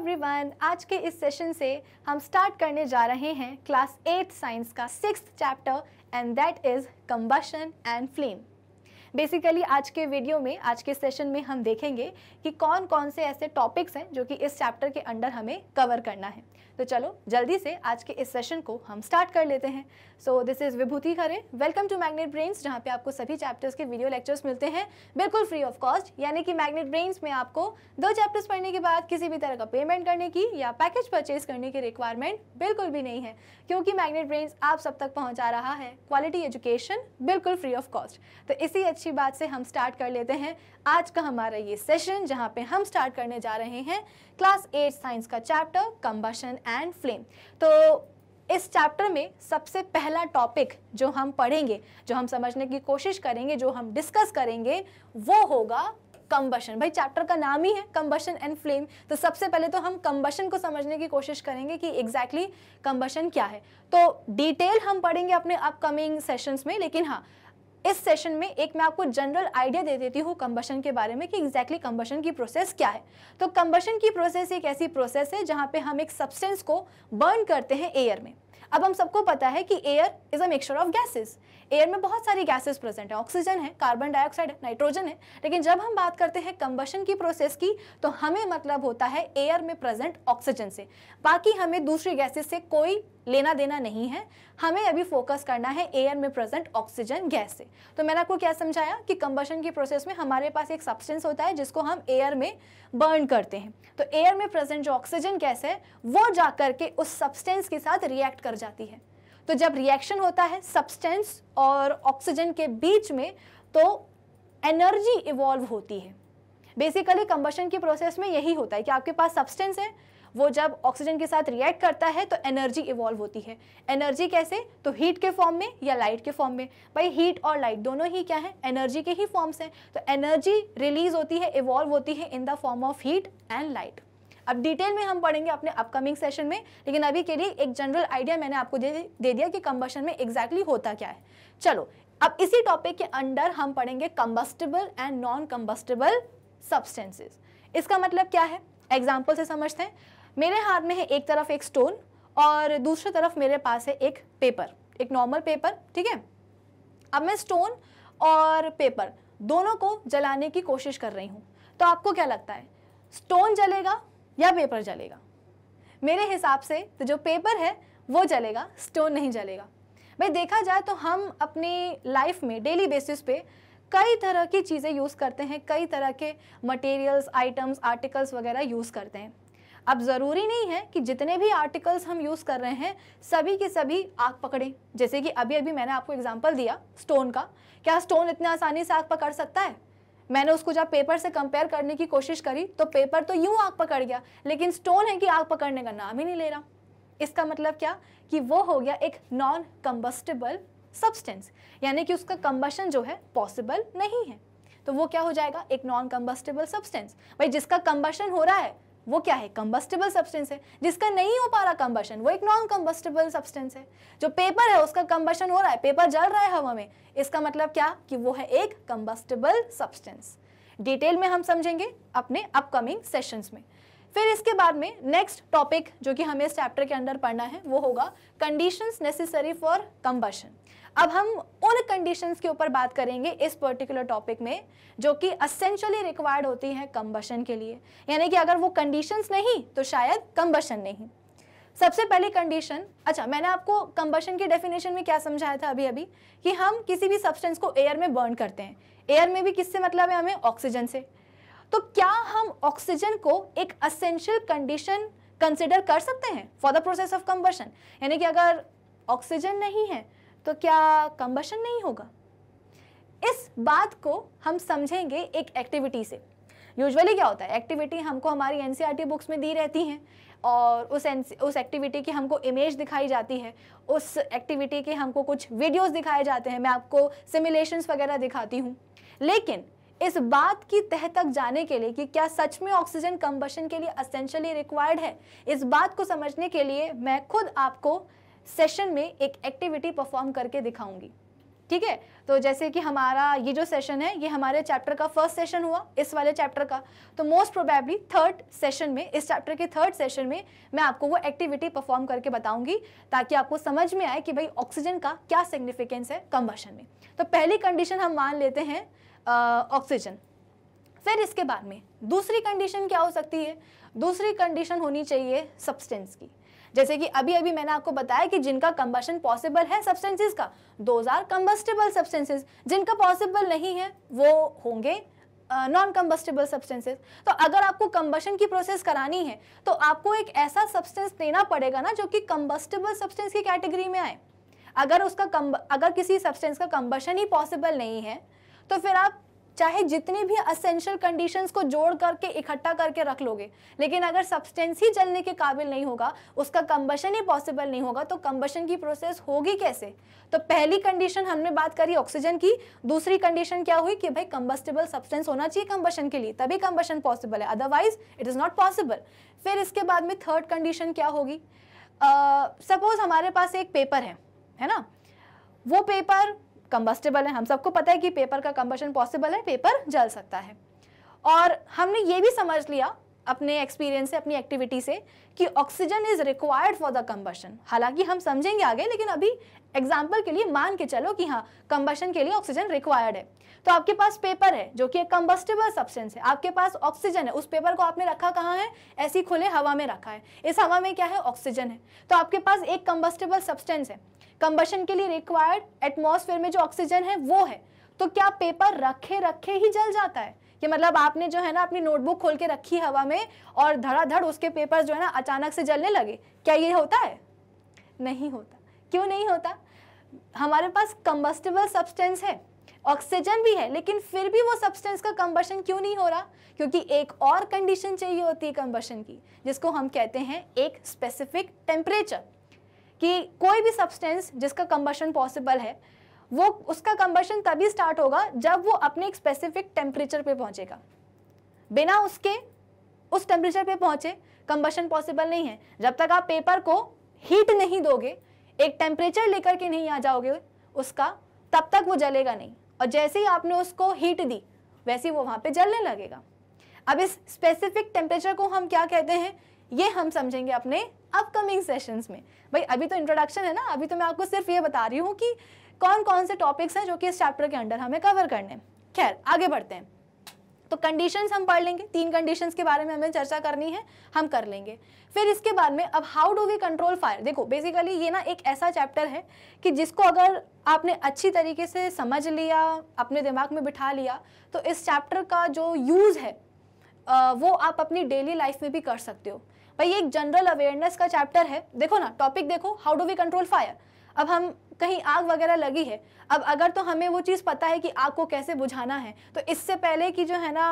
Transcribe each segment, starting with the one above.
Everyone आज के इस सेशन से हम स्टार्ट करने जा रहे हैं क्लास एट साइंस का six chapter and that is combustion and flame basically आज के वीडियो में आज के सेशन में हम देखेंगे कि कौन कौन से ऐसे टॉपिक्स हैं जो कि इस चैप्टर के अंडर हमें कवर करना है तो चलो जल्दी से आज के इस सेशन को हम स्टार्ट कर लेते हैं so this is Vibhuti Khare welcome to Magnet Brains जहाँ पे आपको सभी चैप्टर्स के वीडियो लेक्चर्स मिलते हैं बिल्कुल फ्री ऑफ कॉस्ट यानी कि मैग्नेट ब्रेन्स में आपको दो चैप्टर्स पढ़ने के बाद किसी भी तरह का पेमेंट करने की या पैकेज परचेज करने की रिक्वायरमेंट बिल्कुल भी नहीं है क्योंकि मैग्नेट ब्रेन्स आप सब तक पहुँचा रहा है क्वालिटी एजुकेशन बिल्कुल फ्री ऑफ कॉस्ट तो इसी अच्छी बात से हम स्टार्ट कर लेते हैं आज का हमारा ये सेशन जहाँ पे हम स्टार्ट करने जा रहे हैं क्लास एट साइंस का चैप्टर कम्बशन एंड फ्लेम तो इस चैप्टर में सबसे पहला टॉपिक जो हम पढ़ेंगे जो हम समझने की कोशिश करेंगे जो हम डिस्कस करेंगे वो होगा कम्बशन भाई चैप्टर का नाम ही है कम्बशन एंड फ्लेम तो सबसे पहले तो हम कम्बशन को समझने की कोशिश करेंगे कि एग्जैक्टली exactly कम्बशन क्या है तो डिटेल हम पढ़ेंगे अपने अपकमिंग सेशंस में लेकिन हाँ इस सेशन में एक मैं आपको जनरल आइडिया दे देती हूँ कंबशन के बारे में कि एग्जैक्टली exactly कंबशन की प्रोसेस क्या है तो कंबशन की प्रोसेस एक ऐसी प्रोसेस है जहाँ पे हम एक सब्सटेंस को बर्न करते हैं एयर में अब हम सबको पता है कि air is a mixture of gases air में बहुत सारी गैसेस प्रेजेंट है ऑक्सीजन है कार्बन डाइऑक्साइड है नाइट्रोजन है लेकिन जब हम बात करते हैं कंबशन की प्रोसेस की तो हमें मतलब होता है एयर में प्रेजेंट ऑक्सीजन से बाकी हमें दूसरी गैसेस से कोई लेना देना नहीं है हमें अभी फोकस करना है एयर में प्रेजेंट ऑक्सीजन गैस से तो मैंने आपको क्या समझाया कि कंबशन की प्रोसेस में हमारे पास एक सब्सटेंस होता है जिसको हम एयर में बर्न करते हैं तो एयर में प्रेजेंट जो ऑक्सीजन गैस है वो जाकर के उस सब्सटेंस के साथ रिएक्ट कर जाती है तो जब रिएक्शन होता है सब्सटेंस और ऑक्सीजन के बीच में तो एनर्जी इवॉल्व होती है बेसिकली कंबशन की प्रोसेस में यही होता है कि आपके पास सब्सटेंस है वो जब ऑक्सीजन के साथ रिएक्ट करता है तो एनर्जी इवॉल्व होती है एनर्जी कैसे तो हीट के फॉर्म में या लाइट के फॉर्म में भाई हीट और लाइट दोनों ही क्या है एनर्जी के ही फॉर्म्स हैं तो एनर्जी रिलीज होती है इवॉल्व होती है in the form of heat and light अब डिटेल में हम पढ़ेंगे अपने अपकमिंग सेशन में लेकिन अभी के लिए एक जनरल आइडिया मैंने आपको दे, दे दिया कि कम्बशन में एग्जैक्टली exactly होता क्या है चलो अब इसी टॉपिक के अंडर हम पढ़ेंगे combustible and non combustible substances इसका मतलब क्या है एग्जाम्पल से समझते हैं मेरे हाथ में है एक तरफ एक स्टोन और दूसरी तरफ मेरे पास है एक पेपर एक नॉर्मल पेपर ठीक है अब मैं स्टोन और पेपर दोनों को जलाने की कोशिश कर रही हूँ तो आपको क्या लगता है स्टोन जलेगा या पेपर जलेगा मेरे हिसाब से तो जो पेपर है वो जलेगा स्टोन नहीं जलेगा भाई देखा जाए तो हम अपनी लाइफ में डेली बेसिस पे कई तरह की चीज़ें यूज़ करते हैं कई तरह के मटेरियल्स आइटम्स आर्टिकल्स वगैरह यूज़ करते हैं अब ज़रूरी नहीं है कि जितने भी आर्टिकल्स हम यूज़ कर रहे हैं सभी के सभी आग पकड़ें जैसे कि अभी अभी मैंने आपको एग्जाम्पल दिया स्टोन का क्या स्टोन इतने आसानी से आग पकड़ सकता है मैंने उसको जब पेपर से कंपेयर करने की कोशिश करी तो पेपर तो यूं आग पकड़ गया लेकिन स्टोन है कि आग पकड़ने का नाम ही नहीं ले रहा इसका मतलब क्या कि वो हो गया एक नॉन कम्बस्टेबल सब्सटेंस यानी कि उसका कम्बशन जो है पॉसिबल नहीं है तो वो क्या हो जाएगा एक नॉन कम्बस्टेबल सब्सटेंस भाई जिसका कम्बशन हो रहा है वो क्या है कंबस्टेबल सब्सटेंस है जिसका नहीं हो पा रहा कंबशन वो एक नॉन कंबस्टेबल सब्सटेंस है जो पेपर है उसका कंबशन हो रहा है पेपर जल रहा है हवा में इसका मतलब क्या कि वो है एक कंबस्टेबल सब्सटेंस डिटेल में हम समझेंगे अपने अपकमिंग सेशंस में फिर इसके बाद में नेक्स्ट टॉपिक जो कि हमें इस चैप्टर के अंडर पढ़ना है वो होगा कंडीशंस नेसेसरी फॉर कंबशन अब हम उन कंडीशंस के ऊपर बात करेंगे इस पर्टिकुलर टॉपिक में जो कि असेंशली रिक्वायर्ड होती हैं कम्बशन के लिए यानी कि अगर वो कंडीशंस नहीं तो शायद कम्बशन नहीं सबसे पहली कंडीशन अच्छा मैंने आपको कंबशन के डेफिनेशन में क्या समझाया था अभी अभी कि हम किसी भी सब्सटेंस को एयर में बर्न करते हैं एयर में भी किससे मतलब है हमें ऑक्सीजन से तो क्या हम ऑक्सीजन को एक असेंशियल कंडीशन कंसिडर कर सकते हैं for the process of combustion यानी कि अगर ऑक्सीजन नहीं है तो क्या कंबशन नहीं होगा इस बात को हम समझेंगे एक एक्टिविटी से यूजुअली क्या होता है एक्टिविटी हमको हमारी एन बुक्स e में दी रहती हैं और उस उस एक्टिविटी की हमको इमेज दिखाई जाती है उस एक्टिविटी के हमको कुछ वीडियोस दिखाए जाते हैं मैं आपको सिमुलेशंस वगैरह दिखाती हूँ लेकिन इस बात की तह तक जाने के लिए कि क्या सच में ऑक्सीजन कंबशन के लिए असेंशली रिक्वायर्ड है इस बात को समझने के लिए मैं खुद आपको सेशन में एक एक्टिविटी परफॉर्म करके दिखाऊंगी ठीक है तो जैसे कि हमारा ये जो सेशन है ये हमारे चैप्टर का फर्स्ट सेशन हुआ इस वाले चैप्टर का तो मोस्ट प्रोबेबली थर्ड सेशन में इस चैप्टर के थर्ड सेशन में मैं आपको वो एक्टिविटी परफॉर्म करके बताऊंगी ताकि आपको समझ में आए कि भाई ऑक्सीजन का क्या सिग्निफिकेंस है कम्बशन में तो पहली कंडीशन हम मान लेते हैं ऑक्सीजन फिर इसके बाद में दूसरी कंडीशन क्या हो सकती है दूसरी कंडीशन होनी चाहिए सब्सटेंस की जैसे कि अभी अभी मैंने आपको बताया कि जिनका कंबशन पॉसिबल है सब्सटेंसेस का दो आर कंबस्टेबल सब्सटेंसेज जिनका पॉसिबल नहीं है वो होंगे नॉन कम्बस्टेबल सब्सटेंसेज तो अगर आपको कम्बशन की प्रोसेस करानी है तो आपको एक ऐसा सब्सटेंस देना पड़ेगा ना जो कि कम्बस्टेबल सब्सटेंस की कैटेगरी में आए अगर उसका अगर किसी सब्सटेंस का कम्बशन ही पॉसिबल नहीं है तो फिर आप चाहे जितनी भी असेंशियल कंडीशंस को जोड़ करके इकट्ठा करके रख लोगे लेकिन अगर सब्सटेंस ही जलने के काबिल नहीं होगा उसका कंबशन ही पॉसिबल नहीं होगा तो कंबशन की प्रोसेस होगी कैसे तो पहली कंडीशन हमने बात करी ऑक्सीजन की दूसरी कंडीशन क्या हुई कि भाई कंबस्टेबल सब्सटेंस होना चाहिए कंबशन के लिए तभी कंबशन पॉसिबल है otherwise it is not possible फिर इसके बाद में थर्ड कंडीशन क्या होगी सपोज uh, हमारे पास एक पेपर है है ना वो पेपर कम्बस्टेबल है हम सबको पता है कि पेपर का कम्बशन पॉसिबल है पेपर जल सकता है और हमने ये भी समझ लिया अपने एक्सपीरियंस से अपनी एक्टिविटी से कि oxygen is required for the combustion हालांकि हम समझेंगे आगे लेकिन अभी एग्जाम्पल के लिए मान के चलो कि हाँ कम्बशन के लिए ऑक्सीजन रिक्वायर्ड है तो आपके पास पेपर है जो कि एक कम्बस्टेबल सब्सटेंस है आपके पास ऑक्सीजन है उस पेपर को आपने रखा कहाँ है ऐसी खुले हवा में रखा है इस हवा में क्या है ऑक्सीजन है तो आपके पास एक कम्बस्टेबल सब्सटेंस है कंबशन के लिए रिक्वायर्ड एटमोसफेयर में जो ऑक्सीजन है वो है तो क्या पेपर रखे रखे ही जल जाता है कि मतलब आपने जो है ना अपनी नोटबुक खोल के रखी हवा में और धड़ाधड़ उसके पेपर जो है ना अचानक से जलने लगे क्या ये होता है नहीं होता क्यों नहीं होता हमारे पास कंबस्टेबल सब्सटेंस है ऑक्सीजन भी है लेकिन फिर भी वो सब्सटेंस का कंबशन क्यों नहीं हो रहा क्योंकि एक और कंडीशन चाहिए होती है कंबशन की जिसको हम कहते हैं एक स्पेसिफिक टेम्परेचर कि कोई भी सब्सटेंस जिसका कंबशन पॉसिबल है वो उसका कंबशन तभी स्टार्ट होगा जब वो अपने एक स्पेसिफिक टेम्परेचर पे पहुंचेगा बिना उसके उस टेम्परेचर पे पहुंचे कंबशन पॉसिबल नहीं है जब तक आप पेपर को हीट नहीं दोगे एक टेम्परेचर लेकर के नहीं आ जाओगे उसका तब तक वो जलेगा नहीं और जैसे ही आपने उसको हीट दी वैसे ही वो वहाँ पे जलने लगेगा अब इस स्पेसिफिक टेम्परेचर को हम क्या कहते हैं ये हम समझेंगे अपने अपकमिंग सेशंस में भाई अभी तो इंट्रोडक्शन है ना अभी तो मैं आपको सिर्फ ये बता रही हूँ कि कौन कौन से टॉपिक्स हैं जो कि इस चैप्टर के अंडर हमें कवर करने खैर आगे बढ़ते हैं तो कंडीशन हम पढ़ लेंगे तीन कंडीशन के बारे में हमें चर्चा करनी है हम कर लेंगे फिर इसके बाद में अब how do we control fire देखो बेसिकली ये ना एक ऐसा चैप्टर है कि जिसको अगर आपने अच्छी तरीके से समझ लिया अपने दिमाग में बिठा लिया तो इस चैप्टर का जो यूज़ है वो आप अपनी डेली लाइफ में भी कर सकते हो भाई एक जनरल अवेयरनेस का चैप्टर है देखो ना टॉपिक देखो how do we control fire अब हम कहीं आग वगैरह लगी है अब अगर तो हमें वो चीज़ पता है कि आग को कैसे बुझाना है तो इससे पहले कि जो है ना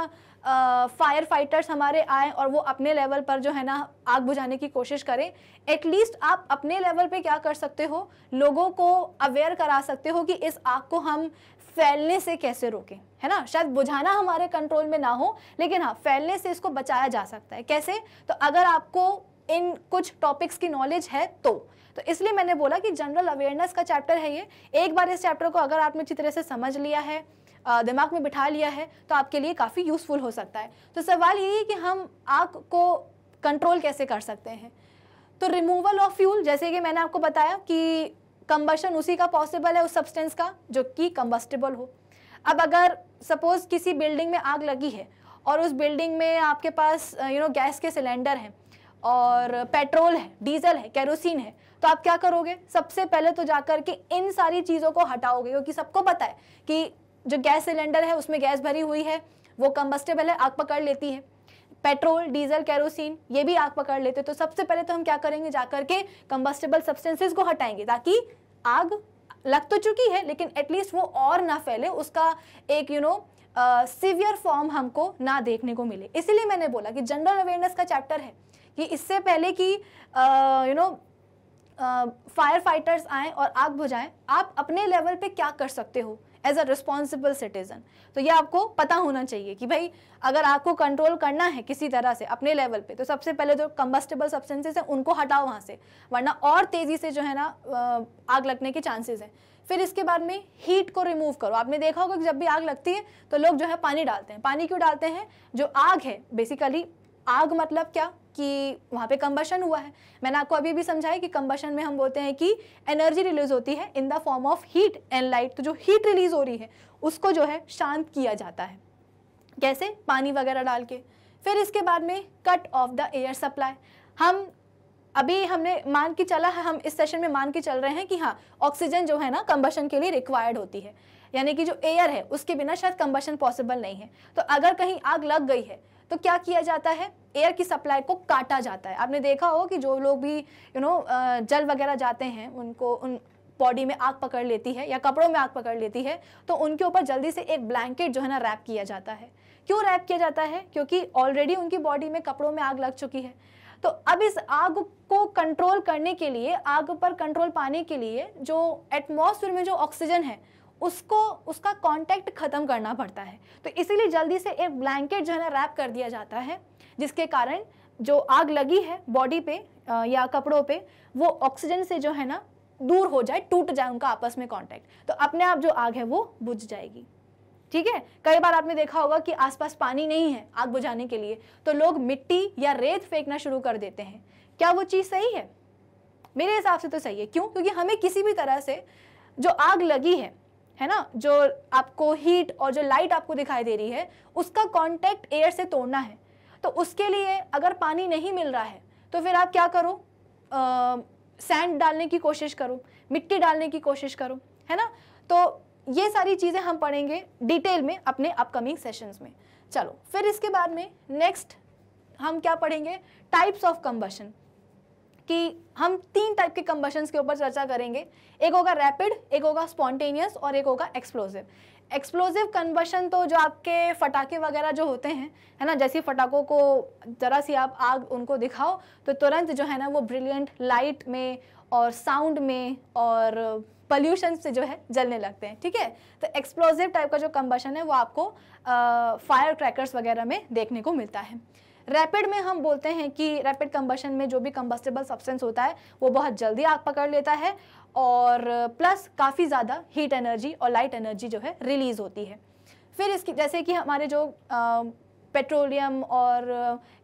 फायर फाइटर्स हमारे आए और वो अपने लेवल पर जो है ना आग बुझाने की कोशिश करें एटलीस्ट आप अपने लेवल पे क्या कर सकते हो लोगों को अवेयर करा सकते हो कि इस आग को हम फैलने से कैसे रोकें है ना शायद बुझाना हमारे कंट्रोल में ना हो लेकिन हाँ फैलने से इसको बचाया जा सकता है कैसे तो अगर आपको इन कुछ टॉपिक्स की नॉलेज है तो तो इसलिए मैंने बोला कि जनरल अवेयरनेस का चैप्टर है ये एक बार इस चैप्टर को अगर आपने अच्छी तरह से समझ लिया है दिमाग में बिठा लिया है तो आपके लिए काफ़ी यूज़फुल हो सकता है तो सवाल यही है कि हम आग को कंट्रोल कैसे कर सकते हैं तो रिमूवल ऑफ फ्यूल जैसे कि मैंने आपको बताया कि कंबशन उसी का पॉसिबल है उस सब्सटेंस का जो कि कंबस्टेबल हो अब अगर सपोज किसी बिल्डिंग में आग लगी है और उस बिल्डिंग में आपके पास यू नो गैस के सिलेंडर हैं और पेट्रोल है डीजल है कैरोसिन है तो आप क्या करोगे सबसे पहले तो जाकर के इन सारी चीज़ों को हटाओगे क्योंकि सबको पता है कि जो गैस सिलेंडर है उसमें गैस भरी हुई है वो कम्बस्टेबल है आग पकड़ लेती है पेट्रोल डीजल कैरोसिन ये भी आग पकड़ लेते तो सबसे पहले तो हम क्या करेंगे जाकर के कंबस्टेबल सब्सटेंसेस को हटाएंगे ताकि आग लग तो चुकी है लेकिन एटलीस्ट वो और ना फैले उसका एक यू नो सिवियर फॉर्म हमको ना देखने को मिले इसीलिए मैंने बोला कि जनरल अवेयरनेस का चैप्टर है कि इससे पहले कि यू नो फायर फाइटर्स आएँ और आग बुझाएं आप अपने लेवल पे क्या कर सकते हो एज अ रिस्पॉन्सिबल सिटीजन तो ये आपको पता होना चाहिए कि भाई अगर आपको कंट्रोल करना है किसी तरह से अपने लेवल पे तो सबसे पहले जो कम्बस्टेबल सब्सटेंसेस हैं उनको हटाओ वहाँ से वरना और तेज़ी से जो है ना आग लगने के चांसेस हैं फिर इसके बाद में हीट को रिमूव करो आपने देखा होगा कि जब भी आग लगती है तो लोग जो है पानी डालते हैं पानी क्यों डालते हैं जो आग है बेसिकली आग मतलब क्या कि वहाँ पे कंबशन हुआ है मैंने आपको अभी भी समझाया कि कंबशन में हम बोलते हैं कि एनर्जी रिलीज होती है in the form of heat and light तो जो हीट रिलीज हो रही है उसको जो है शांत किया जाता है कैसे पानी वगैरह डाल के फिर इसके बाद में cut off the air supply हम अभी हमने मान के चला है हम इस सेशन में मान के चल रहे हैं कि हाँ ऑक्सीजन जो है ना कंबशन के लिए रिक्वायर्ड होती है यानी कि जो एयर है उसके बिना शायद कम्बशन पॉसिबल नहीं है तो अगर कहीं आग लग गई है तो क्या किया जाता है एयर की सप्लाई को काटा जाता है आपने देखा हो कि जो लोग भी यू नो जल वगैरह जाते हैं उनको उन बॉडी में आग पकड़ लेती है या कपड़ों में आग पकड़ लेती है तो उनके ऊपर जल्दी से एक ब्लैंकेट जो है ना रैप किया जाता है क्यों रैप किया जाता है क्योंकि ऑलरेडी उनकी बॉडी में कपड़ों में आग लग चुकी है तो अब इस आग को कंट्रोल करने के लिए आग पर कंट्रोल पाने के लिए जो एटमॉस्फेयर में जो ऑक्सीजन है उसको उसका कांटेक्ट ख़त्म करना पड़ता है तो इसीलिए जल्दी से एक ब्लैंकेट जो है ना रैप कर दिया जाता है जिसके कारण जो आग लगी है बॉडी पे या कपड़ों पे वो ऑक्सीजन से जो है ना दूर हो जाए टूट जाए उनका आपस में कांटेक्ट तो अपने आप जो आग है वो बुझ जाएगी ठीक है कई बार आपने देखा होगा कि आसपास पानी नहीं है आग बुझाने के लिए तो लोग मिट्टी या रेत फेंकना शुरू कर देते हैं क्या वो चीज़ सही है मेरे हिसाब से तो सही है क्यों क्योंकि हमें किसी भी तरह से जो आग लगी है है ना जो आपको हीट और जो लाइट आपको दिखाई दे रही है उसका कॉन्टैक्ट एयर से तोड़ना है तो उसके लिए अगर पानी नहीं मिल रहा है तो फिर आप क्या करो सैंड डालने की कोशिश करो मिट्टी डालने की कोशिश करो है ना तो ये सारी चीज़ें हम पढ़ेंगे डिटेल में अपने अपकमिंग सेशंस में चलो फिर इसके बाद में नेक्स्ट हम क्या पढ़ेंगे टाइप्स ऑफ कंबशन कि हम तीन टाइप के कम्बशन के ऊपर चर्चा करेंगे एक होगा रैपिड एक होगा स्पॉन्टेनियस और एक होगा एक्सप्लोजिव एक्सप्लोजिव कन्वर्शन तो जो आपके फटाखे वगैरह जो होते हैं है ना जैसे फटाखों को ज़रा सी आप आग उनको दिखाओ तो तुरंत जो है ना वो ब्रिलियंट लाइट में और साउंड में और पल्यूशन से जो है जलने लगते हैं ठीक है तो एक्सप्लोजिव टाइप का जो कम्बशन है वो आपको फायर क्रैकर्स वगैरह में देखने को मिलता है रैपिड में हम बोलते हैं कि रैपिड कंबशन में जो भी कंबस्टेबल सब्सटेंस होता है वो बहुत जल्दी आग पकड़ लेता है और प्लस काफ़ी ज़्यादा हीट एनर्जी और लाइट एनर्जी जो है रिलीज़ होती है फिर इसकी जैसे कि हमारे जो पेट्रोलियम और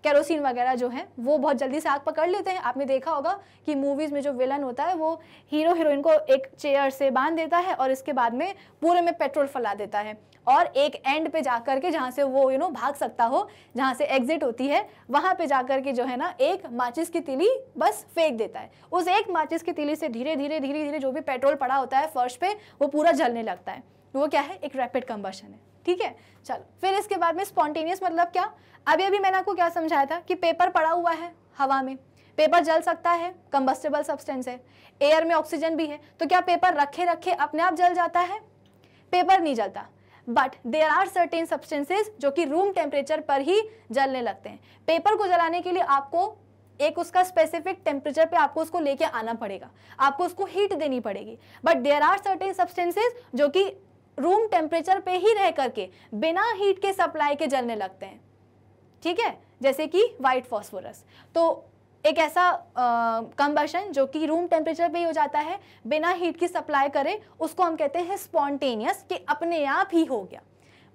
कैरोसिन वगैरह जो है वो बहुत जल्दी से आग पकड़ लेते हैं आपने देखा होगा कि मूवीज़ में जो विलन होता है वो हीरो हीरोइन को एक चेयर से बांध देता है और इसके बाद में पूरे में पेट्रोल फैला देता है और एक एंड पे जा करके के जहाँ से वो यू नो भाग सकता हो जहाँ से एग्जिट होती है वहाँ पे जा के जो है ना एक माचिस की तिली बस फेंक देता है उस एक माचिस की तिली से धीरे धीरे धीरे धीरे जो भी पेट्रोल पड़ा होता है फर्श पे वो पूरा जलने लगता है वो क्या है एक रैपिड कम्बर्शन है ठीक है चलो फिर इसके बाद में स्पॉन्टेनियस मतलब क्या अभी अभी मैंने आपको क्या समझाया था कि पेपर पड़ा हुआ है हवा में पेपर जल सकता है कंबस्टेबल सब्सटेंस है एयर में ऑक्सीजन भी है तो क्या पेपर रखे रखे अपने आप जल जाता है पेपर नहीं जलता but there are certain substances जो कि रूम टेम्परेचर पर ही जलने लगते हैं पेपर को जलाने के लिए आपको एक उसका स्पेसिफिक टेम्परेचर पे आपको उसको लेके आना पड़ेगा आपको उसको हीट देनी पड़ेगी but there are certain substances जो कि रूम टेम्परेचर पे ही रह करके बिना हीट के सप्लाई के जलने लगते हैं ठीक है जैसे कि वाइट फॉस्फोरस तो एक ऐसा कंबर्शन जो कि रूम टेम्परेचर पे ही हो जाता है बिना हीट की सप्लाई करे उसको हम कहते हैं स्पॉन्टेनियस कि अपने आप ही हो गया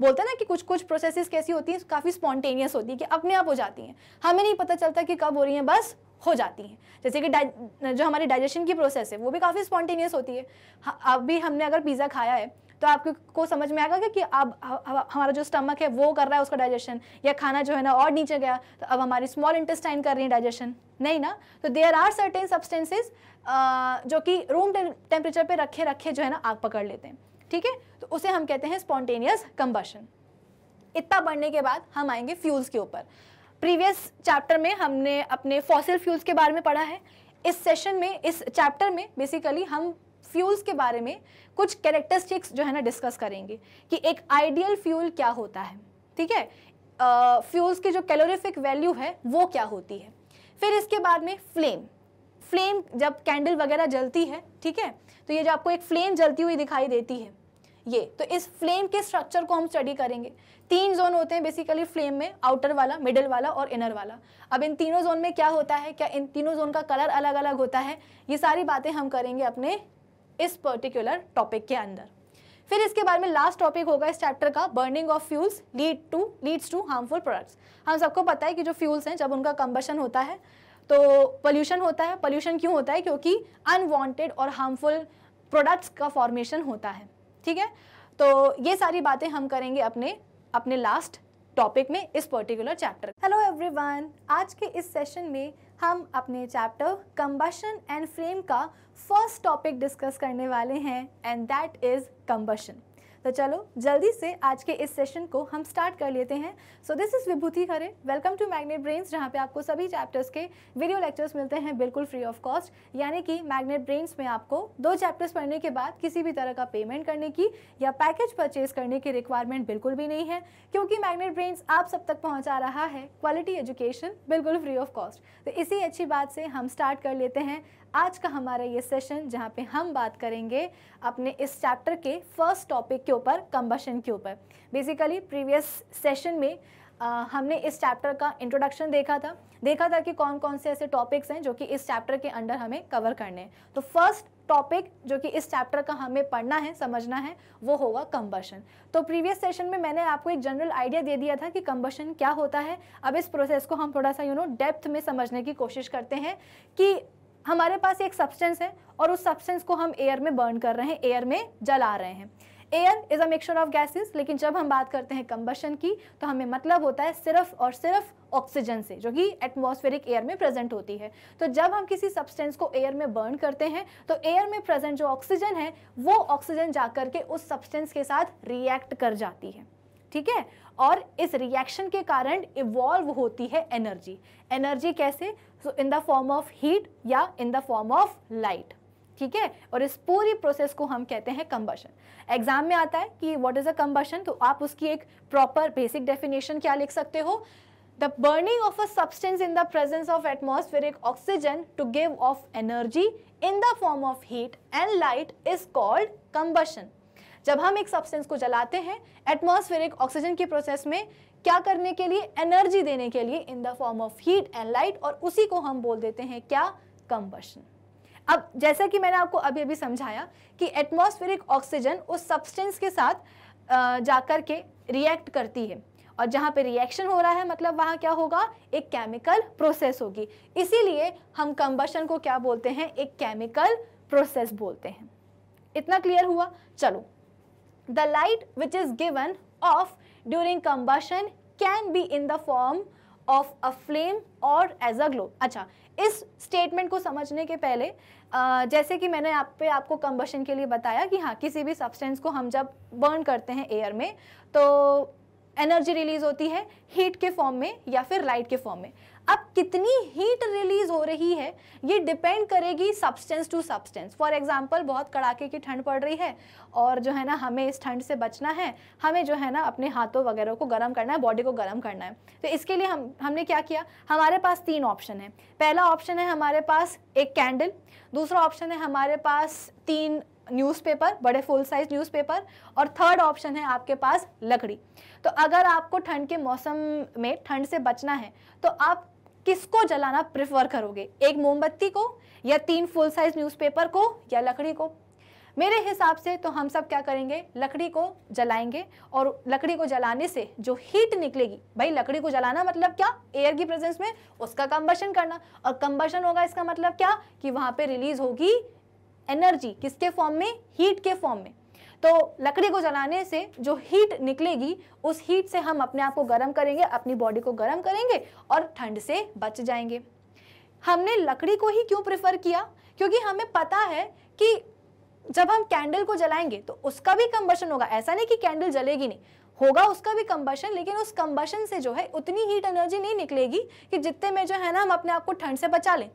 बोलते हैं ना कि कुछ कुछ प्रोसेसेस कैसी होती हैं काफ़ी स्पॉन्टेनियस होती है कि अपने आप हो जाती हैं हमें नहीं पता चलता कि कब हो रही हैं बस हो जाती हैं जैसे कि जो हमारी डाइजेशन की प्रोसेस है वो भी काफ़ी स्पॉन्टेनियस होती है अभी हमने अगर पिज़्ज़ा खाया है तो आपको को समझ में आएगा कि, कि अब हमारा जो स्टमक है वो कर रहा है उसका डाइजेशन या खाना जो है ना और नीचे गया तो अब हमारी स्मॉल इंटेस्टाइन कर रही है डाइजेशन नहीं ना तो देयर आर सर्टेन सब्सटेंसेज जो कि रूम टेम्परेचर पर रखे रखे जो है ना आग पकड़ लेते हैं ठीक है तो उसे हम कहते हैं स्पॉन्टेनियस कंबशन इतना बढ़ने के बाद हम आएंगे फ्यूल्स के ऊपर प्रीवियस चैप्टर में हमने अपने फॉसिल फ्यूल्स के बारे में पढ़ा है इस सेशन में इस चैप्टर में बेसिकली हम फ्यूल्स के बारे में कुछ कैरेक्टरिस्टिक्स जो है ना डिस्कस करेंगे कि एक आइडियल फ्यूल क्या होता है ठीक है फ्यूल्स की जो कैलोरीफिक वैल्यू है वो क्या होती है फिर इसके बाद में फ्लेम फ्लेम जब कैंडल वगैरह जलती है ठीक है तो ये जो आपको एक फ्लेम जलती हुई दिखाई देती है ये तो इस फ्लेम के स्ट्रक्चर को हम स्टडी करेंगे तीन जोन होते हैं बेसिकली फ्लेम में आउटर वाला मिडिल वाला और इनर वाला अब इन तीनों जोन में क्या होता है क्या इन तीनों जोन का कलर अलग अलग होता है ये सारी बातें हम करेंगे अपने इस पर्टिकुलर टॉपिक के अंदर फिर इसके बारे में लास्ट टॉपिक होगा इस चैप्टर का burning of fuels lead to leads to harmful products हम सबको पता है कि जो फ्यूल्स हैं जब उनका कंबशन होता है तो पोल्यूशन होता है पोल्यूशन क्यों होता है क्योंकि अनवांटेड और हार्मफुल प्रोडक्ट्स का फॉर्मेशन होता है ठीक है तो ये सारी बातें हम करेंगे अपने अपने लास्ट टॉपिक में इस पर्टिकुलर चैप्टर हेलो एवरीवन आज के इस सेशन में हम अपने चैप्टर कंबशन एंड फ्लेम का फर्स्ट टॉपिक डिस्कस करने वाले हैं एंड दैट इज़ कम्बशन तो चलो जल्दी से आज के इस सेशन को हम स्टार्ट कर लेते हैं so this is Vibhuti Khare welcome to Magnet Brains जहाँ पे आपको सभी चैप्टर्स के वीडियो लेक्चर्स मिलते हैं बिल्कुल फ्री ऑफ कॉस्ट यानी कि मैग्नेट ब्रेन्स में आपको दो चैप्टर्स पढ़ने के बाद किसी भी तरह का पेमेंट करने की या पैकेज परचेज करने की रिक्वायरमेंट बिल्कुल भी नहीं है क्योंकि मैग्नेट ब्रेन्स आप सब तक पहुँचा रहा है क्वालिटी एजुकेशन बिल्कुल फ्री ऑफ कॉस्ट तो इसी अच्छी बात से हम स्टार्ट कर लेते हैं आज का हमारा ये सेशन जहाँ पे हम बात करेंगे अपने इस चैप्टर के फर्स्ट टॉपिक के ऊपर कंबशन के ऊपर बेसिकली प्रीवियस सेशन में आ, हमने इस चैप्टर का इंट्रोडक्शन देखा था देखा था कि कौन कौन से ऐसे टॉपिक्स हैं जो कि इस चैप्टर के अंडर हमें कवर करने हैं तो फर्स्ट टॉपिक जो कि इस चैप्टर का हमें पढ़ना है समझना है वो होगा कंबशन तो प्रीवियस सेशन में मैंने आपको एक जनरल आइडिया दे दिया था कि कंबशन क्या होता है अब इस प्रोसेस को हम थोड़ा सा यू नो डेप्थ में समझने की कोशिश करते हैं कि हमारे पास एक सब्सटेंस है और उस सब्सटेंस को हम एयर में बर्न कर रहे हैं एयर में जला रहे हैं air is a mixture of gases लेकिन जब हम बात करते हैं कम्बशन की तो हमें मतलब होता है सिर्फ और सिर्फ ऑक्सीजन से जो कि एटमॉस्फेरिक एयर में प्रेजेंट होती है तो जब हम किसी सब्सटेंस को एयर में बर्न करते हैं तो एयर में प्रेजेंट जो ऑक्सीजन है वो ऑक्सीजन जा के उस सब्सटेंस के साथ रिएक्ट कर जाती है ठीक है और इस रिएक्शन के कारण इवॉल्व होती है एनर्जी एनर्जी कैसे so in the form of heat या in the form of light ठीक है और इस पूरी प्रोसेस को हम कहते हैं कंबशन एग्जाम में आता है कि व्हाट इज अ कंबशन तो आप उसकी एक प्रॉपर बेसिक डेफिनेशन क्या लिख सकते हो the burning of a substance in the presence of atmospheric oxygen to give off energy in the form of heat and light is called combustion जब हम एक सब्सटेंस को जलाते हैं एटमोस्फेरिक ऑक्सीजन की प्रोसेस में क्या करने के लिए एनर्जी देने के लिए in the form of heat and light और उसी को हम बोल देते हैं क्या कंबशन अब जैसा कि मैंने आपको अभी अभी समझाया कि एटमॉस्फेरिक ऑक्सीजन उस सब्सटेंस के साथ जाकर के रिएक्ट करती है और जहाँ पे रिएक्शन हो रहा है मतलब वहाँ क्या होगा एक केमिकल प्रोसेस होगी इसीलिए हम कंबशन को क्या बोलते हैं एक केमिकल प्रोसेस बोलते हैं इतना क्लियर हुआ चलो the light which is given off during combustion can be in the form of a flame और एज अ ग्लो अच्छा इस स्टेटमेंट को समझने के पहले आ, जैसे कि मैंने आप पे आपको कंबशन के लिए बताया कि हाँ किसी भी सब्सटेंस को हम जब बर्न करते हैं एयर में तो एनर्जी रिलीज होती है हीट के फॉर्म में या फिर लाइट के फॉर्म में अब कितनी हीट रिलीज हो रही है ये डिपेंड करेगी substance to substance for example बहुत कड़ाके की ठंड पड़ रही है और जो है ना हमें इस ठंड से बचना है हमें जो है ना अपने हाथों वगैरह को गर्म करना है बॉडी को गर्म करना है तो इसके लिए हम हमने क्या किया हमारे पास तीन ऑप्शन है पहला ऑप्शन है हमारे पास एक कैंडल दूसरा ऑप्शन है हमारे पास तीन न्यूज़पेपर बड़े फुल साइज न्यूज़पेपर और थर्ड ऑप्शन है आपके पास लकड़ी तो अगर आपको ठंड के मौसम में ठंड से बचना है तो आप किसको जलाना प्रेफर करोगे एक मोमबत्ती को या तीन फुल साइज न्यूज़पेपर को या लकड़ी को मेरे हिसाब से तो हम सब क्या करेंगे लकड़ी को जलाएंगे और लकड़ी को जलाने से जो हीट निकलेगी भाई लकड़ी को जलाना मतलब क्या एयर की प्रेजेंस में उसका कंबर्शन करना और कंबर्शन होगा इसका मतलब क्या कि वहां पे रिलीज होगी एनर्जी किसके फॉर्म में हीट के फॉर्म में तो लकड़ी को जलाने से जो हीट निकलेगी उस हीट से हम अपने आप को गर्म करेंगे अपनी बॉडी को गर्म करेंगे और ठंड से बच जाएंगे हमने लकड़ी को ही क्यों प्रेफर किया क्योंकि हमें पता है कि जब हम कैंडल को जलाएंगे तो उसका भी कंबर्शन होगा ऐसा नहीं कि कैंडल जलेगी नहीं होगा उसका भी कंबर्शन लेकिन उस कंबर्शन से जो है उतनी हीट एनर्जी नहीं निकलेगी कि जितने में जो है ना हम अपने आप को ठंड से बचा लें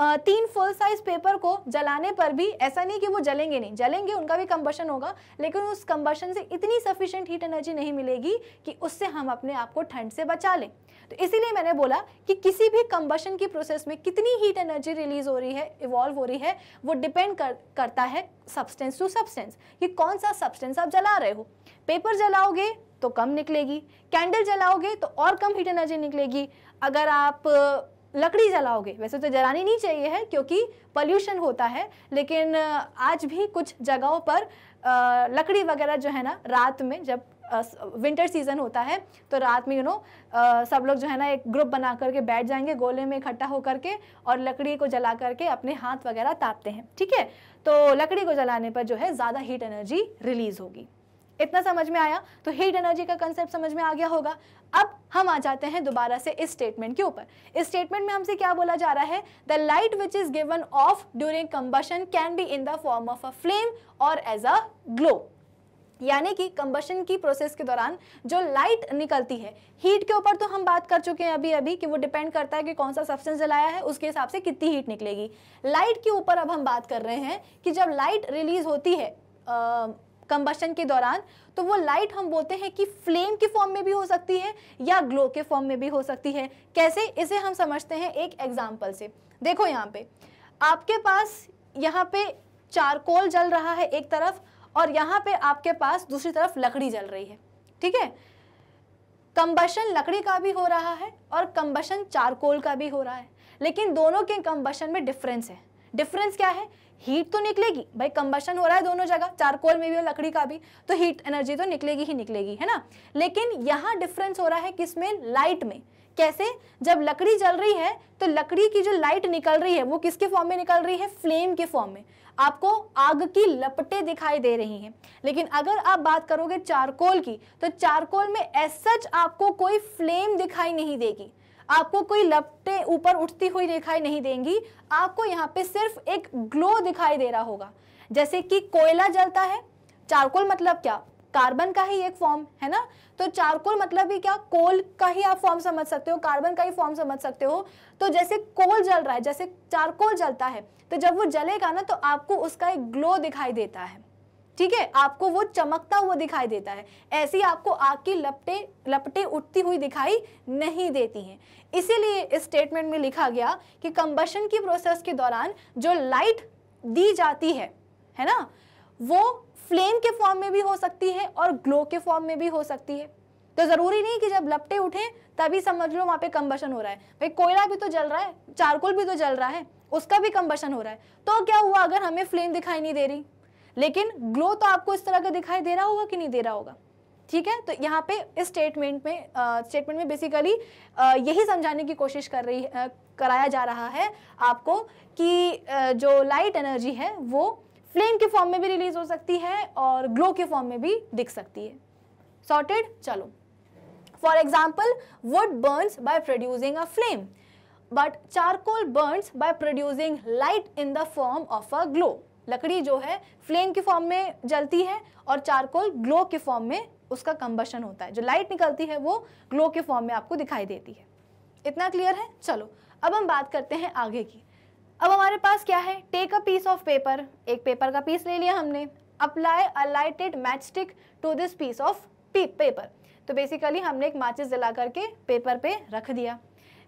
तीन फुल साइज पेपर को जलाने पर भी ऐसा नहीं कि वो जलेंगे नहीं जलेंगे उनका भी कंबशन होगा लेकिन उस कंबशन से इतनी सफिशियंट हीट एनर्जी नहीं मिलेगी कि उससे हम अपने आप को ठंड से बचा लें तो इसीलिए मैंने बोला कि किसी भी कंबशन की प्रोसेस में कितनी हीट एनर्जी रिलीज हो रही है इवॉल्व हो रही है वो डिपेंड कर, करता है सब्सटेंस टू सब्सटेंस कि कौन सा सब्सटेंस आप जला रहे हो पेपर जलाओगे तो कम निकलेगी कैंडल जलाओगे तो और कम हीट एनर्जी निकलेगी अगर आप लकड़ी जलाओगे वैसे तो जलानी नहीं चाहिए है क्योंकि पॉल्यूशन होता है लेकिन आज भी कुछ जगहों पर लकड़ी वगैरह जो है ना रात में जब विंटर सीजन होता है तो रात में यू नो सब लोग जो है ना एक ग्रुप बना करके बैठ जाएंगे गोले में इकट्ठा होकर के और लकड़ी को जला करके अपने हाथ वगैरह तापते हैं ठीक है तो लकड़ी को जलाने पर जो है ज़्यादा हीट एनर्जी रिलीज होगी इतना समझ में आया तो हीट एनर्जी का कंसेप्ट समझ में आ गया होगा अब हम आ जाते हैं दोबारा से इस स्टेटमेंट के ऊपर इस स्टेटमेंट में हमसे क्या बोला जा रहा है the light which is given off during combustion can be in the form of a flame और एज अ ग्लो यानी कि कंबशन की प्रोसेस के दौरान जो लाइट निकलती है हीट के ऊपर तो हम बात कर चुके हैं अभी अभी कि वो डिपेंड करता है कि कौन सा सब्सटेंस जलाया है उसके हिसाब से कितनी हीट निकलेगी लाइट के ऊपर अब हम बात कर रहे हैं कि जब लाइट रिलीज होती है कंबशन के दौरान तो वो लाइट हम बोलते हैं कि फ्लेम के फॉर्म में भी हो सकती है या ग्लो के फॉर्म में भी हो सकती है कैसे इसे हम समझते हैं एक एग्जाम्पल से देखो यहाँ पे आपके पास यहाँ पे चारकोल जल रहा है एक तरफ और यहाँ पे आपके पास दूसरी तरफ लकड़ी जल रही है ठीक है कंबशन लकड़ी का भी हो रहा है और कंबशन चारकोल का भी हो रहा है लेकिन दोनों के कंबशन में डिफरेंस है डिफरेंस क्या है हीट तो निकलेगी भाई कंबशन हो रहा है दोनों जगह चारकोल में भी और लकड़ी का भी तो हीट एनर्जी तो निकलेगी ही निकलेगी है ना लेकिन यहाँ डिफरेंस हो रहा है किस में लाइट में कैसे जब लकड़ी जल रही है तो लकड़ी की जो लाइट निकल रही है वो किसके फॉर्म में निकल रही है फ्लेम के फॉर्म में आपको आग की लपटें दिखाई दे रही हैं लेकिन अगर आप बात करोगे चारकोल की तो चारकोल में एज सच आपको कोई फ्लेम दिखाई नहीं देगी आपको कोई लपटे ऊपर उठती हुई दिखाई नहीं देंगी आपको यहाँ पे सिर्फ एक ग्लो दिखाई दे रहा होगा जैसे कि कोयला जलता है चारकोल मतलब क्या कार्बन का ही एक फॉर्म है ना तो चारकोल मतलब ही क्या कोल का ही आप फॉर्म समझ सकते हो कार्बन का ही फॉर्म समझ सकते हो तो जैसे कोल जल रहा है जैसे चारकोल जलता है तो जब वो जलेगा ना तो आपको उसका एक ग्लो दिखाई देता है ठीक है आपको वो चमकता हुआ दिखाई देता है ऐसी आपको आग की लपटे लपटे उठती हुई दिखाई नहीं देती हैं इसीलिए इस स्टेटमेंट में लिखा गया कि कंबशन की प्रोसेस के दौरान जो लाइट दी जाती है है ना वो फ्लेम के फॉर्म में भी हो सकती है और ग्लो के फॉर्म में भी हो सकती है तो ज़रूरी नहीं कि जब लपटे उठे तभी समझ लो वहाँ पे कंबशन हो रहा है भाई कोयला भी तो जल रहा है चारकोल भी तो जल रहा है उसका भी कंबशन हो रहा है तो क्या हुआ अगर हमें फ्लेम दिखाई नहीं दे रही लेकिन ग्लो तो आपको इस तरह का दिखाई दे रहा होगा कि नहीं दे रहा होगा ठीक है तो यहाँ पे इस स्टेटमेंट में स्टेटमेंट में बेसिकली यही समझाने की कोशिश कर रही आ, कराया जा रहा है आपको कि आ, जो लाइट एनर्जी है वो फ्लेम के फॉर्म में भी रिलीज हो सकती है और ग्लो के फॉर्म में भी दिख सकती है सॉर्टेड चलो for example wood burns by producing a flame but charcoal burns by producing light in the form of a glow लकड़ी जो है फ्लेम के फॉर्म में जलती है और चारकोल ग्लो के फॉर्म में उसका कंबशन होता है जो लाइट निकलती है वो ग्लो के फॉर्म में आपको दिखाई देती है इतना क्लियर है चलो अब हम बात करते हैं आगे की अब हमारे पास क्या है take a piece of paper एक पेपर का पीस ले लिया हमने apply a lighted match stick to this piece of paper तो बेसिकली हमने एक माचिस जला करके पेपर पे रख दिया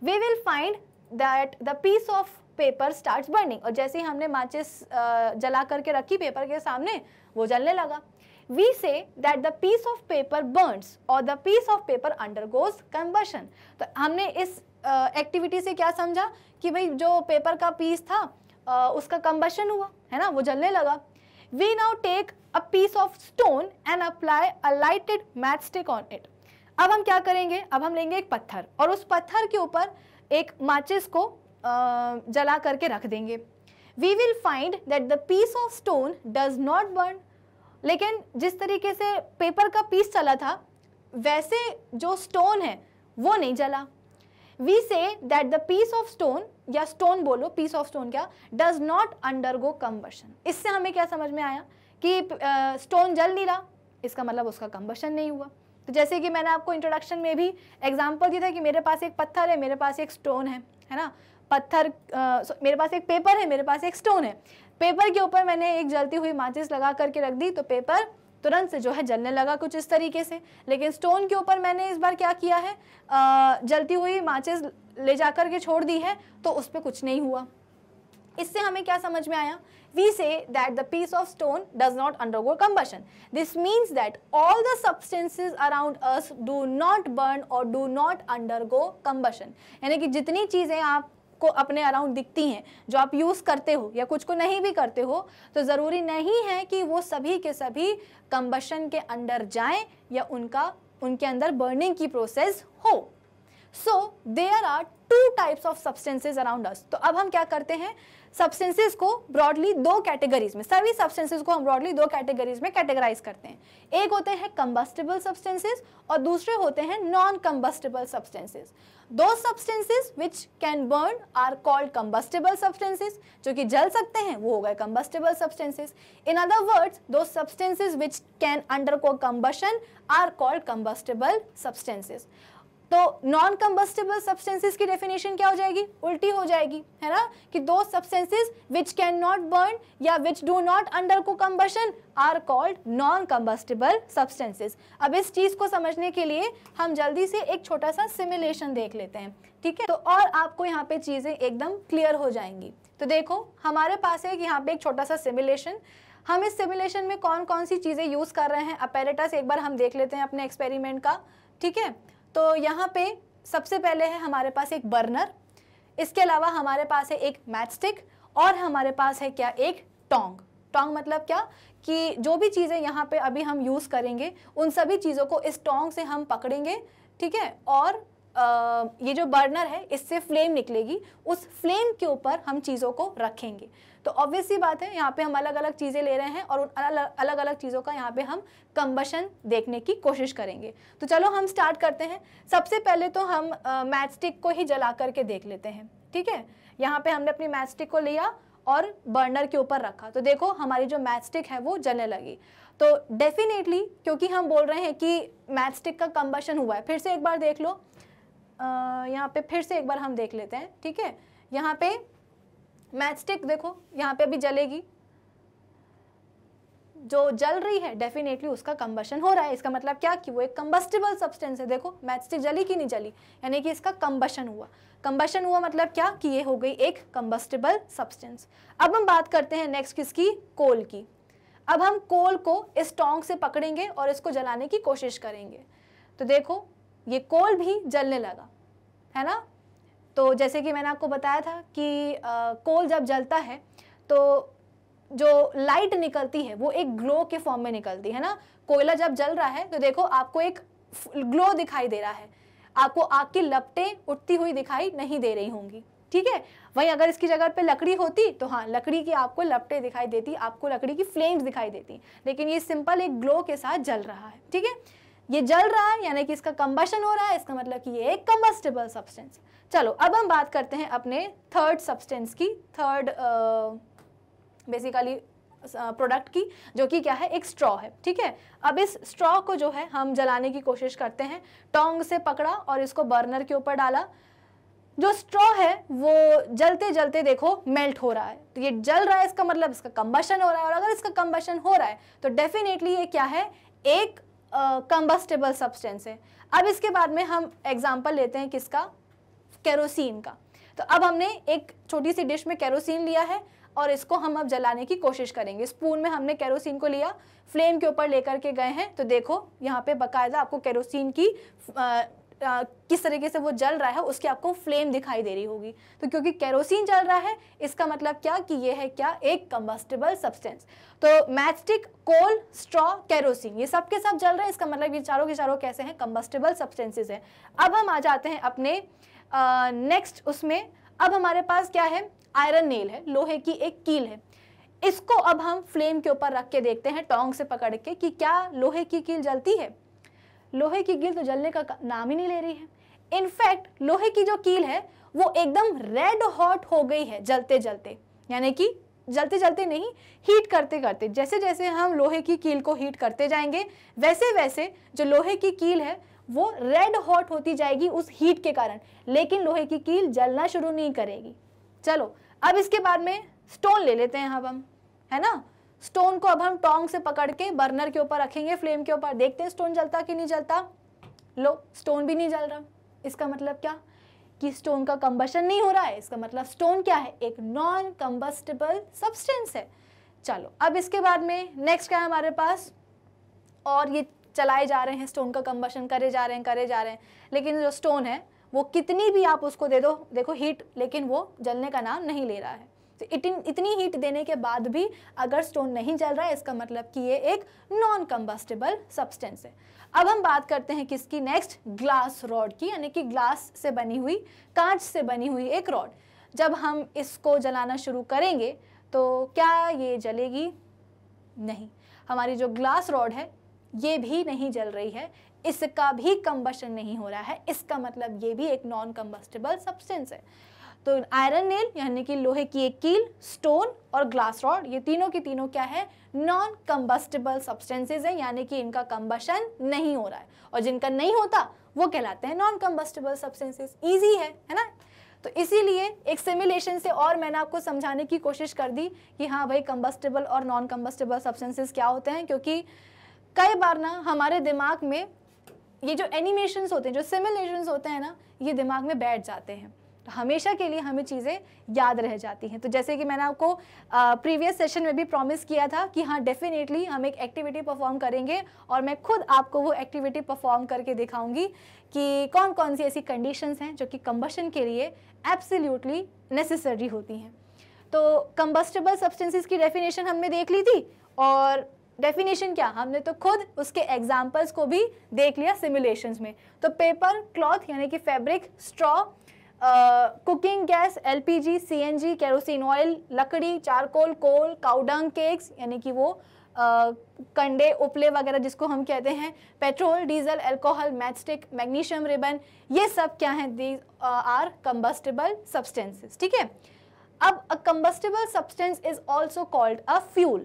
we will find that the piece of paper start burning और जैसे ही हमने माचिस जला करके रखी पेपर के सामने वो जलने लगा we say that the piece of paper burns or the piece of paper undergoes combustion तो हमने इस एक्टिविटी uh, से क्या समझा कि भाई जो पेपर का पीस था uh, उसका कम्बशन हुआ है ना वो जलने लगा we now take a piece of stone and apply a lighted match stick on it अब हम क्या करेंगे अब हम लेंगे एक पत्थर और उस पत्थर के ऊपर एक माचिस को जला करके रख देंगे we will find that the piece of stone does not burn लेकिन जिस तरीके से पेपर का पीस चला था वैसे जो स्टोन है वो नहीं जला we see that the piece of stone या स्टोन बोलो पीस ऑफ स्टोन क्या डज नॉट अंडरगो कम्बर्शन इससे हमें क्या समझ में आया कि स्टोन uh, जल नहीं रहा इसका मतलब उसका कम्बर्शन नहीं हुआ तो जैसे कि मैंने आपको इंट्रोडक्शन में भी एग्जाम्पल दिया था कि मेरे पास एक पत्थर है मेरे पास एक स्टोन है है ना पत्थर आ, मेरे पास एक पेपर है मेरे पास एक स्टोन है पेपर के ऊपर मैंने एक जलती हुई माचिस लगा करके रख दी तो पेपर तुरंत से जो है जलने लगा कुछ इस तरीके से लेकिन स्टोन के ऊपर मैंने इस बार क्या किया है आ, जलती हुई माचिस ले जा कर के छोड़ दी है तो उस पर कुछ नहीं हुआ इससे हमें क्या समझ में आया we say that the piece of stone does not undergo combustion. This means that all the substances around us do not burn or do not undergo combustion. यानी कि जितनी चीज़ें आप को अपने अराउंड दिखती हैं जो आप यूज़ करते हो या कुछ को नहीं भी करते हो तो ज़रूरी नहीं है कि वो सभी के सभी कंबशन के अंडर जाएं या उनका उनके अंदर बर्निंग की प्रोसेस हो so there are two types of substances around us तो अब हम क्या करते हैं सब्सटेंसेस को ब्रॉडली दो कैटेगरीज में सभी सब्सटेंसेस को हम ब्रॉडली दो कैटेगरीज में कैटेगराइज करते हैं एक होते हैं कम्बस्टेबल सब्सटेंसेस और दूसरे होते हैं non combustible substances those substances which can burn are called combustible substances जो कि जल सकते हैं वो हो गए combustible substances in other words those substances which can undergo combustion are called combustible substances तो नॉन कम्बस्टेबल सब्सटेंसेस की डेफिनेशन क्या हो जाएगी उल्टी हो जाएगी है ना कि those substances which can not burn या which do not undergo combustion are called non combustible substances अब इस चीज़ को समझने के लिए हम जल्दी से एक छोटा सा सिमुलेशन देख लेते हैं ठीक है तो और आपको यहाँ पे चीज़ें एकदम क्लियर हो जाएंगी तो देखो हमारे पास है कि यहाँ पे एक छोटा सा सिमुलेशन हम इस सिमुलेशन में कौन कौन सी चीज़ें यूज़ कर रहे हैं अपेरेटस एक बार हम देख लेते हैं अपने एक्सपेरिमेंट का ठीक है तो यहाँ पे सबसे पहले है हमारे पास एक बर्नर इसके अलावा हमारे पास है एक मैचस्टिक और हमारे पास है क्या एक टोंग टोंग मतलब क्या कि जो भी चीज़ें यहाँ पे अभी हम यूज़ करेंगे उन सभी चीज़ों को इस टोंग से हम पकड़ेंगे ठीक है और आ, ये जो बर्नर है इससे फ्लेम निकलेगी उस फ्लेम के ऊपर हम चीज़ों को रखेंगे तो ऑब्वियस बात है यहाँ पे हम अलग अलग चीज़ें ले रहे हैं और उन अलग अलग, अलग चीज़ों का यहाँ पे हम कम्बशन देखने की कोशिश करेंगे तो चलो हम स्टार्ट करते हैं सबसे पहले तो हम मैच स्टिक को ही जला करके देख लेते हैं ठीक है यहाँ पे हमने अपनी मैच स्टिक को लिया और बर्नर के ऊपर रखा तो देखो हमारी जो मैच स्टिक है वो जलने लगी तो डेफिनेटली क्योंकि हम बोल रहे हैं कि मैच स्टिक का कम्बशन हुआ है फिर से एक बार देख लो यहाँ पे फिर से एक बार हम देख लेते हैं ठीक है यहाँ पे मैच स्टिक देखो यहाँ पे अभी जलेगी जो जल रही है डेफिनेटली उसका कंबशन हो रहा है इसका मतलब क्या कि वो एक कंबस्टिबल सब्सटेंस है देखो मैच स्टिक जली कि नहीं जली यानी कि इसका कंबशन हुआ कंबशन हुआ मतलब क्या कि ये हो गई एक कंबस्टिबल सब्सटेंस अब हम बात करते हैं नेक्स्ट किसकी कोल की अब हम कोल को इस टोंग से पकड़ेंगे और इसको जलाने की कोशिश करेंगे तो देखो ये कोल भी जलने लगा है ना तो जैसे कि मैंने आपको बताया था कि आ, कोल जब जलता है तो जो लाइट निकलती है वो एक ग्लो के फॉर्म में निकलती है ना कोयला जब जल रहा है तो देखो आपको एक ग्लो दिखाई दे रहा है आपको आग की लपटें उठती हुई दिखाई नहीं दे रही होंगी ठीक है वहीं अगर इसकी जगह पे लकड़ी होती तो हाँ लकड़ी की आपको लपटे दिखाई देती आपको लकड़ी की फ्लेम्स दिखाई देती लेकिन ये सिंपल एक ग्लो के साथ जल रहा है ठीक है ये जल रहा है यानी कि इसका कंबशन हो रहा है इसका मतलब कि ये एक कंबस्टेबल सब्सटेंस चलो अब हम बात करते हैं अपने थर्ड सब्सटेंस की थर्ड बेसिकली प्रोडक्ट की जो कि क्या है एक स्ट्रॉ है ठीक है अब इस स्ट्रॉ को जो है हम जलाने की कोशिश करते हैं टोंग से पकड़ा और इसको बर्नर के ऊपर डाला जो स्ट्रॉ है वो जलते जलते देखो मेल्ट हो रहा है तो ये जल रहा है इसका मतलब इसका कंबशन हो रहा है और अगर इसका कंबशन हो रहा है तो डेफिनेटली ये क्या है एक कंबस्टेबल सब्सटेंस है अब इसके बाद में हम एग्जाम्पल लेते हैं किसका केरोसिन का तो अब हमने एक छोटी सी डिश में केरोसिन लिया है और इसको हम अब जलाने की कोशिश करेंगे स्पून में हमने केरोसिन को लिया फ्लेम के ऊपर लेकर के गए हैं तो देखो यहाँ पे बकायदा आपको केरोसिन की आ, किस तरीके से वो जल रहा है उसकी आपको फ्लेम दिखाई दे रही होगी तो क्योंकि केरोसिन जल रहा है इसका मतलब क्या कि ये है क्या एक कम्बस्टेबल सब्सटेंस तो मैचस्टिक कोल स्ट्रॉ केरोसिन ये सब के सब जल रहे हैं इसका मतलब ये चारों के चारों कैसे हैं कम्बस्टेबल सब्सटेंसेज हैं अब हम आ जाते हैं अपने नेक्स्ट उसमें अब हमारे पास क्या है आयरन नेल है लोहे की एक कील है इसको अब हम फ्लेम के ऊपर रख के देखते हैं टोंग से पकड़ के कि क्या लोहे की कील जलती है लोहे की गिल तो जलने का नाम ही नहीं ले रही है इनफैक्ट लोहे की जो कील है वो एकदम रेड हॉट हो गई है जलते जलते यानी कि जलते जलते नहीं हीट करते करते जैसे जैसे हम लोहे की कील को हीट करते जाएंगे वैसे वैसे जो लोहे की कील है वो रेड हॉट होती जाएगी उस हीट के कारण लेकिन लोहे की कील जलना शुरू नहीं करेगी चलो अब इसके बाद में स्टोन ले लेते हैं अब हम है ना स्टोन को अब हम टोंग से पकड़ के बर्नर के ऊपर रखेंगे फ्लेम के ऊपर देखते हैं स्टोन जलता कि नहीं जलता लो स्टोन भी नहीं जल रहा इसका मतलब क्या कि स्टोन का कंबशन नहीं हो रहा है इसका मतलब स्टोन क्या है एक नॉन कंबस्टेबल सब्सटेंस है चलो अब इसके बाद में नेक्स्ट क्या है हमारे पास और ये चलाए जा रहे हैं स्टोन का कंबशन करे जा रहे हैं करे जा रहे हैं लेकिन जो स्टोन है वो कितनी भी आप उसको दे दो देखो हीट लेकिन वो जलने का नाम नहीं ले रहा है तो इतन, इतनी हीट देने के बाद भी अगर स्टोन नहीं जल रहा है इसका मतलब कि ये एक नॉन कम्बस्टेबल सब्सटेंस है अब हम बात करते हैं किसकी नेक्स्ट ग्लास रॉड की यानी कि ग्लास से बनी हुई कांच से बनी हुई एक रॉड जब हम इसको जलाना शुरू करेंगे तो क्या ये जलेगी नहीं हमारी जो ग्लास रॉड है ये भी नहीं जल रही है इसका भी कम्बशन नहीं हो रहा है इसका मतलब ये भी एक नॉन कम्बस्टेबल सब्सटेंस है तो आयरन नेल यानी कि लोहे की एक कील स्टोन और ग्लास रॉड ये तीनों की तीनों क्या है नॉन कम्बस्टेबल सब्सटेंसेज हैं यानी कि इनका कम्बशन नहीं हो रहा है और जिनका नहीं होता वो कहलाते हैं नॉन कम्बस्टेबल सब्सटेंसेज ईजी है है ना तो इसीलिए एक सिमुलेशन से और मैंने आपको समझाने की कोशिश कर दी कि हाँ भाई कम्बस्टेबल और नॉन कम्बस्टेबल सब्सटेंसेज क्या होते हैं क्योंकि कई बार ना हमारे दिमाग में ये जो एनिमेशन होते हैं जो सिमुलेशन होते हैं ना ये दिमाग में बैठ जाते हैं तो हमेशा के लिए हमें चीज़ें याद रह जाती हैं तो जैसे कि मैंने आपको प्रीवियस सेशन में भी प्रॉमिस किया था कि हाँ डेफिनेटली हम एक एक्टिविटी परफॉर्म करेंगे और मैं खुद आपको वो एक्टिविटी परफॉर्म करके दिखाऊंगी कि कौन कौन सी ऐसी कंडीशंस हैं जो कि कम्बशन के लिए एब्सल्यूटली नेसेसरी होती हैं तो कम्बस्टेबल सब्सटेंसेज की डेफिनेशन हमने देख ली थी और डेफिनेशन क्या हमने तो खुद उसके एग्जाम्पल्स को भी देख लिया सिमुलेशंस में तो पेपर क्लॉथ यानी कि fabric straw cooking gas LPG CNG kerosene oil लकड़ी चारकोल कोल काउडंग केक्स यानी कि वो Uh, कंडे उपले वगैरह जिसको हम कहते हैं petrol diesel alcohol matchstick magnesium ribbon ये सब क्या हैं दीज आर कम्बस्टेबल सब्सटेंसेस ठीक है अब a combustible substance is also called a fuel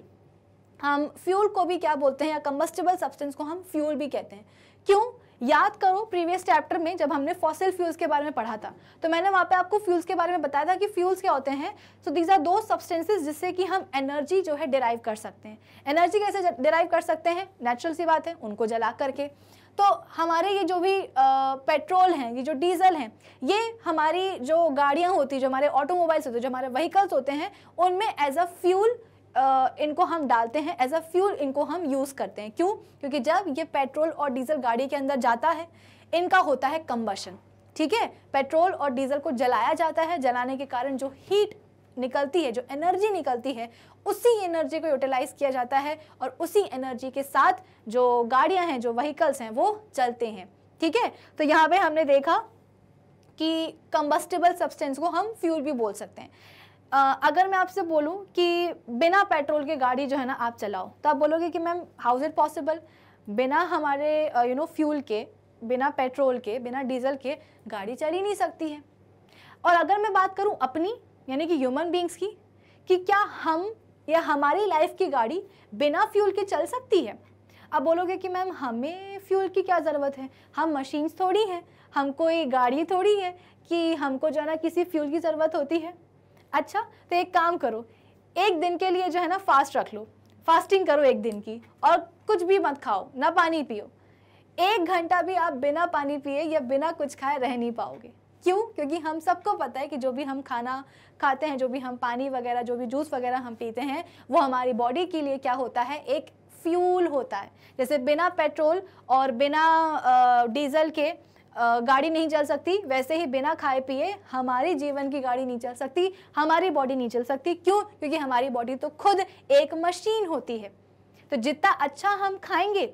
हम फ्यूल को भी क्या बोलते हैं या कम्बस्टेबल सब्सटेंस को हम फ्यूल भी कहते हैं क्यों याद करो प्रीवियस चैप्टर में जब हमने फॉसिल फ्यूल्स के बारे में पढ़ा था तो मैंने वहाँ पे आपको फ्यूल्स के बारे में बताया था कि फ्यूल्स क्या होते हैं सो दीज आर दो सब्सटेंसेस जिससे कि हम एनर्जी जो है डिराइव कर सकते हैं एनर्जी कैसे डिराइव कर सकते हैं नेचुरल सी बात है उनको जला करके तो हमारे ये जो भी आ, पेट्रोल हैं ये जो डीजल हैं ये हमारी जो गाड़ियाँ होती जो हमारे ऑटोमोबाइल्स होते जो हमारे व्हीकल्स होते हैं उनमें एज अ फ्यूल इनको हम डालते हैं एज अ फ्यूल इनको हम यूज़ करते हैं क्यों क्योंकि जब ये पेट्रोल और डीजल गाड़ी के अंदर जाता है इनका होता है कम्बशन ठीक है पेट्रोल और डीजल को जलाया जाता है जलाने के कारण जो हीट निकलती है जो एनर्जी निकलती है उसी एनर्जी को यूटिलाइज किया जाता है और उसी एनर्जी के साथ जो गाड़ियां हैं जो व्हीकल्स हैं वो चलते हैं ठीक है तो यहाँ पे हमने देखा कि कंबस्टेबल सब्सटेंस को हम फ्यूल भी बोल सकते हैं अगर मैं आपसे बोलूं कि बिना पेट्रोल के गाड़ी जो है ना आप चलाओ तो आप बोलोगे कि ma'am how is it possible बिना हमारे यू नो फ्यूल के बिना पेट्रोल के बिना डीजल के गाड़ी चल ही नहीं सकती है और अगर मैं बात करूं अपनी यानी कि ह्यूमन बींग्स की कि क्या हम या हमारी लाइफ की गाड़ी बिना फ्यूल के चल सकती है अब बोलोगे कि मैम हमें फ्यूल की क्या ज़रूरत है हम मशीन्स थोड़ी हैं हम कोई गाड़ी थोड़ी है कि हमको जो है ना किसी फ्यूल की ज़रूरत होती है अच्छा तो एक काम करो एक दिन के लिए जो है ना फास्ट रख लो फास्टिंग करो एक दिन की और कुछ भी मत खाओ ना पानी पियो एक घंटा भी आप बिना पानी पिए या बिना कुछ खाए रह नहीं पाओगे क्यों क्योंकि हम सबको पता है कि जो भी हम खाना खाते हैं जो भी हम पानी वगैरह जो भी जूस वगैरह हम पीते हैं वो हमारी बॉडी के लिए क्या होता है एक फ्यूल होता है जैसे बिना पेट्रोल और बिना डीजल के गाड़ी नहीं चल सकती वैसे ही बिना खाए पिए हमारे जीवन की गाड़ी नहीं चल सकती हमारी बॉडी नहीं चल सकती क्यों क्योंकि हमारी बॉडी तो खुद एक मशीन होती है तो जितना अच्छा हम खाएंगे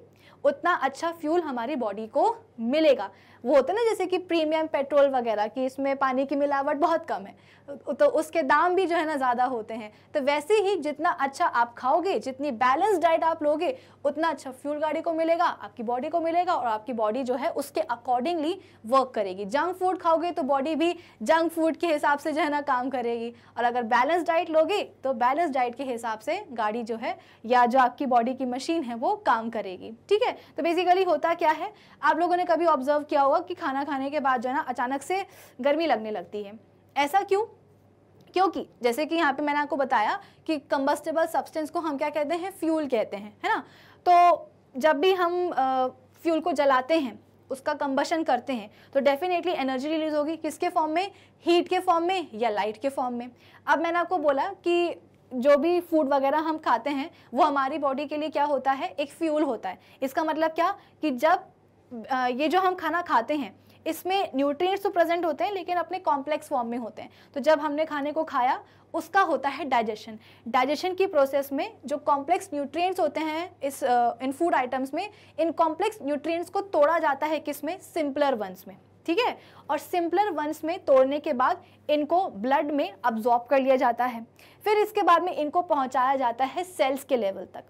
उतना अच्छा फ्यूल हमारी बॉडी को मिलेगा वो होता है ना जैसे कि प्रीमियम पेट्रोल वगैरह कि इसमें पानी की मिलावट बहुत कम है तो उसके दाम भी जो है ना ज़्यादा होते हैं तो वैसे ही जितना अच्छा आप खाओगे जितनी बैलेंस डाइट आप लोगे उतना अच्छा फ्यूल गाड़ी को मिलेगा आपकी बॉडी को मिलेगा और आपकी बॉडी जो है उसके अकॉर्डिंगली वर्क करेगी जंक फूड खाओगे तो बॉडी भी जंक फूड के हिसाब से जो है ना काम करेगी और अगर बैलेंस डाइट लोगे तो बैलेंस डाइट के हिसाब से गाड़ी जो है या जो आपकी बॉडी की मशीन है वो काम करेगी ठीक है तो बेसिकली होता क्या है आप लोगों ने कभी ऑब्जर्व किया होगा कि खाना खाने के बाद जो है ना अचानक से गर्मी लगने लगती है ऐसा क्यों क्योंकि जैसे कि यहाँ पे मैंने आपको बताया कि कंबस्टेबल सब्सटेंस को हम क्या कहते हैं फ्यूल कहते हैं है ना तो जब भी हम फ्यूल को जलाते हैं उसका कंबशन करते हैं तो डेफिनेटली एनर्जी रिलीज होगी किसके फॉर्म में हीट के फॉर्म में या लाइट के फॉर्म में अब मैंने आपको बोला कि जो भी फूड वगैरह हम खाते हैं वो हमारी बॉडी के लिए क्या होता है एक फ्यूल होता है इसका मतलब क्या कि जब ये जो हम खाना खाते हैं इसमें न्यूट्रिएंट्स तो प्रेजेंट होते हैं लेकिन अपने कॉम्प्लेक्स फॉर्म में होते हैं तो जब हमने खाने को खाया उसका होता है डाइजेशन डाइजेशन की प्रोसेस में जो कॉम्प्लेक्स न्यूट्रिएंट्स होते हैं इस इन फूड आइटम्स में इन कॉम्प्लेक्स न्यूट्रिएंट्स को तोड़ा जाता है किस में सिंपलर वंस में ठीक है और सिंपलर वंस में तोड़ने के बाद इनको ब्लड में अब्जॉर्ब कर लिया जाता है फिर इसके बाद में इनको पहुंचाया जाता है सेल्स के लेवल तक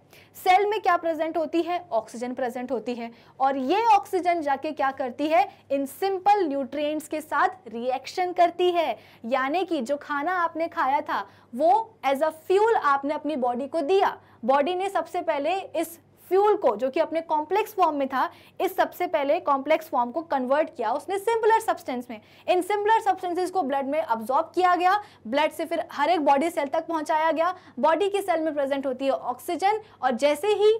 सेल में क्या प्रेजेंट होती है ऑक्सीजन प्रेजेंट होती है और ये ऑक्सीजन जाके क्या करती है इन सिंपल न्यूट्रिएंट्स के साथ रिएक्शन करती है यानी कि जो खाना आपने खाया था वो एज अ फ्यूल आपने अपनी बॉडी को दिया बॉडी ने सबसे पहले इस फ्यूल को जो कि अपने कॉम्प्लेक्स फॉर्म में था इस सबसे पहले कॉम्प्लेक्स फॉर्म को कन्वर्ट किया उसने सिंपलर सब्सटेंस में इन सिंपलर सब्सटेंसेस को ब्लड में अब्जॉर्ब किया गया ब्लड से फिर हर एक बॉडी सेल तक पहुंचाया गया बॉडी की सेल में प्रेजेंट होती है ऑक्सीजन और जैसे ही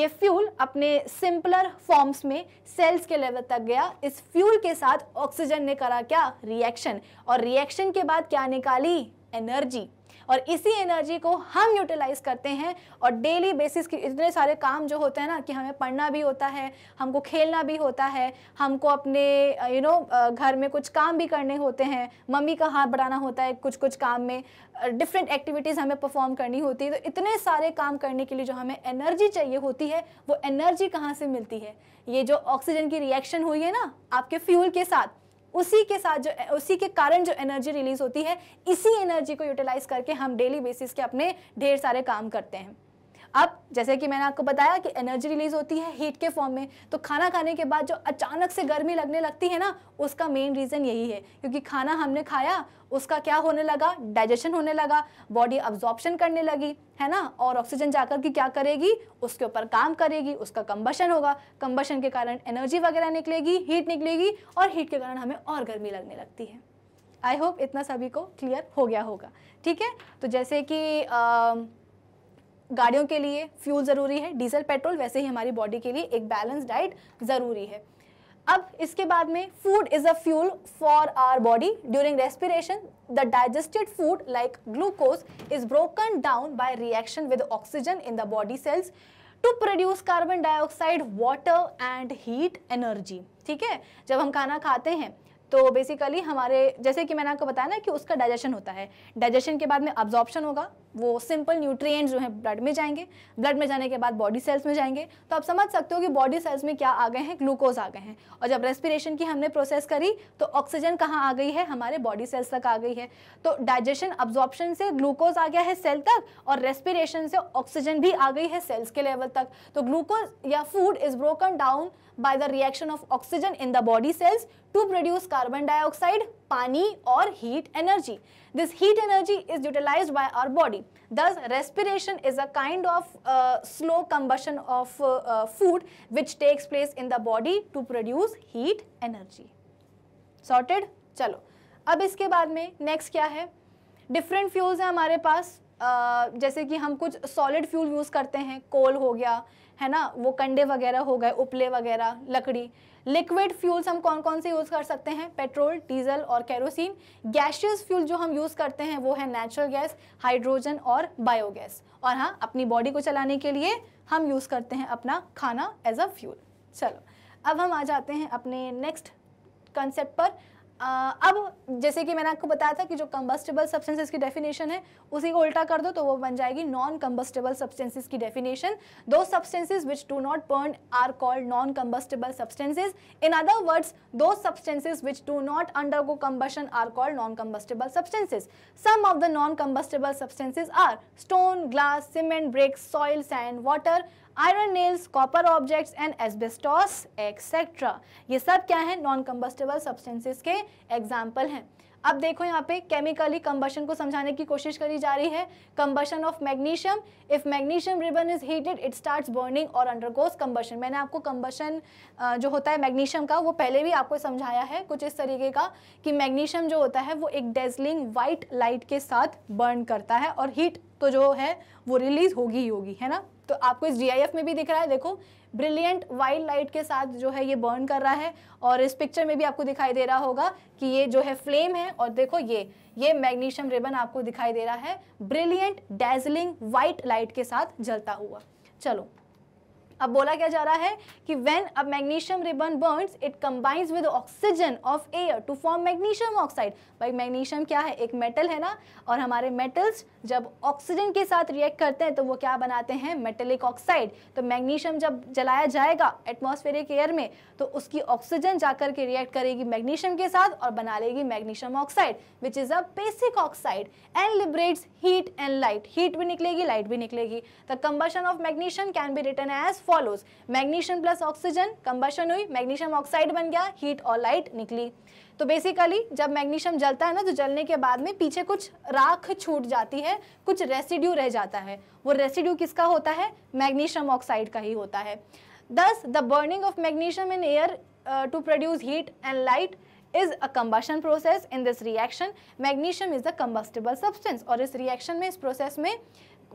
ये फ्यूल अपने सिंपलर फॉर्म्स में सेल्स के लेवल तक गया इस फ्यूल के साथ ऑक्सीजन ने करा क्या रिएक्शन और रिएक्शन के बाद क्या निकाली एनर्जी और इसी एनर्जी को हम यूटिलाइज करते हैं और डेली बेसिस के इतने सारे काम जो होते हैं ना कि हमें पढ़ना भी होता है हमको खेलना भी होता है हमको अपने यू uh, नो uh, घर में कुछ काम भी करने होते हैं मम्मी का हाथ बढ़ाना होता है कुछ कुछ काम में डिफरेंट uh, एक्टिविटीज़ हमें परफॉर्म करनी होती है तो इतने सारे काम करने के लिए जो हमें एनर्जी चाहिए होती है वो एनर्जी कहाँ से मिलती है ये जो ऑक्सीजन की रिएक्शन हुई है ना आपके फ्यूल के साथ उसी के साथ जो उसी के कारण जो एनर्जी रिलीज होती है इसी एनर्जी को यूटिलाइज करके हम डेली बेसिस के अपने ढेर सारे काम करते हैं अब जैसे कि मैंने आपको बताया कि एनर्जी रिलीज होती है हीट के फॉर्म में तो खाना खाने के बाद जो अचानक से गर्मी लगने लगती है ना उसका मेन रीज़न यही है क्योंकि खाना हमने खाया उसका क्या होने लगा डाइजेशन होने लगा बॉडी अब्जॉर्प्शन करने लगी है ना और ऑक्सीजन जाकर के क्या करेगी उसके ऊपर काम करेगी उसका कम्बशन होगा कम्बशन के कारण एनर्जी वगैरह निकलेगी हीट निकलेगी और हीट के कारण हमें और गर्मी लगने लगती है आई होप इतना सभी को क्लियर हो गया होगा ठीक है तो जैसे कि आ, गाड़ियों के लिए फ्यूल ज़रूरी है डीजल पेट्रोल वैसे ही हमारी बॉडी के लिए एक बैलेंस डाइट ज़रूरी है अब इसके बाद में food is a fuel for our body during respiration the digested food like glucose is broken down by reaction with oxygen in the body cells to produce carbon dioxide water and heat energy ठीक है जब हम खाना खाते हैं तो basically हमारे जैसे कि मैंने आपको बताया ना कि उसका डाइजेशन होता है डाइजेशन के बाद में अब्जॉर्प्शन होगा वो सिंपल न्यूट्रिएंट्स जो हैं ब्लड में जाएंगे ब्लड में जाने के बाद बॉडी सेल्स में जाएंगे तो आप समझ सकते हो कि बॉडी सेल्स में क्या आ गए हैं ग्लूकोज आ गए हैं और जब रेस्पिरेशन की हमने प्रोसेस करी तो ऑक्सीजन कहाँ आ गई है हमारे बॉडी सेल्स तक आ गई है तो डाइजेशन अब्जॉर्प्शन से ग्लूकोज आ गया है सेल तक और रेस्पिरेशन से ऑक्सीजन भी आ गई है सेल्स के लेवल तक तो ग्लूकोज या food is broken down by the reaction of oxygen in the body cells to produce carbon dioxide पानी और heat energy this heat energy is utilise by our body thus respiration is a kind of slow combustion of food which takes place in the body to produce heat energy sorted चलो अब इसके बाद में next क्या है different fuels हैं हमारे पास Uh, जैसे कि हम कुछ सॉलिड फ्यूल यूज़ करते हैं कोल हो गया है ना वो कंडे वगैरह हो गए उपले वगैरह लकड़ी लिक्विड फ्यूल्स हम कौन कौन से यूज़ कर सकते हैं पेट्रोल डीजल और कैरोसिन गैशियस फ्यूल जो हम यूज़ करते हैं वो है नेचुरल गैस हाइड्रोजन और बायोगैस और हाँ अपनी बॉडी को चलाने के लिए हम यूज़ करते हैं अपना खाना एज अ फ्यूल चलो अब हम आ जाते हैं अपने नेक्स्ट कंसेप्ट पर अब जैसे कि मैंने आपको बताया था कि जो कम्बस्टेबल सब्सटेंसेस की डेफिनेशन है उसी को उल्टा कर दो तो वो बन जाएगी नॉन कम्बस्टेबल सब्सटेंसेस की definition those substances which do not burn are called non combustible substances in other words those substances which do not undergo combustion are called non combustible substances some of the non combustible substances are stone glass cement brick soil sand water iron nails copper objects and asbestos etcetera ये सब क्या है non combustible substances के example हैं अब देखो यहाँ पे केमिकली कम्बशन को समझाने की कोशिश करी जा रही है combustion of magnesium if magnesium ribbon is heated it starts burning और अंडरगोज कम्बशन मैंने आपको कम्बशन जो होता है मैग्नीशियम का वो पहले भी आपको समझाया है कुछ इस तरीके का कि मैग्नीशियम जो होता है वो एक डेजलिंग वाइट लाइट के साथ बर्न करता है और हीट तो जो है वो रिलीज होगी ही होगी है ना तो आपको इस जी में भी दिख रहा है देखो ब्रिलियंट वाइल्ड लाइट के साथ जो है ये बर्न कर रहा है और इस पिक्चर में भी आपको दिखाई दे रहा होगा कि ये जो है फ्लेम है और देखो ये ये मैग्नीशियम रिबन आपको दिखाई दे रहा है ब्रिलियंट डेजलिंग वाइट लाइट के साथ जलता हुआ चलो अब बोला क्या जा रहा है कि वेन अब magnesium ribbon burn it combines with oxygen of air to form magnesium oxide भाई मैग्नीशियम क्या है एक मेटल है ना और हमारे मेटल्स जब ऑक्सीजन के साथ रिएक्ट करते हैं तो वो क्या बनाते हैं मेटेलिक ऑक्साइड तो मैग्नीशियम जब जलाया जाएगा एटमोस्फेरिक एयर में तो उसकी ऑक्सीजन जाकर के रिएक्ट करेगी मैग्नीशियम के साथ और बना लेगी magnesium oxide which is a basic oxide and liberates heat and light heat भी निकलेगी लाइट भी निकलेगी the combustion of magnesium can be written as follows magnesium plus oxygen combustion हुई मैग्नीशियम ऑक्साइड बन गया हीट और लाइट निकली तो बेसिकली जब मैग्नीशियम जलता है ना तो जलने के बाद में पीछे कुछ राख छूट जाती है कुछ रेसिड्यू रह जाता है वो रेसिड्यू किसका होता है मैग्नीशियम ऑक्साइड का ही होता है thus the burning of magnesium in air to produce heat and light is a combustion process in this reaction magnesium is a combustible substance और इस रिएक्शन में इस प्रोसेस में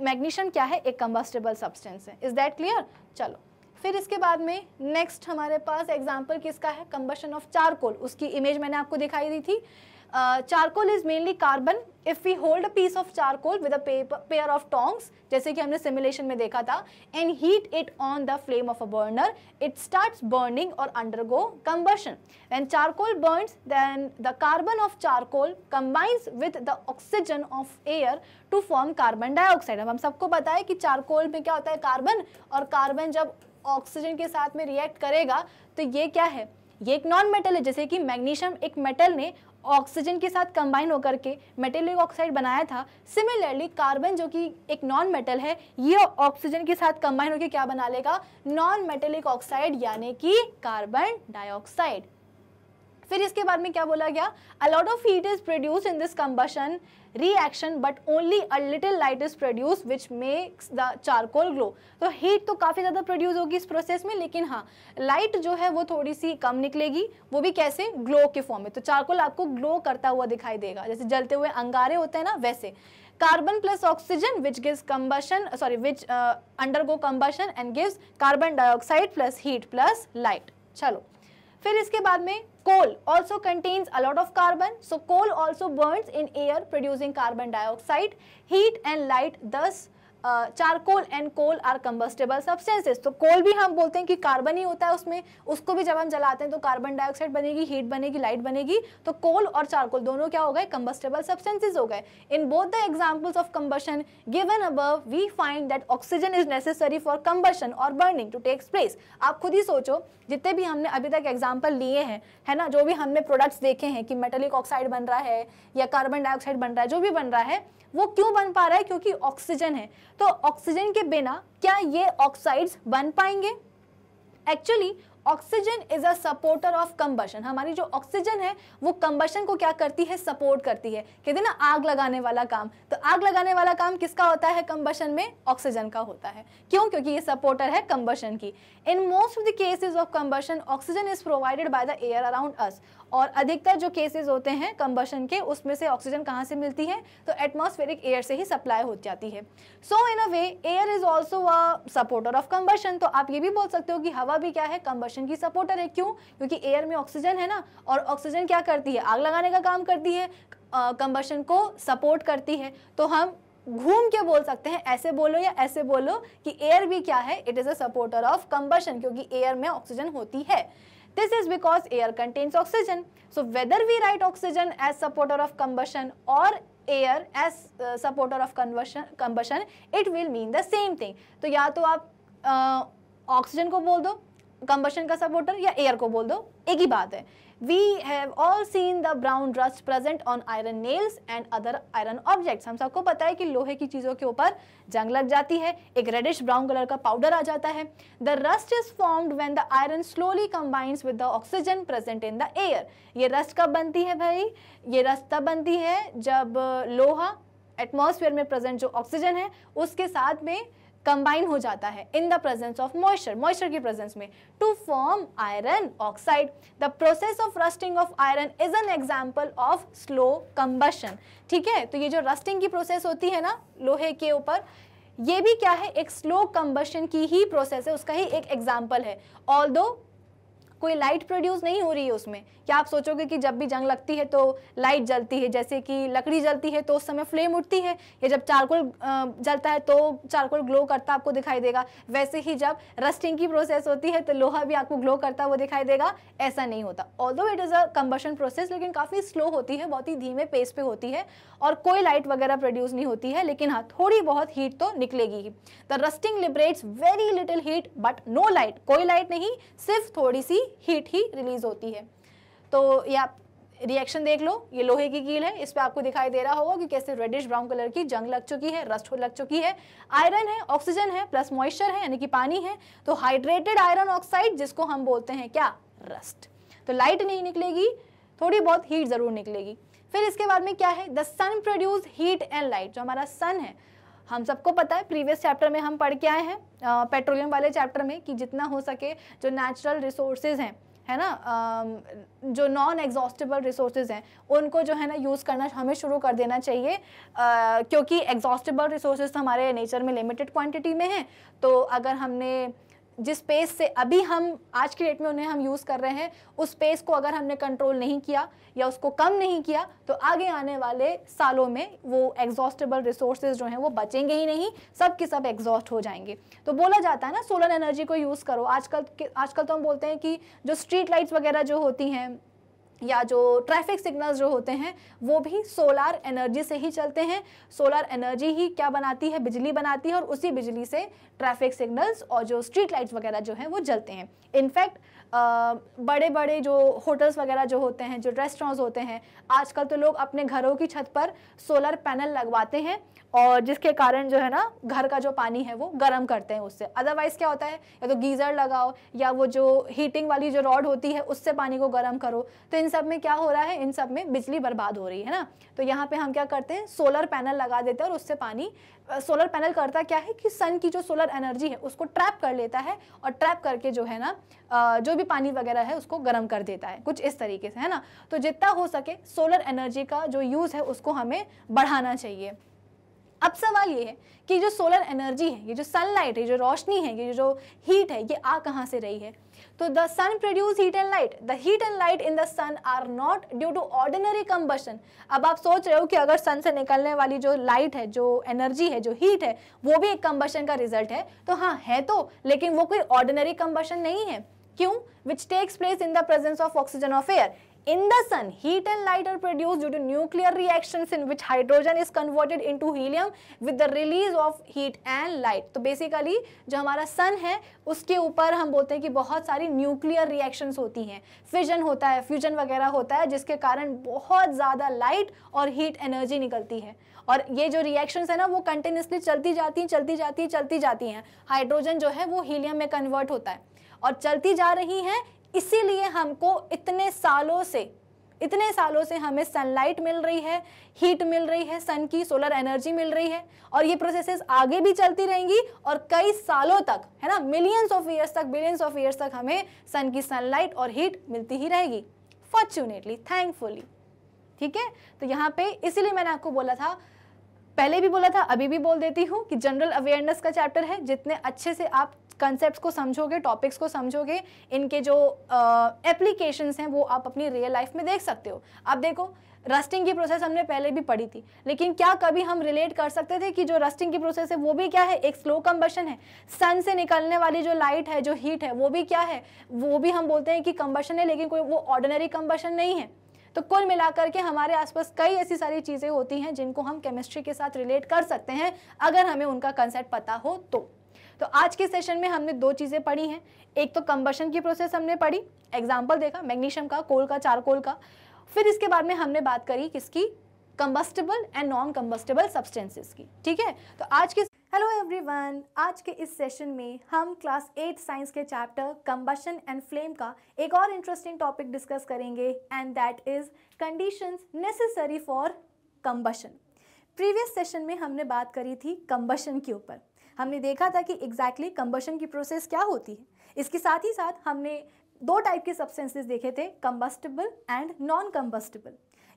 मैग्नीशियम क्या है एक कम्बस्टेबल सब्सटेंस है इज दैट क्लियर चलो फिर इसके बाद में नेक्स्ट हमारे पास एग्जाम्पल किसका है कम्बशन ऑफ चारकोल उसकी इमेज मैंने आपको दिखाई दी थी charcoal is mainly carbon if we hold a piece of charcoal with a pair of tongs जैसे कि हमने सिमुलेशन में देखा था and heat it on the flame of a burner it start burning और undergo combustion and charcoal burn then the carbon of charcoal combines with the oxygen of air to form carbon dioxide हम सबको पता है कि charcoal में क्या होता है कार्बन और कार्बन जब ऑक्सीजन के साथ में रिएक्ट करेगा तो ये क्या है ये एक नॉन मेटल है जैसे कि मैग्नीशियम एक मेटल ने ऑक्सीजन के साथ कंबाइन होकर के मेटेलिक ऑक्साइड बनाया था सिमिलरली कार्बन जो कि एक नॉन मेटल है ये ऑक्सीजन के साथ कंबाइन होकर क्या बना लेगा नॉन मेटेलिक ऑक्साइड यानी कि कार्बन डाइऑक्साइड फिर इसके बाद में क्या बोला गया a lot of heat is produce in this combustion reaction but only a little light is produce which makes the charcoal glow तो हीट तो काफ़ी ज़्यादा प्रोड्यूस होगी इस प्रोसेस में लेकिन हाँ लाइट जो है वो थोड़ी सी कम निकलेगी वो भी कैसे ग्लो के फॉर्म में तो चारकोल आपको ग्लो करता हुआ दिखाई देगा जैसे जलते हुए अंगारे होते हैं ना वैसे carbon plus oxygen which gives combustion sorry which undergo combustion and gives carbon dioxide plus heat plus light चलो फिर इसके बाद में coal also contains a lot of carbon so coal also burn in air producing carbon dioxide heat and light thus charcoal and coal are combustible substances तो coal भी हम बोलते हैं कि कार्बन ही होता है उसमें उसको भी जब हम जलाते हैं तो कार्बन डाइऑक्साइड बनेगी हीट बनेगी लाइट बनेगी तो कोल और चारकोल दोनों क्या हो गए कम्बस्टेबल सब्सटेंसेज हो गए in both the examples of combustion given above we find that oxygen is necessary for combustion और बर्निंग टू टेक्स प्लेस आप खुद ही सोचो जितने भी हमने अभी तक एग्जाम्पल लिए हैं है ना जो भी हमने प्रोडक्ट्स देखे हैं कि मेटेलिक ऑक्साइड बन रहा है या कार्बन डाइऑक्साइड बन रहा है जो भी बन रहा है वो क्यों बन पा रहा है क्योंकि ऑक्सीजन है तो ऑक्सीजन के बिना क्या ये ऑक्साइड्स बन पाएंगे actually oxygen is a supporter of combustion हमारी जो ऑक्सीजन है वो कंबशन को क्या करती है सपोर्ट करती है कहते हैं ना आग लगाने वाला काम तो आग लगाने वाला काम किसका होता है कंबशन में ऑक्सीजन का होता है क्यों क्योंकि ये सपोर्टर है कंबशन की in most of the cases of combustion oxygen is provided by the air around us और अधिकतर जो केसेस होते हैं कंबशन के उसमें से ऑक्सीजन कहाँ से मिलती है तो एटमॉस्फेरिक एयर से ही सप्लाई हो जाती है so in a way air is also a supporter of combustion तो आप ये भी बोल सकते हो कि हवा भी क्या है कंबशन की सपोर्टर है क्यों क्योंकि एयर में ऑक्सीजन है ना और ऑक्सीजन क्या करती है आग लगाने का काम करती है कंबशन uh, को सपोर्ट करती है तो हम घूम के बोल सकते हैं ऐसे बोलो या ऐसे बोलो कि एयर भी क्या है it is a supporter of combustion क्योंकि एयर में ऑक्सीजन होती है This is because air contains oxygen. So whether we write oxygen as supporter of combustion or air as uh, supporter of combustion, combustion, it will mean the same thing. to ya to aap oxygen uh, को बोल दो combustion का supporter या air को बोल दो एक ही बात है we have all seen the brown rust present on iron nails and other iron objects हम सबको पता है कि लोहे की चीज़ों के ऊपर जंग लग जाती है एक रेडिश ब्राउन कलर का पाउडर आ जाता है the rust is formed when the iron slowly combines with the oxygen present in the air ये रस्ट कब बनती है भाई ये रस्ट तब बनती है जब लोहा एटमॉस्फेयर में प्रेजेंट जो ऑक्सीजन है उसके साथ में कंबाइन हो जाता है in the presence of moisture moisture की प्रेजेंस में to form iron oxide the process of rusting of iron is an example of slow combustion ठीक है तो ये जो रस्टिंग की प्रोसेस होती है ना लोहे के ऊपर ये भी क्या है एक स्लो कंबशन की ही प्रोसेस है उसका ही एक एग्जाम्पल है ऑल कोई लाइट प्रोड्यूस नहीं हो रही है उसमें क्या आप सोचोगे कि जब भी जंग लगती है तो लाइट जलती है जैसे कि लकड़ी जलती है तो उस समय फ्लेम उठती है या जब चारकोल जलता है तो चारकोल ग्लो करता आपको दिखाई देगा वैसे ही जब रस्टिंग की प्रोसेस होती है तो लोहा भी आपको ग्लो करता हुआ दिखाई देगा ऐसा नहीं होता all it is a combustion process लेकिन काफ़ी स्लो होती है बहुत ही धीमे पेस पे होती है और कोई लाइट वगैरह प्रोड्यूस नहीं होती है लेकिन हाँ थोड़ी बहुत हीट तो निकलेगी the rusting liberates very little heat but no light कोई लाइट नहीं सिर्फ थोड़ी सी हीट ही रिलीज होती है तो ये आप रिएक्शन देख लो ये लोहे की कील है इस पर आपको दिखाई दे रहा होगा कि कैसे रेडिश ब्राउन कलर की जंग लग चुकी है रस्ट हो लग चुकी है आयरन है ऑक्सीजन है प्लस मॉइस्चर है यानी कि पानी है तो हाइड्रेटेड आयरन ऑक्साइड जिसको हम बोलते हैं क्या रस्ट तो लाइट नहीं निकलेगी थोड़ी बहुत हीट ज़रूर निकलेगी फिर इसके बाद में क्या है the sun produce heat and light जो हमारा सन है हम सबको पता है प्रीवियस चैप्टर में हम पढ़ के आए हैं पेट्रोलियम वाले चैप्टर में कि जितना हो सके जो नेचुरल रिसोर्सेज हैं है ना जो नॉन एग्जॉस्टेबल रिसोर्सेज हैं उनको जो है ना यूज़ करना हमें शुरू कर देना चाहिए क्योंकि एग्जॉस्टेबल रिसोर्सेज तो हमारे नेचर में लिमिटेड क्वांटिटी में हैं तो अगर हमने जिस स्पेस से अभी हम आज की डेट में उन्हें हम यूज़ कर रहे हैं उस स्पेस को अगर हमने कंट्रोल नहीं किया या उसको कम नहीं किया तो आगे आने वाले सालों में वो एग्जॉस्टेबल रिसोर्सेज जो हैं वो बचेंगे ही नहीं सब के सब एग्जॉस्ट हो जाएंगे तो बोला जाता है ना सोलर एनर्जी को यूज़ करो आजकल आजकल तो हम बोलते हैं कि जो स्ट्रीट लाइट्स वगैरह जो होती हैं या जो ट्रैफिक सिग्नल्स जो होते हैं वो भी सोलार एनर्जी से ही चलते हैं सोलार एनर्जी ही क्या बनाती है बिजली बनाती है और उसी बिजली से ट्रैफिक सिग्नल्स और जो स्ट्रीट लाइट्स वगैरह जो हैं वो जलते हैं इनफैक्ट बड़े बड़े जो होटल्स वगैरह जो होते हैं जो रेस्टोरेंट्स होते हैं आजकल तो लोग अपने घरों की छत पर सोलर पैनल लगवाते हैं और जिसके कारण जो है ना घर का जो पानी है वो गर्म करते हैं उससे अदरवाइज़ क्या होता है या तो गीज़र लगाओ या वो जो हीटिंग वाली जो रॉड होती है उससे पानी को गर्म करो तो इन सब में क्या हो रहा है इन सब में बिजली बर्बाद हो रही है ना तो यहाँ पे हम क्या करते हैं सोलर पैनल लगा देते हैं और उससे पानी सोलर पैनल करता क्या है कि सन की जो सोलर एनर्जी है उसको ट्रैप कर लेता है और ट्रैप करके जो है ना जो भी पानी वगैरह है उसको गर्म कर देता है कुछ इस तरीके से है ना तो जितना हो सके सोलर एनर्जी का जो यूज़ है उसको हमें बढ़ाना चाहिए अब सवाल ये है कि जो सोलर एनर्जी है ये जो सनलाइट है जो रोशनी है ये जो हीट है ये आ कहाँ से रही है तो the sun produce heat and light the heat and light in the sun are not due to ordinary combustion अब आप सोच रहे हो कि अगर सन से निकलने वाली जो लाइट है जो एनर्जी है जो हीट है वो भी एक कम्बशन का रिजल्ट है तो हाँ है तो लेकिन वो कोई ऑर्डिनरी कम्बशन नहीं है क्यों which takes place in the presence of oxygen of air in the sun heat and light are produced due to nuclear reactions in which hydrogen is converted into helium with the release of heat and light तो basically जो हमारा sun है उसके ऊपर हम बोलते हैं कि बहुत सारी nuclear reactions होती हैं fission होता है fusion वगैरह होता है जिसके कारण बहुत ज़्यादा light और heat energy निकलती है और ये जो रिएक्शंस है ना वो कंटिन्यूसली चलती जाती हैं चलती जाती हैं चलती जाती हैं हाइड्रोजन जो है वो हीलियम में कन्वर्ट होता है और चलती जा रही हैं इसीलिए हमको इतने सालों से इतने सालों से हमें सनलाइट मिल रही है हीट मिल रही है सन की सोलर एनर्जी मिल रही है और ये प्रोसेसेस आगे भी चलती रहेंगी और कई सालों तक है ना मिलियंस ऑफ ईयर्स तक बिलियंस ऑफ ईयर्स तक हमें सन की सनलाइट और हीट मिलती ही रहेगी फॉर्चुनेटली थैंकफुली ठीक है तो यहाँ पे इसीलिए मैंने आपको बोला था पहले भी बोला था अभी भी बोल देती हूँ कि जनरल अवेयरनेस का चैप्टर है जितने अच्छे से आप कंसेप्ट को समझोगे टॉपिक्स को समझोगे इनके जो एप्लीकेशन हैं वो आप अपनी रियल लाइफ में देख सकते हो अब देखो रस्टिंग की प्रोसेस हमने पहले भी पढ़ी थी लेकिन क्या कभी हम रिलेट कर सकते थे कि जो रस्टिंग की प्रोसेस है वो भी क्या है एक स्लो कम्बशन है सन से निकलने वाली जो लाइट है जो हीट है वो भी क्या है वो भी हम बोलते हैं कि कम्बशन है लेकिन कोई वो ऑर्डिनरी कम्बशन नहीं है तो कुल मिलाकर के हमारे आसपास कई ऐसी सारी चीज़ें होती हैं जिनको हम केमिस्ट्री के साथ रिलेट कर सकते हैं अगर हमें उनका कंसेप्ट पता हो तो तो आज के सेशन में हमने दो चीज़ें पढ़ी हैं एक तो कम्बशन की प्रोसेस हमने पढ़ी एग्जाम्पल देखा मैग्नीशियम का कोल का चारकोल का फिर इसके बाद में हमने बात करी किसकी combustible and non combustible substances की ठीक है तो आज के हेलो एवरीवन आज के इस सेशन में हम क्लास एट साइंस के चैप्टर कम्बशन एंड फ्लेम का एक और इंटरेस्टिंग टॉपिक डिस्कस करेंगे and that is conditions necessary for combustion previous session में हमने बात करी थी कम्बशन के ऊपर हमने देखा था कि एग्जैक्टली exactly कंबशन की प्रोसेस क्या होती है इसके साथ ही साथ हमने दो टाइप के सब्सटेंसेस देखे थे कंबस्टेबल एंड नॉन कंबस्टेबल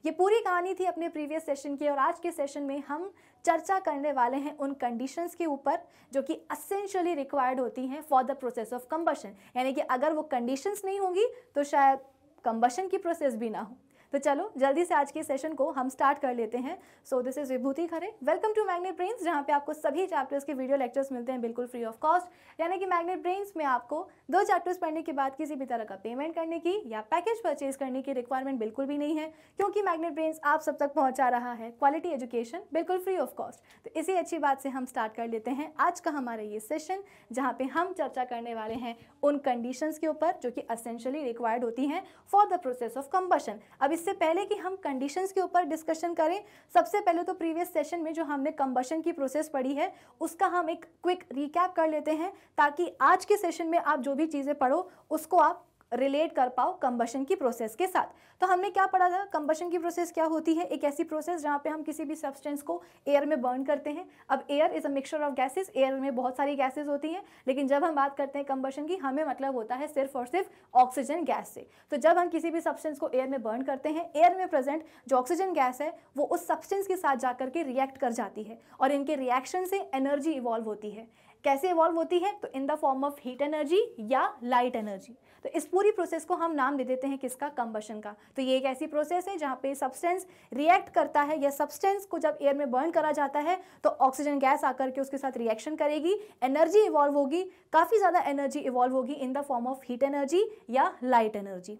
ये पूरी कहानी थी अपने प्रीवियस सेशन की और आज के सेशन में हम चर्चा करने वाले हैं उन कंडीशंस के ऊपर जो कि असेंशियली रिक्वायर्ड होती हैं for the process of combustion यानी कि अगर वो कंडीशंस नहीं होंगी तो शायद कंबशन की प्रोसेस भी ना हो तो चलो जल्दी से आज के सेशन को हम स्टार्ट कर लेते हैं so this is Vibhuti Khare welcome to Magnet Brains जहाँ पे आपको सभी चैप्टर्स के वीडियो लेक्चर्स मिलते हैं बिल्कुल फ्री ऑफ कॉस्ट यानी कि मैग्नेट ब्रेन्स में आपको दो चैप्टर्स पढ़ने के बाद किसी भी तरह का पेमेंट करने की या पैकेज परचेज करने की रिक्वायरमेंट बिल्कुल भी नहीं है क्योंकि मैग्नेट ब्रेन्स आप सब तक पहुँचा रहा है क्वालिटी एजुकेशन बिल्कुल फ्री ऑफ कॉस्ट तो इसी अच्छी बात से हम स्टार्ट कर लेते हैं आज का हमारा ये सेशन जहाँ पे हम चर्चा करने वाले हैं उन कंडीशंस के ऊपर जो कि असेंशली रिक्वायर्ड होती हैं for the process of combustion अभी इससे पहले कि हम कंडीशंस के ऊपर डिस्कशन करें सबसे पहले तो प्रीवियस सेशन में जो हमने कंबशन की प्रोसेस पढ़ी है उसका हम एक क्विक रिकैप कर लेते हैं ताकि आज के सेशन में आप जो भी चीज़ें पढ़ो उसको आप रिलेट कर पाओ कम्बशन की प्रोसेस के साथ तो हमने क्या पढ़ा था कम्बशन की प्रोसेस क्या होती है एक ऐसी प्रोसेस जहाँ पे हम किसी भी सब्सटेंस को एयर में बर्न करते हैं अब air is a mixture of gases air में बहुत सारी गैसेस होती हैं लेकिन जब हम बात करते हैं कम्बशन की हमें मतलब होता है सिर्फ और सिर्फ ऑक्सीजन गैस से तो जब हम किसी भी सब्सटेंस को एयर में बर्न करते हैं एयर में प्रेजेंट जो ऑक्सीजन गैस है वो उस सब्सटेंस के साथ जा करके रिएक्ट कर जाती है और इनके रिएक्शन से एनर्जी इवॉल्व होती है कैसे इवॉल्व होती है तो in the form of heat energy या लाइट एनर्जी तो इस पूरी प्रोसेस को हम नाम दे देते हैं किसका कम्बशन का तो ये एक ऐसी प्रोसेस है जहाँ पे सब्सटेंस रिएक्ट करता है या सब्सटेंस को जब एयर में बर्न करा जाता है तो ऑक्सीजन गैस आकर के उसके साथ रिएक्शन करेगी एनर्जी इवॉल्व होगी काफ़ी ज़्यादा एनर्जी इवॉल्व होगी in the form of heat energy या लाइट एनर्जी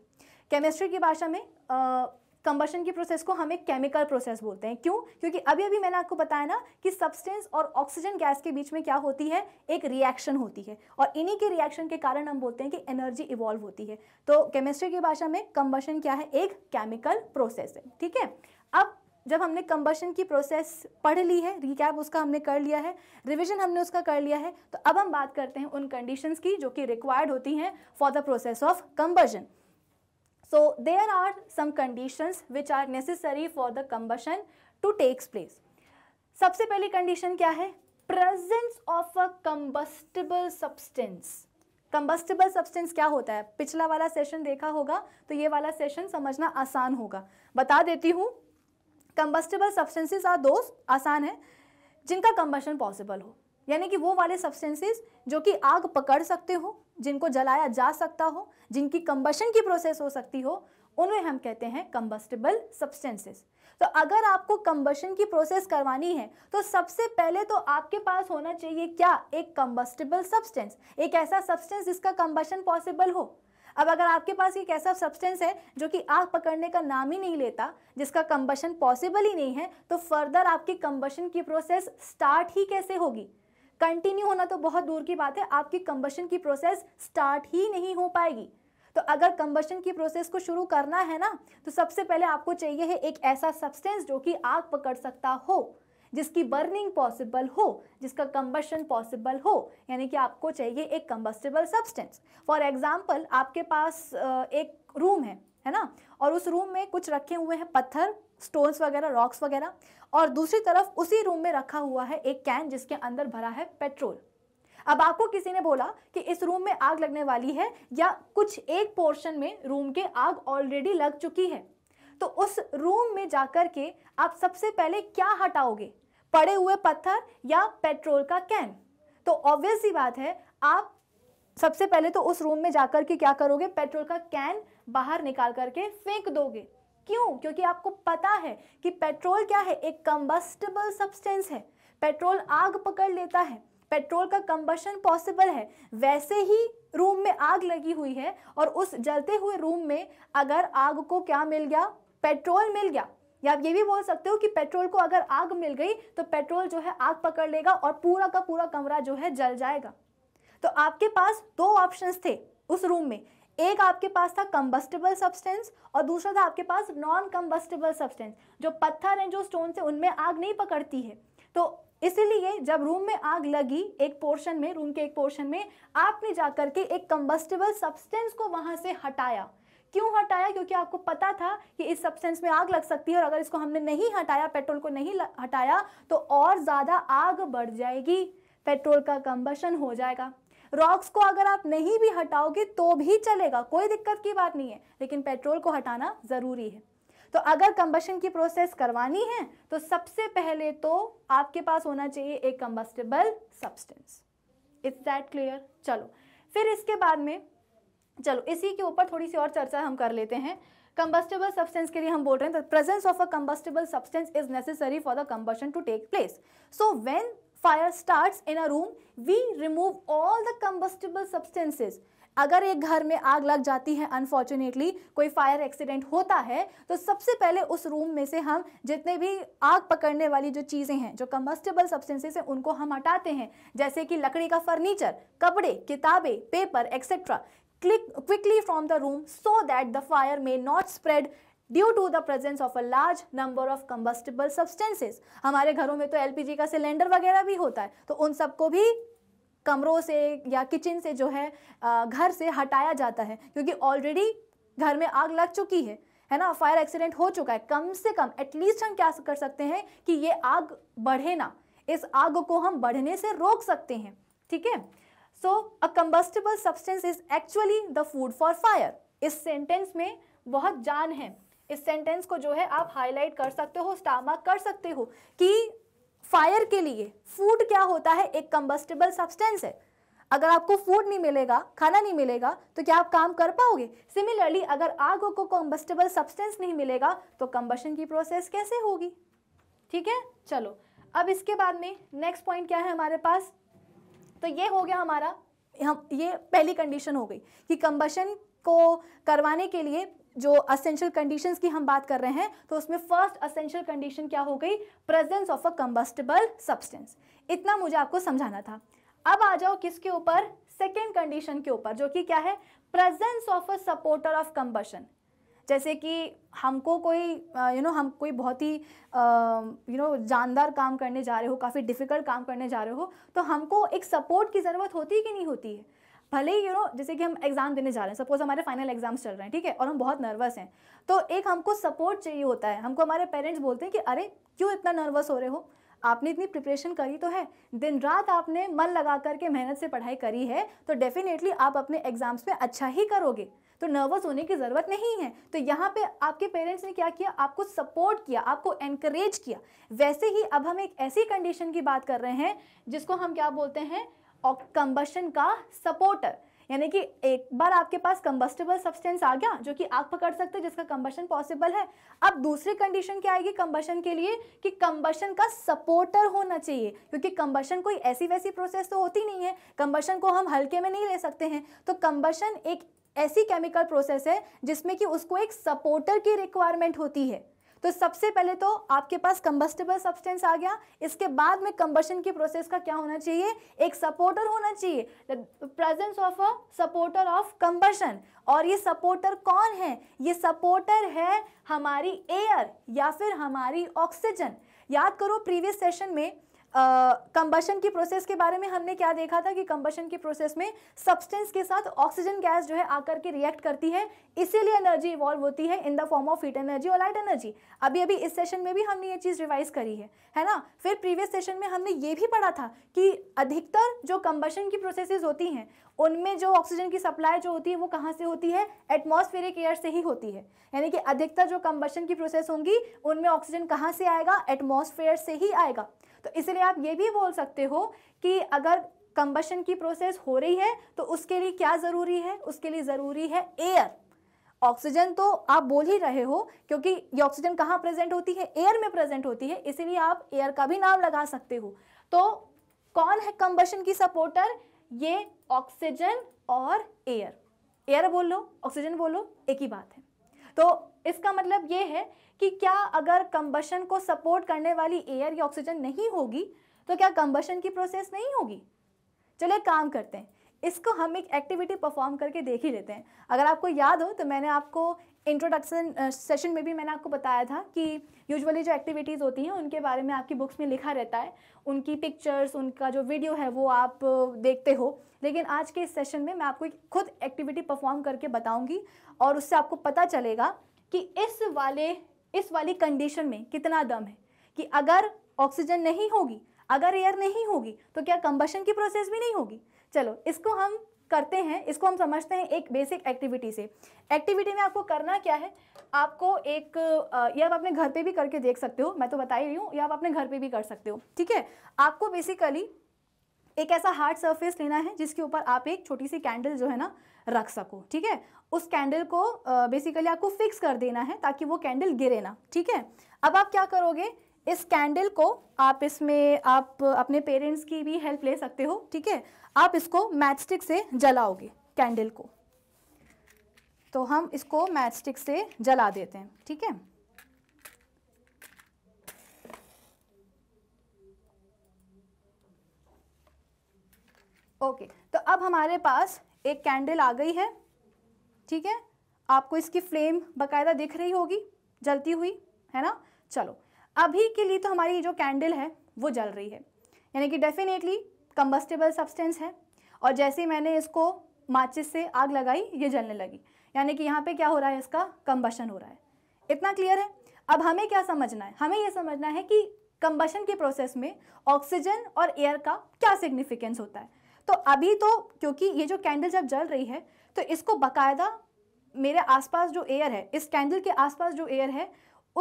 केमिस्ट्री की भाषा में आ, कंबशन की प्रोसेस को हम एक केमिकल प्रोसेस बोलते हैं क्यों क्योंकि अभी अभी मैंने आपको बताया ना कि सब्सटेंस और ऑक्सीजन गैस के बीच में क्या होती है एक रिएक्शन होती है और इन्हीं के रिएक्शन के कारण हम बोलते हैं कि एनर्जी इवॉल्व होती है तो केमिस्ट्री की भाषा में कंबशन क्या है एक केमिकल प्रोसेस है ठीक है अब जब हमने कंबशन की प्रोसेस पढ़ ली है रिकैप उसका हमने कर लिया है रिवीजन हमने उसका कर लिया है तो अब हम बात करते हैं उन कंडीशंस की जो कि रिक्वायर्ड होती हैं for the process of combustion So there are some conditions which are necessary for the combustion to takes place. सबसे पहली condition क्या है Presence of a combustible substance. Combustible substance क्या होता है पिछला वाला सेशन देखा होगा तो ये वाला सेशन समझना आसान होगा बता देती हूँ कंबस्टिबल सब्सटेंसेस आर दोस्त आसान है जिनका कंबशन पॉसिबल हो यानी कि वो वाले सब्सटेंसेस जो कि आग पकड़ सकते हो जिनको जलाया जा सकता हो जिनकी कंबशन की प्रोसेस हो सकती हो उन्हें हम कहते हैं कंबस्टेबल सब्सटेंसेस तो अगर आपको कंबशन की प्रोसेस करवानी है तो सबसे पहले तो आपके पास होना चाहिए क्या एक कंबस्टेबल सब्सटेंस एक ऐसा सब्सटेंस जिसका कंबशन पॉसिबल हो अब अगर आपके पास एक ऐसा सब्सटेंस है जो कि आग पकड़ने का नाम ही नहीं लेता जिसका कंबशन पॉसिबल ही नहीं है तो फर्दर आपकी कंबशन की प्रोसेस स्टार्ट ही कैसे होगी कंटिन्यू होना तो बहुत दूर की बात है आपकी कंबशन की प्रोसेस स्टार्ट ही नहीं हो पाएगी तो अगर कंबशन की प्रोसेस को शुरू करना है ना तो सबसे पहले आपको चाहिए है एक ऐसा सब्सटेंस जो कि आग पकड़ सकता हो जिसकी बर्निंग पॉसिबल हो जिसका कंबशन पॉसिबल हो यानी कि आपको चाहिए एक कंबस्टेबल सब्सटेंस फॉर एग्जाम्पल आपके पास एक रूम है है ना और उस रूम में कुछ रखे हुए हैं पत्थर स्टोन्स वगैरह रॉक्स वगैरह और दूसरी तरफ उसी रूम में रखा हुआ है एक कैन जिसके अंदर भरा है पेट्रोल अब आपको किसी ने बोला कि इस रूम में आग लगने वाली है या कुछ एक पोर्शन में रूम के आग ऑलरेडी लग चुकी है तो उस रूम में जाकर के आप सबसे पहले क्या हटाओगे पड़े हुए पत्थर या पेट्रोल का कैन तो ऑब्वियस ही बात है आप सबसे पहले तो उस रूम में जाकर के क्या करोगे पेट्रोल का कैन बाहर निकाल करके फेंक दोगे क्यों क्योंकि आपको पता है कि पेट्रोल क्या है एक कंबस्टेबल सब्सटेंस है पेट्रोल आग पकड़ लेता है पेट्रोल का कंबशन पॉसिबल है वैसे ही रूम में आग लगी हुई है और उस जलते हुए रूम में अगर आग को क्या मिल गया पेट्रोल मिल गया या आप ये भी बोल सकते हो कि पेट्रोल को अगर आग मिल गई तो पेट्रोल जो है आग पकड़ लेगा और पूरा का पूरा कमरा जो है जल जाएगा तो आपके पास दो ऑप्शंस थे उस रूम में एक आपके पास था कम्बस्टेबल सब्सटेंस और दूसरा था आपके पास नॉन कम्बस्टेबल सब्सटेंस जो पत्थर हैं जो स्टोन से उनमें आग नहीं पकड़ती है तो इसलिए जब रूम में आग लगी एक पोर्शन में रूम के एक पोर्शन में आपने जाकर के एक कम्बस्टेबल सब्सटेंस को वहाँ से हटाया क्यों हटाया क्योंकि आपको पता था कि इस सब्सटेंस में आग लग सकती है और अगर इसको हमने नहीं हटाया पेट्रोल को नहीं हटाया तो और ज़्यादा आग बढ़ जाएगी पेट्रोल का कम्बशन हो जाएगा रॉक्स को अगर आप नहीं भी हटाओगे तो भी चलेगा कोई दिक्कत की बात नहीं है लेकिन पेट्रोल को हटाना ज़रूरी है तो अगर कंबशन की प्रोसेस करवानी है तो सबसे पहले तो आपके पास होना चाहिए एक combustible substance it's that clear चलो फिर इसके बाद में चलो इसी के ऊपर थोड़ी सी और चर्चा हम कर लेते हैं कंबस्टेबल सब्सटेंस के लिए हम बोल रहे हैं the presence of a combustible substance is necessary for the combustion to take place so when fire start in a room we remove all the combustible substances. अगर एक घर में आग लग जाती है अनफॉर्चुनेटली कोई फायर एक्सीडेंट होता है तो सबसे पहले उस रूम में से हम जितने भी आग पकड़ने वाली जो चीज़ें हैं जो कम्बस्टेबल सब्सटेंसेस हैं उनको हम हटाते हैं जैसे कि लकड़ी का फर्नीचर कपड़े किताबें paper etcetera click quickly from the room so that the fire may not spread due to the presence of a large number of combustible substances हमारे घरों में तो एलपीजी का सिलेंडर वगैरह भी होता है तो उन सबको भी कमरों से या किचन से जो है घर से हटाया जाता है क्योंकि ऑलरेडी घर में आग लग चुकी है है ना फायर एक्सीडेंट हो चुका है कम से कम एटलीस्ट हम क्या कर सकते हैं कि ये आग बढ़े ना इस आग को हम बढ़ने से रोक सकते हैं ठीक है so a combustible substance is actually the food for fire इस सेंटेंस में बहुत जान है इस सेंटेंस को जो है आप हाईलाइट कर सकते हो स्टामक कर सकते हो कि फायर के लिए फूड क्या होता है एक कंबस्टेबल सब्सटेंस है अगर आपको फूड नहीं मिलेगा खाना नहीं मिलेगा तो क्या आप काम कर पाओगे सिमिलरली अगर आग को कंबस्टेबल सब्सटेंस नहीं मिलेगा तो कंबशन की प्रोसेस कैसे होगी ठीक है चलो अब इसके बाद में नेक्स्ट पॉइंट क्या है हमारे पास तो ये हो गया हमारा हम ये पहली कंडीशन हो गई कि कंबशन को करवाने के लिए जो असेंशियल कंडीशंस की हम बात कर रहे हैं तो उसमें फर्स्ट असेंशियल कंडीशन क्या हो गई presence of a combustible substance इतना मुझे आपको समझाना था अब आ जाओ किसके ऊपर सेकेंड कंडीशन के ऊपर जो कि क्या है presence of a supporter of combustion जैसे कि हमको कोई यू नो हम कोई बहुत ही यू नो जानदार काम करने जा रहे हो काफ़ी डिफ़िकल्ट काम करने जा रहे हो तो हमको एक सपोर्ट की ज़रूरत होती कि नहीं होती है भले ही यू नो जैसे कि हम एग्ज़ाम देने जा रहे हैं सपोज हमारे फाइनल एग्जाम्स चल रहे हैं ठीक है और हम बहुत नर्वस हैं तो एक हमको सपोर्ट चाहिए होता है हमको हमारे पेरेंट्स बोलते हैं कि अरे क्यों इतना नर्वस हो रहे हो आपने इतनी प्रिपरेशन करी तो है दिन रात आपने मन लगा करके मेहनत से पढ़ाई करी है तो डेफिनेटली आप अपने एग्ज़ाम्स में अच्छा ही करोगे तो नर्वस होने की ज़रूरत नहीं है तो यहाँ पे आपके पेरेंट्स ने क्या किया आपको सपोर्ट किया आपको एनकरेज किया वैसे ही अब हम एक ऐसी कंडीशन की बात कर रहे हैं जिसको हम क्या बोलते हैं और कंबशन का सपोर्टर यानी कि एक बार आपके पास कंबस्टेबल सब्सटेंस आ गया जो कि आग पकड़ सकते हैं जिसका कंबशन पॉसिबल है अब दूसरी कंडीशन क्या आएगी कंबशन के लिए कि कंबशन का सपोर्टर होना चाहिए क्योंकि कंबशन कोई ऐसी वैसी प्रोसेस तो होती नहीं है कंबशन को हम हल्के में नहीं ले सकते हैं तो कंबशन एक ऐसी केमिकल प्रोसेस है जिसमें कि उसको एक सपोर्टर की रिक्वायरमेंट होती है तो सबसे पहले तो आपके पास कंबस्टेबल सब्सटेंस आ गया इसके बाद में कंबशन की प्रोसेस का क्या होना चाहिए एक सपोर्टर होना चाहिए presence of a supporter of combustion और ये सपोर्टर कौन है ये सपोर्टर है हमारी एयर या फिर हमारी ऑक्सीजन याद करो प्रीवियस सेशन में कंबशन की प्रोसेस के बारे में हमने क्या देखा था कि कंबशन की प्रोसेस में सब्सटेंस के साथ ऑक्सीजन गैस जो है आकर के रिएक्ट करती है इसीलिए एनर्जी इवॉल्व होती है in the form of heat energy और लाइट एनर्जी अभी अभी इस सेशन में भी हमने ये चीज़ रिवाइज करी है है ना फिर प्रीवियस सेशन में हमने ये भी पढ़ा था कि अधिकतर जो कंबशन की प्रोसेसेस होती हैं उनमें जो ऑक्सीजन की सप्लाई जो होती है वो कहाँ से होती है एटमॉस्फेरिक एयर से ही होती है यानी कि अधिकतर जो कंबशन की प्रोसेस होंगी उनमें ऑक्सीजन कहाँ से आएगा एटमोसफेयर से ही आएगा तो इसलिए आप ये भी बोल सकते हो कि अगर कंबशन की प्रोसेस हो रही है तो उसके लिए क्या ज़रूरी है उसके लिए ज़रूरी है एयर ऑक्सीजन तो आप बोल ही रहे हो क्योंकि ये ऑक्सीजन कहाँ प्रेजेंट होती है एयर में प्रेजेंट होती है इसीलिए आप एयर का भी नाम लगा सकते हो तो कौन है कंबशन की सपोर्टर ये ऑक्सीजन और एयर एयर बोलो ऑक्सीजन बोलो एक ही बात है तो इसका मतलब ये है कि क्या अगर कंबशन को सपोर्ट करने वाली एयर या ऑक्सीजन नहीं होगी तो क्या कंबशन की प्रोसेस नहीं होगी चलिए काम करते हैं इसको हम एक एक्टिविटी परफॉर्म करके देख ही लेते हैं अगर आपको याद हो तो मैंने आपको इंट्रोडक्शन सेशन में भी मैंने आपको बताया था कि यूजुअली जो एक्टिविटीज़ होती हैं उनके बारे में आपकी बुक्स में लिखा रहता है उनकी पिक्चर्स उनका जो वीडियो है वो आप देखते हो लेकिन आज के इस सेशन में मैं आपको एक खुद एक्टिविटी परफॉर्म करके बताऊंगी और उससे आपको पता चलेगा कि इस वाले इस वाली कंडीशन में कितना दम है कि अगर ऑक्सीजन नहीं होगी अगर एयर नहीं होगी तो क्या कंबशन की प्रोसेस भी नहीं होगी चलो इसको हम करते हैं इसको हम समझते हैं एक बेसिक एक्टिविटी से एक्टिविटी में आपको करना क्या है आपको एक ये आप अपने घर पे भी करके देख सकते हो मैं तो बता ही रही हूँ या आप अपने घर पे भी कर सकते हो ठीक है आपको बेसिकली एक ऐसा हार्ड सरफेस लेना है जिसके ऊपर आप एक छोटी सी कैंडल जो है ना रख सको ठीक है उस कैंडल को बेसिकली आपको फिक्स कर देना है ताकि वो कैंडल गिरे ना ठीक है अब आप क्या करोगे इस कैंडल को आप इसमें आप अपने पेरेंट्स की भी हेल्प ले सकते हो ठीक है आप इसको मैचस्टिक से जलाओगे कैंडल को तो हम इसको मैचस्टिक से जला देते हैं ठीक है ओके तो अब हमारे पास एक कैंडल आ गई है ठीक है आपको इसकी फ्लेम बाकायदा दिख रही होगी जलती हुई है ना चलो अभी के लिए तो हमारी जो कैंडल है वो जल रही है यानी कि डेफिनेटली कम्बस्टेबल सब्सटेंस है और जैसे ही मैंने इसको माचिस से आग लगाई ये जलने लगी यानी कि यहाँ पे क्या हो रहा है इसका कम्बशन हो रहा है इतना क्लियर है अब हमें क्या समझना है हमें ये समझना है कि कम्बशन के प्रोसेस में ऑक्सीजन और एयर का क्या सिग्निफिकेंस होता है तो अभी तो क्योंकि ये जो कैंडल जब जल रही है तो इसको बाकायदा मेरे आसपास जो एयर है इस कैंडल के आसपास जो एयर है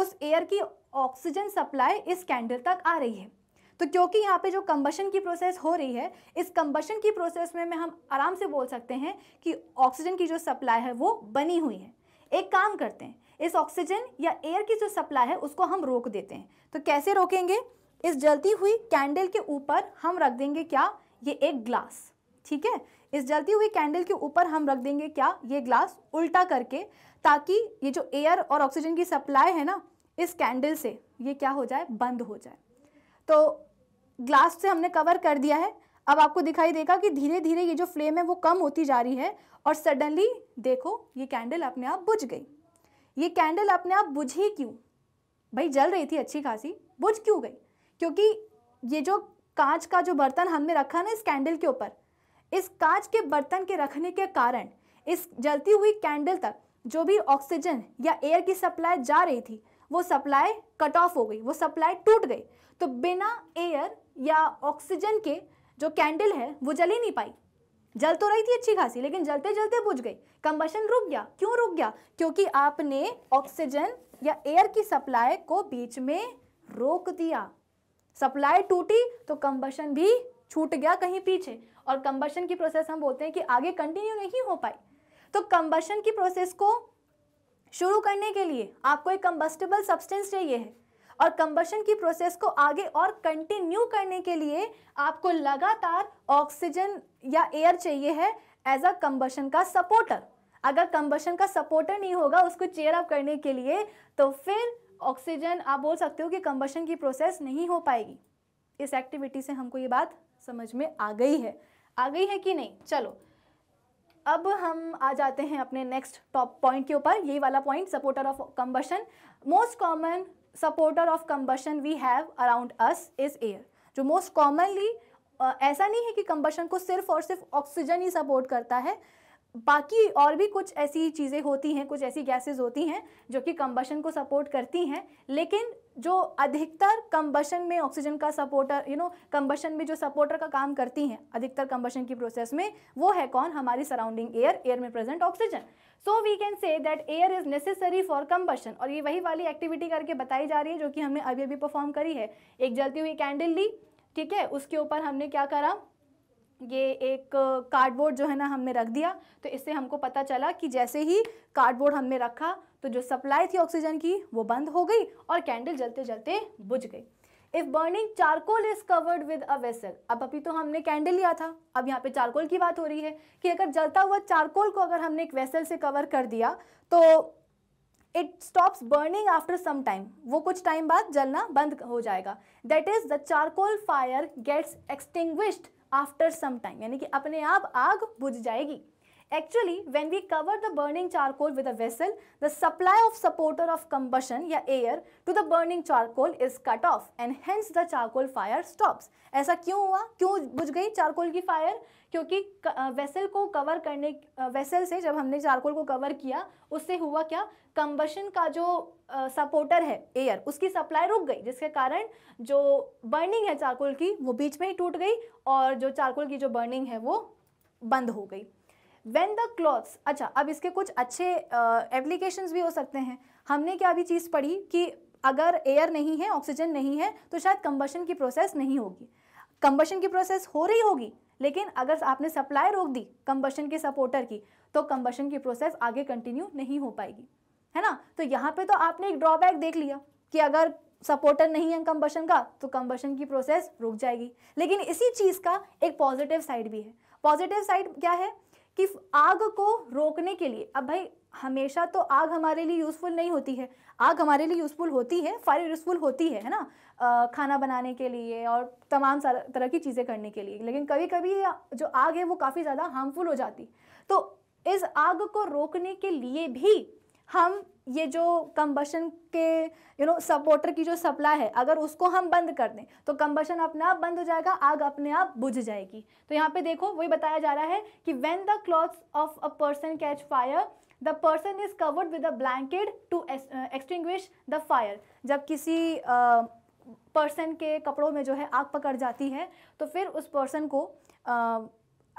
उस एयर की ऑक्सीजन सप्लाई इस कैंडल तक आ रही है तो क्योंकि यहाँ पे जो कम्बशन की प्रोसेस हो रही है इस कम्बशन की प्रोसेस में मैं हम आराम से बोल सकते हैं कि ऑक्सीजन की जो सप्लाई है वो बनी हुई है एक काम करते हैं इस ऑक्सीजन या एयर की जो सप्लाई है उसको हम रोक देते हैं तो कैसे रोकेंगे इस जलती हुई कैंडल के ऊपर हम रख देंगे क्या ये एक ग्लास ठीक है इस जलती हुई कैंडल के ऊपर हम रख देंगे क्या ये ग्लास उल्टा करके ताकि ये जो एयर और ऑक्सीजन की सप्लाई है ना इस कैंडल से ये क्या हो जाए बंद हो जाए तो ग्लास से हमने कवर कर दिया है अब आपको दिखाई देगा कि धीरे धीरे ये जो फ्लेम है वो कम होती जा रही है और सडनली देखो ये कैंडल अपने आप बुझ गई ये कैंडल अपने आप बुझी क्यों भाई जल रही थी अच्छी खासी बुझ क्यों गई क्योंकि ये जो कांच का जो बर्तन हमने रखा ना इस कैंडल के ऊपर इस कांच के बर्तन के रखने के कारण इस जलती हुई कैंडल तक जो भी ऑक्सीजन या एयर की सप्लाई जा रही थी वो सप्लाई कट ऑफ हो गई वो सप्लाई टूट गई तो बिना एयर या ऑक्सीजन के जो कैंडल है वो जल ही नहीं पाई जल तो रही थी अच्छी खासी लेकिन जलते जलते बुझ गई कंबशन रुक गया क्यों रुक गया क्योंकि आपने ऑक्सीजन या एयर की सप्लाई को बीच में रोक दिया सप्लाई टूटी तो कंबशन भी छूट गया कहीं पीछे और कंबर्शन की प्रोसेस हम बोलते हैं कि आगे कंटिन्यू नहीं हो पाई तो कंबर्शन की प्रोसेस को शुरू करने के लिए आपको एक कंबस्टेबल सब्सटेंस चाहिए है और कंबर्शन की प्रोसेस को आगे और कंटिन्यू करने के लिए आपको लगातार ऑक्सीजन या एयर चाहिए है एज अ कंबशन का सपोर्टर अगर कंबर्शन का सपोर्टर नहीं होगा उसको चेयर अप करने के लिए तो फिर ऑक्सीजन आप बोल सकते हो कि कंबर्शन की प्रोसेस नहीं हो पाएगी इस एक्टिविटी से हमको ये बात समझ में आ गई है आ गई है कि नहीं चलो अब हम आ जाते हैं अपने नेक्स्ट टॉप पॉइंट के ऊपर यही वाला point supporter of combustion most common supporter of combustion we have around us is air जो मोस्ट कॉमनली ऐसा नहीं है कि कम्बशन को सिर्फ और सिर्फ ऑक्सीजन ही सपोर्ट करता है बाकी और भी कुछ ऐसी चीज़ें होती हैं कुछ ऐसी गैसेस होती हैं जो कि कम्बशन को सपोर्ट करती हैं लेकिन जो अधिकतर कम्बशन में ऑक्सीजन का सपोर्टर यू नो कम्बशन में जो सपोर्टर का काम करती हैं अधिकतर कम्बशन की प्रोसेस में वो है कौन हमारी सराउंडिंग एयर एयर में present oxygen so we can say that air is necessary for combustion और ये वही वाली एक्टिविटी करके बताई जा रही है जो कि हमने अभी अभी परफॉर्म करी है एक जलती हुई कैंडल ली ठीक है उसके ऊपर हमने क्या करा ये एक कार्डबोर्ड जो है ना हमने रख दिया तो इससे हमको पता चला कि जैसे ही कार्डबोर्ड हमने रखा तो जो सप्लाई थी ऑक्सीजन की वो बंद हो गई और कैंडल जलते जलते बुझ गई if burning charcoal is covered with a vessel अब अभी तो हमने कैंडल लिया था अब यहाँ पे चारकोल की बात हो रही है कि अगर जलता हुआ चारकोल को अगर हमने एक वेसल से कवर कर दिया तो it stops burning after some time वो कुछ टाइम बाद जलना बंद हो जाएगा that is the charcoal fire gets extinguished after some time यानी कि अपने आप आग बुझ जाएगी Actually, when we cover the burning charcoal with a vessel, the supply of supporter of combustion या air to the burning charcoal is cut off and hence the charcoal fire stops. ऐसा क्यों हुआ क्यों बुझ गई charcoal की fire? क्योंकि vessel को कवर करने वेसल से जब हमने चारकोल को कवर किया उससे हुआ क्या कंबशन का जो सपोर्टर है एयर उसकी सप्लाई रुक गई जिसके कारण जो बर्निंग है चारकोल की वो बीच में ही टूट गई और जो चारकोल की जो बर्निंग है वो बंद हो गई वेन द क्लॉथ्स अच्छा अब इसके कुछ अच्छे एप्लीकेशन भी हो सकते हैं हमने क्या अभी चीज़ पढ़ी कि अगर एयर नहीं है ऑक्सीजन नहीं है तो शायद कंबशन की प्रोसेस नहीं होगी कंबशन की प्रोसेस हो रही होगी लेकिन अगर आपने सप्लाई रोक दी कंबशन के सपोर्टर की तो कंबशन की प्रोसेस आगे कंटिन्यू नहीं हो पाएगी है ना तो यहाँ पे तो आपने एक ड्रॉबैक देख लिया कि अगर सपोर्टर नहीं है कंबशन का तो कंबशन की प्रोसेस रुक जाएगी लेकिन इसी चीज़ का एक पॉजिटिव साइड भी है पॉजिटिव साइड क्या है कि आग को रोकने के लिए अब भाई हमेशा तो आग हमारे लिए यूज़फुल नहीं होती है आग हमारे लिए यूज़फुल होती है फायर यूज़फुल होती है है ना आ, खाना बनाने के लिए और तमाम सारा तरह की चीज़ें करने के लिए लेकिन कभी कभी जो आग है वो काफ़ी ज़्यादा हार्मफुल हो जाती तो इस आग को रोकने के लिए भी हम ये जो कम्बशन के यू नो सब वाटर की जो सप्लाई है अगर उसको हम बंद कर दें तो कम्बशन अपने आप बंद हो जाएगा आग अपने आप बुझ जाएगी तो यहाँ पे देखो वही बताया जा रहा है कि when the clothes of a person catch fire the person is covered with a blanket to extinguish the fire जब किसी पर्सन uh, के कपड़ों में जो है आग पकड़ जाती है तो फिर उस पर्सन को uh,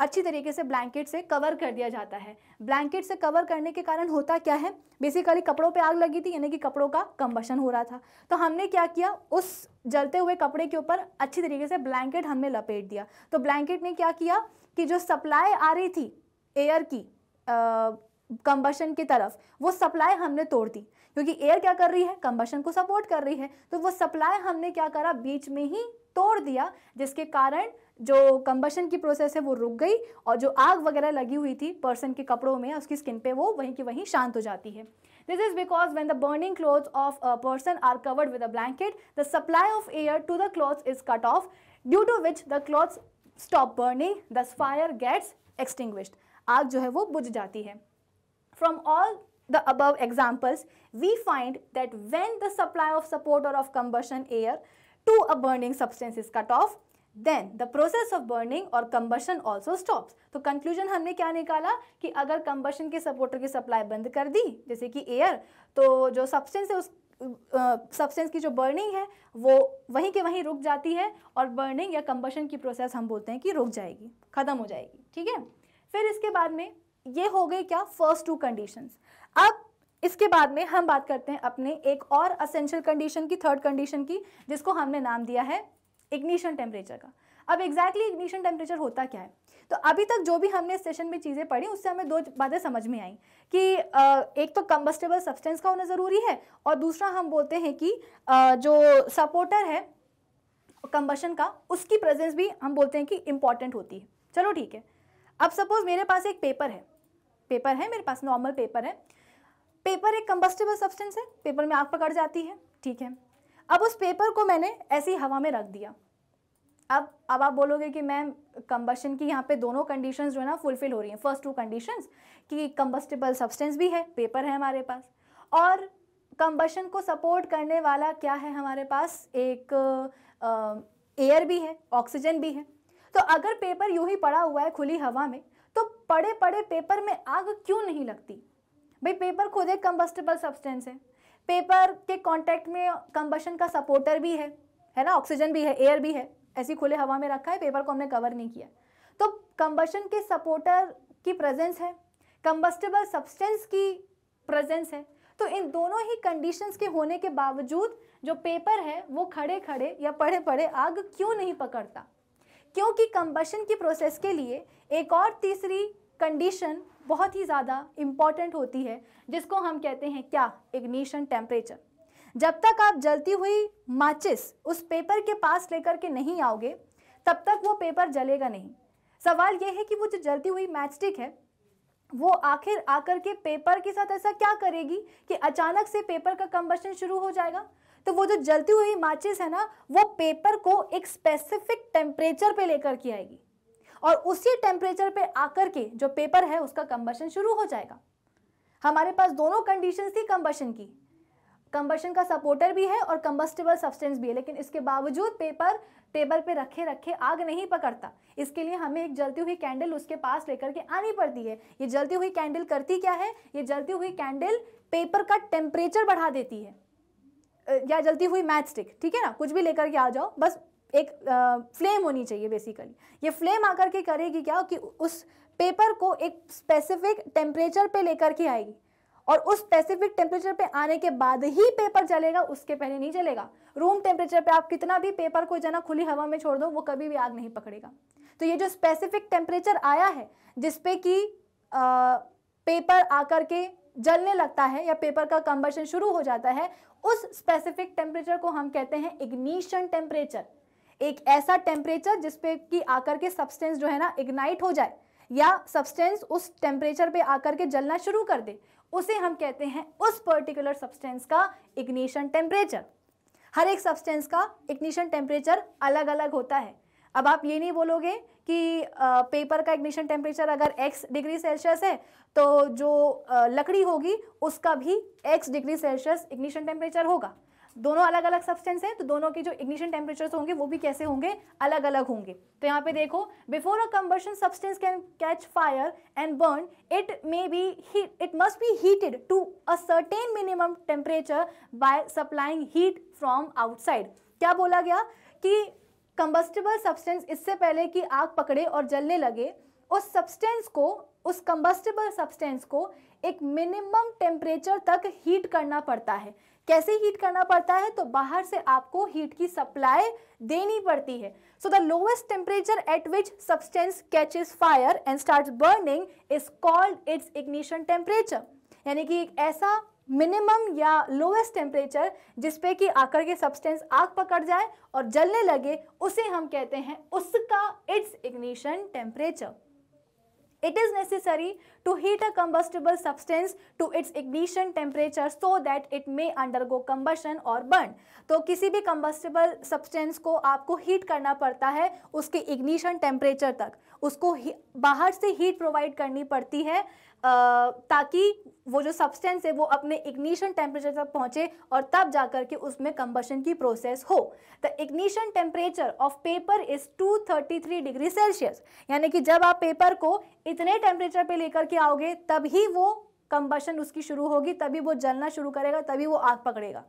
अच्छी तरीके से ब्लैंकेट से कवर कर दिया जाता है ब्लैंकेट से कवर करने के कारण होता क्या है बेसिकली कपड़ों पे आग लगी थी यानी कि कपड़ों का कम्बशन हो रहा था तो हमने क्या किया उस जलते हुए कपड़े के ऊपर अच्छी तरीके से ब्लैंकेट हमने लपेट दिया तो ब्लैंकेट ने क्या किया कि जो सप्लाई आ रही थी एयर की कम्बशन कंबशन की तरफ वो सप्लाई हमने तोड़ दी क्योंकि एयर क्या कर रही है कम्बशन को सपोर्ट कर रही है तो वो सप्लाई हमने क्या करा बीच में ही तोड़ दिया जिसके कारण जो कंबशन की प्रोसेस है वो रुक गई और जो आग वगैरह लगी हुई थी पर्सन के कपड़ों में उसकी स्किन पे वो वहीं की वहीं शांत हो जाती है this is because when the burning cloth of a person are covered with a blanket the supply of air to the cloth is cut off due to which the cloth stop burning thus fire gets extinguished आग जो है वो बुझ जाती है from all the above examples we find that when the supply of supporter of combustion air to a burning substance is cut of then the process of burning और combustion also stops तो conclusion हमने क्या निकाला कि अगर combustion के supporter की supply बंद कर दी जैसे कि एयर तो जो सब्सटेंस है उस सब्सटेंस uh, की जो बर्निंग है वो वहीं के वहीं रुक जाती है और बर्निंग या कंबशन की प्रोसेस हम बोलते हैं कि रुक जाएगी ख़त्म हो जाएगी ठीक है फिर इसके बाद में ये हो गई क्या फर्स्ट टू कंडीशंस अब इसके बाद में हम बात करते हैं अपने एक और असेंशियल कंडीशन की थर्ड कंडीशन की जिसको हमने नाम दिया है इग्निशन टेम्परेचर का अब एग्जैक्टली इग्निशन टेम्परेचर होता क्या है तो अभी तक जो भी हमने सेशन में चीज़ें पढ़ी उससे हमें दो बातें समझ में आई कि एक तो कम्बस्टेबल सब्सटेंस का होना ज़रूरी है और दूसरा हम बोलते हैं कि जो सपोर्टर है कम्बशन का उसकी प्रेजेंस भी हम बोलते हैं कि इम्पॉर्टेंट होती है चलो ठीक है अब सपोज मेरे पास एक पेपर है पेपर है मेरे पास नॉर्मल पेपर है पेपर एक कम्बस्टेबल सब्सटेंस है पेपर में आग पकड़ जाती है ठीक है अब उस पेपर को मैंने ऐसी हवा में रख दिया अब अब आप बोलोगे कि मैम कंबशन की यहाँ पे दोनों कंडीशंस जो है ना फुलफिल हो रही हैं फर्स्ट टू कंडीशंस कि कम्बस्टेबल सब्सटेंस भी है पेपर है हमारे पास और कंबशन को सपोर्ट करने वाला क्या है हमारे पास एक एयर भी है ऑक्सीजन भी है तो अगर पेपर यूं ही पड़ा हुआ है खुली हवा में तो पड़े पड़े पेपर में आग क्यों नहीं लगती भाई पेपर खुद एक कम्बस्टेबल सब्सटेंस है पेपर के कांटेक्ट में कंबशन का सपोर्टर भी है है ना ऑक्सीजन भी है एयर भी है ऐसी खुले हवा में रखा है पेपर को हमने कवर नहीं किया तो कंबशन के सपोर्टर की प्रेजेंस है कंबस्टेबल सब्सटेंस की प्रेजेंस है तो इन दोनों ही कंडीशंस के होने के बावजूद जो पेपर है वो खड़े खड़े या पड़े पड़े आग क्यों नहीं पकड़ता क्योंकि कंबशन की प्रोसेस के लिए एक और तीसरी कंडीशन बहुत ही ज़्यादा इम्पॉर्टेंट होती है जिसको हम कहते हैं क्या इग्निशन टेम्परेचर जब तक आप जलती हुई माचिस उस पेपर के पास लेकर के नहीं आओगे तब तक वो पेपर जलेगा नहीं सवाल ये है कि वो जो जलती हुई मैचस्टिक है वो आखिर आकर के पेपर के साथ ऐसा क्या करेगी कि अचानक से पेपर का कंबशन शुरू हो जाएगा तो वो जो जलती हुई माचिस है ना वो पेपर को एक स्पेसिफिक टेम्परेचर पे लेकर के आएगी और उसी टेम्परेचर पे आकर के जो पेपर है उसका कंबशन शुरू हो जाएगा हमारे पास दोनों कंडीशन थी कंबशन की कंबशन का सपोर्टर भी है और कंबस्टेबल सब्सटेंस भी है लेकिन इसके बावजूद पेपर टेबल पे रखे रखे आग नहीं पकड़ता इसके लिए हमें एक जलती हुई कैंडल उसके पास लेकर के आनी पड़ती है ये जलती हुई कैंडल करती क्या है ये जलती हुई कैंडल पेपर का टेम्परेचर बढ़ा देती है या जलती हुई मैथ स्टिक ठीक है ना कुछ भी लेकर के आ जाओ बस एक फ्लेम होनी चाहिए बेसिकली ये फ्लेम आकर के करेगी क्या कि उस पेपर को एक स्पेसिफिक टेम्परेचर पे लेकर के आएगी और उस स्पेसिफिक टेम्परेचर पे आने के बाद ही पेपर चलेगा उसके पहले नहीं चलेगा रूम टेम्परेचर पे आप कितना भी पेपर को जाना खुली हवा में छोड़ दो वो कभी भी आग नहीं पकड़ेगा तो ये जो स्पेसिफिक टेम्परेचर आया है जिसपे कि पेपर आकर के जलने लगता है या पेपर का कंबर्शन शुरू हो जाता है उस स्पेसिफिक टेम्परेचर को हम कहते हैं इग्निशन टेम्परेचर एक ऐसा टेम्परेचर जिसपे की आकर के सब्सटेंस जो है ना इग्नाइट हो जाए या सब्सटेंस उस टेम्परेचर पे आकर के जलना शुरू कर दे उसे हम कहते हैं उस पर्टिकुलर सब्सटेंस का इग्निशन टेम्परेचर हर एक सब्सटेंस का इग्निशन टेम्परेचर अलग अलग होता है अब आप ये नहीं बोलोगे कि पेपर का इग्निशन टेम्परेचर अगर x डिग्री सेल्सियस है तो जो लकड़ी होगी उसका भी x degree Celsius ignition temperature होगा दोनों अलग अलग सब्सटेंस हैं तो दोनों के जो इग्निशन टेम्परेचर्स होंगे वो भी कैसे होंगे अलग अलग होंगे तो यहाँ पे देखो before a combustion substance can catch fire and burn it may be it must be heated to a certain minimum temperature by supplying heat from outside क्या बोला गया कि कंबस्टेबल सब्सटेंस इससे पहले कि आग पकड़े और जलने लगे उस सब्सटेंस को उस कंबस्टेबल सब्सटेंस को एक मिनिमम टेम्परेचर तक हीट करना पड़ता है कैसे हीट करना पड़ता है तो बाहर से आपको हीट की सप्लाई देनी पड़ती है so the lowest temperature at which substance catches fire and start burning is called its ignition temperature यानी कि एक ऐसा मिनिमम या लोएस्ट टेम्परेचर जिसपे कि आकर के सब्सटेंस आग पकड़ जाए और जलने लगे उसे हम कहते हैं उसका its ignition temperature It is necessary to heat a combustible substance to its ignition temperature so that it may undergo combustion or burn. तो किसी भी combustible substance को आपको heat करना पड़ता है उसके ignition temperature तक उसको बाहर से heat provide करनी पड़ती है ताकि वो जो सब्सटेंस है वो अपने इग्निशन टेम्परेचर तक पहुंचे और तब जाकर के उसमें कंबशन की प्रोसेस हो the ignition temperature of paper is 233 degree Celsius यानी कि जब आप पेपर को इतने टेम्परेचर पे लेकर के आओगे तभी वो कंबशन उसकी शुरू होगी तभी वो जलना शुरू करेगा तभी वो आग पकड़ेगा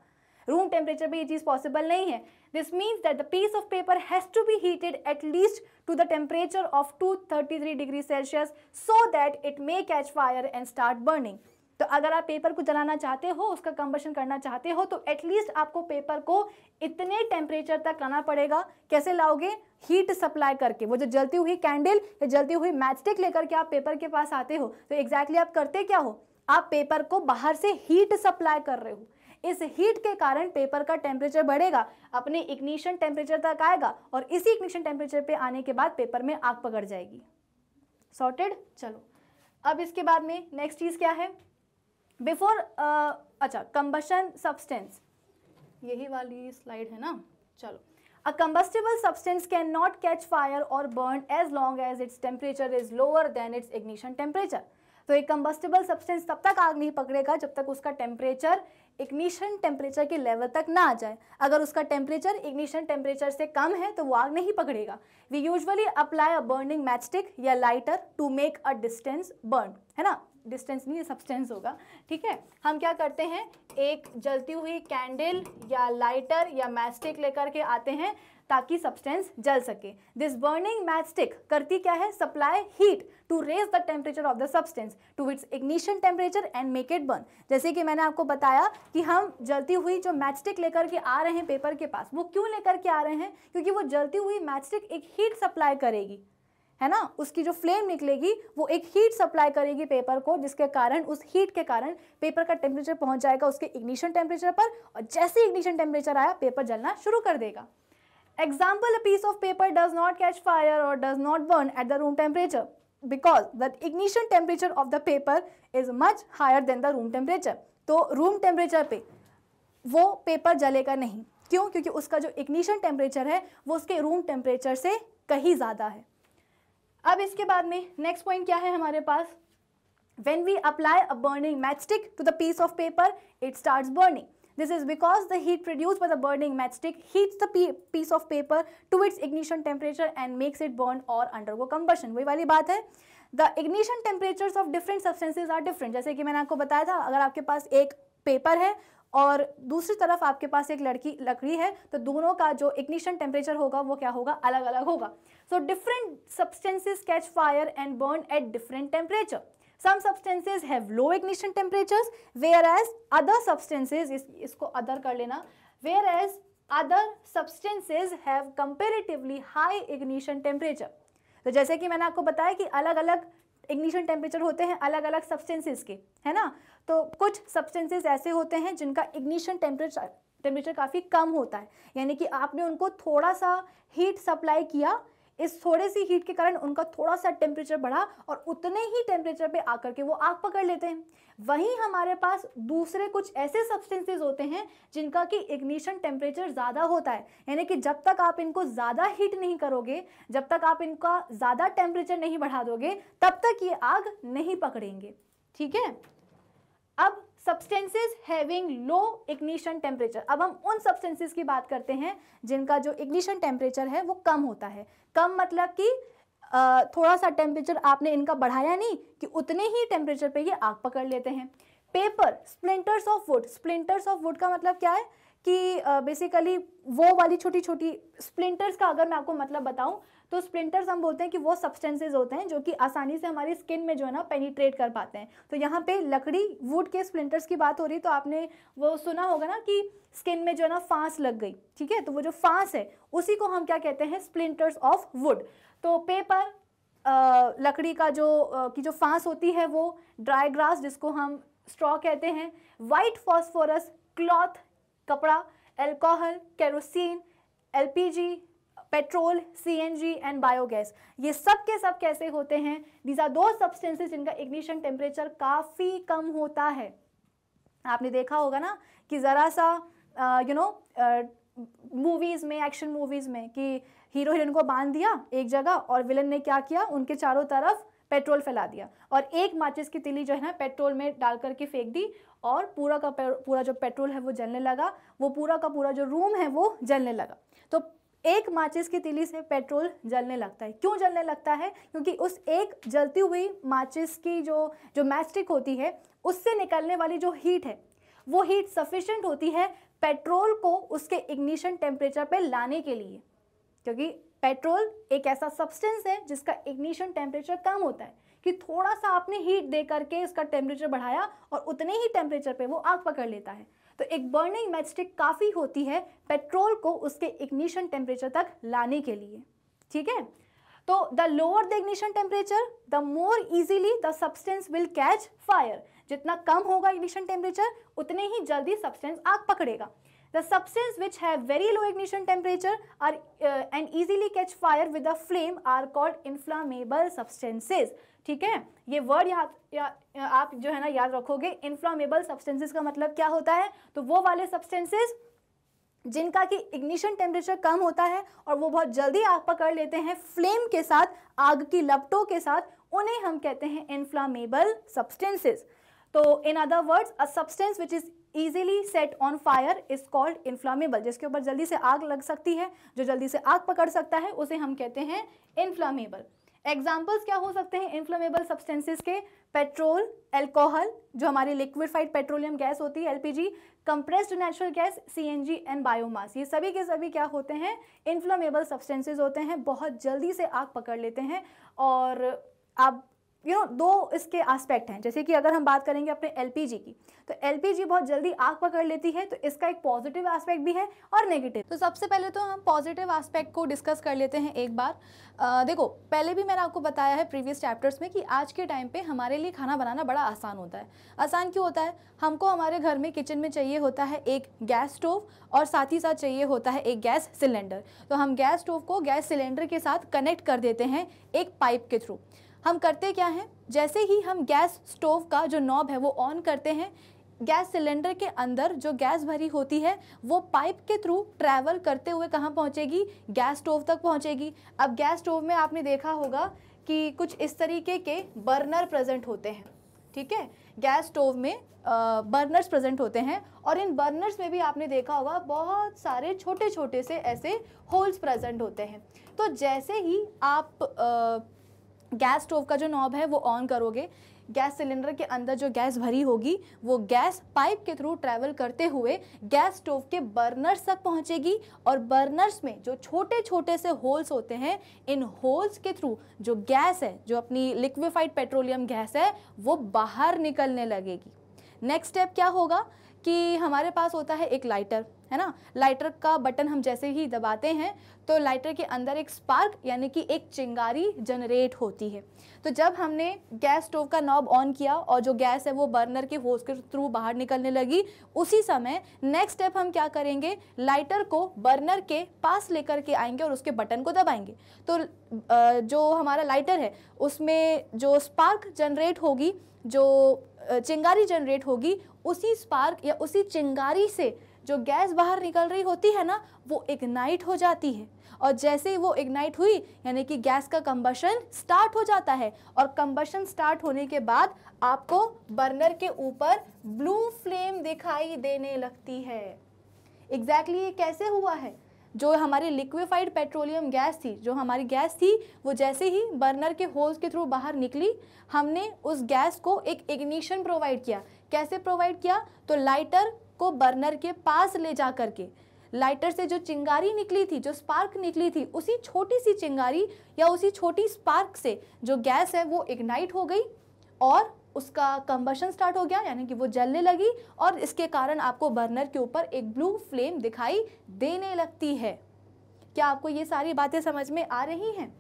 रूम टेम्परेचर पर ये चीज़ पॉसिबल नहीं है this means that the piece of paper has to be heated at least to the temperature of three degree Celsius so that it may catch fire and start burning तो अगर आप paper को जलाना चाहते हो उसका कंबशन करना चाहते हो तो एटलीस्ट आपको पेपर को इतने टेम्परेचर तक लाना पड़ेगा कैसे लाओगे हीट सप्लाई करके वो जो जलती हुई कैंडल या जलती हुई मैचस्टिक लेकर के आप पेपर के पास आते हो तो एग्जैक्टली exactly आप करते क्या हो आप पेपर को बाहर से हीट सप्लाई कर रहे हो इस हीट के कारण पेपर का टेम्परेचर बढ़ेगा अपने इग्निशन टेम्परेचर तक आएगा और इसी इग्निशन टेम्परेचर पे आने के बाद पेपर में आग पकड़ जाएगी सॉर्टेड चलो अब इसके बाद में नेक्स्ट चीज़ क्या है बिफोर uh, अच्छा कंबशन सब्सटेंस यही वाली स्लाइड है ना चलो a combustible substance can not catch fire और burn as long as its temperature is lower than its ignition temperature तो एक कंबस्टेबल सब्सटेंस तब तक आग नहीं पकड़ेगा जब तक उसका टेम्परेचर इग्निशन टेम्परेचर के लेवल तक ना आ जाए अगर उसका टेम्परेचर इग्निशन टेम्परेचर से कम है तो वो आग नहीं पकड़ेगा we usually apply a burning matchstick या lighter to make a distance burn है ना डिस्टेंस नहीं ये सब्सटेंस होगा ठीक है हम क्या करते हैं एक जलती हुई कैंडल या लाइटर या मैचस्टिक लेकर के आते हैं ताकि सब्सटेंस जल सके दिस बर्निंग मैच स्टिक करती क्या है supply heat to raise the temperature of the substance to its ignition temperature and make it burn जैसे कि मैंने आपको बताया कि हम जलती हुई जो मैच स्टिक लेकर के आ रहे हैं पेपर के पास वो क्यों लेकर के आ रहे हैं क्योंकि वो जलती हुई मैच स्टिक एक हीट सप्लाई करेगी है ना उसकी जो फ्लेम निकलेगी वो एक हीट सप्लाई करेगी पेपर को जिसके कारण उस हीट के कारण पेपर का टेम्परेचर पहुंच जाएगा उसके इग्निशन टेम्परेचर पर और जैसे इग्निशन टेम्परेचर आया पेपर जलना शुरू कर देगा Example, a piece of paper does not catch fire or does not burn at the room temperature because the ignition temperature of the paper is much higher than the room temperature. तो room temperature पे वो paper जलेगा नहीं क्यों क्योंकि उसका जो ignition temperature है वो उसके room temperature से कहीं ज़्यादा है अब इसके बाद में नेक्स्ट पॉइंट क्या है हमारे पास when we apply a burning matchstick to the piece of paper it starts burning This is because the heat produced by the burning matchstick heats the piece of paper to its ignition temperature and makes it burn or undergo combustion. वही wali baat hai the ignition temperatures of different substances are different jaise ki maine aapko bataya tha agar aapke paas ek paper hai और दूसरी तरफ आपके पास एक लड़की लकड़ी है तो दोनों का जो इग्निशन टेम्परेचर होगा वो क्या होगा अलग अलग होगा so different substances catch fire and burn at different temperature some substances have low ignition temperatures whereas other substances इस, इसको other कर लेना whereas other substances have comparatively high ignition temperature तो जैसे कि मैंने आपको बताया कि अलग अलग इग्निशन टेम्परेचर होते हैं अलग अलग सब्सटेंसेस के है ना तो कुछ सब्सटेंसेस ऐसे होते हैं जिनका इग्निशन टेम्परेचर टेम्परेचर काफ़ी कम होता है यानी कि आपने उनको थोड़ा सा हीट सप्लाई किया इस थोड़े सी हीट के कारण उनका थोड़ा सा टेम्परेचर बढ़ा और उतने ही टेम्परेचर पे आकर के वो आग पकड़ लेते हैं वहीं हमारे पास दूसरे कुछ ऐसे सब्सटेंसेज होते हैं जिनका कि इग्निशन टेम्परेचर ज़्यादा होता है यानी कि जब तक आप इनको ज़्यादा हीट नहीं करोगे जब तक आप इनका ज़्यादा टेम्परेचर नहीं बढ़ा दोगे तब तक ये आग नहीं पकड़ेंगे ठीक है अब substances having low ignition temperature अब हम उन सब्सटेंसेस की बात करते हैं जिनका जो इग्निशन टेम्परेचर है वो कम होता है कम मतलब कि थोड़ा सा टेम्परेचर आपने इनका बढ़ाया नहीं कि उतने ही टेम्परेचर पे ये आग पकड़ लेते हैं paper splinters of wood splinters of wood का मतलब क्या है कि बेसिकली वो वाली छोटी छोटी स्प्लिंटर्स का अगर मैं आपको मतलब बताऊं तो स्प्लिंटर्स हम बोलते हैं कि वो सब्सटेंसेज होते हैं जो कि आसानी से हमारी स्किन में जो है ना पेनीट्रेट कर पाते हैं तो यहाँ पे लकड़ी वुड के स्प्लिंटर्स की बात हो रही तो आपने वो सुना होगा ना कि स्किन में जो है ना फांस लग गई ठीक है तो वो जो फांस है उसी को हम क्या कहते हैं स्प्लिंटर्स ऑफ वुड तो पेपर लकड़ी का जो आ, की जो फांस होती है वो ड्राई ग्रास जिसको हम स्ट्रॉ कहते हैं वाइट फॉस्फोरस क्लॉथ कपड़ा एल्कोहल केरोसिन एलपीजी पेट्रोल जी एंड बायोगैस ये सब के सब कैसे होते हैं दीज आर दो सब्सटेंसेस जिनका इग्निशन टेम्परेचर काफ़ी कम होता है आपने देखा होगा ना कि ज़रा सा यू नो मूवीज़ में एक्शन मूवीज़ में कि हीरो हीरोइन को बांध दिया एक जगह और विलन ने क्या किया उनके चारों तरफ पेट्रोल फैला दिया और एक माचिस की तिली जो है ना पेट्रोल में डाल करके फेंक दी और पूरा का पूरा जो पेट्रोल है वो जलने लगा वो पूरा का पूरा जो रूम है वो जलने लगा तो एक माचिस की तिली से पेट्रोल जलने लगता है क्यों जलने लगता है क्योंकि उस एक जलती हुई माचिस की जो जो मैस्टिक होती है उससे निकलने वाली जो हीट है वो हीट सफिशेंट होती है पेट्रोल को उसके इग्निशन टेम्परेचर पे लाने के लिए क्योंकि पेट्रोल एक ऐसा सब्सटेंस है जिसका इग्निशन टेम्परेचर कम होता है कि थोड़ा सा आपने हीट दे करके इसका टेम्परेचर बढ़ाया और उतने ही टेम्परेचर पे वो आग पकड़ लेता है तो एक बर्निंग मैच स्टिक काफ़ी होती है पेट्रोल को उसके इग्निशन टेम्परेचर तक लाने के लिए ठीक है तो the lower the ignition temperature the more easily the substance will catch fire जितना कम होगा इग्निशन टेम्परेचर उतने ही जल्दी सब्सटेंस आग पकड़ेगा the substance which have very low ignition temperature are and easily catch fire with the flame are called inflammable substances ठीक है ये वर्ड याद या, आप जो है ना याद रखोगे इनफ्लामेबल सब्सटेंसेस का मतलब क्या होता है तो वो वाले सब्सटेंसेस जिनका कि इग्निशन टेम्परेचर कम होता है और वो बहुत जल्दी आग पकड़ लेते हैं फ्लेम के साथ आग की लपटों के साथ उन्हें हम कहते हैं इनफ्लामेबल सब्सटेंसेस तो in other words a substance which is easily set on fire is called inflammable जिसके ऊपर जल्दी से आग लग सकती है जो जल्दी से आग पकड़ सकता है उसे हम कहते हैं इन्फ्लामेबल एग्जाम्पल्स क्या हो सकते हैं इन्फ्लेमेबल सब्सटेंसेस के पेट्रोल एल्कोहल जो हमारी लिक्विफाइड पेट्रोलियम गैस होती है LPG compressed natural gas CNG and biomass ये सभी के सभी क्या होते हैं इन्फ्लेमेबल सब्सटेंसेस होते हैं बहुत जल्दी से आग पकड़ लेते हैं और आप यू you नो know, दो इसके एस्पेक्ट हैं जैसे कि अगर हम बात करेंगे अपने एलपीजी की तो एलपीजी बहुत जल्दी आग पकड़ लेती है तो इसका एक पॉजिटिव एस्पेक्ट भी है और नेगेटिव तो सबसे पहले तो हम पॉजिटिव एस्पेक्ट को डिस्कस कर लेते हैं एक बार आ, देखो पहले भी मैंने आपको बताया है प्रीवियस चैप्टर्स में कि आज के टाइम पर हमारे लिए खाना बनाना बड़ा आसान होता है आसान क्यों होता है हमको हमारे घर में किचन में चाहिए होता है एक गैस स्टोव और साथ ही साथ चाहिए होता है एक गैस सिलेंडर तो हम गैस स्टोव को गैस सिलेंडर के साथ कनेक्ट कर देते हैं एक पाइप के थ्रू हम करते क्या हैं जैसे ही हम गैस स्टोव का जो नॉब है वो ऑन करते हैं गैस सिलेंडर के अंदर जो गैस भरी होती है वो पाइप के थ्रू ट्रैवल करते हुए कहाँ पहुँचेगी गैस स्टोव तक पहुँचेगी अब गैस स्टोव में आपने देखा होगा कि कुछ इस तरीके के बर्नर प्रेजेंट होते हैं ठीक है गैस स्टोव में बर्नर्स प्रेजेंट होते हैं और इन बर्नर्स में भी आपने देखा होगा बहुत सारे छोटे छोटे से ऐसे होल्स प्रेजेंट होते हैं तो जैसे ही आप आ, गैस स्टोव का जो नॉब है वो ऑन करोगे गैस सिलेंडर के अंदर जो गैस भरी होगी वो गैस पाइप के थ्रू ट्रैवल करते हुए गैस स्टोव के बर्नर्स तक पहुंचेगी और बर्नर्स में जो छोटे छोटे से होल्स होते हैं इन होल्स के थ्रू जो गैस है जो अपनी लिक्विफाइड पेट्रोलियम गैस है वो बाहर निकलने लगेगी नेक्स्ट स्टेप क्या होगा कि हमारे पास होता है एक लाइटर है ना लाइटर का बटन हम जैसे ही दबाते हैं तो लाइटर के अंदर एक स्पार्क यानी कि एक चिंगारी जनरेट होती है तो जब हमने गैस स्टोव का नॉब ऑन किया और जो गैस है वो बर्नर के होस के थ्रू बाहर निकलने लगी उसी समय नेक्स्ट स्टेप हम क्या करेंगे लाइटर को बर्नर के पास लेकर के आएंगे और उसके बटन को दबाएंगे तो जो हमारा लाइटर है उसमें जो स्पार्क जनरेट होगी जो चिंगारी जनरेट होगी उसी स्पार्क या उसी चिंगारी से जो गैस बाहर निकल रही होती है ना वो इग्नाइट हो जाती है और जैसे ही वो इग्नाइट हुई यानी कि गैस का कंबशन स्टार्ट हो जाता है और कंबशन स्टार्ट होने के बाद आपको बर्नर के ऊपर ब्लू फ्लेम दिखाई देने लगती है एग्जैक्टली exactly ये कैसे हुआ है जो हमारी लिक्विफाइड पेट्रोलियम गैस थी जो हमारी गैस थी वो जैसे ही बर्नर के होल्स के थ्रू बाहर निकली हमने उस गैस को एक इग्निशन प्रोवाइड किया कैसे प्रोवाइड किया तो लाइटर को बर्नर के पास ले जा करके लाइटर से जो चिंगारी निकली थी जो स्पार्क निकली थी उसी छोटी सी चिंगारी या उसी छोटी स्पार्क से जो गैस है वो इग्नाइट हो गई और उसका कंबशन स्टार्ट हो गया यानी कि वो जलने लगी और इसके कारण आपको बर्नर के ऊपर एक ब्लू फ्लेम दिखाई देने लगती है क्या आपको ये सारी बातें समझ में आ रही हैं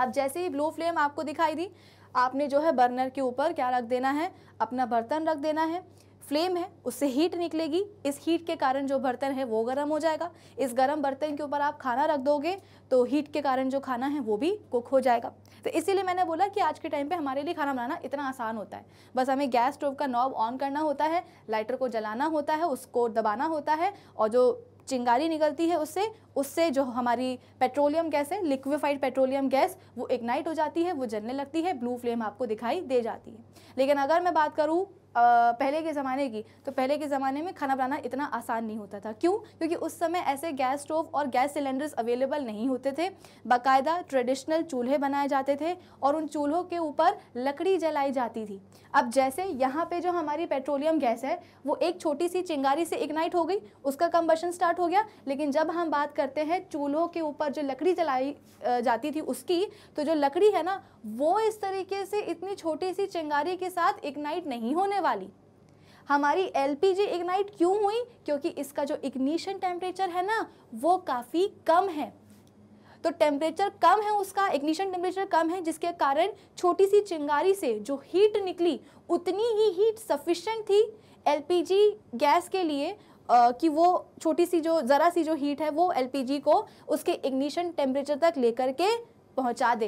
अब जैसे ही ब्लू फ्लेम आपको दिखाई दी आपने जो है बर्नर के ऊपर क्या रख देना है अपना बर्तन रख देना है फ्लेम है उससे हीट निकलेगी इस हीट के कारण जो बर्तन है वो गर्म हो जाएगा इस गर्म बर्तन के ऊपर आप खाना रख दोगे तो हीट के कारण जो खाना है वो भी कुक हो जाएगा तो इसीलिए मैंने बोला कि आज के टाइम पे हमारे लिए खाना बनाना इतना आसान होता है बस हमें गैस स्टोव का नॉब ऑन करना होता है लाइटर को जलाना होता है उसको दबाना होता है और जो चिंगारी निकलती है उससे उससे जो हमारी पेट्रोलियम गैस है लिक्विफाइड पेट्रोलियम गैस वो इग्नाइट हो जाती है वो जलने लगती है ब्लू फ्लेम आपको दिखाई दे जाती है लेकिन अगर मैं बात करूँ पहले के ज़माने की तो पहले के ज़माने में खाना बनाना इतना आसान नहीं होता था क्यों क्योंकि उस समय ऐसे गैस स्टोव और गैस सिलेंडर्स अवेलेबल नहीं होते थे बाकायदा ट्रेडिशनल चूल्हे बनाए जाते थे और उन चूल्हों के ऊपर लकड़ी जलाई जाती थी अब जैसे यहाँ पे जो हमारी पेट्रोलियम गैस है वो एक छोटी सी चिंगारी से इग्नाइट हो गई उसका कम्बशन स्टार्ट हो गया लेकिन जब हम बात करते हैं चूल्हों के ऊपर जो लकड़ी जलाई जाती थी उसकी तो जो लकड़ी है ना वो इस तरीके से इतनी छोटी सी चिंगारी के साथ इग्नाइट नहीं होने वाली हमारी एल इग्नाइट क्यों हुई क्योंकि इसका जो इग्निशन टेम्परेचर है ना वो काफ़ी कम है तो टेम्परेचर कम है उसका इग्निशन टेम्परेचर कम है जिसके कारण छोटी सी चिंगारी से जो हीट निकली उतनी ही हीट सफिशेंट थी एलपीजी गैस के लिए आ, कि वो छोटी सी जो ज़रा सी जो हीट है वो एलपीजी को उसके इग्निशन टेम्परेचर तक लेकर के पहुँचा दे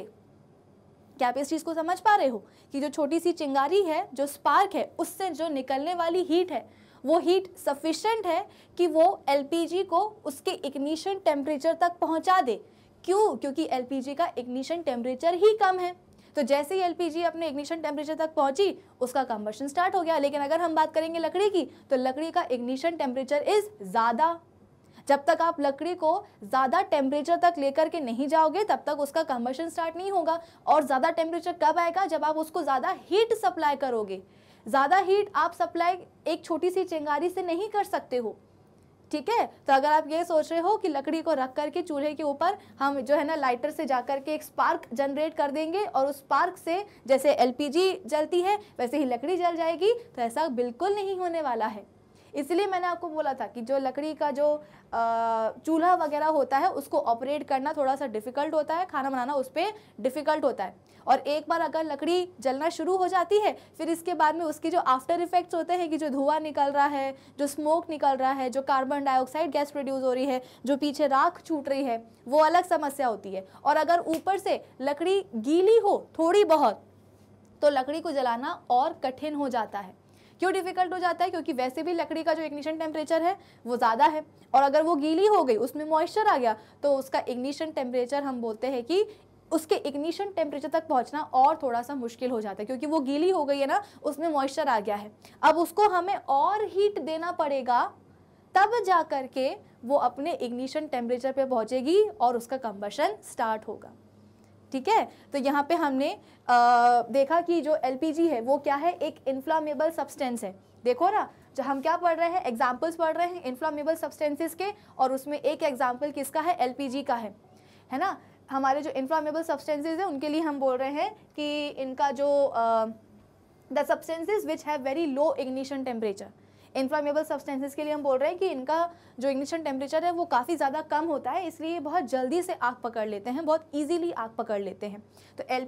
क्या आप इस चीज़ को समझ पा रहे हो कि जो छोटी सी चिंगारी है जो स्पार्क है उससे जो निकलने वाली हीट है वो हीट सफिशेंट है कि वो एलपीजी को उसके इग्निशन टेम्परेचर तक पहुंचा दे क्यों क्योंकि एल का इग्निशन टेम्परेचर ही कम है तो जैसे ही एलपीजी अपने इग्निशन टेम्परेचर तक पहुंची उसका कम्बर्शन स्टार्ट हो गया लेकिन अगर हम बात करेंगे लकड़ी की तो लकड़ी का इग्निशन टेम्परेचर इज़ ज़्यादा जब तक आप लकड़ी को ज़्यादा टेम्परेचर तक लेकर के नहीं जाओगे तब तक उसका कम्बर्शन स्टार्ट नहीं होगा और ज़्यादा टेम्परेचर कब आएगा जब आप उसको ज़्यादा हीट सप्लाई करोगे ज़्यादा हीट आप सप्लाई एक छोटी सी चिंगारी से नहीं कर सकते हो ठीक है तो अगर आप ये सोच रहे हो कि लकड़ी को रख करके चूल्हे के ऊपर हम जो है ना लाइटर से जा करके एक स्पार्क जनरेट कर देंगे और उस स्पार्क से जैसे एलपीजी जलती है वैसे ही लकड़ी जल जाएगी तो ऐसा बिल्कुल नहीं होने वाला है इसलिए मैंने आपको बोला था कि जो लकड़ी का जो चूल्हा वगैरह होता है उसको ऑपरेट करना थोड़ा सा डिफ़िकल्ट होता है खाना बनाना उस पर डिफ़िकल्ट होता है और एक बार अगर लकड़ी जलना शुरू हो जाती है फिर इसके बाद में उसकी जो आफ्टर इफ़ेक्ट्स होते हैं कि जो धुआं निकल रहा है जो स्मोक निकल रहा है जो कार्बन डाइऑक्साइड गैस प्रोड्यूस हो रही है जो पीछे राख छूट रही है वो अलग समस्या होती है और अगर ऊपर से लकड़ी गीली हो थोड़ी बहुत तो लकड़ी को जलाना और कठिन हो जाता है क्यों डिफिकल्ट हो जाता है क्योंकि वैसे भी लकड़ी का जो इग्निशन टेम्परेचर है वो ज़्यादा है और अगर वो गीली हो गई उसमें मॉइस्चर आ गया तो उसका इग्निशन टेम्परेचर हम बोलते हैं कि उसके इग्निशन टेम्परेचर तक पहुंचना और थोड़ा सा मुश्किल हो जाता है क्योंकि वो गीली हो गई है ना उसमें मॉइस्चर आ गया है अब उसको हमें और हीट देना पड़ेगा तब जा कर के वो अपने इग्निशन टेम्परेचर पे पहुंचेगी और उसका कंबशन स्टार्ट होगा ठीक है तो यहाँ पे हमने आ, देखा कि जो एलपीजी है वो क्या है एक इन्फ्लामेबल सब्सटेंस है देखो ना जो हम क्या पढ़ रहे हैं एग्जाम्पल्स पढ़ रहे हैं इन्फ्लामेबल सब्सटेंसेस के और उसमें एक एग्जाम्पल किसका है एलपीजी का है है ना हमारे जो इन्फ्लामेबल सब्सटेंसेज हैं उनके लिए हम बोल रहे हैं कि इनका जो the substances which have very low ignition temperature inflammable substances के लिए हम बोल रहे हैं कि इनका जो इग्निशन टेम्परेचर है वो काफ़ी ज़्यादा कम होता है इसलिए बहुत जल्दी से आग पकड़ लेते हैं बहुत ईजीली आग पकड़ लेते हैं तो एल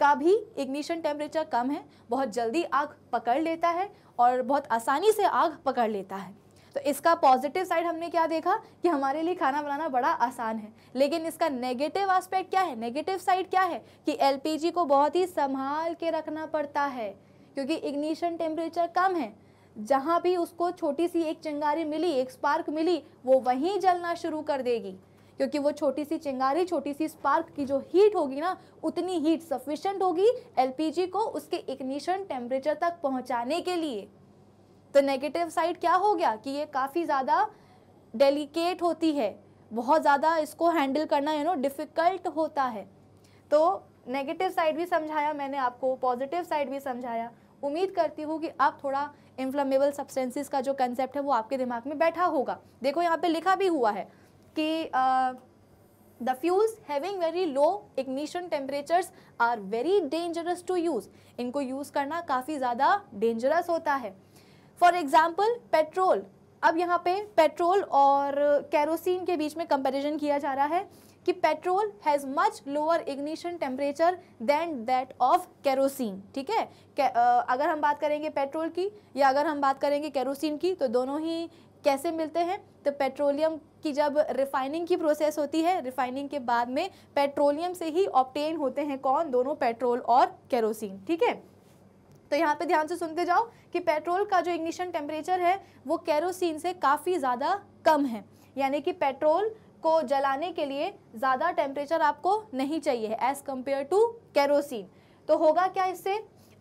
का भी इग्निशन टेम्परेचर कम है बहुत जल्दी आग पकड़ लेता है और बहुत आसानी से आग पकड़ लेता है तो इसका पॉजिटिव साइड हमने क्या देखा कि हमारे लिए खाना बनाना बड़ा आसान है लेकिन इसका नेगेटिव आस्पेक्ट क्या है नेगेटिव साइड क्या है कि एलपीजी को बहुत ही संभाल के रखना पड़ता है क्योंकि इग्निशन टेम्परेचर कम है जहाँ भी उसको छोटी सी एक चिंगारी मिली एक स्पार्क मिली वो वहीं जलना शुरू कर देगी क्योंकि वो छोटी सी चिंगारी छोटी सी स्पार्क की जो हीट होगी ना उतनी हीट सफिशेंट होगी एलपीजी को उसके इग्निशन टेम्परेचर तक पहुंचाने के लिए तो नेगेटिव साइड क्या हो गया कि ये काफ़ी ज़्यादा डेलिकेट होती है बहुत ज़्यादा इसको हैंडल करना यू नो डिफ़िकल्ट होता है तो नेगेटिव साइड भी समझाया मैंने आपको पॉजिटिव साइड भी समझाया उम्मीद करती हूँ कि आप थोड़ा इन्फ्लामेबल सब्सटेंसेस का जो कंसेप्ट है वो आपके दिमाग में बैठा होगा देखो यहाँ पे लिखा भी हुआ है कि the fuels having very low ignition temperatures are very dangerous to use इनको यूज़ करना काफ़ी ज़्यादा डेंजरस होता है फॉर एग्ज़ाम्पल पेट्रोल अब यहाँ पे पेट्रोल और कैरोसिन के बीच में कंपेरिजन किया जा रहा है कि petrol has much lower ignition temperature than that of kerosene ठीक है अगर हम बात करेंगे पेट्रोल की या अगर हम बात करेंगे केरोसिन की तो दोनों ही कैसे मिलते हैं तो पेट्रोलियम की जब रिफाइनिंग की प्रोसेस होती है रिफाइनिंग के बाद में पेट्रोलियम से ही ऑप्टेन होते हैं कौन दोनों पेट्रोल और केरोसिन ठीक है तो यहाँ पे ध्यान से सुनते जाओ कि पेट्रोल का जो इग्निशन टेम्परेचर है वो केरोसिन से काफ़ी ज़्यादा कम है यानी कि पेट्रोल को जलाने के लिए ज़्यादा टेम्परेचर आपको नहीं चाहिए एज़ कम्पेयर टू कैरोसिन तो होगा क्या इससे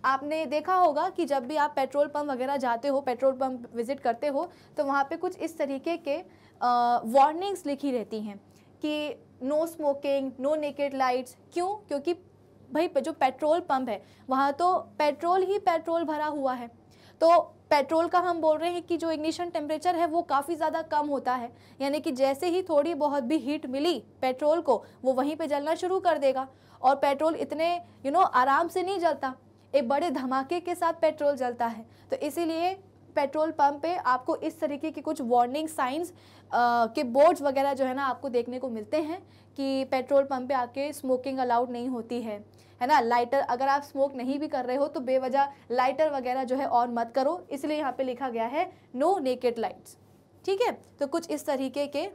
आपने देखा होगा कि जब भी आप पेट्रोल पंप वगैरह जाते हो पेट्रोल पंप विज़िट करते हो तो वहाँ पे कुछ इस तरीके के वार्निंग्स लिखी रहती हैं कि no smoking no naked lights क्यों क्योंकि भाई जो पेट्रोल पंप है वहाँ तो पेट्रोल ही पेट्रोल भरा हुआ है तो पेट्रोल का हम बोल रहे हैं कि जो इग्निशन टेम्परेचर है वो काफ़ी ज़्यादा कम होता है यानी कि जैसे ही थोड़ी बहुत भी हीट मिली पेट्रोल को वो वहीं पे जलना शुरू कर देगा और पेट्रोल इतने यू नो आराम से नहीं जलता एक बड़े धमाके के साथ पेट्रोल जलता है तो इसीलिए पेट्रोल पंप पे आपको इस तरीके के कुछ वार्निंग साइंस के बोर्ड्स वगैरह जो है ना आपको देखने को मिलते हैं कि पेट्रोल पंप पे आके स्मोकिंग अलाउड नहीं होती है है ना लाइटर अगर आप स्मोक नहीं भी कर रहे हो तो बेवजह लाइटर वगैरह जो है ऑन मत करो इसलिए यहाँ पे लिखा गया है नो नेकेड लाइट्स ठीक है तो कुछ इस तरीके के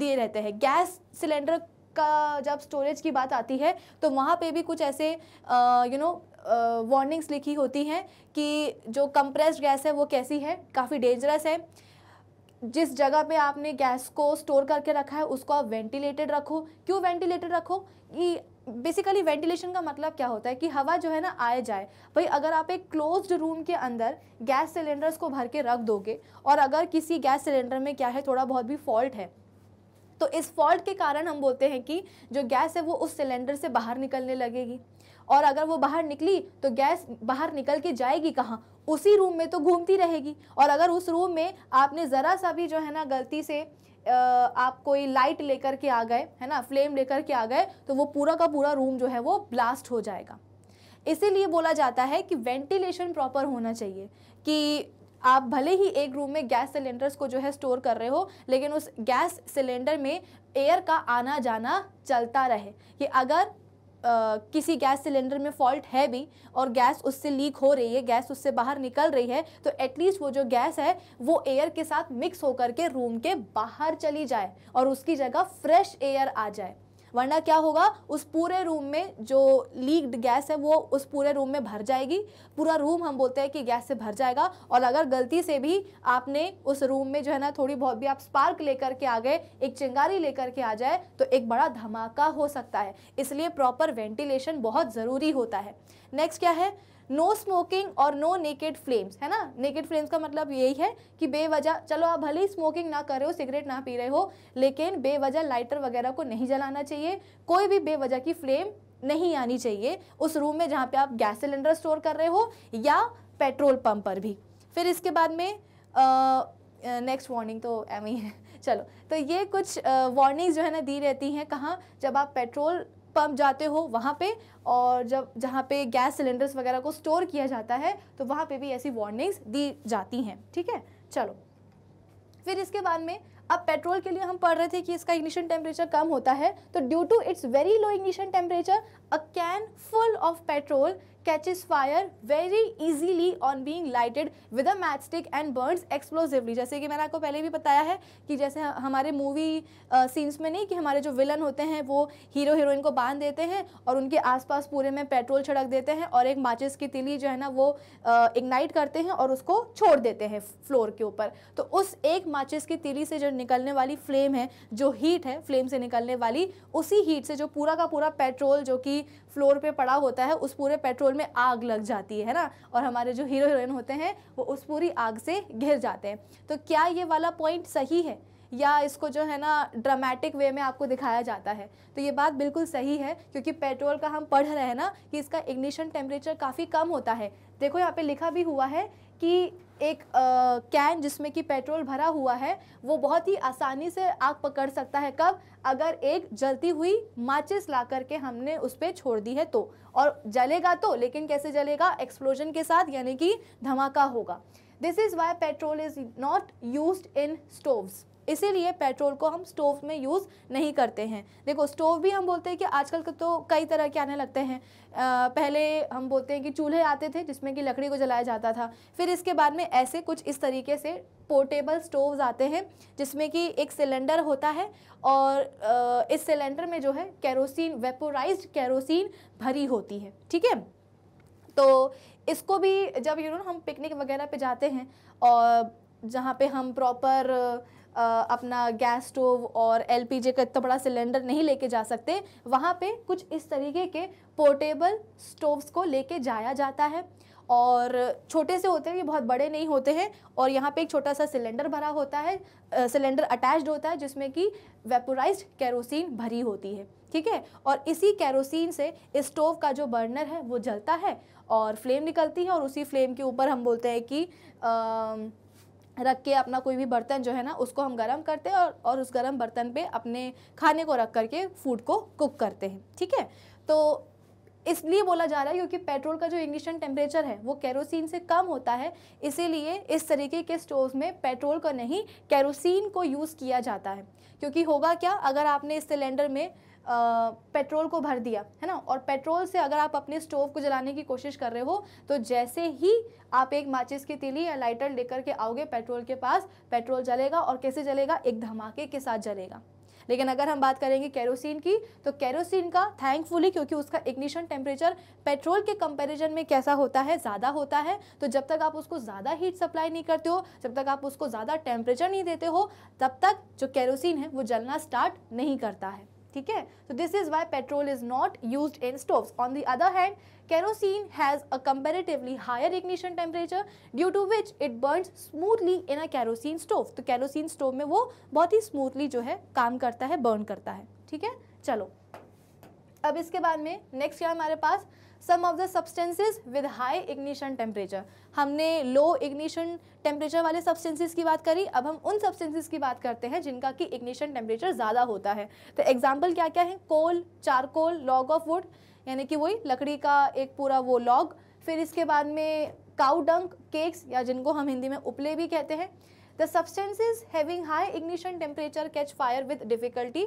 दिए रहते हैं गैस सिलेंडर का जब स्टोरेज की बात आती है तो वहाँ पे भी कुछ ऐसे यू नो वार्निंग्स लिखी होती हैं कि जो कंप्रेस्ड गैस है वो कैसी है काफ़ी डेंजरस है जिस जगह पे आपने गैस को स्टोर करके रखा है उसको आप वेंटिलेटेड रखो क्यों वेंटिलेटेड रखो कि बेसिकली वेंटिलेशन का मतलब क्या होता है कि हवा जो है ना आए जाए भाई अगर आप एक क्लोज्ड रूम के अंदर गैस सिलेंडर्स को भर के रख दोगे और अगर किसी गैस सिलेंडर में क्या है थोड़ा बहुत भी फॉल्ट है तो इस फॉल्ट के कारण हम बोलते हैं कि जो गैस है वो उस सिलेंडर से बाहर निकलने लगेगी और अगर वो बाहर निकली तो गैस बाहर निकल के जाएगी कहाँ उसी रूम में तो घूमती रहेगी और अगर उस रूम में आपने ज़रा सा भी जो है ना गलती से आप कोई लाइट लेकर के आ गए है ना फ्लेम लेकर के आ गए तो वो पूरा का पूरा रूम जो है वो ब्लास्ट हो जाएगा इसीलिए बोला जाता है कि वेंटिलेशन प्रॉपर होना चाहिए कि आप भले ही एक रूम में गैस सिलेंडर्स को जो है स्टोर कर रहे हो लेकिन उस गैस सिलेंडर में एयर का आना जाना चलता रहे कि अगर किसी गैस सिलेंडर में फॉल्ट है भी और गैस उससे लीक हो रही है गैस उससे बाहर निकल रही है तो एटलीस्ट वो जो गैस है वो एयर के साथ मिक्स होकर के रूम के बाहर चली जाए और उसकी जगह फ्रेश एयर आ जाए वरना क्या होगा उस पूरे रूम में जो लीक्ड गैस है वो उस पूरे रूम में भर जाएगी पूरा रूम हम बोलते हैं कि गैस से भर जाएगा और अगर गलती से भी आपने उस रूम में जो है ना थोड़ी बहुत भी आप स्पार्क लेकर के आ गए एक चिंगारी लेकर के आ जाए तो एक बड़ा धमाका हो सकता है इसलिए प्रॉपर वेंटिलेशन बहुत ज़रूरी होता है नेक्स्ट क्या है नो स्मोकिंग और नो नेकेड फ्लेम्स है ना नेकेड फ्लेम्स का मतलब यही है कि बेवजह चलो आप भले ही स्मोकिंग ना कर रहे हो सिगरेट ना पी रहे हो लेकिन बेवजह लाइटर वगैरह को नहीं जलाना चाहिए कोई भी बेवजह की फ्लेम नहीं आनी चाहिए उस रूम में जहाँ पे आप गैस सिलेंडर स्टोर कर रहे हो या पेट्रोल पंप पर भी फिर इसके बाद में नेक्स्ट वार्निंग तो एम ही है चलो तो ये कुछ वार्निंग्स जो है ना दी रहती हैं कहाँ जब आप पेट्रोल पंप जाते हो वहाँ पे और जब जहाँ पे गैस सिलेंडर्स वगैरह को स्टोर किया जाता है तो वहाँ पे भी ऐसी वार्निंग्स दी जाती हैं ठीक है चलो फिर इसके बाद में अब पेट्रोल के लिए हम पढ़ रहे थे कि इसका इग्निशन टेम्परेचर कम होता है तो due to its very low ignition temperature a can full of petrol catches fire very easily on being lighted with a matchstick and burns explosively जैसे कि मैंने आपको पहले भी बताया है कि जैसे हमारे मूवी सीन्स में नहीं कि हमारे जो विलन होते हैं वो हीरो हीरोइन को बांध देते हैं और उनके आसपास पूरे में पेट्रोल छिड़क देते हैं और एक माचिस की तिली जो है ना वो इग्नाइट करते हैं और उसको छोड़ देते हैं फ्लोर के ऊपर तो उस एक माचिस की तिली से जो निकलने वाली फ्लेम है जो हीट है फ्लेम से निकलने वाली उसी हीट से जो पूरा का पूरा पेट्रोल जो कि फ्लोर पे पड़ा होता है उस पूरे पेट्रोल में आग लग जाती है ना और हमारे जो हीरो हीरोइन होते हैं वो उस पूरी आग से घिर जाते हैं तो क्या ये वाला पॉइंट सही है या इसको जो है ना ड्रामेटिक वे में आपको दिखाया जाता है तो ये बात बिल्कुल सही है क्योंकि पेट्रोल का हम पढ़ रहे हैं ना कि इसका इग्निशन टेम्परेचर काफ़ी कम होता है देखो यहाँ पे लिखा भी हुआ है कि एक आ, कैन जिसमें कि पेट्रोल भरा हुआ है वो बहुत ही आसानी से आग पकड़ सकता है कब अगर एक जलती हुई माचिस ला करके हमने उस पर छोड़ दी है तो और जलेगा तो लेकिन कैसे जलेगा एक्सप्लोजन के साथ यानी कि धमाका होगा this is why petrol is not use in stoves इसीलिए पेट्रोल को हम स्टोव में यूज़ नहीं करते हैं देखो स्टोव भी हम बोलते हैं कि आजकल तो कई तरह के आने लगते हैं आ, पहले हम बोलते हैं कि चूल्हे आते थे जिसमें कि लकड़ी को जलाया जाता था फिर इसके बाद में ऐसे कुछ इस तरीके से पोर्टेबल स्टोव्स आते हैं जिसमें कि एक सिलेंडर होता है और इस सिलेंडर में जो है कैरोसिन वेपोराइज कैरोसिन भरी होती है ठीक है तो इसको भी जब यू नो हम पिकनिक वगैरह पे जाते हैं और जहाँ पे हम प्रॉपर अपना गैस स्टोव और एलपीजी का इतना बड़ा सिलेंडर नहीं लेके जा सकते वहाँ पे कुछ इस तरीके के पोर्टेबल स्टोव्स को लेके जाया जाता है और छोटे से होते हैं ये बहुत बड़े नहीं होते हैं और यहाँ पे एक छोटा सा सिलेंडर भरा होता है सिलेंडर अटैच्ड होता है जिसमें कि वेपोराइज कैरोसिन भरी होती है ठीक है और इसी कैरोसिन से स्टोव का जो बर्नर है वो जलता है और फ्लेम निकलती है और उसी फ्लेम के ऊपर हम बोलते हैं कि आ, रख के अपना कोई भी बर्तन जो है ना उसको हम गर्म करते हैं और, और उस गर्म बर्तन पे अपने खाने को रख करके फूड को कुक करते हैं ठीक है तो इसलिए बोला जा रहा है क्योंकि पेट्रोल का जो इग्निशन टेम्परेचर है वो केरोसिन से कम होता है इसीलिए इस तरीके के स्टोव में पेट्रोल को नहीं केरोसिन को यूज़ किया जाता है क्योंकि होगा क्या अगर आपने इस सिलेंडर में पेट्रोल को भर दिया है ना और पेट्रोल से अगर आप अपने स्टोव को जलाने की कोशिश कर रहे हो तो जैसे ही आप एक माचिस की तीली या लाइटर लेकर के आओगे पेट्रोल के पास पेट्रोल जलेगा और कैसे जलेगा एक धमाके के साथ जलेगा लेकिन अगर हम बात करेंगे कैरोसिन की तो कैरोसिन का थैंकफुली क्योंकि उसका इग्निशन टेम्परेचर पेट्रोल के कंपैरिजन में कैसा होता है ज़्यादा होता है तो जब तक आप उसको ज़्यादा हीट सप्लाई नहीं करते हो जब तक आप उसको ज़्यादा टेम्परेचर नहीं देते हो तब तक जो कैरोसिन है वो जलना स्टार्ट नहीं करता है ठीक है तो this is why petrol is not use in stove on the other hand kerosene has a comparatively higher ignition temperature due to which it burn smoothly in a kerosene stove तो kerosene stove में वो बहुत ही smoothly जो है काम करता है burn करता है ठीक है चलो अब इसके बाद में नेक्स्ट क्या हमारे पास some of the substances with high ignition temperature हमने लो इग्निशन टेम्परेचर वाले सब्सटेंसेज की बात करी अब हम उन सब्सटेंसेज की बात करते हैं जिनका कि इग्निशन टेम्परेचर ज़्यादा होता है तो एग्जाम्पल क्या क्या है coal charcoal log of wood यानी कि वही लकड़ी का एक पूरा वो लॉग फिर इसके बाद में काउडंक केक्स या जिनको हम हिंदी में उपले भी कहते हैं the substances having high ignition temperature catch fire with difficulty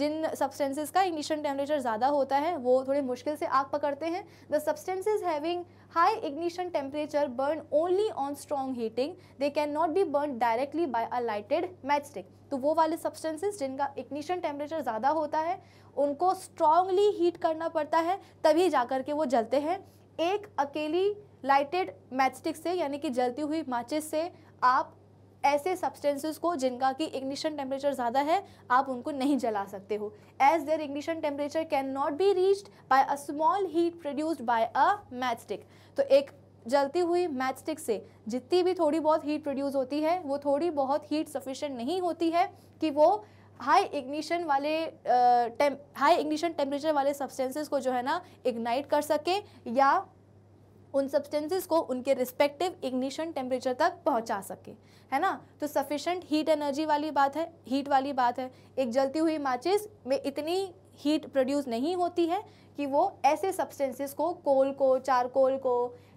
जिन सब्सटेंसेज का इग्निशन टेम्परेचर ज़्यादा होता है वो थोड़े मुश्किल से आग पकड़ते हैं the substances having high ignition temperature burn only on strong heating they can not be burn directly by a lighted match stick तो वो वाले सब्सटेंसेज जिनका इग्निशन टेम्परेचर ज़्यादा होता है उनको स्ट्रॉन्गली हीट करना पड़ता है तभी जा कर के वो जलते हैं एक अकेली लाइटेड मैचस्टिक से यानी कि जलती हुई माचिस से आप ऐसे सब्सटेंसेस को जिनका कि इग्निशन टेम्परेचर ज़्यादा है आप उनको नहीं जला सकते हो as their ignition temperature can not be reached by a small heat produced by a match stick तो एक जलती हुई मैच स्टिक से जितनी भी थोड़ी बहुत हीट प्रोड्यूस होती है वो थोड़ी बहुत हीट सफिशेंट नहीं होती है कि वो हाई इग्निशन वाले हाई इग्निशन टेम्परेचर वाले सब्सटेंसेस को जो है ना इग्नाइट कर सके या उन सब्सटेंसेस को उनके रिस्पेक्टिव इग्निशन टेम्परेचर तक पहुंचा सके है ना तो सफिशेंट हीट एनर्जी वाली बात है हीट वाली बात है एक जलती हुई माचिस में इतनी हीट प्रोड्यूस नहीं होती है कि वो ऐसे सब्सटेंसेस को कोल को चारकोल को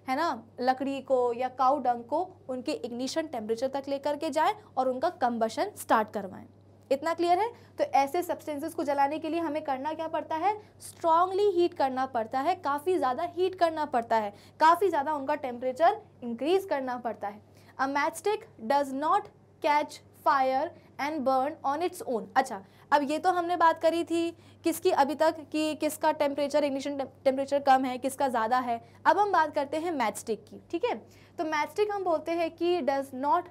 है ना लकड़ी को या काउडंग डंग को उनके इग्निशन टेम्परेचर तक लेकर के जाएं और उनका कम्बशन स्टार्ट करवाएं इतना क्लियर है तो ऐसे सब्सटेंसेस को जलाने के लिए हमें करना क्या पड़ता है स्ट्रांगली हीट करना पड़ता है काफ़ी ज़्यादा हीट करना पड़ता है काफ़ी ज़्यादा उनका टेम्परेचर इंक्रीज करना पड़ता है a matchstick does not catch fire and burn on its own अच्छा अब ये तो हमने बात करी थी किसकी अभी तक कि किसका टेम्परेचर इग्निशन टेम्परेचर कम है किसका ज़्यादा है अब हम बात करते हैं मैचस्टिक की ठीक है तो मैचस्टिक हम बोलते हैं कि does not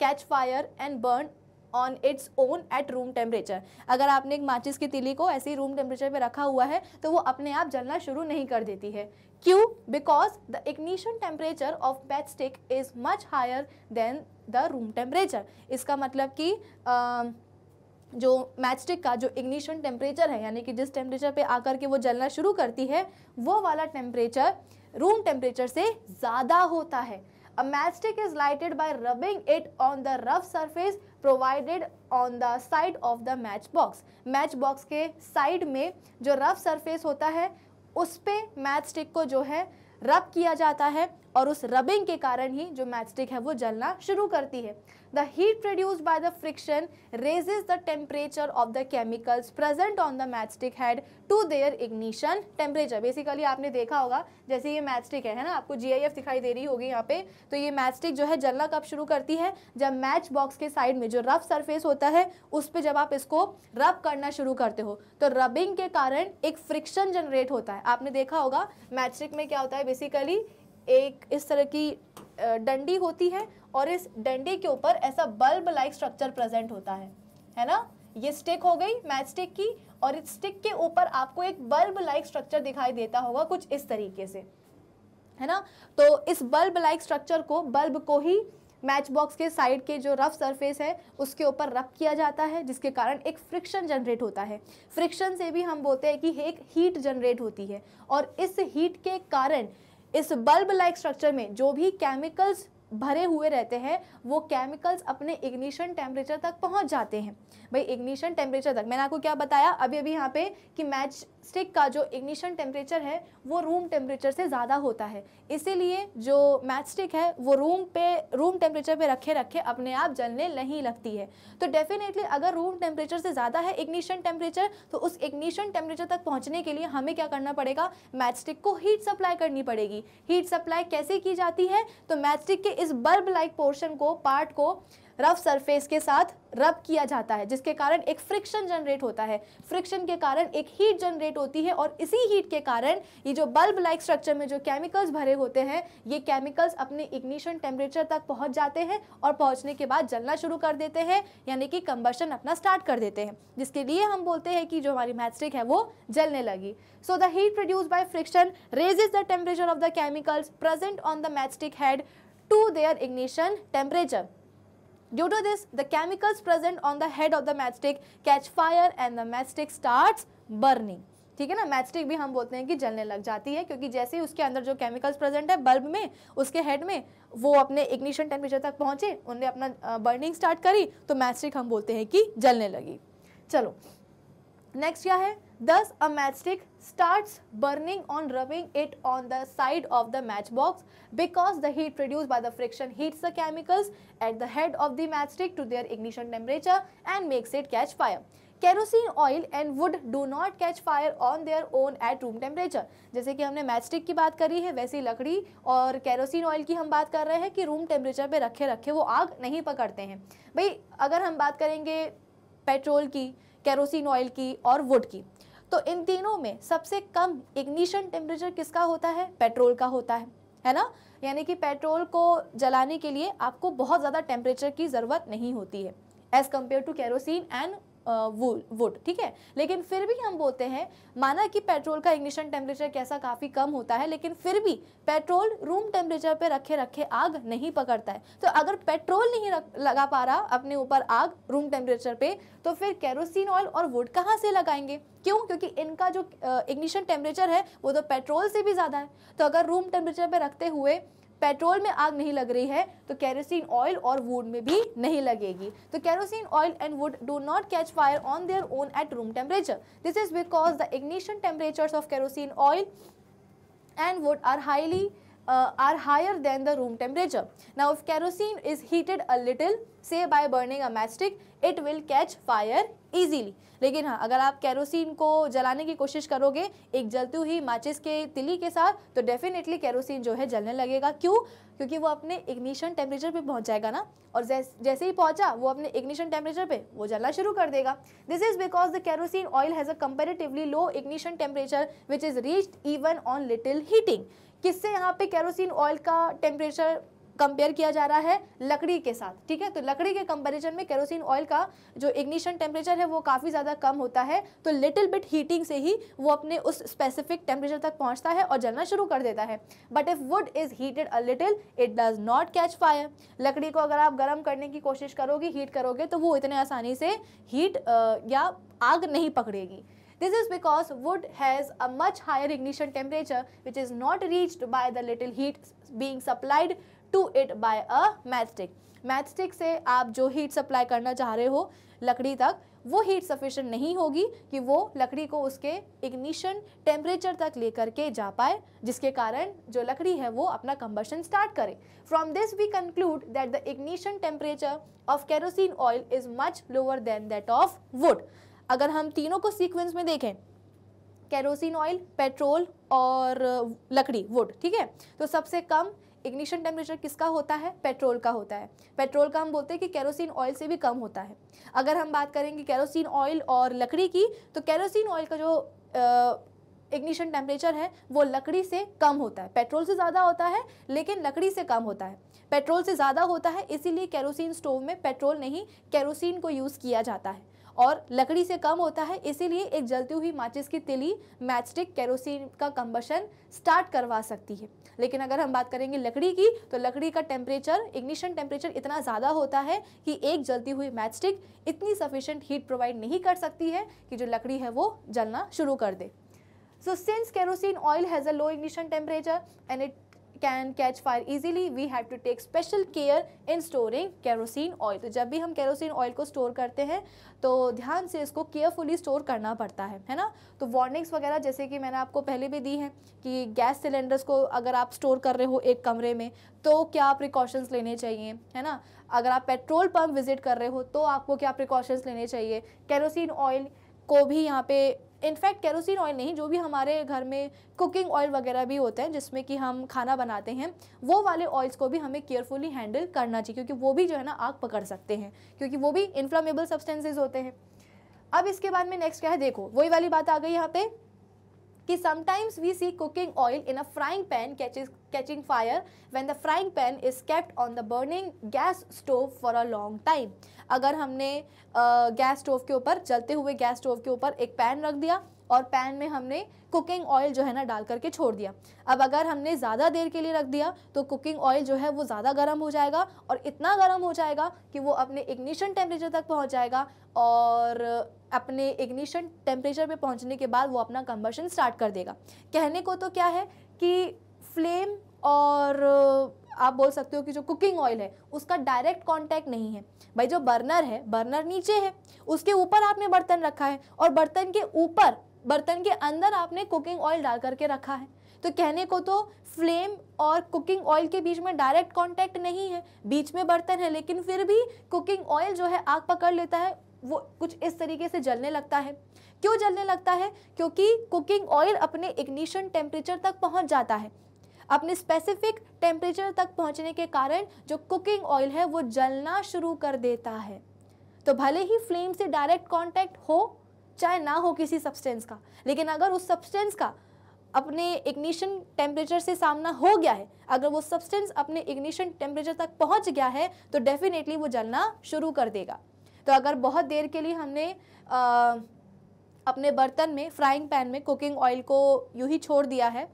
catch fire and burn on its own at room temperature अगर आपने एक माचिस की तिली को ऐसे ही रूम टेम्परेचर पर रखा हुआ है तो वो अपने आप जलना शुरू नहीं कर देती है क्यों because the ignition temperature of पैथ stick is much higher than the room temperature इसका मतलब कि जो मैचस्टिक का जो इग्निशन टेम्परेचर है यानी कि जिस टेम्परेचर पे आकर के वो जलना शुरू करती है वो वाला टेम्परेचर रूम टेम्परेचर से ज़्यादा होता है A matchstick is lighted by rubbing it on the rough surface provided on the side of the matchbox. Matchbox के side में जो rough surface होता है उस पर मैच स्टिक को जो है रब किया जाता है और उस रबिंग के कारण ही जो मैच स्टिक है वो जलना शुरू करती है The heat produced by the friction raises the temperature of the chemicals present on the matchstick head to their ignition temperature. Basically आपने देखा होगा जैसे ये matchstick है है ना आपको GIF दिखाई दे रही होगी यहाँ पे तो ये matchstick जो है जलना कब शुरू करती है जब मैच बॉक्स के साइड में जो रफ सरफेस होता है उस पर जब आप इसको रब करना शुरू करते हो तो रबिंग के कारण एक फ्रिक्शन जनरेट होता है आपने देखा होगा मैचस्टिक में क्या होता है बेसिकली एक इस तरह की डंडी होती है और इस डंडे के ऊपर ऐसा बल्ब लाइक स्ट्रक्चर प्रेजेंट होता है है ना ये स्टिक हो गई मैच स्टिक की और इस स्टिक के ऊपर आपको एक बल्ब लाइक स्ट्रक्चर दिखाई देता होगा कुछ इस तरीके से है ना तो इस बल्ब लाइक स्ट्रक्चर को बल्ब को ही मैच बॉक्स के साइड के जो रफ सरफेस है उसके ऊपर रब किया जाता है जिसके कारण एक फ्रिक्शन जनरेट होता है फ्रिक्शन से भी हम बोलते हैं कि एक हीट जनरेट होती है और इस हीट के कारण इस बल्ब लाइक स्ट्रक्चर में जो भी केमिकल्स भरे हुए रहते हैं वो केमिकल्स अपने इग्निशन टेम्परेचर तक पहुंच जाते हैं भाई इग्निशन टेम्परेचर तक मैंने आपको क्या बताया अभी अभी यहाँ पे कि मैच स्टिक का जो इग्निशन टेम्परेचर है वो रूम टेम्परेचर से ज़्यादा होता है इसीलिए जो मैच स्टिक है वो रूम पे रूम टेम्परेचर पे रखे रखे अपने आप जलने नहीं लगती है तो डेफिनेटली अगर रूम टेम्परेचर से ज़्यादा है इग्निशन टेम्परेचर तो उस इग्निशन टेम्परेचर तक पहुँचने के लिए हमें क्या करना पड़ेगा मैच स्टिक को हीट सप्लाई करनी पड़ेगी हीट सप्लाई कैसे की जाती है तो मैच स्टिक के इस बल्ब लाइक पोर्शन को पार्ट को रफ सरफेस के साथ रब किया जाता है जिसके कारण एक फ्रिक्शन जनरेट होता है फ्रिक्शन के कारण एक हीट जनरेट होती है और इसी हीट के कारण ये जो बल्ब लाइक स्ट्रक्चर में जो केमिकल्स भरे होते हैं ये केमिकल्स अपने इग्निशन टेम्परेचर तक पहुंच जाते हैं और पहुंचने के बाद जलना शुरू कर देते हैं यानी कि कंबर्शन अपना स्टार्ट कर देते हैं जिसके लिए हम बोलते हैं कि जो हमारी मैथस्टिक है वो जलने लगी so the heat produce by friction is the temperature of the chemicals present on the matchstick had to their ignition temperature Due to this, the chemicals present on the head of the matchstick catch fire and the matchstick starts burning. ठीक है ना matchstick भी हम बोलते हैं कि जलने लग जाती है क्योंकि जैसे ही उसके अंदर जो केमिकल्स प्रेजेंट है बल्ब में उसके हेड में वो अपने इग्निशन टेम्परेचर तक पहुंचे उनने अपना बर्निंग स्टार्ट करी तो मैचस्टिक हम बोलते हैं कि जलने लगी चलो नेक्स्ट क्या है thus a match stick start burning on rubbing it on the side of the match box because the heat produce by the friction heats the chemicals at the head of the match stick to their ignition temperature and makes it catch fire kerosene oil and wood do not catch fire on their own at room temperature जैसे कि हमने match stick की बात करी है वैसे लकड़ी और केरोसिन ऑयल की हम बात कर रहे हैं कि रूम टेम्परेचर पे रखे रखे वो आग नहीं पकड़ते हैं भाई अगर हम बात करेंगे पेट्रोल की केरोसिन ऑयल की और वुड की तो इन तीनों में सबसे कम इग्निशन टेम्परेचर किसका होता है पेट्रोल का होता है है ना यानी कि पेट्रोल को जलाने के लिए आपको बहुत ज़्यादा टेम्परेचर की ज़रूरत नहीं होती है as compare to kerosene and wood ठीक है लेकिन फिर भी हम बोलते हैं माना कि पेट्रोल का इग्निशन टेम्परेचर कैसा काफ़ी कम होता है लेकिन फिर भी पेट्रोल रूम टेम्परेचर पर रखे रखे आग नहीं पकड़ता है तो अगर पेट्रोल नहीं रख, लगा पा रहा अपने ऊपर आग रूम टेम्परेचर पे तो फिर कैरोसिन ऑयल और वुड कहाँ से लगाएंगे क्यों क्योंकि इनका जो इग्निशन टेम्परेचर है वो तो पेट्रोल से भी ज़्यादा है तो अगर रूम टेम्परेचर पर रखते हुए पेट्रोल में आग नहीं लग रही है तो कैरोसिन ऑयल और वुड में भी नहीं लगेगी तो kerosene oil and wood do not catch fire on their own at room temperature this is because the ignition temperature of kerosene oil and wood are highly Uh, are higher than the room temperature. Now, if kerosene is heated a little, say by burning a matchstick, it will catch fire easily लेकिन हाँ अगर आप kerosene को जलाने की कोशिश करोगे एक जलती हुई माचिस के तिली के साथ तो डेफिनेटली कैरोसिन जो है जलने लगेगा क्यों क्योंकि वो अपने इग्निशन टेम्परेचर पे पहुंच जाएगा ना और जैसे ही पहुंचा वो अपने इग्निशन टेम्परेचर पे वो जलना शुरू कर देगा this is because the kerosene oil has a comparatively low ignition temperature which is reached even on little heating किससे यहाँ पे कैरोसिन ऑयल का टेम्परेचर कंपेयर किया जा रहा है लकड़ी के साथ ठीक है तो लकड़ी के कंपेरिजन में केरोसिन ऑयल का जो इग्निशन टेम्परेचर है वो काफ़ी ज़्यादा कम होता है तो लिटिल बिट हीटिंग से ही वो अपने उस स्पेसिफिक टेम्परेचर तक पहुंचता है और जलना शुरू कर देता है but if wood is heated a little it does not catch fire लकड़ी को अगर आप गर्म करने की कोशिश करोगे हीट करोगे तो वो इतने आसानी से हीट या आग नहीं पकड़ेगी This is because wood has a much higher ignition temperature which is not reached by the little heat being supplied to it by a match stick match stick से आप जो हीट सप्लाई करना चाह रहे हो लकड़ी तक वो हीट सफिशेंट नहीं होगी कि वो लकड़ी को उसके इग्निशन टेम्परेचर तक लेकर के जा पाए जिसके कारण जो लकड़ी है वो अपना कंबर्शन स्टार्ट करे from this we conclude that the ignition temperature of kerosene oil is much lower than that of wood अगर हम तीनों को सीक्वेंस में देखें कैरोसिन ऑयल पेट्रोल और लकड़ी वुड ठीक है तो सबसे कम इग्निशन टेम्परेचर किसका होता है पेट्रोल का होता है पेट्रोल का हम बोलते हैं कि कैरोसिन ऑयल से भी कम होता है अगर हम बात करेंगे कैरोसिन ऑयल और लकड़ी की तो कैरोसिन ऑयल का जो इग्निशन टेम्परेचर है वो लकड़ी से कम होता है पेट्रोल से ज़्यादा होता है लेकिन लकड़ी से कम होता है पेट्रोल से ज़्यादा होता है इसीलिए कैरोसिन स्टोव में पेट्रोल नहीं कैरोसिन को यूज़ किया जाता है और लकड़ी से कम होता है इसीलिए एक जलती हुई माचिस की तिली मैचस्टिक कैरोसिन का कम्बशन स्टार्ट करवा सकती है लेकिन अगर हम बात करेंगे लकड़ी की तो लकड़ी का टेम्परेचर इग्निशन टेम्परेचर इतना ज़्यादा होता है कि एक जलती हुई मैचस्टिक इतनी सफिशेंट हीट प्रोवाइड नहीं कर सकती है कि जो लकड़ी है वो जलना शुरू कर दे so since kerosene oil has a low ignition temperature and it can catch fire easily we have to take special care in storing kerosene oil तो जब भी हम कैरोसिन ऑयल को स्टोर करते हैं तो ध्यान से इसको केयरफुली स्टोर करना पड़ता है है ना तो वार्निंग्स वगैरह जैसे कि मैंने आपको पहले भी दी है कि गैस सिलेंडर्स को अगर आप स्टोर कर रहे हो एक कमरे में तो क्या प्रिकॉशंस लेने चाहिए है ना अगर आप पेट्रोल पम्प विजिट कर रहे हो तो आपको क्या प्रिकॉशंस लेने चाहिए कैरोसिन ऑयल को भी यहाँ पे इनफैक्ट केरोसिन ऑयल नहीं जो भी हमारे घर में कुकिंग ऑयल वगैरह भी होते हैं जिसमें कि हम खाना बनाते हैं वो वाले ऑयल्स को भी हमें केयरफुली हैंडल करना चाहिए क्योंकि वो भी जो है ना आग पकड़ सकते हैं क्योंकि वो भी इन्फ्लामेबल सब्सटेंसेज होते हैं अब इसके बाद में नेक्स्ट क्या है देखो वही वाली बात आ गई यहाँ पे कि sometimes we see cooking oil in a frying pan catch catching fire when the frying pan is kept on the burning gas stove for a long time अगर हमने गैस स्टोव के ऊपर जलते हुए गैस स्टोव के ऊपर एक pan रख दिया और पैन में हमने कुकिंग ऑयल जो है ना डाल करके छोड़ दिया अब अगर हमने ज़्यादा देर के लिए रख दिया तो कुकिंग ऑयल जो है वो ज़्यादा गर्म हो जाएगा और इतना गर्म हो जाएगा कि वो अपने इग्निशन टेम्परेचर तक पहुँच जाएगा और अपने इग्निशन टेम्परेचर पे पहुँचने के बाद वो अपना कम्बर्शन स्टार्ट कर देगा कहने को तो क्या है कि फ्लेम और आप बोल सकते हो कि जो कुकिंग ऑयल है उसका डायरेक्ट कांटेक्ट नहीं है भाई जो बर्नर है बर्नर नीचे है उसके ऊपर आपने बर्तन रखा है और बर्तन के ऊपर बर्तन के अंदर आपने कुकिंग ऑयल डाल करके रखा है तो कहने को तो फ्लेम और कुकिंग ऑयल के बीच में डायरेक्ट कांटेक्ट नहीं है बीच में बर्तन है लेकिन फिर भी कुकिंग ऑयल जो है आग पकड़ लेता है वो कुछ इस तरीके से जलने लगता है क्यों जलने लगता है क्योंकि कुकिंग ऑयल अपने इग्निशन टेम्परेचर तक पहुंच जाता है अपने स्पेसिफिक टेम्परेचर तक पहुंचने के कारण जो कुकिंग ऑयल है वो जलना शुरू कर देता है तो भले ही फ्लेम से डायरेक्ट कांटेक्ट हो चाहे ना हो किसी सब्सटेंस का लेकिन अगर उस सब्सटेंस का अपने इग्निशन टेम्परेचर से सामना हो गया है अगर वो सब्सटेंस अपने इग्निशन टेम्परेचर तक पहुंच गया है तो डेफिनेटली वो जलना शुरू कर देगा तो अगर बहुत देर के लिए हमने आ, अपने बर्तन में फ्राइंग पैन में कुकिंग ऑयल को यूँ ही छोड़ दिया है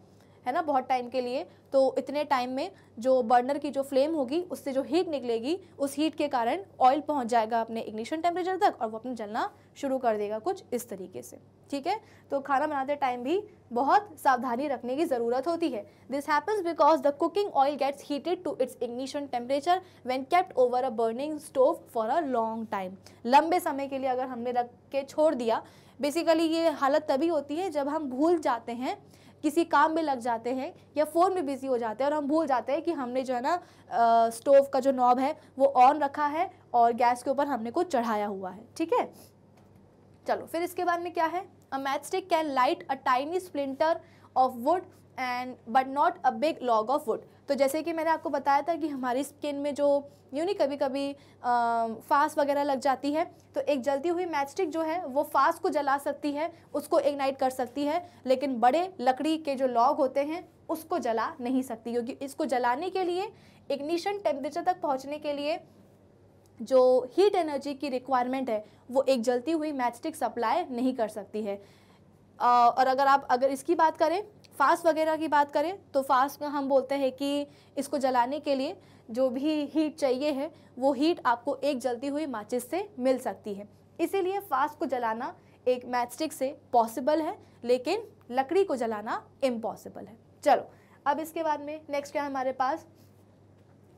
है ना बहुत टाइम के लिए तो इतने टाइम में जो बर्नर की जो फ्लेम होगी उससे जो हीट निकलेगी उस हीट के कारण ऑयल पहुंच जाएगा अपने इग्निशन टेम्परेचर तक और वो अपने जलना शुरू कर देगा कुछ इस तरीके से ठीक है तो खाना बनाते टाइम भी बहुत सावधानी रखने की ज़रूरत होती है this happens because the cooking oil gets heated to its ignition temperature when kept over a burning stove for a long time लंबे समय के लिए अगर हमने रख के छोड़ दिया बेसिकली ये हालत तभी होती है जब हम भूल जाते हैं किसी काम में लग जाते हैं या फ़ोन में बिज़ी हो जाते हैं और हम भूल जाते हैं कि हमने जो है ना स्टोव का जो नॉब है वो ऑन रखा है और गैस के ऊपर हमने कुछ चढ़ाया हुआ है ठीक है चलो फिर इसके बारे में क्या है a match stick can light a tiny splinter of wood and but not a big log of wood तो जैसे कि मैंने आपको बताया था कि हमारी स्किन में जो यू नहीं कभी कभी फास्ट वगैरह लग जाती है तो एक जलती हुई मैचस्टिक जो है वो फास्ट को जला सकती है उसको इग्नाइट कर सकती है लेकिन बड़े लकड़ी के जो लॉग होते हैं उसको जला नहीं सकती क्योंकि इसको जलाने के लिए इग्निशन टेम्परेचर तक पहुँचने के लिए जो हीट एनर्जी की रिक्वायरमेंट है वो एक जलती हुई मैचस्टिक सप्लाई नहीं कर सकती है और अगर आप अगर इसकी बात करें फास्ट वगैरह की बात करें तो फास्ट में हम बोलते हैं कि इसको जलाने के लिए जो भी हीट चाहिए है वो हीट आपको एक जलती हुई माचिस से मिल सकती है इसीलिए फास्ट को जलाना एक मैचस्टिक से पॉसिबल है लेकिन लकड़ी को जलाना इम्पॉसिबल है चलो अब इसके बाद में नेक्स्ट क्या हमारे पास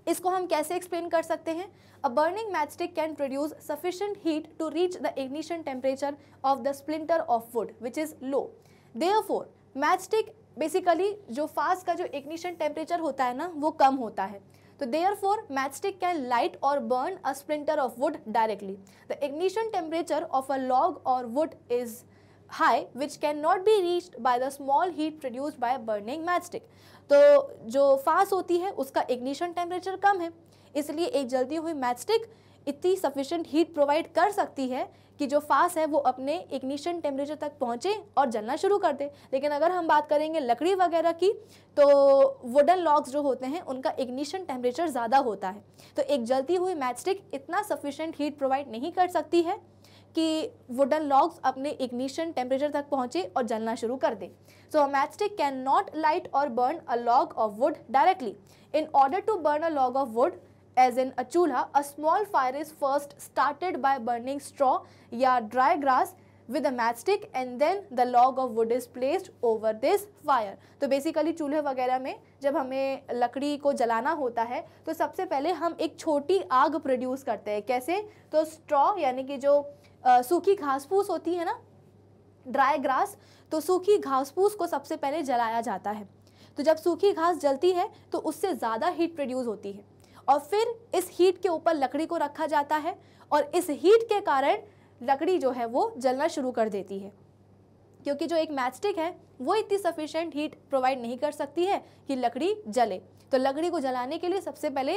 इसको हम कैसे एक्सप्लेन कर सकते हैं a burning matchstick can produce sufficient heat to reach the ignition temperature of the splinter of wood which is low therefore matchstick basically जो फास्ट का जो इग्निशन टेम्परेचर होता है ना वो कम होता है तो therefore matchstick can light और burn a splinter of wood directly the ignition temperature of a log और wood is high which can not be reached by the small heat produced by burning matchstick तो जो fast होती है उसका ignition temperature कम है इसलिए एक जलती हुई मैचस्टिक इतनी सफिशेंट हीट प्रोवाइड कर सकती है कि जो फास है वो अपने इग्निशन टेम्परेचर तक पहुँचे और जलना शुरू कर दे लेकिन अगर हम बात करेंगे लकड़ी वगैरह की तो वुडन लॉग्स जो होते हैं उनका इग्निशन टेम्परेचर ज़्यादा होता है तो एक जलती हुई मैचस्टिक इतना सफिशेंट हीट प्रोवाइड नहीं कर सकती है कि वुडन लॉग्स अपने इग्निशन टेम्परेचर तक पहुँचे और जलना शुरू कर दें so matchstick can not light और burn a log of wood directly in order to burn a log of wood as an a a small fire is first started by burning straw या dry grass with a match stick and then the log of wood is placed over this fire तो basically चूल्हे वगैरह में जब हमें लकड़ी को जलाना होता है तो सबसे पहले हम एक छोटी आग प्रोड्यूस करते हैं कैसे तो स्ट्रॉ यानी कि जो आ, सूखी घास फूस होती है ना ड्राई ग्रास तो सूखी घास फूस को सबसे पहले जलाया जाता है तो जब सूखी घास जलती है तो उससे ज़्यादा हीट प्रोड्यूस होती है और फिर इस हीट के ऊपर लकड़ी को रखा जाता है और इस हीट के कारण लकड़ी जो है वो जलना शुरू कर देती है क्योंकि जो एक मैचस्टिक है वो इतनी सफिशेंट हीट प्रोवाइड नहीं कर सकती है कि लकड़ी जले तो लकड़ी को जलाने के लिए सबसे पहले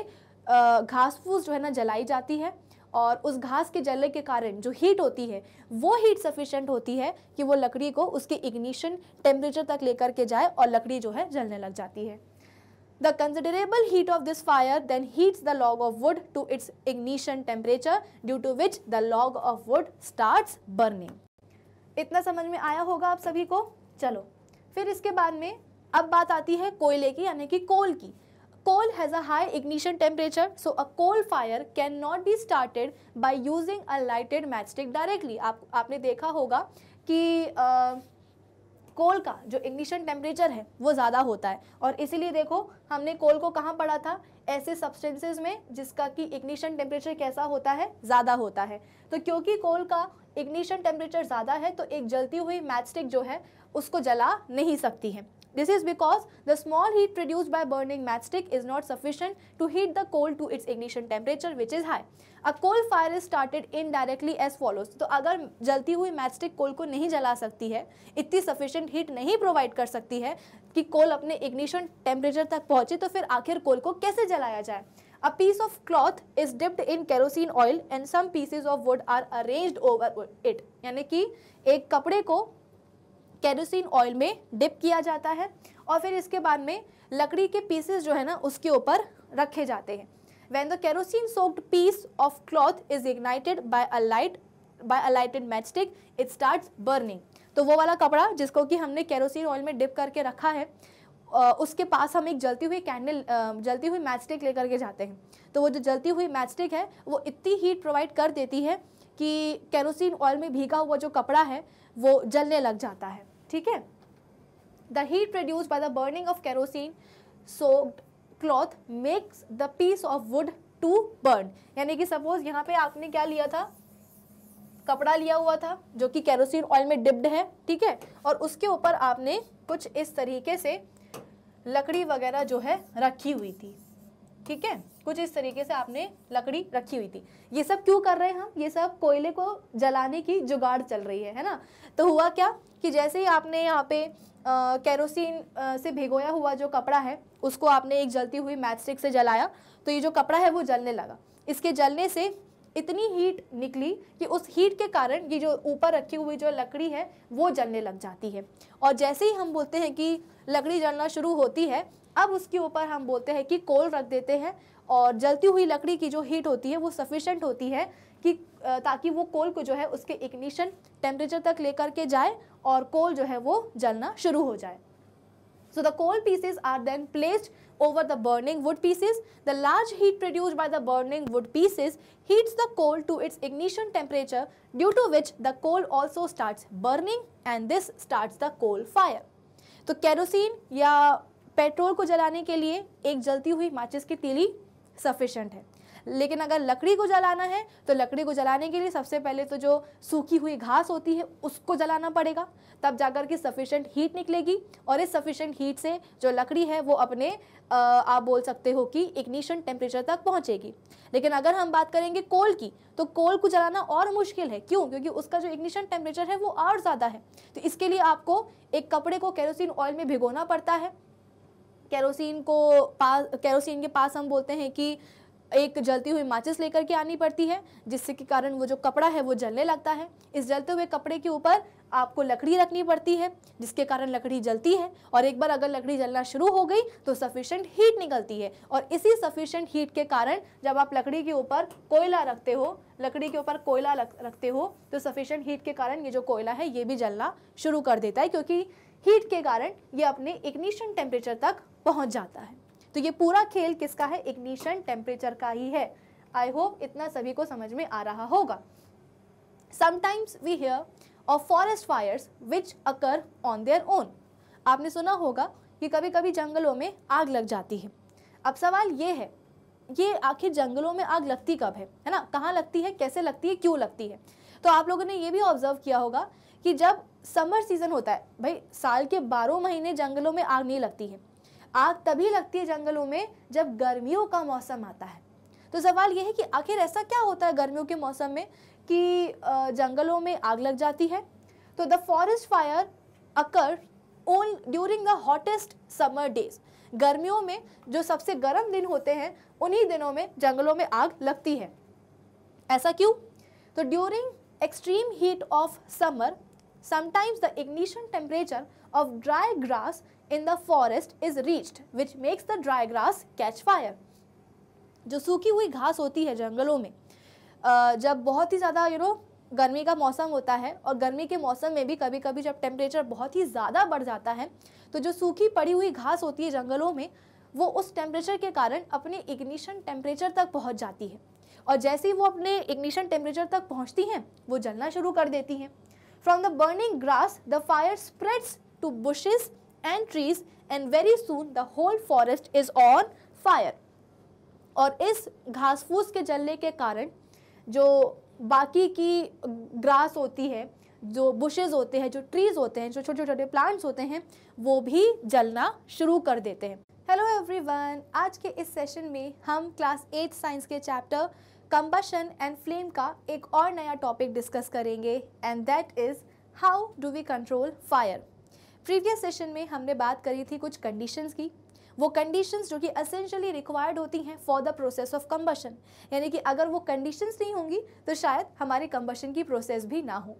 घास फूस जो है ना जलाई जाती है और उस घास के जलने के कारण जो हीट होती है वो हीट सफिशेंट होती है कि वो लकड़ी को उसके इग्निशन टेम्परेचर तक लेकर के जाए और लकड़ी जो है जलने लग जाती है The considerable heat of this fire then heats the log of wood to its ignition temperature due to which the log of wood starts burning. इतना समझ में आया होगा आप सभी को चलो फिर इसके बाद में अब बात आती है कोयले की यानी कि कोल की coal has a high ignition temperature so a coal fire cannot be started by using a lighted matchstick directly आप आपने देखा होगा कि uh, कोल का जो इग्निशन टेम्परेचर है वो ज़्यादा होता है और इसीलिए देखो हमने कोल को कहाँ पढ़ा था ऐसे सब्सटेंसेज में जिसका कि इग्निशन टेम्परेचर कैसा होता है ज़्यादा होता है तो क्योंकि कोल का इग्निशन टेम्परेचर ज़्यादा है तो एक जलती हुई मैचस्टिक जो है उसको जला नहीं सकती है This is because the small heat produced by burning matchstick is not sufficient to heat the coal to its ignition temperature which is high. A coal fire is started indirectly as follows. तो अगर जलती हुई matchstick कोल को नहीं जला सकती है इतनी सफिशेंट हीट नहीं प्रोवाइड कर सकती है कि कोल अपने इग्निशन टेम्परेचर तक पहुंचे तो फिर आखिर कोल को कैसे जलाया जाए A piece of cloth is dipped in kerosene oil and some pieces of wood are arranged over it. यानी कि एक कपड़े को कैरोसिन ऑयल में डिप किया जाता है और फिर इसके बाद में लकड़ी के पीसेस जो है ना उसके ऊपर रखे जाते हैं when the kerosene soaked piece of cloth is ignited by a light by a lighted matchstick it start burning तो वो वाला कपड़ा जिसको कि हमने कैरोसिन ऑयल में डिप करके रखा है उसके पास हम एक जलती हुई कैंडल जलती हुई मैच स्टिक लेकर के जाते हैं तो वो जो जलती हुई मैच स्टिक है वो इतनी हीट प्रोवाइड कर देती है कि कैरोसिन ऑयल में भीगा हुआ जो कपड़ा है वो जलने लग जाता है ठीक है the heat produce by the burning of kerosene soaked cloth makes the piece of wood to burn यानी कि सपोज यहाँ पे आपने क्या लिया था कपड़ा लिया हुआ था जो कि कैरोसिन ऑयल में डिप्ड है ठीक है और उसके ऊपर आपने कुछ इस तरीके से लकड़ी वगैरह जो है रखी हुई थी ठीक है कुछ इस तरीके से आपने लकड़ी रखी हुई थी ये सब क्यों कर रहे हैं हम ये सब कोयले को जलाने की जुगाड़ चल रही है है ना तो हुआ क्या कि जैसे ही आपने यहाँ पे कैरोसिन से भिगोया हुआ जो कपड़ा है उसको आपने एक जलती हुई मैथस्टिक से जलाया तो ये जो कपड़ा है वो जलने लगा इसके जलने से इतनी हीट निकली कि उस हीट के कारण ये जो ऊपर रखी हुई जो लकड़ी है वो जलने लग जाती है और जैसे ही हम बोलते हैं कि लकड़ी जलना शुरू होती है अब उसके ऊपर हम बोलते हैं कि कोल रख देते हैं और जलती हुई लकड़ी की जो हीट होती है वो सफिशेंट होती है कि ताकि वो कोल को जो है उसके इग्निशन टेम्परेचर तक लेकर के जाए और कोल जो है वो जलना शुरू हो जाए so the coal pieces are then placed over the burning wood pieces the large heat produce by the burning wood pieces heats the coal to its ignition temperature due to which the coal also start burning and this start the coal fire तो kerosene या petrol को जलाने के लिए एक जलती हुई माचिस की तीली सफिशेंट है लेकिन अगर लकड़ी को जलाना है तो लकड़ी को जलाने के लिए सबसे पहले तो जो सूखी हुई घास होती है उसको जलाना पड़ेगा तब जाकर के सफिशेंट हीट निकलेगी और इस सफिशेंट हीट से जो लकड़ी है वो अपने आ, आप बोल सकते हो कि इग्निशन टेम्परेचर तक पहुंचेगी लेकिन अगर हम बात करेंगे कोल की तो कोल को जलाना और मुश्किल है क्यों क्योंकि उसका जो इग्निशन टेम्परेचर है वो और ज़्यादा है तो इसके लिए आपको एक कपड़े को कैरोसिन ऑयल में भिगोना पड़ता है केरोसिन को पास केरोसिन के पास हम बोलते हैं कि एक जलती हुई माचिस लेकर के आनी पड़ती है जिससे के कारण वो जो कपड़ा है वो जलने लगता है इस जलते हुए कपड़े के ऊपर आपको लकड़ी रखनी पड़ती है जिसके कारण लकड़ी जलती है और एक बार अगर लकड़ी जलना शुरू हो गई तो सफिशेंट हीट निकलती है और इसी सफिशेंट हीट के कारण जब आप लकड़ी के ऊपर कोयला रखते हो लकड़ी के ऊपर कोयला रखते हो तो सफिशेंट हीट के कारण ये जो कोयला है ये भी जलना शुरू कर देता है क्योंकि हीट के कारण ये अपने इग्निशन टेम्परेचर तक पहुंच जाता है तो ये पूरा खेल किसका है इग्निशन टेम्परेचर का ही है आई होप इतना सभी को समझ में आ रहा होगा sometimes we hear of forest fires which occur on their own आपने सुना होगा कि कभी कभी जंगलों में आग लग जाती है अब सवाल ये है ये आखिर जंगलों में आग लगती कब है है ना कहाँ लगती है कैसे लगती है क्यों लगती है तो आप लोगों ने ये भी ऑब्जर्व किया होगा कि जब समर सीज़न होता है भाई साल के बारह महीने जंगलों में आग नहीं लगती है आग तभी लगती है जंगलों में जब गर्मियों का मौसम आता है तो सवाल यह है कि आखिर ऐसा क्या होता है गर्मियों के मौसम में कि जंगलों में आग लग जाती है तो the forest fire occur on during the hottest summer days गर्मियों में जो सबसे गर्म दिन होते हैं उन्हीं दिनों में जंगलों में आग लगती है ऐसा क्यों तो during extreme heat of summer Sometimes the ignition temperature of dry grass in the forest is reached which makes the dry grass catch fire. जो सूखी हुई घास होती है जंगलों में जब बहुत ही ज़्यादा यू नो गर्मी का मौसम होता है और गर्मी के मौसम में भी कभी कभी जब टेम्परेचर बहुत ही ज़्यादा बढ़ जाता है तो जो सूखी पड़ी हुई घास होती है जंगलों में वो उस टेम्परेचर के कारण अपने इग्निशन टेम्परेचर तक पहुंच जाती है और जैसे ही वो अपने इग्निशन टेम्परेचर तक पहुंचती हैं वो जलना शुरू कर देती हैं From the burning grass, the fire spreads to bushes and trees and very soon the whole forest is on fire. और इस घास फूस के जलने के कारण जो बाकी की ग्रास होती है जो बुशेज होते हैं जो ट्रीज़ होते हैं जो छोटे छोटे प्लांट्स होते हैं वो भी जलना शुरू कर देते हैं हेलो एवरीवन आज के इस सेशन में हम क्लास एट साइंस के चैप्टर कंबशन एंड फ्लेम का एक और नया टॉपिक डिस्कस करेंगे and that is how do we control fire previous session में हमने बात करी थी कुछ कंडीशंस की वो कंडीशंस जो कि असेंशली रिक्वायर्ड होती हैं for the process of combustion यानी कि अगर वो कंडीशंस नहीं होंगी तो शायद हमारे कंबशन की प्रोसेस भी ना हो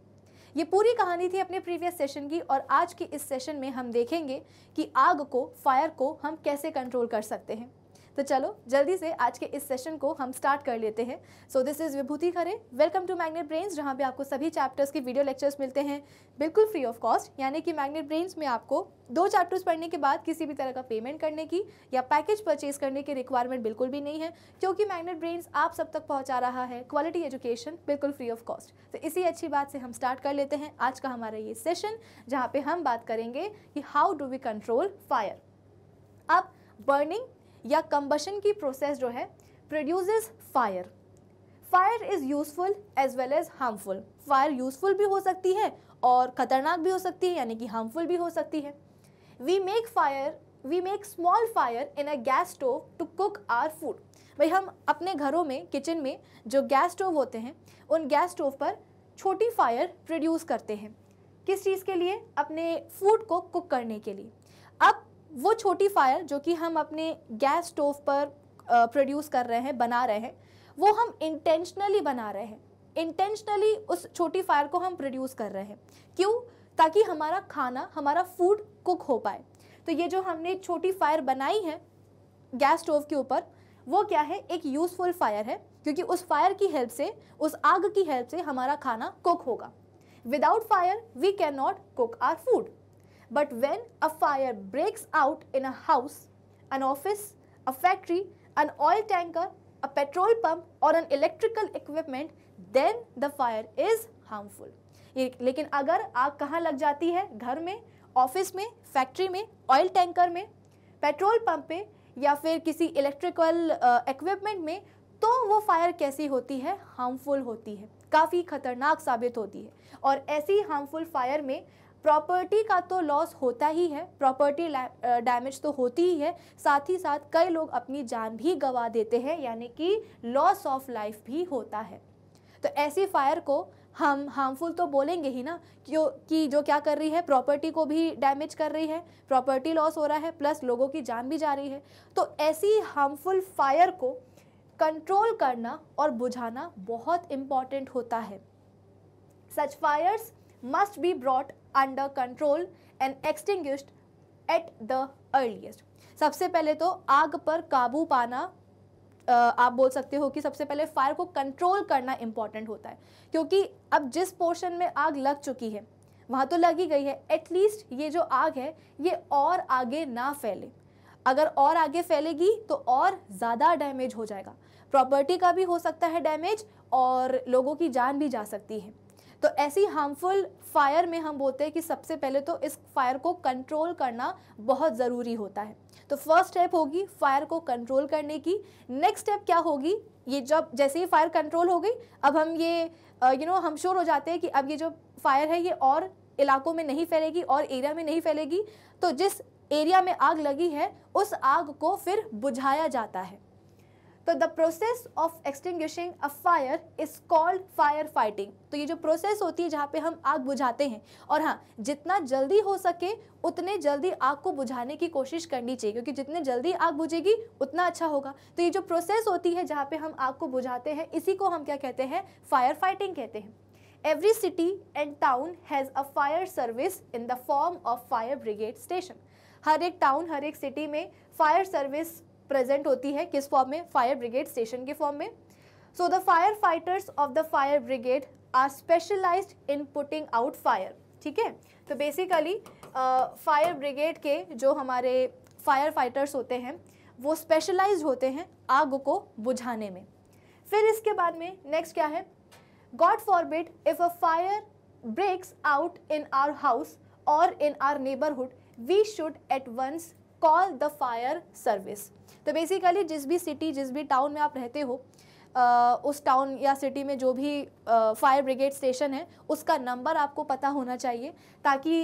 ये पूरी कहानी थी अपने प्रीवियस सेशन की और आज के इस सेशन में हम देखेंगे कि आग को फायर को हम कैसे कंट्रोल कर सकते हैं तो चलो जल्दी से आज के इस सेशन को हम स्टार्ट कर लेते हैं so this is Vibhuti Khare welcome to Magnet Brains जहाँ पे आपको सभी चैप्टर्स के वीडियो लेक्चर्स मिलते हैं बिल्कुल फ्री ऑफ कॉस्ट यानी कि मैग्नेट ब्रेन्स में आपको दो चैप्टर्स पढ़ने के बाद किसी भी तरह का पेमेंट करने की या पैकेज परचेज करने की रिक्वायरमेंट बिल्कुल भी नहीं है क्योंकि मैग्नेट ब्रेन्स आप सब तक पहुँचा रहा है क्वालिटी एजुकेशन बिल्कुल फ्री ऑफ कॉस्ट तो इसी अच्छी बात से हम स्टार्ट कर लेते हैं आज का हमारा ये सेशन जहाँ पे हम बात करेंगे कि how do we control fire अब बर्निंग या कम्बशन की प्रोसेस जो है produces fire fire is useful as well as harmful fire useful भी हो सकती है और ख़तरनाक भी हो सकती है यानी कि हार्मफुल भी हो सकती है we make fire we make small fire in a gas stove to cook our food भाई हम अपने घरों में किचन में जो गैस स्टोव होते हैं उन गैस स्टोव पर छोटी फायर प्रोड्यूस करते हैं किस चीज़ के लिए अपने फूड को कुक करने के लिए वो छोटी फायर जो कि हम अपने गैस स्टोव पर प्रोड्यूस कर रहे हैं बना रहे हैं वो हम इंटेंशनली बना रहे हैं इंटेंशनली उस छोटी फायर को हम प्रोड्यूस कर रहे हैं क्यों ताकि हमारा खाना हमारा फूड कुक हो पाए तो ये जो हमने छोटी फायर बनाई है गैस स्टोव के ऊपर वो क्या है एक यूज़फुल फायर है क्योंकि उस फायर की हेल्प से उस आग की हेल्प से हमारा खाना कुक होगा without fire we can not cook our food But when a fire breaks out in a house, an office, a factory, an oil tanker, a petrol pump or an electrical equipment, then the fire is harmful. लेकिन अगर आग कहाँ लग जाती है घर में office में फैक्ट्री में ऑयल टैंकर में पेट्रोल पंप पे या फिर किसी इलेक्ट्रिकल इक्विपमेंट में तो वो फायर कैसी होती है हार्मफुल होती है काफ़ी खतरनाक साबित होती है और ऐसी हार्मफुल फायर में प्रॉपर्टी का तो लॉस होता ही है प्रॉपर्टी डैमेज तो होती ही है साथ ही साथ कई लोग अपनी जान भी गंवा देते हैं यानी कि लॉस ऑफ लाइफ भी होता है तो ऐसी फायर को हम हार्मफुल तो बोलेंगे ही ना क्यों कि जो क्या कर रही है प्रॉपर्टी को भी डैमेज कर रही है प्रॉपर्टी लॉस हो रहा है प्लस लोगों की जान भी जा रही है तो ऐसी हार्मफुल फायर को कंट्रोल करना और बुझाना बहुत इम्पॉर्टेंट होता है such fires must be brought under control and extinguished at the earliest सबसे पहले तो आग पर काबू पाना आप बोल सकते हो कि सबसे पहले फायर को कंट्रोल करना इम्पॉर्टेंट होता है क्योंकि अब जिस पोर्शन में आग लग चुकी है वहाँ तो लग ही गई है एटलीस्ट ये जो आग है ये और आगे ना फैले अगर और आगे फैलेगी तो और ज़्यादा डैमेज हो जाएगा प्रॉपर्टी का भी हो सकता है डैमेज और लोगों की जान भी जा सकती है तो ऐसी हार्मफुल फायर में हम बोलते हैं कि सबसे पहले तो इस फायर को कंट्रोल करना बहुत ज़रूरी होता है तो फर्स्ट स्टेप होगी फायर को कंट्रोल करने की नेक्स्ट स्टेप क्या होगी ये जब जैसे ही फायर कंट्रोल हो गई अब हम ये यू नो हम श्योर हो जाते हैं कि अब ये जो फायर है ये और इलाकों में नहीं फैलेगी और एरिया में नहीं फैलेगी तो जिस एरिया में आग लगी है उस आग को फिर बुझाया जाता है तो the process of extinguishing a fire is called fire fighting तो ये जो प्रोसेस होती है जहाँ पे हम आग बुझाते हैं और हाँ जितना जल्दी हो सके उतने जल्दी आग को बुझाने की कोशिश करनी चाहिए क्योंकि जितने जल्दी आग बुझेगी उतना अच्छा होगा तो ये जो प्रोसेस होती है जहाँ पे हम आग को बुझाते हैं इसी को हम क्या कहते हैं फायर फाइटिंग कहते हैं every city and town has a fire service in the form of fire brigade station हर एक टाउन हर एक सिटी में फायर सर्विस प्रेजेंट होती है किस फॉर्म में फायर ब्रिगेड स्टेशन के फॉर्म में so the fire fighters of the fire brigade are specialised in putting out fire ठीक है तो बेसिकली फायर ब्रिगेड के जो हमारे फायर फाइटर्स होते हैं वो स्पेशलाइज होते हैं आग को बुझाने में फिर इसके बाद में नेक्स्ट क्या है God forbid if a fire breaks out in our house और in our neighbourhood we should at once call the fire service तो बेसिकली जिस भी सिटी जिस भी टाउन में आप रहते हो आ, उस टाउन या सिटी में जो भी फायर ब्रिगेड स्टेशन है उसका नंबर आपको पता होना चाहिए ताकि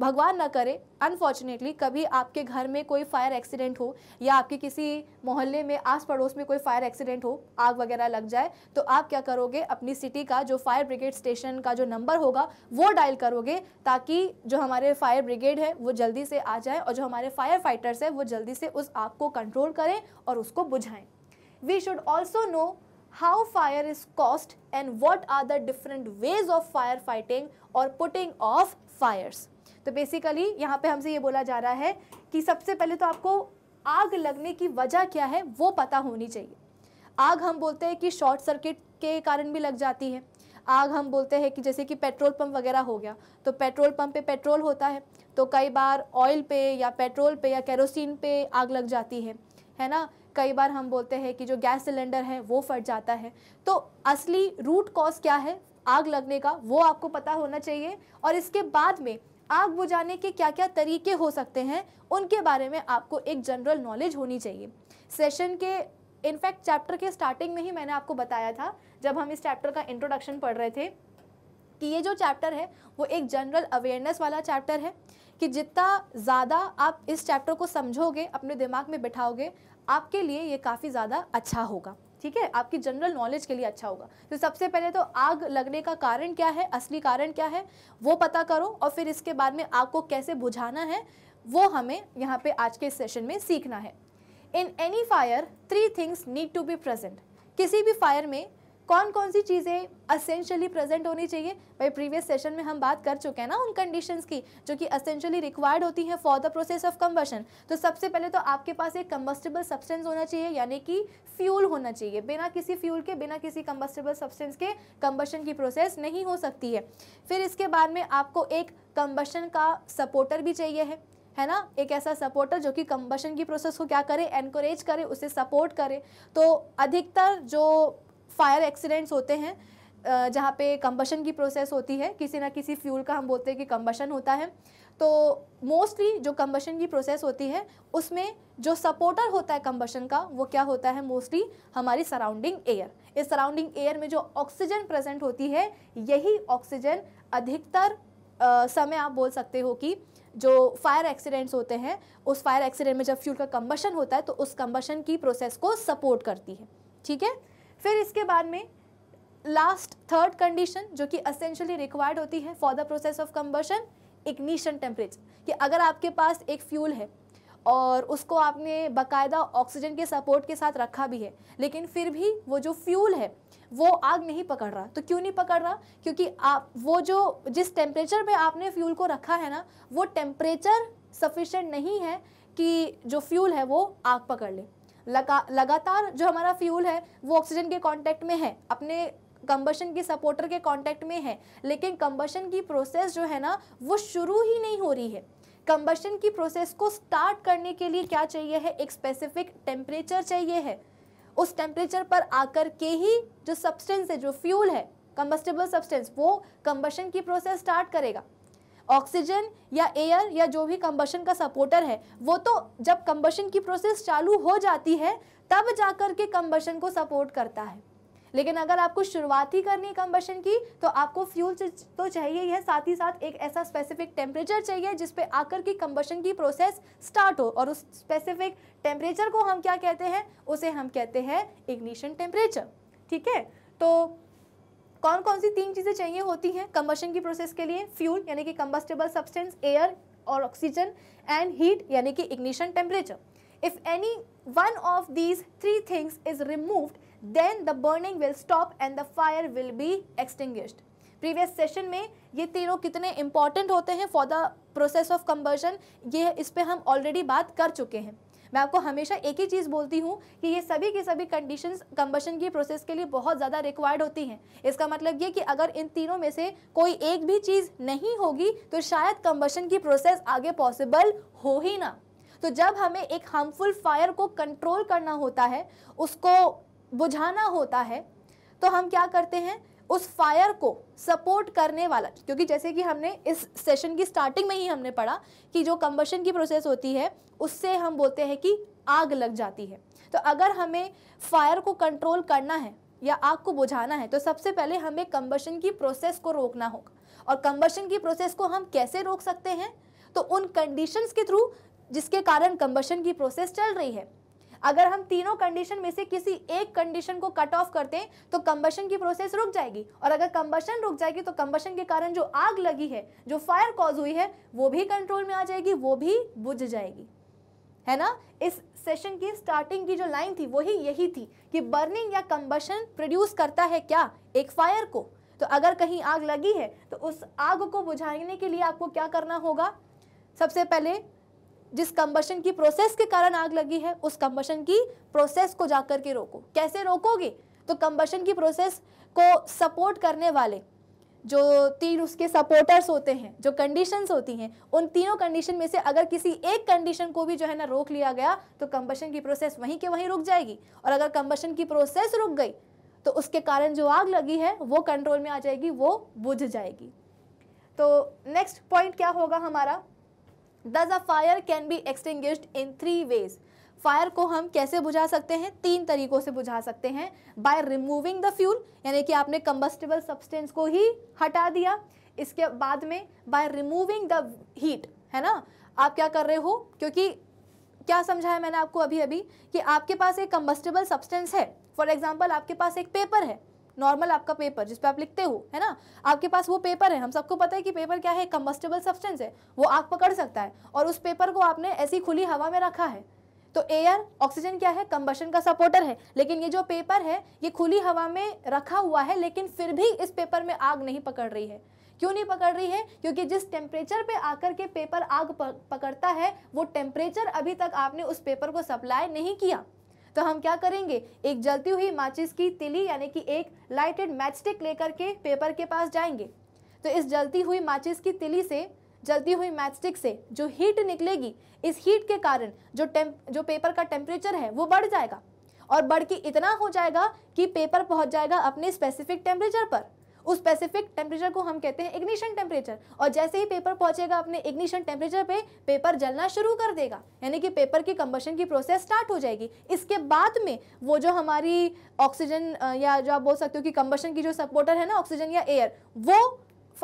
भगवान ना करे अनफॉर्चुनेटली कभी आपके घर में कोई फायर एक्सीडेंट हो या आपके किसी मोहल्ले में आस पड़ोस में कोई फायर एक्सीडेंट हो आग वगैरह लग जाए तो आप क्या करोगे अपनी सिटी का जो फायर ब्रिगेड स्टेशन का जो नंबर होगा वो डायल करोगे ताकि जो हमारे फायर ब्रिगेड है वो जल्दी से आ जाए और जो हमारे फायर फाइटर्स है वो जल्दी से उस आग को कंट्रोल करें और उसको बुझाएँ we should also know how fire is caused and what are the different ways of fire fighting और पुटिंग ऑफ फायर्स तो बेसिकली यहाँ पे हमसे ये बोला जा रहा है कि सबसे पहले तो आपको आग लगने की वजह क्या है वो पता होनी चाहिए आग हम बोलते हैं कि शॉर्ट सर्किट के कारण भी लग जाती है आग हम बोलते हैं कि जैसे कि पेट्रोल पंप वगैरह हो गया तो पेट्रोल पंप पे पेट्रोल होता है तो कई बार ऑयल पे या पेट्रोल पे या केरोसिन पे आग लग जाती है है ना कई बार हम बोलते हैं कि जो गैस सिलेंडर है वो फट जाता है तो असली रूट कॉज क्या है आग लगने का वो आपको पता होना चाहिए और इसके बाद में आग बुझाने के क्या क्या तरीके हो सकते हैं उनके बारे में आपको एक जनरल नॉलेज होनी चाहिए सेशन के इनफैक्ट चैप्टर के स्टार्टिंग में ही मैंने आपको बताया था जब हम इस चैप्टर का इंट्रोडक्शन पढ़ रहे थे कि ये जो चैप्टर है वो एक जनरल अवेयरनेस वाला चैप्टर है कि जितना ज़्यादा आप इस चैप्टर को समझोगे अपने दिमाग में बिठाओगे आपके लिए ये काफ़ी ज़्यादा अच्छा होगा ठीक है आपकी जनरल नॉलेज के लिए अच्छा होगा तो सबसे पहले तो आग लगने का कारण क्या है असली कारण क्या है वो पता करो और फिर इसके बाद में आग को कैसे बुझाना है वो हमें यहाँ पे आज के सेशन में सीखना है in any fire three things need to be present किसी भी फायर में कौन कौन सी चीज़ें असेंशली प्रेजेंट होनी चाहिए भाई प्रीवियस सेशन में हम बात कर चुके हैं ना उन कंडीशंस की जो कि असेंशली रिक्वायर्ड होती हैं for the process of combustion तो सबसे पहले तो आपके पास एक कम्बस्टेबल सब्सटेंस होना चाहिए यानी कि फ्यूल होना चाहिए बिना किसी फ्यूल के बिना किसी कम्बस्टेबल सब्सटेंस के कम्बशन की प्रोसेस नहीं हो सकती है फिर इसके बाद में आपको एक कम्बशन का सपोर्टर भी चाहिए है है ना एक ऐसा सपोर्टर जो कि कम्बशन की प्रोसेस को क्या करे एनकरेज करे उसे सपोर्ट करे तो अधिकतर जो फायर एक्सीडेंट्स होते हैं जहाँ पे कंबशन की प्रोसेस होती है किसी ना किसी फ्यूल का हम बोलते हैं कि कंबशन होता है तो मोस्टली जो कंबशन की प्रोसेस होती है उसमें जो सपोर्टर होता है कंबशन का वो क्या होता है मोस्टली हमारी सराउंडिंग एयर इस सराउंडिंग एयर में जो ऑक्सीजन प्रेजेंट होती है यही ऑक्सीजन अधिकतर आ, समय आप बोल सकते हो कि जो फायर एक्सीडेंट्स होते हैं उस फायर एक्सीडेंट में जब फ्यूल का कंबशन होता है तो उस कंबशन की प्रोसेस को सपोर्ट करती है ठीक है फिर इसके बाद में लास्ट थर्ड कंडीशन जो कि असेंशली रिक्वायर्ड होती है for the process of combustion ignition temperature कि अगर आपके पास एक फ्यूल है और उसको आपने बकायदा ऑक्सीजन के सपोर्ट के साथ रखा भी है लेकिन फिर भी वो जो फ्यूल है वो आग नहीं पकड़ रहा तो क्यों नहीं पकड़ रहा क्योंकि आप वो जो जिस टेम्परेचर में आपने फ्यूल को रखा है ना वो टेम्परेचर सफिशेंट नहीं है कि जो फ्यूल है वो आग पकड़ ले लगा लगातार जो हमारा फ्यूल है वो ऑक्सीजन के कांटेक्ट में है अपने कंबशन के सपोर्टर के कांटेक्ट में है लेकिन कंबशन की प्रोसेस जो है ना वो शुरू ही नहीं हो रही है कंबशन की प्रोसेस को स्टार्ट करने के लिए क्या चाहिए है एक स्पेसिफिक टेम्परेचर चाहिए है उस टेम्परेचर पर आकर के ही जो सब्सटेंस है जो फ्यूल है कंबस्टेबल सब्सटेंस वो कंबशन की प्रोसेस स्टार्ट करेगा ऑक्सीजन या एयर या जो भी कंबशन का सपोर्टर है वो तो जब कंबशन की प्रोसेस चालू हो जाती है तब जाकर के कंबशन को सपोर्ट करता है लेकिन अगर आपको शुरुआत ही करनी है कंबशन की तो आपको फ्यूल तो चाहिए ही है साथ ही साथ एक ऐसा स्पेसिफिक टेम्परेचर चाहिए जिस पे आकर के कंबशन की प्रोसेस स्टार्ट हो और उस स्पेसिफिक टेम्परेचर को हम क्या कहते हैं उसे हम कहते हैं इग्निशन टेम्परेचर ठीक है तो कौन कौन सी तीन चीज़ें चाहिए होती हैं कम्बशन की प्रोसेस के लिए फ्यूल यानी कि कम्बस्टेबल सब्सटेंस एयर और ऑक्सीजन एंड हीट यानी कि ignition temperature if any one of these three things is removed then the burning will stop and the fire will be extinguished previous session में ये तीनों कितने important होते हैं for the process of combustion ये इस पर हम ऑलरेडी बात कर चुके हैं मैं आपको हमेशा एक ही चीज़ बोलती हूँ कि ये सभी की सभी कंडीशंस कंबशन की प्रोसेस के लिए बहुत ज़्यादा रिक्वायर्ड होती हैं इसका मतलब ये कि अगर इन तीनों में से कोई एक भी चीज़ नहीं होगी तो शायद कंबशन की प्रोसेस आगे पॉसिबल हो ही ना तो जब हमें एक हार्मफुल फायर को कंट्रोल करना होता है उसको बुझाना होता है तो हम क्या करते हैं उस फायर को सपोर्ट करने वाला क्योंकि जैसे कि हमने इस सेशन की स्टार्टिंग में ही हमने पढ़ा कि जो कम्बशन की प्रोसेस होती है उससे हम बोलते हैं कि आग लग जाती है तो अगर हमें फायर को कंट्रोल करना है या आग को बुझाना है तो सबसे पहले हमें कम्बशन की प्रोसेस को रोकना होगा और कम्बशन की प्रोसेस को हम कैसे रोक सकते हैं तो उन कंडीशंस के थ्रू जिसके कारण कम्बशन की प्रोसेस चल रही है अगर हम तीनों कंडीशन में से किसी एक कंडीशन को कट ऑफ करते हैं तो कंबशन की प्रोसेस रुक जाएगी और अगर कंबशन रुक जाएगी तो कंबशन के कारण जो आग लगी है जो फायर कॉज हुई है वो भी कंट्रोल में आ जाएगी वो भी बुझ जाएगी है ना इस सेशन की स्टार्टिंग की जो लाइन थी वही यही थी कि बर्निंग या कंबशन प्रोड्यूस करता है क्या एक फायर को तो अगर कहीं आग लगी है तो उस आग को बुझाने के लिए आपको क्या करना होगा सबसे पहले जिस कंबशन की प्रोसेस के कारण आग लगी है उस कंबशन की प्रोसेस को जाकर के रोको कैसे रोकोगे तो कंबशन की प्रोसेस को सपोर्ट करने वाले जो तीन उसके सपोर्टर्स होते हैं जो कंडीशंस होती हैं उन तीनों कंडीशन में से अगर किसी एक कंडीशन को भी जो है ना रोक लिया गया तो कंबशन की प्रोसेस वहीं के वहीं रुक जाएगी और अगर कंबशन की प्रोसेस रुक गई तो उसके कारण जो आग लगी है वो कंट्रोल में आ जाएगी वो बुझ जाएगी तो नेक्स्ट पॉइंट क्या होगा हमारा thus a fire can be extinguished in three ways fire को हम कैसे बुझा सकते हैं तीन तरीकों से बुझा सकते हैं बाय रिमूविंग द फ्यूल यानी कि आपने कंबस्टेबल सब्सटेंस को ही हटा दिया इसके बाद में बाय रिमूविंग द हीट है ना आप क्या कर रहे हो क्योंकि क्या समझाया मैंने आपको अभी अभी कि आपके पास एक कंबस्टेबल सब्सटेंस है फॉर एग्जाम्पल आपके पास एक पेपर है नॉर्मल आपका पेपर जिसपे आप लिखते हो है ना आपके पास वो पेपर है हम सबको पता है कि पेपर क्या है कम्बस्टेबल सब्सटेंस है वो आग पकड़ सकता है और उस पेपर को आपने ऐसी खुली हवा में रखा है तो एयर ऑक्सीजन क्या है कम्बशन का सपोर्टर है लेकिन ये जो पेपर है ये खुली हवा में रखा हुआ है लेकिन फिर भी इस पेपर में आग नहीं पकड़ रही है क्यों नहीं पकड़ रही है क्योंकि जिस टेम्परेचर पे आकर के पेपर आग पकड़ता है वो टेम्परेचर अभी तक आपने उस पेपर को सप्लाई नहीं किया तो हम क्या करेंगे एक जलती हुई माचिस की तिली यानी कि एक लाइटेड मैचस्टिक लेकर के पेपर के पास जाएंगे तो इस जलती हुई माचिस की तिली से जलती हुई मैचस्टिक से जो हीट निकलेगी इस हीट के कारण जो टेम जो पेपर का टेम्परेचर है वो बढ़ जाएगा और बढ़ के इतना हो जाएगा कि पेपर पहुंच जाएगा अपने स्पेसिफिक टेम्परेचर पर उस स्पेसिफिक टेम्परेचर को हम कहते हैं इग्निशन टेम्परेचर और जैसे ही पेपर पहुंचेगा अपने इग्निशन टेम्परेचर पे पेपर जलना शुरू कर देगा यानी कि पेपर की कंबशन की प्रोसेस स्टार्ट हो जाएगी इसके बाद में वो जो हमारी ऑक्सीजन या जो आप बोल सकते हो कि कंबशन की जो सपोर्टर है ना ऑक्सीजन या एयर वो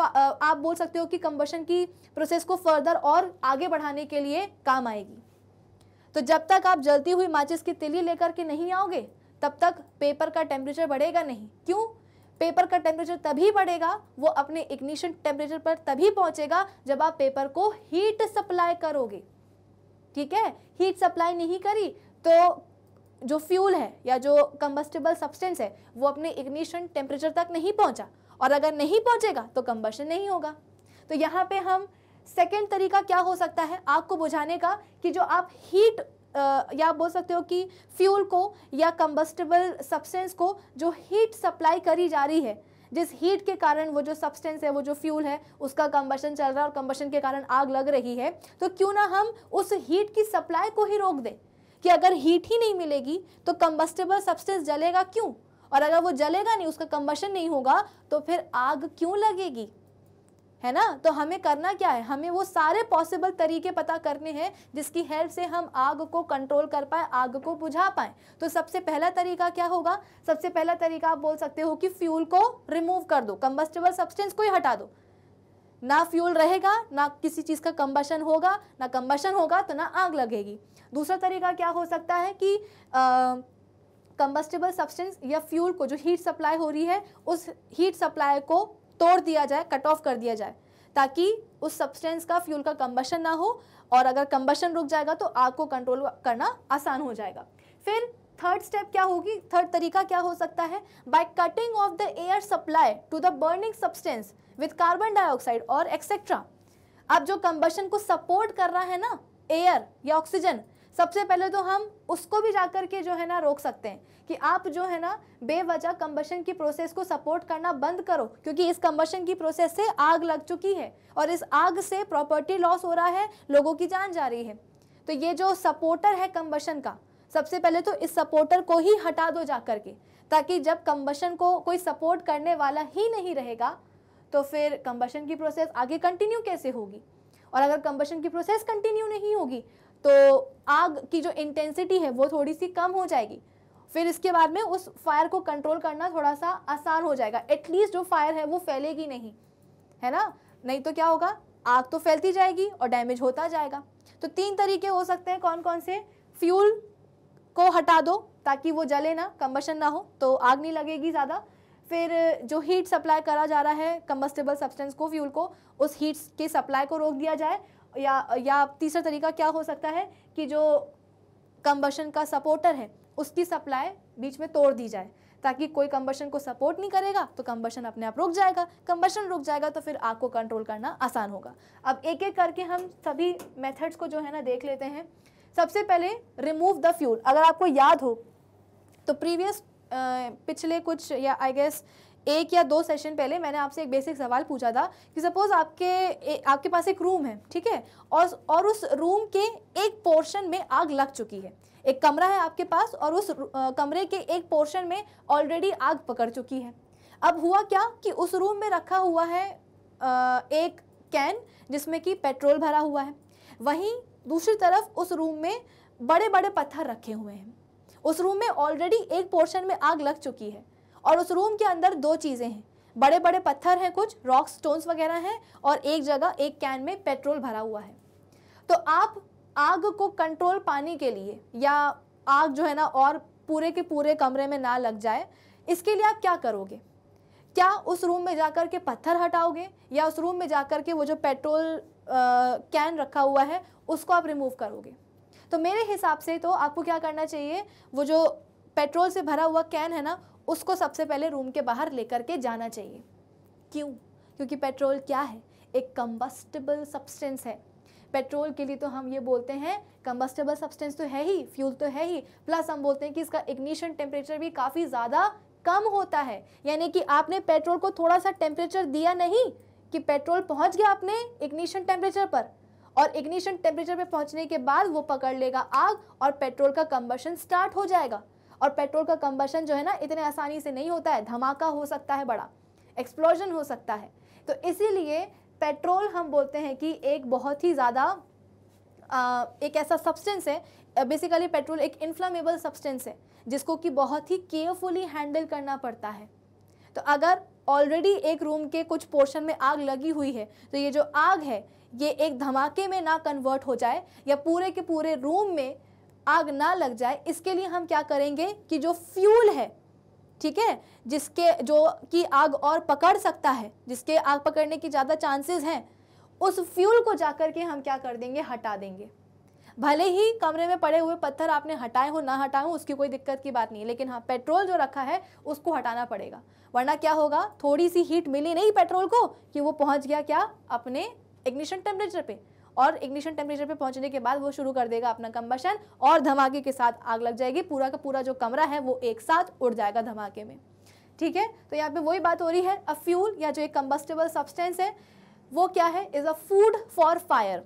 आप बोल सकते हो कि कंबशन की प्रोसेस को फर्दर और आगे बढ़ाने के लिए काम आएगी तो जब तक आप जलती हुई माचिस की तिली लेकर के नहीं आओगे तब तक पेपर का टेम्परेचर बढ़ेगा नहीं क्यों पेपर का टेम्परेचर तभी बढ़ेगा वो अपने इग्निशन टेम्परेचर पर तभी पहुंचेगा जब आप पेपर को हीट सप्लाई करोगे ठीक है हीट सप्लाई नहीं करी तो जो फ्यूल है या जो कंबस्टेबल सब्सटेंस है वो अपने इग्निशन टेम्परेचर तक नहीं पहुंचा और अगर नहीं पहुंचेगा तो कंबशन नहीं होगा तो यहाँ पे हम सेकेंड तरीका क्या हो सकता है आग को बुझाने का कि जो आप हीट या आप बोल सकते हो कि फ्यूल को या कंबस्टेबल सब्सटेंस को जो हीट सप्लाई करी जा रही है जिस हीट के कारण वो जो सब्सटेंस है वो जो फ्यूल है उसका कंबशन चल रहा है और कंबशन के कारण आग लग रही है तो क्यों ना हम उस हीट की सप्लाई को ही रोक दें कि अगर हीट ही नहीं मिलेगी तो कंबस्टेबल सब्सटेंस जलेगा क्यों और अगर वो जलेगा नहीं उसका कंबशन नहीं होगा तो फिर आग क्यों लगेगी है ना तो हमें करना क्या है हमें वो सारे पॉसिबल तरीके पता करने हैं जिसकी हेल्प से हम आग को कंट्रोल कर पाए आग को बुझा पाए तो सबसे पहला तरीका क्या होगा सबसे पहला तरीका आप बोल सकते हो कि फ्यूल को रिमूव कर दो कंबस्टेबल सब्सटेंस को ही हटा दो ना फ्यूल रहेगा ना किसी चीज़ का कंबशन होगा ना कंबशन होगा तो ना आग लगेगी दूसरा तरीका क्या हो सकता है कि कम्बस्टेबल कंबस्टेबल सब्सटेंस या फ्यूल को जो हीट सप्लाई हो रही है उस हीट सप्लाई को तोड़ दिया जाए कट ऑफ कर दिया जाए ताकि उस सब्सटेंस का फ्यूल का कम्बशन ना हो और अगर कम्बशन रुक जाएगा तो आग को कंट्रोल करना आसान हो जाएगा फिर थर्ड स्टेप क्या होगी थर्ड तरीका क्या हो सकता है by cutting off the air supply to the burning substance with carbon dioxide और एक्सेट्रा अब जो कम्बशन को सपोर्ट कर रहा है ना एयर या ऑक्सीजन सबसे पहले तो हम उसको भी जा कर के जो है ना रोक सकते हैं कि आप जो है ना बेवजह कम्बशन की प्रोसेस को सपोर्ट करना बंद करो क्योंकि इस कम्बशन की प्रोसेस से आग लग चुकी है और इस आग से प्रॉपर्टी लॉस हो रहा है लोगों की जान जा रही है तो ये जो सपोर्टर है कम्बशन का सबसे पहले तो इस सपोर्टर को ही हटा दो जा के ताकि जब कम्बशन को कोई सपोर्ट करने वाला ही नहीं रहेगा तो फिर कम्बशन की प्रोसेस आगे कंटिन्यू कैसे होगी और अगर कम्बशन की प्रोसेस कंटिन्यू नहीं होगी तो आग की जो इंटेंसिटी है वो थोड़ी सी कम हो जाएगी फिर इसके बाद में उस फायर को कंट्रोल करना थोड़ा सा आसान हो जाएगा एटलीस्ट जो फायर है वो फैलेगी नहीं है ना नहीं तो क्या होगा आग तो फैलती जाएगी और डैमेज होता जाएगा तो तीन तरीके हो सकते हैं कौन कौन से फ्यूल को हटा दो ताकि वो जले ना कम्बशन ना हो तो आग नहीं लगेगी ज़्यादा फिर जो हीट सप्लाई करा जा रहा है कम्बस्टेबल सब्सटेंस को फ्यूल को उस हीट के सप्लाई को रोक दिया जाए या या तीसरा तरीका क्या हो सकता है कि जो कम्बशन का सपोर्टर है उसकी सप्लाई बीच में तोड़ दी जाए ताकि कोई कम्बशन को सपोर्ट नहीं करेगा तो कम्बशन अपने आप रुक जाएगा कम्बशन रुक जाएगा तो फिर आग को कंट्रोल करना आसान होगा अब एक एक करके हम सभी मेथड्स को जो है ना देख लेते हैं सबसे पहले रिमूव द फ्यूल अगर आपको याद हो तो प्रीवियस पिछले कुछ या आई गेस एक या दो सेशन पहले मैंने आपसे एक बेसिक सवाल पूछा था कि सपोज आपके आपके पास एक रूम है ठीक है और और उस रूम के एक पोर्शन में आग लग चुकी है एक कमरा है आपके पास और उस कमरे के एक पोर्शन में ऑलरेडी आग पकड़ चुकी है अब हुआ क्या कि उस रूम में रखा हुआ है एक कैन जिसमें कि पेट्रोल भरा हुआ है वहीं दूसरी तरफ उस रूम में बड़े बड़े पत्थर रखे हुए हैं उस रूम में ऑलरेडी एक पोर्शन में आग लग चुकी है और उस रूम के अंदर दो चीज़ें हैं बड़े बड़े पत्थर हैं कुछ रॉक स्टोन्स वगैरह हैं और एक जगह एक कैन में पेट्रोल भरा हुआ है तो आप आग को कंट्रोल पाने के लिए या आग जो है ना और पूरे के पूरे कमरे में ना लग जाए इसके लिए आप क्या करोगे क्या उस रूम में जाकर के पत्थर हटाओगे या उस रूम में जाकर के वो जो पेट्रोल कैन रखा हुआ है उसको आप रिमूव करोगे तो मेरे हिसाब से तो आपको क्या करना चाहिए वो जो पेट्रोल से भरा हुआ कैन है ना उसको सबसे पहले रूम के बाहर लेकर के जाना चाहिए क्यों क्योंकि पेट्रोल क्या है एक कम्बस्टेबल सब्सटेंस है पेट्रोल के लिए तो हम ये बोलते हैं कम्बस्टेबल सब्सटेंस तो है ही फ्यूल तो है ही प्लस हम बोलते हैं कि इसका इग्निशन टेम्परेचर भी काफ़ी ज़्यादा कम होता है यानी कि आपने पेट्रोल को थोड़ा सा टेम्परेचर दिया नहीं कि पेट्रोल पहुंच गया आपने इग्निशन टेम्परेचर पर और इग्निशन टेम्परेचर पर पहुंचने के बाद वो पकड़ लेगा आग और पेट्रोल का कम्बशन स्टार्ट हो जाएगा और पेट्रोल का कम्बशन जो है ना इतने आसानी से नहीं होता है धमाका हो सकता है बड़ा एक्सप्लोजन हो सकता है तो इसीलिए पेट्रोल हम बोलते हैं कि एक बहुत ही ज़्यादा एक ऐसा सब्सटेंस है बेसिकली पेट्रोल एक इन्फ्लामेबल सब्सटेंस है जिसको कि बहुत ही केयरफुली हैंडल करना पड़ता है तो अगर ऑलरेडी एक रूम के कुछ पोर्शन में आग लगी हुई है तो ये जो आग है ये एक धमाके में ना कन्वर्ट हो जाए या पूरे के पूरे रूम में आग ना लग जाए इसके लिए हम क्या करेंगे कि जो फ्यूल है ठीक है जिसके जो कि आग और पकड़ सकता है जिसके आग पकड़ने की ज़्यादा चांसेस हैं उस फ्यूल को जाकर के हम क्या कर देंगे हटा देंगे भले ही कमरे में पड़े हुए पत्थर आपने हटाए हो ना हटाए हो उसकी कोई दिक्कत की बात नहीं लेकिन हाँ पेट्रोल जो रखा है उसको हटाना पड़ेगा वरना क्या होगा थोड़ी सी हीट मिली नहीं पेट्रोल को कि वो पहुंच गया क्या अपने इग्निशन टेम्परेचर पे और इग्निशन टेम्परेचर पे पहुंचने के बाद वो शुरू कर देगा अपना कंबशन और धमाके के साथ आग लग जाएगी पूरा का पूरा जो कमरा है वो एक साथ उड़ जाएगा धमाके में ठीक है तो यहाँ पे वही बात हो रही है अ फ्यूल या जो एक कम्बस्टेबल सब्सटेंस है वो क्या है is a food for fire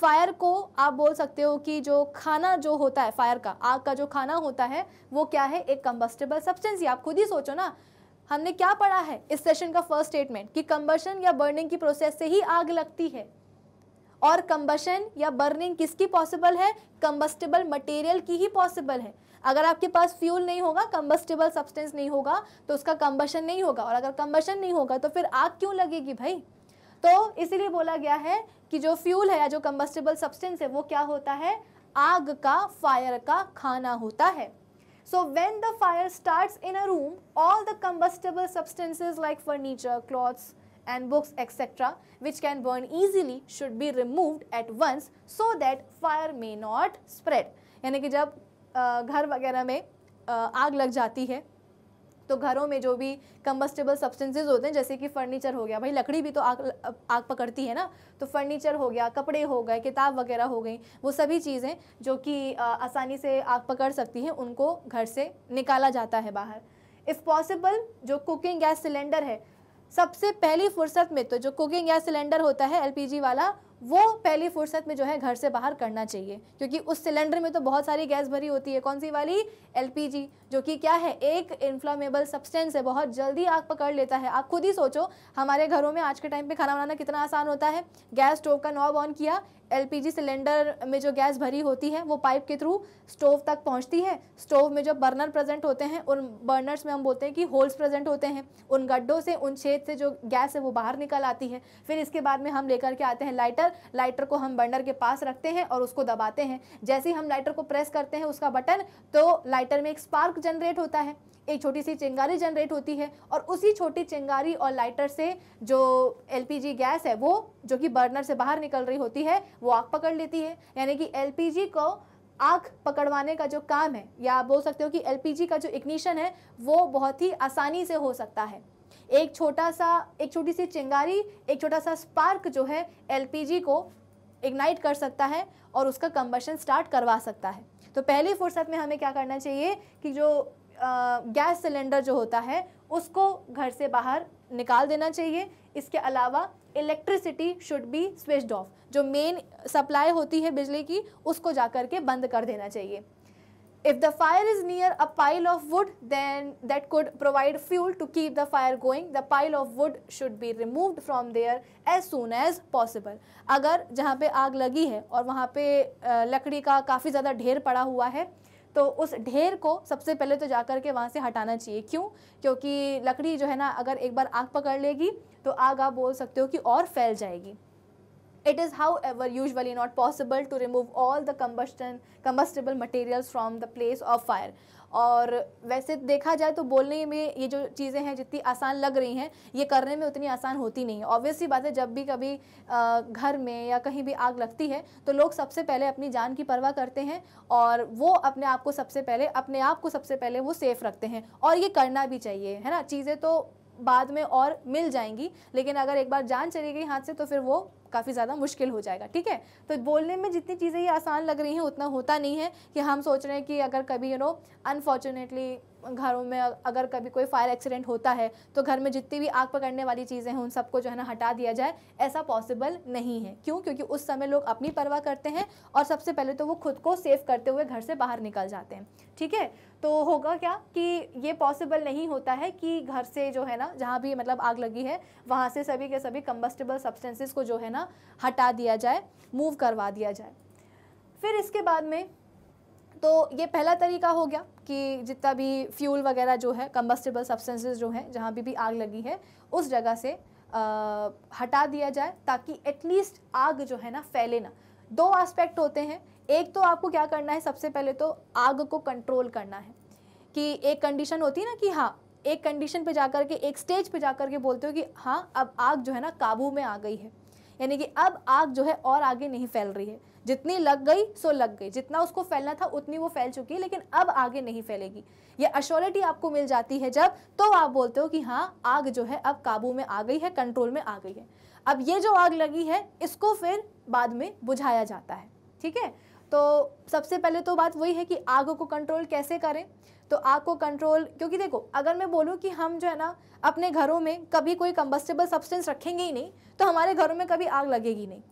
fire को आप बोल सकते हो कि जो खाना जो होता है फायर का आग का जो खाना होता है वो क्या है एक कम्बस्टेबल सब्सटेंस ही आप खुद ही सोचो ना हमने क्या पढ़ा है इस सेशन का फर्स्ट स्टेटमेंट कि कंबर्शन या बर्निंग की प्रोसेस से ही आग लगती है और कंबशन या बर्निंग किसकी पॉसिबल है कंबस्टेबल मटेरियल की ही पॉसिबल है अगर आपके पास फ्यूल नहीं होगा कंबस्टेबल सब्सटेंस नहीं होगा तो उसका कंबशन नहीं होगा और अगर कंबशन नहीं होगा तो फिर आग क्यों लगेगी भाई तो इसीलिए बोला गया है कि जो फ्यूल है या जो कंबस्टेबल सब्सटेंस है वो क्या होता है आग का फायर का खाना होता है so when the fire start in a room all the combustible substances like furniture clothes and books etc which can burn easily should be removed at once so that fire may not spread यानी कि जब घर वगैरह में आग लग जाती है तो घरों में जो भी कम्बस्टेबल सब्सटेंसेज होते हैं जैसे कि फर्नीचर हो गया भाई लकड़ी भी तो आग आग पकड़ती है ना तो फर्नीचर हो गया कपड़े हो गए किताब वगैरह हो गई वो सभी चीज़ें जो कि आसानी से आग पकड़ सकती हैं उनको घर से निकाला जाता है बाहर इफ़ पॉसिबल जो कुकिंग गैस सिलेंडर है सबसे पहली फुर्सत में तो जो कुकिंग या सिलेंडर होता है एलपीजी वाला वो पहली फुर्सत में जो है घर से बाहर करना चाहिए क्योंकि उस सिलेंडर में तो बहुत सारी गैस भरी होती है कौन सी वाली एलपीजी जो कि क्या है एक इन्फ्लामेबल सब्सटेंस है बहुत जल्दी आग पकड़ लेता है आप खुद ही सोचो हमारे घरों में आज के टाइम पे खाना बनाना कितना आसान होता है गैस स्टोव का नॉब ऑन किया एलपीजी सिलेंडर में जो गैस भरी होती है वो पाइप के थ्रू स्टोव तक पहुंचती है स्टोव में जो बर्नर प्रेजेंट होते हैं उन बर्नर्स में हम बोलते हैं कि होल्स प्रेजेंट होते हैं उन गड्ढों से उन छेद से जो गैस है वो बाहर निकल आती है फिर इसके बाद में हम लेकर के आते हैं लाइटर लाइटर को हम बर्नर के पास रखते हैं और उसको दबाते हैं जैसे ही हम लाइटर को प्रेस करते हैं उसका बटन तो लाइटर में एक स्पार्क जनरेट होता है एक छोटी सी चिंगारी जनरेट होती है और उसी छोटी चिंगारी और लाइटर से जो एलपीजी गैस है वो जो कि बर्नर से बाहर निकल रही होती है वो आग पकड़ लेती है यानी कि एल को आग पकड़वाने का जो काम है या आप बोल सकते हो कि एल का जो इग्निशन है वो बहुत ही आसानी से हो सकता है एक छोटा सा एक छोटी सी चिंगारी एक छोटा सा स्पार्क जो है एल को इग्नाइट कर सकता है और उसका कम्बशन स्टार्ट करवा सकता है तो पहली फुर्सत में हमें क्या करना चाहिए कि जो गैस सिलेंडर जो होता है उसको घर से बाहर निकाल देना चाहिए इसके अलावा electricity should be switched off जो मेन सप्लाई होती है बिजली की उसको जा कर के बंद कर देना चाहिए if the fire is near a pile of wood than that could provide fuel to keep the fire going the pile of wood should be removed from there as soon as possible अगर जहाँ पे आग लगी है और वहाँ पे लकड़ी का काफ़ी ज़्यादा ढेर पड़ा हुआ है तो उस ढेर को सबसे पहले तो जाकर के वहाँ से हटाना चाहिए क्यों क्योंकि लकड़ी जो है ना अगर एक बार आग पकड़ लेगी तो आग आप बोल सकते हो कि और फैल जाएगी it is however usually not possible to remove all the combustion combustible materials from the place of fire और वैसे देखा जाए तो बोलने में ये जो चीज़ें हैं जितनी आसान लग रही हैं ये करने में उतनी आसान होती नहीं है ऑब्वियसली बात है जब भी कभी घर में या कहीं भी आग लगती है तो लोग सबसे पहले अपनी जान की परवाह करते हैं और वो अपने आप को सबसे पहले अपने आप को सबसे पहले वो सेफ़ रखते हैं और ये करना भी चाहिए है ना चीज़ें तो बाद में और मिल जाएंगी लेकिन अगर एक बार जान चली गई हाथ से तो फिर वो काफ़ी ज़्यादा मुश्किल हो जाएगा ठीक है तो बोलने में जितनी चीज़ें ये आसान लग रही हैं उतना होता नहीं है कि हम सोच रहे हैं कि अगर कभी यू नो अनफॉर्चुनेटली घरों में अगर कभी कोई फायर एक्सीडेंट होता है तो घर में जितनी भी आग पकड़ने वाली चीज़ें हैं उन सबको जो है ना हटा दिया जाए ऐसा पॉसिबल नहीं है क्यों क्योंकि उस समय लोग अपनी परवाह करते हैं और सबसे पहले तो वो खुद को सेफ करते हुए घर से बाहर निकल जाते हैं ठीक है तो होगा क्या कि ये पॉसिबल नहीं होता है कि घर से जो है ना जहाँ भी मतलब आग लगी है वहाँ से सभी के सभी कम्बस्टेबल सब्सटेंसेस को जो है ना हटा दिया जाए मूव करवा दिया जाए फिर इसके बाद में तो ये पहला तरीका हो गया कि जितना भी फ्यूल वगैरह जो है कम्बस्टेबल सब्सटेंसेस जो हैं जहाँ भी भी आग लगी है उस जगह से आ, हटा दिया जाए ताकि एटलीस्ट आग जो है ना फैले ना दो एस्पेक्ट होते हैं एक तो आपको क्या करना है सबसे पहले तो आग को कंट्रोल करना है कि एक कंडीशन होती है ना कि हाँ एक कंडीशन पे जा कर के एक स्टेज पे जा कर के बोलते हो कि हाँ अब आग जो है ना काबू में आ गई है यानी कि अब आग जो है और आगे नहीं फैल रही है जितनी लग गई सो लग गई जितना उसको फैलना था उतनी वो फैल चुकी है लेकिन अब आगे नहीं फैलेगी ये अश्योरिटी आपको मिल जाती है जब तो आप बोलते हो कि हाँ आग जो है अब काबू में आ गई है कंट्रोल में आ गई है अब ये जो आग लगी है इसको फिर बाद में बुझाया जाता है ठीक है तो सबसे पहले तो बात वही है कि आग को कंट्रोल कैसे करें तो आग को कंट्रोल क्योंकि देखो अगर मैं बोलूँ कि हम जो है ना अपने घरों में कभी कोई कंबस्टेबल सब्सटेंस रखेंगे ही नहीं तो हमारे घरों में कभी आग लगेगी नहीं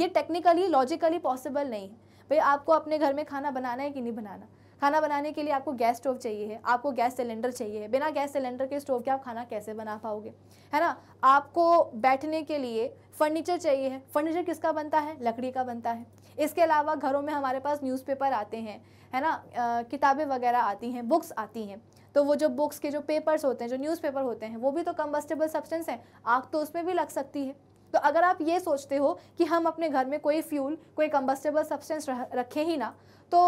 ये टेक्निकली लॉजिकली पॉसिबल नहीं है भाई आपको अपने घर में खाना बनाना है कि नहीं बनाना खाना बनाने के लिए आपको गैस स्टोव चाहिए है आपको गैस सिलेंडर चाहिए है बिना गैस सिलेंडर के स्टोव के आप खाना कैसे बना पाओगे है ना आपको बैठने के लिए फर्नीचर चाहिए है फर्नीचर किसका बनता है लकड़ी का बनता है इसके अलावा घरों में हमारे पास न्यूज़पेपर आते हैं है ना किताबें वगैरह आती हैं बुक्स आती हैं तो वो जो बुक्स के जो पेपर्स होते हैं जो न्यूज़पेपर होते हैं वो भी तो कम्बस्टेबल सब्सटेंस हैं आग तो उसमें भी लग सकती है तो अगर आप ये सोचते हो कि हम अपने घर में कोई फ्यूल कोई कम्बस्टेबल सब्सटेंस रखें ही ना तो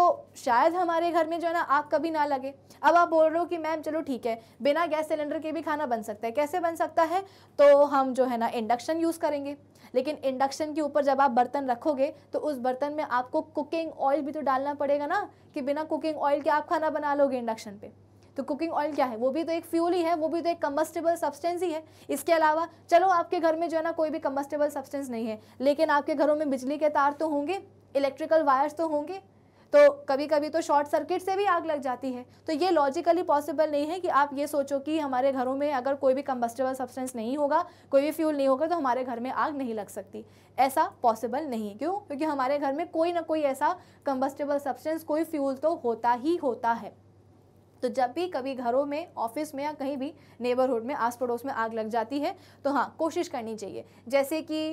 शायद हमारे घर में जो है ना आग कभी ना लगे अब आप बोल रहे हो कि मैम चलो ठीक है बिना गैस सिलेंडर के भी खाना बन सकता है कैसे बन सकता है तो हम जो है ना इंडक्शन यूज़ करेंगे लेकिन इंडक्शन के ऊपर जब आप बर्तन रखोगे तो उस बर्तन में आपको कुकिंग ऑयल भी तो डालना पड़ेगा ना कि बिना कुकिंग ऑयल के आप खाना बना लोगे इंडक्शन पर तो कुकिंग ऑयल क्या है वो भी तो एक फ्यूल ही है वो भी तो एक कम्बस्टेबल सब्सटेंस ही है इसके अलावा चलो आपके घर में जो है ना कोई भी कम्बस्टेबल सब्सटेंस नहीं है लेकिन आपके घरों में बिजली के तार तो होंगे इलेक्ट्रिकल वायर्स तो होंगे तो कभी कभी तो शॉर्ट सर्किट से भी आग लग जाती है तो ये लॉजिकली पॉसिबल नहीं है कि आप ये सोचो कि हमारे घरों में अगर कोई भी कम्बस्टेबल सब्सटेंस नहीं होगा कोई भी फ्यूल नहीं होगा तो हमारे घर में आग नहीं लग सकती ऐसा पॉसिबल नहीं क्यों क्योंकि हमारे घर में कोई ना कोई ऐसा कम्बस्टेबल सब्सटेंस कोई फ्यूल तो होता ही होता है तो जब भी कभी घरों में ऑफिस में या कहीं भी नेबरहुड में आस पड़ोस में आग लग जाती है तो हाँ कोशिश करनी चाहिए जैसे कि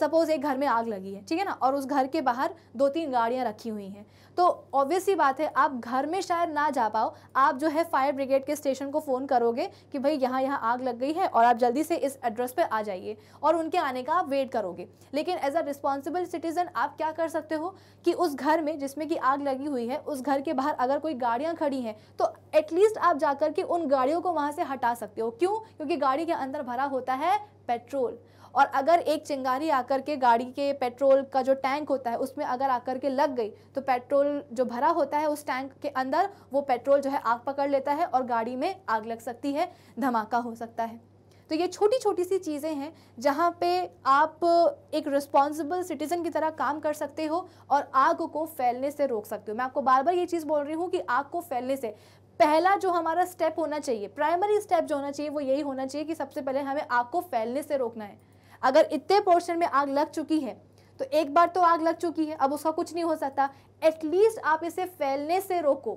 सपोज़ एक घर में आग लगी है ठीक है ना और उस घर के बाहर दो तीन गाड़ियाँ रखी हुई हैं तो ऑब्वियस ही बात है आप घर में शायद ना जा पाओ आप जो है फायर ब्रिगेड के स्टेशन को फ़ोन करोगे कि भाई यहाँ यहाँ आग लग गई है और आप जल्दी से इस एड्रेस पर आ जाइए और उनके आने का आप वेट करोगे लेकिन एज अ रिस्पॉन्सिबल सिटीज़न आप क्या कर सकते हो कि उस घर में जिसमें कि आग लगी हुई है उस घर के बाहर अगर कोई गाड़ियाँ खड़ी हैं तो एटलीस्ट आप जाकर के उन गाड़ियों को वहाँ से हटा सकते हो क्यों क्योंकि गाड़ी के अंदर भरा होता है पेट्रोल और अगर एक चिंगारी आकर के गाड़ी के पेट्रोल का जो टैंक होता है उसमें अगर आकर के लग गई तो पेट्रोल जो भरा होता है उस टैंक के अंदर वो पेट्रोल जो है आग पकड़ लेता है और गाड़ी में आग लग सकती है धमाका हो सकता है तो ये छोटी छोटी सी चीज़ें हैं जहाँ पे आप एक रिस्पॉन्सिबल सिटीज़न की तरह काम कर सकते हो और आग को फैलने से रोक सकते हो मैं आपको बार बार ये चीज़ बोल रही हूँ कि आग को फैलने से पहला जो हमारा स्टेप होना चाहिए प्राइमरी स्टेप जो होना चाहिए वो यही होना चाहिए कि सबसे पहले हमें आग को फैलने से रोकना है अगर इतने पोर्शन में आग लग चुकी है तो एक बार तो आग लग चुकी है अब उसका कुछ नहीं हो सकता एटलीस्ट आप इसे फैलने से रोको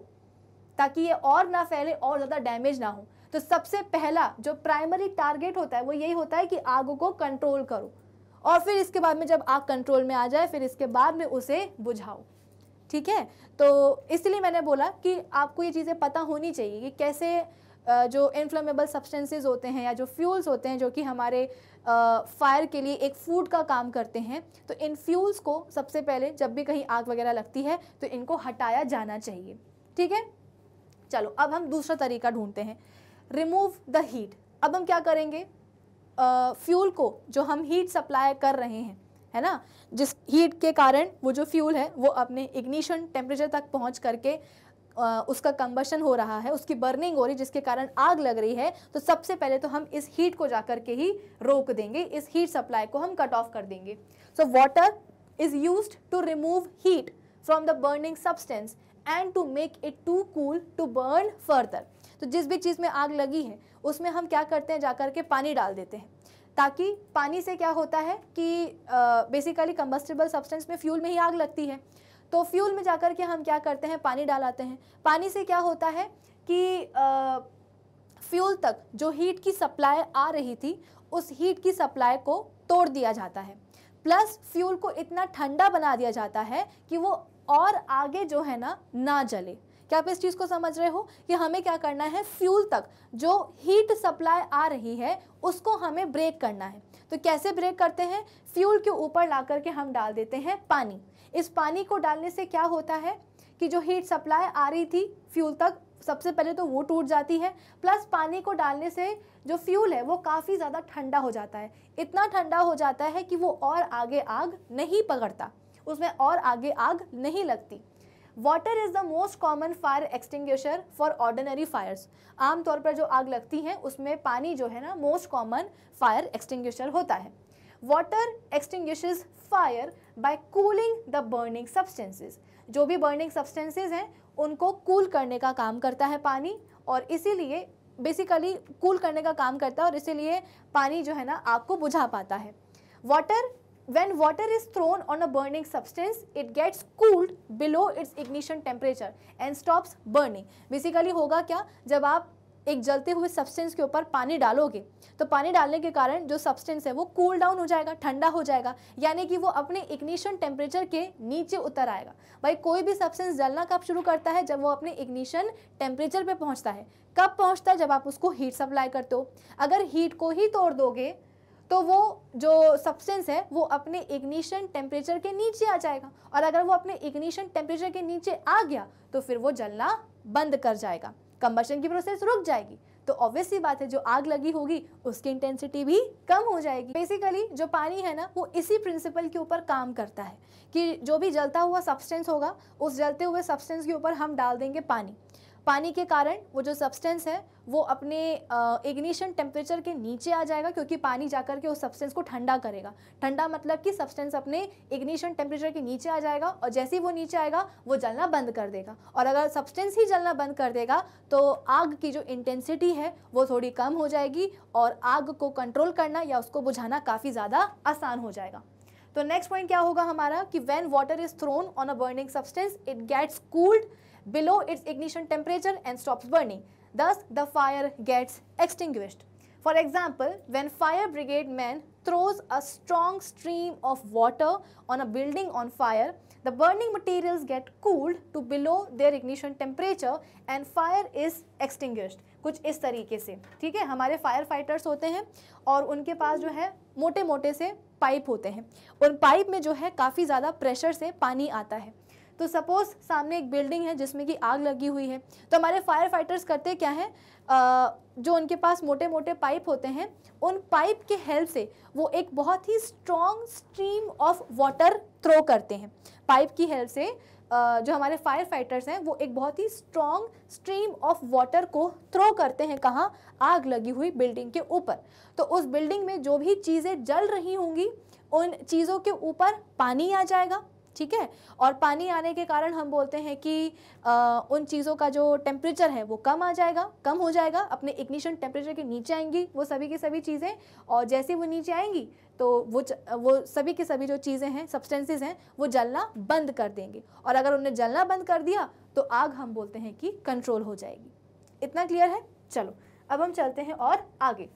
ताकि ये और ना फैले और ज़्यादा डैमेज ना हो तो सबसे पहला जो प्राइमरी टारगेट होता है वो यही होता है कि आग को कंट्रोल करो और फिर इसके बाद में जब आग कंट्रोल में आ जाए फिर इसके बाद में उसे बुझाओ ठीक है तो इसलिए मैंने बोला कि आपको ये चीज़ें पता होनी चाहिए कि कैसे जो इनफ्लेमेबल सब्सटेंसेज होते हैं या जो फ्यूल्स होते हैं जो कि हमारे फायर के लिए एक फूड का काम करते हैं तो इन फ्यूल्स को सबसे पहले जब भी कहीं आग वगैरह लगती है तो इनको हटाया जाना चाहिए ठीक है चलो अब हम दूसरा तरीका ढूंढते हैं रिमूव द हीट अब हम क्या करेंगे फ्यूल uh, को जो हम हीट सप्लाई कर रहे हैं है ना जिस हीट के कारण वो जो फ्यूल है वो अपने इग्निशन टेम्परेचर तक पहुंच करके उसका कंबशन हो रहा है उसकी बर्निंग हो रही जिसके कारण आग लग रही है तो सबसे पहले तो हम इस हीट को जाकर के ही रोक देंगे इस हीट सप्लाई को हम कट ऑफ कर देंगे so water is use to remove heat from the burning substance and to make it too cool to burn further तो जिस भी चीज़ में आग लगी है उसमें हम क्या करते हैं जाकर के पानी डाल देते हैं ताकि पानी से क्या होता है कि बेसिकली कंबस्टेबल सब्सटेंस में फ्यूल में ही आग लगती है तो फ्यूल में जाकर के हम क्या करते हैं पानी डालाते हैं पानी से क्या होता है कि आ, फ्यूल तक जो हीट की सप्लाई आ रही थी उस हीट की सप्लाई को तोड़ दिया जाता है प्लस फ्यूल को इतना ठंडा बना दिया जाता है कि वो और आगे जो है ना ना जले क्या आप इस चीज़ को समझ रहे हो कि हमें क्या करना है फ्यूल तक जो हीट सप्लाई आ रही है उसको हमें ब्रेक करना है तो कैसे ब्रेक करते हैं फ्यूल के ऊपर ला करके हम डाल देते हैं पानी इस पानी को डालने से क्या होता है कि जो हीट सप्लाई आ रही थी फ्यूल तक सबसे पहले तो वो टूट जाती है प्लस पानी को डालने से जो फ्यूल है वो काफ़ी ज़्यादा ठंडा हो जाता है इतना ठंडा हो जाता है कि वो और आगे आग नहीं पकड़ता उसमें और आगे आग नहीं लगती water is the most common fire extinguisher for ordinary fires आमतौर पर जो आग लगती हैं उसमें पानी जो है ना मोस्ट कॉमन फायर एक्सटिंग्विशर होता है water extinguishes fire by cooling the burning substances जो भी बर्निंग सब्सटेंसेस हैं उनको कूल करने का काम करता है पानी और इसीलिए बेसिकली कूल करने का काम करता है और इसीलिए पानी जो है ना आपको बुझा पाता है water when water is thrown on a burning substance it gets cooled below its ignition temperature and stops burning basically होगा क्या जब आप एक जलते हुए सब्सटेंस के ऊपर पानी डालोगे तो पानी डालने के कारण जो सब्सटेंस है वो कूल cool डाउन हो जाएगा ठंडा हो जाएगा यानी कि वो अपने इग्निशन टेम्परेचर के नीचे उतर आएगा भाई कोई भी सब्सटेंस जलना कब शुरू करता है जब वो अपने इग्निशन टेम्परेचर पर पहुँचता है कब पहुँचता है जब आप उसको हीट सप्लाई करते हो अगर हीट को ही तोड़ दोगे तो वो जो सब्सटेंस है वो अपने इग्निशन टेम्परेचर के नीचे आ जाएगा और अगर वो अपने इग्निशन टेम्परेचर के नीचे आ गया तो फिर वो जलना बंद कर जाएगा कंबशन की प्रोसेस रुक जाएगी तो ऑब्वियसली बात है जो आग लगी होगी उसकी इंटेंसिटी भी कम हो जाएगी बेसिकली जो पानी है ना वो इसी प्रिंसिपल के ऊपर काम करता है कि जो भी जलता हुआ सब्सटेंस होगा उस जलते हुए सब्सटेंस के ऊपर हम डाल देंगे पानी पानी के कारण वो जो सब्सटेंस है वो अपने इग्निशन टेम्परेचर के नीचे आ जाएगा क्योंकि पानी जाकर के उस सब्सटेंस को ठंडा करेगा ठंडा मतलब कि सब्सटेंस अपने इग्निशन टेम्परेचर के नीचे आ जाएगा और जैसे ही वो नीचे आएगा वो जलना बंद कर देगा और अगर सब्सटेंस ही जलना बंद कर देगा तो आग की जो इंटेंसिटी है वो थोड़ी कम हो जाएगी और आग को कंट्रोल करना या उसको बुझाना काफ़ी ज़्यादा आसान हो जाएगा तो नेक्स्ट पॉइंट क्या होगा हमारा कि when water is thrown on a burning substance it gets cooled below its ignition temperature and stops burning. Thus, the fire gets extinguished. For example, when fire brigade men throws a strong stream of water on a building on fire, the burning materials get cooled to below their ignition temperature and fire is extinguished. कुछ इस तरीके से ठीक है हमारे fire fighters होते हैं और उनके पास जो है मोटे मोटे से पाइप होते हैं उन पाइप में जो है काफ़ी ज़्यादा प्रेशर से पानी आता है तो सपोज़ सामने एक बिल्डिंग है जिसमें कि आग लगी हुई है तो हमारे फायर फाइटर्स करते क्या हैं जो उनके पास मोटे मोटे पाइप होते हैं उन पाइप के हेल्प से वो एक बहुत ही strong stream of water throw करते हैं पाइप की हेल्प से जो हमारे फायर फाइटर्स हैं वो एक बहुत ही स्ट्रॉन्ग स्ट्रीम ऑफ वाटर को थ्रो करते हैं कहाँ आग लगी हुई बिल्डिंग के ऊपर तो उस बिल्डिंग में जो भी चीज़ें जल रही होंगी उन चीज़ों के ऊपर पानी आ जाएगा ठीक है और पानी आने के कारण हम बोलते हैं कि आ, उन चीज़ों का जो टेम्परेचर है वो कम आ जाएगा कम हो जाएगा अपने इग्निशन टेम्परेचर के नीचे आएंगी वो सभी की सभी चीज़ें और जैसे वो नीचे आएंगी तो वो वो सभी के सभी जो चीज़ें हैं सब्सटेंसेस हैं वो जलना बंद कर देंगे और अगर उन्हें जलना बंद कर दिया तो आग हम बोलते हैं कि कंट्रोल हो जाएगी इतना क्लियर है चलो अब हम चलते हैं और आगे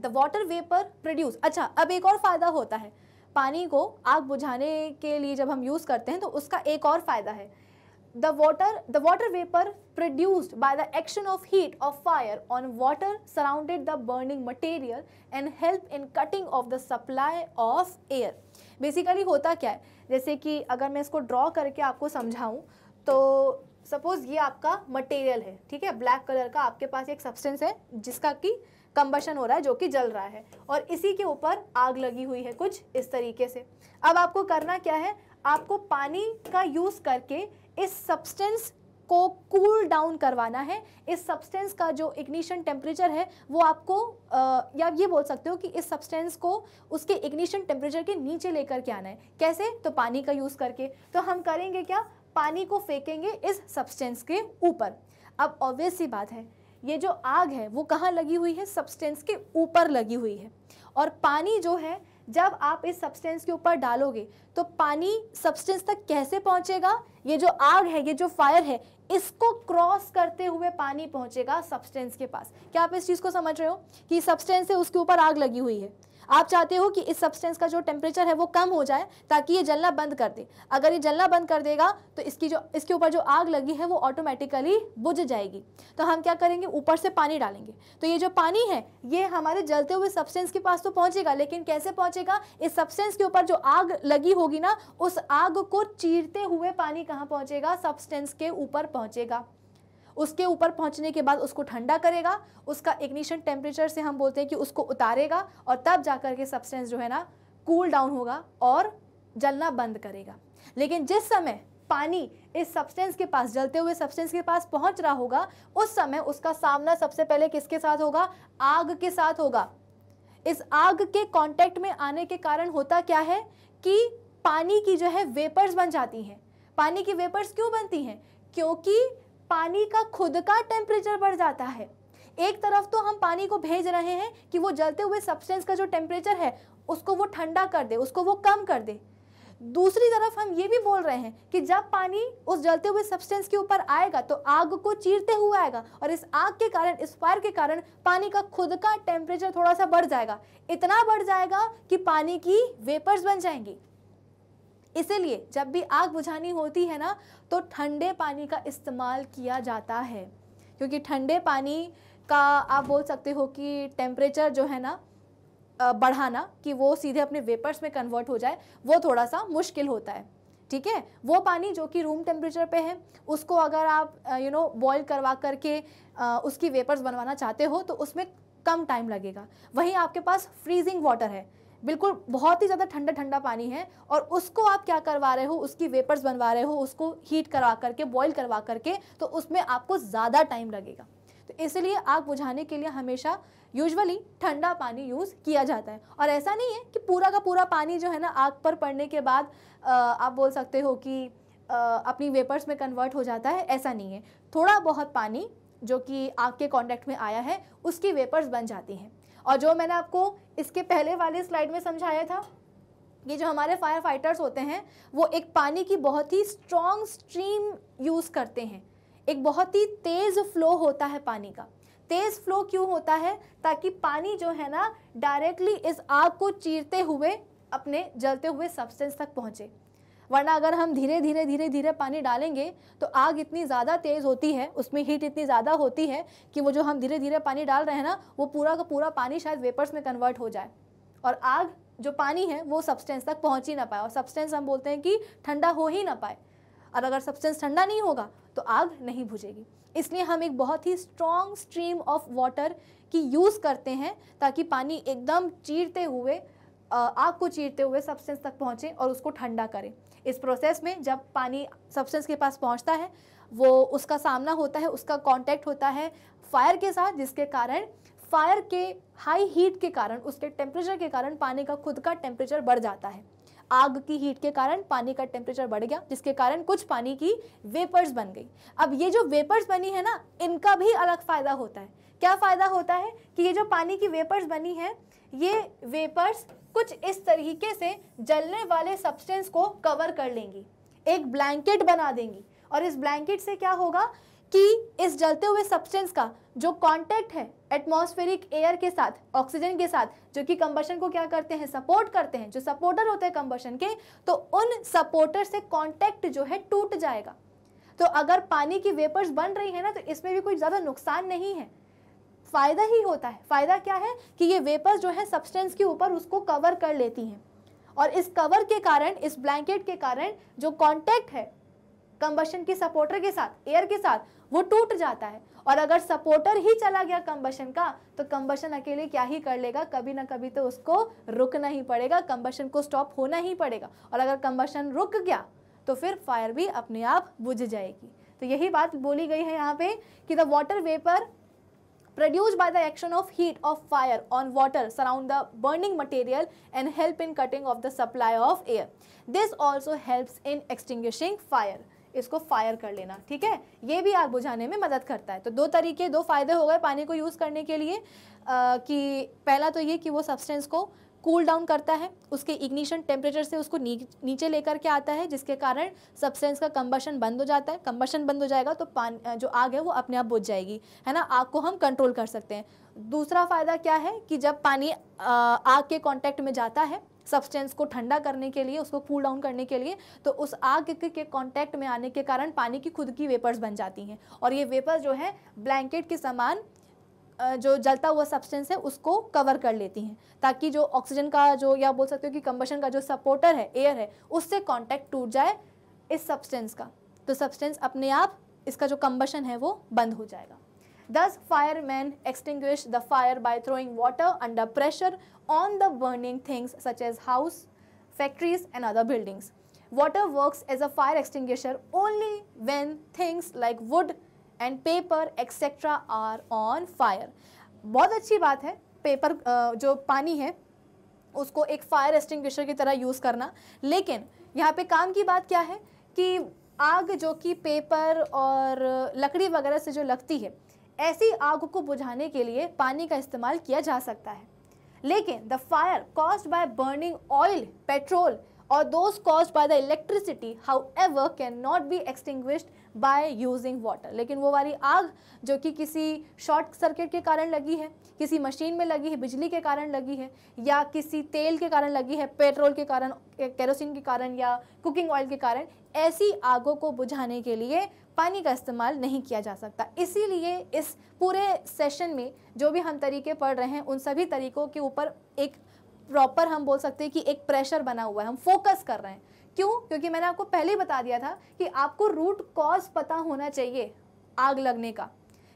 द वॉटर वेपर प्रोड्यूस अच्छा अब एक और फ़ायदा होता है पानी को आग बुझाने के लिए जब हम यूज़ करते हैं तो उसका एक और फ़ायदा है the water the water vapour produced by the action of heat of fire on water surrounded the burning material and help in cutting off the supply of air basically होता क्या है जैसे कि अगर मैं इसको ड्रॉ करके आपको समझाऊँ तो सपोज़ ये आपका मटेरियल है ठीक है ब्लैक कलर का आपके पास एक सब्सटेंस है जिसका कि कंबशन हो रहा है जो कि जल रहा है और इसी के ऊपर आग लगी हुई है कुछ इस तरीके से अब आपको करना क्या है आपको पानी का यूज़ करके इस सब्सटेंस को कूल cool डाउन करवाना है इस सब्सटेंस का जो इग्निशन टेम्परेचर है वो आपको आ, या ये बोल सकते हो कि इस सब्सटेंस को उसके इग्निशन टेम्परेचर के नीचे लेकर के आना है कैसे तो पानी का यूज़ करके तो हम करेंगे क्या पानी को फेंकेंगे इस सब्सटेंस के ऊपर अब ऑब्वियस सी बात है ये जो आग है वो कहाँ लगी हुई है सब्सटेंस के ऊपर लगी हुई है और पानी जो है जब आप इस सब्सटेंस के ऊपर डालोगे तो पानी सब्सटेंस तक कैसे पहुंचेगा ये जो आग है ये जो फायर है इसको क्रॉस करते हुए पानी पहुंचेगा सब्सटेंस के पास क्या आप इस चीज़ को समझ रहे हो कि सब्सटेंस है उसके ऊपर आग लगी हुई है आप चाहते हो कि इस सब्सटेंस का जो टेम्परेचर है वो कम हो जाए ताकि ये जलना बंद कर दे अगर ये जलना बंद कर देगा तो इसकी जो इसके ऊपर जो आग लगी है वो ऑटोमेटिकली बुझ जाएगी तो हम क्या करेंगे ऊपर से पानी डालेंगे तो ये जो पानी है ये हमारे जलते हुए सब्सटेंस के पास तो पहुँचेगा लेकिन कैसे पहुँचेगा इस सब्सटेंस के ऊपर जो आग लगी होगी ना उस आग को चीरते हुए पानी कहाँ पहुँचेगा सब्सटेंस के ऊपर पहुँचेगा उसके ऊपर पहुंचने के बाद उसको ठंडा करेगा उसका इग्निशन टेम्परेचर से हम बोलते हैं कि उसको उतारेगा और तब जा के सब्सटेंस जो है ना कूल डाउन होगा और जलना बंद करेगा लेकिन जिस समय पानी इस सब्सटेंस के पास जलते हुए सब्सटेंस के पास पहुंच रहा होगा उस समय उसका सामना सबसे पहले किसके साथ होगा आग के साथ होगा इस आग के कांटेक्ट में आने के कारण होता क्या है कि पानी की जो है वेपर्स बन जाती हैं पानी की वेपर्स क्यों बनती हैं क्योंकि पानी का खुद का टेम्परेचर बढ़ जाता है एक तरफ तो हम पानी को भेज रहे हैं कि वो जलते हुए सब्सटेंस का जो टेम्परेचर है उसको वो ठंडा कर दे उसको वो कम कर दे दूसरी तरफ हम ये भी बोल रहे हैं कि जब पानी उस जलते हुए सब्सटेंस के ऊपर आएगा तो आग को चीरते हुए आएगा और इस आग के कारण इस फायर के कारण पानी का खुद का टेम्परेचर थोड़ा सा बढ़ जाएगा इतना बढ़ जाएगा कि पानी की वेपर्स बन जाएंगी इसीलिए जब भी आग बुझानी होती है ना तो ठंडे पानी का इस्तेमाल किया जाता है क्योंकि ठंडे पानी का आप बोल सकते हो कि टेम्परेचर जो है ना बढ़ाना कि वो सीधे अपने वेपर्स में कन्वर्ट हो जाए वो थोड़ा सा मुश्किल होता है ठीक है वो पानी जो कि रूम टेम्परेचर पे है उसको अगर आप यू नो बॉयल करवा करके आ, उसकी वेपर्स बनवाना चाहते हो तो उसमें कम टाइम लगेगा वहीं आपके पास फ्रीजिंग वाटर है बिल्कुल बहुत ही ज़्यादा ठंडा ठंडा पानी है और उसको आप क्या करवा रहे हो उसकी वेपर्स बनवा रहे हो उसको हीट करवा करके बॉईल करवा करके तो उसमें आपको ज़्यादा टाइम लगेगा तो इसलिए आग बुझाने के लिए हमेशा यूजुअली ठंडा पानी यूज़ किया जाता है और ऐसा नहीं है कि पूरा का पूरा पानी जो है ना आग पर पड़ने के बाद आप बोल सकते हो कि अपनी वेपर्स में कन्वर्ट हो जाता है ऐसा नहीं है थोड़ा बहुत पानी जो कि आग के कॉन्टैक्ट में आया है उसकी वेपर्स बन जाती हैं और जो मैंने आपको इसके पहले वाले स्लाइड में समझाया था ये जो हमारे फायर फाइटर्स होते हैं वो एक पानी की बहुत ही स्ट्रॉन्ग स्ट्रीम यूज़ करते हैं एक बहुत ही तेज़ फ्लो होता है पानी का तेज़ फ्लो क्यों होता है ताकि पानी जो है ना डायरेक्टली इस आग को चीरते हुए अपने जलते हुए सब्सटेंस तक पहुँचे वरना अगर हम धीरे धीरे धीरे धीरे पानी डालेंगे तो आग इतनी ज़्यादा तेज़ होती है उसमें हीट इतनी ज़्यादा होती है कि वो जो हम धीरे धीरे पानी डाल रहे हैं ना वो पूरा का पूरा पानी शायद वेपर्स में कन्वर्ट हो जाए और आग जो पानी है वो सब्सटेंस तक पहुँच ही ना पाए और सब्सटेंस हम बोलते हैं कि ठंडा हो ही ना पाए और अगर सब्सटेंस ठंडा नहीं होगा तो आग नहीं बुझेगी इसलिए हम एक बहुत ही स्ट्रॉन्ग स्ट्रीम ऑफ वाटर की यूज़ करते हैं ताकि पानी एकदम चीरते हुए आग को चीरते हुए सब्सटेंस तक पहुँचे और उसको ठंडा करें इस प्रोसेस में जब पानी सब्सटेंस के पास पहुंचता है वो उसका सामना होता है उसका कांटेक्ट होता है फायर के साथ जिसके कारण फायर के हाई हीट के कारण उसके टेम्परेचर के कारण पानी का खुद का टेम्परेचर बढ़ जाता है आग की हीट के कारण पानी का टेम्परेचर बढ़ गया जिसके कारण कुछ पानी की वेपर्स बन गई अब ये जो वेपर्स बनी है ना इनका भी अलग फ़ायदा होता है क्या फ़ायदा होता है कि ये जो पानी की वेपर्स बनी है ये वेपर्स कुछ इस तरीके से जलने वाले सब्सटेंस को कवर कर लेंगी एक ब्लैंकेट बना देंगी और इस ब्लैंकेट से क्या होगा कि इस जलते हुए सब्सटेंस का जो कांटेक्ट है एटमॉस्फेरिक एयर के साथ ऑक्सीजन के साथ जो कि कंबर्शन को क्या करते हैं सपोर्ट करते हैं जो सपोर्टर होते हैं कंबर्शन के तो उन सपोर्टर से कांटेक्ट जो है टूट जाएगा तो अगर पानी की वेपर्स बन रही है ना तो इसमें भी कोई ज़्यादा नुकसान नहीं है फ़ायदा ही होता है फ़ायदा क्या है कि ये वेपर्स जो है सब्सटेंस के ऊपर उसको कवर कर लेती हैं और इस कवर के कारण इस ब्लैंकेट के कारण जो कॉन्टेक्ट है कंबशन के सपोर्टर के साथ एयर के साथ वो टूट जाता है और अगर सपोर्टर ही चला गया कंबशन का तो कंबशन अकेले क्या ही कर लेगा कभी ना कभी तो उसको रुकना ही पड़ेगा कंबशन को स्टॉप होना ही पड़ेगा और अगर कंबशन रुक गया तो फिर फायर भी अपने आप बुझ जाएगी तो यही बात बोली गई है यहाँ पे कि the water vapour produced by the action of heat of fire on water surround the burning material and help in cutting of the supply of air. This also helps in extinguishing fire. इसको fire कर लेना ठीक है ये भी आग बुझाने में मदद करता है तो दो तरीके दो फायदे हो गए पानी को यूज़ करने के लिए आ, कि पहला तो ये कि वो सब्सटेंस को कूल डाउन करता है उसके इग्निशन टेम्परेचर से उसको नी, नीचे लेकर के आता है जिसके कारण सब्सटेंस का कम्बशन बंद हो जाता है कम्बशन बंद हो जाएगा तो पान जो आग है वो अपने आप बुझ जाएगी है ना आग को हम कंट्रोल कर सकते हैं दूसरा फ़ायदा क्या है कि जब पानी आग के कॉन्टैक्ट में जाता है सब्सटेंस को ठंडा करने के लिए उसको कूल डाउन करने के लिए तो उस आग के कांटेक्ट में आने के कारण पानी की खुद की वेपर्स बन जाती हैं और ये वेपर्स जो है ब्लैंकेट के समान जो जलता हुआ सब्सटेंस है उसको कवर कर लेती हैं ताकि जो ऑक्सीजन का जो या बोल सकते हो कि कंबशन का जो सपोर्टर है एयर है उससे कॉन्टैक्ट टूट जाए इस सब्सटेंस का तो सब्सटेंस अपने आप इसका जो कंबशन है वो बंद हो जाएगा thus fireman extinguish the fire by throwing water under pressure on the burning things such as house factories and other buildings water works as a fire extinguisher only when things like wood and paper etcetera are on fire बहुत अच्छी बात है paper जो पानी है उसको एक fire extinguisher की तरह यूज़ करना लेकिन यहाँ पे काम की बात क्या है कि आग जो कि पेपर और लकड़ी वगैरह से जो लगती है ऐसी आग को बुझाने के लिए पानी का इस्तेमाल किया जा सकता है लेकिन the fire cause by burning oil petrol or those caused by the electricity however cannot be extinguished by using water लेकिन वो वाली आग जो कि किसी शॉर्ट सर्किट के कारण लगी है किसी मशीन में लगी है बिजली के कारण लगी है या किसी तेल के कारण लगी है पेट्रोल के कारण केरोसिन के कारण या कुकिंग ऑयल के कारण ऐसी आगों को बुझाने के लिए पानी का इस्तेमाल नहीं किया जा सकता इसीलिए इस पूरे सेशन में जो भी हम तरीके पढ़ रहे हैं उन सभी तरीकों के ऊपर एक प्रॉपर हम बोल सकते हैं कि एक प्रेशर बना हुआ है हम फोकस कर रहे हैं क्यों क्योंकि मैंने आपको पहले ही बता दिया था कि आपको रूट कॉज पता होना चाहिए आग लगने का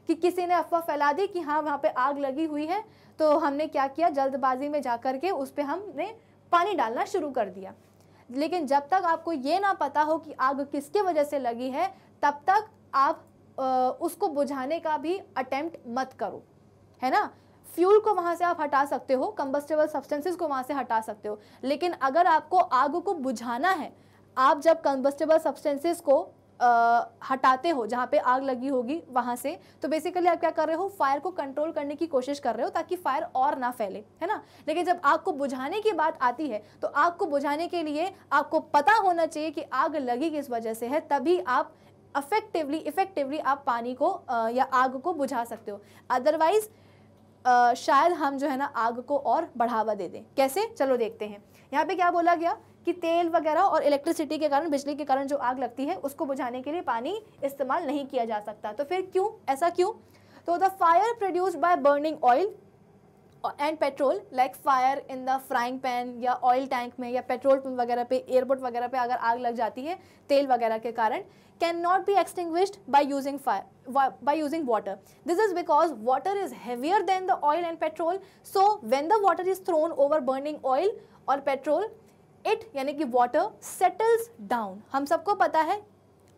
कि किसी ने अफवाह फैला दी कि हाँ वहाँ पे आग लगी हुई है तो हमने क्या किया जल्दबाजी में जा कर के उस पर हमने पानी डालना शुरू कर दिया लेकिन जब तक आपको ये ना पता हो कि आग किसके वजह से लगी है तब तक आप आ, उसको बुझाने का भी अटैम्प्ट मत करो है ना फ्यूल को वहाँ से आप हटा सकते हो कंबस्टेबल सब्सटेंसेस को वहाँ से हटा सकते हो लेकिन अगर आपको आग को बुझाना है आप जब कंबस्टेबल सब्सटेंसेस को आ, हटाते हो जहाँ पे आग लगी होगी वहाँ से तो बेसिकली आप क्या कर रहे हो फायर को कंट्रोल करने की कोशिश कर रहे हो ताकि फायर और ना फैले है ना लेकिन जब आग को बुझाने की बात आती है तो आग को बुझाने के लिए आपको पता होना चाहिए कि आग लगी किस वजह से है तभी आप अफेक्टिवली इफेक्टिवली आप पानी को आ, या आग को बुझा सकते हो अदरवाइज़ शायद हम जो है ना आग को और बढ़ावा दे दें कैसे चलो देखते हैं यहाँ पे क्या बोला गया कि तेल वगैरह और इलेक्ट्रिसिटी के कारण बिजली के कारण जो आग लगती है उसको बुझाने के लिए पानी इस्तेमाल नहीं किया जा सकता तो फिर क्यों ऐसा क्यों तो the fire produced by burning oil and petrol like fire in the frying pan या ऑयल टैंक में या पेट्रोल पंप वगैरह पे एयरपोर्ट वगैरह पे अगर आग लग जाती है तेल वगैरह के कारण can not be extinguished by using fire by using water this is because water is heavier than the oil and petrol so when the water is thrown over burning oil और पेट्रोल इट यानी कि water settles down हम सबको पता है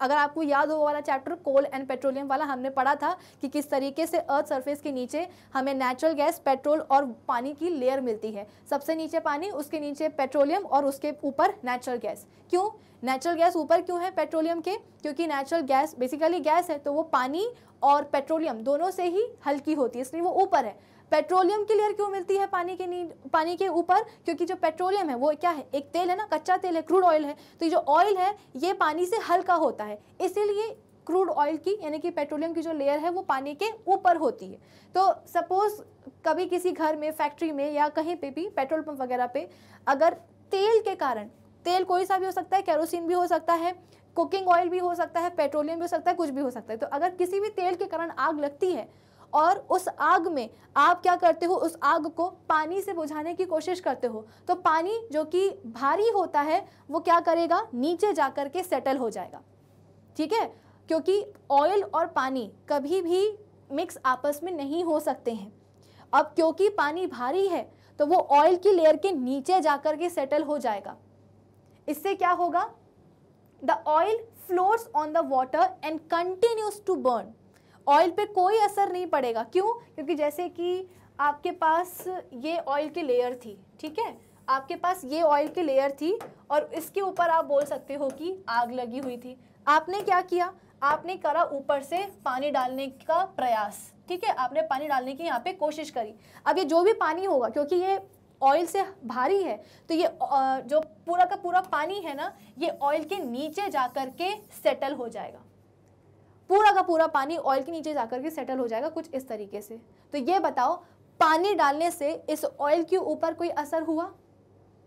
अगर आपको याद हो वाला चैप्टर कोल एंड पेट्रोलियम वाला हमने पढ़ा था कि किस तरीके से अर्थ सरफेस के नीचे हमें नेचुरल गैस पेट्रोल और पानी की लेयर मिलती है सबसे नीचे पानी उसके नीचे पेट्रोलियम और उसके ऊपर नेचुरल गैस क्यों नेचुरल गैस ऊपर क्यों है पेट्रोलियम के क्योंकि नेचुरल गैस बेसिकली गैस है तो वो पानी और पेट्रोलियम दोनों से ही हल्की होती है इसलिए वो ऊपर है पेट्रोलियम की लेयर क्यों मिलती है पानी के नीड पानी के ऊपर क्योंकि जो पेट्रोलियम है वो क्या है एक तेल है ना कच्चा तेल है क्रूड ऑयल है तो ये जो ऑयल है ये पानी से हल्का होता है इसीलिए क्रूड ऑयल की यानी कि पेट्रोलियम की जो लेयर है वो पानी के ऊपर होती है तो सपोज़ कभी किसी घर में फैक्ट्री में या कहीं पे भी पेट्रोल पंप वगैरह पे अगर तेल के कारण तेल कोई सा भी हो सकता है कैरोसिन भी हो सकता है कुकिंग ऑयल भी हो सकता है पेट्रोलियम भी हो सकता है कुछ भी हो सकता है तो अगर किसी भी तेल के कारण आग लगती है और उस आग में आप क्या करते हो उस आग को पानी से बुझाने की कोशिश करते हो तो पानी जो कि भारी होता है वो क्या करेगा नीचे जा कर के सेटल हो जाएगा ठीक है क्योंकि ऑयल और पानी कभी भी मिक्स आपस में नहीं हो सकते हैं अब क्योंकि पानी भारी है तो वो ऑयल की लेयर के नीचे जाकर के सेटल हो जाएगा इससे क्या होगा the oil floats on the water and continues to burn oil पे कोई असर नहीं पड़ेगा क्यों क्योंकि जैसे कि आपके पास ये ऑयल की लेयर थी ठीक है आपके पास ये ऑयल की लेयर थी और इसके ऊपर आप बोल सकते हो कि आग लगी हुई थी आपने क्या किया आपने करा ऊपर से पानी डालने का प्रयास ठीक है आपने पानी डालने की यहाँ पे कोशिश करी अब ये जो भी पानी होगा क्योंकि ये ऑयल से भारी है तो ये जो पूरा का पूरा पानी है ना ये ऑयल के नीचे जा कर के सेटल हो जाएगा पूरा का पूरा पानी ऑयल के नीचे जाकर के सेटल हो जाएगा कुछ इस तरीके से तो ये बताओ पानी डालने से इस ऑयल के ऊपर कोई असर हुआ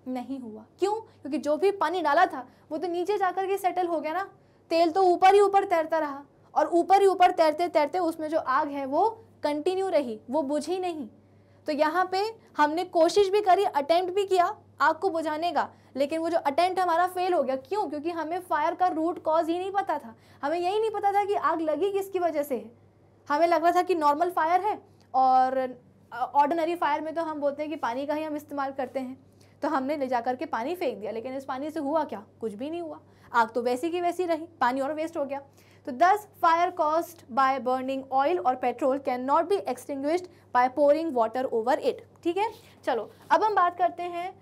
नहीं हुआ क्यों क्योंकि जो भी पानी डाला था वो तो नीचे जाकर के सेटल हो गया ना तेल तो ऊपर ही ऊपर तैरता रहा और ऊपर ही ऊपर तैरते तैरते उसमें जो आग है वो कंटिन्यू रही वो बुझी नहीं तो यहाँ पे हमने कोशिश भी करी अटेम्प्ट भी किया आग को बुझाने का लेकिन वो जो अटेंट हमारा फेल हो गया क्यों क्योंकि हमें फायर का रूट कॉज ही नहीं पता था हमें यही नहीं पता था कि आग लगी किसकी वजह से है हमें लग रहा था कि नॉर्मल फायर है और ऑर्डनरी फायर में तो हम बोलते हैं कि पानी का ही हम इस्तेमाल करते हैं तो हमने ले जा करके पानी फेंक दिया लेकिन इस पानी से हुआ क्या कुछ भी नहीं हुआ आग तो वैसी की वैसी रही पानी और वेस्ट हो गया तो thus fire caused by burning oil और petrol can not be extinguished by pouring water over it ठीक है चलो अब हम बात करते हैं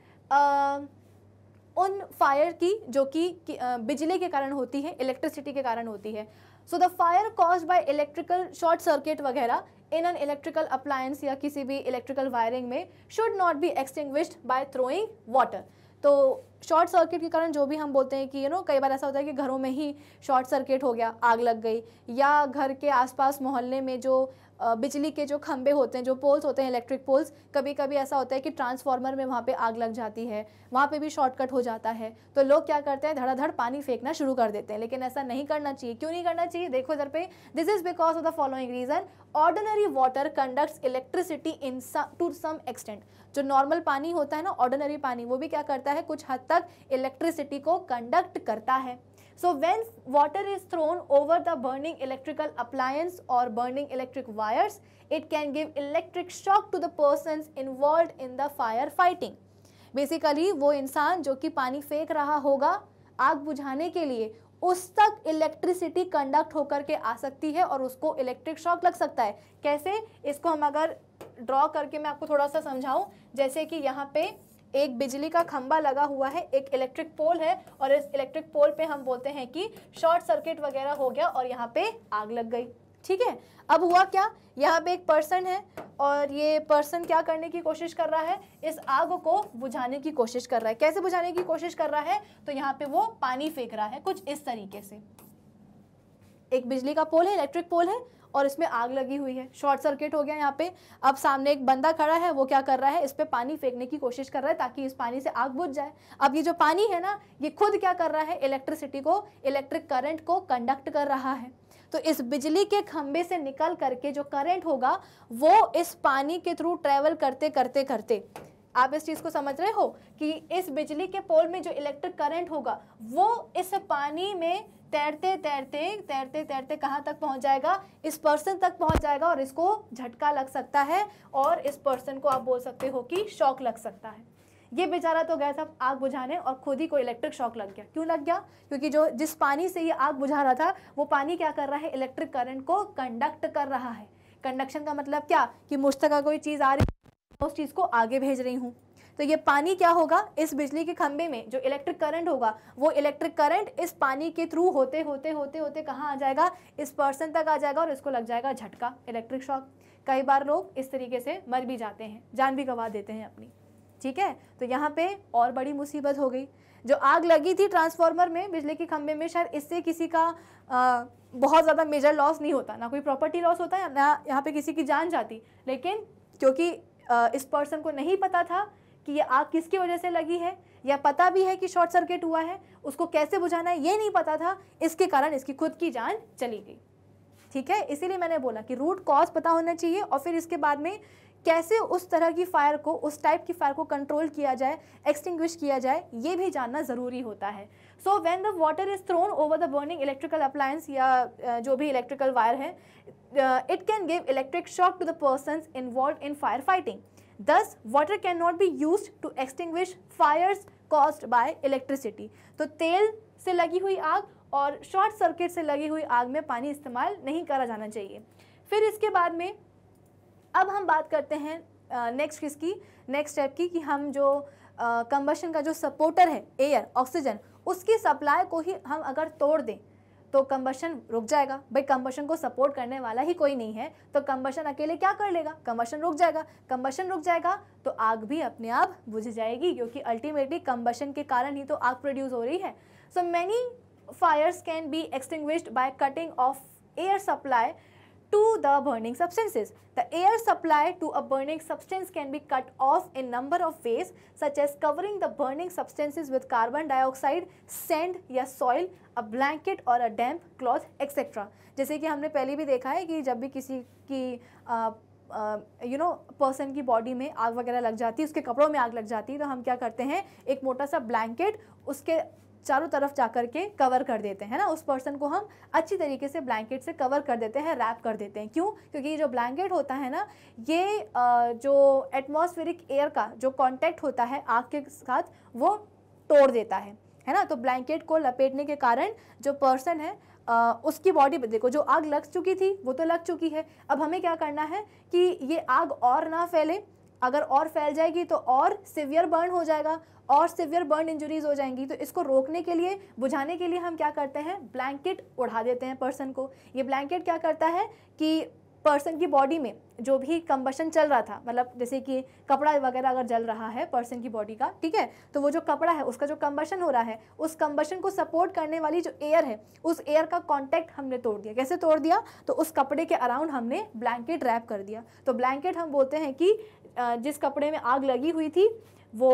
उन फायर की जो कि बिजली के कारण होती है इलेक्ट्रिसिटी के कारण होती है so the fire cause by electrical short circuit वगैरह इन एन इलेक्ट्रिकल अप्लायंस या किसी भी इलेक्ट्रिकल वायरिंग में should not be extinguished by throwing water तो शॉर्ट सर्किट के कारण जो भी हम बोलते हैं कि यू नो कई बार ऐसा होता है कि घरों में ही शॉर्ट सर्किट हो गया आग लग गई या घर के आसपास मोहल्ले में जो बिजली के जो खंबे होते हैं जो पोल्स होते हैं इलेक्ट्रिक पोल्स कभी कभी ऐसा होता है कि ट्रांसफार्मर में वहाँ पे आग लग जाती है वहाँ पे भी शॉर्टकट हो जाता है तो लोग क्या करते हैं धड़ाधड़ पानी फेंकना शुरू कर देते हैं लेकिन ऐसा नहीं करना चाहिए क्यों नहीं करना चाहिए देखो इधर पे this is because of the following reason ordinary water conducts electricity in to some extent जो नॉर्मल पानी होता है ना ऑर्डनरी पानी वो भी क्या करता है कुछ हद तक इलेक्ट्रिसिटी को कंडक्ट करता है so when water is thrown over the burning electrical appliance और burning electric wires it can give electric shock to the person involve in the fire fighting basically वो इंसान जो कि पानी फेंक रहा होगा आग बुझाने के लिए उस तक इलेक्ट्रिसिटी कंडक्ट होकर के आ सकती है और उसको इलेक्ट्रिक शॉक लग सकता है कैसे इसको हम अगर ड्रॉ करके मैं आपको थोड़ा सा समझाऊं जैसे कि यहाँ पे एक बिजली का खंबा लगा हुआ है एक इलेक्ट्रिक पोल है और इस इलेक्ट्रिक पोल पे हम बोलते हैं कि शॉर्ट सर्किट वगैरह हो गया और यहाँ पे आग लग गई ठीक है अब हुआ क्या यहाँ पे एक पर्सन है और ये पर्सन क्या करने की कोशिश कर रहा है इस आग को बुझाने की कोशिश कर रहा है कैसे बुझाने की कोशिश कर रहा है तो यहाँ पे वो पानी फेंक रहा है कुछ इस तरीके से एक बिजली का पोल है इलेक्ट्रिक पोल है और इसमें आग लगी हुई है शॉर्ट सर्किट हो गया यहाँ पे अब सामने एक बंदा खड़ा है वो क्या कर रहा है इस पर पानी फेंकने की कोशिश कर रहा है ताकि इस पानी से आग बुझ जाए अब ये जो पानी है ना ये खुद क्या कर रहा है इलेक्ट्रिसिटी को इलेक्ट्रिक करंट को कंडक्ट कर रहा है तो इस बिजली के खंभे से निकल करके जो करंट होगा वो इस पानी के थ्रू ट्रेवल करते करते करते आप इस चीज़ को समझ रहे हो कि इस बिजली के पोल में जो इलेक्ट्रिक करंट होगा वो इस पानी में तैरते तैरते तैरते तैरते कहाँ तक पहुँच जाएगा इस पर्सन तक पहुँच जाएगा और इसको झटका लग सकता है और इस पर्सन को आप बोल सकते हो कि शौक लग सकता है ये बेचारा तो गया था आग बुझाने और खुद ही को इलेक्ट्रिक शॉक लग गया क्यों लग गया क्योंकि जो जिस पानी से ये आग बुझा रहा था वो पानी क्या कर रहा है इलेक्ट्रिक करंट को कंडक्ट कर रहा है कंडक्शन का मतलब क्या कि मुझ तक कोई चीज़ आ रही है उस चीज़ को आगे भेज रही हूँ तो ये पानी क्या होगा इस बिजली के खंभे में जो इलेक्ट्रिक करंट होगा वो इलेक्ट्रिक करंट इस पानी के थ्रू होते होते होते होते कहाँ आ जाएगा इस पर्सन तक आ जाएगा और इसको लग जाएगा झटका इलेक्ट्रिक शॉक कई बार लोग इस तरीके से मर भी जाते हैं जान भी गंवा देते हैं अपनी ठीक है तो यहाँ पर और बड़ी मुसीबत हो गई जो आग लगी थी ट्रांसफार्मर में बिजली के खंभे में शायद इससे किसी का आ, बहुत ज़्यादा मेजर लॉस नहीं होता ना कोई प्रॉपर्टी लॉस होता है ना यहाँ पे किसी की जान जाती लेकिन क्योंकि इस पर्सन को नहीं पता था कि ये आग किसकी वजह से लगी है या पता भी है कि शॉर्ट सर्किट हुआ है उसको कैसे बुझाना है ये नहीं पता था इसके कारण इसकी खुद की जान चली गई ठीक है इसीलिए मैंने बोला कि रूट कॉज पता होना चाहिए और फिर इसके बाद में कैसे उस तरह की फायर को उस टाइप की फायर को कंट्रोल किया जाए एक्सटिंग्विश किया जाए ये भी जानना ज़रूरी होता है so when the water is thrown over the burning electrical appliance या जो भी इलेक्ट्रिकल वायर है it can give electric shock to the person involve in fire fighting thus water can not be use to extinguish fires caused by electricity तो तेल से लगी हुई आग और शॉर्ट सर्किट से लगी हुई आग में पानी इस्तेमाल नहीं करा जाना चाहिए फिर इसके बाद में अब हम बात करते हैं नेक्स्ट किसकी नेक्स्ट स्टेप की कि हम जो कंबशन का जो सपोर्टर है एयर ऑक्सीजन उसकी सप्लाई को ही हम अगर तोड़ दें तो कम्बशन रुक जाएगा भाई कम्बशन को सपोर्ट करने वाला ही कोई नहीं है तो कम्बशन अकेले क्या कर लेगा कम्बशन रुक जाएगा कंबशन रुक जाएगा तो आग भी अपने आप बुझ जाएगी क्योंकि अल्टीमेटली कंबशन के कारण ही तो आग प्रोड्यूस हो रही है so many fires can be extinguished by cutting off air supply to the burning substances the air supply to a burning substance can be cut off in number of ways such as covering the burning substances with carbon dioxide sand या soil a blanket और a damp cloth etcetera जैसे कि हमने पहले भी देखा है कि जब भी किसी की यू नो पर्सन की बॉडी में आग वगैरह लग जाती है उसके कपड़ों में आग लग जाती है तो हम क्या करते हैं एक मोटा सा ब्लैंकेट उसके चारों तरफ जा कर के कवर कर देते हैं ना उस पर्सन को हम अच्छी तरीके से ब्लैंकेट से कवर कर देते हैं रैप कर देते हैं क्यों क्योंकि जो ब्लैंकेट होता है ना ये जो एटमॉस्फेरिक एयर का जो कॉन्टैक्ट होता है आग के साथ वो तोड़ देता है है ना तो ब्लैंकेट को लपेटने के कारण जो पर्सन है आ, उसकी बॉडी देखो जो आग लग चुकी थी वो तो लग चुकी है अब हमें क्या करना है कि ये आग और ना फैले अगर और फैल जाएगी तो और सिवियर बर्न हो जाएगा और सिवियर बर्न इंजरीज हो जाएंगी तो इसको रोकने के लिए बुझाने के लिए हम क्या करते हैं ब्लैंकेट उड़ा देते हैं पर्सन को ये ब्लैंकेट क्या करता है कि पर्सन की बॉडी में जो भी कंबशन चल रहा था मतलब जैसे कि कपड़ा वगैरह अगर जल रहा है पर्सन की बॉडी का ठीक है तो वो जो कपड़ा है उसका जो कंबशन हो रहा है उस कंबशन को सपोर्ट करने वाली जो एयर है उस एयर का कांटेक्ट हमने तोड़ दिया कैसे तोड़ दिया तो उस कपड़े के अराउंड हमने ब्लैंकेट रैप कर दिया तो ब्लैंकेट हम बोलते हैं कि जिस कपड़े में आग लगी हुई थी वो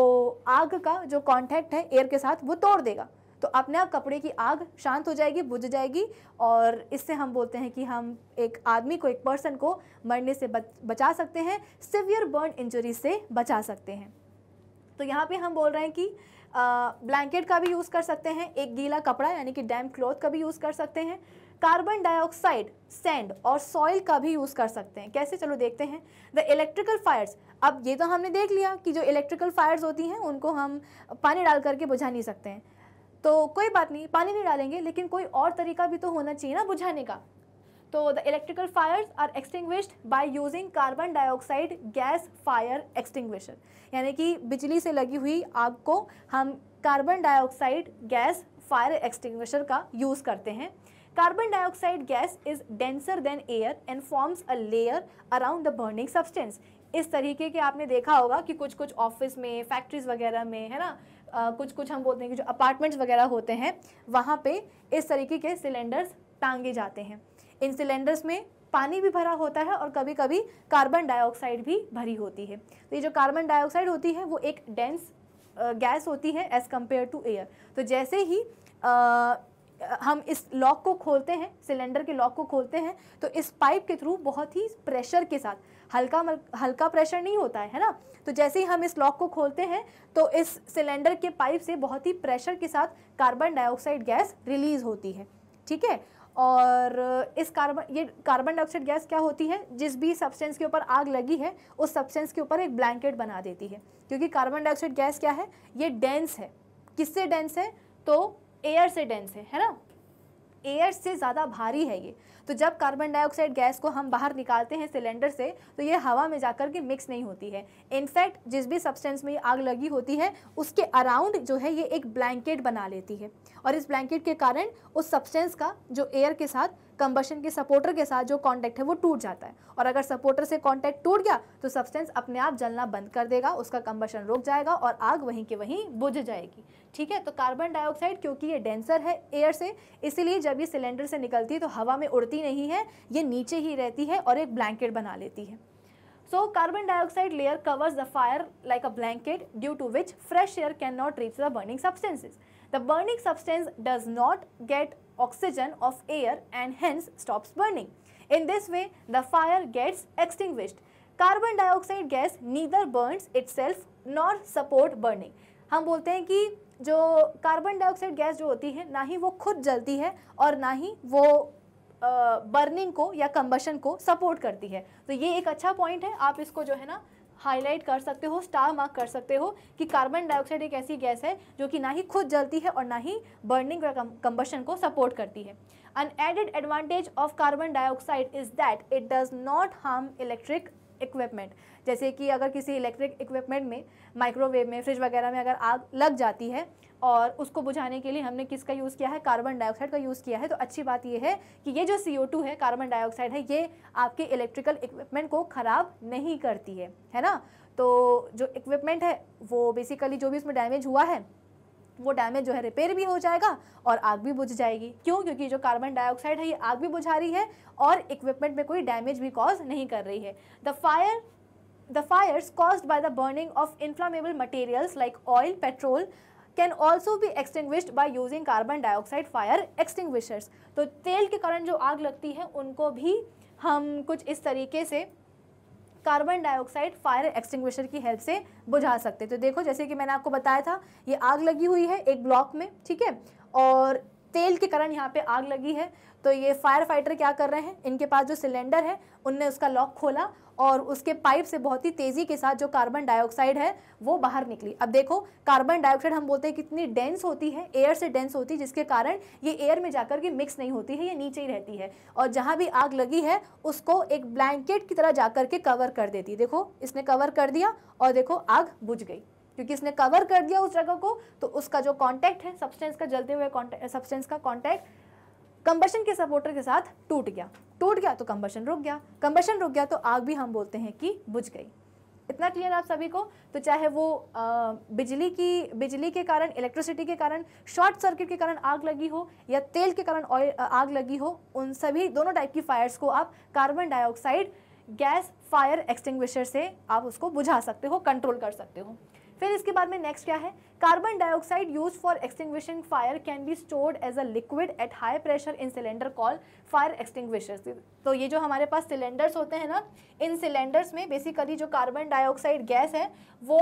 आग का जो कांटेक्ट है एयर के साथ वो तोड़ देगा तो अपने आप कपड़े की आग शांत हो जाएगी बुझ जाएगी और इससे हम बोलते हैं कि हम एक आदमी को एक पर्सन को मरने से बचा सकते हैं सिवियर बर्न इंजरी से बचा सकते हैं तो यहाँ पे हम बोल रहे हैं कि ब्लैंकेट का भी यूज़ कर सकते हैं एक गीला कपड़ा यानी कि डैम क्लॉथ का भी यूज़ कर सकते हैं कार्बन डाइऑक्साइड सैंड और सॉइल का भी यूज़ कर सकते हैं कैसे चलो देखते हैं द इलेक्ट्रिकल फायर्स अब ये तो हमने देख लिया कि जो इलेक्ट्रिकल फायर्स होती हैं उनको हम पानी डाल करके बुझा नहीं सकते हैं तो कोई बात नहीं पानी नहीं डालेंगे लेकिन कोई और तरीका भी तो होना चाहिए ना बुझाने का तो the electrical fires are extinguished by using carbon dioxide gas fire extinguisher यानी कि बिजली से लगी हुई आग को हम carbon dioxide gas fire extinguisher का यूज़ करते हैं carbon dioxide gas is denser than air and forms a layer around the burning substance इस तरीके के आपने देखा होगा कि कुछ कुछ ऑफिस में फैक्ट्रीज वगैरह में है ना आ, कुछ कुछ हम बोलते हैं कि जो अपार्टमेंट्स वगैरह होते हैं वहाँ पे इस तरीके के सिलेंडर्स टांगे जाते हैं इन सिलेंडर्स में पानी भी भरा होता है और कभी कभी कार्बन डाइऑक्साइड भी भरी होती है तो ये जो कार्बन डाइऑक्साइड होती है वो एक डेंस गैस होती है एज़ कम्पेयर टू एयर तो जैसे ही आ, हम इस लॉक को खोलते हैं सिलेंडर के लॉक को खोलते हैं तो इस पाइप के थ्रू बहुत ही प्रेशर के साथ हल्का हल्का प्रेशर नहीं होता है है ना तो जैसे ही हम इस लॉक को खोलते हैं तो इस सिलेंडर के पाइप से बहुत ही प्रेशर के साथ कार्बन डाइऑक्साइड गैस रिलीज होती है ठीक है और इस कार्बन ये कार्बन डाइऑक्साइड गैस क्या होती है जिस भी सब्सटेंस के ऊपर आग लगी है उस सब्सटेंस के ऊपर एक ब्लैंकेट बना देती है क्योंकि कार्बन डाइऑक्साइड गैस क्या है ये डेंस है किससे डेंस है तो एयर से डेंस है है ना एयर से ज़्यादा भारी है ये तो जब कार्बन डाइऑक्साइड गैस को हम बाहर निकालते हैं सिलेंडर से तो ये हवा में जाकर के मिक्स नहीं होती है इनफैक्ट जिस भी सब्सटेंस में ये आग लगी होती है उसके अराउंड जो है ये एक ब्लैंकेट बना लेती है और इस ब्लैंकेट के कारण उस सब्सटेंस का जो एयर के साथ कंबशन के सपोर्टर के साथ जो कॉन्टैक्ट है वो टूट जाता है और अगर सपोर्टर से कॉन्टैक्ट टूट गया तो सब्सटेंस अपने आप जलना बंद कर देगा उसका कंबशन रुक जाएगा और आग वहीं के वहीं बुझ जाएगी ठीक है तो कार्बन डाइऑक्साइड क्योंकि ये डेंसर है एयर से इसीलिए जब ये सिलेंडर से निकलती है तो हवा में उड़ती नहीं है ये नीचे ही रहती है और एक ब्लैंकेट बना लेती है so carbon dioxide layer covers the fire like a blanket due to which fresh air can not reach the burning substances The burning substance does not get oxygen of air and hence stops burning. In this way, the fire gets extinguished. carbon dioxide gas neither burns itself nor support burning हम बोलते हैं कि जो carbon dioxide gas जो होती है ना ही वो खुद जलती है और ना ही वो बर्निंग को या कंबशन को सपोर्ट करती है तो ये एक अच्छा पॉइंट है आप इसको जो है ना हाईलाइट कर सकते हो स्टार मार्क कर सकते हो कि कार्बन डाइऑक्साइड एक ऐसी गैस है जो कि ना ही खुद जलती है और ना ही बर्निंग कंबशन को सपोर्ट करती है an added advantage of carbon dioxide is that it does not harm electric equipment जैसे कि अगर किसी इलेक्ट्रिक इक्विपमेंट में माइक्रोवेव में फ्रिज वगैरह में अगर आग लग जाती है और उसको बुझाने के लिए हमने किसका यूज़ किया है कार्बन डाइऑक्साइड का यूज़ किया है तो अच्छी बात यह है कि ये जो सी है कार्बन डाइऑक्साइड है ये आपके इलेक्ट्रिकल इक्विपमेंट को ख़राब नहीं करती है है ना तो जो इक्विपमेंट है वो बेसिकली जो भी उसमें डैमेज हुआ है वो डैमेज जो है रिपेयर भी हो जाएगा और आग भी बुझ जाएगी क्यों क्योंकि जो कार्बन डाइऑक्साइड है ये आग भी बुझा रही है और इक्विपमेंट में कोई डैमेज भी कॉज नहीं कर रही है the fire the fires caused by the burning of inflammable materials like oil petrol can also भी extinguished by using carbon dioxide fire extinguishers तो तेल के कारण जो आग लगती है उनको भी हम कुछ इस तरीके से कार्बन डाइऑक्साइड फायर एक्सटिंग्विशर की हेल्प से बुझा सकते तो देखो जैसे कि मैंने आपको बताया था ये आग लगी हुई है एक ब्लॉक में ठीक है और तेल के कारण यहाँ पे आग लगी है तो ये फायर फाइटर क्या कर रहे हैं इनके पास जो सिलेंडर है उनने उसका लॉक खोला और उसके पाइप से बहुत ही तेज़ी के साथ जो कार्बन डाइऑक्साइड है वो बाहर निकली अब देखो कार्बन डाइऑक्साइड हम बोलते हैं कितनी डेंस होती है एयर से डेंस होती है जिसके कारण ये एयर में जाकर के मिक्स नहीं होती है ये नीचे ही रहती है और जहाँ भी आग लगी है उसको एक ब्लैंकेट की तरह जाकर के कवर कर देती है देखो इसने कवर कर दिया और देखो आग बुझ गई क्योंकि इसने कवर कर दिया उस जगह को तो उसका जो कांटेक्ट है सब्सटेंस का जलते हुए सब्सटेंस का कांटेक्ट कंबशन के सपोर्टर के साथ टूट गया टूट गया तो कंबशन रुक गया कंबशन रुक गया तो आग भी हम बोलते हैं कि बुझ गई इतना क्लियर आप सभी को तो चाहे वो आ, बिजली की बिजली के कारण इलेक्ट्रिसिटी के कारण शॉर्ट सर्किट के कारण आग लगी हो या तेल के कारण आग लगी हो उन सभी दोनों टाइप की फायर्स को आप carbon dioxide gas fire extinguisher से आप उसको बुझा सकते हो कंट्रोल कर सकते हो फिर इसके बाद में नेक्स्ट क्या है carbon dioxide use for extinguishing fire can be stored as a liquid at high pressure in cylinder call fire extinguishers तो ये जो हमारे पास सिलेंडर्स होते हैं ना इन सिलेंडर्स में बेसिकली जो कार्बन डाइऑक्साइड गैस है वो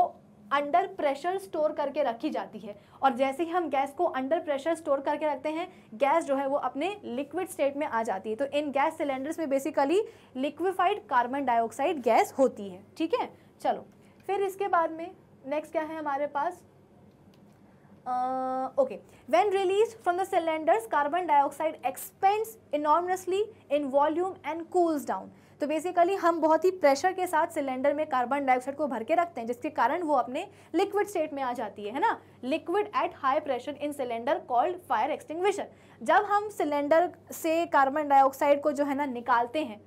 अंडर प्रेशर स्टोर करके रखी जाती है और जैसे ही हम गैस को अंडर प्रेशर स्टोर करके रखते हैं गैस जो है वो अपने लिक्विड स्टेट में आ जाती है तो इन गैस सिलेंडर्स में basically liquefied carbon dioxide gas होती है ठीक है चलो फिर इसके बाद में नेक्स्ट क्या है हमारे पास okay when release from the cylinders carbon dioxide expands enormously in volume and cools down तो बेसिकली हम बहुत ही प्रेशर के साथ सिलेंडर में कार्बन डाइऑक्साइड को भर के रखते हैं जिसके कारण वो अपने लिक्विड स्टेट में आ जाती है है ना liquid at high pressure in cylinder called fire extinguisher जब हम सिलेंडर से कार्बन डाइऑक्साइड को जो है ना निकालते हैं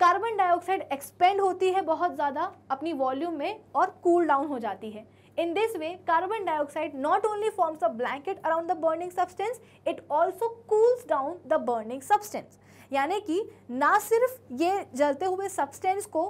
कार्बन डाइऑक्साइड एक्सपेंड होती है बहुत ज़्यादा अपनी वॉल्यूम में और कूल cool डाउन हो जाती है in this way carbon dioxide not only forms a blanket around the burning substance it also cools down the burning substance यानी कि ना सिर्फ ये जलते हुए सब्सटेंस को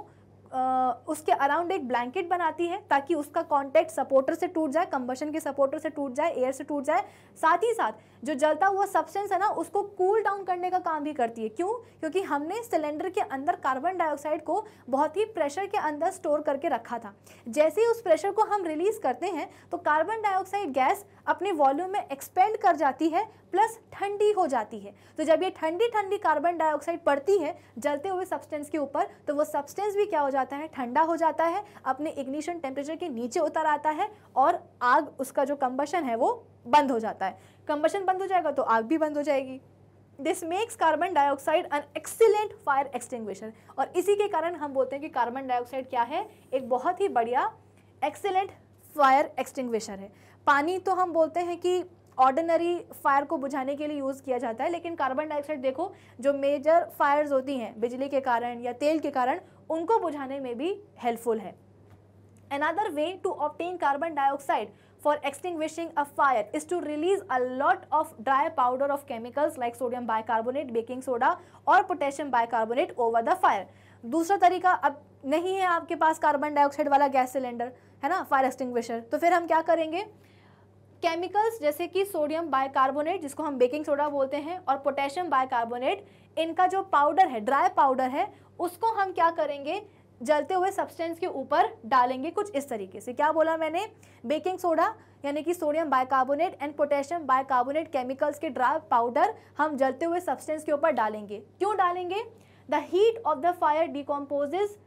उसके अराउंड एक ब्लैंकेट बनाती है ताकि उसका कॉन्टैक्ट सपोर्टर से टूट जाए कंबर्शन के सपोर्टर से टूट जाए एयर से टूट जाए साथ ही साथ जो जलता हुआ सब्सटेंस है ना उसको कूल cool डाउन करने का काम भी करती है क्यों क्योंकि हमने सिलेंडर के अंदर कार्बन डाइऑक्साइड को बहुत ही प्रेशर के अंदर स्टोर करके रखा था जैसे ही उस प्रेशर को हम रिलीज करते हैं तो कार्बन डाइऑक्साइड गैस अपने वॉल्यूम में एक्सपेंड कर जाती है प्लस ठंडी हो जाती है तो जब ये ठंडी ठंडी कार्बन डाइऑक्साइड पड़ती है जलते हुए सब्सटेंस के ऊपर तो वो सब्सटेंस भी क्या हो जाता है ठंडा हो जाता है अपने इग्निशन टेम्परेचर के नीचे उतर आता है और आग उसका जो कम्बशन है वो बंद हो जाता है कम्बशन बंद हो जाएगा तो आग भी बंद हो जाएगी this makes carbon dioxide an excellent fire extinguisher और इसी के कारण हम बोलते हैं कि कार्बन डाइऑक्साइड क्या है एक बहुत ही बढ़िया एक्सीलेंट फायर एक्सटिंग्विशर है पानी तो हम बोलते हैं कि ऑर्डिनरी फायर को बुझाने के लिए यूज़ किया जाता है लेकिन कार्बन डाइऑक्साइड देखो जो मेजर फायर्स होती हैं बिजली के कारण या तेल के कारण उनको बुझाने में भी हेल्पफुल है another way to obtain carbon dioxide for extinguishing a fire is to release a lot of dry powder of chemicals like sodium carbonate baking soda और potassium bicarbonate over the fire दूसरा तरीका अब नहीं है आपके पास carbon dioxide वाला gas cylinder है ना फायर एक्सटिंग्विशर तो फिर हम क्या करेंगे केमिकल्स जैसे कि सोडियम बाइकार्बोनेट जिसको हम बेकिंग सोडा बोलते हैं और पोटेशियम बाइकार्बोनेट इनका जो पाउडर है ड्राई पाउडर है उसको हम क्या करेंगे जलते हुए सब्सटेंस के ऊपर डालेंगे कुछ इस तरीके से क्या बोला मैंने बेकिंग सोडा यानी कि sodium bicarbonate and potassium bicarbonate chemicals के ड्राई पाउडर हम जलते हुए सब्सटेंस के ऊपर डालेंगे क्यों डालेंगे the heat of the fire decomposes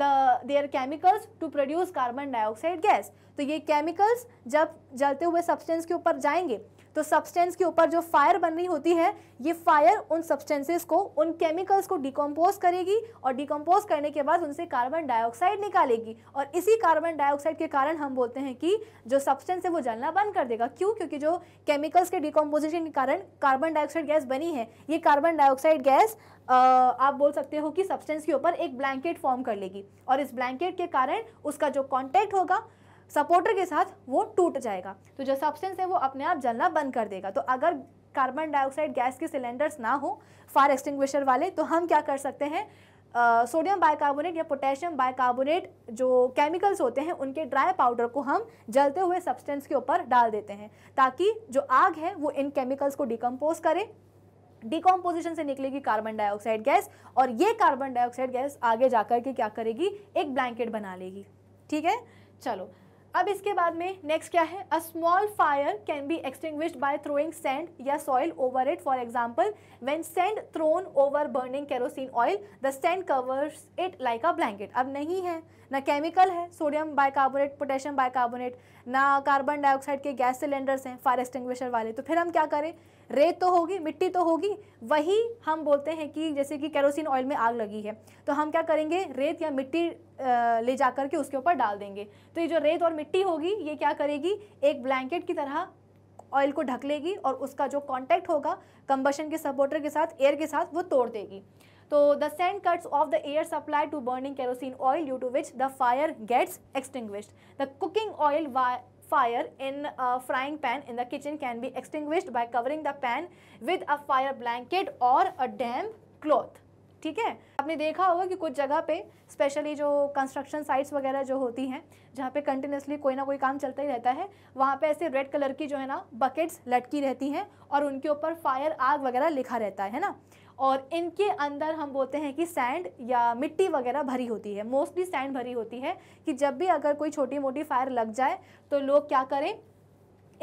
the their chemicals to produce carbon dioxide gas तो ये केमिकल्स जब जलते हुए सब्सटेंस के ऊपर जाएंगे तो सब्सटेंस के ऊपर जो फायर बन रही होती है ये फायर उन सब्सटेंसेस को उन केमिकल्स को डिकम्पोज करेगी और डिकम्पोज करने के बाद उनसे कार्बन डाइऑक्साइड निकालेगी और इसी कार्बन डाइऑक्साइड के कारण हम बोलते हैं कि जो सब्सटेंस है वो जलना बंद कर देगा क्यों क्योंकि जो केमिकल्स के डिकम्पोजिशन के कारण कार्बन डाइऑक्साइड गैस बनी है ये कार्बन डाइऑक्साइड गैस आप बोल सकते हो कि सब्सटेंस के ऊपर एक ब्लैंकेट फॉर्म कर लेगी और इस ब्लैंकेट के कारण उसका जो कॉन्टैक्ट होगा सपोर्टर के साथ वो टूट जाएगा तो जो सब्सटेंस है वो अपने आप जलना बंद कर देगा तो अगर कार्बन डाइऑक्साइड गैस के सिलेंडर्स ना हो फायर एक्सटिंग्विशर वाले तो हम क्या कर सकते हैं सोडियम बाइकार्बोनेट या पोटेशियम बाइकार्बोनेट जो केमिकल्स होते हैं उनके ड्राई पाउडर को हम जलते हुए सब्सटेंस के ऊपर डाल देते हैं ताकि जो आग है वो इन केमिकल्स को डिकम्पोज करे डिकॉम्पोजिशन से निकलेगी कार्बन डाइऑक्साइड गैस और ये कार्बन डाइऑक्साइड गैस आगे जाकर के क्या करेगी एक ब्लैंकेट बना लेगी ठीक है चलो अब इसके बाद में नेक्स्ट क्या है a small fire can be extinguished by throwing sand या soil over it for example when sand thrown over burning kerosene oil the sand covers it like a blanket अब नहीं है ना केमिकल है सोडियम बाइकार्बोनेट पोटेशियम बाइकार्बोनेट ना carbon dioxide के gas cylinders हैं fire extinguisher वाले तो फिर हम क्या करें रेत तो होगी मिट्टी तो होगी वही हम बोलते हैं कि जैसे कि कैरोसिन ऑयल में आग लगी है तो हम क्या करेंगे रेत या मिट्टी ले जा करके के उसके ऊपर डाल देंगे तो ये जो रेत और मिट्टी होगी ये क्या करेगी एक ब्लैंकेट की तरह ऑयल को ढक लेगी और उसका जो कॉन्टैक्ट होगा कंबशन के सपोर्टर के साथ एयर के साथ वो तोड़ देगी तो the sand cuts off the air supply to burning kerosene oil due to which the fire gets extinguished the cooking oil fire in a frying pan in the kitchen can be extinguished by covering the pan with a fire blanket or a damp cloth ठीक है आपने देखा होगा कि कुछ जगह पे specially जो कंस्ट्रक्शन साइट्स वगैरह जो होती हैं जहाँ पे कंटिन्यूसली कोई ना कोई काम चलता ही रहता है वहाँ पे ऐसे रेड कलर की जो है ना बकेट्स लटकी रहती हैं और उनके ऊपर फायर आग वगैरह लिखा रहता है ना और इनके अंदर हम बोलते हैं कि सैंड या मिट्टी वगैरह भरी होती है मोस्टली सैंड भरी होती है कि जब भी अगर कोई छोटी मोटी फायर लग जाए तो लोग क्या करें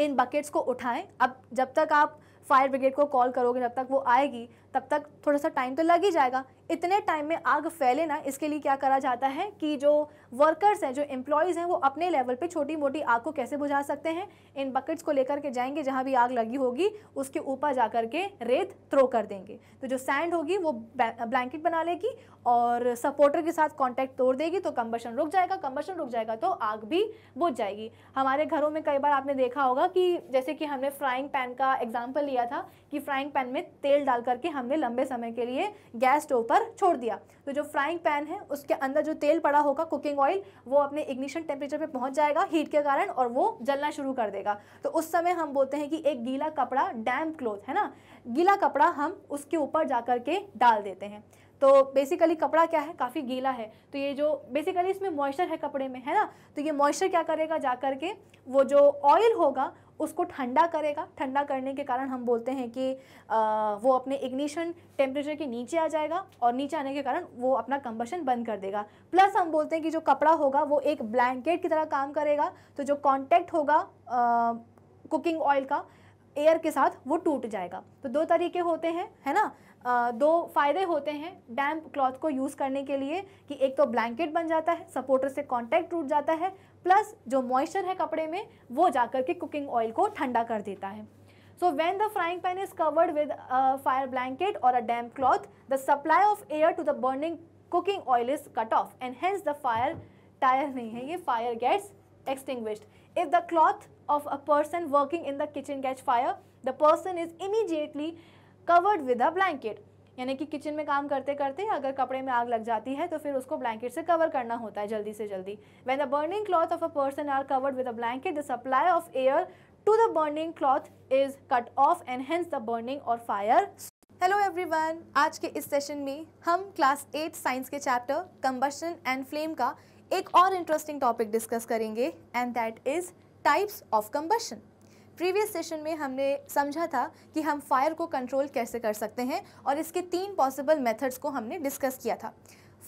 इन बकेट्स को उठाएं अब जब तक आप फायर ब्रिगेड को कॉल करोगे जब तक वो आएगी तब तक थोड़ा सा टाइम तो लग ही जाएगा इतने टाइम में आग फैले ना इसके लिए क्या करा जाता है कि जो वर्कर्स हैं जो एम्प्लॉयज़ हैं वो अपने लेवल पे छोटी मोटी आग को कैसे बुझा सकते हैं इन बकेट्स को लेकर के जाएंगे जहाँ भी आग लगी होगी उसके ऊपर जा कर के रेत थ्रो कर देंगे तो जो सैंड होगी वो ब्लैंकेट बना लेगी और सपोर्टर के साथ कॉन्टैक्ट तोड़ देगी तो कम्बशन रुक जाएगा कम्बशन रुक जाएगा तो आग भी बुझ जाएगी हमारे घरों में कई बार आपने देखा होगा कि जैसे कि हमने फ्राइंग पैन का एग्जाम्पल लिया था कि फ्राइंग पैन में तेल डाल करके हमने लंबे समय के लिए गैस स्टोव पर पर छोड़ दिया तो जो फ्राइंग पैन है उसके अंदर जो तेल पड़ा होगा कुकिंग ऑयल वो अपने इग्निशन टेम्परेचर पे पहुंच जाएगा हीट के कारण और वो जलना शुरू कर देगा तो उस समय हम बोलते हैं कि एक गीला कपड़ा डैम्प क्लोथ है ना गीला कपड़ा हम उसके ऊपर जा कर के डाल देते हैं तो बेसिकली कपड़ा क्या है काफ़ी गीला है तो ये जो बेसिकली इसमें मॉइस्चर है कपड़े में है ना तो ये मॉइस्चर क्या करेगा जा कर के वो जो ऑयल होगा उसको ठंडा करेगा ठंडा करने के कारण हम बोलते हैं कि आ, वो अपने इग्निशन टेम्परेचर के नीचे आ जाएगा और नीचे आने के कारण वो अपना कंबशन बंद कर देगा प्लस हम बोलते हैं कि जो कपड़ा होगा वो एक ब्लैंकेट की तरह काम करेगा तो जो कॉन्टैक्ट होगा कुकिंग ऑयल का एयर के साथ वो टूट जाएगा तो दो तरीके होते हैं है ना आ, दो फ़ायदे होते हैं डैम्प क्लॉथ को यूज़ करने के लिए कि एक तो ब्लैंकेट बन जाता है सपोर्टर से कांटेक्ट टूट जाता है प्लस जो मॉइस्चर है कपड़े में वो जाकर के कुकिंग ऑयल को ठंडा कर देता है so when the frying pan is covered with fire blanket और a damp cloth the supply of air to the burning cooking oil is cut off and hence the fire tyre नहीं है ये fire gets extinguish if the cloth of a person working in the kitchen gets fire the person is immediately covered with a blanket यानी कि kitchen में काम करते करते अगर कपड़े में आग लग जाती है तो फिर उसको ब्लैंकेट से कवर करना होता है जल्दी से जल्दी when the burning cloth of a person are covered with a blanket the supply of air to the burning cloth is cut off and hence the burning और फायर हेलो एवरीवन आज के इस सेशन में हम class eight science के chapter combustion and flame का एक और इंटरेस्टिंग टॉपिक डिस्कस करेंगे and that is types of combustion previous session में हमने समझा था कि हम फायर को कंट्रोल कैसे कर सकते हैं और इसके तीन पॉसिबल मेथड्स को हमने डिस्कस किया था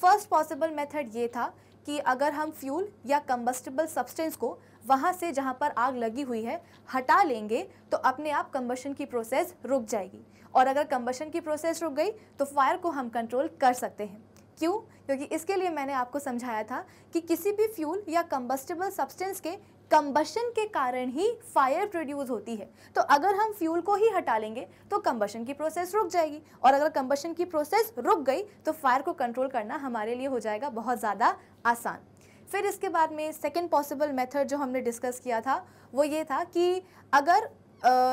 फर्स्ट पॉसिबल मेथड ये था कि अगर हम फ्यूल या कम्बस्टेबल सब्सटेंस को वहाँ से जहाँ पर आग लगी हुई है हटा लेंगे तो अपने आप कम्बशन की प्रोसेस रुक जाएगी और अगर कम्बशन की प्रोसेस रुक गई तो फायर को हम कंट्रोल कर सकते हैं क्यों क्योंकि इसके लिए मैंने आपको समझाया था कि किसी भी फ्यूल या कम्बस्टेबल सब्सटेंस के कंबशन के कारण ही फायर प्रोड्यूस होती है तो अगर हम फ्यूल को ही हटा लेंगे तो कंबशन की प्रोसेस रुक जाएगी और अगर कंबशन की प्रोसेस रुक गई तो फायर को कंट्रोल करना हमारे लिए हो जाएगा बहुत ज़्यादा आसान फिर इसके बाद में सेकेंड पॉसिबल मेथड जो हमने डिस्कस किया था वो ये था कि अगर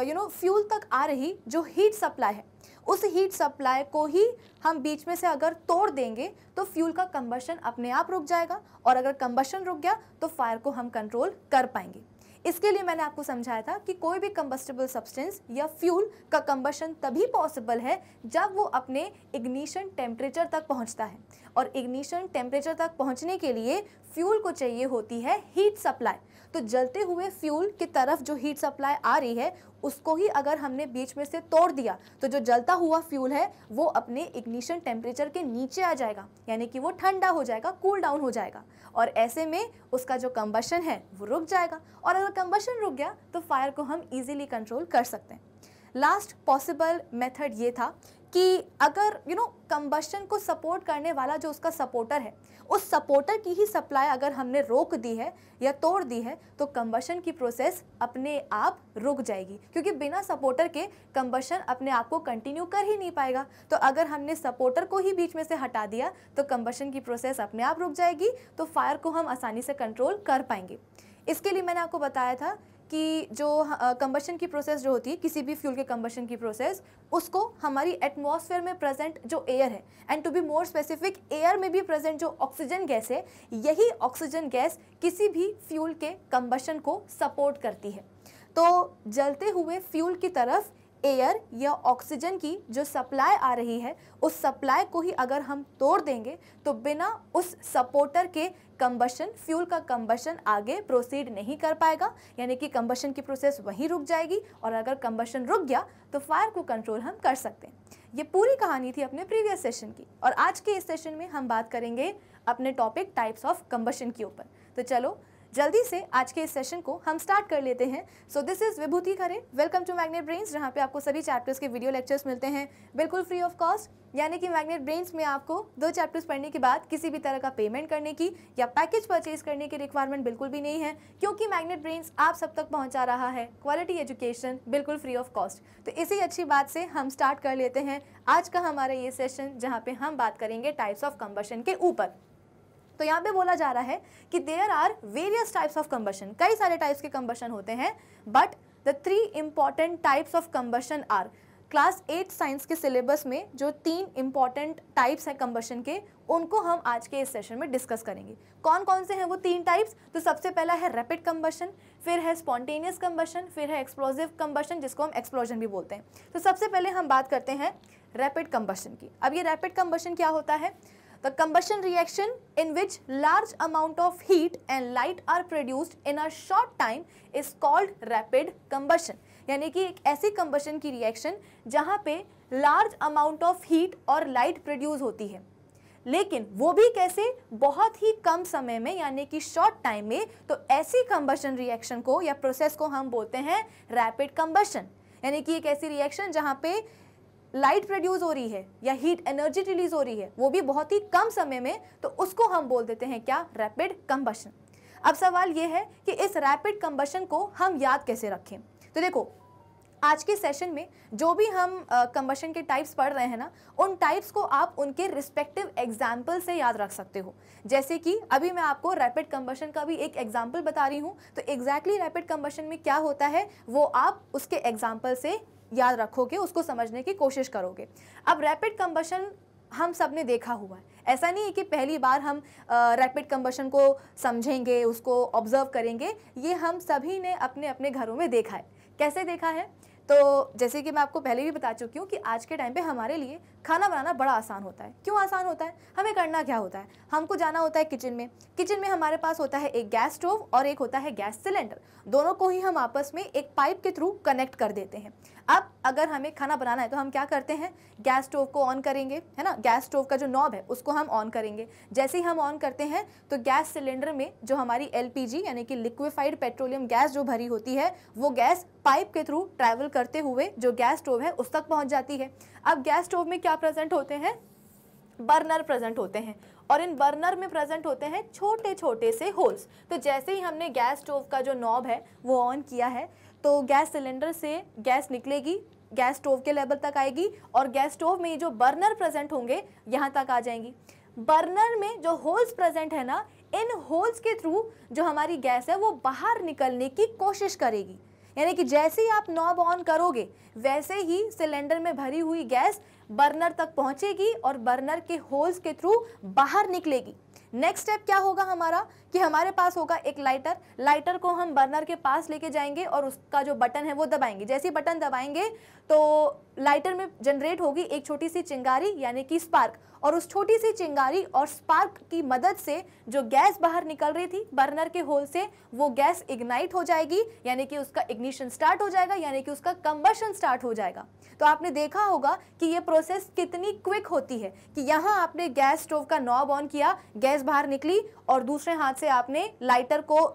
यू नो फ्यूल तक आ रही जो हीट सप्लाई है उस हीट सप्लाई को ही हम बीच में से अगर तोड़ देंगे तो फ्यूल का कंबशन अपने आप रुक जाएगा और अगर कंबशन रुक गया तो फायर को हम कंट्रोल कर पाएंगे इसके लिए मैंने आपको समझाया था कि कोई भी कम्बस्टेबल सब्सटेंस या फ्यूल का कम्बशन तभी पॉसिबल है जब वो अपने इग्निशन टेम्परेचर तक पहुंचता है और इग्निशन टेम्परेचर तक पहुंचने के लिए फ्यूल को चाहिए होती है हीट सप्लाई तो जलते हुए फ्यूल की तरफ जो हीट सप्लाई आ रही है उसको ही अगर हमने बीच में से तोड़ दिया तो जो जलता हुआ फ्यूल है वो अपने इग्निशन टेम्परेचर के नीचे आ जाएगा यानी कि वो ठंडा हो जाएगा कूल डाउन हो जाएगा और ऐसे में उसका जो कम्बशन है वो रुक जाएगा और अगर कम्बशन रुक गया तो फायर को हम ईजिली कंट्रोल कर सकते हैं लास्ट पॉसिबल मेथड ये था कि अगर यू नो कम्बशन को सपोर्ट करने वाला जो उसका सपोर्टर है उस सपोर्टर की ही सप्लाई अगर हमने रोक दी है या तोड़ दी है तो कम्बशन की प्रोसेस अपने आप रुक जाएगी क्योंकि बिना सपोर्टर के कम्बशन अपने आप को कंटिन्यू कर ही नहीं पाएगा तो अगर हमने सपोर्टर को ही बीच में से हटा दिया तो कम्बशन की प्रोसेस अपने आप रुक जाएगी तो फायर को हम आसानी से कंट्रोल कर पाएंगे इसके लिए मैंने आपको बताया था कि जो कम्बशन की प्रोसेस जो होती है किसी भी फ्यूल के कम्बशन की प्रोसेस उसको हमारी एटमॉस्फेयर में प्रेजेंट जो एयर है and to be more specific air में भी प्रेजेंट जो ऑक्सीजन गैस है यही ऑक्सीजन गैस किसी भी फ्यूल के कम्बशन को सपोर्ट करती है तो जलते हुए फ्यूल की तरफ एयर या ऑक्सीजन की जो सप्लाई आ रही है उस सप्लाई को ही अगर हम तोड़ देंगे तो बिना उस सपोर्टर के कंबशन फ्यूल का कंबशन आगे प्रोसीड नहीं कर पाएगा यानी कि कंबशन की प्रोसेस वहीं रुक जाएगी और अगर कंबशन रुक गया तो फायर को कंट्रोल हम कर सकते हैं ये पूरी कहानी थी अपने प्रीवियस सेशन की और आज के इस सेशन में हम बात करेंगे अपने टॉपिक टाइप्स ऑफ कंबशन के ऊपर तो चलो जल्दी से आज के इस सेशन को हम स्टार्ट कर लेते हैं so this is Vibhuti Khare welcome to Magnet Brains जहाँ पे आपको सभी चैप्टर्स के वीडियो लेक्चर्स मिलते हैं बिल्कुल फ्री ऑफ कॉस्ट यानी कि मैग्नेट ब्रेन्स में आपको दो चैप्टर्स पढ़ने के बाद किसी भी तरह का पेमेंट करने की या पैकेज परचेज करने की रिक्वायरमेंट बिल्कुल भी नहीं है क्योंकि मैग्नेट ब्रेन्स आप सब तक पहुँचा रहा है क्वालिटी एजुकेशन बिल्कुल फ्री ऑफ कॉस्ट तो इसी अच्छी बात से हम स्टार्ट कर लेते हैं आज का हमारा ये सेशन जहाँ पे हम बात करेंगे टाइप्स ऑफ कम्बशन के ऊपर तो यहाँ पे बोला जा रहा है कि there are various types of combustion कई सारे टाइप्स के कम्बशन होते हैं but the three important types of combustion are class eight science के सिलेबस में जो तीन इम्पॉर्टेंट टाइप्स हैं कम्बशन के उनको हम आज के इस सेशन में डिस्कस करेंगे कौन कौन से हैं वो तीन टाइप्स तो सबसे पहला है रैपिड कम्बशन फिर है स्पॉन्टेनियस कम्बशन फिर है एक्सप्लोजिव कम्बशन जिसको हम एक्सप्लोजन भी बोलते हैं तो सबसे पहले हम बात करते हैं रैपिड कम्बशन की अब ये रैपिड कम्बशन क्या होता है The combustion reaction in which large amount of heat and light are produced in a short time is called rapid combustion. यानी कि एक ऐसी combustion की reaction जहाँ पे large amount of heat और light produce होती है लेकिन वो भी कैसे बहुत ही कम समय में यानी कि शॉर्ट टाइम में तो ऐसी कंबशन रिएक्शन को या प्रोसेस को हम बोलते हैं रैपिड कंबशन यानी कि एक ऐसी रिएक्शन जहाँ पे लाइट प्रोड्यूस हो रही है या हीट एनर्जी रिलीज हो रही है वो भी बहुत ही कम समय में तो उसको हम बोल देते हैं क्या रैपिड कंबशन अब सवाल ये है कि इस रैपिड कंबशन को हम याद कैसे रखें तो देखो आज के सेशन में जो भी हम कंबशन के टाइप्स पढ़ रहे हैं ना उन टाइप्स को आप उनके रिस्पेक्टिव एग्जाम्पल से याद रख सकते हो जैसे कि अभी मैं आपको रैपिड कंबशन का भी एक एग्जाम्पल बता रही हूँ तो एग्जैक्टली रैपिड कंबशन में क्या होता है वो आप उसके एग्जाम्पल से याद रखोगे उसको समझने की कोशिश करोगे अब रैपिड कम्बशन हम सब ने देखा हुआ है ऐसा नहीं है कि पहली बार हम रैपिड कम्बशन को समझेंगे उसको ऑब्जर्व करेंगे ये हम सभी ने अपने अपने घरों में देखा है कैसे देखा है तो जैसे कि मैं आपको पहले भी बता चुकी हूँ कि आज के टाइम पे हमारे लिए खाना बनाना बड़ा आसान होता है क्यों आसान होता है हमें करना क्या होता है हमको जाना होता है किचन में किचन में हमारे पास होता है एक गैस स्टोव और एक होता है गैस सिलेंडर दोनों को ही हम आपस में एक पाइप के थ्रू कनेक्ट कर देते हैं अब अगर हमें खाना बनाना है तो हम क्या करते हैं गैस स्टोव को ऑन करेंगे है ना गैस स्टोव का जो नॉब है उसको हम ऑन करेंगे जैसे ही हम ऑन करते हैं तो गैस सिलेंडर में जो हमारी एल यानी कि लिक्विफाइड पेट्रोलियम गैस जो भरी होती है वो गैस पाइप के थ्रू ट्रैवल करते हुए जो गैस स्टोव है उस तक पहुंच जाती है अब गैस स्टोव में क्या प्रेजेंट होते हैं बर्नर प्रेजेंट होते हैं और इन बर्नर में प्रेजेंट होते हैं छोटे छोटे से होल्स तो जैसे ही हमने गैस स्टोव का जो नॉब है वो ऑन किया है तो गैस सिलेंडर से गैस निकलेगी गैस स्टोव के लेवल तक आएगी और गैस स्टोव में जो बर्नर प्रेजेंट होंगे यहाँ तक आ जाएंगी बर्नर में जो होल्स प्रेजेंट है ना इन होल्स के थ्रू जो हमारी गैस है वो बाहर निकलने की कोशिश करेगी यानी कि जैसे ही आप नॉब ऑन करोगे वैसे ही सिलेंडर में भरी हुई गैस बर्नर तक पहुंचेगी और बर्नर के होल्स के थ्रू बाहर निकलेगी नेक्स्ट स्टेप क्या होगा हमारा कि हमारे पास होगा एक लाइटर लाइटर को हम बर्नर के पास लेके जाएंगे और उसका जो बटन है वो दबाएंगे जैसे बटन दबाएंगे तो लाइटर में जनरेट होगी एक छोटी सी चिंगारी यानी कि स्पार्क और उस छोटी सी चिंगारी और स्पार्क की मदद से जो गैस बाहर निकल रही थी बर्नर के होल से वो गैस इग्नाइट हो जाएगी यानी कि उसका इग्निशन स्टार्ट हो जाएगा यानी कि उसका कंबशन स्टार्ट हो जाएगा तो आपने देखा होगा कि ये प्रोसेस कितनी क्विक होती है कि यहाँ आपने गैस स्टोव का नॉब ऑन किया गैस बाहर निकली और दूसरे हाथ से आपने लाइटर को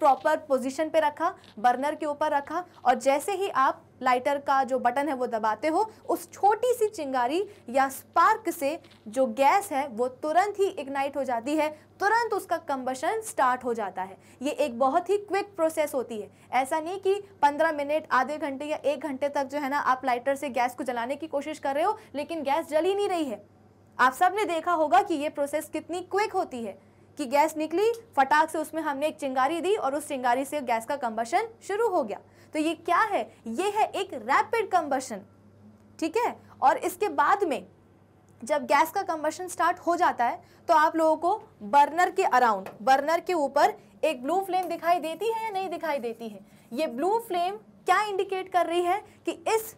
प्रॉपर पोजीशन पे रखा बर्नर के ऊपर रखा और जैसे ही आप लाइटर का जो बटन है वो दबाते हो उस छोटी सी चिंगारी या स्पार्क से जो गैस है वो तुरंत ही इग्नाइट हो जाती है तुरंत उसका कंबशन स्टार्ट हो जाता है ये एक बहुत ही क्विक प्रोसेस होती है ऐसा नहीं कि 15 मिनट आधे घंटे या एक घंटे तक जो है ना आप लाइटर से गैस को जलाने की कोशिश कर रहे हो लेकिन गैस जल ही नहीं रही है आप सब ने देखा होगा कि ये प्रोसेस कितनी क्विक होती है कि गैस निकली फटाक से उसमें हमने एक चिंगारी दी और उस चिंगारी से गैस का कंबशन शुरू हो गया तो ये क्या है ये है एक रैपिड कंबशन ठीक है और इसके बाद में जब गैस का कंबशन स्टार्ट हो जाता है तो आप लोगों को बर्नर के अराउंड बर्नर के ऊपर एक ब्लू फ्लेम दिखाई देती है या नहीं दिखाई देती है ये ब्लू फ्लेम क्या इंडिकेट कर रही है कि इस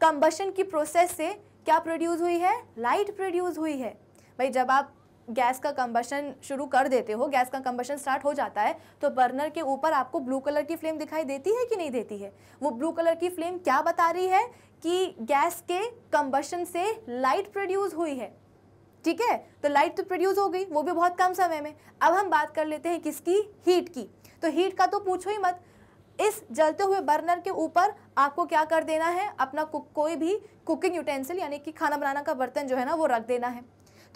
कंबशन की प्रोसेस से क्या प्रोड्यूस हुई है लाइट प्रोड्यूस हुई है भाई जब आप गैस का कंबशन शुरू कर देते हो गैस का कंबशन स्टार्ट हो जाता है तो बर्नर के ऊपर आपको ब्लू कलर की फ्लेम दिखाई देती है कि नहीं देती है वो ब्लू कलर की फ्लेम क्या बता रही है कि गैस के कंबशन से लाइट प्रोड्यूस हुई है ठीक है तो लाइट तो प्रोड्यूस हो गई वो भी बहुत कम समय में अब हम बात कर लेते हैं किसकी हीट की तो हीट का तो पूछो ही मत इस जलते हुए बर्नर के ऊपर आपको क्या कर देना है अपना कोई भी कुकिंग यूटेंसिल यानी कि खाना बनाना का बर्तन जो है ना वो रख देना है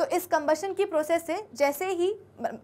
तो इस कम्बशन की प्रोसेस से जैसे ही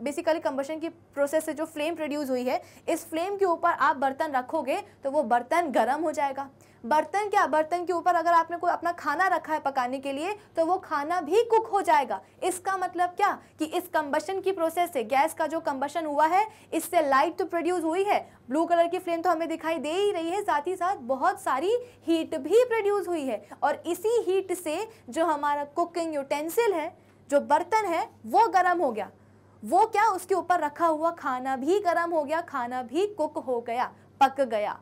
बेसिकली कम्बशन की प्रोसेस से जो फ्लेम प्रोड्यूस हुई है इस फ्लेम के ऊपर आप बर्तन रखोगे तो वो बर्तन गर्म हो जाएगा बर्तन क्या बर्तन के ऊपर अगर आपने कोई अपना खाना रखा है पकाने के लिए तो वो खाना भी कुक हो जाएगा इसका मतलब क्या कि इस कम्बशन की प्रोसेस से गैस का जो कम्बशन हुआ है इससे लाइट तो प्रोड्यूस हुई है ब्लू कलर की फ्लेम तो हमें दिखाई दे ही रही है साथ ही साथ बहुत सारी हीट भी प्रोड्यूस हुई है और इसी हीट से जो हमारा कुकिंग यूटेंसिल है जो बर्तन है वो गर्म हो गया वो क्या उसके ऊपर रखा हुआ खाना भी गर्म हो गया खाना भी कुक हो गया पक गया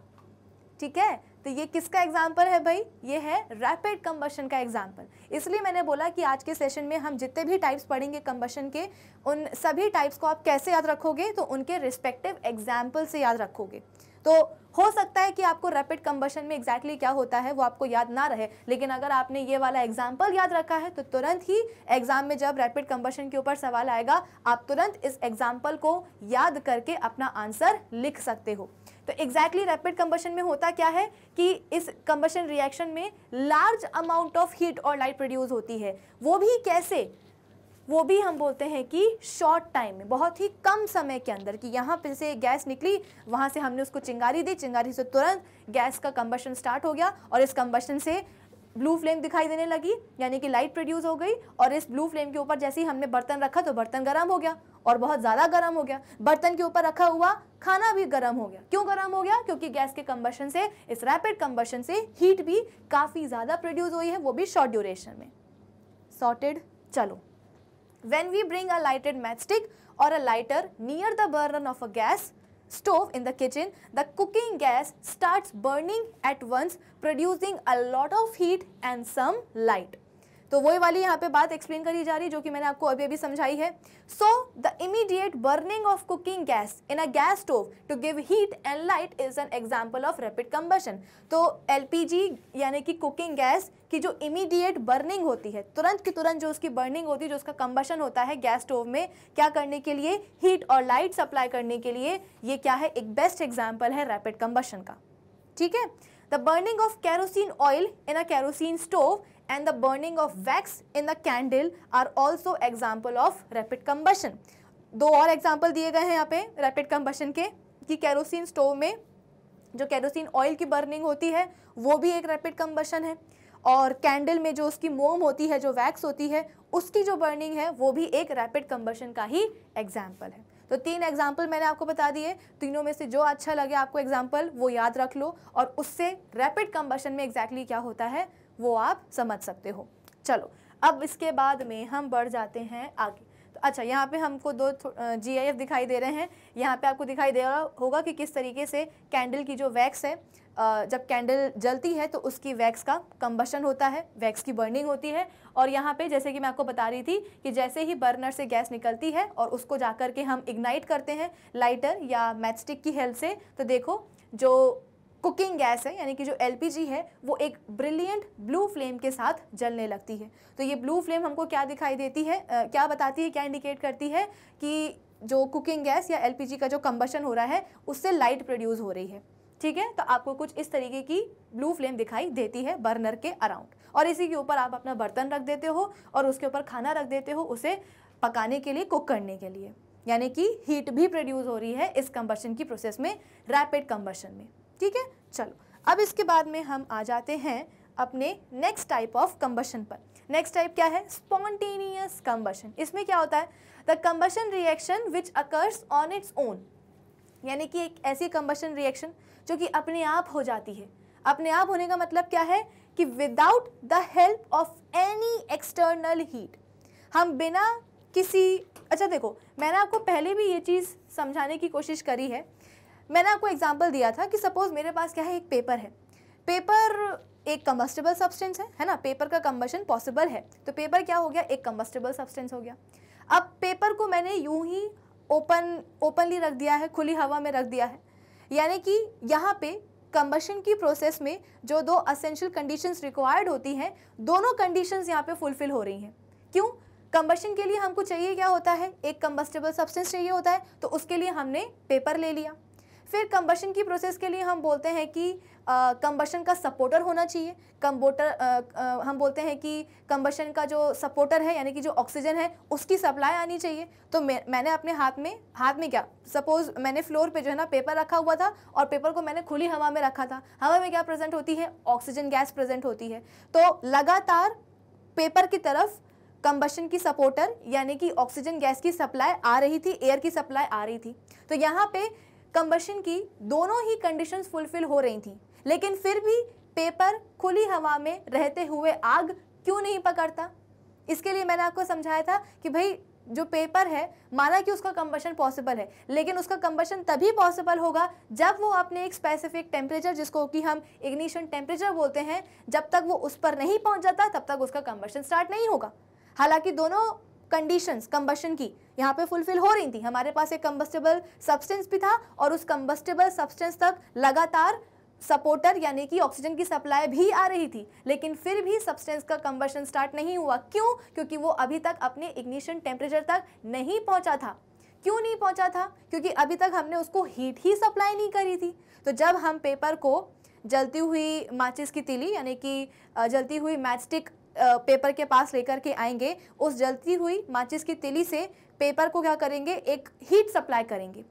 ठीक है तो ये किसका एग्जाम्पल है भाई ये है रैपिड कम्बशन का एग्जाम्पल इसलिए मैंने बोला कि आज के सेशन में हम जितने भी टाइप्स पढ़ेंगे कम्बशन के उन सभी टाइप्स को आप कैसे याद रखोगे तो उनके रिस्पेक्टिव एग्जाम्पल से याद रखोगे तो हो सकता है कि आपको रैपिड कंबशन में एग्जैक्टली exactly क्या होता है वो आपको याद ना रहे लेकिन अगर आपने ये वाला एग्जाम्पल याद रखा है तो तुरंत ही एग्जाम में जब रैपिड कंबशन के ऊपर सवाल आएगा आप तुरंत इस एग्जाम्पल को याद करके अपना आंसर लिख सकते हो तो एग्जैक्टली रैपिड कंबशन में होता क्या है कि इस कंबशन रिएक्शन में लार्ज अमाउंट ऑफ हीट और लाइट प्रोड्यूस होती है वो भी कैसे वो भी हम बोलते हैं कि शॉर्ट टाइम में बहुत ही कम समय के अंदर कि यहाँ पर से गैस निकली वहाँ से हमने उसको चिंगारी दी चिंगारी से तुरंत गैस का कम्बशन स्टार्ट हो गया और इस कम्बशन से ब्लू फ्लेम दिखाई देने लगी यानी कि लाइट प्रोड्यूस हो गई और इस ब्लू फ्लेम के ऊपर जैसे ही हमने बर्तन रखा तो बर्तन गर्म हो गया और बहुत ज़्यादा गर्म हो गया बर्तन के ऊपर रखा हुआ खाना भी गर्म हो गया क्यों गर्म हो गया क्योंकि गैस के कम्बशन से इस रैपिड कम्बशन से हीट भी काफ़ी ज़्यादा प्रोड्यूस हुई है वो भी शॉर्ट ड्यूरेशन में सॉर्टेड चलो When we bring a lighted matchstick or a lighter near the burner of a gas stove in the kitchen, the cooking gas starts burning at once producing a lot of heat and some light. तो वही वाली यहाँ पे बात explain करी जा रही जो कि मैंने आपको अभी अभी समझाई है so the immediate burning of cooking gas in a gas stove to give heat and light is an example of rapid combustion तो एल यानी कि कुकिंग गैस की जो इमीडिएट बर्निंग होती है तुरंत की तुरंत जो उसकी बर्निंग होती है जो उसका कम्बशन होता है गैस स्टोव में क्या करने के लिए हीट और लाइट सप्लाई करने के लिए ये क्या है एक बेस्ट एग्जाम्पल है रैपिड कम्बशन का ठीक है the burning of kerosene oil in a kerosene stove and the burning of wax in the candle are also example of rapid combustion दो और एग्जाम्पल दिए गए हैं यहाँ पे रैपिड कम्बशन के कि कैरोसिन स्टोव में जो कैरोसिन ऑयल की बर्निंग होती है वो भी एक रैपिड कम्बशन है और कैंडल में जो उसकी मोम होती है जो वैक्स होती है उसकी जो बर्निंग है वो भी एक रैपिड कम्बशन का ही एग्जाम्पल है तो तीन एग्जाम्पल मैंने आपको बता दिए तीनों में से जो अच्छा लगे आपको एग्जाम्पल वो याद रख लो और उससे रैपिड कम्बशन में एग्जैक्टली exactly क्या होता है वो आप समझ सकते हो चलो अब इसके बाद में हम बढ़ जाते हैं आगे तो अच्छा यहाँ पे हमको दो जी आई एफ दिखाई दे रहे हैं यहाँ पे आपको दिखाई दे रहा होगा कि किस तरीके से कैंडल की जो वैक्स है जब कैंडल जलती है तो उसकी वैक्स का कम्बशन होता है वैक्स की बर्निंग होती है और यहाँ पे जैसे कि मैं आपको बता रही थी कि जैसे ही बर्नर से गैस निकलती है और उसको जा के हम इग्नाइट करते हैं लाइटर या मैचस्टिक की हेल्प से तो देखो जो कुकिंग गैस है यानी कि जो एल है वो एक ब्रिलियंट ब्लू फ्लेम के साथ जलने लगती है तो ये ब्लू फ्लेम हमको क्या दिखाई देती है आ, क्या बताती है क्या इंडिकेट करती है कि जो कुकिंग गैस या एल का जो कम्बशन हो रहा है उससे लाइट प्रोड्यूस हो रही है ठीक है तो आपको कुछ इस तरीके की ब्लू फ्लेम दिखाई देती है बर्नर के अराउंड और इसी के ऊपर आप अपना बर्तन रख देते हो और उसके ऊपर खाना रख देते हो उसे पकाने के लिए कुक करने के लिए यानी कि हीट भी प्रोड्यूस हो रही है इस कम्बशन की प्रोसेस में रैपिड कम्बशन में ठीक है चलो अब इसके बाद में हम आ जाते हैं अपने नेक्स्ट टाइप ऑफ कंबशन पर नेक्स्ट टाइप क्या है स्पॉन्टेनियस कंबशन इसमें क्या होता है the combustion reaction which occurs on its own यानी कि एक ऐसी कंबशन रिएक्शन जो कि अपने आप हो जाती है अपने आप होने का मतलब क्या है कि without the help of any external heat हम बिना किसी अच्छा देखो मैंने आपको पहले भी ये चीज़ समझाने की कोशिश करी है मैंने आपको एग्जाम्पल दिया था कि सपोज़ मेरे पास क्या है एक पेपर है पेपर एक कम्बस्टेबल सब्सटेंस है है ना पेपर का कम्बशन पॉसिबल है तो पेपर क्या हो गया एक कम्बस्टेबल सब्सटेंस हो गया अब पेपर को मैंने यूं ही ओपन ओपनली रख दिया है खुली हवा में रख दिया है यानी कि यहाँ पे कम्बशन की प्रोसेस में जो दो असेंशियल कंडीशंस रिक्वायर्ड होती हैं दोनों कंडीशंस यहाँ पे फुलफिल हो रही हैं क्यों कम्बशन के लिए हमको चाहिए क्या होता है एक कम्बस्टेबल सब्सटेंस चाहिए होता है तो उसके लिए हमने पेपर ले लिया फिर कंबशन की प्रोसेस के लिए हम बोलते हैं कि कंबशन का सपोर्टर होना चाहिए कम्बोटर हम बोलते हैं कि कंबशन का जो सपोर्टर है यानी कि जो ऑक्सीजन है उसकी सप्लाई आनी चाहिए तो मैं मैंने अपने हाथ में हाथ में क्या सपोज मैंने फ्लोर पे जो है ना पेपर रखा हुआ था और पेपर को मैंने खुली हवा में रखा था हवा में क्या प्रेजेंट होती है ऑक्सीजन गैस प्रेजेंट होती है तो लगातार पेपर की तरफ कंबशन की सपोर्टर यानी कि ऑक्सीजन गैस की सप्लाई आ रही थी एयर की सप्लाई आ रही थी तो यहाँ पे कंबशन की दोनों ही कंडीशंस फुलफिल हो रही थी लेकिन फिर भी पेपर खुली हवा में रहते हुए आग क्यों नहीं पकड़ता इसके लिए मैंने आपको समझाया था कि भाई जो पेपर है माना कि उसका कंबशन पॉसिबल है लेकिन उसका कंबशन तभी पॉसिबल होगा जब वो अपने एक स्पेसिफिक टेम्परेचर जिसको कि हम इग्निशन टेम्परेचर बोलते हैं जब तक वो उस पर नहीं पहुंच जाता तब तक उसका कंबशन स्टार्ट नहीं होगा हालांकि दोनों कंडीशंस कंबशन की यहाँ पे फुलफिल हो रही थी हमारे पास एक कम्बस्टेबल सब्सटेंस भी था और उस कम्बस्टेबल सब्सटेंस तक लगातार सपोर्टर यानी कि ऑक्सीजन की सप्लाई भी आ रही थी लेकिन फिर भी सब्सटेंस का कंवर्शन स्टार्ट नहीं हुआ क्यों क्योंकि वो अभी तक अपने इग्निशन टेम्परेचर तक नहीं पहुँचा था क्यों नहीं पहुँचा था क्योंकि अभी तक हमने उसको हीट ही सप्लाई नहीं करी थी तो जब हम पेपर को जलती हुई माचिस की तिली यानी कि जलती हुई मैचस्टिक पेपर के पास लेकर के आएंगे उस जलती हुई माचिस की तिली से पेपर को क्या करेंगे एक हीट सप्लाई करेंगे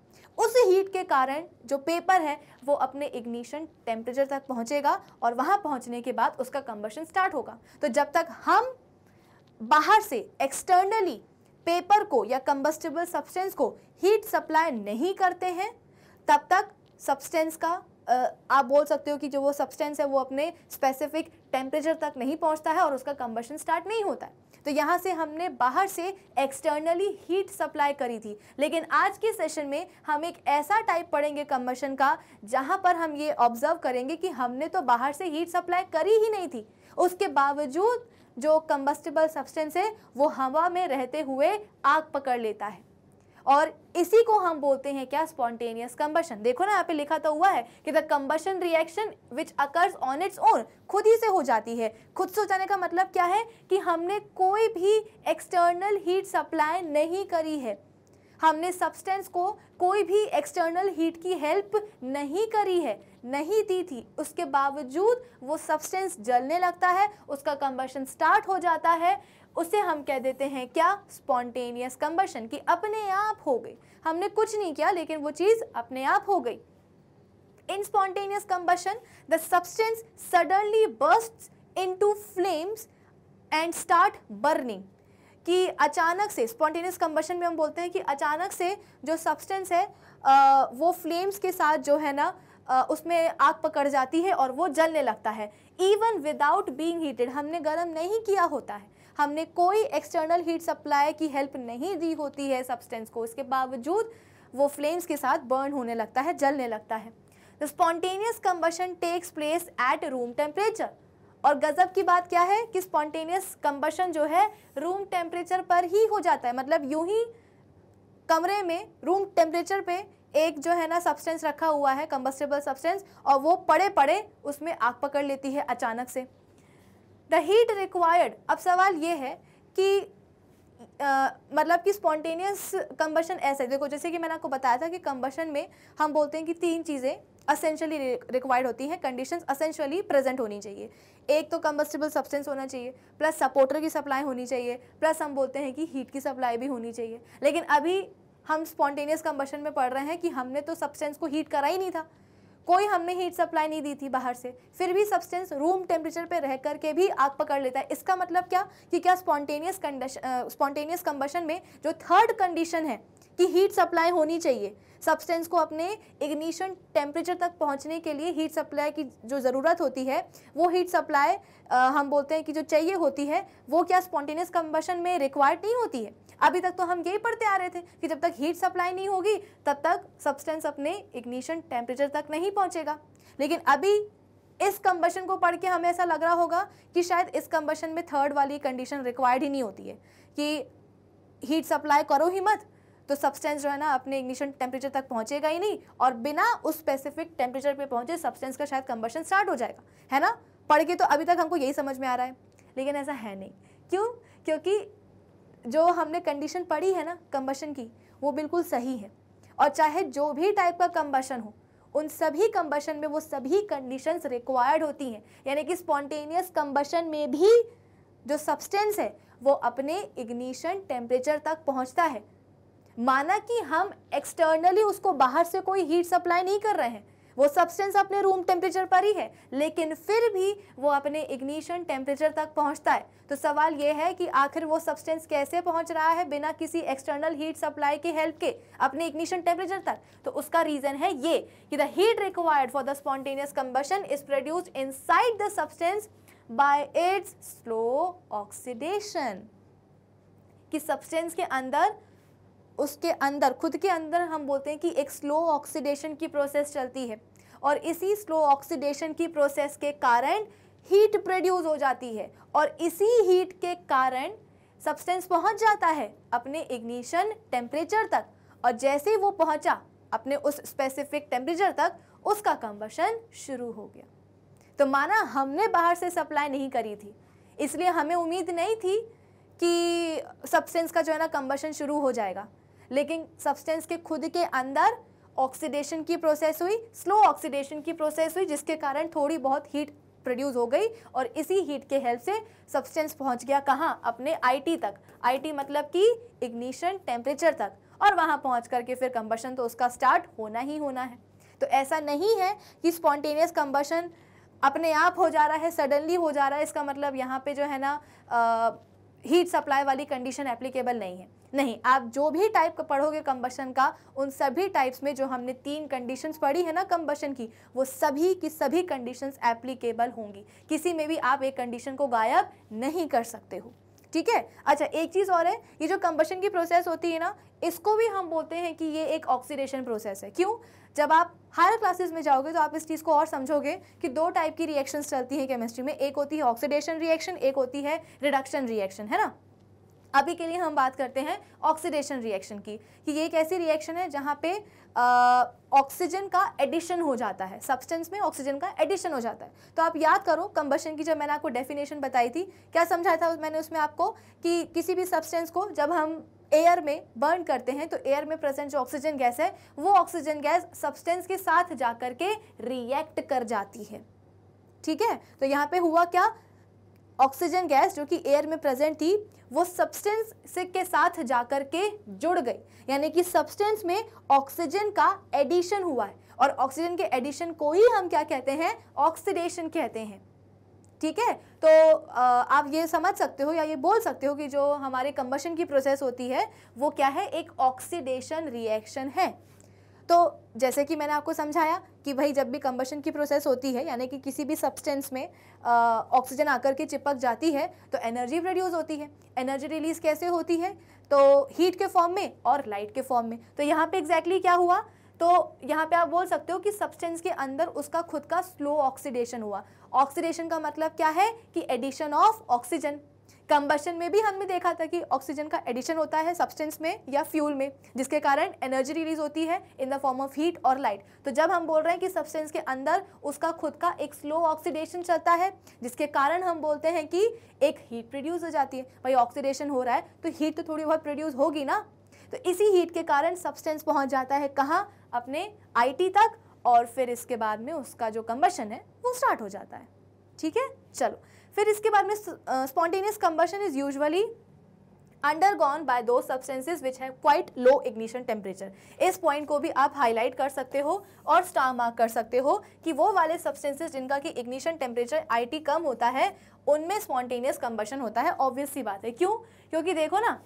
उस हीट के कारण जो पेपर है वो अपने इग्निशन टेम्परेचर तक पहुंचेगा और वहाँ पहुंचने के बाद उसका कंबर्शन स्टार्ट होगा तो जब तक हम बाहर से एक्सटर्नली पेपर को या कंबस्टेबल सब्सटेंस को हीट सप्लाई नहीं करते हैं तब तक सब्सटेंस का आप बोल सकते हो कि जो वो सब्सटेंस है वो अपने स्पेसिफिक टेम्परेचर तक नहीं पहुंचता है और उसका कंबर्शन स्टार्ट नहीं होता है तो यहाँ से हमने बाहर से एक्सटर्नली हीट सप्लाई करी थी लेकिन आज के सेशन में हम एक ऐसा टाइप पढ़ेंगे कम्बशन का जहाँ पर हम ये ऑब्जर्व करेंगे कि हमने तो बाहर से हीट सप्लाई करी ही नहीं थी उसके बावजूद जो कम्बस्टिबल सब्सटेंस है वो हवा में रहते हुए आग पकड़ लेता है और इसी को हम बोलते हैं क्या स्पॉन्टेनियस कंबशन देखो ना यहाँ पे लिखा तो हुआ है कि the combustion reaction which occurs on its own खुद ही से हो जाती है खुद से हो जाने का मतलब क्या है कि हमने कोई भी एक्सटर्नल हीट सप्लाई नहीं करी है हमने सब्सटेंस को कोई भी एक्सटर्नल हीट की हेल्प नहीं करी है नहीं दी थी उसके बावजूद वो सब्सटेंस जलने लगता है उसका कंबर्शन स्टार्ट हो जाता है उसे हम कह देते हैं क्या स्पॉन्टेनियस कंबशन कि अपने आप हो गई हमने कुछ नहीं किया लेकिन वो चीज़ अपने आप हो गई in spontaneous spontaneous the substance suddenly burst into flames and start burning कि अचानक से स्पॉन्टेनियस combustion में हम बोलते हैं कि अचानक से जो सब्सटेंस है वो फ्लेम्स के साथ जो है ना उसमें आग पकड़ जाती है और वो जलने लगता है इवन विदाउट बींग हीटेड हमने गर्म नहीं किया होता है हमने कोई एक्सटर्नल हीट सप्लाई की हेल्प नहीं दी होती है सब्सटेंस को इसके बावजूद वो फ्लेम्स के साथ बर्न होने लगता है जलने लगता है spontaneous combustion takes place at room temperature और गज़ब की बात क्या है कि स्पॉन्टेनियस कम्बशन जो है रूम टेम्परेचर पर ही हो जाता है मतलब यूं ही कमरे में रूम टेम्परेचर पे एक जो है ना सब्सटेंस रखा हुआ है कम्बस्टेबल सब्सटेंस और वो पड़े पड़े उसमें आग पकड़ लेती है अचानक से द हीट रिक्वायर्ड अब सवाल ये है कि आ, मतलब कि स्पॉन्टेनियस कम्बशन ऐसा है देखो जैसे कि मैंने आपको बताया था कि कंबशन में हम बोलते हैं कि तीन चीज़ें असेंशली रिक्वायर्ड होती हैं कंडीशन असेंशली प्रेजेंट होनी चाहिए एक तो कंबस्टेबल सब्सटेंस होना चाहिए प्लस सपोर्टर की सप्लाई होनी चाहिए प्लस हम बोलते हैं कि हीट की सप्लाई भी होनी चाहिए लेकिन अभी हम स्पॉन्टेनियस कम्बशन में पढ़ रहे हैं कि हमने तो सब्सटेंस को हीट करा ही नहीं था कोई हमने हीट सप्लाई नहीं दी थी बाहर से फिर भी सब्सटेंस रूम टेम्परेचर पे रह करके भी आग पकड़ लेता है इसका मतलब क्या कि क्या स्पॉन्टेनियस कंडीशन स्पॉन्टेनियस कंबशन में जो थर्ड कंडीशन है कि हीट सप्लाई होनी चाहिए सब्सटेंस को अपने इग्निशन टेम्परेचर तक पहुंचने के लिए हीट सप्लाई की जो ज़रूरत होती है वो हीट सप्लाई हम बोलते हैं कि जो चाहिए होती है वो क्या स्पॉन्टेनियस कंबशन में रिक्वायर्ड नहीं होती है अभी तक तो हम यही पढ़ते आ रहे थे कि जब तक हीट सप्लाई नहीं होगी तब तक सब्सटेंस अपने इग्निशन टेम्परेचर तक नहीं पहुंचेगा लेकिन अभी इस कंबशन को पढ़ के हमें ऐसा लग रहा होगा कि शायद इस कंबशन में थर्ड वाली कंडीशन रिक्वायर्ड ही नहीं होती है कि हीट सप्लाई करो ही मत तो सब्सटेंस जो है ना अपने इग्निशन टेम्परेचर तक पहुंचेगा ही नहीं और बिना उस स्पेसिफिक टेम्परेचर पे पहुंचे सब्सटेंस का शायद कंबशन स्टार्ट हो जाएगा है ना पढ़ के तो अभी तक हमको यही समझ में आ रहा है लेकिन ऐसा है नहीं क्यों क्योंकि जो हमने कंडीशन पढ़ी है ना कम्बशन की वो बिल्कुल सही है और चाहे जो भी टाइप का कम्बशन हो उन सभी कम्बशन में वो सभी कंडीशंस रिक्वायर्ड होती हैं यानी कि स्पॉन्टेनियस कम्बशन में भी जो सब्सटेंस है वो अपने इग्निशन टेम्परेचर तक पहुंचता है माना कि हम एक्सटर्नली उसको बाहर से कोई हीट सप्लाई नहीं कर रहे हैं वो सब्सटेंस अपने रूम टेम्परेचर पर ही है लेकिन फिर भी वो अपने इग्निशन टेम्परेचर तक पहुंचता है तो सवाल ये है कि आखिर वो सब्सटेंस कैसे पहुंच रहा है बिना किसी एक्सटर्नल हीट सप्लाई के हेल्प के अपने इग्निशन टेम्परेचर तक तो उसका रीजन है ये कि the heat required for the spontaneous combustion is produce in the substance by its slow oxidation कि सब्सटेंस के अंदर उसके अंदर खुद के अंदर हम बोलते हैं कि एक स्लो ऑक्सीडेशन की प्रोसेस चलती है और इसी स्लो ऑक्सीडेशन की प्रोसेस के कारण हीट प्रोड्यूस हो जाती है और इसी हीट के कारण सब्सटेंस पहुंच जाता है अपने इग्निशन टेम्परेचर तक और जैसे ही वो पहुंचा अपने उस स्पेसिफिक टेम्परेचर तक उसका कम्बशन शुरू हो गया तो माना हमने बाहर से सप्लाई नहीं करी थी इसलिए हमें उम्मीद नहीं थी कि सब्सटेंस का जो है ना कम्बशन शुरू हो जाएगा लेकिन सब्सटेंस के खुद के अंदर ऑक्सीडेशन की प्रोसेस हुई स्लो ऑक्सीडेशन की प्रोसेस हुई जिसके कारण थोड़ी बहुत हीट प्रोड्यूस हो गई और इसी हीट के हेल्प से सब्सटेंस पहुंच गया कहाँ अपने आईटी तक आईटी मतलब कि इग्निशन टेम्परेचर तक और वहाँ पहुँच करके फिर कंबशन तो उसका स्टार्ट होना ही होना है तो ऐसा नहीं है कि स्पॉन्टेनियस कंबशन अपने आप हो जा रहा है सडनली हो जा रहा है इसका मतलब यहाँ पर जो है ना आ, हीट सप्लाई वाली कंडीशन एप्लीकेबल नहीं है नहीं आप जो भी टाइप का पढ़ोगे कम्बशन का उन सभी टाइप्स में जो हमने तीन कंडीशंस पढ़ी है ना कम्बशन की वो सभी की सभी कंडीशंस एप्लीकेबल होंगी किसी में भी आप एक कंडीशन को गायब नहीं कर सकते हो ठीक है अच्छा एक चीज़ और है ये जो कम्बशन की प्रोसेस होती है ना इसको भी हम बोलते हैं कि ये एक ऑक्सीडेशन प्रोसेस है क्यों जब आप हायर क्लासेस में जाओगे तो आप इस चीज़ को और समझोगे कि दो टाइप की रिएक्शंस चलती हैं केमिस्ट्री में एक होती है ऑक्सीडेशन रिएक्शन एक होती है रिडक्शन रिएक्शन है ना अभी के लिए हम बात करते हैं ऑक्सीडेशन रिएक्शन की कि ये एक ऐसी रिएक्शन है जहाँ पे ऑक्सीजन का एडिशन हो जाता है सब्सटेंस में ऑक्सीजन का एडिशन हो जाता है तो आप याद करो कंबशन की जब मैंने आपको डेफिनेशन बताई थी क्या समझाया था मैंने उसमें आपको कि किसी भी सब्सटेंस को जब हम एयर में बर्न करते हैं तो एयर में प्रेजेंट जो ऑक्सीजन गैस है वो ऑक्सीजन गैस सब्सटेंस के साथ जा के रिएक्ट कर जाती है ठीक है तो यहाँ पे हुआ क्या ऑक्सीजन गैस जो कि एयर में प्रेजेंट थी वो सब्सटेंस से के साथ जाकर के जुड़ गई यानी कि सब्सटेंस में ऑक्सीजन का एडिशन हुआ है और ऑक्सीजन के एडिशन को ही हम क्या कहते हैं ऑक्सीडेशन कहते हैं ठीक है तो आप ये समझ सकते हो या ये बोल सकते हो कि जो हमारे कंबशन की प्रोसेस होती है वो क्या है एक ऑक्सीडेशन रिएक्शन है तो जैसे कि मैंने आपको समझाया कि भाई जब भी कंबशन की प्रोसेस होती है यानी कि किसी भी सब्सटेंस में ऑक्सीजन आकर के चिपक जाती है तो एनर्जी प्रोड्यूस होती है एनर्जी रिलीज कैसे होती है तो हीट के फॉर्म में और लाइट के फॉर्म में तो यहाँ पे एग्जैक्टली exactly क्या हुआ तो यहाँ पे आप बोल सकते हो कि सब्सटेंस के अंदर उसका खुद का स्लो ऑक्सीडेशन हुआ ऑक्सीडेशन का मतलब क्या है कि एडिशन ऑफ ऑक्सीजन कंबशन में भी हमने देखा था कि ऑक्सीजन का एडिशन होता है सब्सटेंस में या फ्यूल में जिसके कारण एनर्जी रिलीज होती है in the form of heat और लाइट तो जब हम बोल रहे हैं कि सब्सटेंस के अंदर उसका खुद का एक स्लो ऑक्सीडेशन चलता है जिसके कारण हम बोलते हैं कि एक हीट प्रोड्यूस हो जाती है भाई ऑक्सीडेशन हो रहा है तो हीट तो थोड़ी बहुत प्रोड्यूस होगी ना तो इसी हीट के कारण सब्सटेंस पहुंच जाता है कहाँ अपने आईटी तक और फिर इसके बाद में उसका जो कम्बशन है वो स्टार्ट हो जाता है ठीक है चलो फिर इसके बाद में spontaneous combustion is under undergone by दो सब्सटेंसेज विच है क्वाइट लो इग्निशन टेम्परेचर इस पॉइंट को भी आप हाईलाइट कर सकते हो और स्टार मार्क कर सकते हो कि वो वाले सब्सटेंसेज जिनका कि इग्निशन टेम्परेचर टी कम होता है उनमें स्पॉन्टेनियस कम्बर्शन होता है ऑब्वियस सी बात है क्यों क्योंकि देखो ना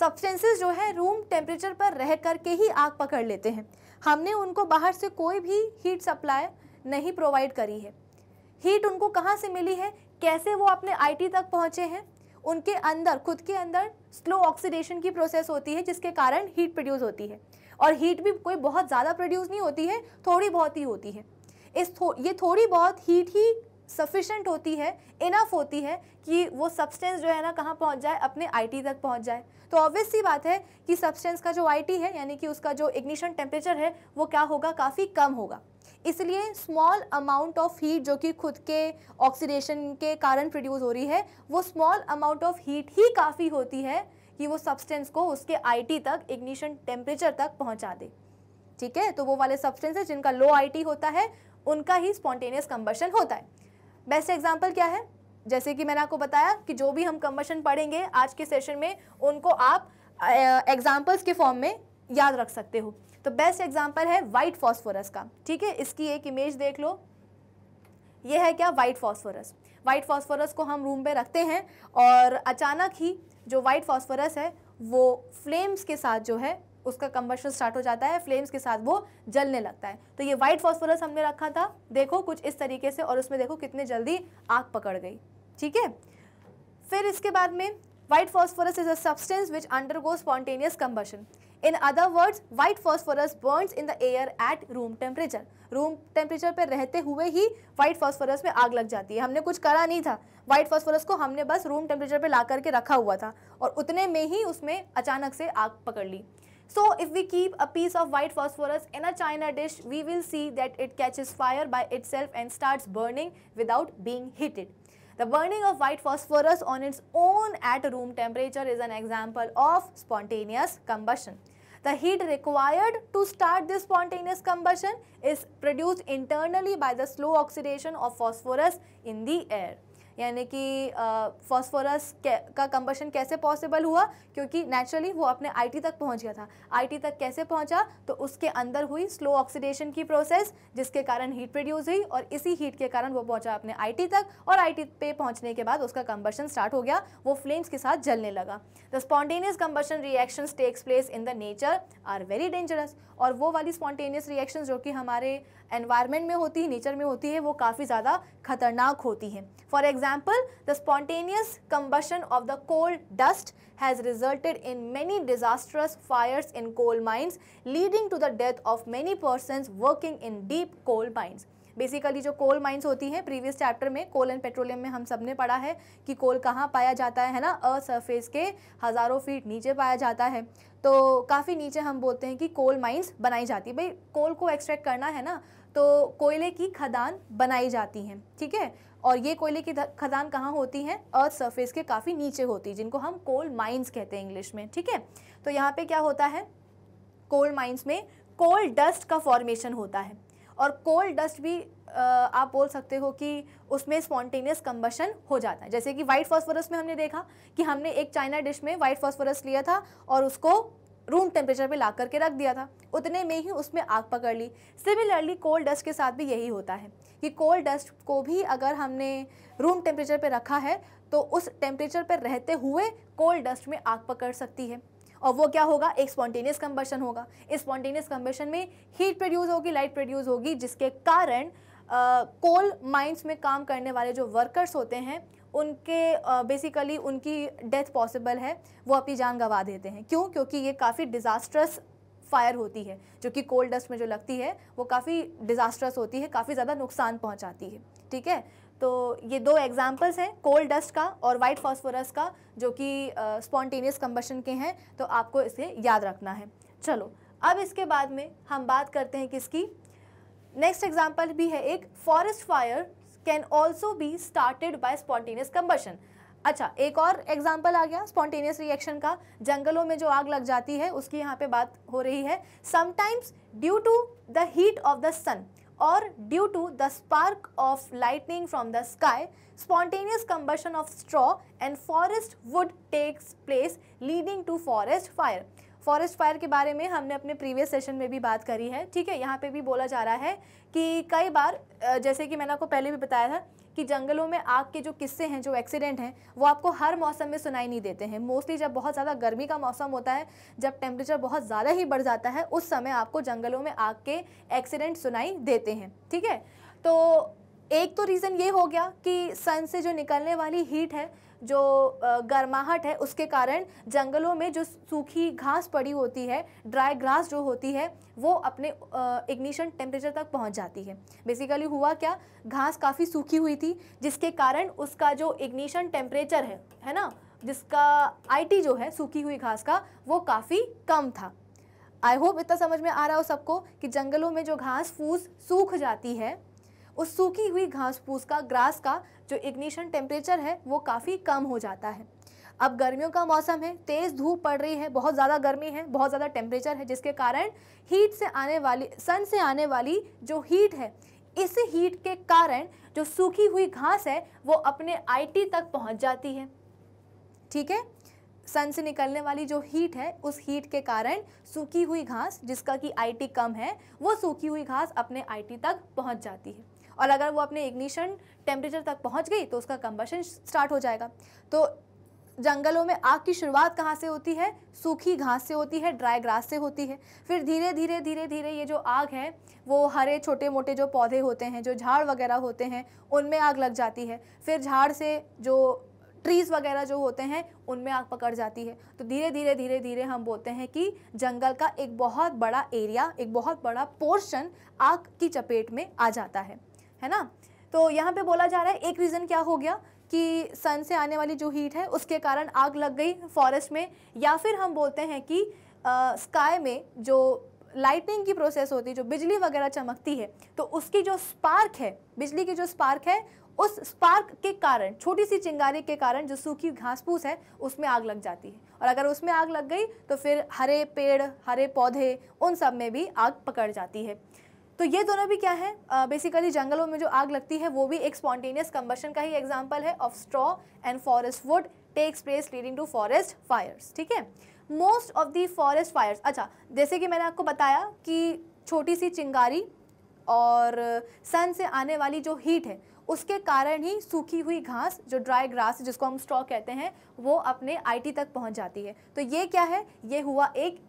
सब्सटेंसेज जो है रूम टेम्परेचर पर रह करके ही आग पकड़ लेते हैं हमने उनको बाहर से कोई भी हीट सप्लाई नहीं प्रोवाइड करी है हीट उनको कहाँ से मिली है कैसे वो अपने आईटी तक पहुँचे हैं उनके अंदर खुद के अंदर स्लो ऑक्सीडेशन की प्रोसेस होती है जिसके कारण हीट प्रोड्यूस होती है और हीट भी कोई बहुत ज़्यादा प्रोड्यूस नहीं होती है थोड़ी बहुत ही होती है इस थो, ये थोड़ी बहुत हीट ही सफिशेंट होती है इनफ होती है कि वो सब्सटेंस जो है ना कहाँ पहुँच जाए अपने आई तक पहुँच जाए तो ऑब्वियस सी बात है कि सब्सटेंस का जो आई है यानी कि उसका जो इग्निशन टेम्परेचर है वो क्या होगा काफ़ी कम होगा इसलिए स्मॉल अमाउंट ऑफ हीट जो कि खुद के ऑक्सीडेशन के कारण प्रोड्यूस हो रही है वो स्मॉल अमाउंट ऑफ हीट ही काफ़ी होती है कि वो सब्सटेंस को उसके आईटी तक इग्निशन टेम्परेचर तक पहुंचा दे ठीक है तो वो वाले सब्सटेंस है जिनका लो आईटी होता है उनका ही स्पॉन्टेनियस कम्बशन होता है बेस्ट एग्जाम्पल क्या है जैसे कि मैंने आपको बताया कि जो भी हम कम्बशन पढ़ेंगे आज के सेशन में उनको आप एग्जाम्पल्स के फॉर्म में याद रख सकते हो तो बेस्ट एग्जाम्पल है वाइट फॉस्फोरस का ठीक है इसकी एक इमेज देख लो ये है क्या वाइट फॉस्फोरस वाइट फॉस्फोरस को हम रूम पे रखते हैं और अचानक ही जो वाइट फॉस्फोरस है वो फ्लेम्स के साथ जो है उसका कम्बर्शन स्टार्ट हो जाता है फ्लेम्स के साथ वो जलने लगता है तो ये वाइट फॉस्फोरस हमने रखा था देखो कुछ इस तरीके से और उसमें देखो कितने जल्दी आग पकड़ गई ठीक है फिर इसके बाद में White phosphorus is a substance which undergoes spontaneous combustion. In other words, white phosphorus burns in the air at room temperature. Room temperature पे रहते हुए ही white phosphorus में आग लग जाती है हमने कुछ करा नहीं था white phosphorus को हमने बस room temperature पे ला करके रखा हुआ था और उतने में ही उसमें अचानक से आग पकड़ ली So if we keep a piece of white phosphorus in a china dish, we will see that it catches fire by itself and starts burning without being heated. The burning of white phosphorus on its own at room temperature is an example of spontaneous combustion. The heat required to start this spontaneous combustion is produced internally by the slow oxidation of phosphorus in the air. यानी कि phosphorus का combustion कैसे possible हुआ क्योंकि naturally वो अपने IT तक पहुंच गया था आईटी तक कैसे पहुंचा तो उसके अंदर हुई स्लो ऑक्सीडेशन की प्रोसेस जिसके कारण हीट प्रोड्यूस हुई और इसी हीट के कारण वो पहुंचा अपने आईटी तक और आईटी पे पहुंचने के बाद उसका कंबशन स्टार्ट हो गया वो फ्लेम्स के साथ जलने लगा the spontaneous combustion reaction takes place in the nature are very dangerous और वो वाली स्पॉन्टेनियस रिएक्शन जो कि हमारे एनवायरनमेंट में होती है नेचर में होती है वो काफ़ी ज़्यादा खतरनाक होती है for example the spontaneous combustion of the coal dust has resulted in many disastrous fires in coal mines leading to the death of many person working in deep coal mines basically जो coal mines होती हैं previous chapter में coal and petroleum में हम सब ने पढ़ा है कि कोल कहाँ पाया जाता है ना अर्थ सरफेस के हज़ारों फीट नीचे पाया जाता है तो काफ़ी नीचे हम बोलते हैं कि कोल माइंस बनाई जाती है भाई कोल को एक्सट्रैक्ट करना है ना तो कोयले की खदान बनाई जाती हैं ठीक है और ये कोयले की खदान कहाँ होती हैं अर्थ सरफेस के काफ़ी नीचे होती है जिनको हम कोल माइंस कहते हैं इंग्लिश में ठीक है तो यहाँ पे क्या होता है कोल माइंस में कोल डस्ट का फॉर्मेशन होता है और कोल डस्ट भी आप बोल सकते हो कि उसमें स्पॉन्टेनियस कम्बशन हो जाता है जैसे कि वाइट फॉस्फोरस में हमने देखा कि हमने एक चाइना डिश में वाइट फॉस्फोरस लिया था और उसको रूम टेम्परेचर पे ला करके रख दिया था उतने में ही उसमें आग पकड़ ली सिमिलरली कोल्ड डस्ट के साथ भी यही होता है कि कोल्ड डस्ट को भी अगर हमने रूम टेम्परेचर पे रखा है तो उस टेम्परेचर पर रहते हुए कोल्ड डस्ट में आग पकड़ सकती है और वो क्या होगा एक स्पॉन्टेनियस कम्बशन होगा इस स्पॉन्टेनियस कम्बशन में हीट प्रोड्यूस होगी लाइट प्रोड्यूस होगी जिसके कारण कोल uh, माइंस में काम करने वाले जो वर्कर्स होते हैं उनके बेसिकली uh, उनकी डेथ पॉसिबल है वो अपनी जान गंवा देते हैं क्यों क्योंकि ये काफ़ी डिज़ास्ट्रस फायर होती है जो कि कोल डस्ट में जो लगती है वो काफ़ी डिज़ास्ट्रस होती है काफ़ी ज़्यादा नुकसान पहुंचाती है ठीक है तो ये दो एग्जाम्पल्स हैं कोल डस्ट का और वाइट फॉस्फोरस का जो कि स्पॉन्टेनियस कम्बशन के हैं तो आपको इसे याद रखना है चलो अब इसके बाद में हम बात करते हैं किसकी नेक्स्ट एग्जाम्पल भी है एक forest fire can also be started by spontaneous combustion अच्छा एक और एग्जाम्पल आ गया स्पॉन्टेनियस रिएक्शन का जंगलों में जो आग लग जाती है उसकी यहाँ पे बात हो रही है sometimes due to the heat of the sun or due to the spark of lightning from the sky, spontaneous combustion of straw and forest wood takes place leading to forest fire. Forest fire के बारे में हमने अपने previous session में भी बात करी है ठीक है यहाँ पे भी बोला जा रहा है कि कई बार जैसे कि मैंने आपको पहले भी बताया था कि जंगलों में आग के जो किस्से हैं जो एक्सीडेंट हैं वो आपको हर मौसम में सुनाई नहीं देते हैं मोस्टली जब बहुत ज़्यादा गर्मी का मौसम होता है जब टेम्परेचर बहुत ज़्यादा ही बढ़ जाता है उस समय आपको जंगलों में आग के एक्सीडेंट सुनाई देते हैं ठीक है तो एक तो रीज़न ये हो गया कि सन से जो निकलने वाली हीट है जो गर्माहट है उसके कारण जंगलों में जो सूखी घास पड़ी होती है ड्राई ग्रास जो होती है वो अपने इग्निशन टेम्परेचर तक पहुंच जाती है बेसिकली हुआ क्या घास काफ़ी सूखी हुई थी जिसके कारण उसका जो इग्निशन टेम्परेचर है है ना जिसका आईटी जो है सूखी हुई घास का वो काफ़ी कम था आई होप इतना समझ में आ रहा हो सबको कि जंगलों में जो घास फूस सूख जाती है उस सूखी हुई घास फूस का ग्रास का जो इग्निशन टेम्परेचर है वो काफ़ी कम हो जाता है अब गर्मियों का मौसम है तेज़ धूप पड़ रही है बहुत ज़्यादा गर्मी है बहुत ज़्यादा टेम्परेचर है जिसके कारण हीट से आने वाली सन से आने वाली जो हीट है इस हीट के कारण जो सूखी हुई घास है वो अपने आईटी तक पहुंच जाती है ठीक है सन से निकलने वाली जो हीट है उस हीट के कारण सूखी हुई घास जिसका कि आईटी कम है वो सूखी हुई घास अपने आईटी तक पहुंच जाती है और अगर वो अपने इग्निशन टेम्परेचर तक पहुँच गई तो उसका कम्बशन स्टार्ट हो जाएगा तो जंगलों में आग की शुरुआत कहाँ से होती है सूखी घास से होती है ड्राई ग्रास से होती है फिर धीरे धीरे धीरे धीरे ये जो आग है वो हरे छोटे मोटे जो पौधे होते हैं जो झाड़ वगैरह होते हैं उनमें आग लग जाती है फिर झाड़ से जो ट्रीज़ वगैरह जो होते हैं उनमें आग पकड़ जाती है तो धीरे धीरे धीरे धीरे हम बोलते हैं कि जंगल का एक बहुत बड़ा एरिया एक बहुत बड़ा पोर्शन आग की चपेट में आ जाता है है ना तो यहाँ पे बोला जा रहा है एक रीज़न क्या हो गया कि सन से आने वाली जो हीट है उसके कारण आग लग गई फॉरेस्ट में या फिर हम बोलते हैं कि स्काई में जो लाइटनिंग की प्रोसेस होती है जो बिजली वगैरह चमकती है तो उसकी जो स्पार्क है बिजली की जो स्पार्क है उस स्पार्क के कारण छोटी सी चिंगारी के कारण जो सूखी घास फूस है उसमें आग लग जाती है और अगर उसमें आग लग गई तो फिर हरे पेड़ हरे पौधे उन सब में भी आग पकड़ जाती है तो ये दोनों भी क्या है बेसिकली uh, जंगलों में जो आग लगती है वो भी एक स्पॉन्टेनियस कम्बशन का ही एग्जाम्पल है of straw and forest wood takes place leading to forest fires ठीक है most of the forest fires अच्छा जैसे कि मैंने आपको बताया कि छोटी सी चिंगारी और सन से आने वाली जो हीट है उसके कारण ही सूखी हुई घास जो ड्राई ग्रास जिसको हम स्ट्रॉ कहते हैं वो अपने आईटी तक पहुंच जाती है तो ये क्या है ये हुआ एक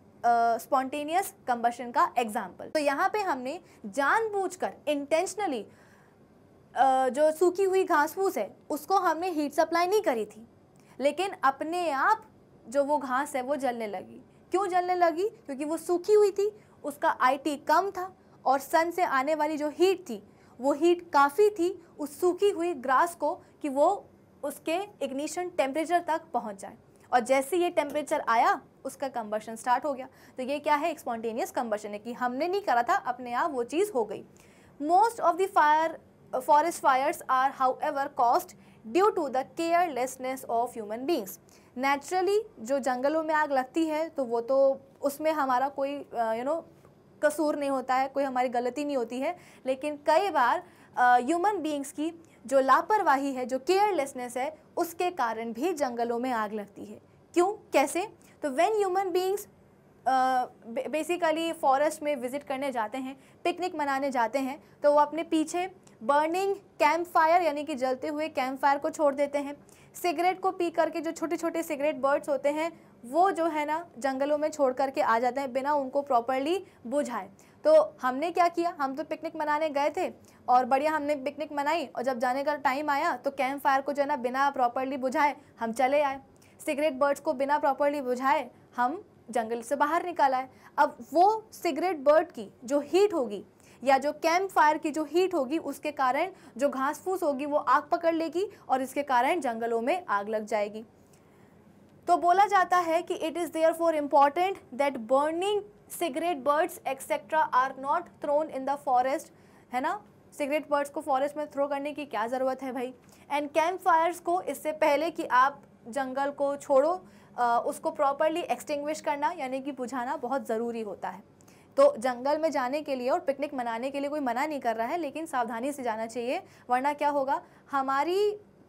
स्पॉन्टेनियस कंबशन का एग्जाम्पल तो यहाँ पे हमने जानबूझकर इंटेंशनली जो सूखी हुई घास फूस है उसको हमने हीट सप्लाई नहीं करी थी लेकिन अपने आप जो वो घास है वो जलने लगी क्यों जलने लगी क्योंकि वो सूखी हुई थी उसका आईटी कम था और सन से आने वाली जो हीट थी वो हीट काफ़ी थी उस सूखी हुई ग्रास को कि वो उसके इग्निशन टेम्परेचर तक पहुंच जाए और जैसे ये टेम्परेचर आया उसका कम्बशन स्टार्ट हो गया तो ये क्या है एक्सपॉन्टेनियस कम्बशन है कि हमने नहीं करा था अपने आप वो चीज़ हो गई most of the fire forest fires are however caused due to the carelessness of human beings naturally जो जंगलों में आग लगती है तो वो तो उसमें हमारा कोई यू नो कसूर नहीं होता है कोई हमारी गलती नहीं होती है लेकिन कई बार ह्यूमन बींग्स की जो लापरवाही है जो केयरलेसनेस है उसके कारण भी जंगलों में आग लगती है क्यों कैसे तो when human beings basically forest में विज़िट करने जाते हैं पिकनिक मनाने जाते हैं तो वो अपने पीछे बर्निंग कैंप फायर यानी कि जलते हुए कैंप फायर को छोड़ देते हैं सिगरेट को पी करके जो छोटे छोटे सिगरेट बर्ड्स होते हैं वो जो है ना जंगलों में छोड़ करके आ जाते हैं बिना उनको प्रॉपरली बुझाए तो हमने क्या किया हम तो पिकनिक मनाने गए थे और बढ़िया हमने पिकनिक मनाई और जब जाने का टाइम आया तो कैंप फायर को जो है ना बिना प्रॉपरली बुझाए हम चले आए सिगरेट बर्ड्स को बिना प्रॉपरली बुझाए हम जंगल से बाहर निकाला है अब वो सिगरेट बर्ड की जो हीट होगी या जो कैंप फायर की जो हीट होगी उसके कारण जो घास फूस होगी वो आग पकड़ लेगी और इसके कारण जंगलों में आग लग जाएगी तो बोला जाता है कि it is therefore important that burning cigarette butts etcetera are not thrown in the forest है ना सिगरेट बर्ड्स को फॉरेस्ट में थ्रो करने की क्या ज़रूरत है भाई एंड कैंप फायर्स को इससे पहले कि आप जंगल को छोड़ो आ, उसको प्रॉपरली एक्सटिंग्विश करना यानी कि बुझाना बहुत ज़रूरी होता है तो जंगल में जाने के लिए और पिकनिक मनाने के लिए कोई मना नहीं कर रहा है लेकिन सावधानी से जाना चाहिए वरना क्या होगा हमारी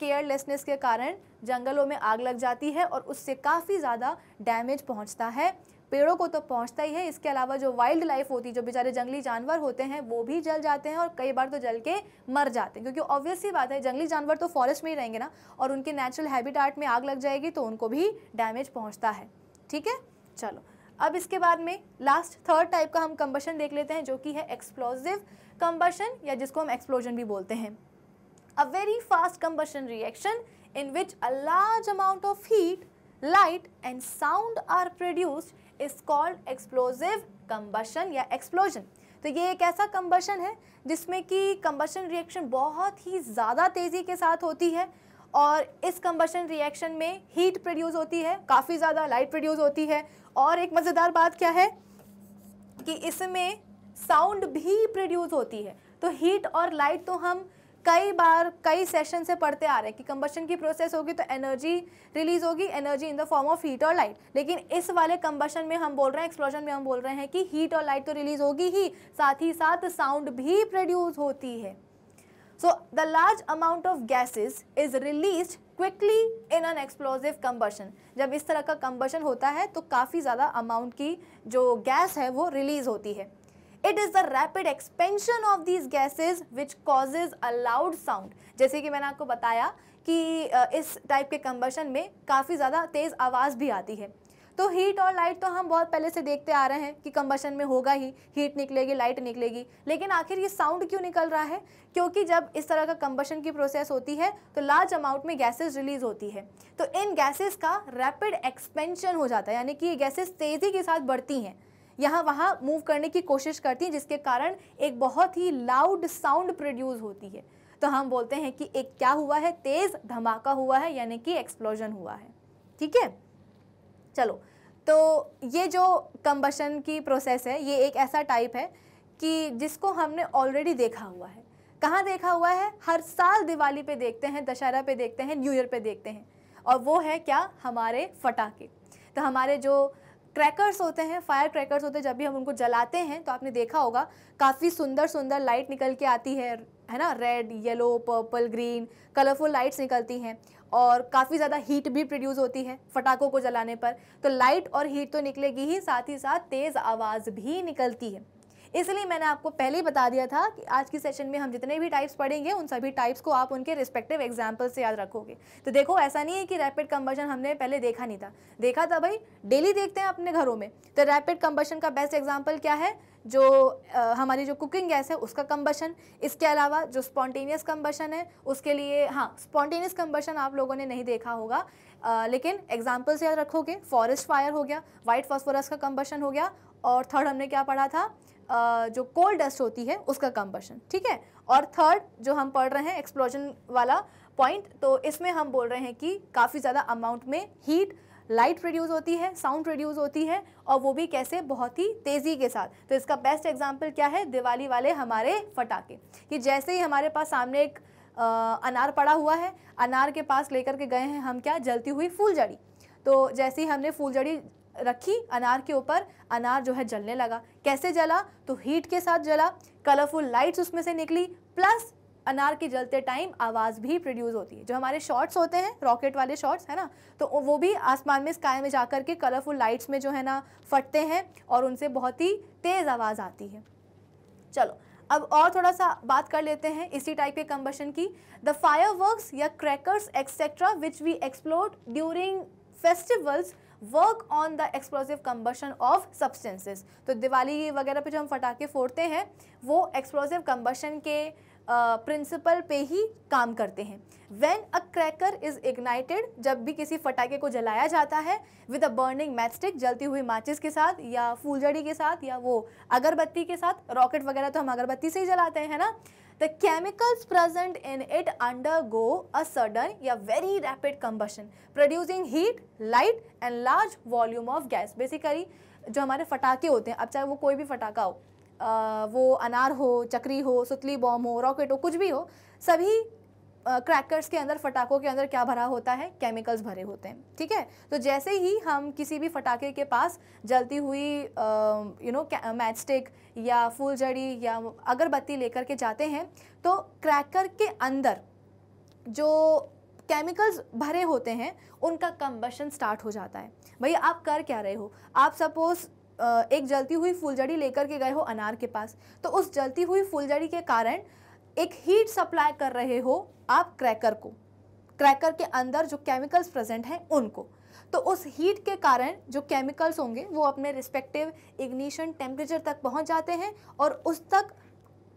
केयरलेसनेस के कारण जंगलों में आग लग जाती है और उससे काफ़ी ज़्यादा डैमेज पहुंचता है पेड़ों को तो पहुंचता ही है इसके अलावा जो वाइल्ड लाइफ होती है जो बेचारे जंगली जानवर होते हैं वो भी जल जाते हैं और कई बार तो जल के मर जाते हैं क्योंकि ऑब्वियस ही बात है जंगली जानवर तो फॉरेस्ट में ही रहेंगे ना और उनके नेचुरल हैबिटाट में आग लग जाएगी तो उनको भी डैमेज पहुँचता है ठीक है चलो अब इसके बाद में लास्ट थर्ड टाइप का हम कंबशन देख लेते हैं जो कि है एक्सप्लोजिव कंबशन या जिसको हम एक्सप्लोजन भी बोलते हैं a very fast combustion reaction in which a large amount of heat light and sound are produced is called explosive combustion या एक्सप्लोजन तो ये एक ऐसा कम्बशन है जिसमें कि कम्बशन रिएक्शन बहुत ही ज़्यादा तेज़ी के साथ होती है और इस कम्बशन रिएक्शन में हीट प्रोड्यूस होती है काफ़ी ज़्यादा लाइट प्रोड्यूस होती है और एक मज़ेदार बात क्या है कि इसमें साउंड भी प्रोड्यूस होती है तो हीट और लाइट तो हम कई बार कई सेशन से पढ़ते आ रहे हैं कि कंबशन की प्रोसेस होगी तो एनर्जी रिलीज होगी energy in the form of heat और लाइट लेकिन इस वाले कंबशन में हम बोल रहे हैं एक्सप्लोजन में हम बोल रहे हैं कि हीट और लाइट तो रिलीज होगी ही साथ ही साथ साउंड भी प्रोड्यूस होती है so the large amount of gases is release quickly in an explosive combustion जब इस तरह का combustion होता है तो काफ़ी ज़्यादा अमाउंट की जो गैस है वो रिलीज होती है it is the rapid expansion of these gases which causes a loud sound जैसे कि मैंने आपको बताया कि इस टाइप के कंबर्शन में काफ़ी ज़्यादा तेज़ आवाज़ भी आती है तो हीट और लाइट तो हम बहुत पहले से देखते आ रहे हैं कि कंबशन में होगा ही हीट निकलेगी लाइट निकलेगी लेकिन आखिर ये साउंड क्यों निकल रहा है क्योंकि जब इस तरह का कंबशन की प्रोसेस होती है तो लार्ज अमाउंट में गैसेस रिलीज होती है तो इन गैसेस का रैपिड एक्सपेंशन हो जाता है यानी कि ये गैसेस तेज़ी के साथ बढ़ती हैं यहाँ वहाँ मूव करने की कोशिश करती हैं जिसके कारण एक बहुत ही लाउड साउंड प्रोड्यूस होती है तो हम बोलते हैं कि एक क्या हुआ है तेज़ धमाका हुआ है यानी कि एक्सप्लोजन हुआ है ठीक है चलो तो ये जो कम्बशन की प्रोसेस है ये एक ऐसा टाइप है कि जिसको हमने ऑलरेडी देखा हुआ है कहाँ देखा हुआ है हर साल दिवाली पे देखते हैं दशहरा पे देखते हैं न्यू ईयर पे देखते हैं और वो है क्या हमारे फटाके तो हमारे जो क्रैकर्स होते हैं फायर क्रैकर्स होते हैं जब भी हम उनको जलाते हैं तो आपने देखा होगा काफ़ी सुंदर सुंदर लाइट निकल के आती है है ना red yellow purple green colourful lights निकलती हैं और काफ़ी ज़्यादा हीट भी प्रोड्यूस होती है फटाखों को जलाने पर तो लाइट और हीट तो निकलेगी ही साथ ही साथ तेज़ आवाज़ भी निकलती है इसलिए मैंने आपको पहले ही बता दिया था कि आज की सेशन में हम जितने भी टाइप्स पढ़ेंगे उन सभी टाइप्स को आप उनके रिस्पेक्टिव एग्जाम्पल से याद रखोगे तो देखो ऐसा नहीं है कि रैपिड कंबर्शन हमने पहले देखा नहीं था देखा था भाई डेली देखते हैं अपने घरों में तो रैपिड कम्बर्शन का बेस्ट एग्जाम्पल क्या है जो आ, हमारी जो कुकिंग गैस है उसका कम्बशन इसके अलावा जो स्पॉन्टेनियस कम्बशन है उसके लिए हाँ स्पॉन्टेनियस कम्बशन आप लोगों ने नहीं देखा होगा आ, लेकिन एग्जाम्पल्स याद रखोगे फॉरेस्ट फायर हो गया वाइट फॉस्फोरस का कम्बशन हो गया और थर्ड हमने क्या पढ़ा था जो कोल डस्ट होती है उसका कंबर्शन ठीक है और थर्ड जो हम पढ़ रहे हैं एक्सप्लोजन वाला पॉइंट तो इसमें हम बोल रहे हैं कि काफ़ी ज़्यादा अमाउंट में हीट लाइट प्रोड्यूस होती है साउंड प्रोड्यूस होती है और वो भी कैसे बहुत ही तेज़ी के साथ तो इसका बेस्ट एग्जाम्पल क्या है दिवाली वाले हमारे फटाखे कि जैसे ही हमारे पास सामने एक आ, अनार पड़ा हुआ है अनार के पास लेकर के गए हैं हम क्या जलती हुई फूलझड़ी तो जैसे ही हमने फूलझड़ी रखी अनार के ऊपर अनार जो है जलने लगा कैसे जला तो हीट के साथ जला कलरफुल लाइट्स उसमें से निकली प्लस अनार के जलते टाइम आवाज़ भी प्रोड्यूस होती है जो हमारे शॉट्स होते हैं रॉकेट वाले शॉट्स है ना तो वो भी आसमान में स्काई में जाकर के कलरफुल लाइट्स में जो है ना फटते हैं और उनसे बहुत ही तेज़ आवाज़ आती है चलो अब और थोड़ा सा बात कर लेते हैं इसी टाइप के कम्बशन की द फायर या crackers etcetera which we explore during festivals work on the explosive combustion of substances तो दिवाली वगैरह पे जो हम फटाखे फोड़ते हैं वो एक्सप्लोसिव कम्बशन के प्रिंसिपल uh, पे ही काम करते हैं when a cracker is ignited जब भी किसी फटाके को जलाया जाता है विद अ बर्निंग मैथस्टिक जलती हुई माचिस के साथ या फूलझड़ी के साथ या वो अगरबत्ती के साथ रॉकेट वगैरह तो हम अगरबत्ती से ही जलाते हैं ना The chemicals present in it undergo a sudden या very rapid combustion, producing heat, light and large volume of gas. Basically जो हमारे फटाके होते हैं अब चाहे वो कोई भी फटाका हो आ, वो अनार हो चक्री हो सुतली बॉम हो रॉकेट हो कुछ भी हो सभी क्रैकर्स के अंदर फटाकों के अंदर क्या भरा होता है केमिकल्स भरे होते हैं ठीक है तो जैसे ही हम किसी भी फटाके के पास जलती हुई यू नो मैच स्टिक या फूलझड़ी या अगरबत्ती लेकर के जाते हैं तो क्रैकर के अंदर जो केमिकल्स भरे होते हैं उनका कम्बशन स्टार्ट हो जाता है भैया आप कर क्या रहे हो आप सपोज़ एक जलती हुई फुलझड़ी लेकर के गए हो अनार के पास तो उस जलती हुई फूलझड़ी के कारण एक हीट सप्लाई कर रहे हो आप क्रैकर को क्रैकर के अंदर जो केमिकल्स प्रेजेंट हैं उनको तो उस हीट के कारण जो केमिकल्स होंगे वो अपने रिस्पेक्टिव इग्निशन टेम्परेचर तक पहुंच जाते हैं और उस तक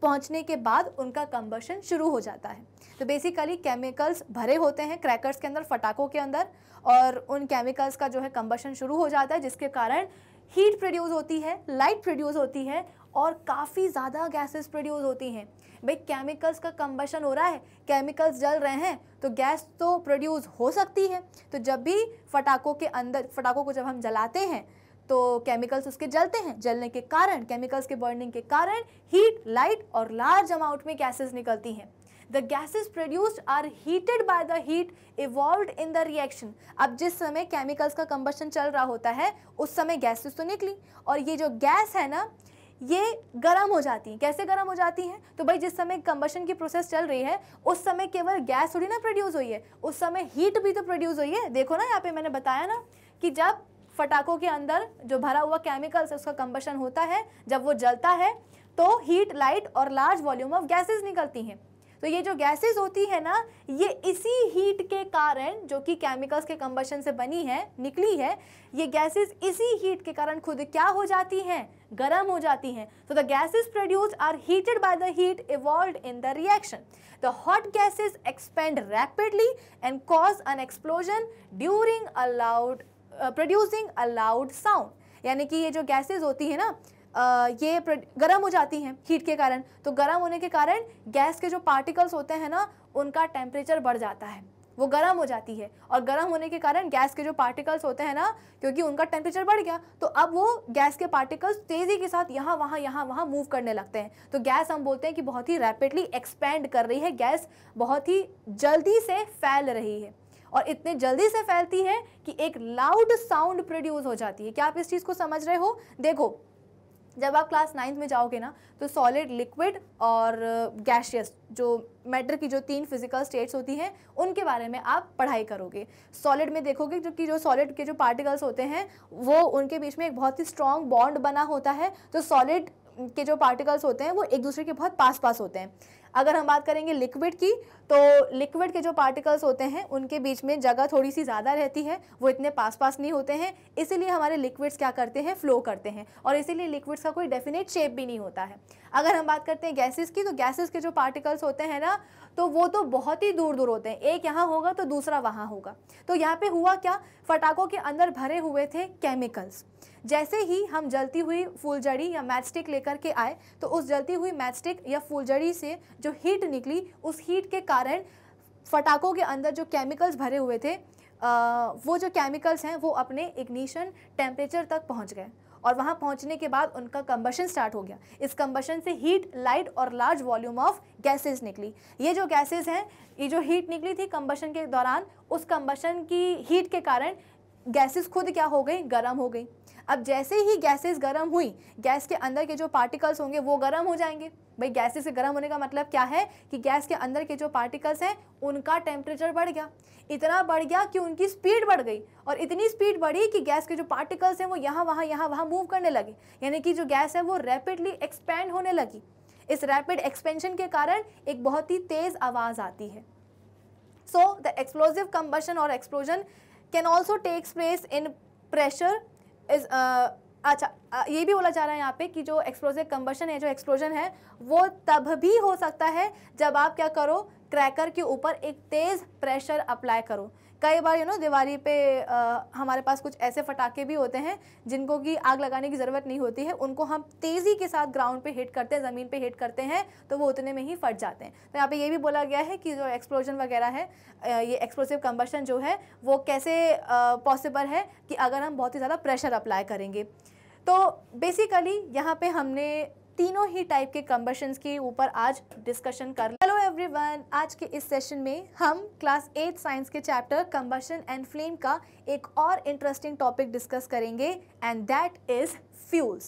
पहुंचने के बाद उनका कंबर्शन शुरू हो जाता है तो बेसिकली केमिकल्स भरे होते हैं क्रैकर्स के अंदर फटाखों के अंदर और उन केमिकल्स का जो है कंबर्शन शुरू हो जाता है जिसके कारण हीट प्रोड्यूस होती है लाइट प्रोड्यूस होती है और काफ़ी ज़्यादा गैसेस प्रोड्यूस होती हैं भाई केमिकल्स का कम्बशन हो रहा है केमिकल्स जल रहे हैं तो गैस तो प्रोड्यूस हो सकती है तो जब भी फटाखों के अंदर फटाखों को जब हम जलाते हैं तो केमिकल्स उसके जलते हैं जलने के कारण केमिकल्स के बर्निंग के कारण हीट लाइट और लार्ज अमाउंट में गैसेस निकलती हैं the gases produced are heated by the heat evolve in the reaction अब जिस समय केमिकल्स का कंबशन चल रहा होता है उस समय गैसेस तो निकली और ये जो गैस है ना ये गर्म हो जाती हैं कैसे गर्म हो जाती हैं तो भाई जिस समय कंबशन की प्रोसेस चल रही है उस समय केवल गैस थोड़ी ना प्रोड्यूस हुई है उस समय हीट भी तो प्रोड्यूस हुई है देखो ना यहाँ पे मैंने बताया ना कि जब फटाखों के अंदर जो भरा हुआ केमिकल्स उसका कंबशन होता है जब वो जलता है तो हीट लाइट और लार्ज वॉल्यूम ऑफ गैसेज निकलती हैं तो ये जो गैसेस होती है ना ये इसी हीट के कारण जो कि केमिकल्स के कंबशन से बनी है निकली है ये गैसेस इसी हीट के कारण खुद क्या हो जाती हैं गर्म हो जाती हैं तो the gases produce are heated by the heat evolve in the reaction the hot gases expand rapidly and cause an explosion during a loud producing a loud sound यानी कि ये जो गैसेज होती है ना ये गर्म हो जाती हैं हीट के कारण तो गर्म होने के कारण गैस के जो पार्टिकल्स होते हैं ना उनका टेम्परेचर बढ़ जाता है वो गर्म हो जाती है और गर्म होने के कारण गैस के जो पार्टिकल्स होते हैं ना क्योंकि उनका टेम्परेचर बढ़ गया तो अब वो गैस के पार्टिकल्स तेज़ी के साथ यहाँ वहाँ यहाँ वहाँ मूव करने लगते हैं तो गैस हम बोलते हैं कि बहुत ही रैपिडली एक्सपेंड कर रही है गैस बहुत ही जल्दी से फैल रही है और इतने जल्दी से फैलती है कि एक लाउड साउंड प्रोड्यूस हो जाती है क्या आप इस चीज़ को समझ रहे हो देखो जब आप क्लास नाइन्थ में जाओगे ना तो सॉलिड लिक्विड और गैशियस uh, जो मैटर की जो तीन फिजिकल स्टेट्स होती हैं उनके बारे में आप पढ़ाई करोगे सॉलिड में देखोगे जो कि जो सॉलिड के जो पार्टिकल्स होते हैं वो उनके बीच में एक बहुत ही स्ट्रॉन्ग बॉन्ड बना होता है तो सॉलिड के जो पार्टिकल्स होते हैं वो एक दूसरे के बहुत पास पास होते हैं अगर हम बात करेंगे लिक्विड की तो लिक्विड के जो पार्टिकल्स होते हैं उनके बीच में जगह थोड़ी सी ज़्यादा रहती है वो इतने पास पास नहीं होते हैं इसीलिए हमारे लिक्विड्स क्या करते हैं फ्लो करते हैं और इसीलिए लिक्विड्स का कोई डेफिनेट शेप भी नहीं होता है अगर हम बात करते हैं गैसेस की तो गैसेस के जो पार्टिकल्स होते हैं ना तो वो तो बहुत ही दूर दूर होते हैं एक यहाँ होगा तो दूसरा वहाँ होगा तो यहाँ पर हुआ क्या फटाखों के अंदर भरे हुए थे केमिकल्स जैसे ही हम जलती हुई फूलजड़ी या मैचस्टिक लेकर के आए तो उस जलती हुई मैचस्टिक या फूलजड़ी से जो हीट निकली उस हीट के कारण फटाखों के अंदर जो केमिकल्स भरे हुए थे आ, वो जो केमिकल्स हैं वो अपने इग्निशन टेम्परेचर तक पहुंच गए और वहाँ पहुँचने के बाद उनका कम्बशन स्टार्ट हो गया इस कम्बशन से हीट लाइट और लार्ज वॉल्यूम ऑफ गैसेस निकली ये जो गैसेस हैं ये जो हीट निकली थी कम्बशन के दौरान उस कम्बशन की हीट के कारण गैसेस खुद क्या हो गई गर्म हो गई अब जैसे ही गैसेस गर्म हुई गैस के अंदर के जो पार्टिकल्स होंगे वो गर्म हो जाएंगे भाई गैसेस के गर्म होने का मतलब क्या है कि गैस के अंदर के जो पार्टिकल्स हैं उनका टेम्परेचर बढ़ गया इतना बढ़ गया कि उनकी स्पीड बढ़ गई और इतनी स्पीड बढ़ी कि गैस के जो पार्टिकल्स हैं वो यहाँ वहाँ यहाँ वहाँ मूव करने लगे यानी कि जो गैस है वो रैपिडली एक्सपेंड होने लगी इस रैपिड एक्सपेंशन के कारण एक बहुत ही तेज़ आवाज़ आती है सो द एक्सप्लोजिव कम्बशन और explosion can also takes place in pressure इस अच्छा ये भी बोला जा रहा है यहाँ पे कि जो एक्सप्लोजिव कंबशन है जो एक्सप्लोजन है वो तब भी हो सकता है जब आप क्या करो क्रैकर के ऊपर एक तेज़ प्रेशर अप्लाई करो कई बार यू नो दिवाली पे आ, हमारे पास कुछ ऐसे फटाके भी होते हैं जिनको कि आग लगाने की ज़रूरत नहीं होती है उनको हम तेज़ी के साथ ग्राउंड पे हिट करते हैं ज़मीन पे हिट करते हैं तो वो उतने में ही फट जाते हैं तो यहाँ पे ये भी बोला गया है कि जो एक्सप्लोजन वगैरह है ये एक्सप्लोसिव कम्बशन जो है वो कैसे पॉसिबल है कि अगर हम बहुत ही ज़्यादा प्रेशर अप्लाई करेंगे तो बेसिकली यहाँ पर हमने तीनों ही टाइप के कम्बशंस के ऊपर आज डिस्कशन कर एवरीवन आज के इस सेशन में हम क्लास एट साइंस के चैप्टर कंबशन एंड फ्लेम का एक और इंटरेस्टिंग टॉपिक डिस्कस करेंगे and that is fuels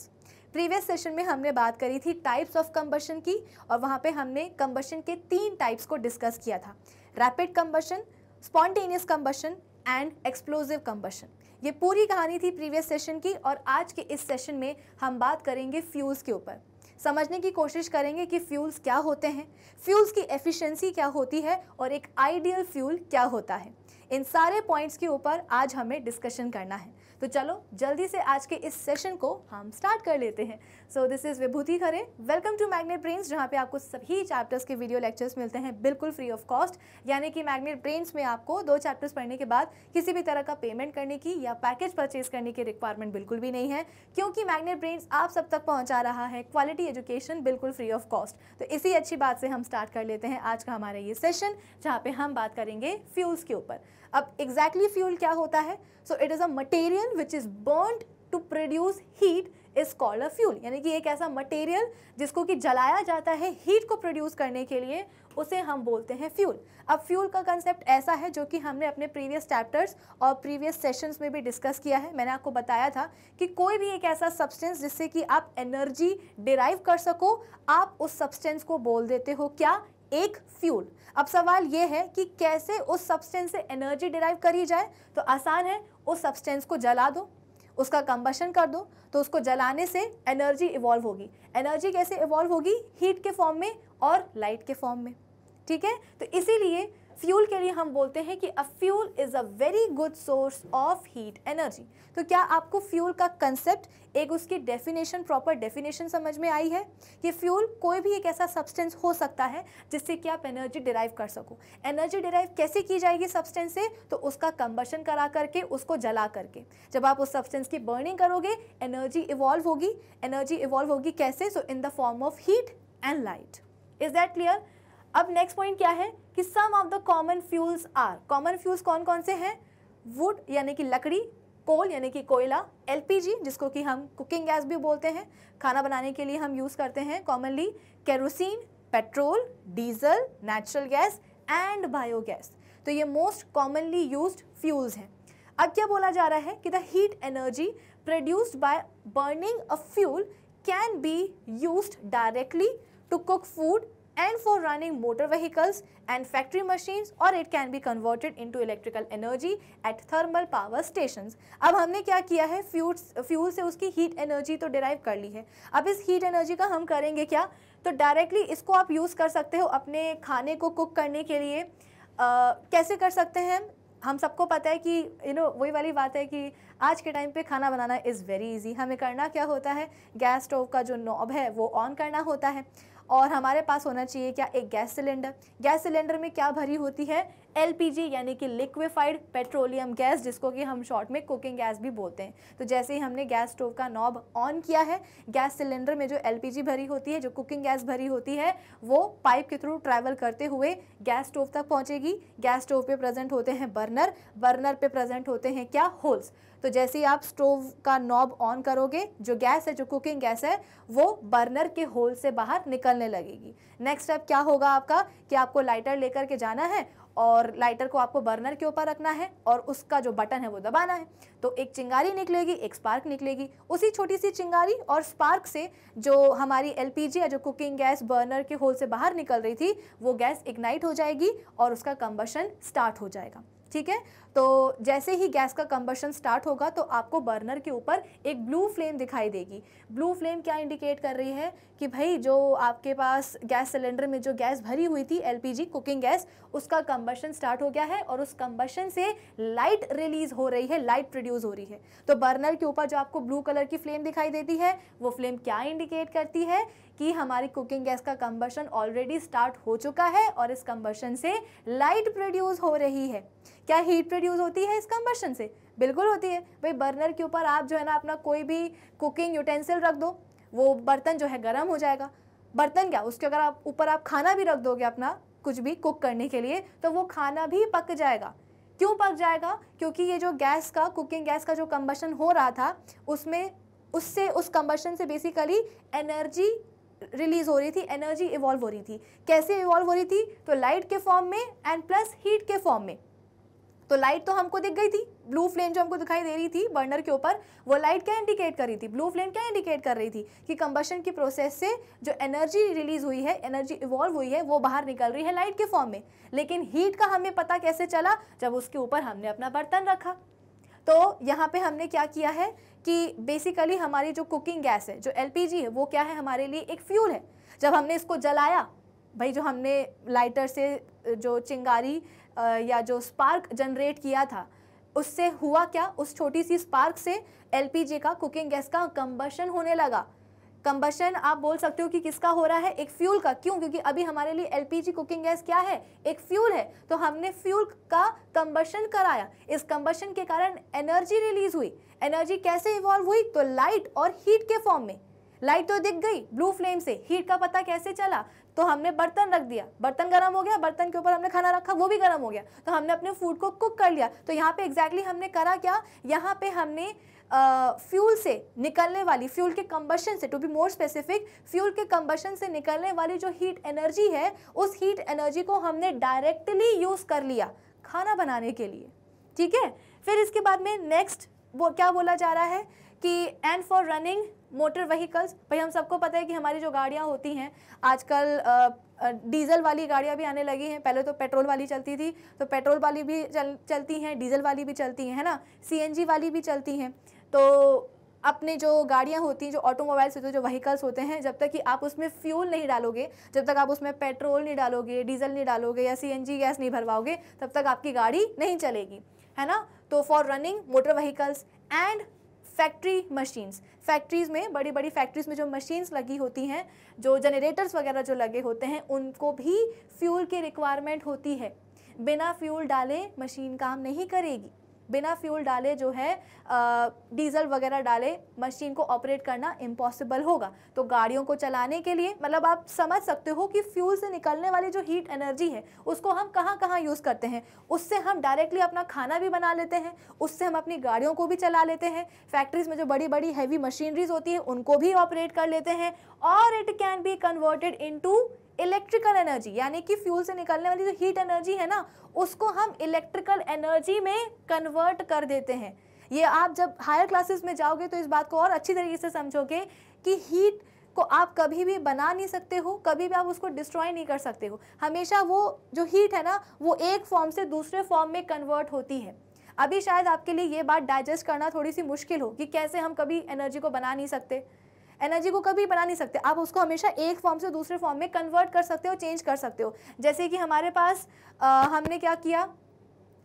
previous session में हमने बात करी थी टाइप्स ऑफ कंबशन की और वहाँ पे हमने कंबशन के तीन टाइप्स को डिस्कस किया था rapid combustion spontaneous combustion and explosive combustion ये पूरी कहानी थी प्रीवियस सेशन की और आज के इस सेशन में हम बात करेंगे फ्यूज़ के ऊपर समझने की कोशिश करेंगे कि फ्यूल्स क्या होते हैं फ्यूल्स की एफिशिएंसी क्या होती है और एक आइडियल फ्यूल क्या होता है इन सारे पॉइंट्स के ऊपर आज हमें डिस्कशन करना है तो चलो जल्दी से आज के इस सेशन को हम स्टार्ट कर लेते हैं so this is Vibhuti Khare welcome to Magnet Brains जहाँ पे आपको सभी चैप्टर्स के वीडियो लेक्चर्स मिलते हैं बिल्कुल फ्री ऑफ कॉस्ट यानी कि मैग्नेट ब्रेन्स में आपको दो चैप्टर्स पढ़ने के बाद किसी भी तरह का पेमेंट करने की या पैकेज परचेज करने की रिक्वायरमेंट बिल्कुल भी नहीं है क्योंकि मैग्नेट ब्रेन्स आप सब तक पहुँचा रहा है क्वालिटी एजुकेशन बिल्कुल फ्री ऑफ कॉस्ट तो इसी अच्छी बात से हम स्टार्ट कर लेते हैं आज का हमारा ये सेशन जहाँ पे हम बात करेंगे फ्यूल्स के ऊपर अब एग्जैक्टली exactly फ्यूल क्या होता है so it is a material which is burn to produce heat is called a fuel यानी कि एक ऐसा मटेरियल जिसको कि जलाया जाता है हीट को प्रोड्यूस करने के लिए उसे हम बोलते हैं फ्यूल अब फ्यूल का कंसेप्ट ऐसा है जो कि हमने अपने प्रीवियस चैप्टर्स और प्रीवियस सेशंस में भी डिस्कस किया है मैंने आपको बताया था कि कोई भी एक ऐसा सब्सटेंस जिससे कि आप एनर्जी डिराइव कर सको आप उस सब्सटेंस को बोल देते हो क्या एक फ्यूल अब सवाल ये है कि कैसे उस सब्सटेंस से एनर्जी डिराइव करी जाए तो आसान है उस सब्सटेंस को जला दो उसका कंबशन कर दो तो उसको जलाने से एनर्जी इवॉल्व होगी एनर्जी कैसे इवॉल्व होगी हीट के फॉर्म में और लाइट के फॉर्म में ठीक है तो इसीलिए फ्यूल के लिए हम बोलते हैं कि a fuel is a very good source of heat energy तो क्या आपको फ्यूल का कंसेप्ट एक उसकी डेफिनेशन प्रॉपर डेफिनेशन समझ में आई है कि फ्यूल कोई भी एक ऐसा सब्सटेंस हो सकता है जिससे कि आप एनर्जी डिराइव कर सको एनर्जी डिराइव कैसे की जाएगी सब्सटेंस से तो उसका कंबर्शन करा करके उसको जला करके जब आप उस सब्सटेंस की बर्निंग करोगे एनर्जी इवॉल्व होगी एनर्जी इवॉल्व होगी कैसे so in the form of heat and light is that clear अब नेक्स्ट पॉइंट क्या है कि some of the common fuels are common fuels कौन कौन से हैं वुड यानी कि लकड़ी कोल यानी कि कोयला एलपीजी जिसको कि हम कुकिंग गैस भी बोलते हैं खाना बनाने के लिए हम यूज़ करते हैं commonly kerosene petrol diesel natural gas and biogas तो ये मोस्ट कॉमनली यूज फ्यूल्स हैं अब क्या बोला जा रहा है कि the heat energy produced by burning a fuel can be use directly to cook food and for running motor vehicles and factory machines or it can be converted into electrical energy at thermal power stations. ab humne kya kiya hai fuel fuel se uski heat energy to derive kar li hai ab is heat energy ka hum karenge kya to directly isko aap use kar sakte ho apne khane ko cook karne ke liye आ, कैसे कर सकते हैं हम सबको पता है कि यू नो वही वाली बात है कि आज के टाइम पे खाना बनाना इज़ वेरी इजी हमें करना क्या होता है गैस स्टोव का जो नॉब है वो ऑन करना होता है और हमारे पास होना चाहिए क्या एक गैस सिलेंडर गैस सिलेंडर में क्या भरी होती है एलपीजी यानी कि लिक्विफाइड पेट्रोलियम गैस जिसको कि हम शॉर्ट में कुकिंग गैस भी बोलते हैं तो जैसे ही हमने गैस स्टोव का नॉब ऑन किया है गैस सिलेंडर में जो एलपीजी भरी होती है जो कुकिंग गैस भरी होती है वो पाइप के थ्रू ट्रैवल करते हुए गैस स्टोव तक पहुँचेगी गैस स्टोव पर प्रेजेंट होते हैं बर्नर बर्नर पर प्रेजेंट होते हैं क्या होल्स तो जैसे ही आप स्टोव का नॉब ऑन करोगे जो गैस है जो कुकिंग गैस है वो बर्नर के होल से बाहर निकलने लगेगी नेक्स्ट स्टेप क्या होगा आपका कि आपको लाइटर लेकर के जाना है और लाइटर को आपको बर्नर के ऊपर रखना है और उसका जो बटन है वो दबाना है तो एक चिंगारी निकलेगी एक स्पार्क निकलेगी उसी छोटी सी चिंगारी और स्पार्क से जो हमारी एल या जो कुकिंग गैस बर्नर के होल से बाहर निकल रही थी वो गैस इग्नाइट हो जाएगी और उसका कम्बशन स्टार्ट हो जाएगा ठीक है तो जैसे ही गैस का कंबर्शन स्टार्ट होगा तो आपको बर्नर के ऊपर एक ब्लू फ्लेम दिखाई देगी ब्लू फ्लेम क्या इंडिकेट कर रही है कि भाई जो आपके पास गैस सिलेंडर में जो गैस भरी हुई थी एलपीजी कुकिंग गैस उसका कंबर्शन स्टार्ट हो गया है और उस कंबर्शन से लाइट रिलीज हो रही है लाइट प्रोड्यूस हो रही है तो बर्नर के ऊपर जो आपको ब्लू कलर की फ्लेम दिखाई देती है वो फ्लेम क्या इंडिकेट करती है कि हमारी कुकिंग गैस का कंबर्शन ऑलरेडी स्टार्ट हो चुका है और इस कंबर्शन से लाइट प्रोड्यूस हो रही है क्या हीट रिड्यूस होती है इस कम्बशन से बिल्कुल होती है भाई बर्नर के ऊपर आप जो है ना अपना कोई भी कुकिंग यूटेंसिल रख दो वो बर्तन जो है गर्म हो जाएगा बर्तन क्या उसके अगर आप ऊपर आप खाना भी रख दोगे अपना कुछ भी कुक करने के लिए तो वो खाना भी पक जाएगा क्यों पक जाएगा क्योंकि ये जो गैस का कुकिंग गैस का जो कम्बशन हो रहा था उसमें उससे उस कम्बशन से बेसिकली एनर्जी रिलीज हो रही थी एनर्जी इवॉल्व हो रही थी कैसे इवॉल्व हो रही थी तो लाइट के फॉर्म में एंड प्लस हीट के फॉर्म में तो लाइट तो हमको दिख गई थी ब्लू फ्लेम जो हमको दिखाई दे रही थी बर्नर के ऊपर वो लाइट क्या इंडिकेट कर रही थी ब्लू फ्लेम क्या इंडिकेट कर रही थी कि कंबशन की प्रोसेस से जो एनर्जी रिलीज हुई है एनर्जी इवॉल्व हुई है वो बाहर निकल रही है लाइट के फॉर्म में लेकिन हीट का हमें पता कैसे चला जब उसके ऊपर हमने अपना बर्तन रखा तो यहाँ पे हमने क्या किया है कि बेसिकली हमारी जो कुकिंग गैस है जो एलपीजी है वो क्या है हमारे लिए एक फ्यूल है जब हमने इसको जलाया भाई जो हमने लाइटर से जो चिंगारी या जो स्पार्क जनरेट किया था उससे हुआ क्या उस छोटी सी स्पार्क से एलपीजी का कुकिंग गैस का कंबशन होने लगा कंबशन आप बोल सकते हो कि किसका हो रहा है एक फ्यूल का क्यों क्योंकि अभी हमारे लिए एलपीजी कुकिंग गैस क्या है एक फ्यूल है तो हमने फ्यूल का कंबशन कराया इस कंबशन के कारण एनर्जी रिलीज हुई एनर्जी कैसे इवॉल्व हुई तो लाइट और हीट के फॉर्म में लाइट तो दिख गई ब्लू फ्लेम से हीट का पता कैसे चला तो हमने बर्तन रख दिया बर्तन गर्म हो गया बर्तन के ऊपर हमने खाना रखा वो भी गर्म हो गया तो हमने अपने फूड को कुक कर लिया तो यहाँ पे एग्जैक्टली exactly हमने करा क्या यहाँ पे हमने फ्यूल से निकलने वाली फ्यूल के कंबशन से to be more specific fuel के कंबशन से निकलने वाली जो हीट एनर्जी है उस हीट एनर्जी को हमने डायरेक्टली यूज़ कर लिया खाना बनाने के लिए ठीक है फिर इसके बाद में नेक्स्ट वो क्या बोला जा रहा है कि and for running motor vehicles भाई हम सबको पता है कि हमारी जो गाड़ियाँ होती हैं आजकल डीजल वाली गाड़ियाँ भी आने लगी हैं पहले तो पेट्रोल वाली चलती थी तो पेट्रोल वाली भी चल चलती हैं डीजल वाली भी चलती हैं है ना सीएनजी वाली भी चलती हैं तो अपने जो गाड़ियाँ होती हैं जो ऑटोमोबाइल्स होते हैं जो व्हीकल्स होते हैं जब तक कि आप उसमें फ्यूल नहीं डालोगे जब तक आप उसमें पेट्रोल नहीं डालोगे डीजल नहीं डालोगे या सी गैस नहीं भरवाओगे तब तक आपकी गाड़ी नहीं चलेगी है ना तो for running motor vehicles and factory machines factories में बड़ी बड़ी फैक्ट्रीज़ में जो मशीन्स लगी होती हैं जो जनरेटर्स वगैरह जो लगे होते हैं उनको भी फ्यूल की रिक्वायरमेंट होती है बिना फ्यूल डाले मशीन काम नहीं करेगी बिना फ्यूल डाले जो है डीजल वगैरह डाले मशीन को ऑपरेट करना इम्पॉसिबल होगा तो गाड़ियों को चलाने के लिए मतलब आप समझ सकते हो कि फ्यूल से निकलने वाली जो हीट एनर्जी है उसको हम कहाँ कहाँ यूज़ करते हैं उससे हम डायरेक्टली अपना खाना भी बना लेते हैं उससे हम अपनी गाड़ियों को भी चला लेते हैं फैक्ट्रीज में जो बड़ी बड़ी हैवी मशीनरीज होती है उनको भी ऑपरेट कर लेते हैं और it can be converted in electrical energy यानी कि फ्यूल से निकलने वाली जो हीट एनर्जी है ना उसको हम इलेक्ट्रिकल एनर्जी में कन्वर्ट कर देते हैं ये आप जब हायर क्लासेस में जाओगे तो इस बात को और अच्छी तरीके से समझोगे कि हीट को आप कभी भी बना नहीं सकते हो कभी भी आप उसको डिस्ट्रॉय नहीं कर सकते हो हमेशा वो जो हीट है ना वो एक फॉर्म से दूसरे फॉर्म में कन्वर्ट होती है अभी शायद आपके लिए ये बात डाइजेस्ट करना थोड़ी सी मुश्किल हो कि कैसे हम कभी एनर्जी को बना नहीं सकते एनर्जी को कभी बना नहीं सकते आप उसको हमेशा एक फॉर्म से दूसरे फॉर्म में कन्वर्ट कर सकते हो चेंज कर सकते हो जैसे कि हमारे पास आ, हमने क्या किया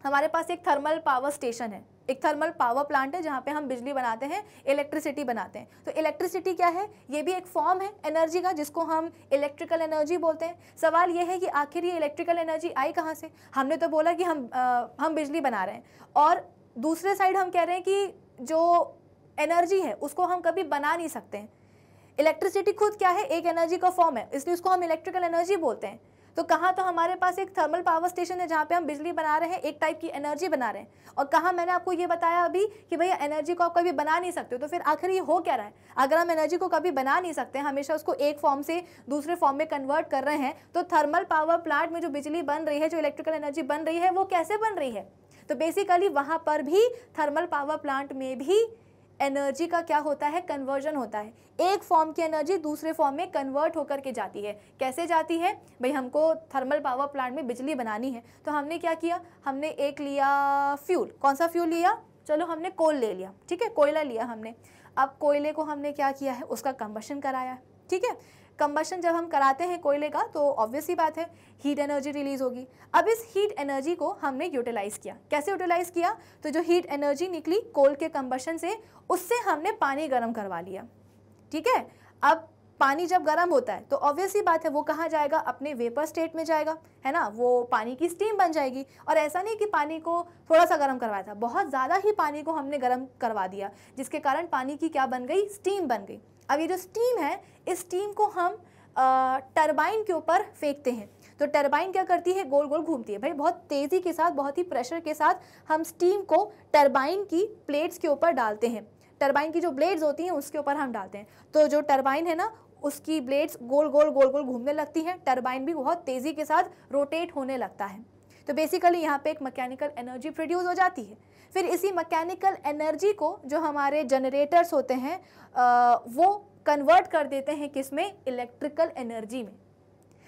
हमारे पास एक थर्मल पावर स्टेशन है एक थर्मल पावर प्लांट है जहाँ पे हम बिजली बनाते हैं इलेक्ट्रिसिटी बनाते हैं तो इलेक्ट्रिसिटी क्या है ये भी एक फॉर्म है एनर्जी का जिसको हम इलेक्ट्रिकल एनर्जी बोलते हैं सवाल ये है कि आखिर ये इलेक्ट्रिकल एनर्जी आई कहाँ से हमने तो बोला कि हम आ, हम बिजली बना रहे हैं और दूसरे साइड हम कह रहे हैं कि जो एनर्जी है उसको हम कभी बना नहीं सकते हैं इलेक्ट्रिसिटी खुद क्या है एक एनर्जी का फॉर्म है इसलिए उसको हम इलेक्ट्रिकल एनर्जी बोलते हैं तो कहाँ तो हमारे पास एक थर्मल पावर स्टेशन है जहाँ पे हम बिजली बना रहे हैं एक टाइप की एनर्जी बना रहे हैं और कहाँ मैंने आपको ये बताया अभी कि भैया एनर्जी को आप कभी बना नहीं सकते तो फिर आखिर ये हो क्या रहा है अगर हम एनर्जी को कभी बना नहीं सकते हमेशा उसको एक फॉर्म से दूसरे फॉर्म में कन्वर्ट कर रहे हैं तो थर्मल पावर प्लांट में जो बिजली बन रही है जो इलेक्ट्रिकल एनर्जी बन रही है वो कैसे बन रही है तो बेसिकली वहाँ पर भी थर्मल पावर प्लांट में भी एनर्जी का क्या होता है कन्वर्जन होता है एक फॉर्म की एनर्जी दूसरे फॉर्म में कन्वर्ट होकर के जाती है कैसे जाती है भाई हमको थर्मल पावर प्लांट में बिजली बनानी है तो हमने क्या किया हमने एक लिया फ्यूल कौन सा फ्यूल लिया चलो हमने कोल ले लिया ठीक है कोयला लिया हमने अब कोयले को हमने क्या किया है उसका कम्बशन कराया ठीक है कंबशन जब हम कराते हैं कोयले का तो ऑब्वियस ही बात है हीट एनर्जी रिलीज होगी अब इस हीट एनर्जी को हमने यूटिलाइज़ किया कैसे यूटिलाइज़ किया तो जो हीट एनर्जी निकली कोल के कंबशन से उससे हमने पानी गर्म करवा लिया ठीक है अब पानी जब गर्म होता है तो ऑब्वियस ही बात है वो कहाँ जाएगा अपने वेपर स्टेट में जाएगा है ना वो पानी की स्टीम बन जाएगी और ऐसा नहीं कि पानी को थोड़ा सा गर्म करवाया था बहुत ज़्यादा ही पानी को हमने गर्म करवा दिया जिसके कारण पानी की क्या बन गई स्टीम बन गई अब ये जो स्टीम है इस स्टीम को हम टरबाइन के ऊपर फेंकते हैं तो टरबाइन क्या करती है गोल गोल घूमती है भाई बहुत तेज़ी के साथ बहुत ही प्रेशर के साथ हम स्टीम को टरबाइन की प्लेट्स के ऊपर डालते हैं टरबाइन की जो ब्लेड्स होती हैं उसके ऊपर हम डालते हैं तो जो टरबाइन है ना उसकी ब्लेड्स गोल गोल गोल गोल घूमने लगती हैं टरबाइन भी बहुत तेज़ी के साथ रोटेट होने लगता है तो बेसिकली यहाँ पे एक मैकेनिकल एनर्जी प्रोड्यूस हो जाती है फिर इसी मैकेनिकल एनर्जी को जो हमारे जनरेटर्स होते हैं वो कन्वर्ट कर देते हैं किस में इलेक्ट्रिकल एनर्जी में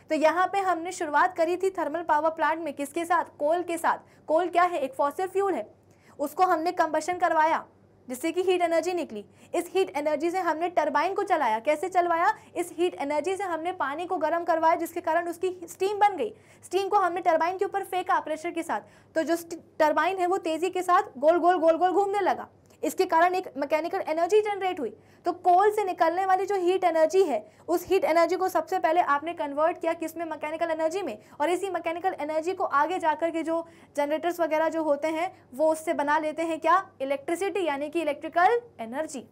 तो यहाँ पे हमने शुरुआत करी थी थर्मल पावर प्लांट में किसके साथ कोल के साथ कोल क्या है एक फॉसिल फ्यूल है उसको हमने कंबशन करवाया जिससे कि हीट एनर्जी निकली इस हीट एनर्जी से हमने टरबाइन को चलाया कैसे चलवाया इस हीट एनर्जी से हमने पानी को गर्म करवाया जिसके कारण उसकी स्टीम बन गई स्टीम को हमने टरबाइन के ऊपर फेंका प्रेशर के साथ तो जो टरबाइन है वो तेज़ी के साथ गोल गोल गोल गोल घूमने लगा इसके कारण एक मैकेनिकल एनर्जी जनरेट हुई तो कोल से निकलने वाली जो हीट एनर्जी है उस हीट एनर्जी को सबसे पहले आपने कन्वर्ट किया किस में मैकेनिकल एनर्जी में और इसी मैकेनिकल एनर्जी को आगे जाकर के जो जनरेटर्स वगैरह जो होते हैं वो उससे बना लेते हैं क्या इलेक्ट्रिसिटी यानी कि इलेक्ट्रिकल एनर्जी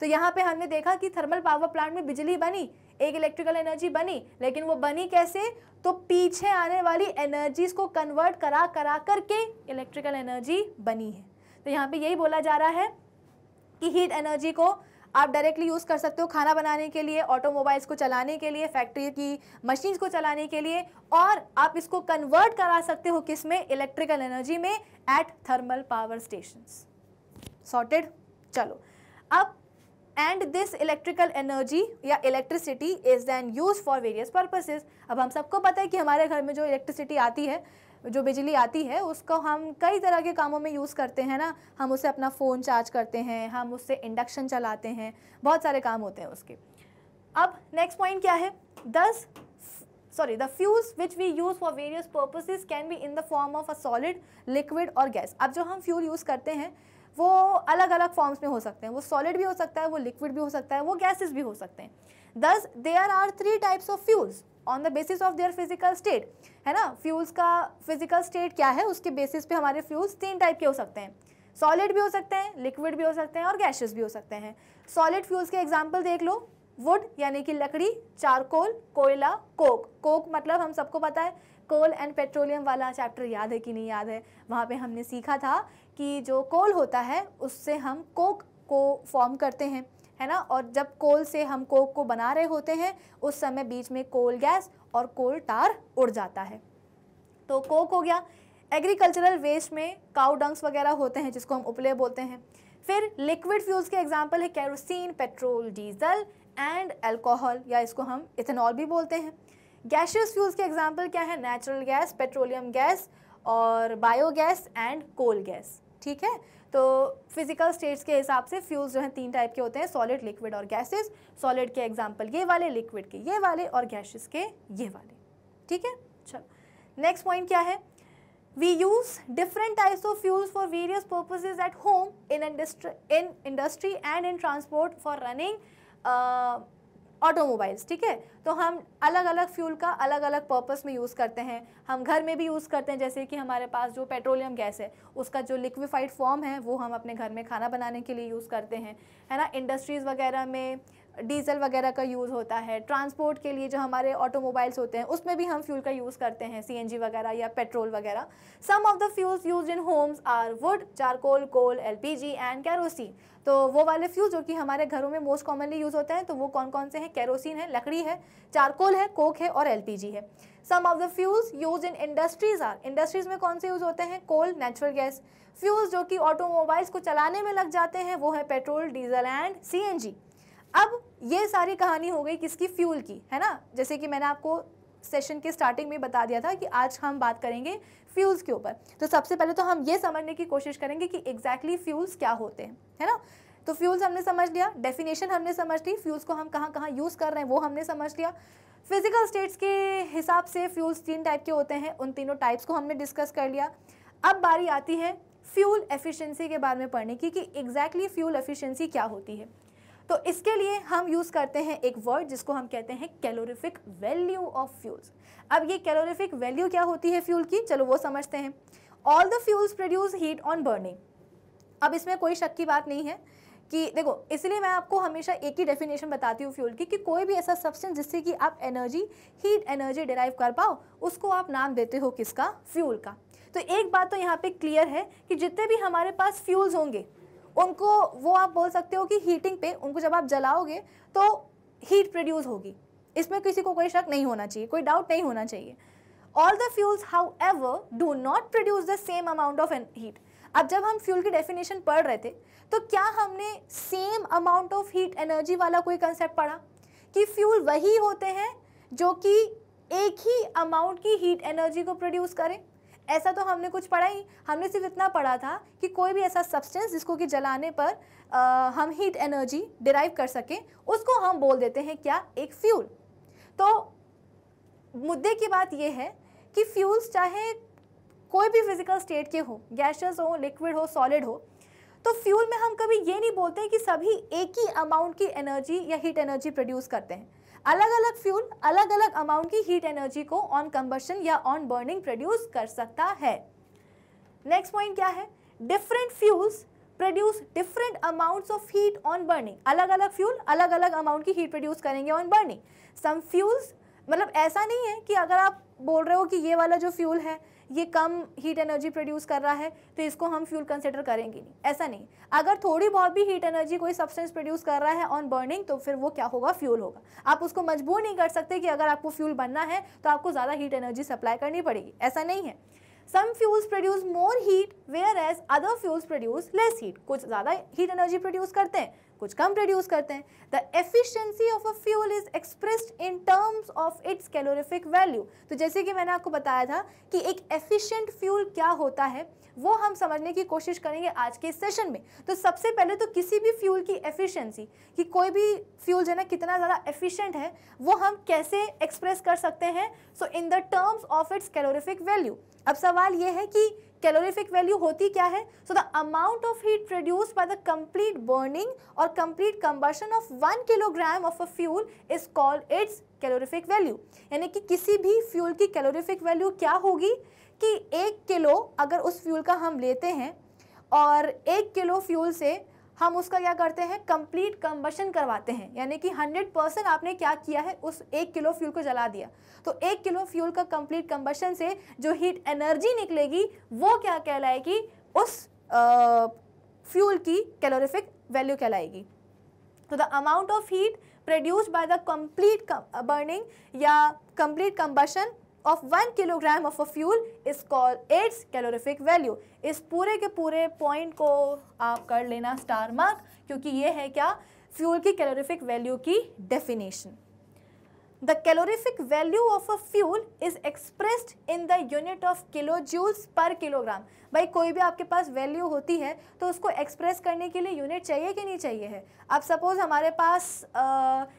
तो यहाँ पे हमने देखा कि थर्मल पावर प्लांट में बिजली बनी एक इलेक्ट्रिकल एनर्जी बनी लेकिन वो बनी कैसे तो पीछे आने वाली एनर्जीज को कन्वर्ट करा करा करके इलेक्ट्रिकल एनर्जी बनी है तो यहाँ पे यही बोला जा रहा है कि हीट एनर्जी को आप डायरेक्टली यूज़ कर सकते हो खाना बनाने के लिए ऑटोमोबाइल्स को चलाने के लिए फैक्ट्री की मशीन्स को चलाने के लिए और आप इसको कन्वर्ट करा सकते हो किस में इलेक्ट्रिकल एनर्जी में at thermal power station sorted चलो अब एंड दिस इलेक्ट्रिकल एनर्जी या electricity is then use for various purposes अब हम सबको पता है कि हमारे घर में जो इलेक्ट्रिसिटी आती है जो बिजली आती है उसको हम कई तरह के कामों में यूज़ करते हैं ना हम उसे अपना फ़ोन चार्ज करते हैं हम उससे इंडक्शन चलाते हैं बहुत सारे काम होते हैं उसके अब नेक्स्ट पॉइंट क्या है thus sorry the fuels which we use for various purposes can be in the form of a solid liquid और गैस अब जो हम फ्यूल यूज़ करते हैं वो अलग अलग फॉर्म्स में हो सकते हैं वो सॉलिड भी हो सकता है वो लिक्विड भी हो सकता है वो गैसेस भी हो सकते हैं thus there are three types of fuels on the basis of their physical state है ना फ्यूल्स का फिजिकल स्टेट क्या है उसके बेसिस पे हमारे फ्यूल्स तीन टाइप के हो सकते हैं सॉलिड भी हो सकते हैं लिक्विड भी हो सकते हैं और गैसेस भी हो सकते हैं सॉलिड फ्यूल्स के एग्जाम्पल देख लो वुड यानी कि लकड़ी चारकोल कोयला कोक कोक मतलब हम सबको पता है कोल एंड पेट्रोलियम वाला चैप्टर याद है कि नहीं याद है वहाँ पे हमने सीखा था कि जो कोल होता है उससे हम कोक को फॉर्म करते हैं है ना और जब कोल से हम कोक को बना रहे होते हैं उस समय बीच में कोल गैस और कोल टार उड़ जाता है तो कोक हो गया एग्रीकल्चरल वेस्ट में काउ डंग्स वगैरह होते हैं जिसको हम उपले बोलते हैं फिर लिक्विड फ्यूल्स के एग्जाम्पल है kerosene petrol diesel and alcohol या इसको हम इथेनॉल भी बोलते हैं गैशियस फ्यूल्स के एग्जाम्पल क्या है नेचुरल गैस पेट्रोलियम गैस और बायोगैस एंड कोल गैस ठीक है तो फिजिकल स्टेट्स के हिसाब से फ्यूल्स जो हैं तीन टाइप के होते हैं सॉलिड लिक्विड और गैसेस सॉलिड के एग्जांपल ये वाले लिक्विड के ये वाले और गैसेस के ये वाले ठीक है चलो नेक्स्ट पॉइंट क्या है we use different types of fuels for various purposes at home in industry in industry and in transport for running automobiles ठीक है तो हम अलग अलग फ्यूल का अलग अलग पर्पस में यूज़ करते हैं हम घर में भी यूज़ करते हैं जैसे कि हमारे पास जो पेट्रोलियम गैस है उसका जो लिक्विफाइड फॉर्म है वो हम अपने घर में खाना बनाने के लिए यूज़ करते हैं है ना इंडस्ट्रीज़ वगैरह में डीजल वगैरह का यूज़ होता है ट्रांसपोर्ट के लिए जो हमारे ऑटोमोबाइल्स होते हैं उसमें भी हम फ्यूल का यूज़ करते हैं सी वगैरह या पेट्रोल वगैरह some of the fuels use in homes are wood charcoal coal L and kerosene तो वो वाले फ्यूल जो कि हमारे घरों में मोस्ट कॉमनली यूज़ होते हैं तो वो कौन कौन से हैं कैरोसिन है लकड़ी है चारकोल है कोक है और एल है some of the fuels use in industries are industries में कौन से यूज़ होते हैं कोल नेचुरल गैस फ्यूल्स जो कि ऑटोमोबाइल्स को चलाने में लग जाते हैं वो है पेट्रोल डीजल एंड सी अब ये सारी कहानी हो गई किसकी फ्यूल की है ना जैसे कि मैंने आपको सेशन के स्टार्टिंग में बता दिया था कि आज हम बात करेंगे फ्यूल्स के ऊपर तो सबसे पहले तो हम ये समझने की कोशिश करेंगे कि एग्जैक्टली exactly फ्यूल्स क्या होते हैं है ना तो फ्यूल्स हमने समझ लिया डेफिनेशन हमने समझ ली फ्यूल्स को हम कहाँ कहाँ यूज़ कर रहे हैं वो हमने समझ लिया फिजिकल स्टेट्स के हिसाब से फ्यूल्स तीन टाइप के होते हैं उन तीनों टाइप्स को हमने डिस्कस कर लिया अब बारी आती है फ्यूल एफिशिएंसी के बारे में पढ़ने की कि एग्जैक्टली फ्यूल एफिशिएंसी क्या होती है तो इसके लिए हम यूज़ करते हैं एक वर्ड जिसको हम कहते हैं कैलोरिफिक वैल्यू ऑफ फ्यूल्स अब ये कैलोरिफिक वैल्यू क्या होती है फ्यूल की चलो वो समझते हैं all the fuels produce heat on burning अब इसमें कोई शक की बात नहीं है कि देखो इसलिए मैं आपको हमेशा एक ही डेफिनेशन बताती हूँ फ्यूल की कि कोई भी ऐसा सब्सटेंस जिससे कि आप एनर्जी हीट एनर्जी डिराइव कर पाओ उसको आप नाम देते हो किसका फ्यूल का तो एक बात तो यहाँ पे क्लियर है कि जितने भी हमारे पास फ्यूल्स होंगे उनको वो आप बोल सकते हो कि हीटिंग पे उनको जब आप जलाओगे तो हीट प्रोड्यूस होगी इसमें किसी को कोई शक नहीं होना चाहिए कोई डाउट नहीं होना चाहिए all the fuels however do not produce the same amount of heat अब जब हम फ्यूल की डेफिनेशन पढ़ रहे थे तो क्या हमने same amount of heat energy वाला कोई कंसेप्ट पढ़ा कि फ्यूल वही होते हैं जो कि एक ही अमाउंट की हीट एनर्जी को प्रोड्यूस करें ऐसा तो हमने कुछ पढ़ा ही हमने सिर्फ इतना पढ़ा था कि कोई भी ऐसा सब्सटेंस जिसको कि जलाने पर आ, हम हीट एनर्जी डिराइव कर सकें उसको हम बोल देते हैं क्या एक फ्यूल तो मुद्दे की बात यह है कि फ्यूल्स चाहे कोई भी फिजिकल स्टेट के हो गैसेस हो लिक्विड हो सॉलिड हो तो फ्यूल में हम कभी ये नहीं बोलते कि सभी एक ही अमाउंट की एनर्जी या हीट एनर्जी प्रोड्यूस करते हैं अलग अलग फ्यूल अलग अलग अमाउंट की हीट एनर्जी को ऑन कंबर्शन या ऑन बर्निंग प्रोड्यूस कर सकता है नेक्स्ट पॉइंट क्या है different fuels produce different amounts of heat on burning अलग अलग फ्यूल अलग अलग अमाउंट की हीट प्रोड्यूस करेंगे ऑन बर्निंग सम फ्यूल्स मतलब ऐसा नहीं है कि अगर आप बोल रहे हो कि ये वाला जो फ्यूल है ये कम हीट एनर्जी प्रोड्यूस कर रहा है तो इसको हम फ्यूल कंसिडर करेंगे नहीं ऐसा नहीं अगर थोड़ी बहुत भी हीट एनर्जी कोई सब्सटेंस प्रोड्यूस कर रहा है ऑन बर्निंग तो फिर वो क्या होगा फ्यूल होगा आप उसको मजबूर नहीं कर सकते कि अगर आपको फ्यूल बनना है तो आपको ज़्यादा हीट एनर्जी सप्लाई करनी पड़ेगी ऐसा नहीं है some fuels produce more heat whereas other fuels produce less heat कुछ ज़्यादा हीट एनर्जी प्रोड्यूस करते हैं कुछ कम प्रोड्यूस करते हैं the efficiency of a fuel is expressed in terms of its calorific value तो जैसे कि मैंने आपको बताया था कि एक एफिशिएंट फ्यूल क्या होता है वो हम समझने की कोशिश करेंगे आज के सेशन में तो सबसे पहले तो किसी भी फ्यूल की एफिशिएंसी कि कोई भी फ्यूल जो है ना कितना ज़्यादा एफिशिएंट है वो हम कैसे एक्सप्रेस कर सकते हैं so in the terms of its calorific value अब सवाल ये है कि कैलोरीफिक वैल्यू होती क्या है so the amount of heat produce by the complete burning और complete combustion of one kilogram of a fuel is called its calorific value यानी कि किसी भी फ्यूल की कैलोरीफिक वैल्यू क्या होगी कि एक किलो अगर उस फ्यूल का हम लेते हैं और एक किलो फ्यूल से हम उसका क्या करते हैं कंप्लीट कम्बशन करवाते हैं यानी कि 100 परसेंट आपने क्या किया है उस एक किलो फ्यूल को जला दिया तो एक किलो फ्यूल का कंप्लीट कम्बशन से जो हीट एनर्जी निकलेगी वो क्या कहलाएगी उस आ, फ्यूल की कैलोरीफिक वैल्यू कहलाएगी तो the amount of heat produce by the complete burning या complete combustion of one kilogram of a fuel is call its calorific value इस पूरे के पूरे पॉइंट को आप कर लेना स्टार मार्क क्योंकि ये है क्या फ्यूल की कैलोरिफिक वैल्यू की definition the calorific value of a fuel is expressed in the unit of kilo joules per kilogram भाई कोई भी आपके पास वैल्यू होती है तो उसको एक्सप्रेस करने के लिए यूनिट चाहिए कि नहीं चाहिए है अब सपोज़ हमारे पास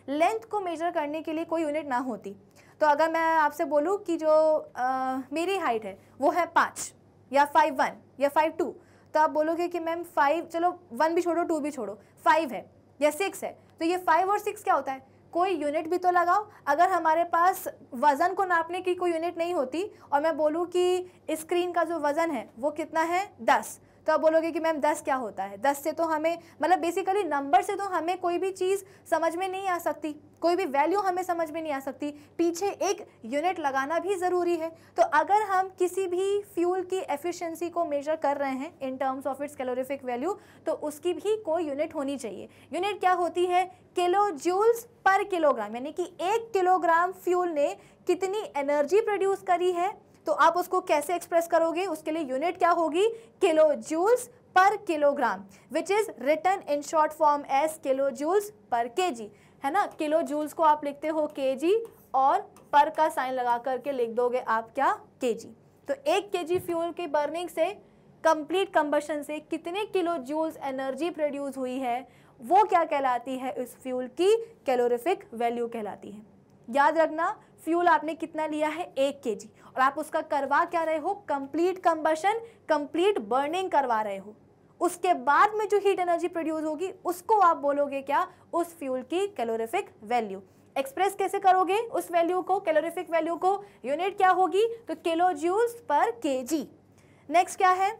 लेंथ को मेजर करने के लिए कोई यूनिट ना होती तो अगर मैं आपसे बोलूँ कि जो आ, मेरी हाइट है वो है पाँच या फाइव वन या फाइव टू तो आप बोलोगे कि मैम फाइव चलो वन भी छोड़ो टू भी छोड़ो फाइव है या सिक्स है तो ये फाइव और सिक्स क्या होता है कोई यूनिट भी तो लगाओ अगर हमारे पास वज़न को नापने की कोई यूनिट नहीं होती और मैं बोलूँ कि स्क्रीन का जो वज़न है वो कितना है दस तो आप बोलोगे कि मैम दस क्या होता है दस से तो हमें मतलब बेसिकली नंबर से तो हमें कोई भी चीज़ समझ में नहीं आ सकती कोई भी वैल्यू हमें समझ में नहीं आ सकती पीछे एक यूनिट लगाना भी ज़रूरी है तो अगर हम किसी भी फ्यूल की एफिशिएंसी को मेजर कर रहे हैं in terms of its calorific value तो उसकी भी कोई यूनिट होनी चाहिए यूनिट क्या होती है किलो जूल्स पर किलोग्राम यानी कि एक किलोग्राम फ्यूल ने कितनी एनर्जी प्रोड्यूस करी है तो आप उसको कैसे एक्सप्रेस करोगे उसके लिए यूनिट क्या होगी kilo joules per kilogram which is written in short form as kilo joules per K जी है ना किलो जूल्स को आप लिखते हो के जी और पर का साइन लगा करके लिख दोगे आप क्या के जी तो एक के जी फ्यूल की बर्निंग से कंप्लीट कंबशन से कितने किलो जूल्स एनर्जी प्रोड्यूस हुई है वो क्या कहलाती है इस फ्यूल की कैलोरिफिक वैल्यू कहलाती है याद रखना फ्यूल आपने कितना लिया है एक के जी और आप उसका करवा क्या रहे हो कंप्लीट कंबशन कंप्लीट बर्निंग करवा रहे हो उसके बाद में जो हीट एनर्जी प्रोड्यूस होगी उसको आप बोलोगे क्या उस फ्यूल की कैलोरिफिक वैल्यू एक्सप्रेस कैसे करोगे उस वैल्यू को कैलोरिफिक वैल्यू को यूनिट क्या होगी तो किलो जूस पर के नेक्स्ट क्या है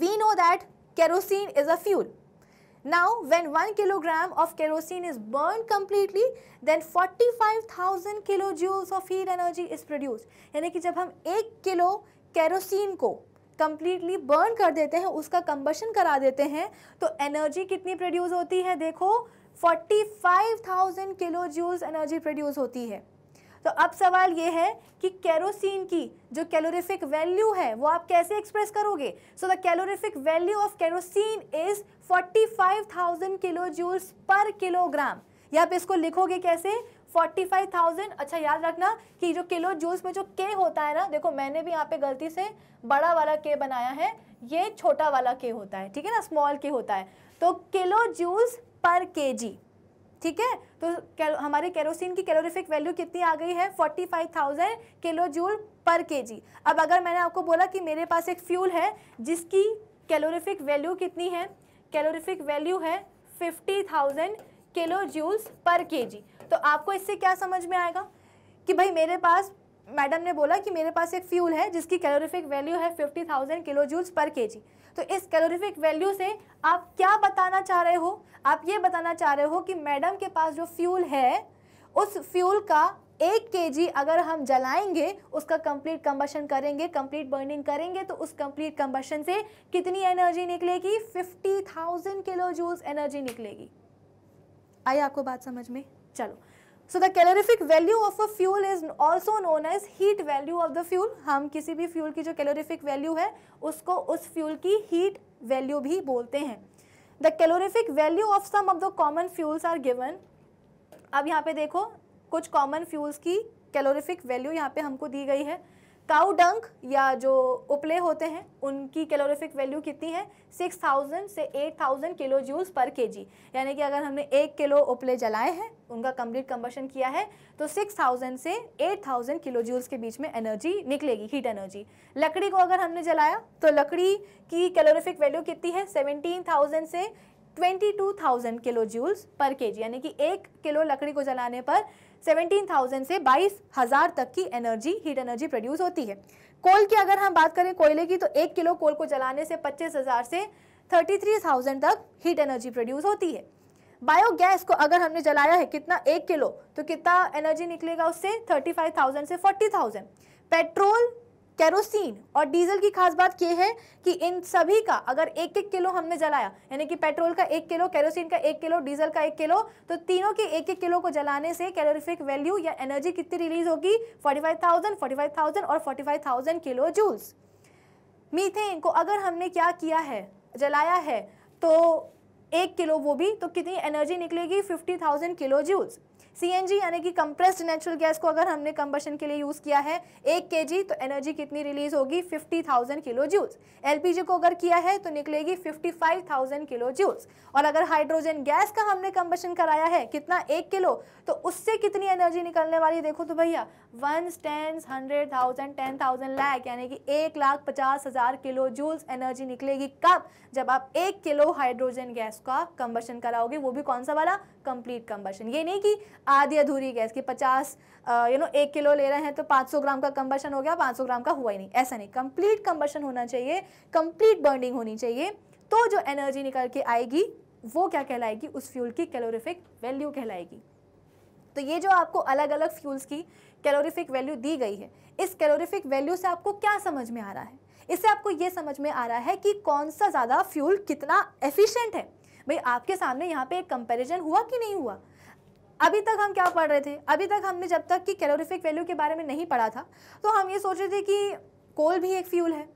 we know that kerosene is a fuel Now, when 1 kilogram of kerosene is burned completely, then 45,000 kilojoules of heat energy is produced. यानी कि जब हम एक किलो केरोसिन को कम्प्लीटली बर्न कर देते हैं उसका कंबशन करा देते हैं तो एनर्जी कितनी प्रोड्यूस होती है देखो forty five thousand kilo joules energy produce होती है तो अब सवाल ये है कि कैरोसिन की जो कैलोरिफिक वैल्यू है वो आप कैसे एक्सप्रेस करोगे so the calorific value of kerosene is 45,000 kilo joules per kilogram या आप इसको लिखोगे कैसे 45,000 अच्छा याद रखना कि जो किलो जूल्स में जो के होता है ना देखो मैंने भी यहाँ पे गलती से बड़ा वाला के बनाया है ये छोटा वाला के होता है ठीक है ना स्मॉल के होता है तो किलो जूस पर के जी ठीक है तो हमारे केरोसिन की कैलोरीफिक वैल्यू कितनी आ गई है 45,000 किलो जूल पर केजी अब अगर मैंने आपको बोला कि मेरे पास एक फ्यूल है जिसकी कैलोरीफिक वैल्यू कितनी है कैलोरीफिक वैल्यू है fifty thousand kilo joules per K जी तो आपको इससे क्या समझ में आएगा कि भाई मेरे पास मैडम ने बोला कि मेरे पास एक फ्यूल है जिसकी कैलोरीफिक वैल्यू है 50,000 किलो जूल्स पर के जी तो इस कैलोरीफिक वैल्यू से आप क्या बताना चाह रहे हो आप ये बताना चाह रहे हो कि मैडम के पास जो फ्यूल है उस फ्यूल का एक के अगर हम जलाएंगे उसका कंप्लीट कंबशन करेंगे कंप्लीट बर्निंग करेंगे तो उस कंप्लीट कंबशन से कितनी एनर्जी निकलेगी 50,000 किलो जूल्स एनर्जी निकलेगी आई आपको बात समझ में चलो so the calorific value of a fuel is also known as heat value of the fuel हम किसी भी फ्यूल की जो कैलोरिफिक वैल्यू है उसको उस फ्यूल की हीट वैल्यू भी बोलते हैं the calorific value of some of the common fuels are given अब यहाँ पे देखो कुछ कॉमन फ्यूल्स की कैलोरीफिक वैल्यू यहाँ पे हमको दी गई है काउ डंक या जो उपले होते हैं उनकी कैलोरीफिक वैल्यू कितनी है 6000 से 8000 किलो जूल्स पर केजी यानी कि अगर हमने एक किलो उपले जलाए हैं उनका कंप्लीट कंबशन किया है तो 6000 से 8000 किलो जूल्स के बीच में एनर्जी निकलेगी हीट एनर्जी लकड़ी को अगर हमने जलाया तो लकड़ी की कैलोरीफिक वैल्यू कितनी है सेवनटीन से 22,000 किलो जूल्स पर केजी यानी कि एक किलो लकड़ी को जलाने पर 17,000 से 22,000 तक की एनर्जी हीट एनर्जी प्रोड्यूस होती है कोल की अगर हम बात करें कोयले की तो एक किलो कोल को जलाने से 25,000 से 33,000 तक हीट एनर्जी प्रोड्यूस होती है बायोगैस को अगर हमने जलाया है कितना एक किलो तो कितना एनर्जी निकलेगा उससे 35,000 से 40,000 पेट्रोल केरोसिन और डीजल की खास बात यह है कि इन सभी का अगर एक एक किलो हमने जलाया यानी कि पेट्रोल का एक किलो केरोसिन का एक किलो डीजल का एक किलो तो तीनों के एक एक किलो को जलाने से कैलोरीफिक वैल्यू या एनर्जी कितनी रिलीज होगी 45,000, 45,000 और 45,000 किलो जूल्स मीथेन को अगर हमने क्या किया है जलाया है तो एक किलो वो भी तो कितनी एनर्जी निकलेगी फिफ्टी किलो जूल्स सीएनजी यानी कि कंप्रेस्ड नेचुरल गैस को अगर हमने कंबशन के लिए यूज़ किया है एक के तो एनर्जी कितनी रिलीज होगी fifty thousand kilo joules LPG को अगर किया है तो निकलेगी fifty five thousand kilo joules और अगर हाइड्रोजन गैस का हमने कंबशन कराया है कितना एक किलो तो उससे कितनी एनर्जी निकलने वाली देखो तो भैया one tens hundred thousand ten thousand lakh यानी कि एक लाख पचास हज़ार किलो जूल्स एनर्जी निकलेगी कब जब आप एक किलो हाइड्रोजन गैस का कंबशन कराओगे वो भी कौन सा वाला कंप्लीट कंबशन ये नहीं कि आधी अधूरी गैस की पचास यू नो एक किलो ले रहे हैं तो पाँच सौ ग्राम का कंबशन हो गया पाँच सौ ग्राम का हुआ ही नहीं ऐसा नहीं कंप्लीट कंबशन होना चाहिए कंप्लीट बर्निंग होनी चाहिए तो जो एनर्जी निकल के आएगी वो क्या कहलाएगी उस फ्यूल की कैलोरिफिक वैल्यू कहलाएगी तो ये जो आपको अलग अलग फ्यूल्स की कैलोरीफिक वैल्यू दी गई है इस कैलोरीफिक वैल्यू से आपको क्या समझ में आ रहा है इससे आपको ये समझ में आ रहा है कि कौन सा ज़्यादा फ्यूल कितना एफिशिएंट है भाई आपके सामने यहाँ पे एक कंपैरिजन हुआ कि नहीं हुआ अभी तक हम क्या पढ़ रहे थे अभी तक हमने जब तक कि कैलोरीफिक वैल्यू के बारे में नहीं पढ़ा था तो हम ये सोच रहे थे कि कोल भी एक फ्यूल है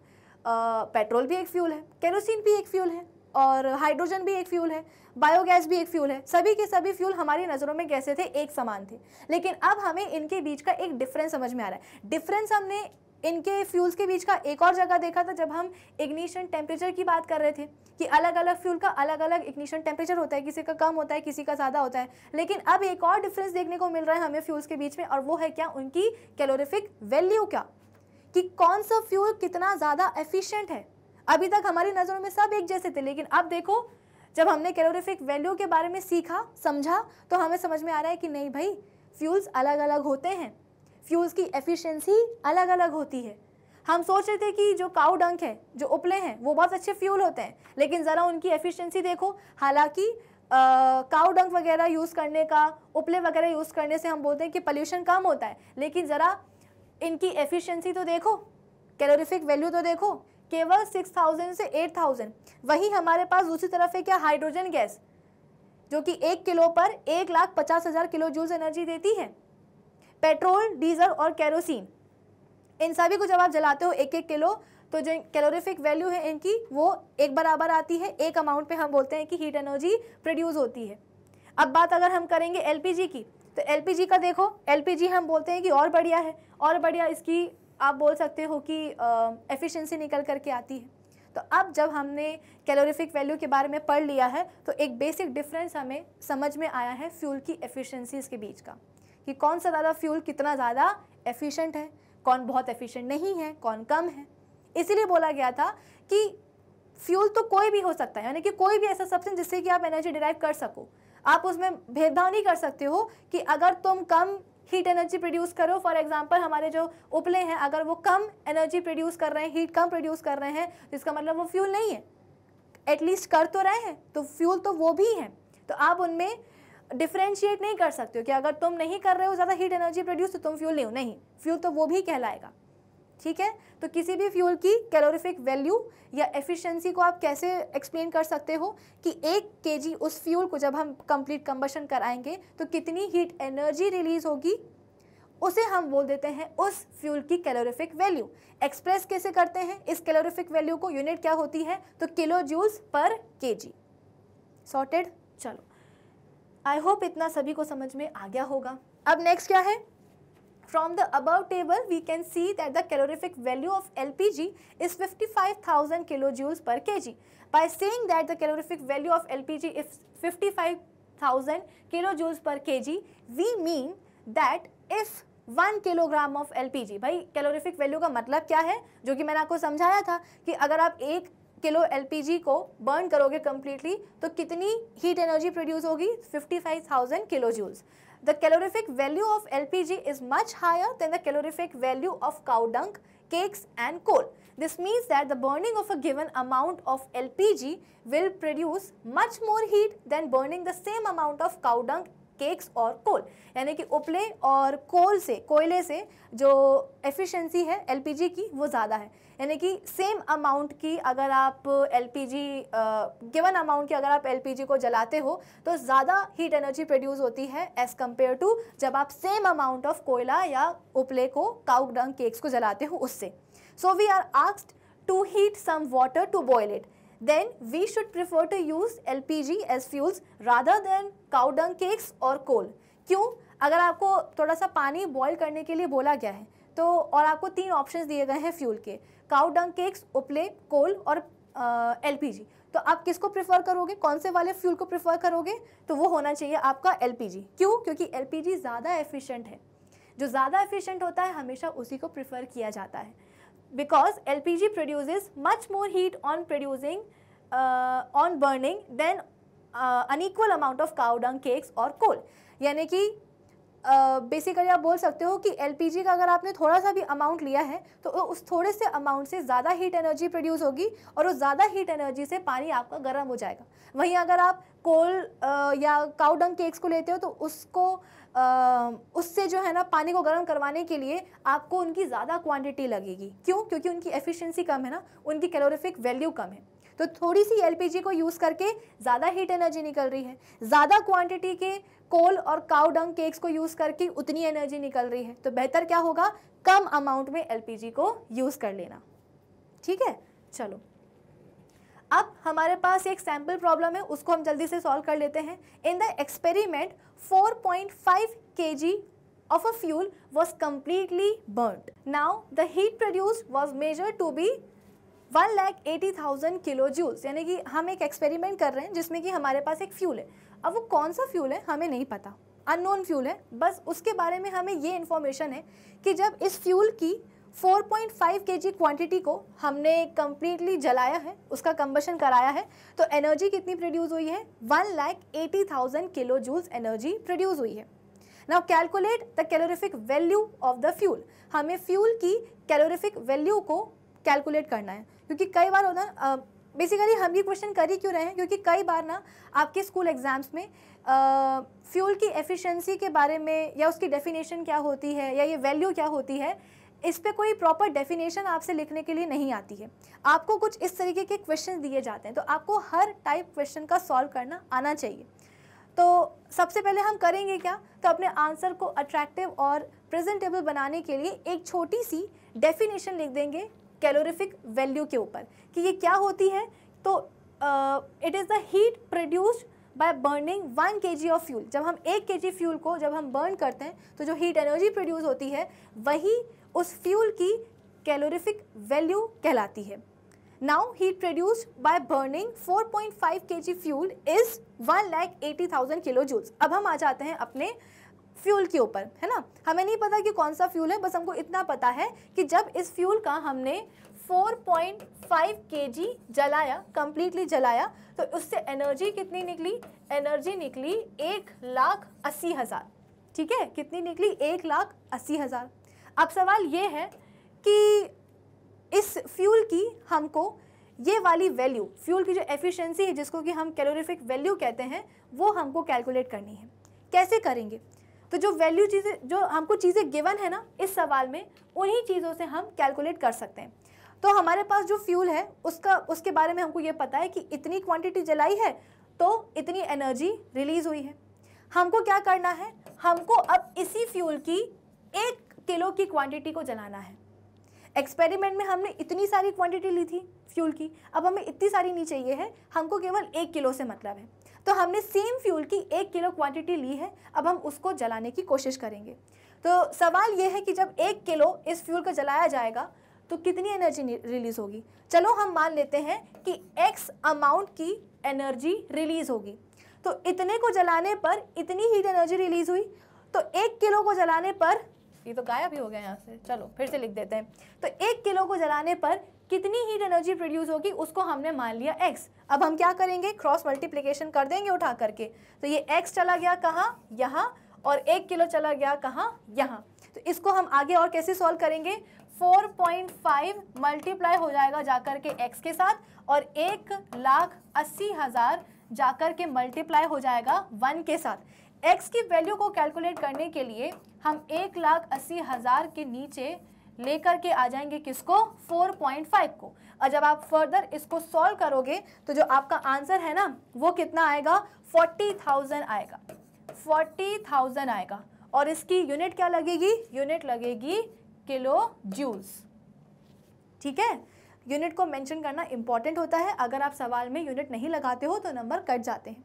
पेट्रोल भी एक फ्यूल है केरोसिन भी एक फ्यूल है और हाइड्रोजन भी एक फ्यूल है बायोगैस भी एक फ्यूल है सभी के सभी फ्यूल हमारी नज़रों में कैसे थे एक समान थे लेकिन अब हमें इनके बीच का एक डिफरेंस समझ में आ रहा है डिफरेंस हमने इनके फ्यूल्स के बीच का एक और जगह देखा था जब हम इग्निशन टेम्परेचर की बात कर रहे थे कि अलग अलग फ्यूल का अलग अलग इग्निशन टेम्परेचर होता है किसी का कम होता है किसी का ज़्यादा होता है लेकिन अब एक और डिफरेंस देखने को मिल रहा है हमें फ्यूल्स के बीच में और वो है क्या उनकी कैलोरिफिक वैल्यू क्या कि कौन सा फ्यूल कितना ज़्यादा एफिशियंट है अभी तक हमारी नज़रों में सब एक जैसे थे लेकिन अब देखो जब हमने कैलोरीफिक वैल्यू के बारे में सीखा समझा तो हमें समझ में आ रहा है कि नहीं भाई फ्यूल्स अलग अलग होते हैं फ्यूल्स की एफिशिएंसी अलग अलग होती है हम सोच रहे थे कि जो काउ डंक है जो उपले हैं वो बहुत अच्छे फ्यूल होते हैं लेकिन ज़रा उनकी एफिशिएंसी देखो हालांकि काउ डंक वगैरह यूज़ करने का उपले वगैरह यूज़ करने से हम बोलते हैं कि पल्यूशन कम होता है लेकिन ज़रा इनकी एफिशियंसी तो देखो कैलोरीफिक वैल्यू तो देखो केवल सिक्स थाउजेंड से एट थाउजेंड वहीं हमारे पास दूसरी तरफ है क्या हाइड्रोजन गैस जो कि एक किलो पर एक लाख पचास हज़ार किलो जूल्स एनर्जी देती है पेट्रोल डीजल और कैरोसिन इन सभी को जब आप जलाते हो एक एक किलो तो जो कैलोरीफिक वैल्यू है इनकी वो एक बराबर आती है एक अमाउंट पे हम बोलते हैं कि हीट एनर्जी प्रोड्यूस होती है अब बात अगर हम करेंगे एलपीजी की तो एलपीजी का देखो एलपीजी हम बोलते हैं कि और बढ़िया है और बढ़िया इसकी आप बोल सकते हो कि एफिशिएंसी निकल करके आती है तो अब जब हमने कैलोरीफिक वैल्यू के बारे में पढ़ लिया है तो एक बेसिक डिफरेंस हमें समझ में आया है फ्यूल की एफिशिएंसीज के बीच का कि कौन सा ज़्यादा फ्यूल कितना ज़्यादा एफिशिएंट है कौन बहुत एफिशिएंट नहीं है कौन कम है इसीलिए बोला गया था कि फ्यूल तो कोई भी हो सकता है यानी कि कोई भी ऐसा सब्सटेंस जिससे कि आप एनर्जी डिराइव कर सको आप उसमें भेदभाव नहीं कर सकते हो कि अगर तुम कम हीट एनर्जी प्रोड्यूस करो फॉर एग्जाम्पल हमारे जो उपले हैं अगर वो कम एनर्जी प्रोड्यूस कर रहे हैं हीट कम प्रोड्यूस कर रहे हैं जिसका मतलब वो फ्यूल नहीं है एटलीस्ट कर तो रहे हैं तो फ्यूल तो वो भी हैं तो आप उनमें डिफ्रेंशिएट नहीं कर सकते हो कि अगर तुम नहीं कर रहे हो ज़्यादा हीट एनर्जी प्रोड्यूस तो तुम फ्यूल नहीं हो नहीं फ्यूल तो वो भी कहलाएगा ठीक है तो किसी भी फ्यूल की कैलोरीफिक वैल्यू या एफिशिएंसी को आप कैसे एक्सप्लेन कर सकते हो कि एक केजी उस फ्यूल को जब हम कंप्लीट कंबशन कराएंगे तो कितनी हीट एनर्जी रिलीज होगी उसे हम बोल देते हैं उस फ्यूल की कैलोरीफिक वैल्यू एक्सप्रेस कैसे करते हैं इस कैलोरीफिक वैल्यू को यूनिट क्या होती है तो किलो जूस पर के जी सॉर्टेड चलो आई होप इतना सभी को समझ में आ गया होगा अब नेक्स्ट क्या है From the above table, we can see that the calorific value of LPG is 55,000 kilojoules per kg. By saying that the calorific value of LPG is 55,000 kilojoules per kg, we mean that if 1 kilogram of LPG भाई calorific value का मतलब क्या है जो कि मैंने आपको समझाया था कि अगर आप एक किलो एलपीजी को बर्न करोगे कम्प्लीटली तो कितनी हीट एनर्जी प्रोड्यूस होगी 55,000 five thousand kilo joules the calorific value of LPG is much higher than the calorific value of cow dung, cakes and coal. This means that the burning of a given amount of LPG will produce much more heat than burning the same amount of cow dung cakes or coal. यानी कि उपले और कोल से कोयले से जो efficiency है LPG की वो ज़्यादा है यानी कि सेम अमाउंट की अगर आप एलपीजी गिवन अमाउंट की अगर आप एलपीजी को जलाते हो तो ज़्यादा हीट एनर्जी प्रोड्यूस होती है एज़ कम्पेयर टू जब आप सेम अमाउंट ऑफ कोयला या उपले को काउक डंग केक्स को जलाते हो उससे so we are to heat some water to boil it then we should prefer to use L P G as fuels than then cow dung cakes और कोल क्यों अगर आपको थोड़ा सा पानी बॉयल करने के लिए बोला गया है तो और आपको तीन ऑप्शन दिए गए हैं फ्यूल के काउ डंग केक्स उपले कोल और एलपीजी तो आप किसको प्रेफर करोगे कौन से वाले फ्यूल को प्रेफर करोगे तो वो होना चाहिए आपका एलपीजी क्यों क्योंकि एलपीजी ज़्यादा एफिशिएंट है जो ज़्यादा एफिशिएंट होता है हमेशा उसी को प्रेफर किया जाता है because L P G produce much more heat on producing on burning then unequal amount of cow dung cakes और कोल यानी कि बेसिकली आप बोल सकते हो कि एल का अगर आपने थोड़ा सा भी अमाउंट लिया है तो उस थोड़े से अमाउंट से ज़्यादा हीट एनर्जी प्रोड्यूस होगी और उस ज़्यादा हीट एनर्जी से पानी आपका गर्म हो जाएगा वहीं अगर आप कोल या काउडंग केक्स को लेते हो तो उसको आ, उससे जो है ना पानी को गर्म करवाने के लिए आपको उनकी ज़्यादा क्वान्टिटी लगेगी क्यों क्योंकि उनकी एफिशेंसी कम है ना उनकी कैलोरीफिक वैल्यू कम है तो थोड़ी सी एलपीजी को यूज़ करके ज़्यादा हीट एनर्जी निकल रही है ज़्यादा क्वांटिटी के कोल और काउ डंग केक्स को यूज़ करके उतनी एनर्जी निकल रही है तो बेहतर क्या होगा कम अमाउंट में एलपीजी को यूज़ कर लेना ठीक है चलो अब हमारे पास एक सैम्पल प्रॉब्लम है उसको हम जल्दी से सॉल्व कर लेते हैं in the experiment 4.5 point five of a fuel was completely burned now the heat produce was measure to be one lakh eighty thousand kilo joules यानी कि हम एक एक्सपेरिमेंट कर रहे हैं जिसमें कि हमारे पास एक फ्यूल है अब वो कौन सा फ्यूल है हमें नहीं पता अननोन फ्यूल है बस उसके बारे में हमें ये इन्फॉर्मेशन है कि जब इस फ्यूल की 4.5 केजी क्वांटिटी को हमने कम्प्लीटली जलाया है उसका कम्बशन कराया है तो एनर्जी कितनी प्रोड्यूस हुई है one lakh eighty thousand kilo joules energy produce हुई है now calculate the calorific value of the fuel हमें फ्यूल की कैलोरिफिक वैल्यू को कैलकुलेट करना है क्योंकि कई बार होता है बेसिकली हम ये क्वेश्चन कर ही क्यों रहे हैं क्योंकि कई बार ना आपके स्कूल एग्ज़ाम्स में फ्यूल की एफिशिएंसी के बारे में या उसकी डेफिनेशन क्या होती है या ये वैल्यू क्या होती है इस पर कोई प्रॉपर डेफिनेशन आपसे लिखने के लिए नहीं आती है आपको कुछ इस तरीके के क्वेश्चन दिए जाते हैं तो आपको हर टाइप क्वेश्चन का सॉल्व करना आना चाहिए तो सबसे पहले हम करेंगे क्या तो अपने आंसर को अट्रैक्टिव और प्रेजेंटेबल बनाने के लिए एक छोटी सी डेफिनेशन लिख देंगे कैलोरीफिक वैल्यू के ऊपर कि ये क्या होती है तो it is the heat produced by burning one K G of fuel जब हम एक के जी फ्यूल को जब हम बर्न करते हैं तो जो हीट एनर्जी प्रोड्यूस होती है वही उस फ्यूल की कैलोरीफिक वैल्यू कहलाती है now heat produce by burning 4.5 K G fuel is one lakh eighty thousand kilo joules अब हम आ जाते हैं अपने फ्यूल के ऊपर है ना हमें नहीं पता कि कौन सा फ्यूल है बस हमको इतना पता है कि जब इस फ्यूल का हमने 4.5 पॉइंट जलाया कंप्लीटली जलाया तो उससे एनर्जी कितनी निकली एनर्जी निकली एक लाख अस्सी हज़ार ठीक है कितनी निकली एक लाख अस्सी हज़ार अब सवाल ये है कि इस फ्यूल की हमको ये वाली वैल्यू फ्यूल की जो एफिशिएंसी है जिसको कि हम कैलोरीफिक वैल्यू कहते हैं वो हमको कैलकुलेट करनी है कैसे करेंगे तो जो वैल्यू चीज़ें जो हमको चीज़ें गिवन है ना इस सवाल में उन्हीं चीज़ों से हम कैलकुलेट कर सकते हैं तो हमारे पास जो फ्यूल है उसका उसके बारे में हमको ये पता है कि इतनी क्वांटिटी जलाई है तो इतनी एनर्जी रिलीज हुई है हमको क्या करना है हमको अब इसी फ्यूल की एक किलो की क्वांटिटी को जलाना है एक्सपेरिमेंट में हमने इतनी सारी क्वांटिटी ली थी फ्यूल की अब हमें इतनी सारी नहीं चाहिए है हमको केवल एक किलो से मतलब है तो हमने सेम फ्यूल की एक किलो क्वांटिटी ली है अब हम उसको जलाने की कोशिश करेंगे तो सवाल ये है कि जब एक किलो इस फ्यूल को जलाया जाएगा तो कितनी एनर्जी रिलीज़ होगी चलो हम मान लेते हैं कि एक्स अमाउंट की एनर्जी रिलीज़ होगी तो इतने को जलाने पर इतनी हीट एनर्जी रिलीज़ हुई तो एक किलो को जलाने पर ये तो गायब ही हो गया यहाँ से चलो फिर से लिख देते हैं तो एक किलो को जलाने पर कितनी हीट एनर्जी प्रोड्यूस होगी उसको हमने मान लिया एक्स अब हम क्या करेंगे क्रॉस मल्टीप्लीकेशन कर देंगे उठा करके तो ये एक्स चला गया कहाँ यहाँ और एक किलो चला गया कहाँ यहाँ तो इसको हम आगे और कैसे सॉल्व करेंगे 4.5 मल्टीप्लाई हो जाएगा जाकर के x के साथ और एक लाख अस्सी हज़ार जाकर के मल्टीप्लाई हो जाएगा वन के साथ x की वैल्यू को कैलकुलेट करने के लिए हम एक लाख अस्सी हज़ार के नीचे लेकर के आ जाएंगे किसको 4.5 को और जब आप फर्दर इसको सॉल्व करोगे तो जो आपका आंसर है ना वो कितना आएगा 40,000 आएगा 40,000 आएगा और इसकी यूनिट क्या लगेगी यूनिट लगेगी किलो जूस ठीक है यूनिट को मेंशन करना इंपॉर्टेंट होता है अगर आप सवाल में यूनिट नहीं लगाते हो तो नंबर कट जाते हैं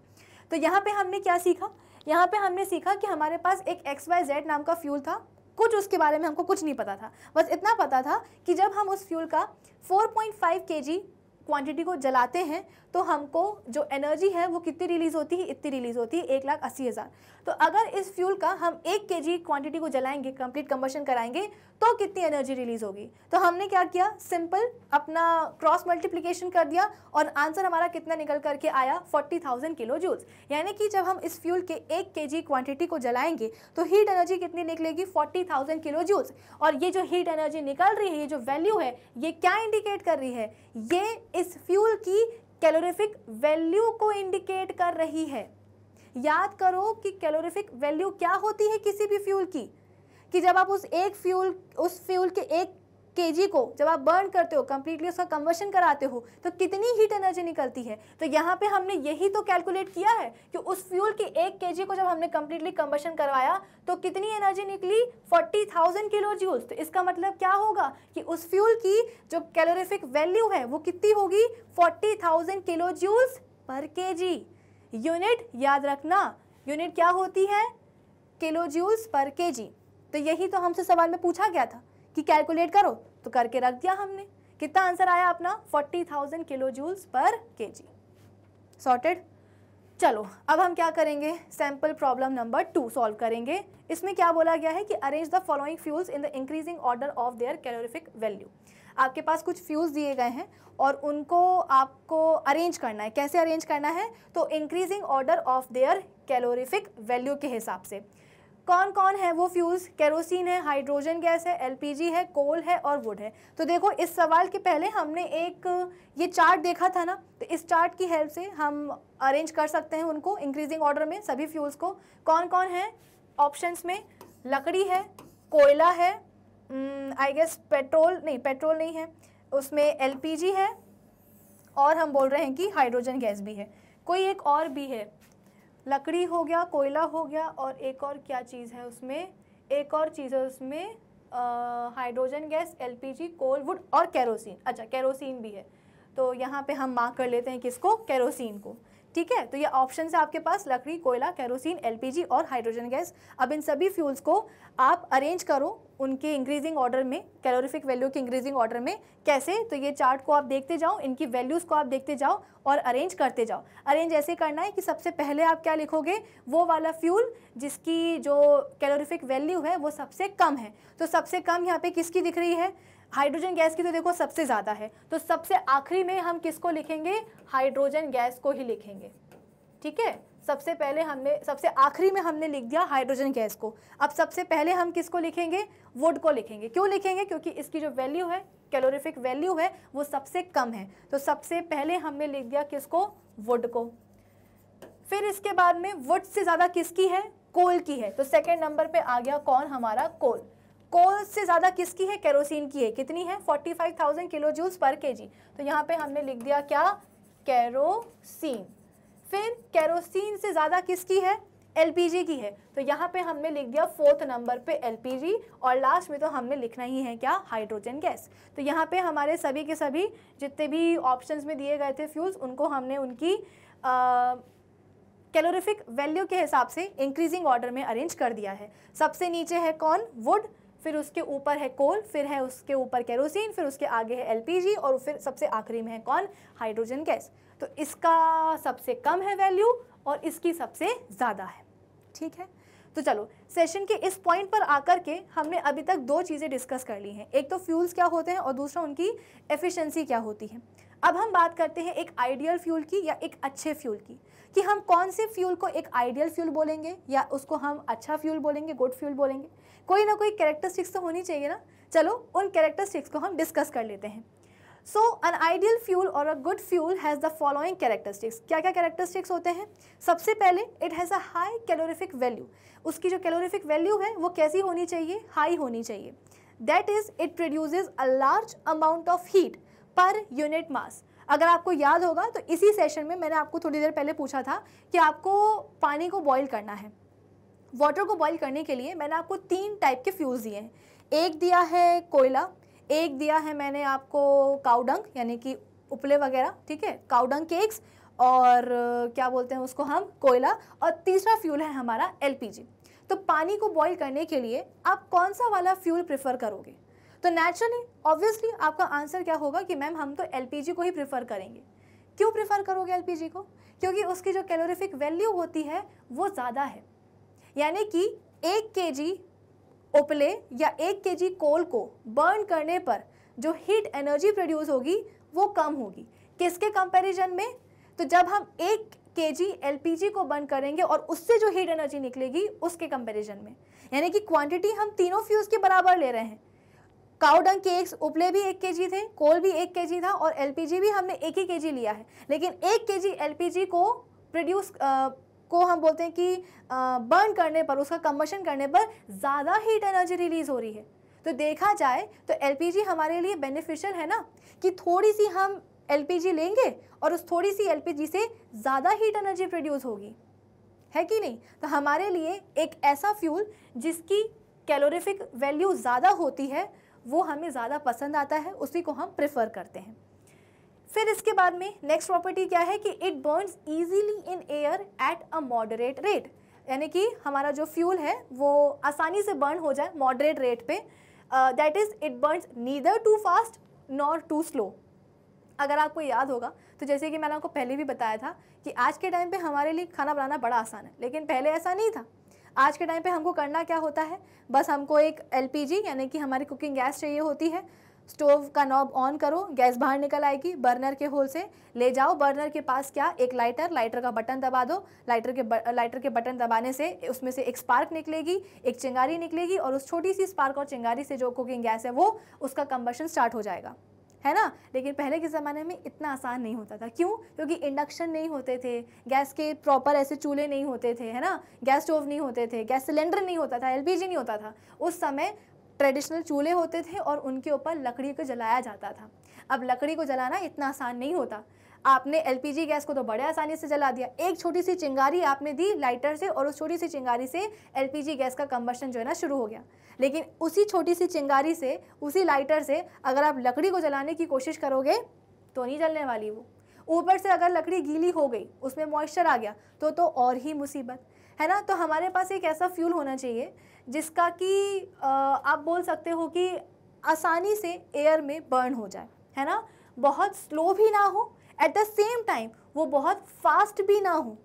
तो यहाँ पे हमने क्या सीखा यहाँ पे हमने सीखा कि हमारे पास एक एक्स वाई जेड नाम का फ्यूल था कुछ उसके बारे में हमको कुछ नहीं पता था बस इतना पता था कि जब हम उस फ्यूल का 4.5 पॉइंट क्वांटिटी को जलाते हैं तो हमको जो एनर्जी है वो कितनी रिलीज़ होती है इतनी रिलीज़ होती है एक लाख अस्सी हज़ार तो अगर इस फ्यूल का हम एक के जी क्वान्टिटी को जलाएंगे कंप्लीट कम्बशन कराएंगे तो कितनी एनर्जी रिलीज होगी तो हमने क्या किया सिंपल अपना क्रॉस मल्टीप्लीकेशन कर दिया और आंसर हमारा कितना निकल करके आया 40,000 किलो जूल्स यानी कि जब हम इस फ्यूल के एक के जी क्वान्टिटी को जलाएंगे तो हीट एनर्जी कितनी निकलेगी 40,000 किलो जूल्स और ये जो हीट एनर्जी निकल रही है ये जो वैल्यू है ये क्या इंडिकेट कर रही है ये इस फ्यूल की कैलोरिफिक वैल्यू को इंडिकेट कर रही है याद करो कि कैलोरीफिक वैल्यू क्या होती है किसी भी फ्यूल की कि जब आप उस एक फ्यूल उस फ्यूल के एक के को जब आप बर्न करते हो कम्प्लीटली उसका कन्वर्शन कराते हो तो कितनी हीट एनर्जी निकलती है तो यहाँ पे हमने यही तो कैलकुलेट किया है कि उस फ्यूल के एक के को जब हमने कम्प्लीटली कन्वर्शन करवाया तो कितनी एनर्जी निकली 40,000 किलो जूल्स तो इसका मतलब क्या होगा कि उस फ्यूल की जो कैलोरिफिक वैल्यू है वो कितनी होगी 40,000 किलो जूल्स पर के जी यूनिट याद रखना यूनिट क्या होती है किलो जूल्स पर के जी तो यही तो हमसे सवाल में पूछा गया था कि कैलकुलेट करो तो करके रख दिया हमने कितना आंसर आया अपना 40,000 किलो जूल्स पर के जी सॉर्टेड चलो अब हम क्या करेंगे sample problem number two solve करेंगे इसमें क्या बोला गया है कि arrange the following fuels in the increasing order of their calorific value आपके पास कुछ फ्यूज़ दिए गए हैं और उनको आपको अरेंज करना है कैसे अरेंज करना है तो increasing order of their calorific value के हिसाब से कौन कौन है वो फ्यूज़ केरोसिन है हाइड्रोजन गैस है एलपीजी है कोल है और वुड है तो देखो इस सवाल के पहले हमने एक ये चार्ट देखा था ना तो इस चार्ट की हेल्प से हम अरेंज कर सकते हैं उनको इंक्रीजिंग ऑर्डर में सभी फ्यूल्स को कौन कौन है ऑप्शंस में लकड़ी है कोयला है आई गेस पेट्रोल नहीं पेट्रोल नहीं है उसमें एलपीजी है और हम बोल रहे हैं कि हाइड्रोजन गैस भी है कोई एक और भी है लकड़ी हो गया कोयला हो गया और एक और क्या चीज़ है उसमें एक और चीज़ है उसमें hydrogen gas LPG coal wood और कैरोसिन अच्छा कैरोसिन भी है तो यहाँ पे हम मार्क कर लेते हैं किसको कैरोसिन को ठीक है तो ये ऑप्शन है आपके पास लकड़ी कोयला कैरोसिन एलपीजी और हाइड्रोजन गैस अब इन सभी फ्यूल्स को आप अरेंज करो उनके इंक्रीजिंग ऑर्डर में कैलोरीफिक वैल्यू के इंक्रीजिंग ऑर्डर में कैसे तो ये चार्ट को आप देखते जाओ इनकी वैल्यूज़ को आप देखते जाओ और अरेंज करते जाओ अरेंज ऐसे करना है कि सबसे पहले आप क्या लिखोगे वो वाला फ्यूल जिसकी जो कैलोरीफिक वैल्यू है वो सबसे कम है तो सबसे कम यहाँ पे किसकी दिख रही है हाइड्रोजन गैस की तो देखो सबसे ज़्यादा है तो सबसे आखिरी में हम किसको लिखेंगे हाइड्रोजन गैस को ही लिखेंगे ठीक है सबसे पहले हमने सबसे आखिरी में हमने लिख दिया हाइड्रोजन गैस को अब सबसे पहले हम किसको लिखेंगे वुड को लिखेंगे क्यों लिखेंगे क्योंकि इसकी जो वैल्यू है कैलोरीफिक वैल्यू है वो सबसे कम है तो सबसे पहले हमने लिख दिया किसको वुड को फिर इसके बाद में वुड से ज़्यादा किसकी है कोल की है तो सेकेंड नंबर पर आ गया कौन हमारा कोल कोल से ज़्यादा किसकी है कैरोसिन की है कितनी है 45,000 किलो जूस पर केजी तो यहाँ पे हमने लिख दिया क्या कैरोसिन फिर कैरोसिन से ज़्यादा किसकी है एलपीजी की है तो यहाँ पे हमने लिख दिया फोर्थ नंबर पे एलपीजी और लास्ट में तो हमने लिखना ही है क्या हाइड्रोजन गैस तो यहाँ पे हमारे सभी के सभी जितने भी ऑप्शंस में दिए गए थे फ्यूल्स उनको हमने उनकी कैलोरीफिक कैलोरिफिक वैल्यू के हिसाब से इंक्रीजिंग ऑर्डर में अरेंज कर दिया है सबसे नीचे है कौन वुड फिर उसके ऊपर है कोल फिर है उसके ऊपर कैरोसिन फिर उसके आगे है एल और फिर सबसे आखिरी में है कौन हाइड्रोजन गैस तो इसका सबसे कम है वैल्यू और इसकी सबसे ज़्यादा है ठीक है तो चलो सेशन के इस पॉइंट पर आकर के हमने अभी तक दो चीज़ें डिस्कस कर ली हैं एक तो फ्यूल्स क्या होते हैं और दूसरा उनकी एफिशिएंसी क्या होती है अब हम बात करते हैं एक आइडियल फ्यूल की या एक अच्छे फ्यूल की कि हम कौन से फ्यूल को एक आइडियल फ्यूल बोलेंगे या उसको हम अच्छा फ्यूल बोलेंगे गुड फ्यूल बोलेंगे कोई ना कोई कैरेक्टरिस्टिक्स तो होनी चाहिए ना चलो उन कैरेक्टरिस्टिक्स को हम डिस्कस कर लेते हैं सो अन आइडियल फ्यूल और a good fuel has the following characteristics क्या क्या कैरेक्टरिस्टिक्स होते हैं सबसे पहले it has a high calorific value उसकी जो कैलोरिफिक वैल्यू है वो कैसी होनी चाहिए हाई होनी चाहिए that is it produces a large amount of heat per unit mass अगर आपको याद होगा तो इसी सेशन में मैंने आपको थोड़ी देर पहले पूछा था कि आपको पानी को बॉयल करना है वाटर को बॉयल करने के लिए मैंने आपको तीन टाइप के फ्यूल्स दिए हैं एक दिया है कोयला एक दिया है मैंने आपको काउडंग यानी कि उपले वगैरह ठीक है काउडंग केक्स और क्या बोलते हैं उसको हम कोयला और तीसरा फ्यूल है हमारा एलपीजी तो पानी को बॉईल करने के लिए आप कौन सा वाला फ्यूल प्रेफर करोगे तो नेचुरली ऑब्वियसली आपका आंसर क्या होगा कि मैम हम तो एलपीजी को ही प्रेफर करेंगे क्यों प्रेफर करोगे एलपीजी को क्योंकि उसकी जो कैलोरीफिक वैल्यू होती है वो ज़्यादा है यानी कि एक के जी उपले या एक के कोल को बर्न करने पर जो हीट एनर्जी प्रोड्यूस होगी वो कम होगी किसके कंपैरिजन में तो जब हम एक के जी एल को बर्न करेंगे और उससे जो हीट एनर्जी निकलेगी उसके कंपैरिजन में यानी कि क्वांटिटी हम तीनों फ्यूज़ के बराबर ले रहे हैं काउडंग केक्स उपले भी एक के थे कोल भी एक के था और एल भी हमने एक ही के लिया है लेकिन एक के जी को प्रोड्यूस को हम बोलते हैं कि बर्न करने पर उसका कम्बशन करने पर ज़्यादा हीट एनर्जी रिलीज़ हो रही है तो देखा जाए तो एल हमारे लिए बेनिफिशियल है ना कि थोड़ी सी हम एल लेंगे और उस थोड़ी सी एल से ज़्यादा हीट एनर्जी प्रोड्यूस होगी है कि नहीं तो हमारे लिए एक ऐसा फ्यूल जिसकी कैलोरीफिक वैल्यू ज़्यादा होती है वो हमें ज़्यादा पसंद आता है उसी को हम प्रेफर करते हैं फिर इसके बाद में नेक्स्ट प्रॉपर्टी क्या है कि it burns easily in air at a moderate rate यानी कि हमारा जो फ्यूल है वो आसानी से बर्न हो जाए मॉडरेट रेट पे that is it burns neither too fast nor too slow अगर आपको याद होगा तो जैसे कि मैंने आपको पहले भी बताया था कि आज के टाइम पे हमारे लिए खाना बनाना बड़ा आसान है लेकिन पहले ऐसा नहीं था आज के टाइम पे हमको करना क्या होता है बस हमको एक एलपीजी यानी कि हमारी कुकिंग गैस चाहिए होती है स्टोव का नॉब ऑन करो गैस बाहर निकल आएगी बर्नर के होल से ले जाओ बर्नर के पास क्या एक लाइटर लाइटर का बटन दबा दो लाइटर के लाइटर के बटन दबाने से उसमें से एक स्पार्क निकलेगी एक चिंगारी निकलेगी और उस छोटी सी स्पार्क और चिंगारी से जो कुकिंग गैस है वो उसका कम्बशन स्टार्ट हो जाएगा है ना लेकिन पहले के ज़माने में इतना आसान नहीं होता था क्यों क्योंकि इंडक्शन नहीं होते थे गैस के प्रॉपर ऐसे चूल्हे नहीं होते थे है ना गैस स्टोव नहीं होते थे गैस सिलेंडर नहीं होता था एलपीजी नहीं होता था उस समय ट्रेडिशनल चूल्हे होते थे और उनके ऊपर लकड़ी को जलाया जाता था अब लकड़ी को जलाना इतना आसान नहीं होता आपने एलपीजी गैस को तो बड़े आसानी से जला दिया एक छोटी सी चिंगारी आपने दी लाइटर से और उस छोटी सी चिंगारी से एलपीजी गैस का कम्बशन जो है ना शुरू हो गया लेकिन उसी छोटी सी चिंगारी से उसी लाइटर से अगर आप लकड़ी को जलाने की कोशिश करोगे तो नहीं जलने वाली वो ऊपर से अगर लकड़ी गीली हो गई उसमें मॉइस्चर आ गया तो तो और ही मुसीबत है ना तो हमारे पास एक ऐसा फ्यूल होना चाहिए जिसका कि आप बोल सकते हो कि आसानी से एयर में बर्न हो जाए है ना बहुत स्लो भी ना हो एट द सेम टाइम वो बहुत फास्ट भी ना हो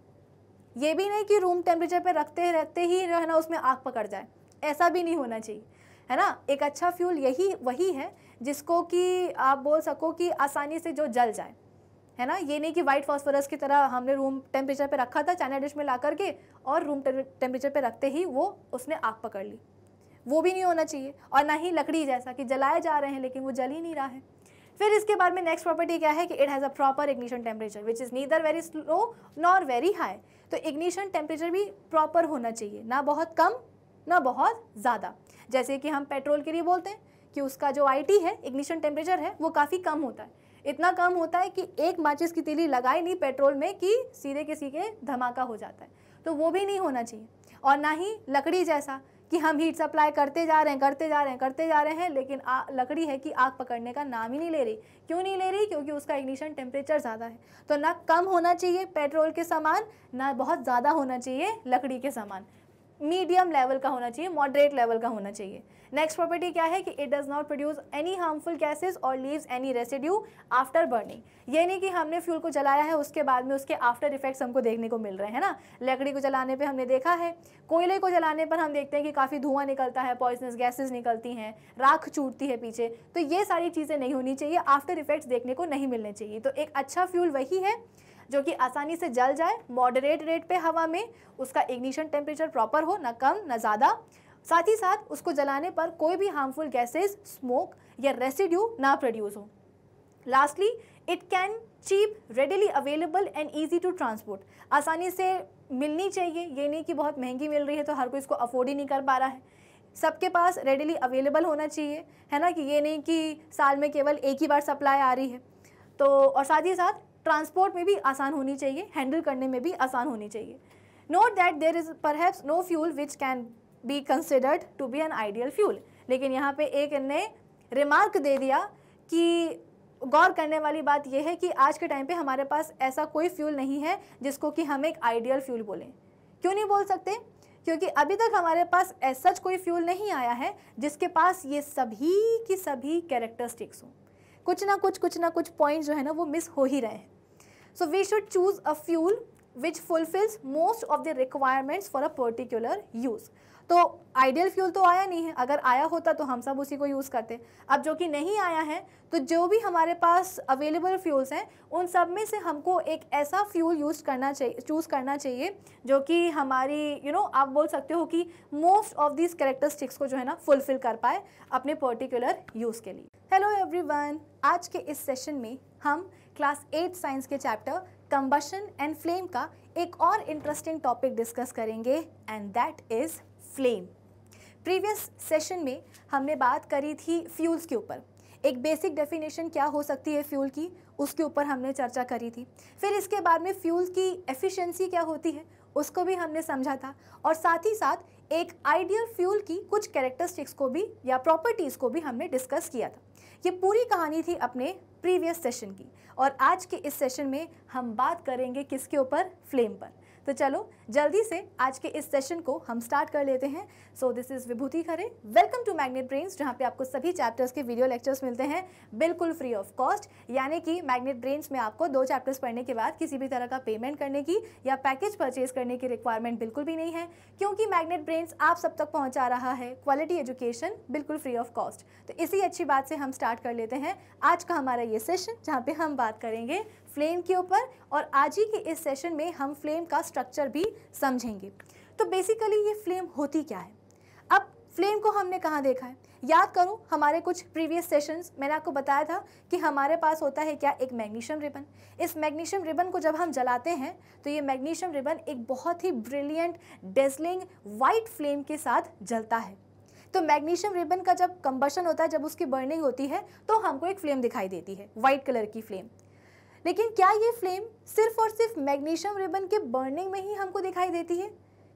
ये भी नहीं कि रूम टेम्परेचर पे रखते रहते ही जो है ना उसमें आग पकड़ जाए ऐसा भी नहीं होना चाहिए है ना एक अच्छा फ्यूल यही वही है जिसको कि आप बोल सको कि आसानी से जो जल जाए है ना ये नहीं कि वाइट फॉस्फोरस की तरह हमने रूम टेम्परेचर पे रखा था चाइना डिश में ला करके और रूम टेम्परेचर पे रखते ही वो उसने आग पकड़ ली वो भी नहीं होना चाहिए और ना ही लकड़ी जैसा कि जलाए जा रहे हैं लेकिन वो जल ही नहीं रहा है फिर इसके बाद में नेक्स्ट प्रॉपर्टी क्या है कि it has a proper ignition temperature which is neither very slow nor very high तो इग्निशन टेम्परेचर भी प्रॉपर होना चाहिए ना बहुत कम ना बहुत ज़्यादा जैसे कि हम पेट्रोल के लिए बोलते हैं कि उसका जो आईटी है इग्निशन टेम्परेचर है वो काफ़ी कम होता है इतना कम होता है कि एक माचिस की तीली लगाई नहीं पेट्रोल में कि सीधे के सीधे धमाका हो जाता है तो वो भी नहीं होना चाहिए और ना ही लकड़ी जैसा कि हम हीट सप्लाई करते जा रहे हैं करते जा रहे हैं करते जा रहे हैं लेकिन आ, लकड़ी है कि आग पकड़ने का नाम ही नहीं ले रही क्यों नहीं ले रही क्योंकि उसका इग्निशन टेम्परेचर ज़्यादा है तो ना कम होना चाहिए पेट्रोल के सामान ना बहुत ज़्यादा होना चाहिए लकड़ी के सामान मीडियम लेवल का होना चाहिए मॉडरेट लेवल का होना चाहिए नेक्स्ट प्रॉपर्टी क्या है कि it does not produce any harmful gases और leaves any residue after burning ये नहीं कि हमने फ्यूल को जलाया है उसके बाद में उसके आफ्टर इफेक्ट्स हमको देखने को मिल रहे हैं ना लकड़ी को जलाने पर हमने देखा है कोयले को जलाने पर हम देखते हैं कि काफ़ी धुआं निकलता है पॉइजनस गैसेज निकलती हैं राख चूटती है पीछे तो ये सारी चीज़ें नहीं होनी चाहिए आफ्टर इफेक्ट्स देखने को नहीं मिलने चाहिए तो एक अच्छा फ्यूल वही है जो कि आसानी से जल जाए मॉडरेट रेट पे हवा में उसका इग्निशन टेम्परेचर प्रॉपर हो ना कम ना ज़्यादा साथ ही साथ उसको जलाने पर कोई भी हार्मफुल गैसेस स्मोक या रेसिड्यू ना प्रोड्यूस हो lastly it can cheap readily available and easy to transport आसानी से मिलनी चाहिए ये नहीं कि बहुत महंगी मिल रही है तो हर कोई इसको अफोर्ड ही नहीं कर पा रहा है सबके पास रेडिली अवेलेबल होना चाहिए है ना कि ये नहीं कि साल में केवल एक ही बार सप्लाई आ रही है तो और साथ ही साथ ट्रांसपोर्ट में भी आसान होनी चाहिए हैंडल करने में भी आसान होनी चाहिए नोट दैट देर इज़ पर no fuel which can be considered to be an ideal fuel लेकिन यहाँ पे एक ने रिमार्क दे दिया कि गौर करने वाली बात यह है कि आज के टाइम पे हमारे पास ऐसा कोई फ्यूल नहीं है जिसको कि हम एक आइडियल फ्यूल बोलें क्यों नहीं बोल सकते क्योंकि अभी तक हमारे पास ऐसा कोई फ्यूल नहीं आया है जिसके पास ये सभी की सभी कैरेक्टरिस्टिक्स हों कुछ ना कुछ कुछ ना कुछ पॉइंट जो है ना वो मिस हो ही रहे हैं so we should choose a fuel which fulfils most of the requirements for a particular use तो आइडियल फ्यूल तो आया नहीं है अगर आया होता तो हम सब उसी को यूज़ करते अब जो कि नहीं आया है तो जो भी हमारे पास अवेलेबल फ्यूल्स हैं उन सब में से हमको एक ऐसा फ्यूल यूज़ करना चाहिए चूज़ करना चाहिए जो कि हमारी यू you नो know, आप बोल सकते हो कि मोस्ट ऑफ दीज करेक्टरिस्टिक्स को जो है ना फुलफिल कर पाए अपने पर्टिकुलर यूज़ के लिए हेलो एवरी आज के इस सेशन में हम क्लास एट साइंस के चैप्टर कंबशन एंड फ्लेम का एक और इंटरेस्टिंग टॉपिक डिस्कस करेंगे and that is flame previous session में हमने बात करी थी फ्यूल्स के ऊपर एक बेसिक डेफिनेशन क्या हो सकती है फ्यूल की उसके ऊपर हमने चर्चा करी थी फिर इसके बाद में फ्यूल की एफिशिएंसी क्या होती है उसको भी हमने समझा था और साथ ही साथ एक आइडियल फ्यूल की कुछ कैरेक्टरिस्टिक्स को भी या प्रॉपर्टीज़ को भी हमने डिस्कस किया था ये पूरी कहानी थी अपने प्रीवियस सेशन की और आज के इस सेशन में हम बात करेंगे किसके ऊपर फ्लेम पर तो चलो जल्दी से आज के इस सेशन को हम स्टार्ट कर लेते हैं so this is Vibhuti Khare welcome to Magnet Brains जहाँ पे आपको सभी चैप्टर्स के वीडियो लेक्चर्स मिलते हैं बिल्कुल फ्री ऑफ कॉस्ट यानी कि मैग्नेट ब्रेन्स में आपको दो चैप्टर्स पढ़ने के बाद किसी भी तरह का पेमेंट करने की या पैकेज परचेज करने की रिक्वायरमेंट बिल्कुल भी नहीं है क्योंकि मैग्नेट ब्रेन्स आप सब तक पहुँचा रहा है क्वालिटी एजुकेशन बिल्कुल फ्री ऑफ कॉस्ट तो इसी अच्छी बात से हम स्टार्ट कर लेते हैं आज का हमारा ये सेशन जहाँ पर हम बात करेंगे फ्लेम के ऊपर और आज ही के इस सेशन में हम फ्लेम का स्ट्रक्चर भी समझेंगे तो बेसिकली ये फ्लेम होती क्या है अब फ्लेम को हमने कहाँ देखा है याद करूँ हमारे कुछ प्रीवियस सेशंस मैंने आपको बताया था कि हमारे पास होता है क्या एक मैग्नीशियम रिबन इस मैग्नीशियम रिबन को जब हम जलाते हैं तो ये मैग्नीशियम रिबन एक बहुत ही ब्रिलियंट डेजलिंग वाइट फ्लेम के साथ जलता है तो मैग्नीशियम रिबन का जब कंबशन होता है जब उसकी बर्निंग होती है तो हमको एक फ्लेम दिखाई देती है वाइट कलर की फ्लेम लेकिन क्या ये फ्लेम सिर्फ और सिर्फ मैग्नीशियम रिबन के बर्निंग में ही हमको दिखाई देती है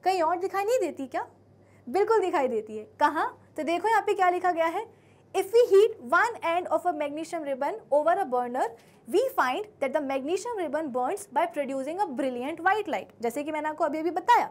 कहीं और दिखाई नहीं देती क्या बिल्कुल दिखाई देती है कहाँ तो देखो यहाँ पे क्या लिखा गया है if we heat one end of a magnesium ribbon over a burner we find that the magnesium ribbon burns by producing a brilliant white light जैसे कि मैंने आपको अभी अभी बताया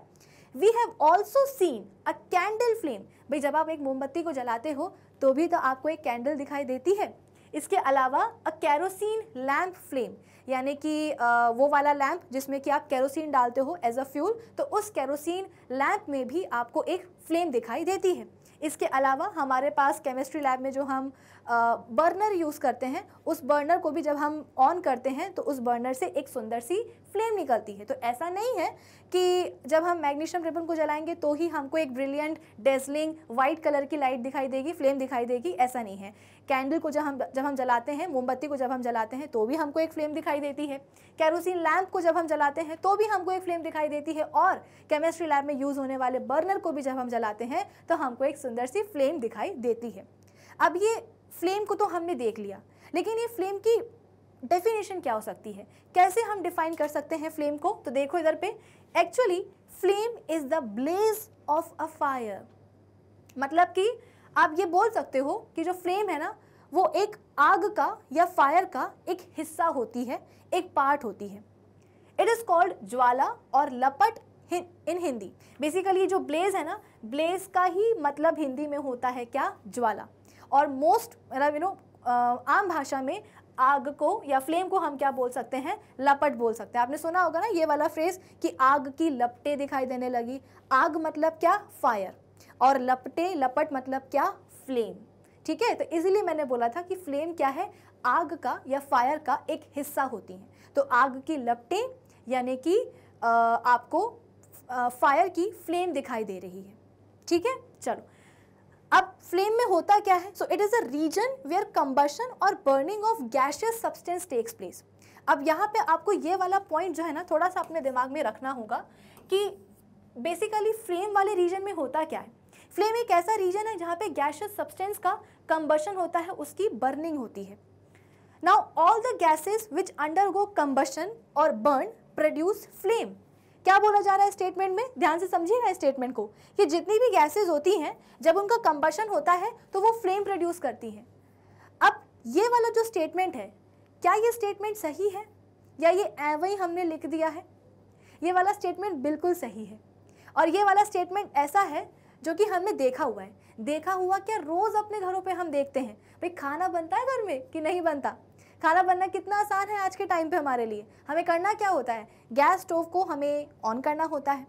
we have also seen a candle flame भाई जब आप एक मोमबत्ती को जलाते हो तो भी तो आपको एक कैंडल दिखाई देती है इसके अलावा अ कैरोसिन लैम्प फ्लेम यानी कि वो वाला लैम्प जिसमें कि आप कैरोसिन डालते हो एज अ फ्यूल तो उस कैरोसिन लैम्प में भी आपको एक फ्लेम दिखाई देती है इसके अलावा हमारे पास केमिस्ट्री लैब में जो हम बर्नर यूज़ करते हैं उस बर्नर को भी जब हम ऑन करते हैं तो उस बर्नर से एक सुंदर सी फ्लेम निकलती है तो ऐसा नहीं है कि जब हम मैग्नीशियम रिबन को जलाएंगे तो ही हमको एक ब्रिलियंट डेजलिंग वाइट कलर की लाइट दिखाई देगी फ्लेम दिखाई देगी ऐसा नहीं है कैंडल को जब हम जब हम जलाते हैं मोमबत्ती को जब हम जलाते हैं तो भी हमको एक फ्लेम दिखाई देती है कैरोसिन लैम्प को जब हम जलाते हैं तो भी हमको एक फ्लेम दिखाई देती है और केमिस्ट्री लैब में यूज़ होने वाले बर्नर को भी जब हम जलाते हैं तो हमको एक सुंदर सी फ्लेम दिखाई देती है अब ये फ्लेम को तो हमने देख लिया लेकिन ये फ्लेम की डेफिनेशन क्या हो सकती है कैसे हम डिफाइन कर सकते हैं फ्लेम को तो देखो इधर पे actually flame is the blaze of a fire मतलब कि आप ये बोल सकते हो कि जो फ्लेम है ना वो एक आग का या फायर का एक हिस्सा होती है एक पार्ट होती है इट इज़ कॉल्ड ज्वाला और लपट इन हिंदी बेसिकली जो ब्लेज है ना ब्लेज का ही मतलब हिंदी में होता है क्या ज्वाला और मोस्ट मतलब यू नो आम भाषा में आग को या फ्लेम को हम क्या बोल सकते हैं लपट बोल सकते हैं आपने सुना होगा ना ये वाला फ्रेज कि आग की लपटें दिखाई देने लगी आग मतलब क्या फायर और लपटे लपट मतलब क्या फ्लेम ठीक है तो इसीलिए मैंने बोला था कि फ्लेम क्या है आग का या फायर का एक हिस्सा होती हैं तो आग की लपटें यानी कि आपको फायर की फ्लेम दिखाई दे रही है ठीक है चलो अब फ्लेम में होता क्या है so it is a region where combustion और burning of gaseous substance takes place अब यहाँ पे आपको ये वाला पॉइंट जो है ना थोड़ा सा अपने दिमाग में रखना होगा कि बेसिकली फ्लेम वाले रीजन में होता क्या है फ्लेम एक ऐसा रीजन है जहाँ पे गैशियस सब्सटेंस का कंबशन होता है उसकी बर्निंग होती है now all the gases which undergo combustion और बर्न प्रोड्यूस फ्लेम क्या बोला जा रहा है स्टेटमेंट में ध्यान से समझिएगा स्टेटमेंट को कि जितनी भी गैसेज होती हैं जब उनका कंबशन होता है तो वो फ्लेम प्रोड्यूस करती हैं अब ये वाला जो स्टेटमेंट है क्या ये स्टेटमेंट सही है या ये एवं हमने लिख दिया है ये वाला स्टेटमेंट बिल्कुल सही है और ये वाला स्टेटमेंट ऐसा है जो कि हमने देखा हुआ है देखा हुआ क्या रोज़ अपने घरों पे हम देखते हैं भाई खाना बनता है घर में कि नहीं बनता खाना बनना कितना आसान है आज के टाइम पे हमारे लिए हमें करना क्या होता है गैस स्टोव को हमें ऑन करना होता है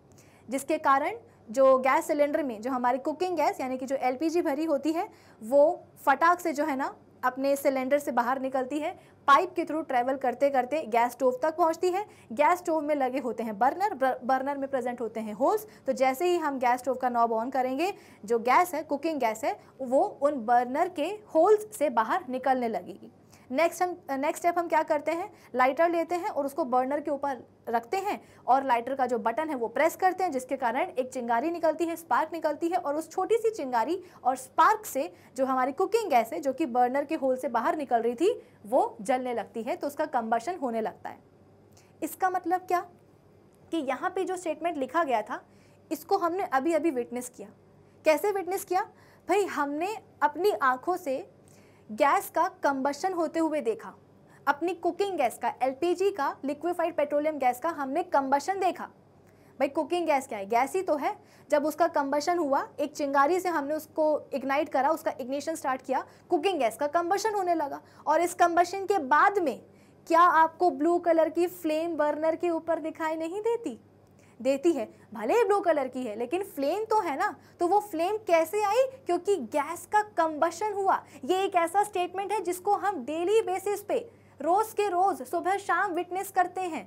जिसके कारण जो गैस सिलेंडर में जो हमारी कुकिंग गैस यानी कि जो एल भरी होती है वो फटाक से जो है ना अपने सिलेंडर से बाहर निकलती है पाइप के थ्रू ट्रैवल करते करते गैस स्टोव तक पहुंचती है गैस स्टोव में लगे होते हैं बर्नर बर्नर में प्रेजेंट होते हैं होल्स तो जैसे ही हम गैस स्टोव का नॉब ऑन करेंगे जो गैस है कुकिंग गैस है वो उन बर्नर के होल्स से बाहर निकलने लगेगी नेक्स्ट हम नेक्स्ट uh, स्टेप हम क्या करते हैं लाइटर लेते हैं और उसको बर्नर के ऊपर रखते हैं और लाइटर का जो बटन है वो प्रेस करते हैं जिसके कारण एक चिंगारी निकलती है स्पार्क निकलती है और उस छोटी सी चिंगारी और स्पार्क से जो हमारी कुकिंग गैस है जो कि बर्नर के होल से बाहर निकल रही थी वो जलने लगती है तो उसका कंबर्शन होने लगता है इसका मतलब क्या कि यहाँ पर जो स्टेटमेंट लिखा गया था इसको हमने अभी अभी विटनेस किया कैसे विटनेस किया भाई हमने अपनी आँखों से गैस का कम्बशन होते हुए देखा अपनी कुकिंग गैस का एलपीजी का लिक्विफाइड पेट्रोलियम गैस का हमने कम्बशन देखा भाई कुकिंग गैस क्या है गैस ही तो है जब उसका कम्बशन हुआ एक चिंगारी से हमने उसको इग्नाइट करा उसका इग्निशन स्टार्ट किया कुकिंग गैस का कम्बशन होने लगा और इस कम्बशन के बाद में क्या आपको ब्लू कलर की फ्लेम बर्नर के ऊपर दिखाई नहीं देती देती है भले ही ब्लू कलर की है लेकिन फ्लेम तो है ना तो वो फ्लेम कैसे आई क्योंकि गैस का कंबशन हुआ ये एक ऐसा स्टेटमेंट है जिसको हम डेली बेसिस पे रोज़ के रोज़ सुबह शाम विटनेस करते हैं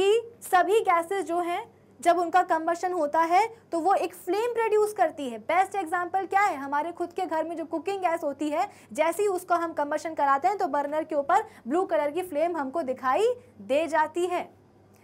कि सभी गैसेस जो हैं जब उनका कंबशन होता है तो वो एक फ्लेम प्रोड्यूस करती है बेस्ट एग्जाम्पल क्या है हमारे खुद के घर में जो कुकिंग गैस होती है जैसे ही उसको हम कंबशन कराते हैं तो बर्नर के ऊपर ब्लू कलर की फ्लेम हमको दिखाई दे जाती है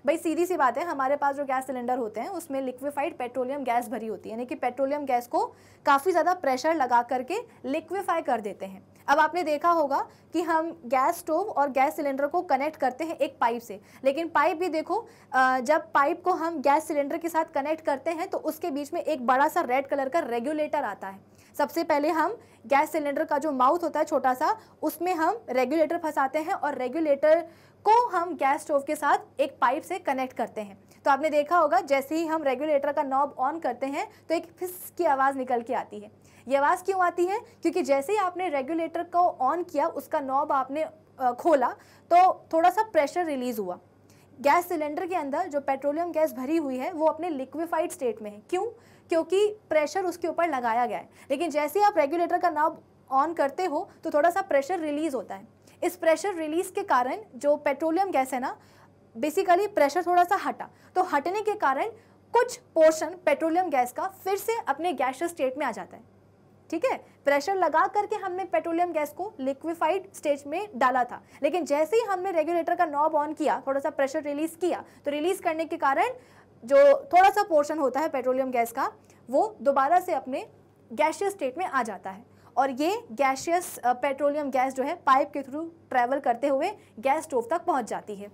भाई सीधी सी बात है हमारे पास जो गैस सिलेंडर होते हैं उसमें लिक्विफाइड पेट्रोलियम गैस भरी होती है यानी कि पेट्रोलियम गैस को काफ़ी ज़्यादा प्रेशर लगा करके लिक्विफाई कर देते हैं अब आपने देखा होगा कि हम गैस स्टोव और गैस सिलेंडर को कनेक्ट करते हैं एक पाइप से लेकिन पाइप भी देखो जब पाइप को हम गैस सिलेंडर के साथ कनेक्ट करते हैं तो उसके बीच में एक बड़ा सा रेड कलर का रेगुलेटर आता है सबसे पहले हम गैस सिलेंडर का जो माउथ होता है छोटा सा उसमें हम रेगुलेटर फंसाते हैं और रेगुलेटर को हम गैस स्टोव के साथ एक पाइप से कनेक्ट करते हैं तो आपने देखा होगा जैसे ही हम रेगुलेटर का नॉब ऑन करते हैं तो एक फिस की आवाज़ निकल के आती है ये आवाज़ क्यों आती है क्योंकि जैसे ही आपने रेगुलेटर को ऑन किया उसका नॉब आपने खोला तो थोड़ा सा प्रेशर रिलीज़ हुआ गैस सिलेंडर के अंदर जो पेट्रोलियम गैस भरी हुई है वो अपने लिक्विफाइड स्टेट में है क्यों क्योंकि प्रेशर उसके ऊपर लगाया गया है लेकिन जैसे ही आप रेगुलेटर का नॉब ऑन करते हो तो थोड़ा सा प्रेशर रिलीज़ होता है इस प्रेशर रिलीज के कारण जो पेट्रोलियम गैस है ना बेसिकली प्रेशर थोड़ा सा हटा तो हटने के कारण कुछ पोर्शन पेट्रोलियम गैस का फिर से अपने गैश स्टेट में आ जाता है ठीक है प्रेशर लगा करके हमने पेट्रोलियम गैस को लिक्विफाइड स्टेज में डाला था लेकिन जैसे ही हमने रेगुलेटर का नॉब ऑन किया थोड़ा सा प्रेशर रिलीज किया तो रिलीज करने के कारण जो थोड़ा सा पोर्शन होता है पेट्रोलियम गैस का वो दोबारा से अपने गैशियस स्टेट में आ जाता है और ये गैशियस पेट्रोलियम गैस जो है पाइप के थ्रू ट्रैवल करते हुए गैस स्टोव तक पहुँच जाती है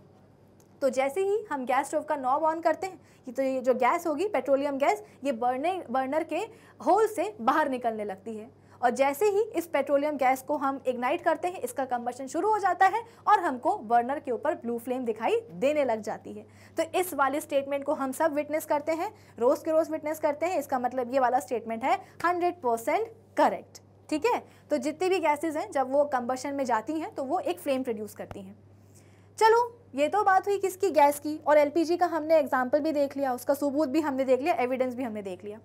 तो जैसे ही हम गैस स्टोव का नॉब ऑन करते हैं तो ये जो गैस होगी पेट्रोलियम गैस ये बर्ने बर्नर के होल से बाहर निकलने लगती है और जैसे ही इस पेट्रोलियम गैस को हम इग्नाइट करते हैं इसका कम्बशन शुरू हो जाता है और हमको बर्नर के ऊपर ब्लू फ्लेम दिखाई देने लग जाती है तो इस वाले स्टेटमेंट को हम सब विटनेस करते हैं रोज़ के रोज़ विटनेस करते हैं इसका मतलब ये वाला स्टेटमेंट है हंड्रेड परसेंट करेक्ट ठीक है तो जितनी भी गैसेज हैं जब वो कंबशन में जाती हैं तो वो एक फ्लेम प्रोड्यूस करती हैं चलो ये तो बात हुई किसकी गैस की और एल का हमने एग्जाम्पल भी देख लिया उसका सबूत भी हमने देख लिया एविडेंस भी हमने देख लिया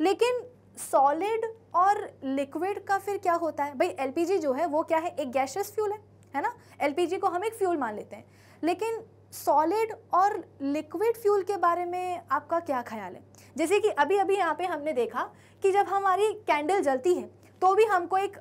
लेकिन सॉलिड और लिक्विड का फिर क्या होता है भाई एल जो है वो क्या है एक गैशियस फ्यूल है है ना एल को हम एक फ्यूल मान लेते हैं लेकिन सॉलिड और लिक्विड फ्यूल के बारे में आपका क्या ख्याल है जैसे कि अभी अभी यहाँ पे हमने देखा कि जब हमारी कैंडल जलती है तो भी हमको एक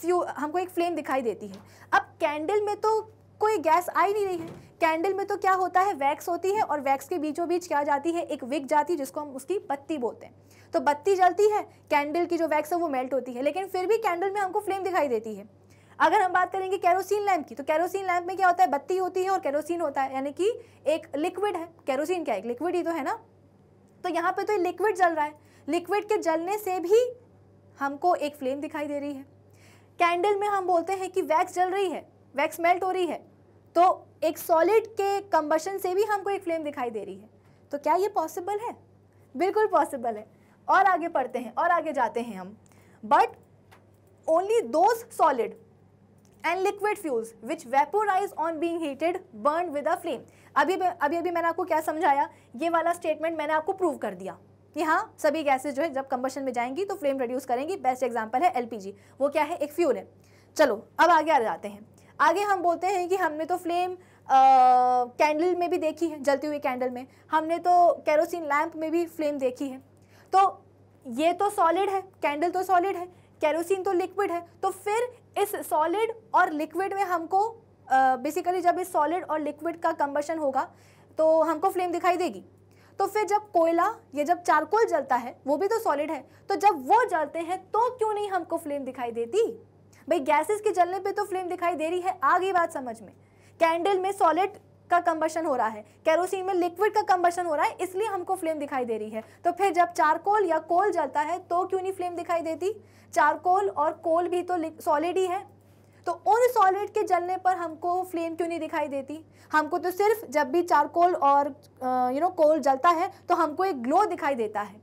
फ्यू हमको एक फ्लेम दिखाई देती है अब कैंडल में तो कोई गैस आ ही नहीं रही है कैंडल में तो क्या होता है वैक्स होती है और वैक्स के बीचों बीच क्या जाती है एक विक जाती है जिसको हम उसकी बत्ती बोलते हैं तो बत्ती जलती है कैंडल की जो वैक्स है वो मेल्ट होती है लेकिन फिर भी कैंडल में हमको फ्लेम दिखाई देती है अगर हम बात करेंगे कैरोसिन लैम्प की तो कैरोसिन लैम्प में क्या होता है बत्ती होती है और कैरोसिन होता है यानी कि एक लिक्विड है कैरोसिन क्या है लिक्विड ही तो है ना तो यहाँ पे तो लिक्विड जल रहा है लिक्विड के जलने से भी हमको एक फ्लेम दिखाई दे रही है कैंडल में हम बोलते हैं कि वैक्स जल रही है वैक्स मेल्ट हो रही है तो एक सॉलिड के कंबशन से भी हमको एक फ्लेम दिखाई दे रही है तो क्या ये पॉसिबल है बिल्कुल पॉसिबल है और आगे पढ़ते हैं और आगे जाते हैं हम but only those solid and liquid fuels which vaporise on being heated burn with a flame अभी अभी अभी मैंने आपको क्या समझाया ये वाला स्टेटमेंट मैंने आपको प्रूव कर दिया यहाँ सभी गैसेज जो है जब कंबर्शन में जाएंगी तो फ्लेम रिड्यूस करेंगी बेस्ट एग्जाम्पल है एल वो क्या है एक फ्यूल है चलो अब आगे आ जाते हैं आगे हम बोलते हैं कि हमने तो फ्लेम कैंडल में भी देखी है जलती हुई कैंडल में हमने तो कैरोसिन लैम्प में भी फ्लेम देखी है तो ये तो सॉलिड है कैंडल तो सॉलिड है कैरोसिन तो लिक्विड है तो फिर इस सॉलिड और लिक्विड में हमको बेसिकली जब इस सॉलिड और लिक्विड का कंबर्शन होगा तो हमको फ्लेम दिखाई देगी तो फिर जब कोयला या जब चारकोल जलता है वो भी तो सॉलिड है तो जब वो जलते हैं तो क्यों नहीं हमको फ्लेम दिखाई देती भाई गैसेस के जलने पे तो फ्लेम दिखाई दे रही है आ गई बात समझ में कैंडल में सॉलिड का कंबशन हो रहा है कैरोसिन में लिक्विड का कंबशन हो रहा है इसलिए हमको फ्लेम दिखाई दे रही है तो फिर जब चारकोल या कोल जलता है तो क्यों नहीं फ्लेम दिखाई देती चारकोल और कोल भी तो सॉलिड ही है तो उन सॉलिड के जलने पर हमको फ्लेम क्यों नहीं दिखाई देती हमको तो सिर्फ जब भी चारकोल और यू नो कोल जलता है तो हमको एक ग्लो दिखाई देता है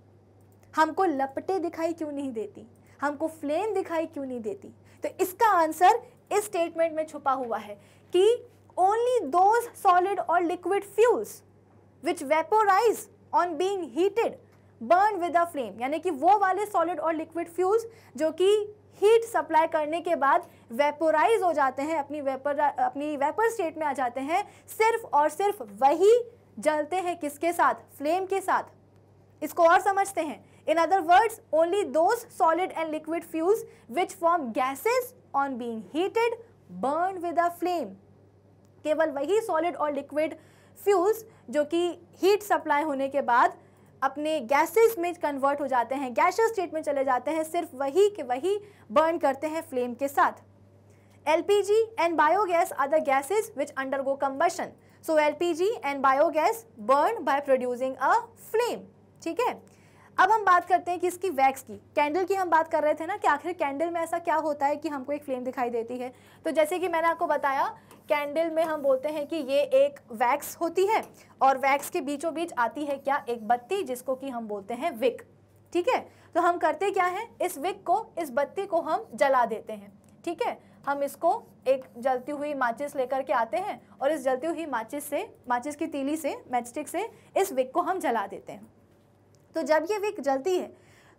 हमको लपटे दिखाई क्यों नहीं देती हमको फ्लेम दिखाई क्यों नहीं देती तो इसका आंसर इस स्टेटमेंट में छुपा हुआ है कि ओनली दोज सॉलिड और liquid fuels which vaporise on being heated burn with a flame यानी कि वो वाले सॉलिड और लिक्विड फ्यूल्स जो कि हीट सप्लाई करने के बाद वेपोराइज हो जाते हैं अपनी वेपर अपनी वेपर स्टेट में आ जाते हैं सिर्फ और सिर्फ वही जलते हैं किसके साथ फ्लेम के साथ इसको और समझते हैं in other words only those solid and liquid fuels which form gases on being heated burn with a flame केवल वही सॉलिड और लिक्विड फ्यूज जो कि हीट सप्लाई होने के बाद अपने गैसेस में कन्वर्ट हो जाते हैं गैशियस स्टेट में चले जाते हैं सिर्फ वही के वही बर्न करते हैं फ्लेम के साथ LPG and gases which undergo which so L P G and biogas burn by producing a flame ठीक है अब हम बात करते हैं कि इसकी वैक्स की कैंडल की हम बात कर रहे थे ना कि आखिर कैंडल में ऐसा क्या होता है कि हमको एक फ्लेम दिखाई देती है तो जैसे कि मैंने आपको बताया कैंडल में हम बोलते हैं कि ये एक वैक्स होती है और वैक्स के बीचों बीच आती है क्या एक बत्ती जिसको कि हम बोलते हैं विक ठीक है तो हम करते क्या है इस विक को इस बत्ती को हम जला देते हैं ठीक है हम इसको एक जलती हुई माचिस लेकर के आते हैं और इस जलती हुई माचिस से माचिस की तीली से मैचस्टिक से इस विक को हम जला देते हैं तो जब ये विक जलती है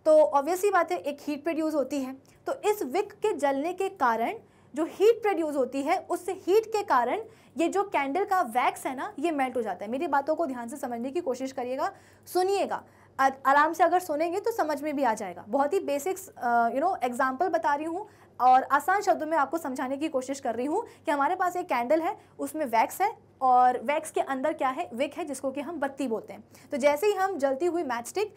तो ऑब्वियसली बात है एक हीट प्रोड्यूस होती है तो इस विक के जलने के कारण जो हीट प्रोड्यूस होती है उस हीट के कारण ये जो कैंडल का वैक्स है ना ये मेल्ट हो जाता है मेरी बातों को ध्यान से समझने की कोशिश करिएगा सुनिएगा आराम से अगर सुनेंगे तो समझ में भी आ जाएगा बहुत ही बेसिक्स यू नो एग्जाम्पल बता रही हूँ और आसान शब्दों में आपको समझाने की कोशिश कर रही हूँ कि हमारे पास एक कैंडल है उसमें वैक्स है और वैक्स के अंदर क्या है विक है जिसको कि हम बत्ती बोलते हैं तो जैसे ही हम जलती हुई मैचस्टिक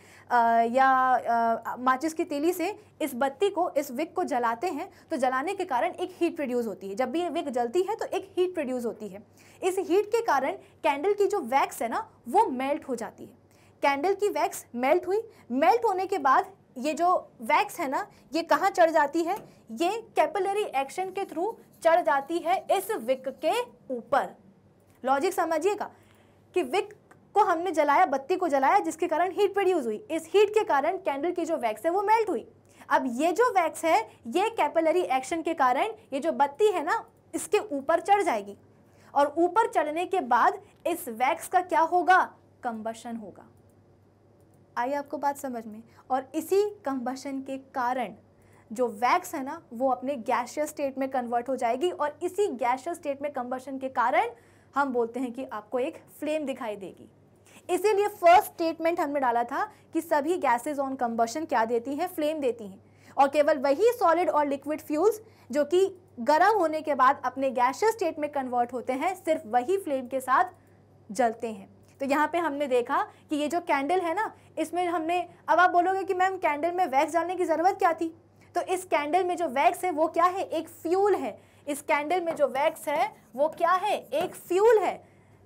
या माचिस की तेली से इस बत्ती को इस विक को जलाते हैं तो जलाने के कारण एक हीट प्रोड्यूस होती है जब भी ये विक जलती है तो एक हीट प्रोड्यूस होती है इस हीट के कारण कैंडल की जो वैक्स है ना वो मेल्ट हो जाती है कैंडल की वैक्स मेल्ट हुई मेल्ट होने के बाद ये जो वैक्स है ना ये कहाँ चढ़ जाती है ये कैपिलरी एक्शन के थ्रू चढ़ जाती है इस विक के ऊपर लॉजिक समझिएगा कि विक को हमने जलाया बत्ती को जलाया जिसके कारण हीट प्रोड्यूस हुई इस हीट के कारण कैंडल की जो वैक्स है वो मेल्ट हुई अब ये जो वैक्स है ये कैपिलरी एक्शन के कारण ये जो बत्ती है ना इसके ऊपर चढ़ जाएगी और ऊपर चढ़ने के बाद इस वैक्स का क्या होगा कंबशन होगा आई आपको बात समझ में और इसी कंबशन के कारण जो वैक्स है ना वो अपने गैशियस स्टेट में कन्वर्ट हो जाएगी और इसी गैशियस स्टेट में कंबशन के कारण हम बोलते हैं कि आपको एक फ्लेम दिखाई देगी इसीलिए फर्स्ट स्टेटमेंट हमने डाला था कि सभी गैसेज ऑन कंबशन क्या देती हैं फ्लेम देती हैं और केवल वही सॉलिड और लिक्विड फ्यूल्स जो कि गर्म होने के बाद अपने गैशियस स्टेट में कन्वर्ट होते हैं सिर्फ वही फ्लेम के साथ जलते हैं तो यहाँ पे हमने देखा कि ये जो कैंडल है ना इसमें हमने अब आप बोलोगे कि मैम कैंडल में वैक्स डालने की ज़रूरत क्या थी तो इस कैंडल में जो वैक्स है वो क्या है एक फ्यूल है इस कैंडल में जो वैक्स है वो क्या है एक फ्यूल है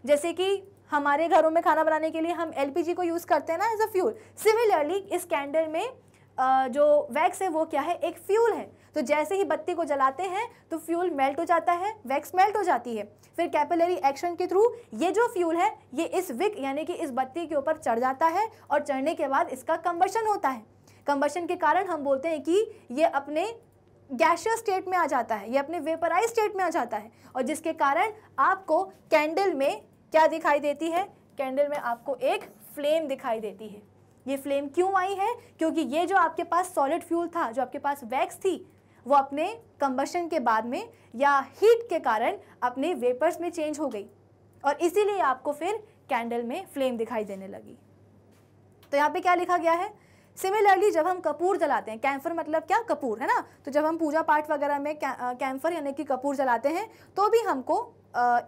जैसे कि हमारे घरों में खाना बनाने के लिए हम एल को यूज़ करते हैं ना एज अ फ्यूल सिमिलरली इस कैंडल में जो वैक्स है वो क्या है एक फ्यूल है तो जैसे ही बत्ती को जलाते हैं तो फ्यूल मेल्ट हो जाता है वैक्स मेल्ट हो जाती है फिर कैपिलरी एक्शन के थ्रू ये जो फ्यूल है ये इस विक यानी कि इस बत्ती के ऊपर चढ़ जाता है और चढ़ने के बाद इसका कम्बर्शन होता है कम्बर्शन के कारण हम बोलते हैं कि ये अपने गैशियस स्टेट में आ जाता है ये अपने वेपराइज स्टेट में आ जाता है और जिसके कारण आपको कैंडल में क्या दिखाई देती है कैंडल में आपको एक फ्लेम दिखाई देती है ये फ्लेम क्यों आई है क्योंकि ये जो आपके पास सॉलिड फ्यूल था जो आपके पास वैक्स थी वो अपने कंबशन के बाद में या हीट के कारण अपने वेपर्स में चेंज हो गई और इसीलिए आपको फिर कैंडल में फ्लेम दिखाई देने लगी तो यहाँ पे क्या लिखा गया है सिमिलरली जब हम कपूर जलाते हैं कैंफर मतलब क्या कपूर है ना तो जब हम पूजा पाठ वगैरह में कैम्फर यानी कि कपूर जलाते हैं तो भी हमको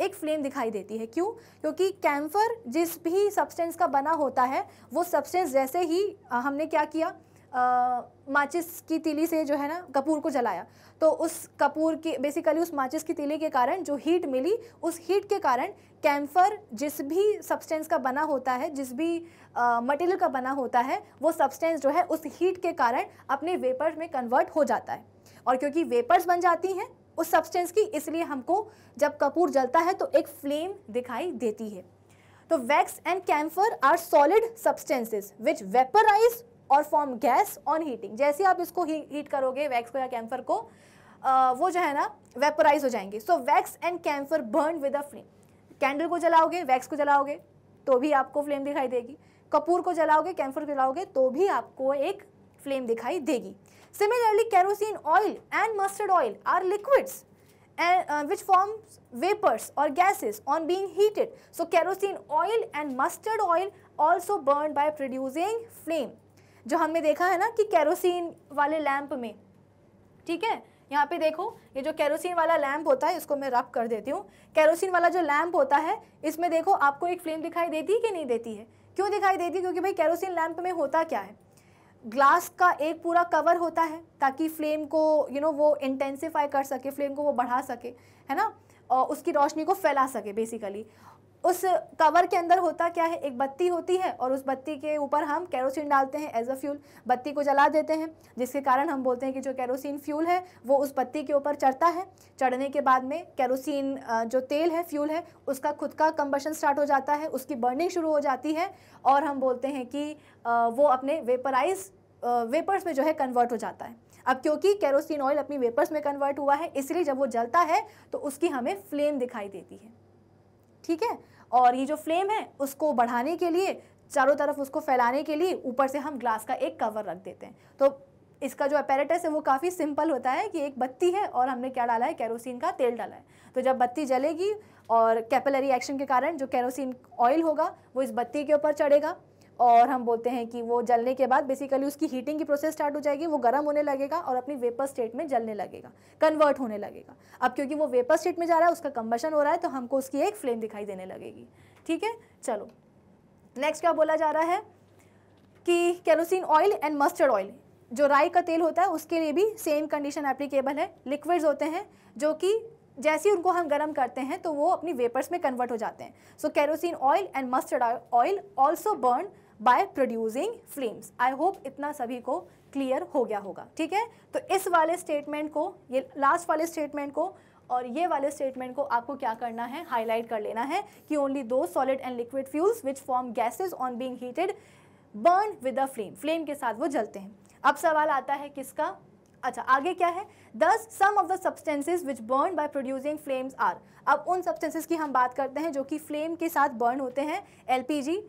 एक फ्लेम दिखाई देती है क्यों क्योंकि कैम्फर जिस भी सब्सटेंस का बना होता है वो सब्सटेंस जैसे ही हमने क्या किया माचिस की तीली से जो है ना कपूर को जलाया तो उस कपूर की बेसिकली उस माचिस की तीली के कारण जो हीट मिली उस हीट के कारण कैम्फर जिस भी सब्सटेंस का बना होता है जिस भी मटेरियल का बना होता है वो सब्सटेंस जो है उस हीट के कारण अपने वेपर्स में कन्वर्ट हो जाता है और क्योंकि वेपर्स बन जाती हैं उस सब्सटेंस की इसलिए हमको जब कपूर जलता है तो एक फ्लेम दिखाई देती है तो wax and camphor are solid substances which vaporise और फॉर्म गैस ऑन हीटिंग जैसे आप इसको ही, हीट करोगे वैक्स को या कैंफर को आ, वो जो है ना वेपराइज हो जाएंगे so wax and camphor burn with a flame candle को जलाओगे वैक्स को जलाओगे तो भी आपको फ्लेम दिखाई देगी कपूर को जलाओगे कैंफर को जलाओगे तो भी आपको एक फ्लेम दिखाई देगी similarly kerosene oil and mustard oil are liquids and which which vapours और or on being heated so kerosene oil and mustard oil also burn burned producing flame जो हमने देखा है ना कि कैरोसिन वाले लैंप में ठीक है यहाँ पे देखो ये जो कैरोसिन वाला लैम्प होता है इसको मैं रब कर देती हूँ कैरोसिन वाला जो लैम्प होता है इसमें देखो आपको एक फ्लेम दिखाई देती है कि नहीं देती है क्यों दिखाई देती है क्योंकि भाई कैरोसिन लैम्प में होता क्या है ग्लास का एक पूरा कवर होता है ताकि फ्लेम को यू you नो know, वो इंटेंसीफाई कर सके फ्लेम को वो बढ़ा सके है ना और उसकी रोशनी को फैला सके बेसिकली उस कवर के अंदर होता क्या है एक बत्ती होती है और उस बत्ती के ऊपर हम कैरोसिन डालते हैं एज अ फ्यूल बत्ती को जला देते हैं जिसके कारण हम बोलते हैं कि जो कैरोसिन फ्यूल है वो उस बत्ती के ऊपर चढ़ता है चढ़ने के बाद में कैरोसिन जो तेल है फ्यूल है उसका खुद का कम्बशन स्टार्ट हो जाता है उसकी बर्निंग शुरू हो जाती है और हम बोलते हैं कि वो अपने वेपराइज वेपर्स में जो है कन्वर्ट हो जाता है अब क्योंकि कैरोसिन ऑयल अपनी वेपर्स में कन्वर्ट हुआ है इसलिए जब वो जलता है तो उसकी हमें फ्लेम दिखाई देती है ठीक है और ये जो फ्लेम है उसको बढ़ाने के लिए चारों तरफ उसको फैलाने के लिए ऊपर से हम ग्लास का एक कवर रख देते हैं तो इसका जो अपेरेटस है वो काफ़ी सिंपल होता है कि एक बत्ती है और हमने क्या डाला है कैरोसिन का तेल डाला है तो जब बत्ती जलेगी और कैपिलरी एक्शन के कारण जो कैरोसिन ऑयल होगा वो इस बत्ती के ऊपर चढ़ेगा और हम बोलते हैं कि वो जलने के बाद बेसिकली उसकी हीटिंग की प्रोसेस स्टार्ट हो जाएगी वो गर्म होने लगेगा और अपनी वेपर स्टेट में जलने लगेगा कन्वर्ट होने लगेगा अब क्योंकि वो वेपर स्टेट में जा रहा है उसका कम्बशन हो रहा है तो हमको उसकी एक फ्लेम दिखाई देने लगेगी ठीक है चलो नेक्स्ट क्या बोला जा रहा है कि kerosene oil and mustard oil जो राई का तेल होता है उसके लिए भी सेम कंडीशन एप्लीकेबल है लिक्विड्स होते हैं जो कि जैसे ही उनको हम गर्म करते हैं तो वो अपनी वेपर्स में कन्वर्ट हो जाते हैं so kerosene oil and mustard oil also burn by producing flames I hope इतना सभी को क्लियर हो गया होगा ठीक है तो इस वाले स्टेटमेंट को ये लास्ट वाले स्टेटमेंट को और ये वाले स्टेटमेंट को आपको क्या करना है हाईलाइट कर लेना है कि only those solid and liquid fuels which form gases on being heated burn with a flame flame के साथ वो जलते हैं अब सवाल आता है किसका अच्छा आगे क्या है thus some of the substances which burn by producing flames are अब उन सब्सटेंसेज की हम बात करते हैं जो कि फ्लेम के साथ बर्न होते हैं एलपीजी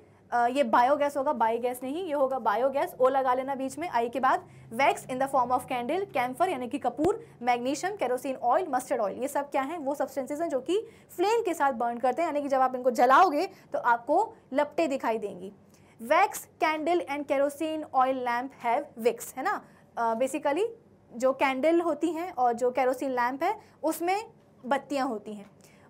ये बायोगैस होगा बायोगैस नहीं ये होगा बायोगैस ओ लगा लेना बीच में आई के बाद wax in the form of candle camphor यानी कि कपूर magnesium kerosene oil mustard oil ये सब क्या हैं वो सब्सटेंसेज हैं जो कि फ्लेम के साथ बर्न करते हैं यानी कि जब आप इनको जलाओगे तो आपको लपटे दिखाई देंगी wax candle and kerosene oil lamp have wicks है ना बेसिकली uh, जो कैंडल होती हैं और जो कैरोसिन लैम्प है उसमें बत्तियाँ होती हैं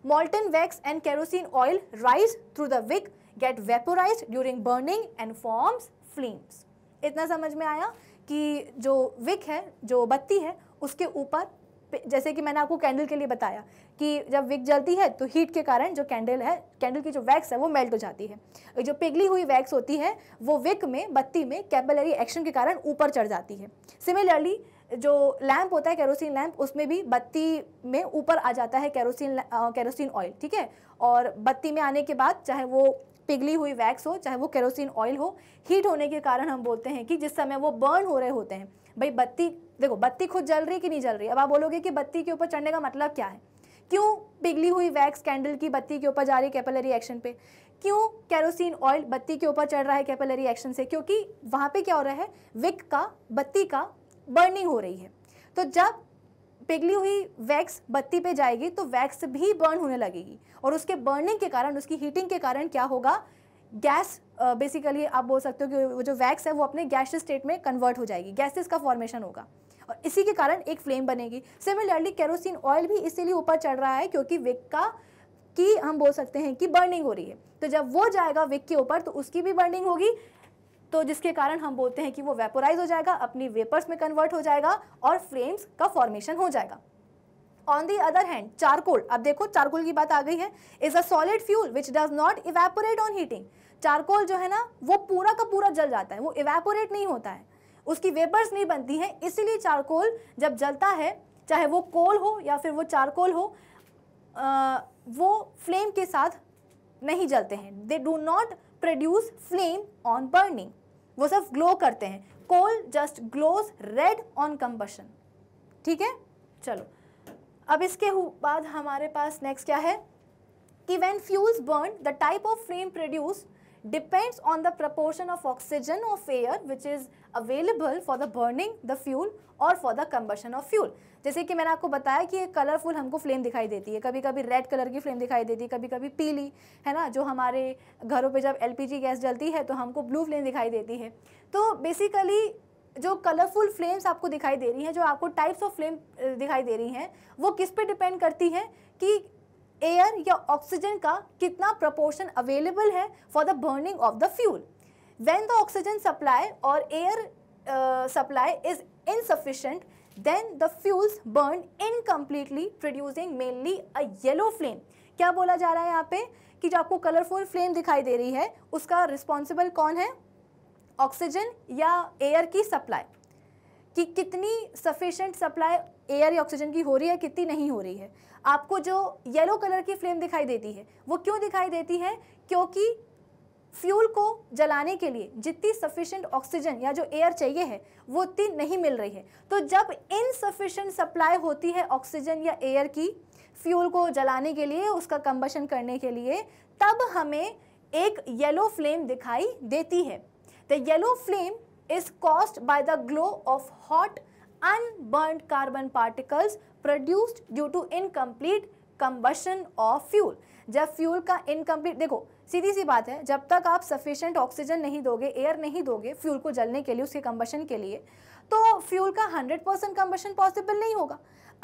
molten wax and kerosene oil rise through the wick get vaporise during burning and forms flames इतना समझ में आया कि जो विक है जो बत्ती है उसके ऊपर जैसे कि मैंने आपको कैंडल के लिए बताया कि जब विक जलती है तो हीट के कारण जो कैंडल है कैंडल की जो वैक्स है वो मेल्ट हो जाती है जो पिघली हुई वैक्स होती है वो विक में बत्ती में कैपलरी एक्शन के कारण ऊपर चढ़ जाती है सिमिलरली जो लैम्प होता है कैरोसिन लैम्प उसमें भी बत्ती में ऊपर आ जाता है कैरोसिन कैरोसिन ऑयल ठीक है और बत्ती में आने के बाद चाहे वो पिघली हुई वैक्स हो चाहे वो कैरोसिन ऑयल हो हीट होने के कारण हम बोलते हैं कि जिस समय वो बर्न हो रहे होते हैं भाई बत्ती देखो बत्ती खुद जल रही कि नहीं जल रही अब आप बोलोगे कि बत्ती के ऊपर चढ़ने का मतलब क्या है क्यों पिघली हुई वैक्स कैंडल की बत्ती के ऊपर जा रही है कैपलरी एक्शन पे क्यों कैरोसिन ऑयल बत्ती के ऊपर चढ़ रहा है कैपलरी एक्शन से क्योंकि वहाँ पे क्या हो रहा है विक का बत्ती का बर्निंग हो रही है तो जब पिघली हुई वैक्स बत्ती पे जाएगी तो वैक्स भी बर्न होने लगेगी और उसके बर्निंग के कारण उसकी हीटिंग के कारण क्या होगा गैस बेसिकली आप बोल सकते हो कि वो जो वैक्स है वो अपने गैस स्टेट में कन्वर्ट हो जाएगी गैसेस का फॉर्मेशन होगा और इसी के कारण एक फ्लेम बनेगी सिमिलरली केरोसिन ऑयल भी इसीलिए ऊपर चढ़ रहा है क्योंकि विक का की हम बोल सकते हैं कि बर्निंग हो रही है तो जब वो जाएगा विक के ऊपर तो उसकी भी बर्निंग होगी तो जिसके कारण हम बोलते हैं कि वो वेपोराइज हो जाएगा अपनी वेपर्स में कन्वर्ट हो जाएगा और फ्लेम्स का फॉर्मेशन हो जाएगा on the other hand charcoal अब देखो चारकोल की बात आ गई है is a solid fuel which does not evaporate on heating charcoal जो है ना वो पूरा का पूरा जल जाता है वो इवेपोरेट नहीं होता है उसकी वेपर्स नहीं बनती हैं इसीलिए चारकोल जब जलता है चाहे वो कोल हो या फिर वो चारकोल हो आ, वो फ्लेम के साथ नहीं जलते हैं they do not produce flame on burning वो सिर्फ ग्लो करते हैं coal just glows red on combustion ठीक है चलो अब इसके बाद हमारे पास नेक्स्ट क्या है कि when fuels burn the type of flame produce depends on the proportion of oxygen of air which is available for the burning the fuel और for the combustion of fuel जैसे कि मैंने आपको बताया कि ये कलरफुल हमको फ्लेम दिखाई देती है कभी कभी रेड कलर की फ्लेम दिखाई देती है कभी कभी पीली है ना जो हमारे घरों पे जब एलपीजी गैस जलती है तो हमको ब्लू फ्लेम दिखाई देती है तो बेसिकली जो कलरफुल फ्लेम्स आपको दिखाई दे रही हैं जो आपको टाइप्स ऑफ फ्लेम दिखाई दे रही हैं वो किस पे डिपेंड करती हैं कि एयर या ऑक्सीजन का कितना प्रपोर्शन अवेलेबल है for the burning of the fuel when the oxygen supply और air supply is insufficient then the fuels burn incompletely producing mainly a yellow flame क्या बोला जा रहा है यहाँ पे कि जो आपको कलरफुल फ्लेम दिखाई दे रही है उसका रिस्पॉन्सिबल कौन है ऑक्सीजन या एयर की सप्लाई कि कितनी सफिशेंट सप्लाई एयर या ऑक्सीजन की हो रही है कितनी नहीं हो रही है आपको जो येलो कलर की फ्लेम दिखाई देती है वो क्यों दिखाई देती है क्योंकि फ्यूल को जलाने के लिए जितनी सफिशेंट ऑक्सीजन या जो एयर चाहिए है वो उतनी नहीं मिल रही है तो जब इनसफिशेंट सप्लाई होती है ऑक्सीजन या एयर की फ्यूल को जलाने के लिए उसका कंबशन करने के लिए तब हमें एक येलो फ्लेम दिखाई देती है the yellow flame is caused by the glow of hot unburn carbon particles produced due to incomplete combustion of fuel जब फ्यूल का इनकम्प्लीट देखो सीधी सी बात है जब तक आप सफिशेंट ऑक्सीजन नहीं दोगे एयर नहीं दोगे फ्यूल को जलने के लिए उसके कम्बशन के लिए तो फ्यूल का हंड्रेड परसेंट कम्बशन पॉसिबल नहीं होगा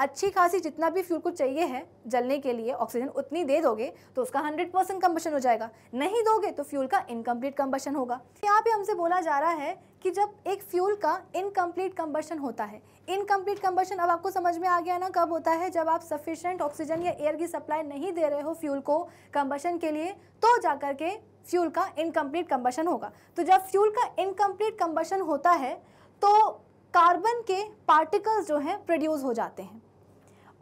अच्छी खासी जितना भी फ्यूल को चाहिए है जलने के लिए ऑक्सीजन उतनी दे दोगे तो उसका 100 परसेंट कम्बशन हो जाएगा नहीं दोगे तो फ्यूल का इनकम्प्लीट कम्बशन होगा यहाँ पे हमसे बोला जा रहा है कि जब एक फ्यूल का इनकम्प्लीट कम्बशन होता है इनकम्प्लीट कम्बशन अब आपको समझ में आ गया ना कब होता है जब आप सफिशेंट ऑक्सीजन या एयर की सप्लाई नहीं दे रहे हो फ्यूल को कम्बर्शन के लिए तो जा कर के फ्यूल का इनकम्प्लीट कम्बर्शन होगा तो जब फ्यूल का इनकम्प्लीट कम्बशन होता है तो कार्बन के पार्टिकल्स जो हैं प्रोड्यूस हो जाते हैं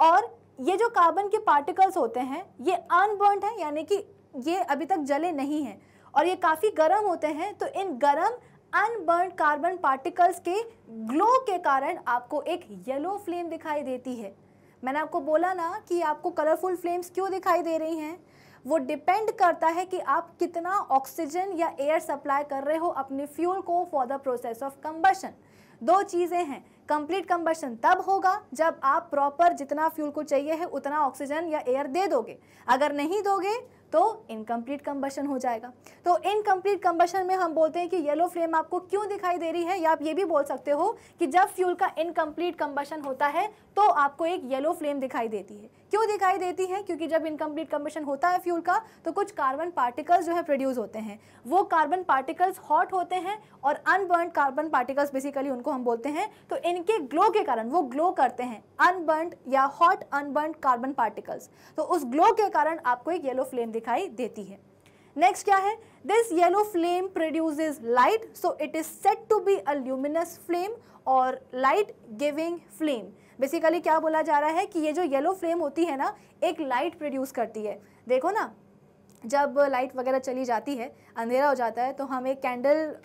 और ये जो कार्बन के पार्टिकल्स होते हैं ये अनबर्नड हैं यानी कि ये अभी तक जले नहीं हैं और ये काफ़ी गर्म होते हैं तो इन गर्म अनबर्न कार्बन पार्टिकल्स के ग्लो के कारण आपको एक येलो फ्लेम दिखाई देती है मैंने आपको बोला ना कि आपको कलरफुल फ्लेम्स क्यों दिखाई दे रही हैं वो डिपेंड करता है कि आप कितना ऑक्सीजन या एयर सप्लाई कर रहे हो अपने फ्यूल को for the process of combustion दो चीज़ें हैं कंप्लीट कंबशन तब होगा जब आप प्रॉपर जितना फ्यूल को चाहिए है उतना ऑक्सीजन या एयर दे दोगे अगर नहीं दोगे तो इनकम्प्लीट कम्बशन हो जाएगा तो इनकम्प्लीट कम्बशन में हम बोलते हैं कि येलो फ्लेम आपको क्यों दिखाई दे रही है या आप ये भी बोल सकते हो कि जब फ्यूल का इनकम्प्लीट कम्बशन होता है तो आपको एक येलो फ्लेम दिखाई देती है क्यों दिखाई देती है क्योंकि जब इनकम्प्लीट कम्बेशन होता है फ्यूल का तो कुछ कार्बन पार्टिकल्स जो है प्रोड्यूस होते हैं वो कार्बन पार्टिकल्स हॉट होते हैं और अनबर्न कार्बन पार्टिकल्स बेसिकली उनको हम बोलते हैं तो इनके ग्लो के कारण वो ग्लो करते हैं अनबर्नड या हॉट अनबर्न कार्बन पार्टिकल्स तो उस ग्लो के कारण आपको एक येलो फ्लेम दिखाई देती है नेक्स्ट क्या है this yellow flame produce light so it is said to be a luminous flame और लाइट गिविंग फ्लेम बेसिकली क्या बोला जा रहा है कि ये जो येलो फ्लेम होती है ना एक लाइट प्रोड्यूस करती है देखो ना जब लाइट वगैरह चली जाती है अंधेरा हो जाता है तो हम एक कैंडल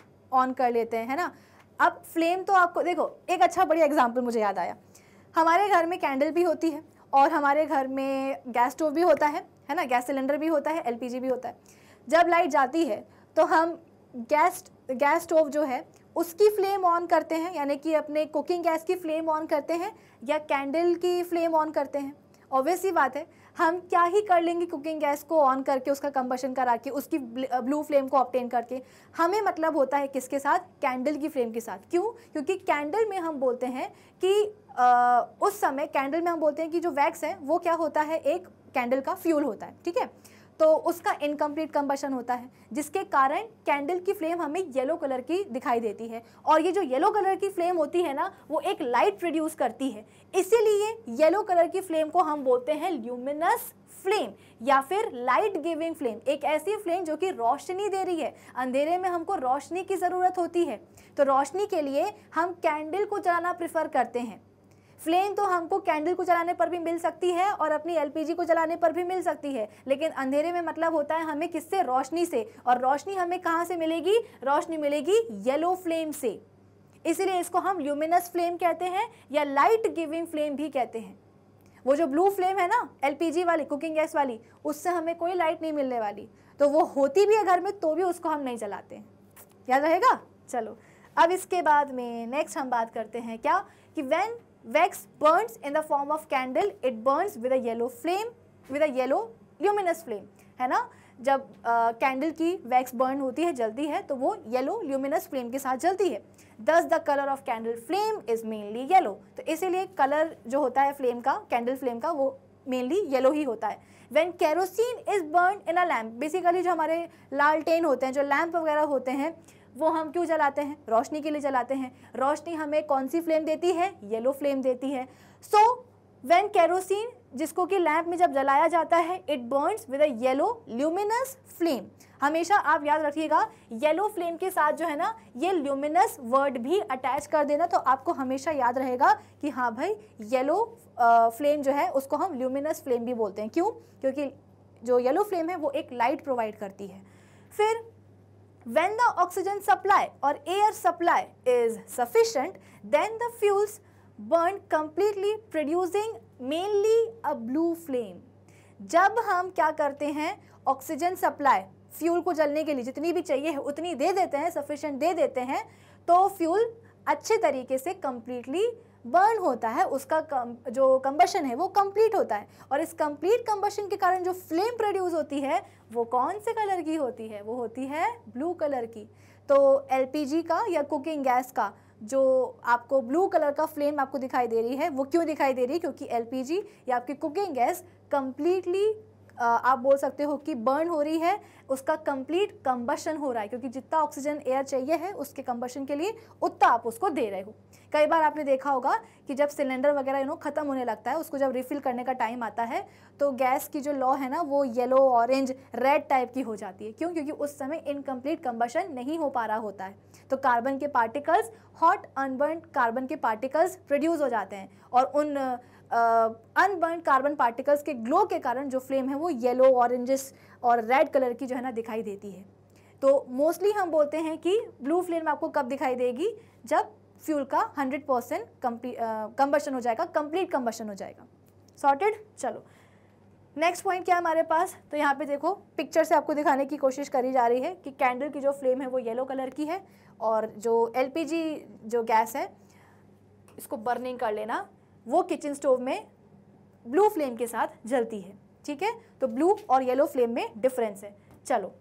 ऑन कर लेते हैं है ना अब फ्लेम तो आपको देखो एक अच्छा बढ़िया एग्जाम्पल मुझे याद आया हमारे घर में कैंडल भी होती है और हमारे घर में गैस स्टोव भी होता है है ना गैस सिलेंडर भी होता है एलपीजी भी होता है जब लाइट जाती है तो हम गैस गैस स्टोव जो है उसकी फ्लेम ऑन करते हैं यानी कि अपने कुकिंग गैस की फ्लेम ऑन करते हैं या कैंडल की फ्लेम ऑन करते हैं ऑब्वियस ही बात है हम क्या ही कर लेंगे कुकिंग गैस को ऑन करके उसका कंबशन करा के उसकी ब्लू फ्लेम को ऑप्टेन करके हमें मतलब होता है किसके साथ कैंडल की फ्लेम के साथ क्यों क्योंकि कैंडल में हम बोलते हैं कि आ, उस समय कैंडल में हम बोलते हैं कि जो वैक्स है वो क्या होता है एक कैंडल का फ्यूल होता है ठीक है तो उसका इनकम्प्लीट कम्बशन होता है जिसके कारण कैंडल की फ्लेम हमें येलो कलर की दिखाई देती है और ये जो येलो कलर की फ्लेम होती है ना वो एक लाइट प्रोड्यूस करती है इसीलिए येलो कलर की फ्लेम को हम बोलते हैं ल्यूमिनस फ्लेम या फिर लाइट गिविंग फ्लेम एक ऐसी फ्लेम जो कि रोशनी दे रही है अंधेरे में हमको रोशनी की ज़रूरत होती है तो रोशनी के लिए हम कैंडल को जलाना प्रेफर करते हैं फ्लेम तो हमको कैंडल को जलाने पर भी मिल सकती है और अपनी एलपीजी को जलाने पर भी मिल सकती है लेकिन अंधेरे में मतलब होता है हमें किससे रोशनी से और रोशनी हमें कहाँ से मिलेगी रोशनी मिलेगी येलो फ्लेम से इसीलिए इसको हम ल्यूमिनस फ्लेम कहते हैं या लाइट गिविंग फ्लेम भी कहते हैं वो जो ब्लू फ्लेम है ना एलपीजी वाली कुकिंग गैस वाली उससे हमें कोई लाइट नहीं मिलने वाली तो वो होती भी है घर में तो भी उसको हम नहीं जलाते याद रहेगा चलो अब इसके बाद में नेक्स्ट हम बात करते हैं क्या कि when Wax burns in the form of candle. It burns with a yellow flame, with a yellow luminous flame. है ना जब कैंडल uh, की वैक्स बर्न होती है जलती है तो वो येलो ल्यूमिनस फ्लेम के साथ जलती है thus the colour of candle flame is mainly yellow तो इसीलिए कलर जो होता है फ्लेम का कैंडल फ्लेम का वो मेनली येलो ही होता है when kerosene is burn in a lamp basically जो हमारे लालटेन होते हैं जो लैम्प वगैरह होते हैं वो हम क्यों जलाते हैं रोशनी के लिए जलाते हैं रोशनी हमें कौन सी फ्लेम देती है येलो फ्लेम देती है सो वेन कैरोसिन जिसको कि लैंप में जब जलाया जाता है it burns with a yellow luminous flame हमेशा आप याद रखिएगा येलो फ्लेम के साथ जो है ना ये ल्यूमिनस वर्ड भी अटैच कर देना तो आपको हमेशा याद रहेगा कि हाँ भाई येलो फ्लेम जो है उसको हम ल्यूमिनस फ्लेम भी बोलते हैं क्यों क्योंकि जो येलो फ्लेम है वो एक लाइट प्रोवाइड करती है फिर When the oxygen supply or air supply is sufficient, then the fuels burn completely producing mainly a blue flame. जब हम क्या करते हैं ऑक्सीजन सप्लाई फ्यूल को जलने के लिए जितनी भी चाहिए उतनी दे देते हैं सफिशेंट दे देते हैं तो फ्यूल अच्छे तरीके से कम्प्लीटली बर्न होता है उसका कम, जो कंबशन है वो कंप्लीट होता है और इस कंप्लीट कंबशन के कारण जो फ्लेम प्रोड्यूस होती है वो कौन से कलर की होती है वो होती है ब्लू कलर की तो एल का या कुकिंग गैस का जो आपको ब्लू कलर का फ्लेम आपको दिखाई दे रही है वो क्यों दिखाई दे रही है क्योंकि एल या आपकी कुकिंग गैस कम्प्लीटली आप बोल सकते हो कि बर्न हो रही है उसका कंप्लीट कंबशन हो रहा है क्योंकि जितना ऑक्सीजन एयर चाहिए है उसके कंबशन के लिए उतना आप उसको दे रहे हो कई बार आपने देखा होगा कि जब सिलेंडर वगैरह यू नो ख़त्म होने लगता है उसको जब रिफ़िल करने का टाइम आता है तो गैस की जो लॉ है ना वो येलो ऑरेंज रेड टाइप की हो जाती है क्यों क्योंकि उस समय इनकम्प्लीट कम्बशन नहीं हो पा रहा होता है तो कार्बन के पार्टिकल्स हॉट अनबर्न कार्बन के पार्टिकल्स प्रोड्यूस हो जाते हैं और उन अनबर्न कार्बन पार्टिकल्स के ग्लो के कारण जो फ्लेम है वो येलो ऑरेंजेस और रेड कलर की जो है ना दिखाई देती है तो मोस्टली हम बोलते हैं कि ब्लू फ्लेम आपको कब दिखाई देगी जब फ्यूल का 100 परसेंट कम्बशन हो जाएगा कंप्लीट कम्बशन हो जाएगा सॉर्टेड चलो नेक्स्ट पॉइंट क्या है हमारे पास तो यहाँ पे देखो पिक्चर से आपको दिखाने की कोशिश करी जा रही है कि कैंडल की जो फ्लेम है वो येलो कलर की है और जो एल जो गैस है इसको बर्निंग कर लेना वो किचन स्टोव में ब्लू फ्लेम के साथ जलती है ठीक है तो ब्लू और येलो फ्लेम में डिफरेंस है चलो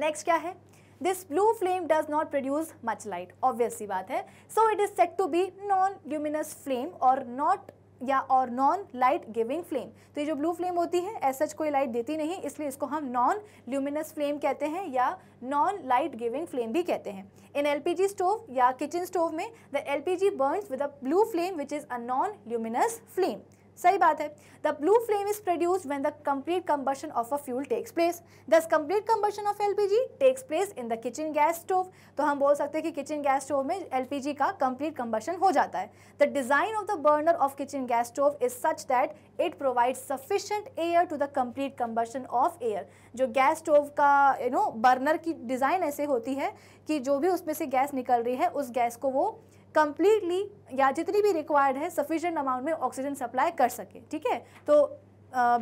नेक्स्ट क्या है this blue flame does not produce much light obvious सी बात है so it is said to be non luminous flame और नॉट या और नॉन लाइट गिविंग फ्लेम तो ये जो ब्लू फ्लेम होती है ऐसा कोई लाइट देती नहीं इसलिए इसको हम नॉन ल्यूमिनस फ्लेम कहते हैं या नॉन लाइट गिविंग फ्लेम भी कहते हैं इन एलपीजी स्टोव या किचन स्टोव में the LPG burns with a blue flame which is a non luminous flame सही बात है the blue flame is produce when the complete combustion of a fuel takes place thus complete combustion of LPG takes place in the kitchen gas stove तो हम बोल सकते हैं कि kitchen gas stove में एलपीजी का कम्प्लीट कम्बर्शन हो जाता है the design of the burner of kitchen gas stove is such that it provide sufficient air to the complete combustion of air जो गैस स्टोव का यू नो बर्नर की design ऐसे होती है कि जो भी उसमें से गैस निकल रही है उस गैस को वो कंप्लीटली या जितनी भी रिक्वायर्ड है सफिशेंट अमाउंट में ऑक्सीजन सप्लाई कर सके ठीक है तो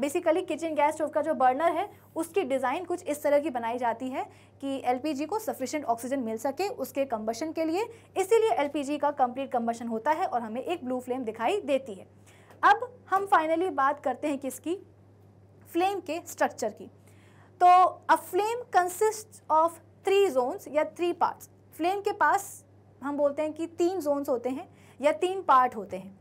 बेसिकली किचन गैस स्टोव का जो बर्नर है उसकी डिज़ाइन कुछ इस तरह की बनाई जाती है कि एल को सफिशेंट ऑक्सीजन मिल सके उसके कम्बशन के लिए इसीलिए एल का कंप्लीट कम्बशन होता है और हमें एक ब्लू फ्लेम दिखाई देती है अब हम फाइनली बात करते हैं किसकी फ्लेम के स्ट्रक्चर की तो a flame consist of three zones या थ्री पार्ट्स फ्लेम के पास हम बोलते हैं कि तीन जोन्स होते हैं या तीन पार्ट होते हैं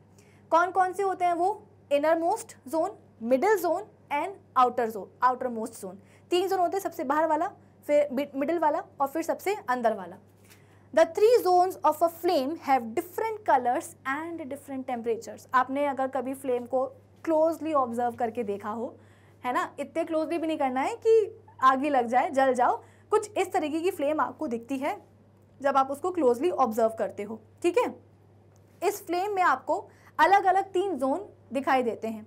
कौन कौन से होते हैं वो innermost zone middle zone and outer zone outermost zone तीन जोन होते हैं सबसे बाहर वाला फिर मिडिल वाला और फिर सबसे अंदर वाला the three zones of a flame have different colours and different temperatures आपने अगर कभी फ्लेम को क्लोजली ऑब्जर्व करके देखा हो है ना इतने क्लोजली भी नहीं करना है कि आगे लग जाए जल जाओ कुछ इस तरीके की फ्लेम आपको दिखती है जब आप उसको क्लोजली ऑब्जर्व करते हो ठीक है इस फ्लेम में आपको अलग अलग तीन जोन दिखाई देते हैं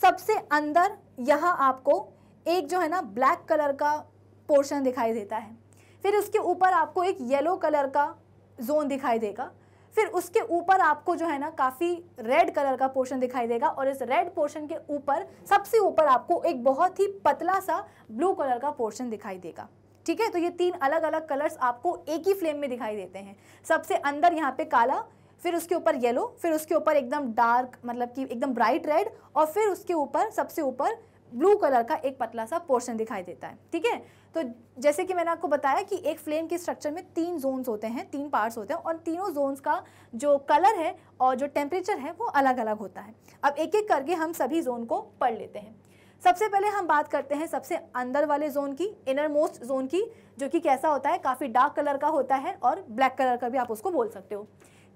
सबसे अंदर यहाँ आपको एक जो है ना ब्लैक कलर का पोर्शन दिखाई देता है फिर उसके ऊपर आपको एक येलो कलर का जोन दिखाई देगा फिर उसके ऊपर आपको जो है ना काफ़ी रेड कलर का पोर्शन दिखाई देगा और इस रेड पोर्शन के ऊपर सबसे ऊपर आपको एक बहुत ही पतला सा ब्लू कलर का पोर्शन दिखाई देगा ठीक है तो ये तीन अलग अलग कलर्स आपको एक ही फ्लेम में दिखाई देते हैं सबसे अंदर यहाँ पे काला फिर उसके ऊपर येलो फिर उसके ऊपर एकदम डार्क मतलब कि एकदम ब्राइट रेड और फिर उसके ऊपर सबसे ऊपर ब्लू कलर का एक पतला सा पोर्शन दिखाई देता है ठीक है तो जैसे कि मैंने आपको बताया कि एक फ्लेम के स्ट्रक्चर में तीन जोन्स होते हैं तीन पार्ट्स होते हैं और तीनों जोन्स का जो कलर है और जो टेम्परेचर है वो अलग अलग होता है अब एक एक करके हम सभी जोन को पढ़ लेते हैं सबसे पहले हम बात करते हैं सबसे अंदर वाले जोन की इनर मोस्ट जोन की जो कि कैसा होता है काफ़ी डार्क कलर का होता है और ब्लैक कलर का भी आप उसको बोल सकते हो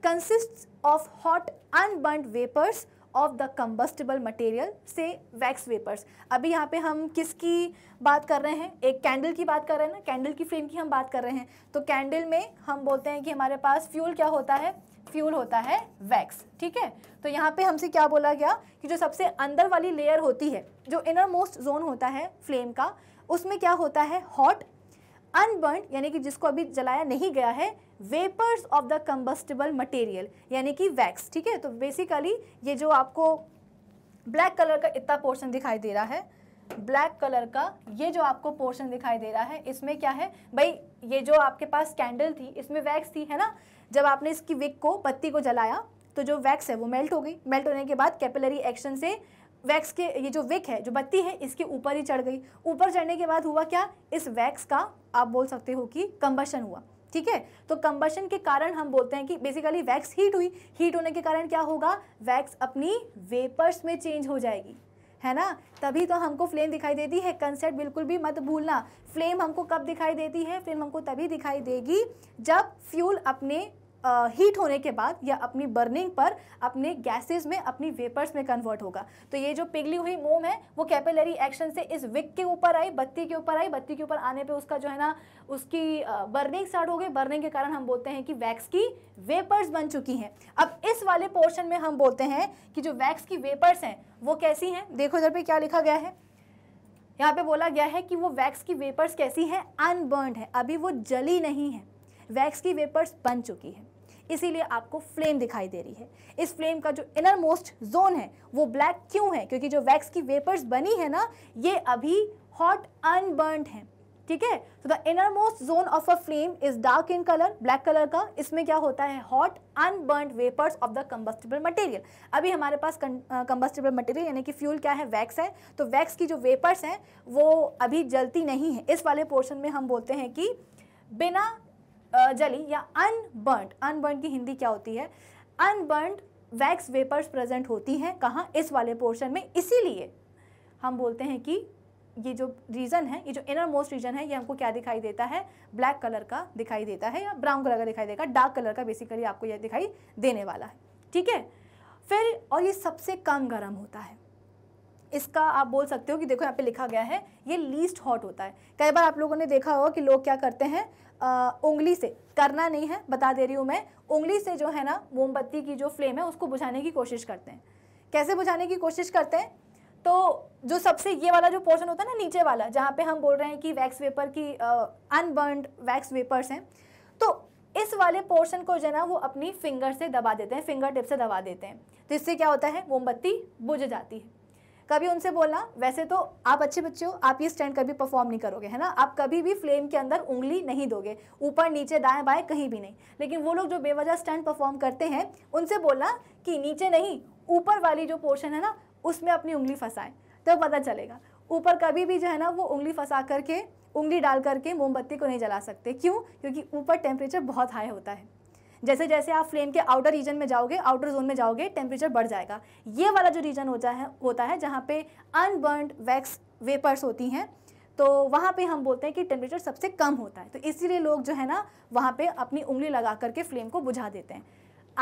consist of hot unburn vapours of the combustible material से वैक्स वेपर्स अभी यहाँ पे हम किसकी बात कर रहे हैं एक कैंडल की बात कर रहे हैं ना कैंडल की फ्लेम की हम बात कर रहे हैं तो कैंडल में हम बोलते हैं कि हमारे पास फ्यूल क्या होता है फ्यूल होता है वैक्स ठीक है तो यहाँ पे हमसे क्या बोला गया कि जो सबसे अंदर वाली लेयर होती है जो इनर मोस्ट जोन होता है फ्लेम का उसमें क्या होता है हॉट अनबर्न यानी कि जिसको अभी जलाया नहीं गया है vapours of the combustible material यानी कि वैक्स ठीक है तो बेसिकली ये जो आपको ब्लैक कलर का इतना पोर्शन दिखाई दे रहा है ब्लैक कलर का ये जो आपको पोर्शन दिखाई दे रहा है इसमें क्या है भाई ये जो आपके पास कैंडल थी इसमें वैक्स थी है ना जब आपने इसकी विक को बत्ती को जलाया तो जो वैक्स है वो मेल्ट हो गई मेल्ट होने के बाद कैपिलरी एक्शन से वैक्स के ये जो विक है जो बत्ती है इसके ऊपर ही चढ़ गई ऊपर चढ़ने के बाद हुआ क्या इस वैक्स का आप बोल सकते हो कि कंबशन हुआ ठीक है तो कंबशन के कारण हम बोलते हैं कि बेसिकली वैक्स हीट हुई हीट होने के कारण क्या होगा वैक्स अपनी वेपर्स में चेंज हो जाएगी है ना तभी तो हमको फ्लेम दिखाई देती है कंसेप्ट बिल्कुल भी मत भूलना फ्लेम हमको कब दिखाई देती है फ्लेम हमको तभी दिखाई देगी जब फ्यूल अपने हीट होने के बाद या अपनी बर्निंग पर अपने गैसेस में अपनी वेपर्स में कन्वर्ट होगा तो ये जो पिघली हुई मोम है वो कैपिलरी एक्शन से इस विक के ऊपर आई बत्ती के ऊपर आई बत्ती के ऊपर आने पर उसका जो है ना उसकी बर्निंग स्टार्ट हो गई बर्निंग के कारण हम बोलते हैं कि वैक्स की वेपर्स बन चुकी हैं अब इस वाले पोर्शन में हम बोलते हैं कि जो वैक्स की वेपर्स हैं वो कैसी हैं देखो इधर पर क्या लिखा गया है यहाँ पे बोला गया है कि वो वैक्स की वेपर्स कैसी हैं अनबर्नड है अभी वो जली नहीं है वैक्स की वेपर्स बन चुकी है इसीलिए आपको फ्लेम दिखाई दे रही है इस फ्लेम का जो इनर मोस्ट जोन है वो ब्लैक क्यों है क्योंकि जो वैक्स की वेपर्स बनी है ना ये अभी हॉट अनबर्न है ठीक है तो the innermost zone of a flame is dark in colour black colour का इसमें क्या होता है hot unburn vapours of the combustible material अभी हमारे पास कम्बस्टेबल मटेरियल यानी कि फ्यूल क्या है वैक्स है तो वैक्स की जो वेपर्स हैं वो अभी जलती नहीं है इस वाले पोर्शन में हम बोलते हैं कि बिना जली या अनबर्न अनबर्न की हिंदी क्या होती है अनबर्न वैक्स वेपर्स प्रेजेंट होती हैं कहाँ इस वाले पोर्शन में इसीलिए हम बोलते हैं कि ये जो रीजन है ये जो इनर मोस्ट रीजन है ये हमको क्या दिखाई देता है ब्लैक कलर का दिखाई देता है या ब्राउन कलर का दिखाई देगा डार्क कलर का बेसिकली आपको यह दिखाई देने वाला है ठीक है फिर और ये सबसे कम गर्म होता है इसका आप बोल सकते हो कि देखो यहाँ पे लिखा गया है ये लीस्ट हॉट होता है कई बार आप लोगों ने देखा होगा कि लोग क्या करते हैं उंगली से करना नहीं है बता दे रही हूँ मैं उंगली से जो है ना मोमबत्ती की जो फ्लेम है उसको बुझाने की कोशिश करते हैं कैसे बुझाने की कोशिश करते हैं तो जो सबसे ये वाला जो पोर्शन होता है ना नीचे वाला जहाँ पे हम बोल रहे हैं कि वैक्स वेपर की अनबर्नड वैक्स वेपर्स हैं तो इस वाले पोर्शन को जो है ना वो अपनी फिंगर से दबा देते हैं फिंगर टिप से दबा देते हैं तो इससे क्या होता है मोमबत्ती बुझ जाती है कभी उनसे बोलना वैसे तो आप अच्छे बच्चे हो आप ये स्टैंड कभी परफॉर्म नहीं करोगे है ना आप कभी भी फ्लेम के अंदर उंगली नहीं दोगे ऊपर नीचे दाएं बाएं कहीं भी नहीं लेकिन वो लोग जो बेवजह स्टैंड परफॉर्म करते हैं उनसे बोलना कि नीचे नहीं ऊपर वाली जो पोर्शन है ना उसमें अपनी उंगली फंसाएं तो पता चलेगा ऊपर कभी भी जो है ना वो उंगली फंसा करके उंगली डाल करके मोमबत्ती को नहीं जला सकते क्यों क्योंकि ऊपर टेम्परेचर बहुत हाई होता है जैसे जैसे आप फ्लेम के आउटर रीजन में जाओगे आउटर जोन में जाओगे टेम्परेचर बढ़ जाएगा ये वाला जो रीजन होता है होता है जहाँ पे अनबर्न वैक्स वेपर्स होती हैं तो वहाँ पे हम बोलते हैं कि टेम्परेचर सबसे कम होता है तो इसीलिए लोग जो है ना वहाँ पे अपनी उंगली लगा करके फ्लेम को बुझा देते हैं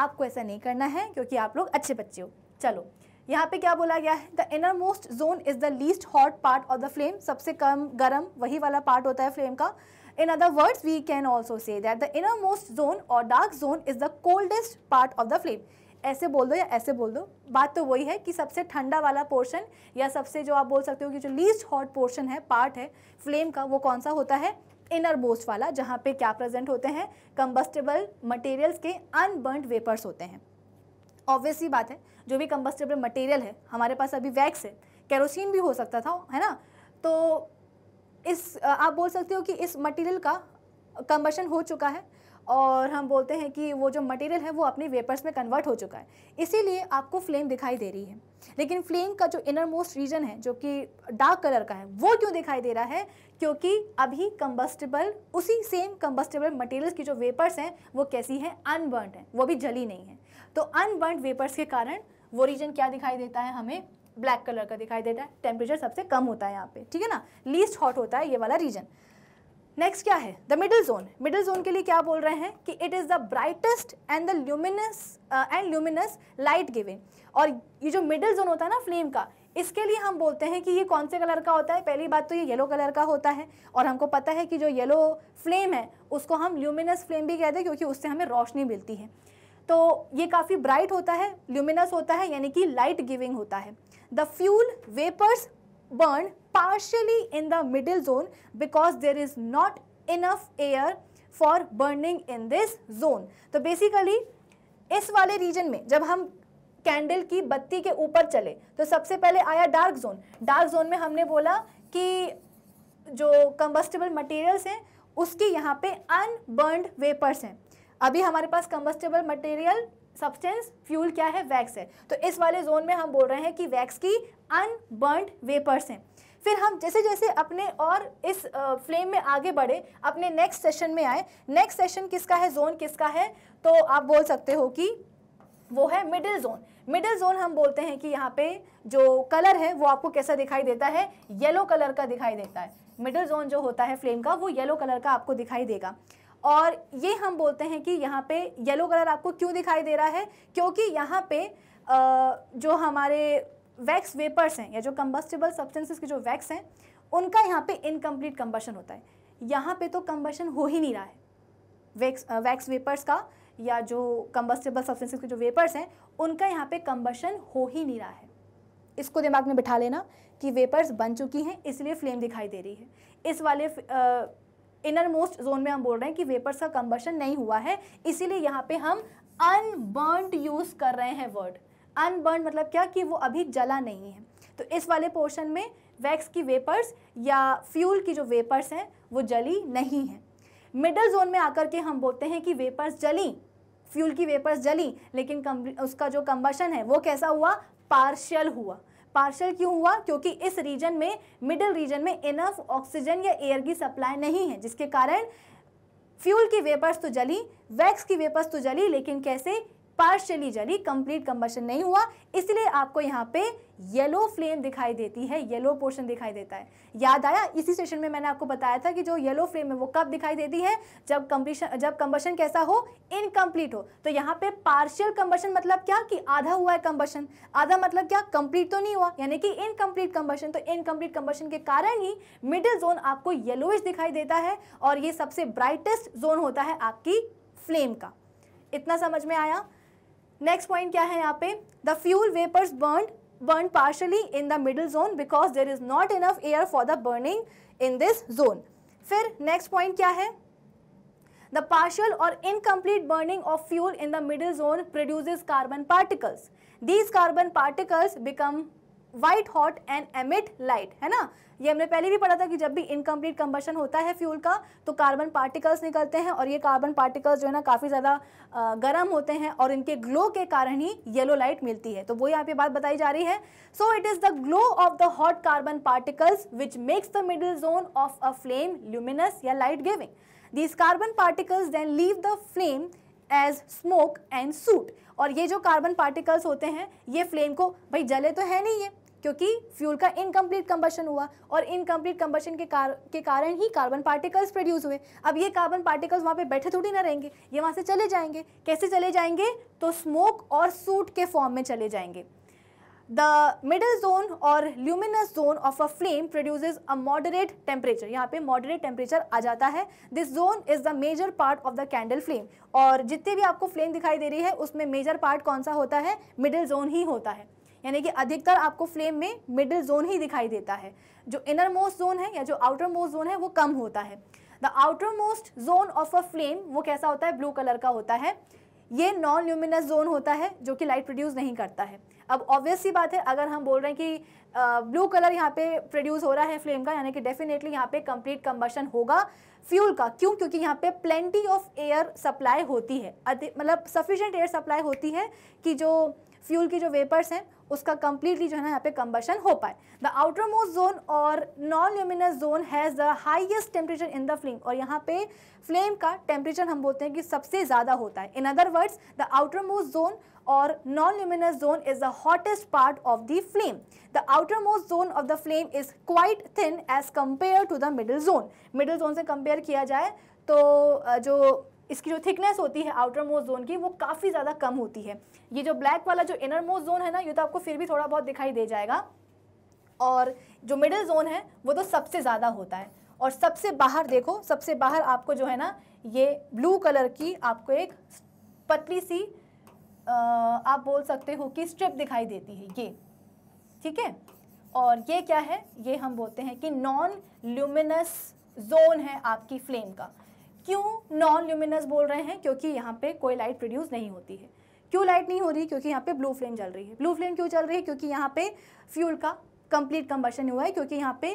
आपको ऐसा नहीं करना है क्योंकि आप लोग अच्छे बच्चे हो चलो यहाँ पे क्या बोला गया है the innermost zone is the least hot part of the flame सबसे कम गर्म वही वाला पार्ट होता है फ्लेम का In other words, we can also say that the innermost zone or dark zone is the coldest part of the flame. ऐसे बोल दो या ऐसे बोल दो बात तो वही है कि सबसे ठंडा वाला पोर्शन या सबसे जो आप बोल सकते हो कि जो लीस्ट हॉट पोर्शन है पार्ट है फ्लेम का वो कौन सा होता है इनर मोस्ट वाला जहाँ पे क्या प्रेजेंट होते हैं कंबस्टेबल मटेरियल्स के अनबर्नड वेपर्स होते हैं ऑब्वियसली बात है जो भी कंबस्टेबल मटेरियल है हमारे पास अभी वैक्स है कैरोसिन भी हो सकता था है ना तो इस आप बोल सकते हो कि इस मटेरियल का कम्बशन हो चुका है और हम बोलते हैं कि वो जो मटेरियल है वो अपने वेपर्स में कन्वर्ट हो चुका है इसीलिए आपको फ्लेम दिखाई दे रही है लेकिन फ्लेम का जो इनर मोस्ट रीजन है जो कि डार्क कलर का है वो क्यों दिखाई दे रहा है क्योंकि अभी कंबस्टेबल उसी सेम कंबस्टेबल मटेरियल्स की जो वेपर्स हैं वो कैसी हैं अनबर्नड हैं वो भी जली नहीं है तो अनबर्नड वेपर्स के कारण वो रीजन क्या दिखाई देता है हमें ब्लैक कलर का दिखाई देता है टेम्परेचर सबसे कम होता है यहाँ पे ठीक है ना लीस्ट हॉट होता है ये वाला रीजन नेक्स्ट क्या है the middle zone middle zone के लिए क्या बोल रहे हैं कि it is the brightest and the luminous and luminous light giving और ये जो मिडिल जोन होता है ना फ्लेम का इसके लिए हम बोलते हैं कि ये कौन से कलर का होता है पहली बात तो ये येलो कलर का होता है और हमको पता है कि जो येलो फ्लेम है उसको हम ल्यूमिनस फ्लेम भी कहते हैं क्योंकि उससे हमें रोशनी मिलती है तो ये काफ़ी ब्राइट होता है ल्यूमिनस होता है यानी कि लाइट गिविंग होता है the fuel vapours burn partially in the middle zone because there is not enough air for burning in this zone तो बेसिकली इस वाले रीजन में जब हम कैंडल की बत्ती के ऊपर चले तो सबसे पहले आया डार्क जोन डार्क जोन में हमने बोला कि जो कम्बस्टेबल मटेरियल्स हैं उसके यहाँ पे अनबर्नड वेपर्स हैं अभी हमारे पास कंबस्टेबल मटेरियल सब्सटेंस फ्यूल क्या है वैक्स है तो इस वाले जोन में हम बोल रहे हैं कि वैक्स की अनबर्नड वेपर्स हैं फिर हम जैसे जैसे अपने और इस फ्लेम में आगे बढ़े अपने नेक्स्ट सेशन में आए नेक्स्ट सेशन किसका है जोन किसका है तो आप बोल सकते हो कि वो है मिडिल जोन मिडिल जोन हम बोलते हैं कि यहाँ पे जो कलर है वो आपको कैसा दिखाई देता है येलो कलर का दिखाई देता है मिडिल जोन जो होता है फ्लेम का वो येलो कलर का आपको दिखाई देगा और ये हम बोलते हैं कि यहाँ पे येलो कलर आपको क्यों दिखाई दे रहा है क्योंकि यहाँ पे जो हमारे वैक्स वेपर्स हैं या जो कम्बस्टेबल सब्सटेंसेस के जो वैक्स हैं उनका यहाँ पे इनकम्प्लीट कम्बशन होता है यहाँ पे तो कम्बशन हो ही नहीं रहा है वैक्स वैक्स वेपर्स का या जो कम्बस्टेबल सब्सटेंसेस के जो वेपर्स हैं उनका यहाँ पे कम्बशन हो ही नहीं रहा है इसको दिमाग में बिठा लेना कि वेपर्स बन चुकी हैं इसलिए फ्लेम दिखाई दे रही है इस वाले आ, इनर मोस्ट जोन में हम बोल रहे हैं कि वेपर्स का कंबर्शन नहीं हुआ है इसीलिए यहाँ पे हम अनबर्नड यूज़ कर रहे हैं वर्ड अनबर्न मतलब क्या कि वो अभी जला नहीं है तो इस वाले पोर्शन में वैक्स की वेपर्स या फ्यूल की जो वेपर्स हैं वो जली नहीं है मिडल जोन में आकर के हम बोलते हैं कि वेपर्स जली फ्यूल की वेपर्स जली लेकिन कम, उसका जो कंबर्शन है वो कैसा हुआ पार्शियल हुआ पार्शल क्यों हुआ क्योंकि इस रीजन में मिडिल रीजन में इनफ ऑक्सीजन या एयर की सप्लाई नहीं है जिसके कारण फ्यूल की वेपर्स तो जली वैक्स की वेपर्स तो जली लेकिन कैसे पार्शली जली कंप्लीट कंबशन नहीं हुआ इसलिए आपको यहाँ पे येलो फ्लेम दिखाई देती है येलो पोर्शन दिखाई देता है याद आया इसी सेशन में मैंने आपको बताया था कि जो येलो फ्लेम है वो कब दिखाई देती है जब कंप्लीशन जब कंबशन कैसा हो इनकम्प्लीट हो तो यहाँ पे पार्शियल कंबशन मतलब क्या कि आधा हुआ है कंबशन आधा मतलब क्या कंप्लीट तो नहीं हुआ यानी कि इनकम्प्लीट कंबशन तो इनकम्प्लीट कंबशन के कारण ही मिडिल जोन आपको येलोइश दिखाई देता है और ये सबसे ब्राइटेस्ट जोन होता है आपकी फ्लेम का इतना समझ में आया नेक्स्ट पॉइंट क्या है यहाँ पे the fuel vapours burn burn partially in the middle zone because there is not enough air for the burning in this zone फिर नेक्स्ट पॉइंट क्या है द पार्शल और incomplete burning of fuel in the middle zone produces carbon particles these carbon particles become white hot and emit light है ना ये हमने पहले भी पढ़ा था कि जब भी इनकम्प्लीट कंबशन होता है फ्यूल का तो कार्बन पार्टिकल्स निकलते हैं और ये कार्बन पार्टिकल्स जो है ना काफ़ी ज़्यादा गर्म होते हैं और इनके ग्लो के कारण ही येलो लाइट मिलती है तो वो यहाँ पे बात बताई जा रही है so it is the glow of the hot carbon particles which makes the middle zone of a flame luminous या light giving these carbon particles then leave the flame as smoke and soot और ये जो carbon particles होते हैं ये flame को भाई जले तो है नहीं ये क्योंकि फ्यूल का इनकम्प्लीट कंबशन हुआ और इनकम्प्लीट कंबशन के कार के कारण ही कार्बन पार्टिकल्स प्रोड्यूस हुए अब ये कार्बन पार्टिकल्स वहाँ पे बैठे थोड़ी ना रहेंगे ये वहाँ से चले जाएंगे कैसे चले जाएंगे तो स्मोक और सूट के फॉर्म में चले जाएंगे द मिडल जोन और luminous zone of a flame produces a moderate temperature यहाँ पे मॉडरेट टेम्परेचर आ जाता है this zone is the major part of the candle flame और जितने भी आपको फ्लेम दिखाई दे रही है उसमें मेजर पार्ट कौन सा होता है मिडिल जोन ही होता है यानी कि अधिकतर आपको फ्लेम में मिडिल जोन ही दिखाई देता है जो इनर मोस्ट जोन है या जो आउटर मोस्ट जोन है वो कम होता है the outermost zone of a flame वो कैसा होता है ब्लू कलर का होता है ये नॉन ल्यूमिनस जोन होता है जो कि लाइट प्रोड्यूस नहीं करता है अब ऑब्वियस सी बात है अगर हम बोल रहे हैं कि ब्लू कलर यहाँ पे प्रोड्यूस हो रहा है फ्लेम का यानी कि डेफिनेटली यहाँ पे कंप्लीट कम्बशन होगा फ्यूल का क्यों क्योंकि यहाँ पे प्लेंटी ऑफ एयर सप्लाई होती है मतलब सफिशेंट एयर सप्लाई होती है कि जो फ्यूल की जो वेपर्स हैं उसका कंप्लीटली जो है ना यहाँ पे कंबशन हो पाए द आउटर मोस्ट जोन और non luminous zone has the highest temperature in the flame और यहाँ पे फ्लेम का टेम्परेचर हम बोलते हैं कि सबसे ज़्यादा होता है in other words the outermost zone और non luminous zone is the hottest part of the flame the outermost zone of the flame is quite thin as compare to the middle zone middle zone से compare किया जाए तो जो इसकी जो thickness होती है आउटर मोस्ट जोन की वो काफ़ी ज़्यादा कम होती है ये जो ब्लैक वाला जो इनर मोस्ट जोन है ना ये तो आपको फिर भी थोड़ा बहुत दिखाई दे जाएगा और जो मिडिल जोन है वो तो सबसे ज़्यादा होता है और सबसे बाहर देखो सबसे बाहर आपको जो है ना ये ब्लू कलर की आपको एक पतली सी आ, आप बोल सकते हो कि स्ट्रिप दिखाई देती है ये ठीक है और ये क्या है ये हम बोलते हैं कि नॉन ल्यूमिनस जोन है आपकी फ्लेम का क्यों नॉन ल्यूमिनस बोल रहे हैं क्योंकि यहाँ पे कोई लाइट प्रोड्यूस नहीं होती है क्यों लाइट नहीं हो रही क्योंकि यहाँ पे ब्लू फ्लेम जल रही है ब्लू फ्लेम क्यों चल रही है क्योंकि यहाँ पे फ्यूल का कंप्लीट कम्बर्शन हुआ है क्योंकि यहाँ पे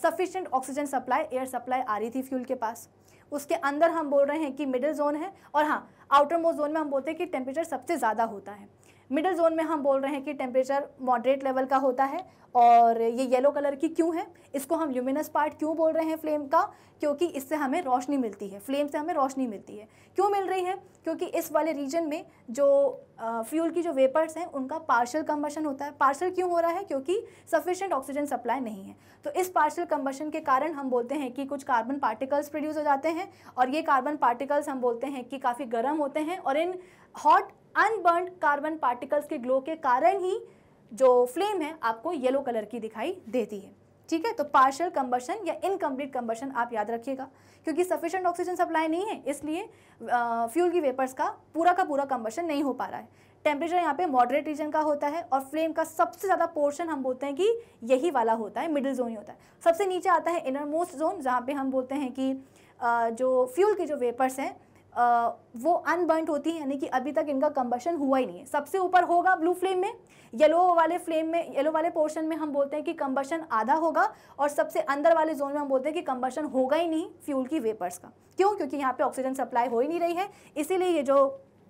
sufficient oxygen supply air supply आ रही थी फ्यूल के पास उसके अंदर हम बोल रहे हैं कि मिडिल जोन है और हाँ आउटर मोस्ट जोन में हम बोलते हैं कि टेम्परेचर सबसे ज़्यादा होता है मिडल जोन में हम बोल रहे हैं कि टेम्परेचर मॉडरेट लेवल का होता है और ये येलो कलर की क्यों है इसको हम ल्यूमिनस पार्ट क्यों बोल रहे हैं फ्लेम का क्योंकि इससे हमें रोशनी मिलती है फ्लेम से हमें रोशनी मिलती है क्यों मिल रही है क्योंकि इस वाले रीजन में जो फ्यूल की जो वेपर्स हैं उनका पार्शल कम्बशन होता है पार्शल क्यों हो रहा है क्योंकि सफिशेंट ऑक्सीजन सप्लाई नहीं है तो इस पार्शल कम्बशन के कारण हम बोलते हैं कि कुछ कार्बन पार्टिकल्स प्रोड्यूस हो जाते हैं और ये कार्बन पार्टिकल्स हम बोलते हैं कि काफ़ी गर्म होते हैं और इन हॉट अनबर्न कार्बन पार्टिकल्स के ग्लो के कारण ही जो फ्लेम है आपको येलो कलर की दिखाई देती है ठीक है तो पार्शल कंबर्शन या इनकम्प्लीट कंबर्शन आप याद रखिएगा क्योंकि सफिशेंट ऑक्सीजन सप्लाई नहीं है इसलिए फ्यूल की वेपर्स का पूरा का पूरा कंबर्शन नहीं हो पा रहा है टेम्परेचर यहाँ पे मॉडरेट रीजन का होता है और फ्लेम का सबसे ज़्यादा पोर्शन हम बोलते हैं कि यही वाला होता है मिडिल जोन ही होता है सबसे नीचे आता है इनर मोस्ट जोन जहाँ पे हम बोलते हैं कि जो फ्यूल के जो वेपर्स हैं आ, वो अनबर्न होती है यानी कि अभी तक इनका कंबशन हुआ ही नहीं है सबसे ऊपर होगा ब्लू फ्लेम में येलो वाले फ्लेम में येलो वाले पोर्शन में हम बोलते हैं कि कंबशन आधा होगा और सबसे अंदर वाले जोन में हम बोलते हैं कि कंबशन होगा ही नहीं फ्यूल की वेपर्स का क्यों क्योंकि यहाँ पर ऑक्सीजन सप्लाई हो ही नहीं रही है इसीलिए ये जो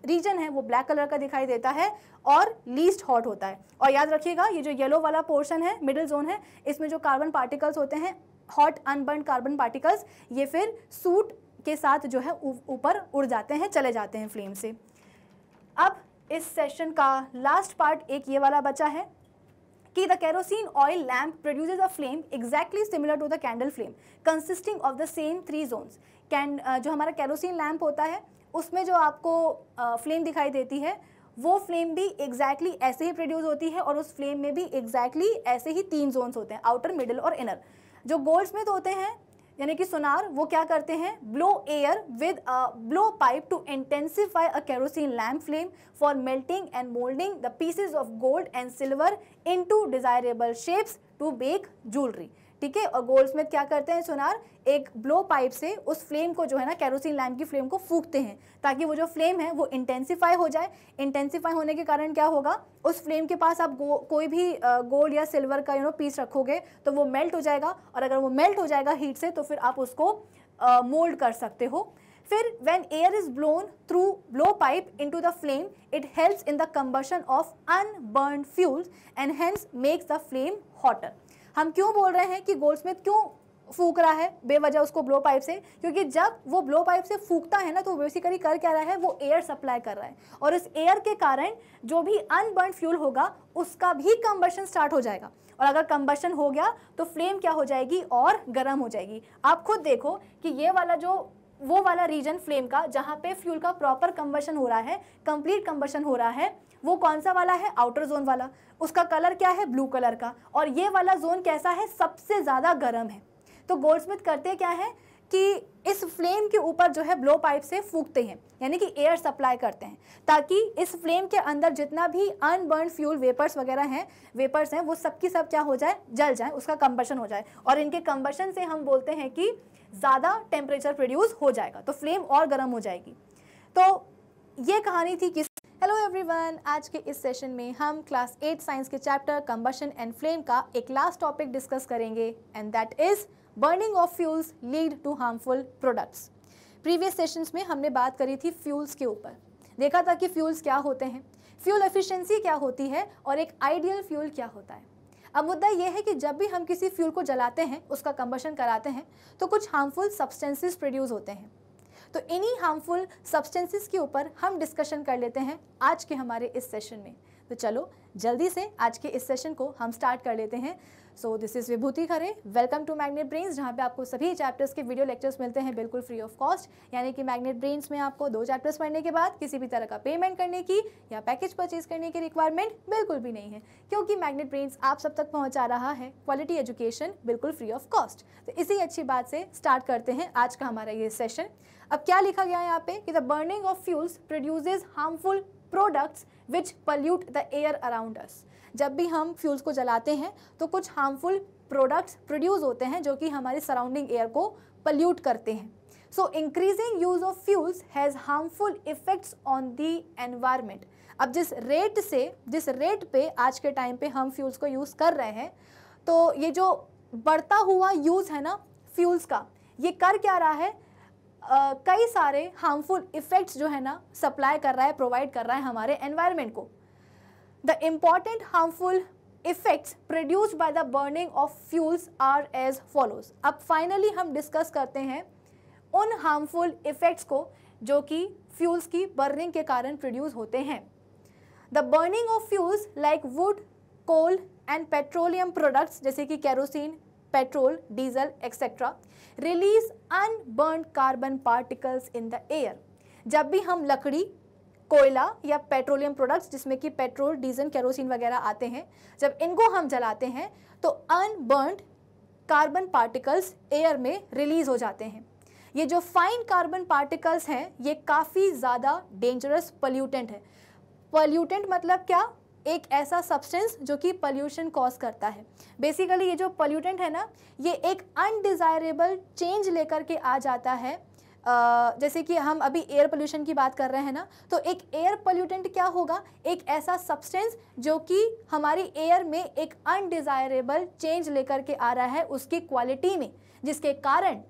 रीजन है वो ब्लैक कलर का दिखाई देता है और लीस्ट हॉट होता है और याद रखिएगा ये जो येलो वाला पोर्शन है मिडिल जोन है इसमें जो कार्बन पार्टिकल्स होते हैं हॉट अनबर्न कार्बन पार्टिकल्स ये फिर सूट के साथ जो है ऊपर उड़ जाते हैं चले जाते हैं फ्लेम से अब इस सेशन का लास्ट पार्ट एक ये वाला बचा है कि the kerosene oil lamp produce a flame exactly similar to the candle flame consisting of the same three zones can जो हमारा कैरोसिन लैम्प होता है उसमें जो आपको फ्लेम दिखाई देती है वो फ्लेम भी एग्जैक्टली exactly ऐसे ही प्रोड्यूस होती है और उस फ्लेम में भी एग्जैक्टली exactly ऐसे ही तीन जोन्स होते हैं आउटर मिडल और इनर जो गोल्ड्स में तो होते हैं यानी कि सुनार वो क्या करते हैं blow air with blow pipe to intensify a kerosene lamp flame for melting and moulding the pieces of gold and silver into desirable shapes to make jewellery ठीक है और गोल्ड स्मिथ क्या करते हैं सुनार एक ब्लो पाइप से उस फ्लेम को जो है ना कैरोसिन लैम्प की फ्लेम को फूकते हैं ताकि वो जो फ्लेम है वो इंटेंसीफाई हो जाए इंटेंसीफाई होने के कारण क्या होगा उस फ्लेम के पास आप गो, कोई भी गोल्ड या सिल्वर का यू नो पीस रखोगे तो वो मेल्ट हो जाएगा और अगर वो मेल्ट हो जाएगा हीट से तो फिर आप उसको मोल्ड कर सकते हो फिर air is blown through blow pipe into the flame it helps in the combustion of unburn fuels and hence makes the flame hotter हम क्यों बोल रहे हैं कि गोल्ड स्मिथ क्यों फूक रहा है बेवजह उसको ब्लो पाइप से क्योंकि जब वो ब्लो पाइप से फूकता है ना तो बेसिकली कर क्या रहा है वो एयर सप्लाई कर रहा है और इस एयर के कारण जो भी अनबर्न फ्यूल होगा उसका भी कंबर्शन स्टार्ट हो जाएगा और अगर कंबर्शन हो गया तो फ्लेम क्या हो जाएगी और गर्म हो जाएगी आप खुद देखो कि ये वाला जो वो वाला रीजन फ्लेम का जहाँ पे फ्यूल का प्रॉपर कंबर्शन हो रहा है कंप्लीट कंबर्शन हो रहा है वो कौन सा वाला है आउटर जोन वाला उसका कलर क्या है ब्लू कलर का और ये वाला जोन कैसा है सबसे ज़्यादा गर्म है तो गोल्ड स्मिथ करते क्या है कि इस फ्लेम के ऊपर जो है ब्लो पाइप से फूकते हैं यानी कि एयर सप्लाई करते हैं ताकि इस फ्लेम के अंदर जितना भी अनबर्न फ्यूल वेपर्स वगैरह हैं वेपर्स हैं वो सब की सब क्या हो जाए जल जाए उसका कंबर्शन हो जाए और इनके कंबर्शन से हम बोलते हैं कि ज़्यादा टेम्परेचर प्रोड्यूस हो जाएगा तो फ्लेम और गर्म हो जाएगी तो ये कहानी थी किस हेलो एवरीवन आज के इस सेशन में हम क्लास एट साइंस के चैप्टर कंबशन एंड फ्लेम का एक लास्ट टॉपिक डिस्कस करेंगे and that is burning of fuels lead to harmful products previous sessions में हमने बात करी थी फ्यूल्स के ऊपर देखा था कि फ्यूल्स क्या होते हैं फ्यूल एफिशिएंसी क्या होती है और एक आइडियल फ्यूल क्या होता है अब मुद्दा यह है कि जब भी हम किसी फ्यूल को जलाते हैं उसका कंबशन कराते हैं तो कुछ हार्मफुल सब्सटेंसेस प्रोड्यूस होते हैं तो इन्हीं हार्मफुल सब्सटेंसेस के ऊपर हम डिस्कशन कर लेते हैं आज के हमारे इस सेशन में तो चलो जल्दी से आज के इस सेशन को हम स्टार्ट कर लेते हैं so this is Vibhuti Khare welcome to Magnet Brains जहाँ पे आपको सभी चैप्टर्स के वीडियो लेक्चर्स मिलते हैं बिल्कुल फ्री ऑफ कॉस्ट यानी कि मैग्नेट ब्रेन्स में आपको दो चैप्टर्स पढ़ने के बाद किसी भी तरह का पेमेंट करने की या पैकेज परचेज करने की रिक्वायरमेंट बिल्कुल भी नहीं है क्योंकि मैग्नेट ब्रेन्स आप सब तक पहुँचा रहा है क्वालिटी एजुकेशन बिल्कुल फ्री ऑफ कॉस्ट तो इसी अच्छी बात से स्टार्ट करते हैं आज का हमारा ये सेशन अब क्या लिखा गया है यहाँ पे कि the burning of fuels produces harmful products which pollute the air around us जब भी हम फ्यूल्स को जलाते हैं तो कुछ हार्मफुल प्रोडक्ट्स प्रोड्यूस होते हैं जो कि हमारे सराउंडिंग एयर को पल्यूट करते हैं so increasing use of fuels has harmful effects on the environment अब जिस रेट से जिस रेट पे आज के टाइम पे हम फ्यूल्स को यूज़ कर रहे हैं तो ये जो बढ़ता हुआ यूज़ है ना फ्यूल्स का ये कर क्या रहा है Uh, कई सारे हार्मफुल इफ़ेक्ट्स जो है ना सप्लाई कर रहा है प्रोवाइड कर रहा है हमारे एनवायरनमेंट को The important harmful effects produce by the burning of fuels are as follows अब फाइनली हम डिस्कस करते हैं उन हार्मफुल इफेक्ट्स को जो कि फ्यूल्स की बर्निंग के कारण प्रोड्यूस होते हैं the burning of fuels like wood coal and petroleum products जैसे कि kerosene petrol diesel etcetera release unburn carbon particles in the air जब भी हम लकड़ी कोयला या पेट्रोलियम प्रोडक्ट्स जिसमें कि पेट्रोल डीजल कैरोसिन वगैरह आते हैं जब इनको हम जलाते हैं तो अनबर्नड कार्बन पार्टिकल्स एयर में रिलीज हो जाते हैं ये जो फाइन कार्बन पार्टिकल्स हैं ये काफ़ी ज़्यादा डेंजरस पल्यूटेंट है पल्यूटेंट मतलब क्या एक ऐसा सब्सटेंस जो कि पल्यूशन कॉज करता है बेसिकली ये जो पल्यूटेंट है ना ये एक अनडिज़ायरेबल चेंज लेकर के आ जाता है जैसे कि हम अभी एयर पोल्यूशन की बात कर रहे हैं ना तो एक एयर पोल्यूटेंट क्या होगा एक ऐसा सब्सटेंस जो कि हमारी एयर में एक अनडिज़ायरेबल चेंज लेकर के आ रहा है उसकी क्वालिटी में जिसके कारण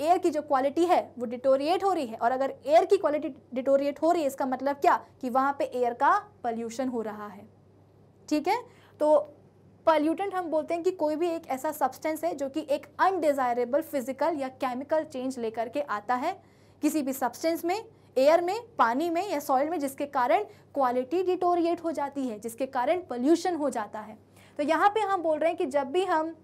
एयर की जो क्वालिटी है वो डिटोरिएट हो रही है और अगर एयर की क्वालिटी डिटोरिएट हो रही है इसका मतलब क्या कि वहाँ पर एयर का पल्यूशन हो रहा है ठीक है तो पॉल्यूटेंट हम बोलते हैं कि कोई भी एक ऐसा सब्सटेंस है जो कि एक अनडिज़ायरेबल फिजिकल या केमिकल चेंज लेकर के आता है किसी भी सब्सटेंस में एयर में पानी में या सॉइल में जिसके कारण क्वालिटी डिटोरिएट हो जाती है जिसके कारण पॉल्यूशन हो जाता है तो यहाँ पे हम बोल रहे हैं कि जब भी हम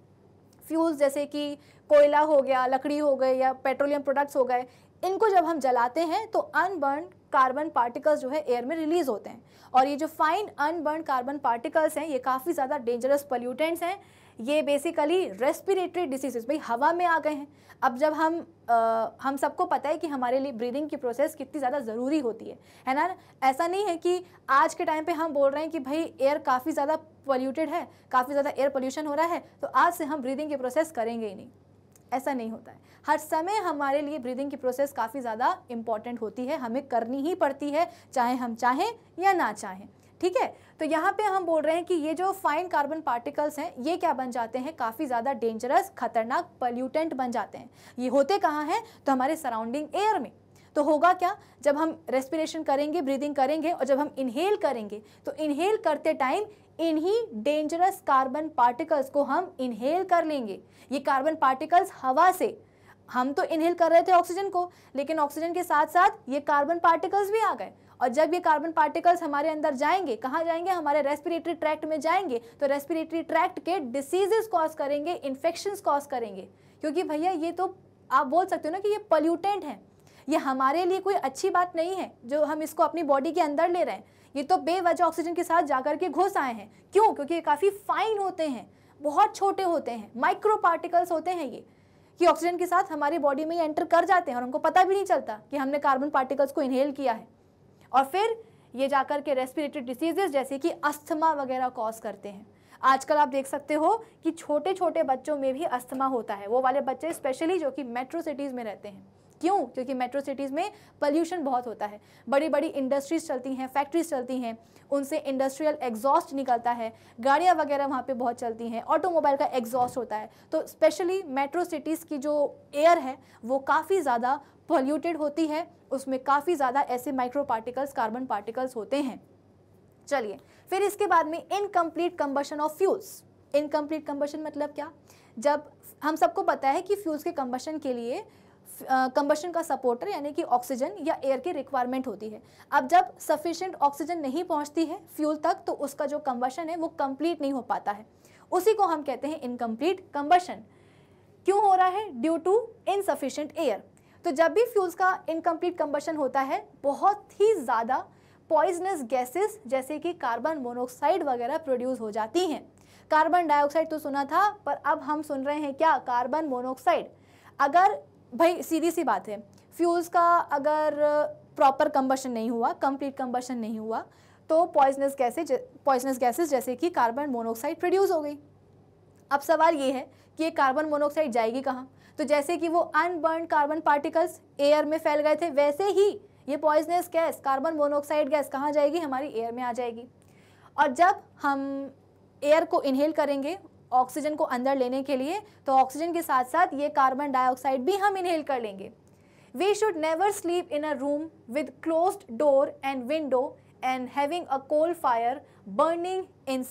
फ्यूल्स जैसे कि कोयला हो गया लकड़ी हो गई या पेट्रोलियम प्रोडक्ट्स हो गए इनको जब हम जलाते हैं तो अनबर्न कार्बन पार्टिकल्स जो है एयर में रिलीज होते हैं और ये जो फाइन अनबर्न कार्बन पार्टिकल्स हैं ये काफ़ी ज़्यादा डेंजरस पल्यूटेंट्स हैं ये बेसिकली रेस्पिरेटरी डिसीजेज भाई हवा में आ गए हैं अब जब हम आ, हम सबको पता है कि हमारे लिए ब्रीदिंग की प्रोसेस कितनी ज़्यादा ज़रूरी होती है है ना ऐसा नहीं है कि आज के टाइम पे हम बोल रहे हैं कि भाई एयर काफ़ी ज़्यादा पोल्यूटेड है काफ़ी ज़्यादा एयर पोल्यूशन हो रहा है तो आज से हम ब्रीदिंग की प्रोसेस करेंगे ही नहीं ऐसा नहीं होता है हर समय हमारे लिए ब्रीदिंग की प्रोसेस काफ़ी ज़्यादा इंपॉर्टेंट होती है हमें करनी ही पड़ती है चाहे हम चाहें या ना चाहें ठीक है तो यहाँ पे हम बोल रहे हैं कि ये जो फाइन कार्बन पार्टिकल्स हैं ये क्या बन जाते हैं काफ़ी ज़्यादा डेंजरस खतरनाक पल्यूटेंट बन जाते हैं ये होते कहाँ हैं तो हमारे सराउंडिंग एयर में तो होगा क्या जब हम रेस्पिरेशन करेंगे ब्रीदिंग करेंगे और जब हम इनहेल करेंगे तो इनहेल करते टाइम इन्हीं डेंजरस कार्बन पार्टिकल्स को हम इनहेल कर लेंगे ये कार्बन पार्टिकल्स हवा से हम तो इनहेल कर रहे थे ऑक्सीजन को लेकिन ऑक्सीजन के साथ साथ ये कार्बन पार्टिकल्स भी आ गए और जब ये कार्बन पार्टिकल्स हमारे अंदर जाएंगे कहाँ जाएंगे हमारे रेस्पिरेटरी ट्रैक्ट में जाएंगे तो रेस्पिरेटरी ट्रैक्ट के डिसीजेस कॉज करेंगे इन्फेक्शंस कॉज करेंगे क्योंकि भैया ये तो आप बोल सकते हो ना कि ये पल्यूटेंट हैं ये हमारे लिए कोई अच्छी बात नहीं है जो हम इसको अपनी बॉडी के अंदर ले रहे हैं ये तो बेवजह ऑक्सीजन के साथ जाकर के घुस आए हैं क्यों क्योंकि ये काफ़ी फाइन होते हैं बहुत छोटे होते हैं माइक्रो पार्टिकल्स होते हैं ये कि ऑक्सीजन के साथ हमारी बॉडी में ये एंटर कर जाते हैं और हमको पता भी नहीं चलता कि हमने कार्बन पार्टिकल्स को इनहेल किया है और फिर ये जाकर के रेस्पिरेटरी डिसीजेज जैसे कि अस्थमा वगैरह कॉज करते हैं आजकल आप देख सकते हो कि छोटे छोटे बच्चों में भी अस्थमा होता है वो वाले बच्चे स्पेशली जो कि मेट्रो सिटीज़ में रहते हैं क्यों क्योंकि मेट्रो सिटीज़ में पॉल्यूशन बहुत होता है बड़ी बड़ी इंडस्ट्रीज चलती हैं फैक्ट्रीज चलती हैं उनसे इंडस्ट्रियल एग्जॉस्ट निकलता है गाड़ियाँ वगैरह वहाँ पर बहुत चलती हैं ऑटोमोबाइल का एग्जॉस्ट होता है तो स्पेशली मेट्रो सिटीज़ की जो एयर है वो काफ़ी ज़्यादा पॉल्यूटेड होती है उसमें काफ़ी ज़्यादा ऐसे माइक्रो पार्टिकल्स कार्बन पार्टिकल्स होते हैं चलिए फिर इसके बाद में incomplete combustion of fuels incomplete combustion मतलब क्या जब हम सबको पता है कि फ्यूल्स के कम्बशन के लिए कंबशन का सपोर्टर यानी कि ऑक्सीजन या एयर की रिक्वायरमेंट होती है अब जब सफिशेंट ऑक्सीजन नहीं पहुंचती है फ्यूल तक तो उसका जो कंबशन है वो कंप्लीट नहीं हो पाता है उसी को हम कहते हैं इनकम्प्लीट कंबशन क्यों हो रहा है ड्यू टू इनसफिशेंट एयर तो जब भी फ्यूल्स का इनकम्प्लीट कंबशन होता है बहुत ही ज़्यादा पॉइजनस गैसेस जैसे कि कार्बन मोनोक्साइड वगैरह प्रोड्यूस हो जाती हैं कार्बन डाइऑक्साइड तो सुना था पर अब हम सुन रहे हैं क्या कार्बन मोनोक्साइड अगर भाई सीधी सी बात है फ्यूज़ का अगर प्रॉपर कंबशन नहीं हुआ कंप्लीट कंबशन नहीं हुआ तो पॉइजनस गैसेज पॉइजनस गैसेज जैसे कि कार्बन मोनोक्साइड प्रोड्यूस हो गई अब सवाल ये है कि ये कार्बन मोनोऑक्साइड जाएगी कहाँ तो जैसे कि वो अनबर्न कार्बन पार्टिकल्स एयर में फैल गए थे वैसे ही ये poisonous gas carbon monoxide gas कहाँ जाएगी हमारी एयर में आ जाएगी और जब हम एयर को इनहेल करेंगे ऑक्सीजन को अंदर लेने के लिए तो ऑक्सीजन के साथ साथ ये कार्बन डाइऑक्साइड भी हम इनहेल कर लेंगे we should never sleep in a room with close door and window and having a coal fire burning in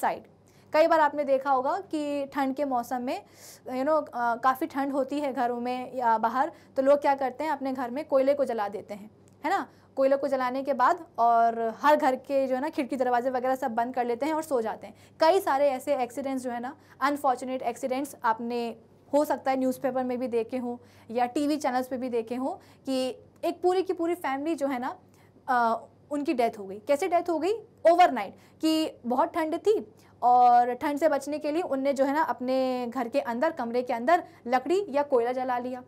कई बार आपने देखा होगा कि ठंड के मौसम में यू you नो know, काफ़ी ठंड होती है घरों में या बाहर तो लोग क्या करते हैं अपने घर में कोयले को जला देते हैं है ना कोयले को जलाने के बाद और हर घर के जो है ना खिड़की दरवाजे वगैरह सब बंद कर लेते हैं और सो जाते हैं कई सारे ऐसे एक्सीडेंट्स जो है ना अनफॉर्चुनेट एक्सीडेंट्स आपने हो सकता है न्यूज़पेपर में भी देखे हों या टीवी चैनल्स पे भी देखे हों कि एक पूरी की पूरी फैमिली जो है ना आ, उनकी डेथ हो गई कैसे डेथ हो गई ओवरनाइट कि बहुत ठंड थी और ठंड से बचने के लिए उनने जो है ना अपने घर के अंदर कमरे के अंदर लकड़ी या कोयला जला लिया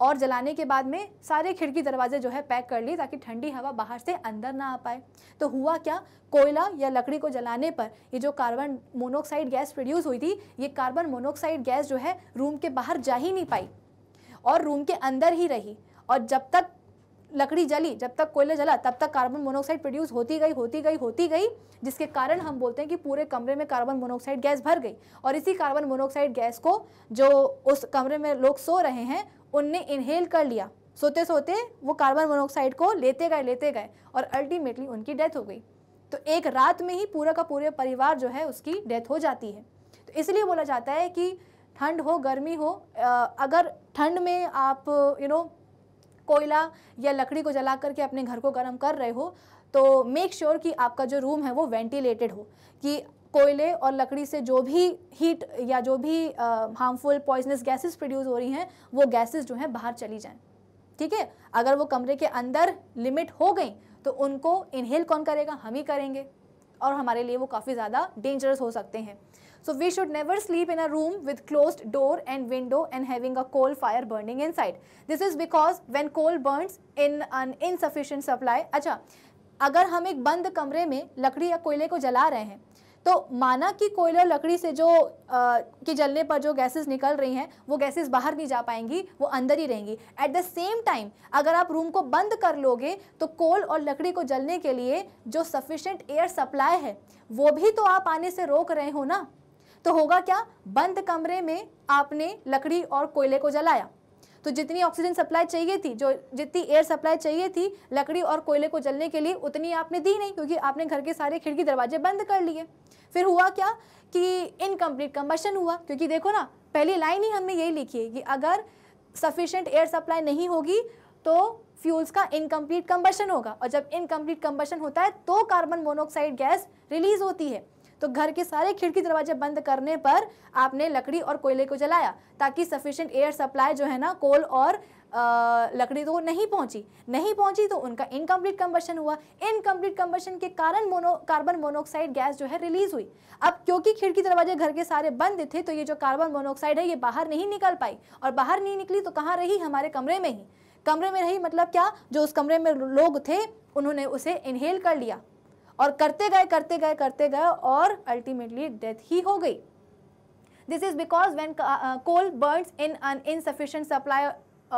और जलाने के बाद में सारे खिड़की दरवाजे जो है पैक कर लिए ताकि ठंडी हवा बाहर से अंदर ना आ पाए तो हुआ क्या कोयला या लकड़ी को जलाने पर ये जो कार्बन मोनोक्साइड गैस प्रोड्यूस हुई थी ये कार्बन मोनोक्साइड गैस जो है रूम के बाहर जा ही नहीं पाई और रूम के अंदर ही रही और जब तक लकड़ी जली जब तक कोयला जला तब तक कार्बन मोनोक्साइड प्रोड्यूस होती गई होती गई होती गई जिसके कारण हम बोलते हैं कि पूरे कमरे में कार्बन मोनोक्साइड गैस भर गई और इसी कार्बन मोनोक्साइड गैस को जो उस कमरे में लोग सो रहे हैं उनने इनहेल कर लिया सोते सोते वो कार्बन मोनोऑक्साइड को लेते गए लेते गए और अल्टीमेटली उनकी डेथ हो गई तो एक रात में ही पूरा का पूरे परिवार जो है उसकी डेथ हो जाती है तो इसलिए बोला जाता है कि ठंड हो गर्मी हो अगर ठंड में आप यू नो कोयला या लकड़ी को जला करके अपने घर को गर्म कर रहे हो तो मेक श्योर sure कि आपका जो रूम है वो वेंटिलेटेड हो कि कोयले और लकड़ी से जो भी हीट या जो भी हार्मफुल पॉइजनस गैसेस प्रोड्यूस हो रही हैं वो गैसेस जो हैं बाहर चली जाएं ठीक है अगर वो कमरे के अंदर लिमिट हो गई तो उनको इनहेल कौन करेगा हम ही करेंगे और हमारे लिए वो काफ़ी ज़्यादा डेंजरस हो सकते हैं we should never sleep in a room room close door and window and having a a fire burning इन साइड this is because when coal burns in an insufficient supply अच्छा अगर हम एक बंद कमरे में लकड़ी या कोयले को जला रहे हैं तो माना कि कोयला लकड़ी से जो कि के जलने पर जो गैसेस निकल रही हैं वो गैसेस बाहर नहीं जा पाएंगी वो अंदर ही रहेंगी एट द सेम टाइम अगर आप रूम को बंद कर लोगे तो कोल और लकड़ी को जलने के लिए जो सफिशेंट एयर सप्लाई है वो भी तो आप आने से रोक रहे हो ना तो होगा क्या बंद कमरे में आपने लकड़ी और कोयले को जलाया तो जितनी ऑक्सीजन सप्लाई चाहिए थी जो जितनी एयर सप्लाई चाहिए थी लकड़ी और कोयले को जलने के लिए उतनी आपने दी नहीं क्योंकि आपने घर के सारे खिड़की दरवाजे बंद कर लिए फिर हुआ क्या कि इनकम्प्लीट कम्बशन हुआ क्योंकि देखो ना पहली लाइन ही हमने यही लिखी है कि अगर सफिशेंट एयर सप्लाई नहीं होगी तो फ्यूल्स का इनकम्प्लीट कम्बशन होगा और जब इनकम्प्लीट कम्बशन होता है तो कार्बन मोनोऑक्साइड गैस रिलीज होती है तो घर के सारे खिड़की दरवाजे बंद करने पर आपने लकड़ी और कोयले को जलाया ताकि सफिशेंट एयर सप्लाई जो है ना कोल और आ, लकड़ी तो नहीं पहुंची नहीं पहुंची तो उनका इनकम्प्लीट कम्बशन हुआ इनकम्प्लीट कम्बशन के कारण मोनो कार्बन मोनोऑक्साइड गैस जो है रिलीज हुई अब क्योंकि खिड़की दरवाजे घर के सारे बंद थे तो ये जो कार्बन मोनोऑक्साइड है ये बाहर नहीं निकल पाई और बाहर नहीं निकली तो कहाँ रही हमारे कमरे में ही कमरे में रही मतलब क्या जो उस कमरे में लोग थे उन्होंने उसे इनहेल कर लिया और करते गए करते गए करते गए और अल्टीमेटली डेथ ही हो गई this is because when coal burn in in insufficient supply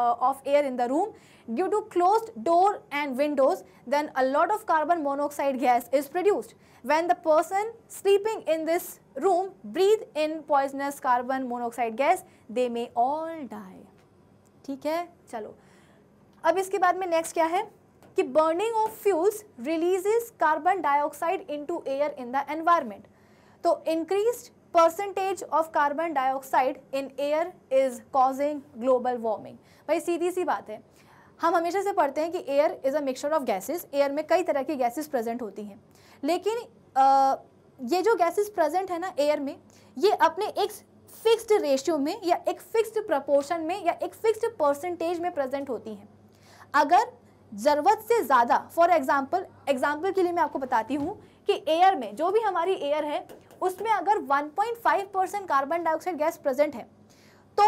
of air in the room due to close door and windows then a lot of carbon monoxide gas is produced when the person sleeping in this room breathe in poisonous carbon monoxide gas they may all die ठीक है चलो अब इसके बाद में next क्या है कि burning of fuels releases carbon dioxide into air in the environment तो increase percentage of carbon dioxide in air is causing global warming भाई सीधी सी बात है हम हमेशा से पढ़ते हैं कि air is a mixture of gases air में कई तरह की गैसेस प्रेजेंट होती हैं लेकिन आ, ये जो गैसेस प्रेजेंट है ना एयर में ये अपने एक फिक्स्ड रेशियो में या एक फिक्स्ड प्रपोर्शन में या एक फिक्स्ड परसेंटेज में प्रेजेंट होती हैं अगर ज़रूरत से ज़्यादा फॉर एग्ज़ाम्पल एग्ज़ाम्पल के लिए मैं आपको बताती हूँ कि एयर में जो भी हमारी एयर है उसमें अगर 1.5 percent carbon dioxide gas present है तो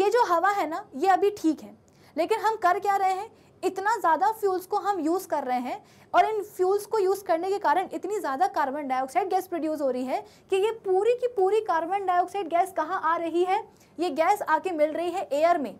ये जो हवा है ना ये अभी ठीक है लेकिन हम कर क्या रहे हैं इतना ज़्यादा फ्यूल्स को हम यूज़ कर रहे हैं और इन फ्यूल्स को यूज़ करने के कारण इतनी ज़्यादा कार्बन डाइऑक्साइड गैस प्रोड्यूस हो रही है कि ये पूरी की पूरी कार्बन डाइऑक्साइड गैस कहाँ आ रही है ये गैस आके मिल रही है एयर में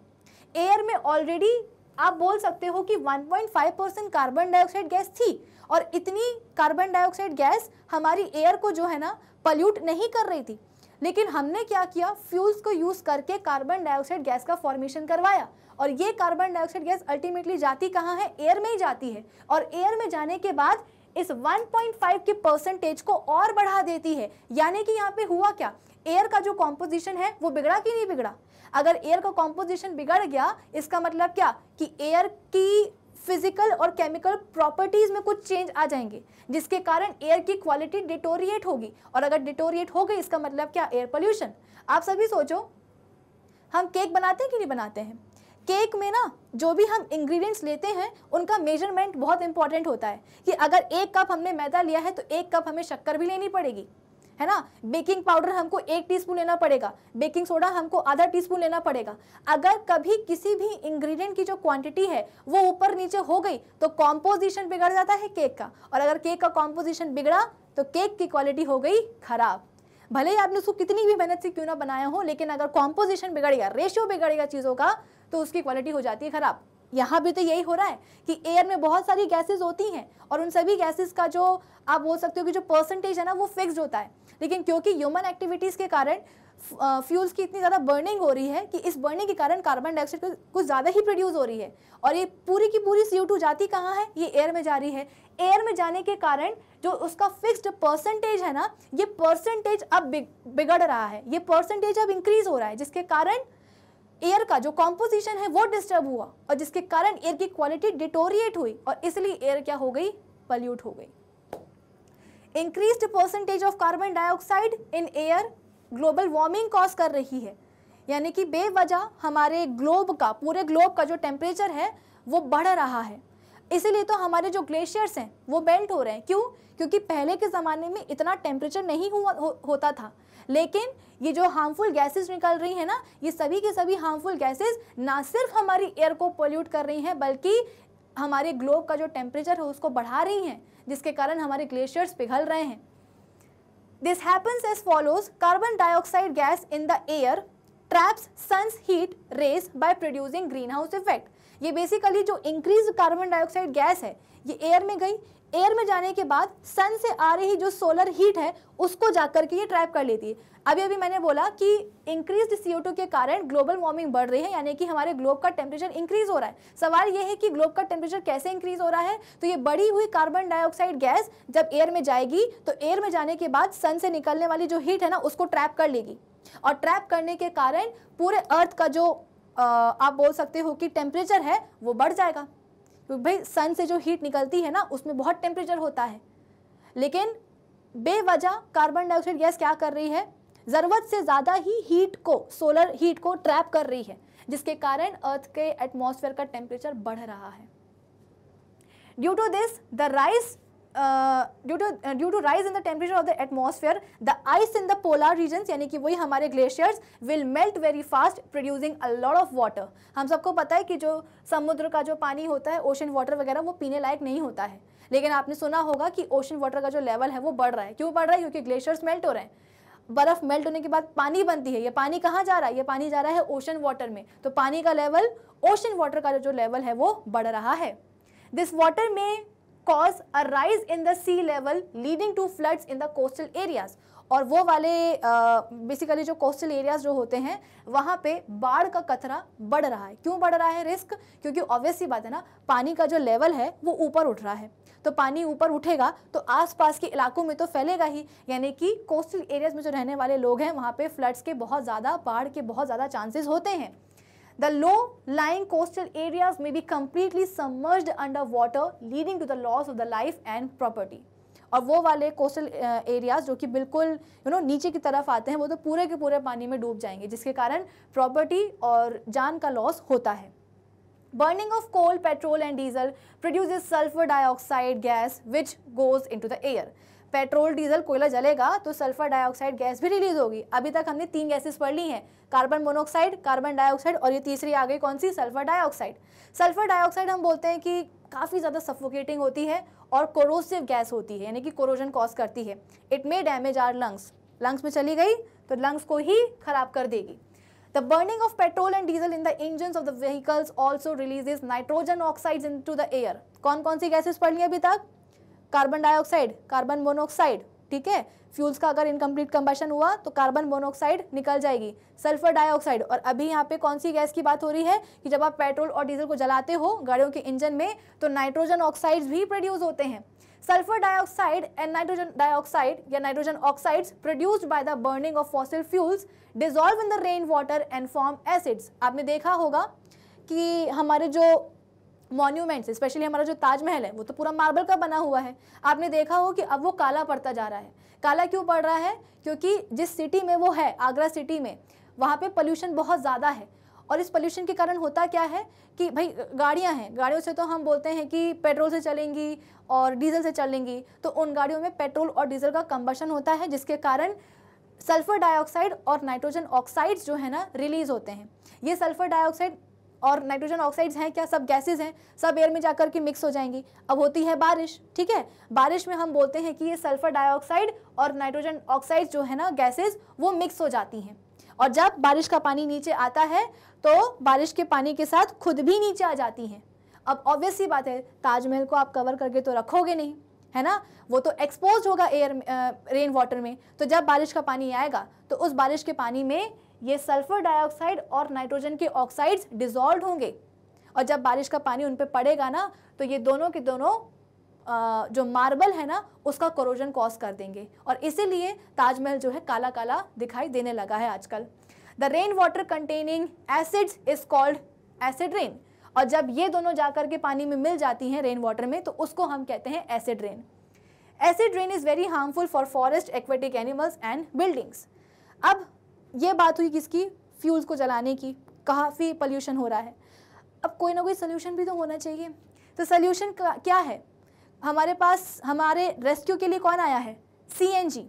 एयर में ऑलरेडी आप बोल सकते हो कि 1.5 परसेंट कार्बन डाइऑक्साइड गैस थी और इतनी कार्बन डाइऑक्साइड गैस हमारी एयर को जो है ना पल्यूट नहीं कर रही थी लेकिन हमने क्या किया फ्यूल्स को यूज़ करके कार्बन डाइऑक्साइड गैस का फॉर्मेशन करवाया और ये कार्बन डाइऑक्साइड गैस अल्टीमेटली जाती कहाँ है एयर में ही जाती है और एयर में जाने के बाद इस 1.5 के परसेंटेज को और बढ़ा देती है यानी कि यहाँ पे हुआ क्या एयर का जो कॉम्पोजिशन है वो बिगड़ा कि नहीं बिगड़ा अगर एयर का कॉम्पोजिशन बिगड़ गया इसका मतलब क्या कि एयर की फिजिकल और केमिकल प्रॉपर्टीज में कुछ चेंज आ जाएंगे जिसके कारण एयर की क्वालिटी डिटोरिएट होगी और अगर डिटोरिएट हो गई इसका मतलब क्या एयर पोल्यूशन आप सभी सोचो हम केक बनाते हैं कि नहीं बनाते हैं केक में ना जो भी हम इंग्रेडिएंट्स लेते हैं उनका मेजरमेंट बहुत इंपॉर्टेंट होता है कि अगर एक कप हमने मैदा लिया है तो एक कप हमें शक्कर भी लेनी पड़ेगी है ना बेकिंग पाउडर हमको एक टीस्पून लेना पड़ेगा बेकिंग सोडा हमको आधा टीस्पून लेना पड़ेगा अगर कभी किसी भी इंग्रेडिएंट की जो क्वांटिटी है वो ऊपर नीचे हो गई तो कॉम्पोजिशन बिगड़ जाता है केक का और अगर केक का कॉम्पोजिशन बिगड़ा तो केक की क्वालिटी हो गई खराब भले ही आपने उसको कितनी भी मेहनत से क्यों ना बनाया हो लेकिन अगर कॉम्पोजिशन बिगड़ गया रेशियो बिगड़ गया चीज़ों का तो उसकी क्वालिटी हो जाती है खराब यहाँ भी तो यही हो रहा है कि एयर में बहुत सारी गैसेस होती हैं और उन सभी गैसेस का जो आप बोल सकते हो कि जो परसेंटेज है ना वो फिक्स होता है लेकिन क्योंकि ह्यूमन एक्टिविटीज़ के कारण फ्यूल्स की इतनी ज़्यादा बर्निंग हो रही है कि इस बर्निंग के कारण कार्बन डाइऑक्साइड कुछ ज़्यादा ही प्रोड्यूस हो रही है और ये पूरी की पूरी सी जाती कहाँ है ये एयर में जा रही है एयर में जाने के कारण जो उसका फिक्स्ड परसेंटेज है ना ये परसेंटेज अब बिगड़ रहा है ये परसेंटेज अब इंक्रीज हो रहा है जिसके कारण एयर का जो कॉम्पोजिशन है वो डिस्टर्ब हुआ और जिसके कारण एयर की क्वालिटी डिटोरिएट हुई और इसलिए एयर क्या हो गई पल्यूट हो गई increase percentage of carbon dioxide in air global warming cause कर रही है यानी कि बेवजह हमारे ग्लोब का पूरे ग्लोब का जो टेम्परेचर है वो बढ़ रहा है इसीलिए तो हमारे जो ग्लेशियर्स हैं वो बेल्ट हो रहे हैं क्यों क्योंकि पहले के ज़माने में इतना टेम्परेचर नहीं हुआ हो, होता था लेकिन ये जो हार्मफुल गैसेस निकल रही हैं ना ये सभी के सभी हार्मफुल गैसेस ना सिर्फ हमारी एयर को पोल्यूट कर रही हैं बल्कि हमारे ग्लोब का जो टेम्परेचर है उसको बढ़ा रही हैं जिसके कारण हमारे ग्लेशियर्स पिघल रहे हैं this happens as follows carbon dioxide gas in the air traps sun's heat rays by producing green house effect ये बेसिकली जो इंक्रीज कार्बन डाइऑक्साइड गैस है ये एयर में गई एयर में जाने के बाद सन से आ रही जो सोलर हीट है उसको जाकर के ये ट्रैप कर लेती है अभी अभी मैंने बोला कि इंक्रीज सीओ के कारण ग्लोबल वार्मिंग बढ़ रही है यानी कि हमारे ग्लोब का टेम्परेचर इंक्रीज हो रहा है सवाल ये है कि ग्लोब का टेम्परेचर कैसे इंक्रीज हो रहा है तो ये बढ़ी हुई कार्बन डाइऑक्साइड गैस जब एयर में जाएगी तो एयर में जाने के बाद सन से निकलने वाली जो हीट है ना उसको ट्रैप कर लेगी और ट्रैप करने के कारण पूरे अर्थ का जो आप बोल सकते हो कि टेम्परेचर है वो बढ़ जाएगा भाई सन से जो हीट निकलती है ना उसमें बहुत टेम्परेचर होता है लेकिन बेवजह कार्बन डाइऑक्साइड गैस क्या कर रही है ज़रूरत से ज़्यादा ही हीट को सोलर हीट को ट्रैप कर रही है जिसके कारण अर्थ के एटमॉस्फेयर का टेम्परेचर बढ़ रहा है due to this the rise due to due to rise in the temperature of the of the ice in the polar the यानी कि वही हमारे glaciers will melt very fast producing a lot of water हम सबको पता है कि जो समुद्र का जो पानी होता है ओशन वाटर वगैरह वो पीने लायक नहीं होता है लेकिन आपने सुना होगा कि ओशन वाटर का जो लेवल है वो बढ़ रहा है क्यों बढ़ रहा है क्योंकि ग्लेशियर्स मेल्ट हो रहे हैं बर्फ़ मेल्ट होने के बाद पानी बनती है ये पानी कहाँ जा रहा है ये पानी जा रहा है ओशन वाटर में तो पानी का लेवल ओशन वाटर का जो लेवल है वो बढ़ रहा है दिस वाटर में cause a rise in the sea level leading to floods in the coastal areas और वो वाले बेसिकली uh, जो कोस्टल एरियाज जो होते हैं वहाँ पे बाढ़ का खतरा बढ़ रहा है क्यों बढ़ रहा है रिस्क क्योंकि ऑब्वियसली बात है ना पानी का जो लेवल है वो ऊपर उठ रहा है तो पानी ऊपर उठेगा तो आसपास के इलाकों में तो फैलेगा ही यानी कि कोस्टल एरियाज में जो रहने वाले लोग हैं वहाँ पे फ्लड्स के बहुत ज़्यादा बाढ़ के बहुत ज़्यादा चांसेस होते हैं the low lying coastal areas may be completely submerged under water leading to the loss of the life and property और वो वाले कोस्टल एरियाज जो कि बिल्कुल यू नो नीचे की तरफ आते हैं वो तो पूरे के पूरे पानी में डूब जाएंगे जिसके कारण प्रॉपर्टी और जान का लॉस होता है burning of coal petrol and diesel produce sulphur dioxide gas which goes into the air petrol diesel कोयला जलेगा तो सल्फर डाइऑक्साइड गैस भी रिलीज होगी अभी तक हमने तीन गैसेस पढ़ ली हैं कार्बन मोनोऑक्साइड कार्बन डाइऑक्साइड और ये तीसरी आ गई कौन सी सल्फर डाइऑक्साइड सल्फर डाइऑक्साइड हम बोलते हैं कि काफ़ी ज़्यादा सफोकेटिंग होती है और कोरोसिव गैस होती है यानी कि कोरोजन कॉज करती है it may damage our lungs lungs में चली गई तो लंग्स को ही खराब कर देगी burning of petrol and diesel in the engine of the the also also nitrogen oxide into the air कौन कौन सी गैसेस पढ़ ली अभी तक कार्बन डाइऑक्साइड कार्बन मोनोऑक्साइड ठीक है फ्यूल्स का अगर इनकम्प्लीट कंबेशन हुआ तो कार्बन मोनोऑक्साइड निकल जाएगी सल्फर डाइऑक्साइड और अभी यहाँ पे कौन सी गैस की बात हो रही है कि जब आप पेट्रोल और डीजल को जलाते हो गाड़ियों के इंजन में तो नाइट्रोजन ऑक्साइड्स भी प्रोड्यूस होते हैं sulphur dioxide and nitrogen dioxide या nitrogen oxides produced by the burning of fossil fuels dissolve in the rain water and form acids आपने देखा होगा कि हमारे जो मॉन्यूमेंट्स स्पेशली हमारा जो ताजमहल है वो तो पूरा मार्बल का बना हुआ है आपने देखा हो कि अब वो काला पड़ता जा रहा है काला क्यों पड़ रहा है क्योंकि जिस सिटी में वो है आगरा सिटी में वहाँ पे पोल्यूशन बहुत ज़्यादा है और इस पोल्यूशन के कारण होता क्या है कि भाई गाड़ियाँ हैं गाड़ियों से तो हम बोलते हैं कि पेट्रोल से चलेंगी और डीजल से चलेंगी तो उन गाड़ियों में पेट्रोल और डीजल का कम्बशन होता है जिसके कारण सल्फ़र डाइऑक्साइड और नाइट्रोजन ऑक्साइड्स जो है ना रिलीज़ होते हैं ये सल्फ़र डाइऑक्साइड और नाइट्रोजन ऑक्साइड्स हैं क्या सब गैसेज हैं सब एयर में जाकर के मिक्स हो जाएंगी अब होती है बारिश ठीक है बारिश में हम बोलते हैं कि ये सल्फर डाइऑक्साइड और नाइट्रोजन ऑक्साइड जो है ना गैसेज वो मिक्स हो जाती हैं और जब बारिश का पानी नीचे आता है तो बारिश के पानी के साथ खुद भी नीचे आ जाती हैं अब ऑब्वियस ही बात है ताजमहल को आप कवर करके तो रखोगे नहीं है ना वो तो एक्सपोज होगा एयर रेन वाटर में तो जब बारिश का पानी आएगा तो उस बारिश के पानी में ये सल्फर डाइऑक्साइड और नाइट्रोजन के ऑक्साइड्स डिजॉल्व होंगे और जब बारिश का पानी उन पर पड़ेगा ना तो ये दोनों के दोनों आ, जो मार्बल है ना उसका कोरोजन कॉज कर देंगे और इसीलिए ताजमहल जो है काला काला दिखाई देने लगा है आजकल the rain water containing acids is called acid rain और जब ये दोनों जाकर के पानी में मिल जाती हैं रेन वाटर में तो उसको हम कहते हैं acid rain acid rain is very harmful for forest aquatic animals and buildings अब ये बात हुई किसकी फ्यूल्स को जलाने की काफ़ी पोल्यूशन हो रहा है अब कोई ना कोई सोल्यूशन भी तो होना चाहिए तो सोल्यूशन क्या है हमारे पास हमारे रेस्क्यू के लिए कौन आया है C N G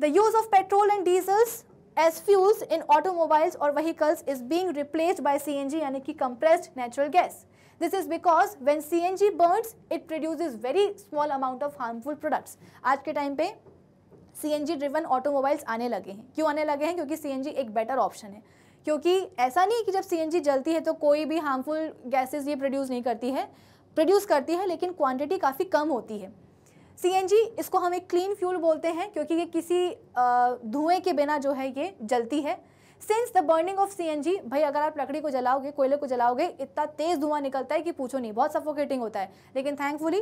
the use of petrol and diesels as fuels in automobiles और vehicles is being replaced by C N G यानी कि compressed natural gas this is because when C N G burns it produce very small amount of harmful products आज के time पे सी driven automobiles आने लगे हैं क्यों आने लगे हैं क्योंकि सी एक बेटर ऑप्शन है क्योंकि ऐसा नहीं कि जब सी जलती है तो कोई भी हार्मफुल गैसेज ये प्रोड्यूस नहीं करती है प्रोड्यूस करती है लेकिन क्वांटिटी काफ़ी कम होती है सी इसको हम एक क्लीन फ्यूल बोलते हैं क्योंकि ये किसी धुएँ के बिना जो है ये जलती है since the burning of C भाई अगर आप लकड़ी को जलाओगे कोयले को जलाओगे इतना तेज़ धुआं निकलता है कि पूछो नहीं बहुत सफोकेटिंग होता है लेकिन थैंकफुली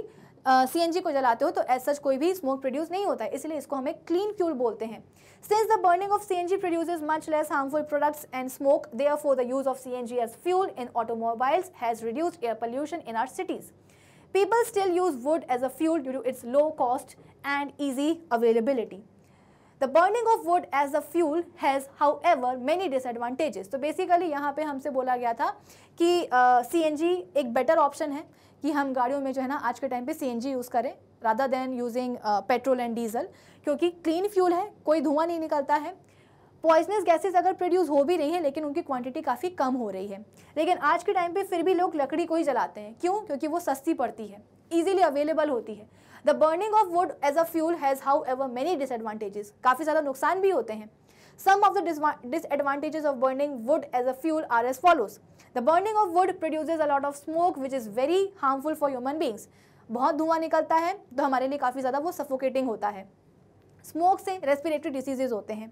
सी को जलाते हो तो एज सच कोई भी स्मोक प्रोड्यूस नहीं होता है इसलिए इसको हमें क्लीन क्यूल बोलते हैं since the burning of C N G produce much less harmful products and smoke they are for the use of C N G as fuel in automobiles has reduced air pollution in our cities people still use wood as a fuel due to its low cost and easy availability. The burning of wood as a fuel has, however, many disadvantages. तो so basically यहाँ पे हमसे बोला गया था कि सी N जी एक better option है कि हम गाड़ियों में जो है ना आज के टाइम पे जी यूज़ करें rather than using petrol and diesel क्योंकि क्लीन फ्यूल है कोई धुआं नहीं निकलता है पॉइजनस गैसेस अगर प्रोड्यूस हो भी रही हैं लेकिन उनकी क्वांटिटी काफ़ी कम हो रही है लेकिन आज के टाइम पे फिर भी लोग लकड़ी को ही जलाते हैं क्यों क्योंकि वो सस्ती पड़ती है ईजिली अवेलेबल होती है the burning of wood as a fuel has however many disadvantages काफ़ी ज़्यादा नुकसान भी होते हैं Some of the disadvantages of burning wood as a fuel are as follows. The burning of wood produces a lot of smoke which is very harmful for human beings. बहुत धुआं निकलता है तो हमारे लिए काफ़ी ज़्यादा वो सफोकेटिंग होता है स्मोक से रेस्पिरेटरी डिसीजेज होते हैं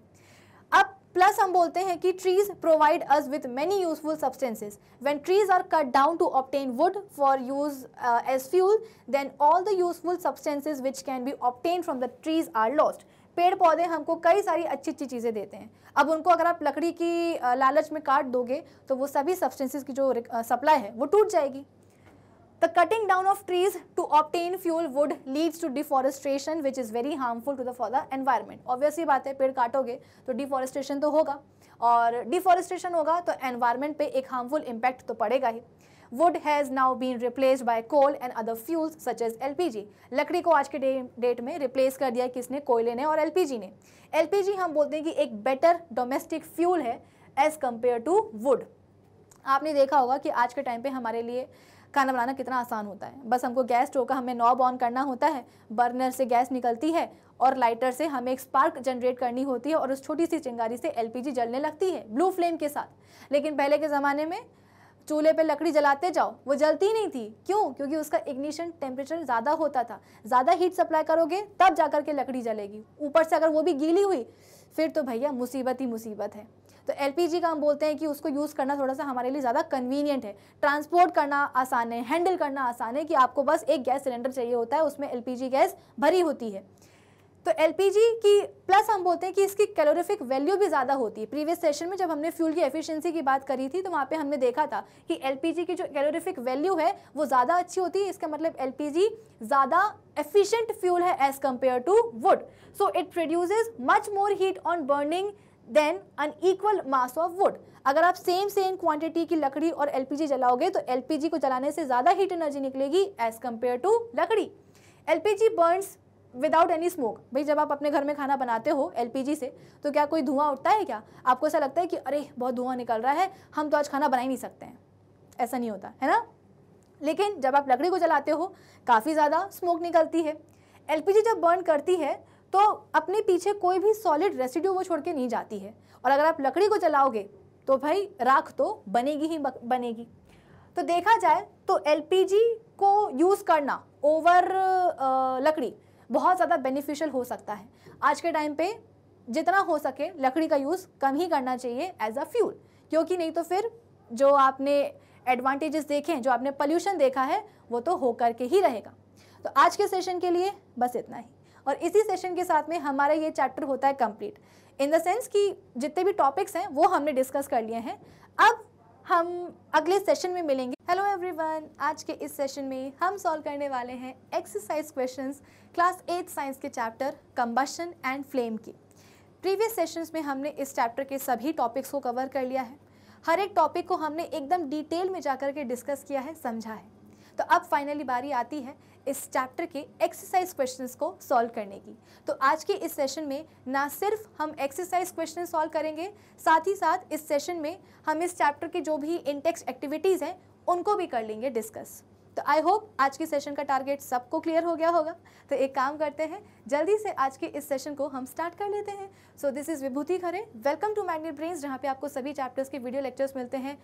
अब प्लस हम बोलते हैं कि trees provide us with many useful substances when trees are cut down to obtain wood for use as fuel then all the useful substances which can be obtained from the trees are lost पेड़ पौधे हमको कई सारी अच्छी अच्छी चीज़ें देते हैं अब उनको अगर आप लकड़ी की लालच में काट दोगे तो वो सभी सब्सटेंसेस की जो सप्लाई है वो टूट जाएगी the cutting down of trees to obtain fuel wood leads to deforestation which is very harmful to the for the environment obviously बात है पेड़ काटोगे तो डिफॉरेस्ट्रेशन तो होगा और डिफॉरेस्ट्रेशन होगा तो एनवायरमेंट पर एक हार्मफुल इम्पैक्ट तो पड़ेगा ही wood has now been replaced by coal and other fuels such as LPG लकड़ी को आज के डे, डेट में रिप्लेस कर दिया किसने कोयले ने और एलपीजी ने एलपीजी हम बोलते हैं कि एक बेटर डोमेस्टिक फ्यूल है एज़ कम्पेयर टू वुड आपने देखा होगा कि आज के टाइम पे हमारे लिए खाना बनाना कितना आसान होता है बस हमको गैस स्टोव का हमें नॉब ऑन करना होता है बर्नर से गैस निकलती है और लाइटर से हमें एक स्पार्क जनरेट करनी होती है और उस छोटी सी चिंगारी से एलपीजी जलने लगती है ब्लू फ्लेम के साथ लेकिन पहले के ज़माने में चूल्हे पे लकड़ी जलाते जाओ वो जलती नहीं थी क्यों क्योंकि उसका इग्निशन टेम्परेचर ज़्यादा होता था ज़्यादा हीट सप्लाई करोगे तब जाकर के लकड़ी जलेगी ऊपर से अगर वो भी गीली हुई फिर तो भैया मुसीबत ही मुसीबत है तो एल का हम बोलते हैं कि उसको यूज़ करना थोड़ा सा हमारे लिए ज़्यादा कन्वीनियंट है ट्रांसपोर्ट करना आसान है हैंडल करना आसान है कि आपको बस एक गैस सिलेंडर चाहिए होता है उसमें एल गैस भरी होती है तो एलपीजी की प्लस हम बोलते हैं कि इसकी कैलोरीफिक वैल्यू भी ज़्यादा होती है प्रीवियस सेशन में जब हमने फ्यूल की एफिशिएंसी की बात करी थी तो वहाँ पे हमने देखा था कि एलपीजी की जो कैलोरीफिक वैल्यू है वो ज़्यादा अच्छी होती है इसका मतलब एलपीजी ज़्यादा एफिशिएंट फ्यूल है as compare to wood so it produces much more heat on burning than an unequal mass of wood अगर आप सेम सेम क्वांटिटी की लकड़ी और एल जलाओगे तो एल को जलाने से ज़्यादा हीट एनर्जी निकलेगी एज़ कम्पेयर टू लकड़ी L G burns without any smoke भाई जब आप अपने घर में खाना बनाते हो एलपीजी से तो क्या कोई धुआं उठता है क्या आपको ऐसा लगता है कि अरे बहुत धुआं निकल रहा है हम तो आज खाना बना ही नहीं सकते हैं ऐसा नहीं होता है ना लेकिन जब आप लकड़ी को जलाते हो काफ़ी ज़्यादा स्मोक निकलती है एल जब बर्न करती है तो अपने पीछे कोई भी सॉलिड रेसिड्यू वो छोड़ के नहीं जाती है और अगर आप लकड़ी को जलाओगे तो भाई राख तो बनेगी ही बनेगी तो देखा जाए तो एल को यूज़ करना ओवर लकड़ी बहुत ज़्यादा बेनिफिशियल हो सकता है आज के टाइम पे जितना हो सके लकड़ी का यूज़ कम ही करना चाहिए एज अ फ्यूल क्योंकि नहीं तो फिर जो आपने एडवांटेजेस देखे हैं जो आपने पल्यूशन देखा है वो तो हो के ही रहेगा तो आज के सेशन के लिए बस इतना ही और इसी सेशन के साथ में हमारा ये चैप्टर होता है कंप्लीट इन द सेंस कि जितने भी टॉपिक्स हैं वो हमने डिस्कस कर लिए हैं अब हम अगले सेशन में मिलेंगे हेलो एवरीवन आज के इस सेशन में हम सॉल्व करने वाले हैं exercise questions class eight science के चैप्टर कंबशन एंड फ्लेम की प्रीवियस सेशंस में हमने इस चैप्टर के सभी टॉपिक्स को कवर कर लिया है हर एक टॉपिक को हमने एकदम डिटेल में जा के डिस्कस किया है समझा है तो अब फाइनली बारी आती है इस चैप्टर के एक्सरसाइज क्वेश्चंस को सॉल्व करने की तो आज के इस सेशन में ना सिर्फ हम एक्सरसाइज क्वेश्चन सॉल्व करेंगे साथ ही साथ इस सेशन में हम इस चैप्टर के जो भी इंटेक्स एक्टिविटीज़ हैं उनको भी कर लेंगे डिस्कस तो आई होप आज के सेशन का टारगेट सबको क्लियर हो गया होगा तो एक काम करते हैं जल्दी से आज के इस सेशन को हम स्टार्ट कर लेते हैं so this is Vibhuti Khare welcome to Magnet Brains जहाँ पे आपको सभी चैप्टर्स के वीडियो लेक्चर्स मिलते हैं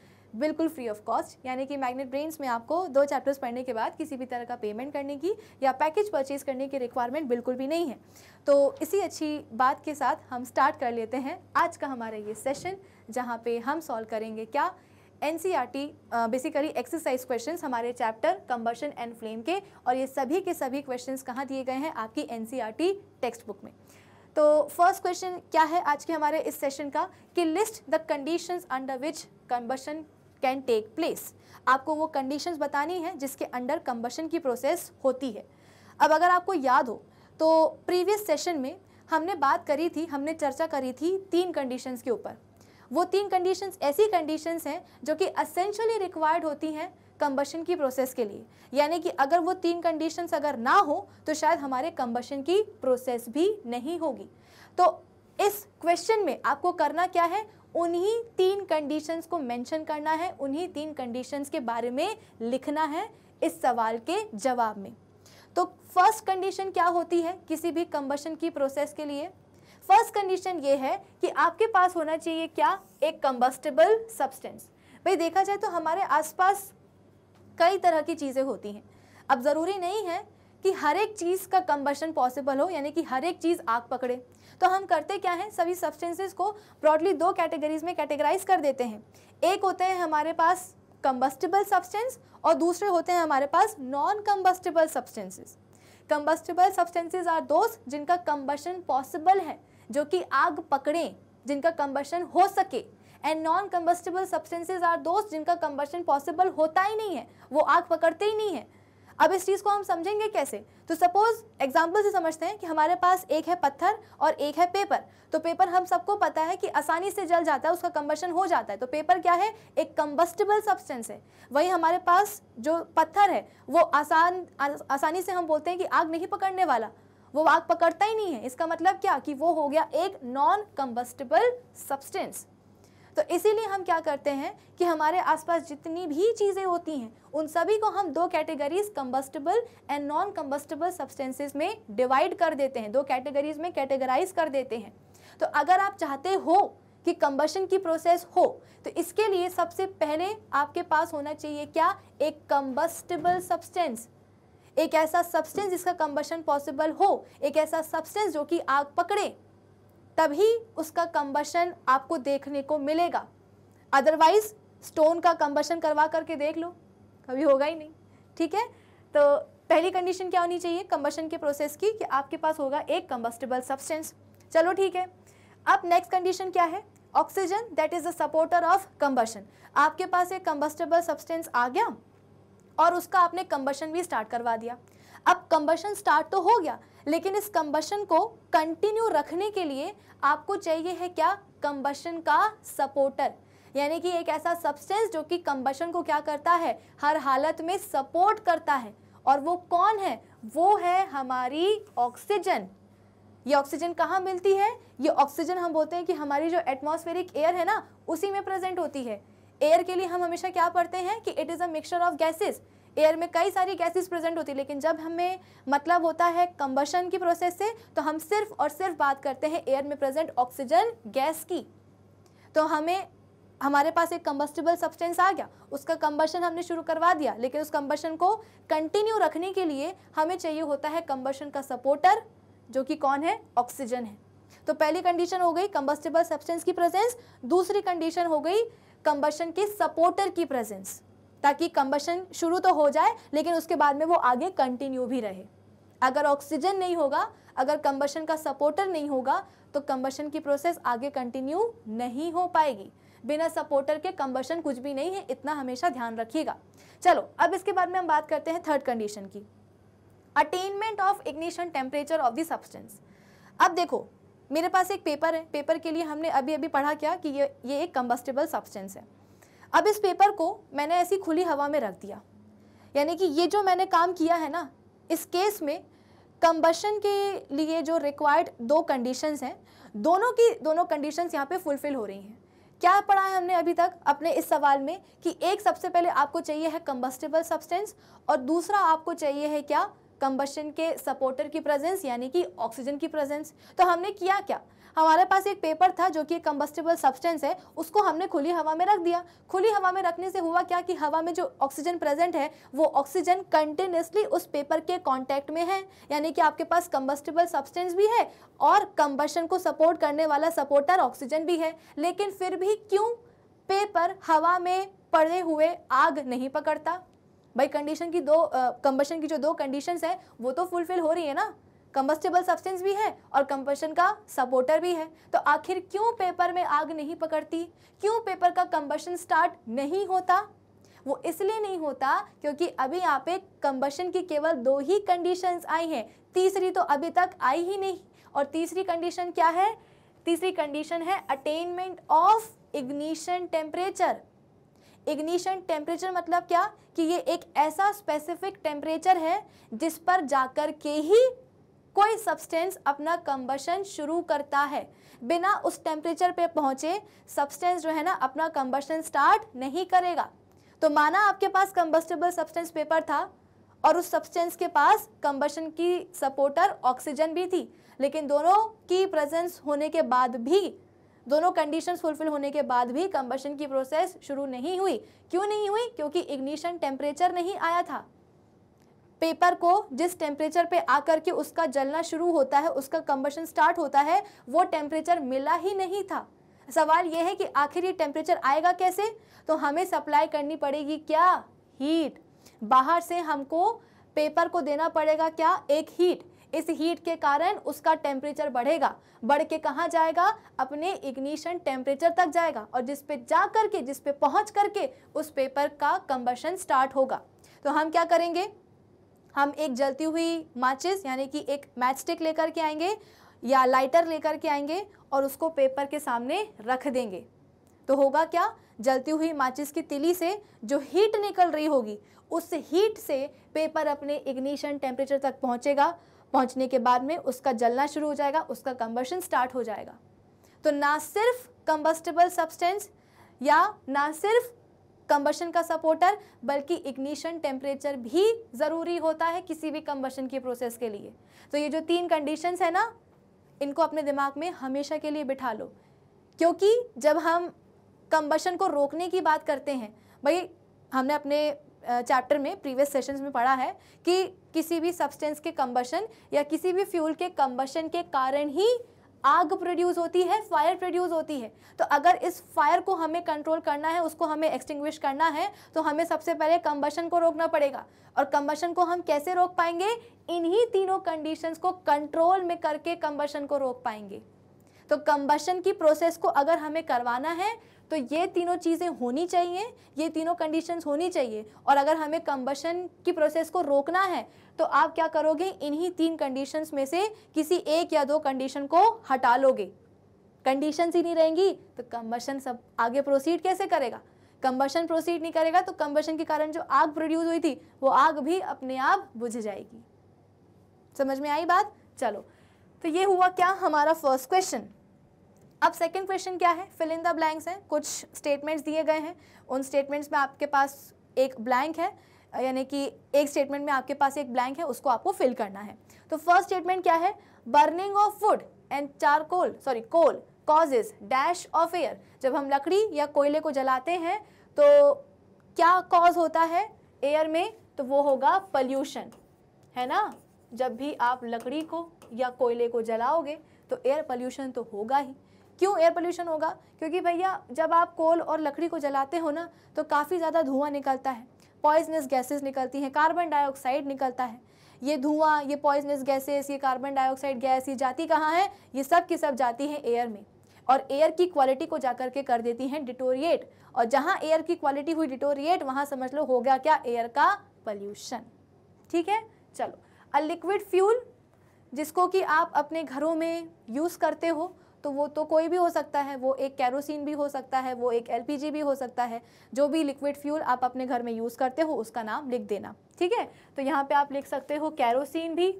बिल्कुल फ्री ऑफ कॉस्ट यानी कि मैग्नेट ब्रेन्स में आपको दो चैप्टर्स पढ़ने के बाद किसी भी तरह का पेमेंट करने की या पैकेज परचेज करने की रिक्वायरमेंट बिल्कुल भी नहीं है तो इसी अच्छी बात के साथ हम स्टार्ट कर लेते हैं आज का हमारा ये सेशन जहाँ पे हम सॉल्व करेंगे क्या एन बेसिकली एक्सरसाइज क्वेश्चन हमारे चैप्टर कंबर्शन एंड फ्लेम के और ये सभी के सभी क्वेश्चन कहाँ दिए गए हैं आपकी एन टेक्स्ट बुक में तो फर्स्ट क्वेश्चन क्या है आज के हमारे इस सेशन का कि list the conditions under which combustion can take place आपको वो कंडीशन बतानी है जिसके अंडर कम्बर्शन की प्रोसेस होती है अब अगर आपको याद हो तो प्रीवियस सेशन में हमने बात करी थी हमने चर्चा करी थी तीन कंडीशंस के ऊपर वो तीन कंडीशंस ऐसी कंडीशंस हैं जो कि असेंशली रिक्वायर्ड होती हैं कंबशन की प्रोसेस के लिए यानी कि अगर वो तीन कंडीशंस अगर ना हो तो शायद हमारे कंबशन की प्रोसेस भी नहीं होगी तो इस क्वेश्चन में आपको करना क्या है उन्हीं तीन कंडीशंस को मेंशन करना है उन्हीं तीन कंडीशंस के बारे में लिखना है इस सवाल के जवाब में तो फर्स्ट कंडीशन क्या होती है किसी भी कंबशन की प्रोसेस के लिए फर्स्ट कंडीशन ये है कि आपके पास होना चाहिए क्या एक कम्बस्टेबल सब्सटेंस भाई देखा जाए तो हमारे आसपास कई तरह की चीज़ें होती हैं अब ज़रूरी नहीं है कि हर एक चीज़ का कम्बशन पॉसिबल हो यानी कि हर एक चीज़ आग पकड़े तो हम करते क्या हैं सभी सब्सटेंसेस को ब्रॉडली दो कैटेगरीज में कैटेगराइज कर देते हैं एक होते हैं हमारे पास कम्बस्टेबल सब्सटेंस और दूसरे होते हैं हमारे पास non combustible substances combustible substances are those जिनका कम्बशन पॉसिबल है जो कि आग पकड़ें जिनका कंबर्शन हो सके and non combustible substances are those जिनका कम्बर्शन पॉसिबल होता ही नहीं है वो आग पकड़ते ही नहीं है अब इस चीज़ को हम समझेंगे कैसे तो सपोज एग्जाम्पल से समझते हैं कि हमारे पास एक है पत्थर और एक है पेपर तो पेपर हम सबको पता है कि आसानी से जल जाता है उसका कम्बर्शन हो जाता है तो पेपर क्या है एक कम्बस्टेबल सब्सटेंस है वहीं हमारे पास जो पत्थर है वो आसान आसानी से हम बोलते हैं कि आग नहीं पकड़ने वाला वो आग पकड़ता ही नहीं है इसका मतलब क्या कि वो हो गया एक नॉन कम्बस्टेबल सब्सटेंस तो इसीलिए हम क्या करते हैं कि हमारे आसपास जितनी भी चीज़ें होती हैं उन सभी को हम दो categories combustible and non combustible substances में डिवाइड कर देते हैं दो कैटेगरीज में कैटेगराइज कर देते हैं तो अगर आप चाहते हो कि कम्बशन की प्रोसेस हो तो इसके लिए सबसे पहले आपके पास होना चाहिए क्या एक कम्बस्टेबल सब्सटेंस एक ऐसा सब्सटेंस जिसका कंबशन पॉसिबल हो एक ऐसा सब्सटेंस जो कि आग पकड़े तभी उसका कंबशन आपको देखने को मिलेगा अदरवाइज स्टोन का कंबशन करवा करके देख लो कभी होगा ही नहीं ठीक है तो पहली कंडीशन क्या होनी चाहिए कंबशन के प्रोसेस की कि आपके पास होगा एक कंबस्टेबल सब्सटेंस चलो ठीक है अब नेक्स्ट कंडीशन क्या है oxygen that is the supporter of combustion आपके पास एक कंबस्टेबल सब्सटेंस आ गया और उसका आपने कंबशन भी स्टार्ट करवा दिया अब कंबशन स्टार्ट तो हो गया लेकिन इस कंबशन को कंटिन्यू रखने के लिए आपको चाहिए है क्या कंबशन का सपोर्टर यानी कि एक ऐसा सब्सटेंस जो कि कंबशन को क्या करता है हर हालत में सपोर्ट करता है और वो कौन है वो है हमारी ऑक्सीजन ये ऑक्सीजन कहाँ मिलती है ये ऑक्सीजन हम बोलते हैं कि हमारी जो एटमॉस्फेरिक एयर है ना उसी में प्रेजेंट होती है एयर के लिए हम हमेशा क्या पढ़ते हैं कि it is a mixture of gases air में कई सारी गैसेस प्रेजेंट होती है लेकिन जब हमें मतलब होता है कंबशन की प्रोसेस से तो हम सिर्फ और सिर्फ बात करते हैं एयर में प्रेजेंट ऑक्सीजन गैस की तो हमें हमारे पास एक कंबस्टिबल सब्सटेंस आ गया उसका कंबशन हमने शुरू करवा दिया लेकिन उस कंबशन को कंटिन्यू रखने के लिए हमें चाहिए होता है कंबशन का सपोर्टर जो कि कौन है ऑक्सीजन है तो पहली कंडीशन हो गई कंबस्टिबल सब्सटेंस की प्रेजेंस दूसरी कंडीशन हो गई कंबशन के सपोर्टर की प्रेजेंस ताकि कंबशन शुरू तो हो जाए लेकिन उसके बाद में वो आगे कंटिन्यू भी रहे अगर ऑक्सीजन नहीं होगा अगर कंबशन का सपोर्टर नहीं होगा तो कंबशन की प्रोसेस आगे कंटिन्यू नहीं हो पाएगी बिना सपोर्टर के कंबशन कुछ भी नहीं है इतना हमेशा ध्यान रखिएगा चलो अब इसके बाद में हम बात करते हैं थर्ड कंडीशन की attainment of ignition temperature of the substance अब देखो मेरे पास एक पेपर है पेपर के लिए हमने अभी अभी पढ़ा क्या कि ये ये एक कम्बस्टेबल सब्सटेंस है अब इस पेपर को मैंने ऐसी खुली हवा में रख दिया यानी कि ये जो मैंने काम किया है ना इस केस में कम्बशन के लिए जो रिक्वायर्ड दो कंडीशंस हैं दोनों की दोनों कंडीशंस यहाँ पे फुलफिल हो रही हैं क्या पढ़ा है हमने अभी तक अपने इस सवाल में कि एक सबसे पहले आपको चाहिए है कम्बस्टेबल सब्सटेंस और दूसरा आपको चाहिए है क्या कंबशन के सपोर्टर की प्रेजेंस यानी कि ऑक्सीजन की प्रेजेंस तो हमने किया क्या हमारे पास एक पेपर था जो कि कंबस्टेबल सब्सटेंस है उसको हमने खुली हवा में रख दिया खुली हवा में रखने से हुआ क्या कि हवा में जो ऑक्सीजन प्रेजेंट है वो ऑक्सीजन कंटिन्यूसली उस पेपर के कांटेक्ट में है यानी कि आपके पास कंबस्टेबल सब्सटेंस भी है और कंबशन को सपोर्ट करने वाला सपोर्टर ऑक्सीजन भी है लेकिन फिर भी क्यों पेपर हवा में पड़े हुए आग नहीं पकड़ता भाई कंडीशन की दो कंबशन की जो दो कंडीशन है वो तो फुलफिल हो रही है ना कंबस्टेबल सब्सटेंस भी है और कंबशन का सपोर्टर भी है तो आखिर क्यों पेपर में आग नहीं पकड़ती क्यों पेपर का कंबशन स्टार्ट नहीं होता वो इसलिए नहीं होता क्योंकि अभी यहाँ पे कंबशन की केवल दो ही कंडीशंस आई हैं तीसरी तो अभी तक आई ही नहीं और तीसरी कंडीशन क्या है तीसरी कंडीशन है attainment of ignition temperature ignition temperature मतलब क्या कि ये एक ऐसा स्पेसिफिक टेम्परेचर है जिस पर जाकर के ही कोई सब्सटेंस अपना कंबशन शुरू करता है बिना उस टेम्परेचर पे पहुँचे सब्सटेंस जो है ना अपना कंबशन स्टार्ट नहीं करेगा तो माना आपके पास कंबस्टेबल सब्सटेंस पेपर था और उस सब्सटेंस के पास कंबशन की सपोर्टर ऑक्सीजन भी थी लेकिन दोनों की प्रेजेंस होने के बाद भी दोनों कंडीशंस फुलफिल होने के बाद भी कंबशन की प्रोसेस शुरू नहीं हुई क्यों नहीं हुई क्योंकि इग्निशन टेम्परेचर नहीं आया था पेपर को जिस टेम्परेचर पे आकर के उसका जलना शुरू होता है उसका कंबशन स्टार्ट होता है वो टेम्परेचर मिला ही नहीं था सवाल यह है कि आखिर ये टेम्परेचर आएगा कैसे तो हमें सप्लाई करनी पड़ेगी क्या हीट बाहर से हमको पेपर को देना पड़ेगा क्या एक हीट इस हीट के कारण उसका टेम्परेचर बढ़ेगा बढ़ के कहाँ जाएगा अपने इग्निशन टेम्परेचर तक जाएगा और जिस पे जा करके जिस पे पहुँच करके उस पेपर का कम्बशन स्टार्ट होगा तो हम क्या करेंगे हम एक जलती हुई माचिस यानी कि एक मैच स्टिक लेकर के आएंगे या लाइटर लेकर के आएंगे और उसको पेपर के सामने रख देंगे तो होगा क्या जलती हुई माचिस की तिली से जो हीट निकल रही होगी उस हीट से पेपर अपने इग्निशन टेम्परेचर तक पहुंचेगा पहुंचने के बाद में उसका जलना शुरू हो जाएगा उसका कंबर्शन स्टार्ट हो जाएगा तो ना सिर्फ कंबस्टेबल सब्सटेंस या ना सिर्फ कंबशन का सपोर्टर बल्कि इग्निशन टेम्परेचर भी ज़रूरी होता है किसी भी कंबशन की प्रोसेस के लिए तो ये जो तीन कंडीशंस है ना इनको अपने दिमाग में हमेशा के लिए बिठा लो क्योंकि जब हम कंबशन को रोकने की बात करते हैं भाई हमने अपने चैप्टर में प्रीवियस सेशंस में पढ़ा है कि किसी भी सब्सटेंस के कम्बशन या किसी भी फ्यूल के कम्बशन के कारण ही आग प्रोड्यूस होती है फायर प्रोड्यूस होती है तो अगर इस फायर को हमें कंट्रोल करना है उसको हमें एक्सटिंग्विश करना है तो हमें सबसे पहले कम्बशन को रोकना पड़ेगा और कम्बशन को हम कैसे रोक पाएंगे इन्हीं तीनों कंडीशंस को कंट्रोल में करके कंबशन को रोक पाएंगे तो कंबशन की प्रोसेस को अगर हमें करवाना है तो ये तीनों चीज़ें होनी चाहिए ये तीनों कंडीशन होनी चाहिए और अगर हमें कम्बशन की प्रोसेस को रोकना है तो आप क्या करोगे इन्हीं तीन कंडीशंस में से किसी एक या दो कंडीशन को हटा लोगे कंडीशंस ही नहीं रहेंगी तो कम्बशन सब आगे प्रोसीड कैसे करेगा कम्बशन प्रोसीड नहीं करेगा तो कम्बशन के कारण जो आग प्रोड्यूस हुई थी वो आग भी अपने आप बुझ जाएगी समझ में आई बात चलो तो ये हुआ क्या हमारा फर्स्ट क्वेश्चन अब सेकंड क्वेश्चन क्या है फिल इन द ब्लैंक्स हैं कुछ स्टेटमेंट्स दिए गए हैं उन स्टेटमेंट्स में आपके पास एक ब्लैंक है यानी कि एक स्टेटमेंट में आपके पास एक ब्लैंक है उसको आपको फिल करना है तो फर्स्ट स्टेटमेंट क्या है burning of food and charcoal sorry coal causes dash of air जब हम लकड़ी या कोयले को जलाते हैं तो क्या कॉज होता है एयर में तो वो होगा पल्यूशन है ना जब भी आप लकड़ी को या कोयले को जलाओगे तो एयर पल्यूशन तो होगा ही क्यों एयर पोल्यूशन होगा क्योंकि भैया जब आप कोल और लकड़ी को जलाते हो ना तो काफ़ी ज़्यादा धुआं निकलता है पॉइजनस गैसेस निकलती हैं कार्बन डाइऑक्साइड निकलता है ये धुआं ये पॉइजनस गैसेस ये कार्बन डाइऑक्साइड गैस ये जाती कहाँ है ये सब की सब जाती हैं एयर में और एयर की क्वालिटी को जा करके कर देती हैं डिटोरिएट और जहाँ एयर की क्वालिटी हुई डिटोरिएट वहाँ समझ लो हो गया क्या एयर का पल्यूशन ठीक है चलो अ लिक्विड फ्यूल जिसको कि आप अपने घरों में यूज़ करते हो तो वो तो कोई भी हो सकता है वो एक कैरोसिन भी हो सकता है वो एक एलपीजी भी हो सकता है जो भी लिक्विड फ्यूल आप अपने घर में यूज़ करते हो उसका नाम लिख देना ठीक है तो यहाँ पे आप लिख सकते हो कैरोसिन भी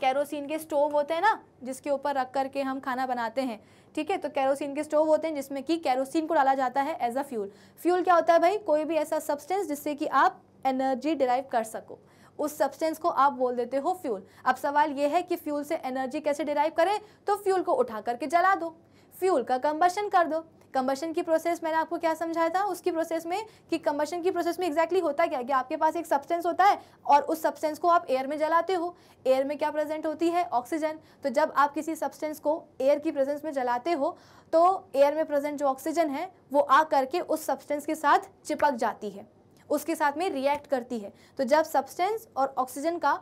कैरोसिन के स्टोव होते हैं ना जिसके ऊपर रख करके हम खाना बनाते हैं ठीक है तो कैरोसिन के स्टोव होते हैं जिसमें कि कैरोसिन को डाला जाता है एज अ फ्यूल फ्यूल क्या होता है भाई कोई भी ऐसा सब्सटेंस जिससे कि आप एनर्जी डिराइव कर सको उस सब्सटेंस को आप बोल देते हो फ्यूल अब सवाल यह है कि फ्यूल से एनर्जी कैसे डिराइव करें तो फ्यूल को उठा करके जला दो फ्यूल का कंबशन कर दो कंबशन की प्रोसेस मैंने आपको क्या समझाया था उसकी प्रोसेस में कि कंबशन की प्रोसेस में एग्जैक्टली exactly होता क्या कि आपके पास एक सब्सटेंस होता है और उस सब्सटेंस को आप एयर में जलाते हो एयर में क्या प्रेजेंट होती है ऑक्सीजन तो जब आप किसी सब्सटेंस को एयर की प्रेजेंस में जलाते हो तो एयर में प्रेजेंट जो ऑक्सीजन है वो आ करके उस सब्सटेंस के साथ चिपक जाती है उसके साथ में रिएक्ट करती है तो जब सब्सटेंस और ऑक्सीजन का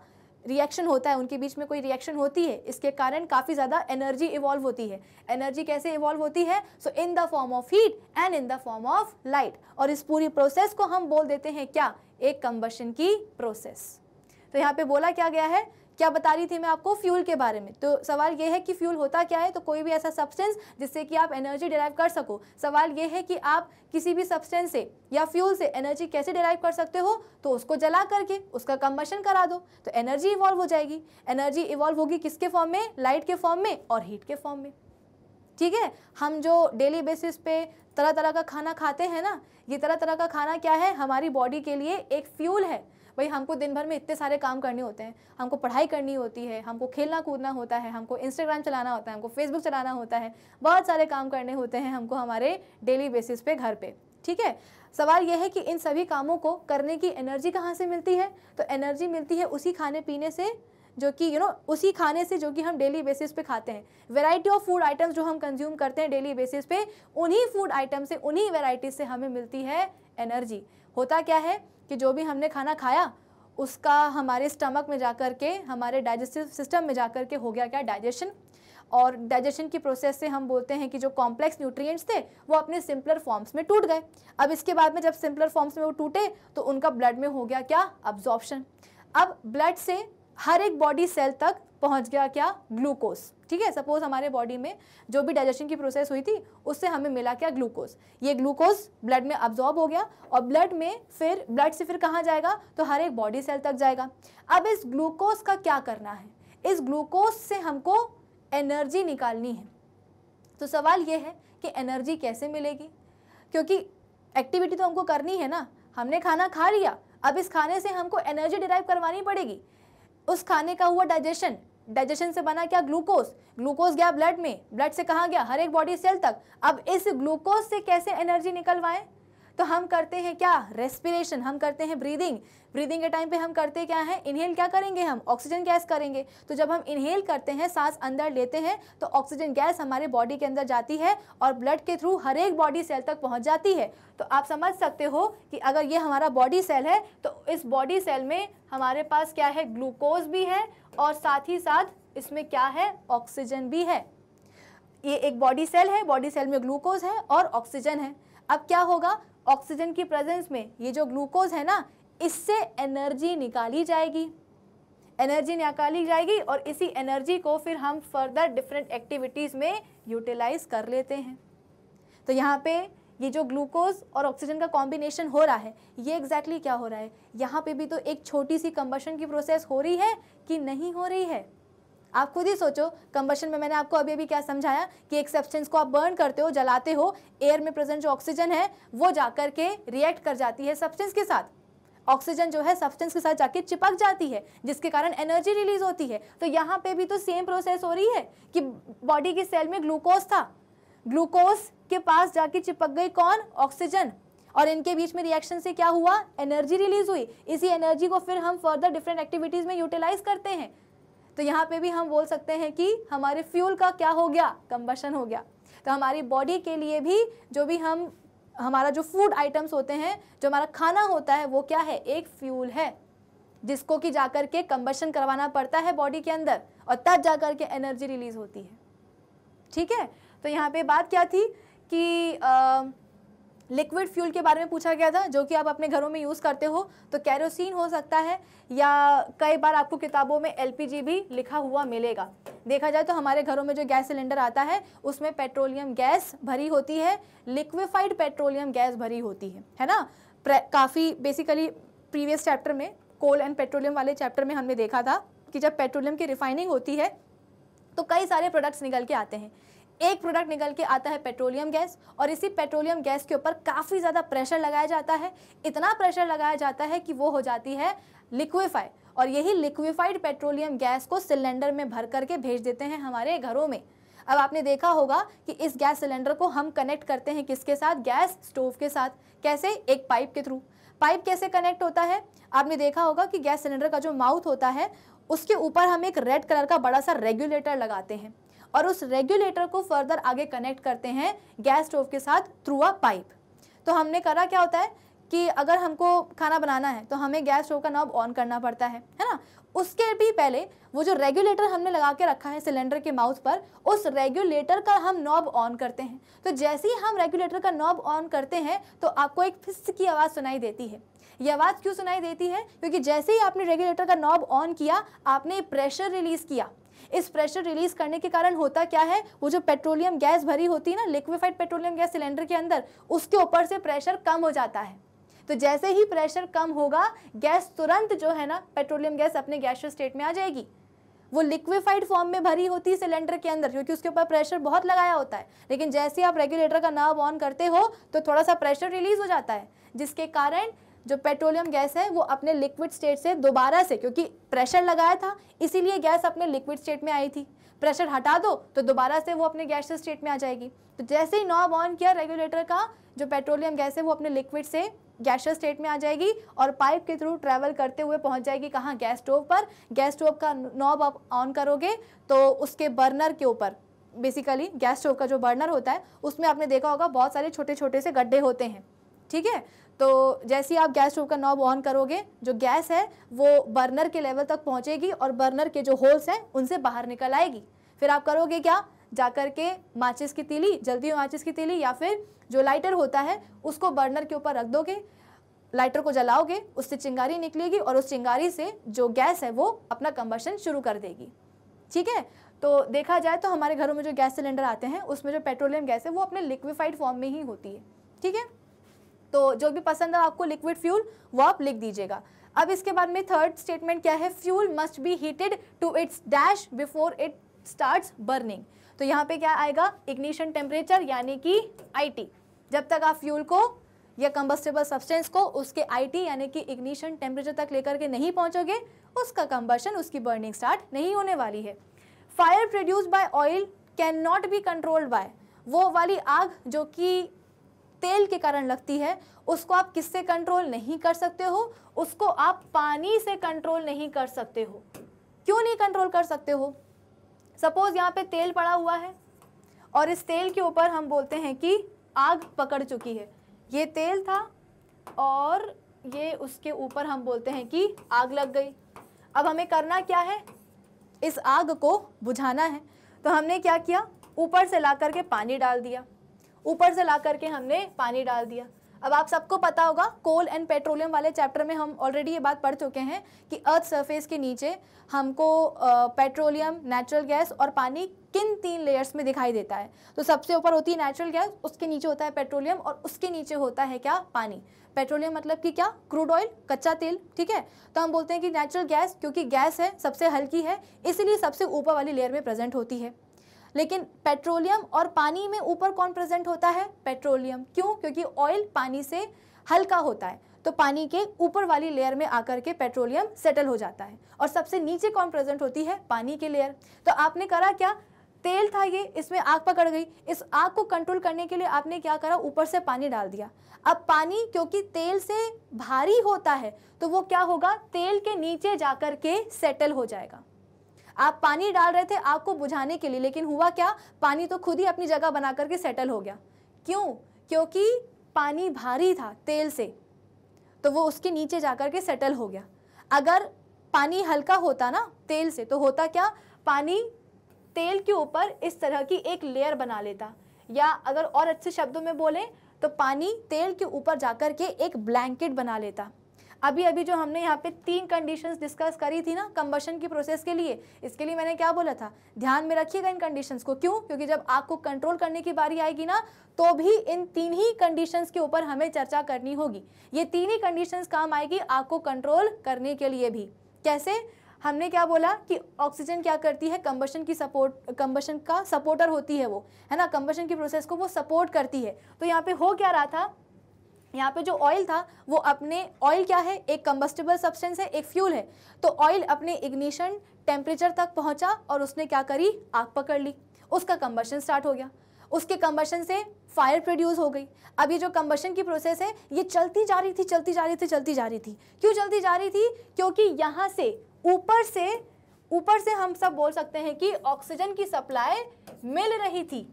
रिएक्शन होता है उनके बीच में कोई रिएक्शन होती है इसके कारण काफ़ी ज़्यादा एनर्जी इवॉल्व होती है एनर्जी कैसे इवॉल्व होती है so in the form of heat and in the form of light और इस पूरी प्रोसेस को हम बोल देते हैं क्या एक कंबशन की प्रोसेस तो यहाँ पे बोला क्या गया है क्या बता रही थी मैं आपको फ्यूल के बारे में तो सवाल यह है कि फ्यूल होता क्या है तो कोई भी ऐसा सब्सटेंस जिससे कि आप एनर्जी डिराइव कर सको सवाल यह है कि आप किसी भी सब्सटेंस से या फ्यूल से एनर्जी कैसे डिराइव कर सकते हो तो उसको जला करके उसका कम्बशन करा दो तो एनर्जी इवॉल्व हो जाएगी एनर्जी इवॉल्व होगी किसके फॉर्म में लाइट के फॉर्म में और हीट के फॉर्म में ठीक है हम जो डेली बेसिस पे तरह तरह का खाना खाते हैं ना ये तरह तरह का खाना क्या है हमारी बॉडी के लिए एक फ्यूल है भाई हमको दिन भर में इतने सारे काम करने होते हैं हमको पढ़ाई करनी होती है हमको खेलना कूदना होता है हमको इंस्टाग्राम चलाना होता है हमको फेसबुक चलाना होता है बहुत सारे काम करने होते हैं हमको हमारे डेली बेसिस पे घर पे ठीक है सवाल यह है कि इन सभी कामों को करने की एनर्जी कहाँ से मिलती है तो एनर्जी मिलती है उसी खाने पीने से जो कि यू नो उसी खाने से जो कि हम डेली बेसिस पे खाते हैं वैरायटी ऑफ फूड आइटम्स जो हम कंज्यूम करते हैं डेली बेसिस पे उन्हीं फूड आइटम से उन्हीं वेराइटीज से हमें मिलती है एनर्जी होता क्या है कि जो भी हमने खाना खाया उसका हमारे स्टमक में जा कर के हमारे डाइजेस्टिव सिस्टम में जा कर के हो गया क्या डाइजेशन और डाइजेशन की प्रोसेस से हम बोलते हैं कि जो कॉम्प्लेक्स न्यूट्रिएंट्स थे वो अपने सिंपलर फॉर्म्स में टूट गए अब इसके बाद में जब सिंपलर फॉर्म्स में वो टूटे तो उनका ब्लड में हो गया क्या अब्जॉर्प्शन अब ब्लड से हर एक बॉडी सेल तक पहुंच गया क्या ग्लूकोज ठीक है सपोज हमारे बॉडी में जो भी डाइजेशन की प्रोसेस हुई थी उससे हमें मिला क्या ग्लूकोज ये ग्लूकोज ब्लड में अब्जॉर्ब हो गया और ब्लड में फिर ब्लड से फिर कहाँ जाएगा तो हर एक बॉडी सेल तक जाएगा अब इस ग्लूकोज का क्या करना है इस ग्लूकोज से हमको एनर्जी निकालनी है तो सवाल ये है कि एनर्जी कैसे मिलेगी क्योंकि एक्टिविटी तो हमको करनी है ना हमने खाना खा लिया अब इस खाने से हमको एनर्जी डिराइव करवानी पड़ेगी उस खाने का हुआ डाइजेशन डाइजेशन से बना क्या ग्लूकोज ग्लूकोज गया ब्लड में ब्लड से कहा गया हर एक बॉडी सेल तक अब इस ग्लूकोज से कैसे एनर्जी निकलवाएं तो हम करते हैं क्या रेस्पिरेशन हम करते हैं ब्रीदिंग ब्रीदिंग के टाइम पे हम करते क्या है इनहेल क्या करेंगे हम ऑक्सीजन गैस करेंगे तो जब हम इनहेल करते हैं सांस अंदर लेते हैं तो ऑक्सीजन गैस हमारे बॉडी के अंदर जाती है और ब्लड के थ्रू हर एक बॉडी सेल तक पहुंच जाती है तो आप समझ सकते हो कि अगर ये हमारा बॉडी सेल है तो इस बॉडी सेल में हमारे पास क्या है ग्लूकोज भी है और साथ ही साथ इसमें क्या है ऑक्सीजन भी है ये एक बॉडी सेल है बॉडी सेल में ग्लूकोज है और ऑक्सीजन है अब क्या होगा ऑक्सीजन की प्रेजेंस में ये जो ग्लूकोज है ना इससे एनर्जी निकाली जाएगी एनर्जी निकाली जाएगी और इसी एनर्जी को फिर हम फर्दर डिफरेंट एक्टिविटीज़ में यूटिलाइज कर लेते हैं तो यहाँ पे ये जो ग्लूकोज और ऑक्सीजन का कॉम्बिनेशन हो रहा है ये एग्जैक्टली exactly क्या हो रहा है यहाँ पे भी तो एक छोटी सी कंबशन की प्रोसेस हो रही है कि नहीं हो रही है आप खुद ही सोचो कंबशन में मैंने आपको अभी अभी क्या समझाया कि एक सब्सटेंस को आप बर्न करते हो जलाते हो एयर में प्रेजेंट जो ऑक्सीजन है वो जाकर के रिएक्ट कर जाती है सब्सटेंस के साथ ऑक्सीजन जो है सब्सटेंस के साथ जाके चिपक जाती है जिसके कारण एनर्जी रिलीज होती है तो यहाँ पे भी तो सेम प्रोसेस हो रही है कि बॉडी के सेल में ग्लूकोज था ग्लूकोज के पास जाके चिपक गई कौन ऑक्सीजन और इनके बीच में रिएक्शन से क्या हुआ एनर्जी रिलीज हुई इसी एनर्जी को फिर हम फर्दर डिफरेंट एक्टिविटीज में यूटिलाइज करते हैं तो यहाँ पे भी हम बोल सकते हैं कि हमारे फ्यूल का क्या हो गया कम्बशन हो गया तो हमारी बॉडी के लिए भी जो भी हम हमारा जो फूड आइटम्स होते हैं जो हमारा खाना होता है वो क्या है एक फ्यूल है जिसको कि जाकर के कम्बशन करवाना पड़ता है बॉडी के अंदर और तब जाकर के एनर्जी रिलीज होती है ठीक है तो यहाँ पे बात क्या थी कि आ, लिक्विड फ्यूल के बारे में पूछा गया था जो कि आप अपने घरों में यूज़ करते हो तो कैरोसिन हो सकता है या कई बार आपको किताबों में एल भी लिखा हुआ मिलेगा देखा जाए तो हमारे घरों में जो गैस सिलेंडर आता है उसमें पेट्रोलियम गैस भरी होती है लिक्विफाइड पेट्रोलियम गैस भरी होती है है ना काफ़ी बेसिकली प्रीवियस चैप्टर में कोल एंड पेट्रोलियम वाले चैप्टर में हमने देखा था कि जब पेट्रोलियम की रिफाइनिंग होती है तो कई सारे प्रोडक्ट्स निकल के आते हैं एक प्रोडक्ट निकल के आता है पेट्रोलियम गैस और इसी पेट्रोलियम गैस के ऊपर काफ़ी ज़्यादा प्रेशर लगाया जाता है इतना प्रेशर लगाया जाता है कि वो हो जाती है लिक्विफाई और यही लिक्विफाइड पेट्रोलियम गैस को सिलेंडर में भर करके भेज देते हैं हमारे घरों में अब आपने देखा होगा कि इस गैस सिलेंडर को हम कनेक्ट करते हैं किसके साथ गैस स्टोव के साथ कैसे एक पाइप के थ्रू पाइप कैसे कनेक्ट होता है आपने देखा होगा कि गैस सिलेंडर का जो माउथ होता है उसके ऊपर हम एक रेड कलर का बड़ा सा रेगुलेटर लगाते हैं और उस रेगुलेटर को फर्दर आगे कनेक्ट करते हैं गैस स्टोव के साथ थ्रू अ पाइप तो हमने करा क्या होता है कि अगर हमको खाना बनाना है तो हमें गैस स्टोव का नॉब ऑन करना पड़ता है है ना उसके भी पहले वो जो रेगुलेटर हमने लगा के रखा है सिलेंडर के माउथ पर उस रेगुलेटर का हम नॉब ऑन करते हैं तो जैसे ही हम रेगुलेटर का नॉब ऑन करते हैं तो आपको एक फिस की आवाज़ सुनाई देती है ये आवाज़ क्यों सुनाई देती है क्योंकि जैसे ही आपने रेगुलेटर का नॉब ऑन किया आपने प्रेशर रिलीज़ किया इस प्रेशर रिलीज करने के कारण होता क्या है वो जो पेट्रोलियम गैस भरी होती है ना लिक्विफाइड पेट्रोलियम गैस सिलेंडर के अंदर उसके ऊपर से प्रेशर कम हो जाता है तो जैसे ही प्रेशर कम होगा गैस तुरंत जो है ना पेट्रोलियम गैस अपने गैशियर स्टेट में आ जाएगी वो लिक्विफाइड फॉर्म में भरी होती है सिलेंडर के अंदर क्योंकि उसके ऊपर प्रेशर बहुत लगाया होता है लेकिन जैसे आप रेगुलेटर का नाव ऑन करते हो तो थोड़ा सा प्रेशर रिलीज हो जाता है जिसके कारण जो पेट्रोलियम गैस है वो अपने लिक्विड स्टेट से दोबारा से क्योंकि प्रेशर लगाया था इसीलिए गैस अपने लिक्विड स्टेट में आई थी प्रेशर हटा दो तो दोबारा से वो अपने गैस स्टेट में आ जाएगी तो जैसे ही नॉब ऑन किया रेगुलेटर का जो पेट्रोलियम गैस है वो अपने लिक्विड से गैशियस स्टेट में आ जाएगी और पाइप के थ्रू ट्रैवल करते हुए पहुंच जाएगी कहाँ गैस स्टोव पर गैस स्टोव का नॉब आप ऑन करोगे तो उसके बर्नर के ऊपर बेसिकली गैस स्टोव का जो बर्नर होता है उसमें आपने देखा होगा बहुत सारे छोटे छोटे से गड्ढे होते हैं ठीक है तो जैसे ही आप गैस स्टोव का नॉब ऑन करोगे जो गैस है वो बर्नर के लेवल तक पहुँचेगी और बर्नर के जो होल्स हैं उनसे बाहर निकल आएगी फिर आप करोगे क्या जाकर के माचिस की तीली जलती हुई माचिस की तीली या फिर जो लाइटर होता है उसको बर्नर के ऊपर रख दोगे लाइटर को जलाओगे उससे चिंगारी निकलेगी और उस चिंगारी से जो गैस है वो अपना कंबर्शन शुरू कर देगी ठीक है तो देखा जाए तो हमारे घरों में जो गैस सिलेंडर आते हैं उसमें जो पेट्रोलियम गैस है वो अपने लिक्विफाइड फॉर्म में ही होती है ठीक है तो जो भी पसंद है आपको लिक्विड फ्यूल वो आप लिख दीजिएगा अब इसके बाद में थर्ड स्टेटमेंट क्या है fuel must be heated to its dash before it start burning तो यहाँ पे क्या आएगा इग्निशन टेम्परेचर यानी कि आई जब तक आप फ्यूल को या कंबस्टेबल सब्सटेंस को उसके आईटी यानी कि इग्निशन टेम्परेचर तक लेकर के नहीं पहुंचोगे उसका कंबर्शन उसकी बर्निंग स्टार्ट नहीं होने वाली है fire produce by oil can not be controlled by वो वाली आग जो कि तेल के कारण लगती है उसको आप किससे कंट्रोल नहीं कर सकते हो उसको आप पानी से कंट्रोल नहीं कर सकते हो क्यों नहीं कंट्रोल कर सकते हो सपोज यहाँ पे तेल पड़ा हुआ है और इस तेल के ऊपर हम बोलते हैं कि आग पकड़ चुकी है ये तेल था और ये उसके ऊपर हम बोलते हैं कि आग लग गई अब हमें करना क्या है इस आग को बुझाना है तो हमने क्या किया ऊपर से ला करके पानी डाल दिया ऊपर से ला करके हमने पानी डाल दिया अब आप सबको पता होगा कोल एंड पेट्रोलियम वाले चैप्टर में हम ऑलरेडी ये बात पढ़ चुके हैं कि अर्थ सरफेस के नीचे हमको पेट्रोलियम नेचुरल गैस और पानी किन तीन लेयर्स में दिखाई देता है तो सबसे ऊपर होती है नेचुरल गैस उसके नीचे होता है पेट्रोलियम और उसके नीचे होता है क्या पानी पेट्रोलियम मतलब कि क्या क्रूड ऑयल कच्चा तेल ठीक है तो हम बोलते हैं कि नेचुरल गैस क्योंकि गैस है सबसे हल्की है इसीलिए सबसे ऊपर वाली लेयर में प्रेजेंट होती है लेकिन पेट्रोलियम और पानी में ऊपर कौन प्रेजेंट होता है पेट्रोलियम क्यों क्योंकि ऑयल पानी से हल्का होता है तो पानी के ऊपर वाली लेयर में आकर के पेट्रोलियम सेटल हो जाता है और सबसे नीचे कौन प्रेजेंट होती है पानी की लेयर तो आपने करा क्या तेल था ये इसमें आग पकड़ गई इस आग को कंट्रोल करने के लिए आपने क्या करा ऊपर से पानी डाल दिया अब पानी क्योंकि तेल से भारी होता है तो वो क्या होगा तेल के नीचे जाकर के सेटल हो जाएगा आप पानी डाल रहे थे आग को बुझाने के लिए लेकिन हुआ क्या पानी तो खुद ही अपनी जगह बना करके सेटल हो गया क्यों क्योंकि पानी भारी था तेल से तो वो उसके नीचे जा के सेटल हो गया अगर पानी हल्का होता ना तेल से तो होता क्या पानी तेल के ऊपर इस तरह की एक लेयर बना लेता या अगर और अच्छे शब्दों में बोलें तो पानी तेल के ऊपर जाकर के एक ब्लैंकेट बना लेता अभी अभी जो हमने यहाँ पे तीन कंडीशंस डिस्कस करी थी ना कंबशन की प्रोसेस के लिए इसके लिए मैंने क्या बोला था ध्यान में रखिएगा इन कंडीशंस को क्यों क्योंकि जब आग को कंट्रोल करने की बारी आएगी ना तो भी इन तीन ही कंडीशंस के ऊपर हमें चर्चा करनी होगी ये तीन ही कंडीशंस काम आएगी आग को कंट्रोल करने के लिए भी कैसे हमने क्या बोला कि ऑक्सीजन क्या करती है कंबशन की सपोर्ट कंबशन का सपोर्टर होती है वो है ना कंबशन की प्रोसेस को वो सपोर्ट करती है तो यहाँ पे हो क्या रहा था यहाँ पे जो ऑयल था वो अपने ऑयल क्या है एक कम्बस्टेबल सब्सटेंस है एक फ्यूल है तो ऑयल अपने इग्निशन टेम्परेचर तक पहुँचा और उसने क्या करी आग पकड़ ली उसका कम्बशन स्टार्ट हो गया उसके कम्बशन से फायर प्रोड्यूस हो गई अब ये जो कम्बशन की प्रोसेस है ये चलती जा रही थी चलती जा रही थी चलती जा रही थी क्यों चलती जा रही थी क्योंकि यहाँ से ऊपर से ऊपर से हम सब बोल सकते हैं कि ऑक्सीजन की सप्लाई मिल रही थी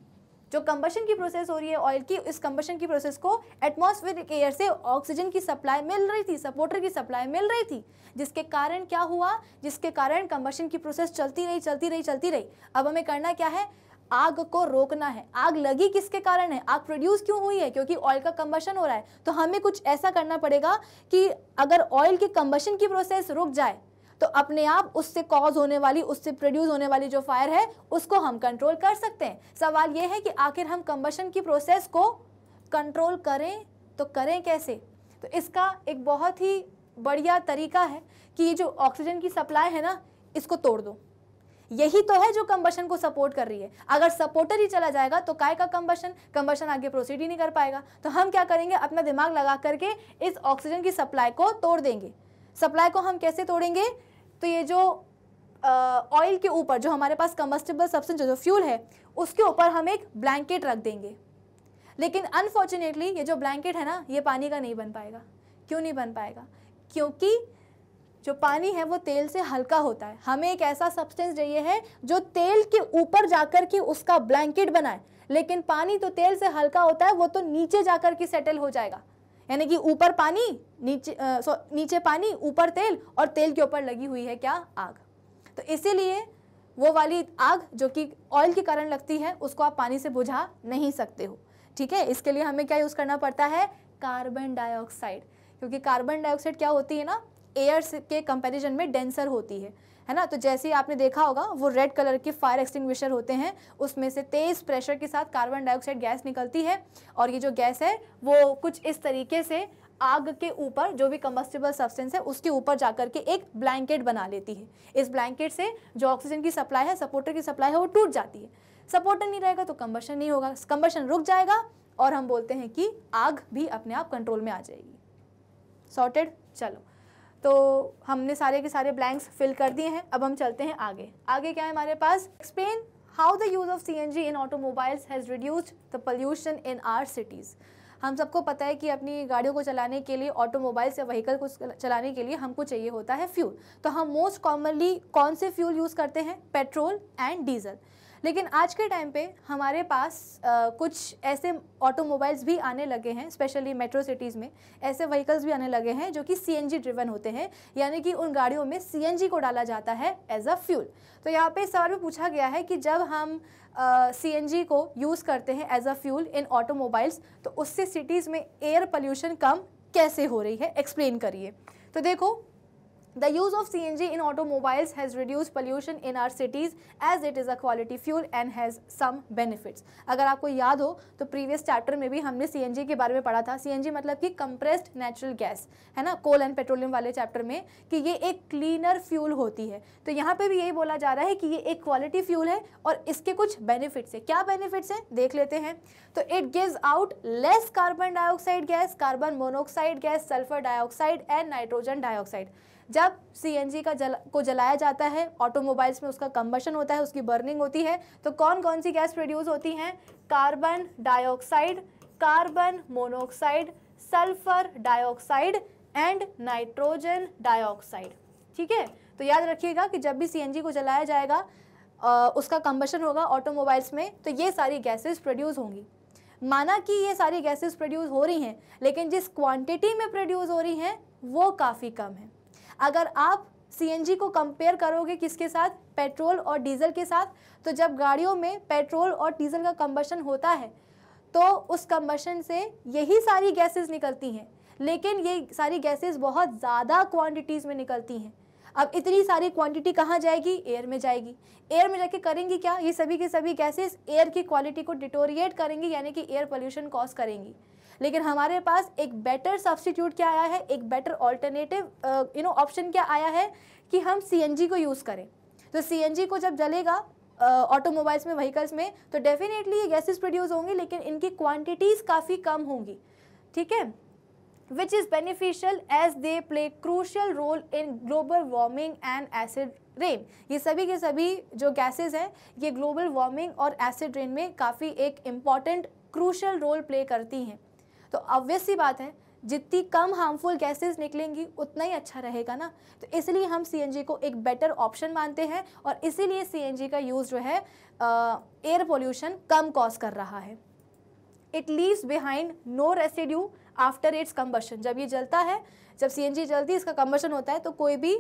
जो कंबशन की प्रोसेस हो रही है ऑयल की उस कंबशन की प्रोसेस को एटमोसफेयर एयर से ऑक्सीजन की सप्लाई मिल रही थी सपोर्टर की सप्लाई मिल रही थी जिसके कारण क्या हुआ जिसके कारण कंबशन की प्रोसेस चलती रही चलती रही चलती रही अब हमें करना क्या है आग को रोकना है आग लगी किसके कारण है आग प्रोड्यूस क्यों हुई है क्योंकि ऑयल का कंबशन हो रहा है तो हमें कुछ ऐसा करना पड़ेगा कि अगर ऑयल के कंबशन की प्रोसेस रुक जाए तो अपने आप उससे कॉज होने वाली उससे प्रोड्यूस होने वाली जो फायर है उसको हम कंट्रोल कर सकते हैं सवाल ये है कि आखिर हम कंबशन की प्रोसेस को कंट्रोल करें तो करें कैसे तो इसका एक बहुत ही बढ़िया तरीका है कि ये जो ऑक्सीजन की सप्लाई है ना इसको तोड़ दो यही तो है जो कंबशन को सपोर्ट कर रही है अगर सपोर्टर ही चला जाएगा तो काय का कंबशन कंबशन आगे प्रोसीड ही नहीं कर पाएगा तो हम क्या करेंगे अपना दिमाग लगा करके इस ऑक्सीजन की सप्लाई को तोड़ देंगे सप्लाई को हम कैसे तोड़ेंगे तो ये जो ऑयल के ऊपर जो हमारे पास कम्बस्टेबल सब्सटेंस जो फ्यूल है उसके ऊपर हम एक ब्लैंकेट रख देंगे लेकिन अनफॉर्चुनेटली ये जो ब्लैंकेट है ना ये पानी का नहीं बन पाएगा क्यों नहीं बन पाएगा क्योंकि जो पानी है वो तेल से हल्का होता है हमें एक ऐसा सब्सटेंस चाहिए है जो तेल के ऊपर जाकर के उसका ब्लैंकेट बनाए लेकिन पानी तो तेल से हल्का होता है वो तो नीचे जाकर के सेटल हो जाएगा यानी कि ऊपर पानी नीचे सो नीचे पानी ऊपर तेल और तेल के ऊपर लगी हुई है क्या आग तो इसीलिए वो वाली आग जो कि ऑयल के कारण लगती है उसको आप पानी से बुझा नहीं सकते हो ठीक है इसके लिए हमें क्या यूज़ करना पड़ता है कार्बन डाइऑक्साइड क्योंकि कार्बन डाइऑक्साइड क्या होती है ना एयर के कंपैरिजन में डेंसर होती है है ना तो जैसे ही आपने देखा होगा वो रेड कलर के फायर एक्सटिंग्विशर होते हैं उसमें से तेज़ प्रेशर के साथ कार्बन डाइऑक्साइड गैस निकलती है और ये जो गैस है वो कुछ इस तरीके से आग के ऊपर जो भी कम्बस्टेबल सब्सटेंस है उसके ऊपर जा के एक ब्लैंकेट बना लेती है इस ब्लैंकेट से जो ऑक्सीजन की सप्लाई है सपोर्टर की सप्लाई है वो टूट जाती है सपोर्टर नहीं रहेगा तो कम्बशन नहीं होगा कम्बशन रुक जाएगा और हम बोलते हैं कि आग भी अपने आप कंट्रोल में आ जाएगी सॉर्टेड चलो तो हमने सारे के सारे ब्लैंक्स फिल कर दिए हैं अब हम चलते हैं आगे आगे क्या है हमारे पास explain how the use of C N G in automobiles has reduced the pollution in our cities हम सबको पता है कि अपनी गाड़ियों को चलाने के लिए ऑटोमोबाइल्स या व्हीकल को चलाने के लिए हमको चाहिए होता है फ्यूल तो हम मोस्ट कॉमनली कौन से फ्यूल यूज़ करते हैं पेट्रोल एंड डीजल लेकिन आज के टाइम पे हमारे पास आ, कुछ ऐसे ऑटोमोबाइल्स भी आने लगे हैं स्पेशली मेट्रो सिटीज़ में ऐसे व्हीकल्स भी आने लगे हैं जो कि सी ड्रिवन होते हैं यानी कि उन गाड़ियों में सी को डाला जाता है एज अ फ्यूल तो यहाँ पे सवाल में पूछा गया है कि जब हम सी जी को यूज़ करते हैं as a fuel in automobiles तो उससे सिटीज़ में एयर पोल्यूशन कम कैसे हो रही है एक्सप्लेन करिए तो देखो the use of C N G in automobiles has reduced pollution in our cities as it is a quality fuel and has some benefits अगर आपको याद हो तो प्रीवियस चैप्टर में भी हमने सी एन जी के बारे में पढ़ा था सी एन जी मतलब कि कंप्रेस्ड नेचुरल गैस है ना कोल एंड पेट्रोलियम वाले चैप्टर में कि ये एक क्लीनर फ्यूल होती है तो यहाँ पर भी यही बोला जा रहा है कि ये एक क्वालिटी फ्यूल है और इसके कुछ बेनिफिट्स हैं क्या बेनिफिट्स हैं देख लेते हैं तो it gives out less carbon dioxide gas carbon monoxide gas sulphur dioxide and nitrogen dioxide जब सीएनजी का जल को जलाया जाता है ऑटोमोबाइल्स में उसका कम्बशन होता है उसकी बर्निंग होती है तो कौन कौन सी गैस प्रोड्यूस होती हैं carbon dioxide carbon monoxide sulphur dioxide and nitrogen dioxide ठीक है तो याद रखिएगा कि जब भी जी को जलाया जाएगा आ, उसका कम्बशन होगा ऑटोमोबाइल्स में तो ये सारी गैसेज प्रोड्यूस होंगी माना कि ये सारी गैसेस प्रोड्यूस हो रही हैं लेकिन जिस क्वांटिटी में प्रोड्यूस हो रही हैं वो काफ़ी कम है अगर आप सी को कंपेयर करोगे किसके साथ पेट्रोल और डीजल के साथ तो जब गाड़ियों में पेट्रोल और डीजल का कम्बशन होता है तो उस कम्बशन से यही सारी गैसेस निकलती हैं लेकिन ये सारी गैसेस बहुत ज़्यादा क्वांटिटीज़ में निकलती हैं अब इतनी सारी क्वांटिटी कहाँ जाएगी एयर में जाएगी एयर में जाके करेंगी क्या ये सभी के सभी गैसेस एयर की क्वालिटी को डिटोरिएट करेंगी यानी कि एयर पोल्यूशन कॉज करेंगी लेकिन हमारे पास एक बेटर सब्सटीट्यूट क्या आया है एक better alternative you know option क्या आया है कि हम सी को यूज़ करें तो सी को जब जलेगा ऑटोमोबाइल्स uh, में व्हीकल्स में तो डेफिनेटली ये गैसेस प्रोड्यूस होंगे लेकिन इनकी क्वांटिटीज़ काफ़ी कम होंगी ठीक है which is beneficial as they play crucial role in global warming and acid rain ये सभी के सभी जो गैसेस हैं ये ग्लोबल वार्मिंग और एसिड रेन में काफ़ी एक इम्पॉर्टेंट क्रूशल रोल प्ले करती हैं तो ऑब्वियस सी बात है जितनी कम हार्मफुल गैसेस निकलेंगी उतना ही अच्छा रहेगा ना तो इसलिए हम सी को एक बेटर ऑप्शन मानते हैं और इसीलिए सी का यूज़ जो है एयर पोल्यूशन कम कॉज कर रहा है it leaves behind no residue after its combustion जब ये जलता है जब जी जलती है इसका कम्बर्शन होता है तो कोई भी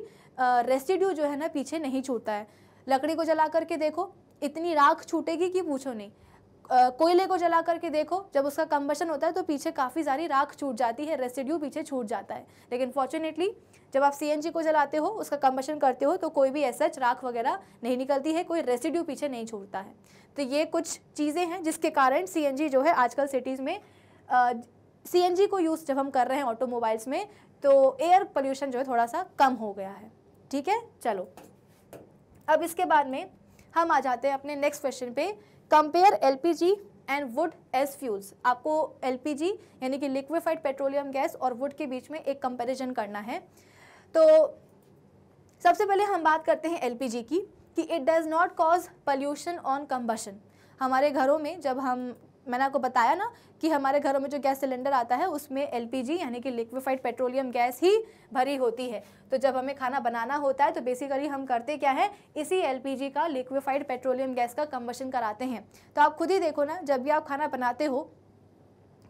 रेसिड्यू जो है ना पीछे नहीं छूटता है लकड़ी को जला करके देखो इतनी राख छूटेगी कि पूछो नहीं कोयले को जला करके देखो जब उसका कम्बशन होता है तो पीछे काफ़ी सारी राख छूट जाती है रेसिड्यू पीछे छूट जाता है लेकिन फॉर्चुनेटली जब आप सी को जलाते हो उसका कम्बशन करते हो तो कोई भी ऐसा राख वगैरह नहीं निकलती है कोई रेसिड्यू पीछे नहीं छूटता है तो ये कुछ चीज़ें हैं जिसके कारण सी जो है आजकल सिटीज़ में सी को यूज़ जब हम कर रहे हैं ऑटोमोबाइल्स में तो एयर पोल्यूशन जो है थोड़ा सा कम हो गया है ठीक है चलो अब इसके बाद में हम आ जाते हैं अपने नेक्स्ट क्वेश्चन पे compare LPG and wood as fuels आपको एलपीजी यानी कि लिक्विफाइड पेट्रोलियम गैस और वुड के बीच में एक कंपेरिजन करना है तो सबसे पहले हम बात करते हैं एलपीजी की कि it does not cause pollution on combustion हमारे घरों में जब हम मैंने आपको बताया ना कि हमारे घरों में जो गैस सिलेंडर आता है उसमें एलपीजी यानी कि लिक्विफाइड पेट्रोलियम गैस ही भरी होती है तो जब हमें खाना बनाना होता है तो बेसिकली हम करते क्या है इसी एलपीजी का लिक्विफाइड पेट्रोलियम गैस का कम्बशन कराते हैं तो आप खुद ही देखो ना जब भी आप खाना बनाते हो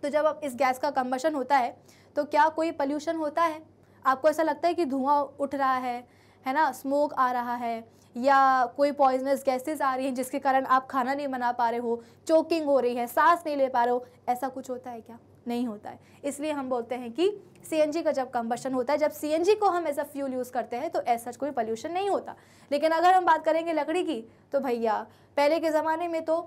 तो जब आप इस गैस का कम्बशन होता है तो क्या कोई पल्यूशन होता है आपको ऐसा लगता है कि धुआं उठ रहा है है ना स्मोक आ रहा है या कोई पॉइजनस गैसेस आ रही हैं जिसके कारण आप खाना नहीं बना पा रहे हो चोकिंग हो रही है सांस नहीं ले पा रहे हो ऐसा कुछ होता है क्या नहीं होता है इसलिए हम बोलते हैं कि सी का जब कम्बशन होता है जब सी को हम एज अ फ्यूल यूज़ करते हैं तो ऐसा कोई पॉल्यूशन नहीं होता लेकिन अगर हम बात करेंगे लकड़ी की तो भैया पहले के ज़माने में तो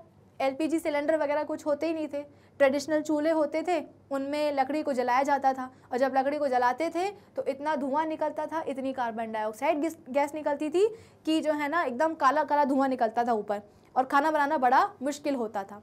एलपीजी सिलेंडर वगैरह कुछ होते ही नहीं थे ट्रेडिशनल चूल्हे होते थे उनमें लकड़ी को जलाया जाता था और जब लकड़ी को जलाते थे तो इतना धुआं निकलता था इतनी कार्बन डाइऑक्साइड गैस निकलती थी कि जो है ना एकदम काला काला धुआं निकलता था ऊपर और खाना बनाना बड़ा मुश्किल होता था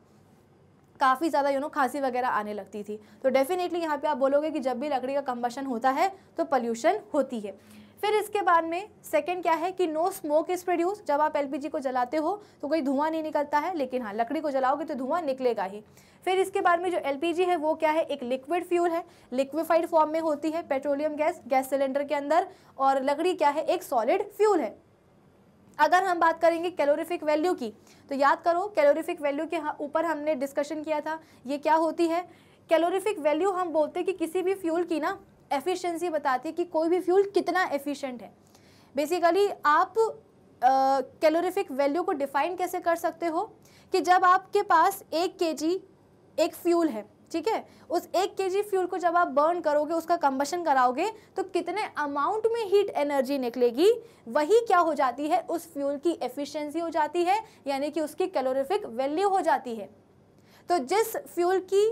काफ़ी ज़्यादा यू नो खांसी वगैरह आने लगती थी तो डेफिनेटली यहाँ पे आप बोलोगे कि जब भी लकड़ी का कम्बशन होता है तो पल्यूशन होती है फिर इसके बाद में सेकेंड क्या है कि नो स्मोक इज प्रोड्यूस जब आप एलपीजी को जलाते हो तो कोई धुआं नहीं निकलता है लेकिन हाँ लकड़ी को जलाओगे तो धुआं निकलेगा ही फिर इसके बाद में जो एलपीजी है वो क्या है एक लिक्विड फ्यूल है लिक्विफाइड फॉर्म में होती है पेट्रोलियम गैस गैस सिलेंडर के अंदर और लकड़ी क्या है एक सॉलिड फ्यूल है अगर हम बात करेंगे कैलोरीफिक वैल्यू की तो याद करो कैलोरीफिक वैल्यू के ऊपर हमने डिस्कशन किया था ये क्या होती है कैलोरीफिक वैल्यू हम बोलते हैं कि किसी भी फ्यूल की ना एफिशिएंसी बताती है कि कोई भी फ्यूल कितना एफिशिएंट है बेसिकली आप कैलोरीफिक वैल्यू को डिफाइन कैसे कर सकते हो कि जब आपके पास एक के एक फ्यूल है ठीक है उस एक के फ्यूल को जब आप बर्न करोगे उसका कंबशन कराओगे तो कितने अमाउंट में हीट एनर्जी निकलेगी वही क्या हो जाती है उस फ्यूल की एफिशिएंसी हो जाती है यानी कि उसकी कैलोरीफिक वैल्यू हो जाती है तो जिस फ्यूल की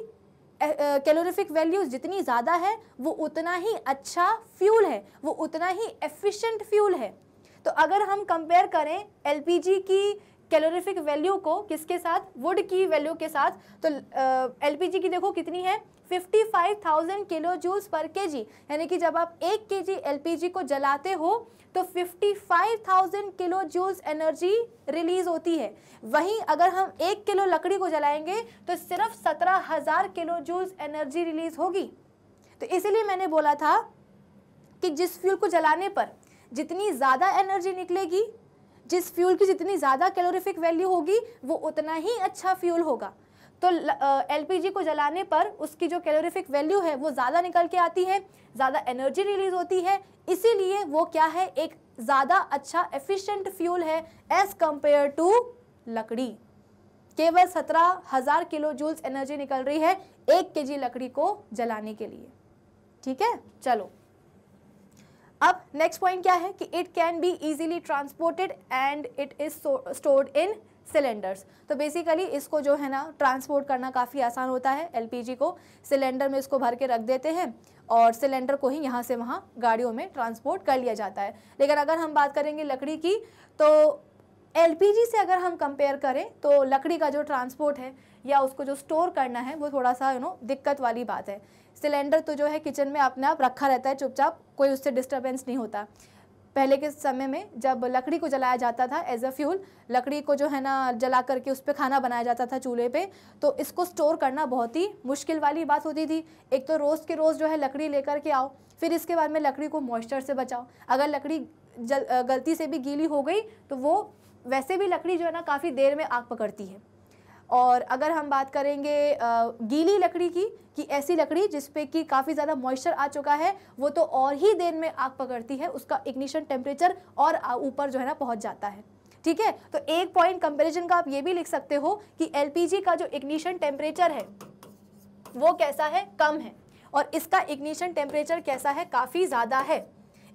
कैलोरीफिक वैल्यूज़ जितनी ज़्यादा है वो उतना ही अच्छा फ्यूल है वो उतना ही एफिशिएंट फ्यूल है तो अगर हम कंपेयर करें एलपीजी की कैलोरीफिक वैल्यू को किसके साथ वुड की वैल्यू के साथ तो एल uh, की देखो कितनी है 55,000 किलो जूल्स पर केजी यानी कि जब आप एक केजी एलपीजी को जलाते हो तो 55,000 किलो जूल्स एनर्जी रिलीज होती है वहीं अगर हम एक किलो लकड़ी को जलाएंगे तो सिर्फ 17,000 किलो जूल्स एनर्जी रिलीज होगी तो इसीलिए मैंने बोला था कि जिस फ्यूल को जलाने पर जितनी ज़्यादा एनर्जी निकलेगी जिस फ्यूल की जितनी ज़्यादा कैलोरीफिक वैल्यू होगी वो उतना ही अच्छा फ्यूल होगा तो एलपीजी को जलाने पर उसकी जो कैलोरीफिक वैल्यू है वो ज़्यादा निकल के आती है ज़्यादा एनर्जी रिलीज होती है इसीलिए वो क्या है एक ज़्यादा अच्छा एफिशिएंट फ्यूल है एज़ कंपेयर टू लकड़ी केवल सत्रह हज़ार किलो जूल्स एनर्जी निकल रही है एक केजी लकड़ी को जलाने के लिए ठीक है चलो अब नेक्स्ट पॉइंट क्या है कि it can be easily transported and it is stored in cylinders तो बेसिकली इसको जो है ना ट्रांसपोर्ट करना काफ़ी आसान होता है एलपीजी को सिलेंडर में इसको भर के रख देते हैं और सिलेंडर को ही यहाँ से वहाँ गाड़ियों में ट्रांसपोर्ट कर लिया जाता है लेकिन अगर हम बात करेंगे लकड़ी की तो एलपीजी से अगर हम कंपेयर करें तो लकड़ी का जो ट्रांसपोर्ट है या उसको जो स्टोर करना है वो थोड़ा सा यू नो दिक्कत वाली बात है सिलेंडर तो जो है किचन में अपने आप रखा रहता है चुपचाप कोई उससे डिस्टर्बेंस नहीं होता पहले के समय में जब लकड़ी को जलाया जाता था एज अ फ्यूल लकड़ी को जो है ना जला करके उस पर खाना बनाया जाता था चूल्हे पे तो इसको स्टोर करना बहुत ही मुश्किल वाली बात होती थी एक तो रोज़ के रोज़ जो है लकड़ी लेकर के आओ फिर इसके बाद में लकड़ी को मॉइस्चर से बचाओ अगर लकड़ी जल गलती से भी गीली हो गई तो वो वैसे भी लकड़ी जो है ना काफ़ी देर में आग पकड़ती है और अगर हम बात करेंगे गीली लकड़ी की कि ऐसी लकड़ी जिस पे कि काफ़ी ज़्यादा मॉइस्चर आ चुका है वो तो और ही देर में आग पकड़ती है उसका इग्निशन टेम्परेचर और ऊपर जो है ना पहुँच जाता है ठीक है तो एक पॉइंट कंपेरिजन का आप ये भी लिख सकते हो कि एल का जो इग्निशन टेम्परेचर है वो कैसा है कम है और इसका इग्निशन टेम्परेचर कैसा है काफ़ी ज़्यादा है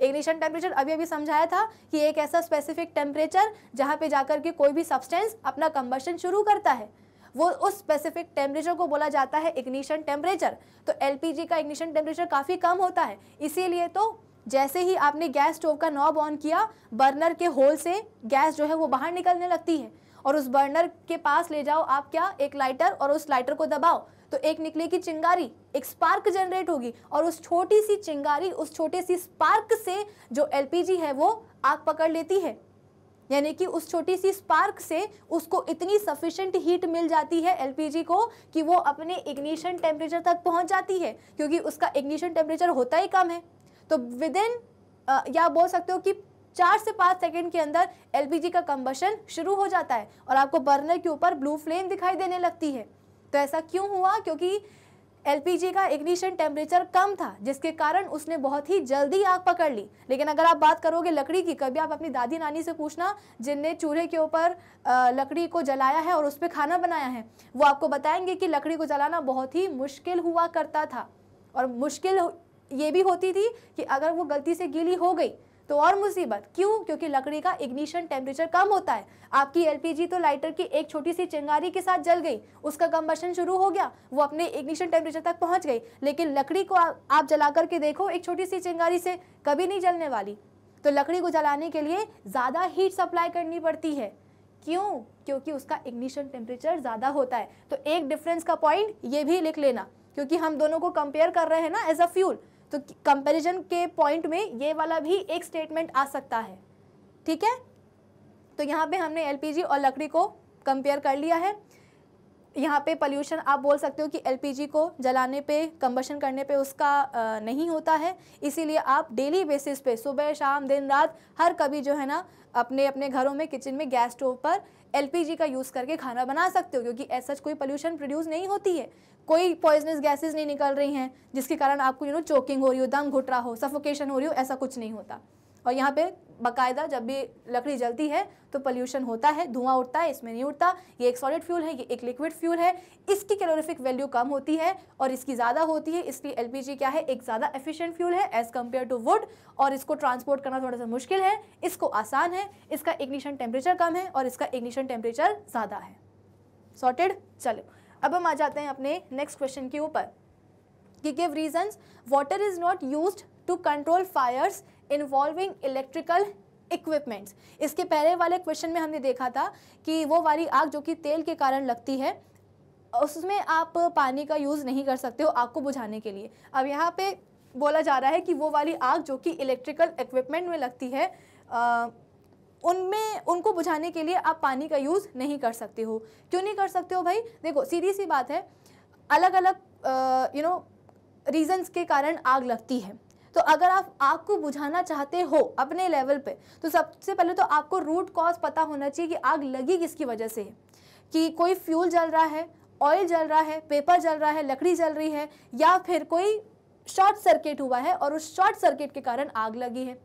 इग्निशन टेम्परेचर अभी अभी समझाया था कि एक ऐसा स्पेसिफिक टेम्परेचर जहाँ पे जाकर के कोई भी सब्सटेंस अपना कंबशन शुरू करता है वो उस स्पेसिफिक टेम्परेचर को बोला जाता है इग्निशन टेम्परेचर तो एल का इग्निशन टेम्परेचर काफ़ी कम होता है इसीलिए तो जैसे ही आपने गैस स्टोव का नॉब ऑन किया बर्नर के होल से गैस जो है वो बाहर निकलने लगती है और उस बर्नर के पास ले जाओ आप क्या एक लाइटर और उस लाइटर को दबाओ तो एक निकलेगी चिंगारी एक स्पार्क जनरेट होगी और उस छोटी सी चिंगारी उस छोटे सी स्पार्क से जो एलपीजी है वो आग पकड़ लेती है यानी कि उस छोटी सी स्पार्क से उसको इतनी सफिशेंट हीट मिल जाती है एलपीजी को कि वो अपने इग्निशन टेम्परेचर तक पहुंच जाती है क्योंकि उसका इग्निशन टेम्परेचर होता ही कम है तो विद इन या बोल सकते हो कि चार से पाँच सेकंड के अंदर एलपीजी का कम्बशन शुरू हो जाता है और आपको बर्नर के ऊपर ब्लू फ्लेम दिखाई देने लगती है तो ऐसा क्यों हुआ क्योंकि एलपीजी का इग्निशन टेम्परेचर कम था जिसके कारण उसने बहुत ही जल्दी आग पकड़ ली लेकिन अगर आप बात करोगे लकड़ी की कभी आप अपनी दादी नानी से पूछना जिनने चूल्हे के ऊपर लकड़ी को जलाया है और उस पर खाना बनाया है वो आपको बताएंगे कि लकड़ी को जलाना बहुत ही मुश्किल हुआ करता था और मुश्किल ये भी होती थी कि अगर वो गलती से गीली हो गई तो और मुसीबत क्यों क्योंकि लकड़ी का इग्निशन टेम्परेचर कम होता है आपकी एलपीजी तो लाइटर की एक छोटी सी चिंगारी के साथ जल गई उसका कम्बर्शन शुरू हो गया वो अपने इग्निशन टेम्परेचर तक पहुंच गई लेकिन लकड़ी को आ, आप जला करके देखो एक छोटी सी चिंगारी से कभी नहीं जलने वाली तो लकड़ी को जलाने के लिए ज़्यादा हीट सप्लाई करनी पड़ती है क्यों क्योंकि उसका इग्निशन टेम्परेचर ज़्यादा होता है तो एक डिफरेंस का पॉइंट ये भी लिख लेना क्योंकि हम दोनों को कंपेयर कर रहे हैं ना एज अ फ्यूल तो कंपैरिजन के पॉइंट में ये वाला भी एक स्टेटमेंट आ सकता है ठीक है तो यहाँ पे हमने एलपीजी और लकड़ी को कंपेयर कर लिया है यहाँ पे पॉल्यूशन आप बोल सकते हो कि एलपीजी को जलाने पे कंबशन करने पे उसका आ, नहीं होता है इसीलिए आप डेली बेसिस पे सुबह शाम दिन रात हर कभी जो है ना अपने अपने घरों में किचन में गैस स्टोव पर एलपीजी का यूज़ करके खाना बना सकते हो क्योंकि ऐसा कोई पोल्यूशन प्रोड्यूस नहीं होती है कोई पॉइजनस गैसेस नहीं निकल रही हैं जिसके कारण आपको यू नो चोकिंग हो रही हो दम घुट रहा हो सफोकेशन हो रही हो ऐसा कुछ नहीं होता और यहाँ पे बाकायदा जब भी लकड़ी जलती है तो पोल्यूशन होता है धुआं उठता है इसमें नहीं उठता ये एक सॉलिड फ्यूल है ये एक लिक्विड फ्यूल है इसकी कैलोरिफिक वैल्यू कम होती है और इसकी ज़्यादा होती है इसलिए एल क्या है एक ज़्यादा एफिशियंट फ्यूल है एज़ कम्पेयर टू वुड और इसको ट्रांसपोर्ट करना थोड़ा सा मुश्किल है इसको आसान है इसका इग्निशन टेम्परेचर कम है और इसका इग्निशन टेम्परेचर ज़्यादा है सॉर्टेड चलो अब हम आ जाते हैं अपने नेक्स्ट क्वेश्चन के ऊपर he give reasons water is not used to control fires involving electrical equipments इसके पहले वाले क्वेश्चन में हमने देखा था कि वो वाली आग जो कि तेल के कारण लगती है उसमें आप पानी का यूज़ नहीं कर सकते हो आग को बुझाने के लिए अब यहाँ पे बोला जा रहा है कि वो वाली आग जो कि इलेक्ट्रिकल इक्विपमेंट में लगती है उनमें उनको बुझाने के लिए आप पानी का यूज़ नहीं कर सकते हो क्यों नहीं कर सकते हो भाई देखो सीधी सी बात है अलग अलग यू नो रीजंस के कारण आग लगती है तो अगर आप आग को बुझाना चाहते हो अपने लेवल पे तो सबसे पहले तो आपको रूट कॉज पता होना चाहिए कि आग लगी किसकी वजह से है कि कोई फ्यूल जल रहा है ऑयल जल रहा है पेपर जल रहा है लकड़ी जल रही है या फिर कोई शॉर्ट सर्किट हुआ है और उस शॉर्ट सर्किट के कारण आग लगी है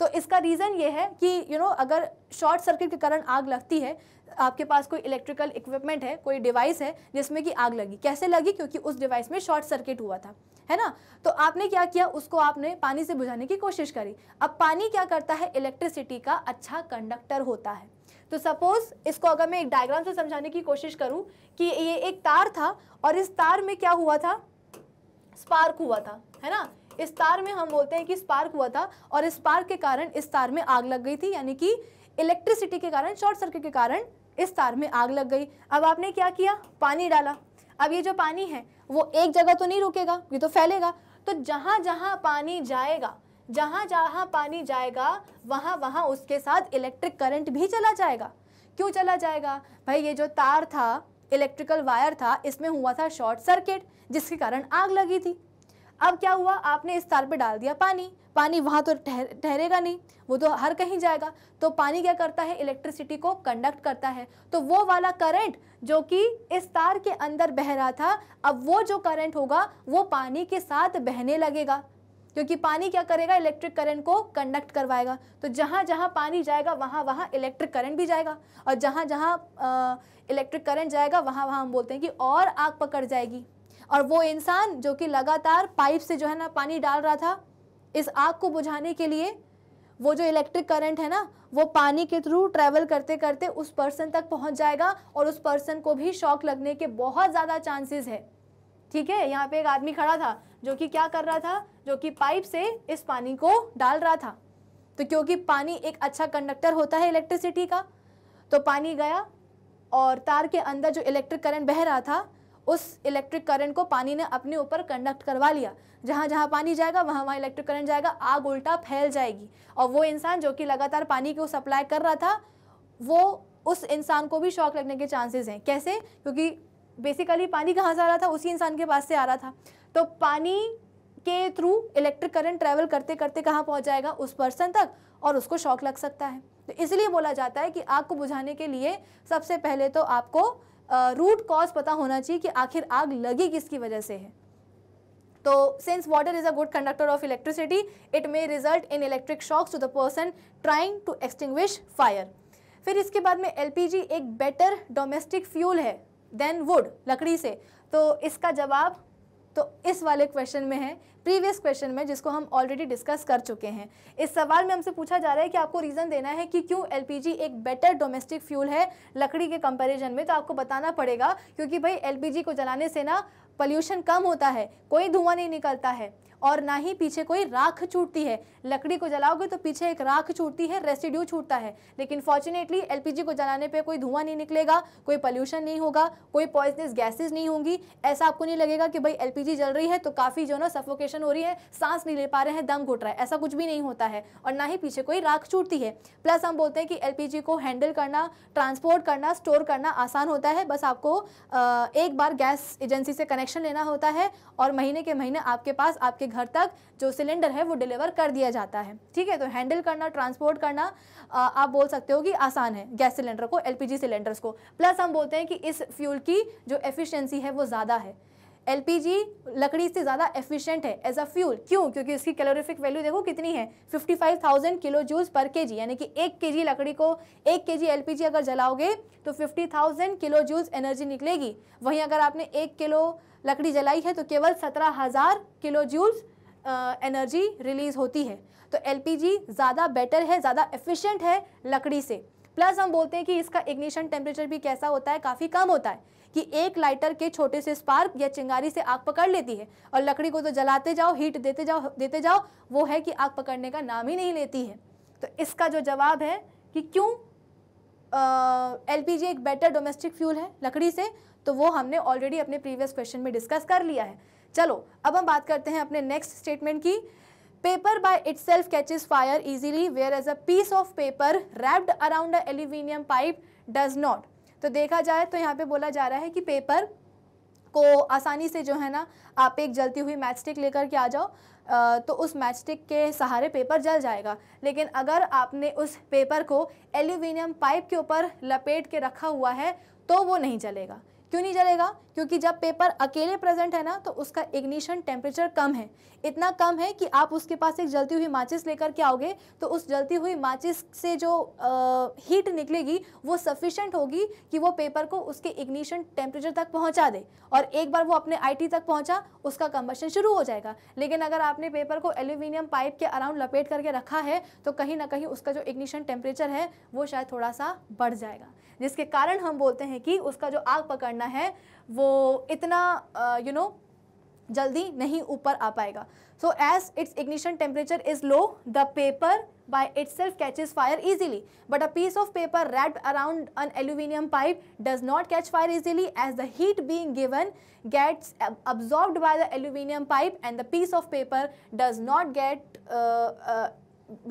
तो इसका रीज़न ये है कि यू you नो know, अगर शॉर्ट सर्किट के कारण आग लगती है आपके पास कोई इलेक्ट्रिकल इक्विपमेंट है कोई डिवाइस है जिसमें कि आग लगी कैसे लगी क्योंकि उस डिवाइस में शॉर्ट सर्किट हुआ था है ना तो आपने क्या किया उसको आपने पानी से बुझाने की कोशिश करी अब पानी क्या करता है इलेक्ट्रिसिटी का अच्छा कंडक्टर होता है तो सपोज इसको अगर मैं एक डायग्राम से समझाने की कोशिश करूँ कि ये एक तार था और इस तार में क्या हुआ था स्पार्क हुआ था है ना इस तार में हम बोलते हैं कि स्पार्क हुआ था और इस स्पार्क के कारण इस तार में आग लग गई थी यानी कि इलेक्ट्रिसिटी के कारण शॉर्ट सर्किट के कारण इस तार में आग लग गई अब आपने क्या किया पानी डाला अब ये जो पानी है वो एक जगह तो नहीं रुकेगा ये तो फैलेगा तो जहाँ जहाँ पानी जाएगा जहाँ जहाँ पानी जाएगा वहाँ वहाँ उसके साथ इलेक्ट्रिक करंट भी चला जाएगा क्यों चला जाएगा भाई ये जो तार था इलेक्ट्रिकल वायर था इसमें हुआ था शॉर्ट सर्किट जिसके कारण आग लगी थी अब क्या हुआ आपने इस तार पे डाल दिया पानी पानी वहाँ तो ठहरेगा नहीं वो तो हर कहीं जाएगा तो पानी क्या करता है इलेक्ट्रिसिटी को कंडक्ट करता है तो वो वाला करंट जो कि इस तार के अंदर बह रहा था अब वो जो करंट होगा वो पानी के साथ बहने लगेगा क्योंकि पानी क्या करेगा इलेक्ट्रिक करंट को कंडक्ट करवाएगा तो जहाँ जहाँ पानी जाएगा वहाँ वहाँ इलेक्ट्रिक करंट भी जाएगा और जहाँ जहाँ इलेक्ट्रिक करंट जाएगा वहाँ वहाँ हम बोलते हैं कि और आग पकड़ जाएगी और वो इंसान जो कि लगातार पाइप से जो है ना पानी डाल रहा था इस आग को बुझाने के लिए वो जो इलेक्ट्रिक करंट है ना वो पानी के थ्रू ट्रैवल करते करते उस पर्सन तक पहुंच जाएगा और उस पर्सन को भी शॉक लगने के बहुत ज़्यादा चांसेस है ठीक है यहाँ पे एक आदमी खड़ा था जो कि क्या कर रहा था जो कि पाइप से इस पानी को डाल रहा था तो क्योंकि पानी एक अच्छा कंडक्टर होता है इलेक्ट्रिसिटी का तो पानी गया और तार के अंदर जो इलेक्ट्रिक करंट बह रहा था उस इलेक्ट्रिक करंट को पानी ने अपने ऊपर कंडक्ट करवा लिया जहाँ जहाँ पानी जाएगा वहाँ वहाँ इलेक्ट्रिक करंट जाएगा आग उल्टा फैल जाएगी और वो इंसान जो कि लगातार पानी को सप्लाई कर रहा था वो उस इंसान को भी शॉक लगने के चांसेस हैं कैसे क्योंकि बेसिकली पानी कहाँ से आ रहा था उसी इंसान के पास से आ रहा था तो पानी के थ्रू इलेक्ट्रिक करंट ट्रैवल करते करते कहाँ पहुँच जाएगा उस पर्सन तक और उसको शॉक लग सकता है तो इसलिए बोला जाता है कि आग को बुझाने के लिए सबसे पहले तो आपको रूट कॉज पता होना चाहिए कि आखिर आग लगी किसकी वजह से है तो since water is a good conductor of electricity it may result in electric shocks to the person trying to extinguish fire फिर इसके बाद में एल एक बेटर डोमेस्टिक फ्यूल है देन वुड लकड़ी से तो इसका जवाब तो इस वाले क्वेश्चन में है प्रीवियस क्वेश्चन में जिसको हम ऑलरेडी डिस्कस कर चुके हैं इस सवाल में हमसे पूछा जा रहा है कि आपको रीज़न देना है कि क्यों एलपीजी एक बेटर डोमेस्टिक फ्यूल है लकड़ी के कंपैरिजन में तो आपको बताना पड़ेगा क्योंकि भाई एलपीजी को जलाने से ना पॉल्यूशन कम होता है कोई धुआं नहीं निकलता है और ना ही पीछे कोई राख छूटती है लकड़ी को जलाओगे तो पीछे एक राख छूटती है रेसिड्यू छूटता है लेकिन फॉर्चुनेटली एलपीजी को जलाने पर कोई धुआं नहीं निकलेगा कोई पॉल्यूशन नहीं होगा कोई पॉइजनस गैसेज नहीं होंगी ऐसा आपको नहीं लगेगा कि भाई एल जल रही है तो काफ़ी जो ना सफोकेशन हो रही है सांस नहीं ले पा रहे हैं दम घुट रहा है ऐसा कुछ भी नहीं होता है और ना ही पीछे कोई राख छूटती है प्लस हम बोलते हैं कि एल को हैंडल करना ट्रांसपोर्ट करना स्टोर करना आसान होता है बस आपको एक बार गैस एजेंसी से कनेक्शन लेना होता है और महीने के महीने आपके पास आपके घर तक जो सिलेंडर है वो डिलीवर कर दिया जाता है ठीक है तो हैंडल करना ट्रांसपोर्ट करना आ, आप बोल सकते हो कि आसान है गैस सिलेंडर को एलपीजी सिलेंडर्स को प्लस हम बोलते हैं कि इस फ्यूल की जो एफिशिएंसी है वो ज़्यादा है एलपीजी लकड़ी से ज़्यादा एफिशिएंट है एज अ फ्यूल क्यों क्योंकि इसकी कैलोरीफिक वैल्यू देखो कितनी है 55,000 किलो जूस पर केजी यानी कि एक केजी लकड़ी को एक केजी एलपीजी अगर जलाओगे तो 50,000 किलो जूस एनर्जी निकलेगी वहीं अगर आपने एक किलो लकड़ी जलाई है तो केवल हज़ार किलो जूस एनर्जी रिलीज होती है तो एल ज़्यादा बेटर है ज़्यादा एफिशेंट है लकड़ी से प्लस हम बोलते हैं कि इसका इग्निशन टेम्परेचर भी कैसा होता है काफ़ी कम होता है कि एक लाइटर के छोटे से स्पार्क या चिंगारी से आग पकड़ लेती है और लकड़ी को तो जलाते जाओ हीट देते जाओ देते जाओ वो है कि आग पकड़ने का नाम ही नहीं लेती है तो इसका जो जवाब है कि क्यों एल एक बेटर डोमेस्टिक फ्यूल है लकड़ी से तो वो हमने ऑलरेडी अपने प्रीवियस क्वेश्चन में डिस्कस कर लिया है चलो अब हम बात करते हैं अपने नेक्स्ट स्टेटमेंट की paper by itself catches fire easily whereas a piece of paper wrapped around a aluminium pipe does not तो देखा जाए तो यहाँ पे बोला जा रहा है कि पेपर को आसानी से जो है ना आप एक जलती हुई मैच स्टिक लेकर के आ जाओ तो उस मैच स्टिक के सहारे पेपर जल जाएगा लेकिन अगर आपने उस पेपर को एल्यूमिनियम पाइप के ऊपर लपेट के रखा हुआ है तो वो नहीं जलेगा क्यों नहीं जलेगा क्योंकि जब पेपर अकेले प्रेजेंट है ना तो उसका इग्निशन टेम्परेचर कम है इतना कम है कि आप उसके पास एक जलती हुई माचिस लेकर के आओगे तो उस जलती हुई माचिस से जो आ, हीट निकलेगी वो सफिशेंट होगी कि वो पेपर को उसके इग्निशन टेम्परेचर तक पहुंचा दे और एक बार वो अपने आई तक पहुँचा उसका कम्बशन शुरू हो जाएगा लेकिन अगर आपने पेपर को एल्यूमिनियम पाइप के अराउंड लपेट करके रखा है तो कहीं ना कहीं उसका जो इग्निशन टेम्परेचर है वो शायद थोड़ा सा बढ़ जाएगा जिसके कारण हम बोलते हैं कि उसका जो आग पकड़ना है वो इतना यू नो जल्दी नहीं ऊपर आ पाएगा so as its ignition temperature is low the paper by itself catches fire easily but a piece of paper wrapped around an aluminium pipe does not catch fire easily as the heat being given gets absorbed by the aluminium pipe and the piece of paper does not get uh, uh,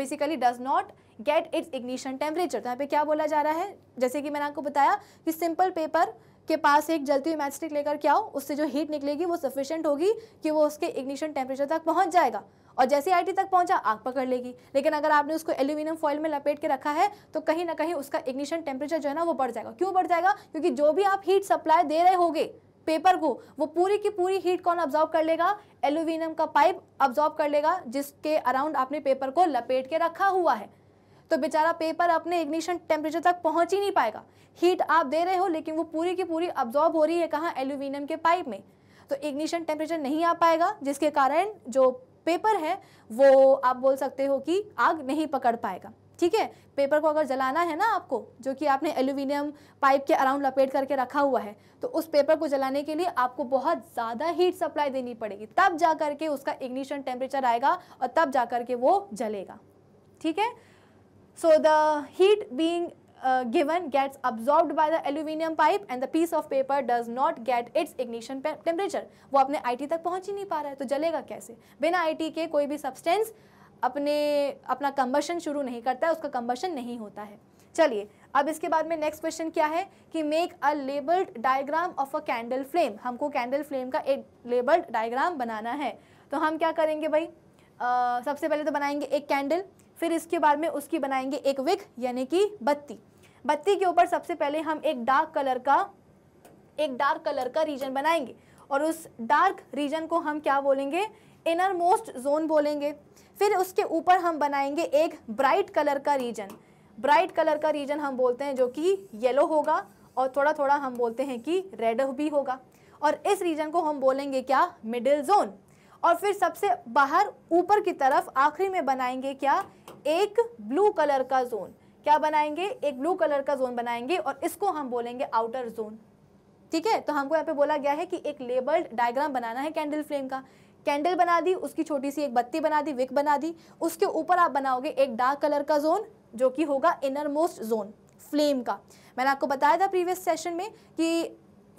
basically does not get its ignition temperature तो यहाँ पे क्या बोला जा रहा है जैसे कि मैंने आपको बताया कि सिंपल पेपर के पास एक जलती हुई मैच स्टिक लेकर के आओ उससे जो हीट निकलेगी वो सफिशियंट होगी कि वो उसके इग्निशन टेम्परेचर तक पहुँच जाएगा और जैसे आईटी तक पहुंचा आग पकड़ लेगी लेकिन अगर आपने उसको एल्यूमिनियम फॉइल में लपेट के रखा है तो कहीं ना कहीं उसका इग्निशन टेम्परेचर जो है ना वो बढ़ जाएगा क्यों बढ़ जाएगा क्योंकि जो भी आप हीट सप्लाई दे रहे होगे पेपर को वो पूरी की पूरी हीट कौन ऑब्जॉर्व कर लेगा एल्यूमिनियम का पाइप ऑब्जॉर्व कर लेगा जिसके अराउंड आपने पेपर को लपेट के रखा हुआ है तो बेचारा पेपर अपने इग्निशन टेम्परेचर तक पहुंच ही नहीं पाएगा हीट आप दे रहे हो लेकिन वो पूरी की पूरी अब्जॉर्ब हो रही है कहाँ एल्यूमिनियम के पाइप में तो इग्निशन टेम्परेचर नहीं आ पाएगा जिसके कारण जो पेपर है वो आप बोल सकते हो कि आग नहीं पकड़ पाएगा ठीक है पेपर को अगर जलाना है ना आपको जो कि आपने एल्यूमिनियम पाइप के अराउंड लपेट करके रखा हुआ है तो उस पेपर को जलाने के लिए आपको बहुत ज़्यादा हीट सप्लाई देनी पड़ेगी तब जा करके उसका इग्निशन टेम्परेचर आएगा और तब जा करके वो जलेगा ठीक है So the heat being uh, given gets absorbed by the aluminium pipe and the piece of paper does not get its ignition temperature. वो अपने IT तक पहुंच ही नहीं पा रहा है तो जलेगा कैसे बिना IT के कोई भी सब्सटेंस अपने अपना कम्बशन शुरू नहीं करता है उसका कम्बशन नहीं होता है चलिए अब इसके बाद में नेक्स्ट क्वेश्चन क्या है कि make a labelled diagram of a candle flame हमको कैंडल फ्लेम का एक लेबल्ड डायग्राम बनाना है तो हम क्या करेंगे भाई आ, सबसे पहले तो बनाएंगे एक कैंडल फिर इसके बाद में उसकी बनाएंगे एक विक यानी कि बत्ती बत्ती के ऊपर सबसे पहले हम एक डार्क कलर का एक डार्क कलर का रीजन बनाएंगे और उस डार्क रीजन को हम क्या बोलेंगे इनर मोस्ट जोन बोलेंगे फिर उसके ऊपर हम बनाएंगे एक ब्राइट कलर का रीजन ब्राइट कलर का रीजन हम बोलते हैं जो कि येलो होगा और थोड़ा थोड़ा हम बोलते हैं कि रेड भी होगा और इस रीजन को हम बोलेंगे क्या मिडिल जोन और फिर सबसे बाहर ऊपर की तरफ आखिरी में बनाएंगे क्या एक ब्लू कलर का जोन क्या बनाएंगे एक ब्लू कलर का जोन बनाएंगे और इसको हम बोलेंगे आउटर जोन ठीक है तो हमको यहाँ पे बोला गया है कि एक लेबल्ड डायग्राम बनाना है कैंडल फ्लेम का कैंडल बना दी उसकी छोटी सी एक बत्ती बना दी विक बना दी उसके ऊपर आप बनाओगे एक डार्क कलर का जोन जो कि होगा इनर मोस्ट जोन फ्लेम का मैंने आपको बताया था प्रीवियस सेशन में कि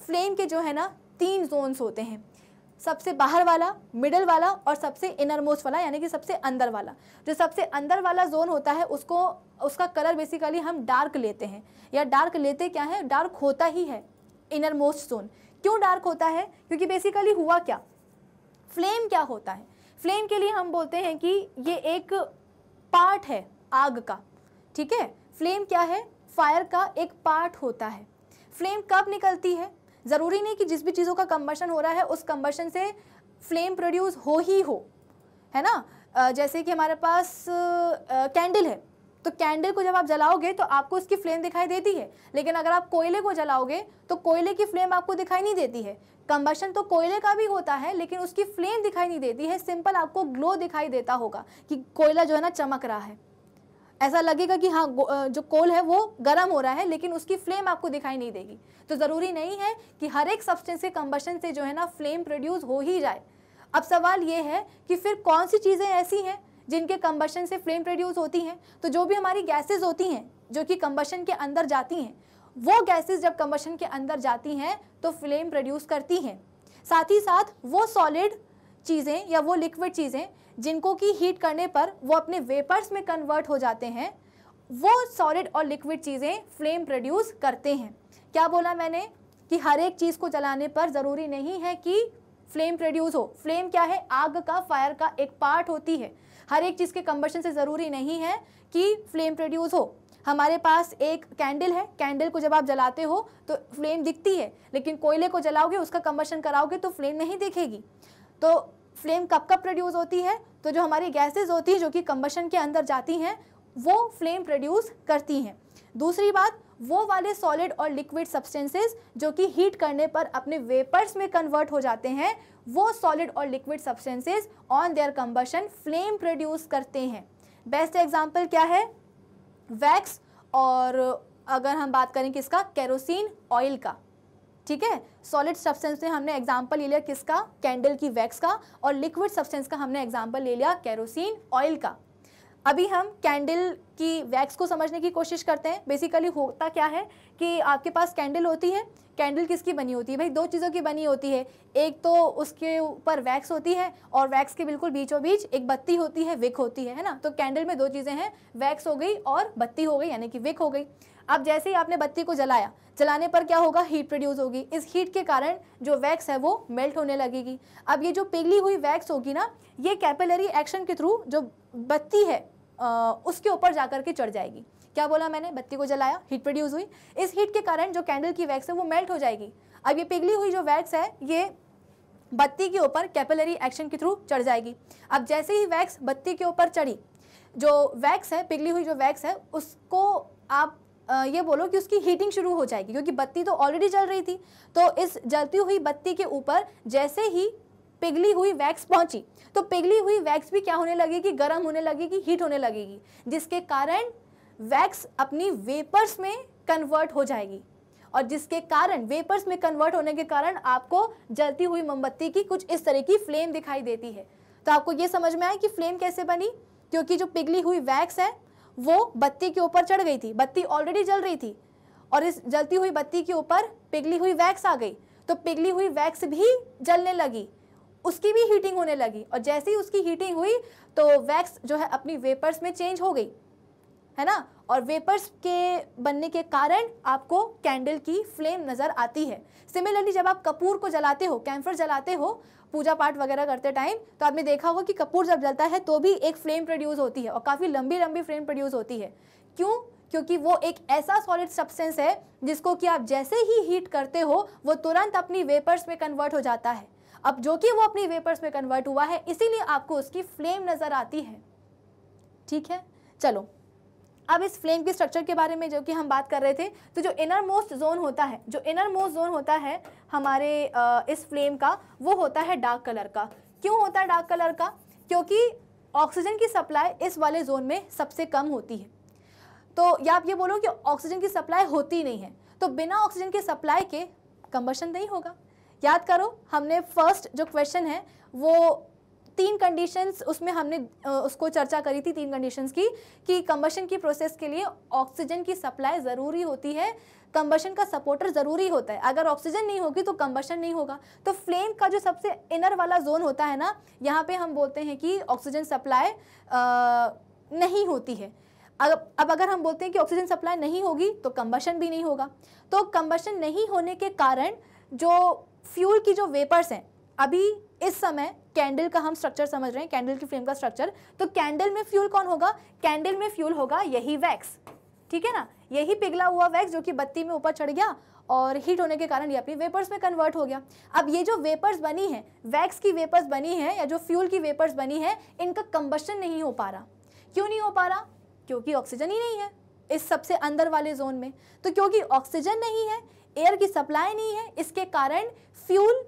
फ्लेम के जो है ना तीन जोन्स होते हैं सबसे बाहर वाला मिडल वाला और सबसे इनरमोस्ट वाला यानी कि सबसे अंदर वाला जो सबसे अंदर वाला जोन होता है उसको उसका कलर बेसिकली हम डार्क लेते हैं या डार्क लेते क्या है डार्क होता ही है इनर मोस्ट जोन क्यों डार्क होता है क्योंकि बेसिकली हुआ क्या फ्लेम क्या होता है फ्लेम के लिए हम बोलते हैं कि ये एक पार्ट है आग का ठीक है फ्लेम क्या है फायर का एक पार्ट होता है फ्लेम कब निकलती है ज़रूरी नहीं कि जिस भी चीज़ों का कम्बशन हो रहा है उस कम्बशन से फ्लेम प्रोड्यूस हो ही हो है ना जैसे कि हमारे पास कैंडल है तो कैंडल को जब आप जलाओगे तो आपको उसकी फ्लेम दिखाई देती है लेकिन अगर आप कोयले को जलाओगे तो कोयले की फ्लेम आपको दिखाई नहीं देती है कम्बशन तो कोयले का भी होता है लेकिन उसकी फ्लेम दिखाई नहीं देती है सिंपल आपको ग्लो दिखाई देता होगा कि कोयला जो है ना चमक रहा है ऐसा लगेगा कि हाँ जो कोल है वो गर्म हो रहा है लेकिन उसकी फ्लेम आपको दिखाई नहीं देगी तो ज़रूरी नहीं है कि हर एक सब्सटेंस के कम्बशन से जो है ना फ्लेम प्रोड्यूस हो ही जाए अब सवाल ये है कि फिर कौन सी चीज़ें ऐसी हैं जिनके कम्बशन से फ्लेम प्रोड्यूस होती हैं तो जो भी हमारी गैसेज होती हैं जो कि कम्बशन के अंदर जाती हैं वो गैसेज जब कम्बशन के अंदर जाती हैं तो फ्लेम प्रोड्यूस करती हैं साथ ही साथ वो सॉलिड चीज़ें या वो लिक्विड चीज़ें जिनको कि हीट करने पर वो अपने वेपर्स में कन्वर्ट हो जाते हैं वो सॉलिड और लिक्विड चीज़ें फ्लेम प्रोड्यूस करते हैं क्या बोला मैंने कि हर एक चीज़ को जलाने पर ज़रूरी नहीं है कि फ्लेम प्रोड्यूस हो फ्लेम क्या है आग का फायर का एक पार्ट होती है हर एक चीज़ के कम्बशन से ज़रूरी नहीं है कि फ्लेम प्रोड्यूस हो हमारे पास एक कैंडल है कैंडल को जब आप जलाते हो तो फ्लेम दिखती है लेकिन कोयले को जलाओगे उसका कम्बशन कराओगे तो फ्लेम नहीं दिखेगी तो फ्लेम कब कब प्रोड्यूस होती है तो जो हमारी गैसेज होती हैं जो कि कम्बशन के अंदर जाती हैं वो फ्लेम प्रोड्यूस करती हैं दूसरी बात वो वाले सॉलिड और लिक्विड सब्सटेंसेस जो कि हीट करने पर अपने वेपर्स में कन्वर्ट हो जाते हैं वो सॉलिड और liquid substances on their combustion flame produce करते हैं बेस्ट एग्जांपल क्या है वैक्स और अगर हम बात करें किसका केरोसिन ऑयल का ठीक है सॉलिड सब्सटेंस में हमने एग्जाम्पल ले लिया किसका कैंडल की वैक्स का और लिक्विड सब्सटेंस का हमने एग्जाम्पल ले लिया कैरोसिन ऑयल का अभी हम कैंडल की वैक्स को समझने की कोशिश करते हैं बेसिकली होता क्या है कि आपके पास कैंडल होती है कैंडल किसकी बनी होती है भाई दो चीज़ों की बनी होती है एक तो उसके ऊपर वैक्स होती है और वैक्स के बिल्कुल बीचों बीच एक बत्ती होती है विक होती है है ना तो कैंडल में दो चीज़ें हैं वैक्स हो गई और बत्ती हो गई यानी कि विक हो गई अब जैसे ही आपने बत्ती को जलाया जलाने पर क्या होगा हीट प्रोड्यूस होगी इस हीट के कारण जो वैक्स है वो मेल्ट होने लगेगी अब ये जो पिघली हुई वैक्स होगी ना ये कैपिलरी एक्शन के थ्रू जो बत्ती है आ, उसके ऊपर कर के चढ़ जाएगी क्या बोला मैंने बत्ती को जलाया हीट प्रोड्यूस हुई इस हीट के कारण जो कैंडल की वैक्स है वो मेल्ट हो जाएगी अब ये पिघली हुई जो वैक्स है ये बत्ती के ऊपर कैपिलरी एक्शन के थ्रू चढ़ जाएगी अब जैसे ही वैक्स बत्ती के ऊपर चढ़ी जो वैक्स है पिघली हुई जो वैक्स है उसको आप ये बोलो कि उसकी हीटिंग शुरू हो जाएगी क्योंकि बत्ती तो ऑलरेडी जल रही थी तो इस जलती हुई बत्ती के ऊपर जैसे ही पिघली हुई वैक्स पहुंची तो पिघली हुई वैक्स भी क्या होने लगेगी गर्म होने लगेगी हीट होने लगेगी जिसके कारण वैक्स अपनी वेपर्स में कन्वर्ट हो जाएगी और जिसके कारण वेपर्स में कन्वर्ट होने के कारण आपको जलती हुई मोमबत्ती की कुछ इस तरह की फ्लेम दिखाई देती है तो आपको ये समझ में आए कि फ्लेम कैसे बनी क्योंकि जो पिघली हुई वैक्स है वो बत्ती के ऊपर चढ़ गई थी बत्ती ऑलरेडी जल रही थी और इस जलती हुई बत्ती के ऊपर पिघली हुई वैक्स आ गई तो पिघली हुई वैक्स भी जलने लगी उसकी भी हीटिंग होने लगी और जैसे ही उसकी हीटिंग हुई तो वैक्स जो है अपनी वेपर्स में चेंज हो गई है ना और वेपर्स के बनने के कारण आपको कैंडल की फ्लेम नज़र आती है सिमिलरली जब आप कपूर को जलाते हो कैंफर जलाते हो पूजा पाठ वगैरह करते टाइम तो आपने देखा होगा कि कपूर जब जलता है तो भी एक फ्लेम प्रोड्यूस होती है और काफ़ी लंबी लंबी फ्लेम प्रोड्यूस होती है क्यों क्योंकि वो एक ऐसा सॉलिड सब्सटेंस है जिसको कि आप जैसे ही हीट करते हो वो तुरंत अपनी वेपर्स में कन्वर्ट हो जाता है अब जो कि वो अपनी वेपर्स में कन्वर्ट हुआ है इसीलिए आपको उसकी फ्लेम नज़र आती है ठीक है चलो अब इस फ्लेम के स्ट्रक्चर के बारे में जो कि हम बात कर रहे थे तो जो इनर मोस्ट जोन होता है जो इनर मोस्ट जोन होता है हमारे इस फ्लेम का वो होता है डार्क कलर का क्यों होता है डार्क कलर का क्योंकि ऑक्सीजन की सप्लाई इस वाले जोन में सबसे कम होती है तो या आप ये बोलो कि ऑक्सीजन की सप्लाई होती नहीं है तो बिना ऑक्सीजन के सप्लाई के कंबशन नहीं होगा याद करो हमने फर्स्ट जो क्वेश्चन है वो तीन कंडीशंस उसमें हमने उसको चर्चा करी थी तीन कंडीशंस की कि कंबशन की प्रोसेस के लिए ऑक्सीजन की सप्लाई ज़रूरी होती है कंबशन का सपोर्टर ज़रूरी होता है अगर ऑक्सीजन नहीं होगी तो कंबशन नहीं होगा तो फ्लेम का जो सबसे इनर वाला जोन होता है ना यहाँ पे हम बोलते हैं कि ऑक्सीजन सप्लाई नहीं होती है अब अब अगर हम बोलते हैं कि ऑक्सीजन सप्लाई नहीं होगी तो कंबशन भी नहीं होगा तो कंबशन नहीं होने के कारण जो फ्यूल की जो वेपर्स हैं अभी इस समय कैंडल का हम स्ट्रक्चर समझ रहे हैं कैंडल की फ्लेम का स्ट्रक्चर तो कैंडल में फ्यूल कौन होगा कैंडल में फ्यूल होगा यही वैक्स ठीक है ना यही पिघला हुआ वैक्स जो कि बत्ती में ऊपर चढ़ गया और हीट होने के कारण ये अपनी वेपर्स में कन्वर्ट हो गया अब ये जो वेपर्स बनी है वैक्स की वेपर्स बनी है या जो फ्यूल की वेपर्स बनी है इनका कंबस्टन नहीं हो पा रहा क्यों नहीं हो पा रहा क्योंकि ऑक्सीजन ही नहीं है इस सबसे अंदर वाले जोन में तो क्योंकि ऑक्सीजन नहीं है एयर की सप्लाई नहीं है इसके कारण फ्यूल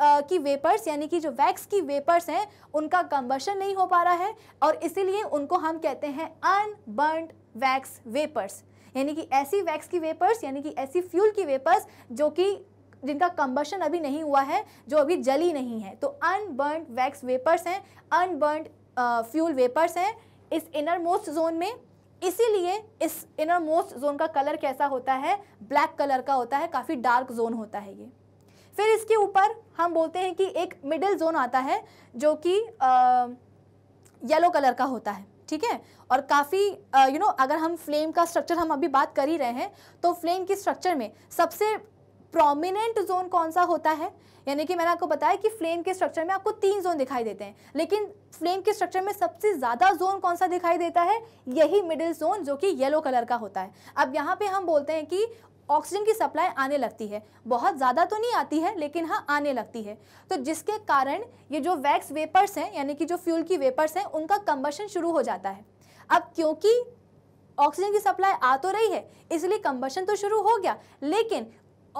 की वेपर्स यानी कि जो वैक्स की वेपर्स हैं उनका कम्बर्शन नहीं हो पा रहा है और इसीलिए उनको हम कहते हैं अनबर्नड वैक्स वेपर्स यानी कि ऐसी वैक्स की वेपर्स यानी कि ऐसी फ्यूल की वेपर्स जो कि जिनका कम्बर्शन अभी नहीं हुआ है जो अभी जली नहीं है तो अनबर्न वैक्स वेपर्स हैं अनबर्नड फ्यूल वेपर्स हैं इस इनर मोस्ट जोन में इसीलिए इस इनर मोस्ट जोन का कलर कैसा होता है ब्लैक कलर का होता है काफ़ी डार्क जोन होता है ये फिर इसके ऊपर हम बोलते हैं कि एक मिडिल जोन आता है जो कि येलो कलर का होता है ठीक है और काफ़ी यू नो अगर हम फ्लेम का स्ट्रक्चर हम अभी बात कर ही रहे हैं तो फ्लेम की स्ट्रक्चर में सबसे प्रोमिनेंट जोन कौन सा होता है यानी कि मैंने आपको बताया कि फ्लेम के स्ट्रक्चर में आपको तीन जोन दिखाई देते हैं लेकिन फ्लेम के स्ट्रक्चर में सबसे ज़्यादा जोन कौन सा दिखाई देता है यही मिडिल जोन जो कि येलो कलर का होता है अब यहाँ पे हम बोलते हैं कि ऑक्सीजन की सप्लाई आने लगती है बहुत ज़्यादा तो नहीं आती है लेकिन हाँ आने लगती है तो जिसके कारण ये जो वैक्स वेपर्स हैं यानी कि जो फ्यूल की वेपर्स हैं उनका कंबशन शुरू हो जाता है अब क्योंकि ऑक्सीजन की सप्लाई आ तो रही है इसलिए कंबशन तो शुरू हो गया लेकिन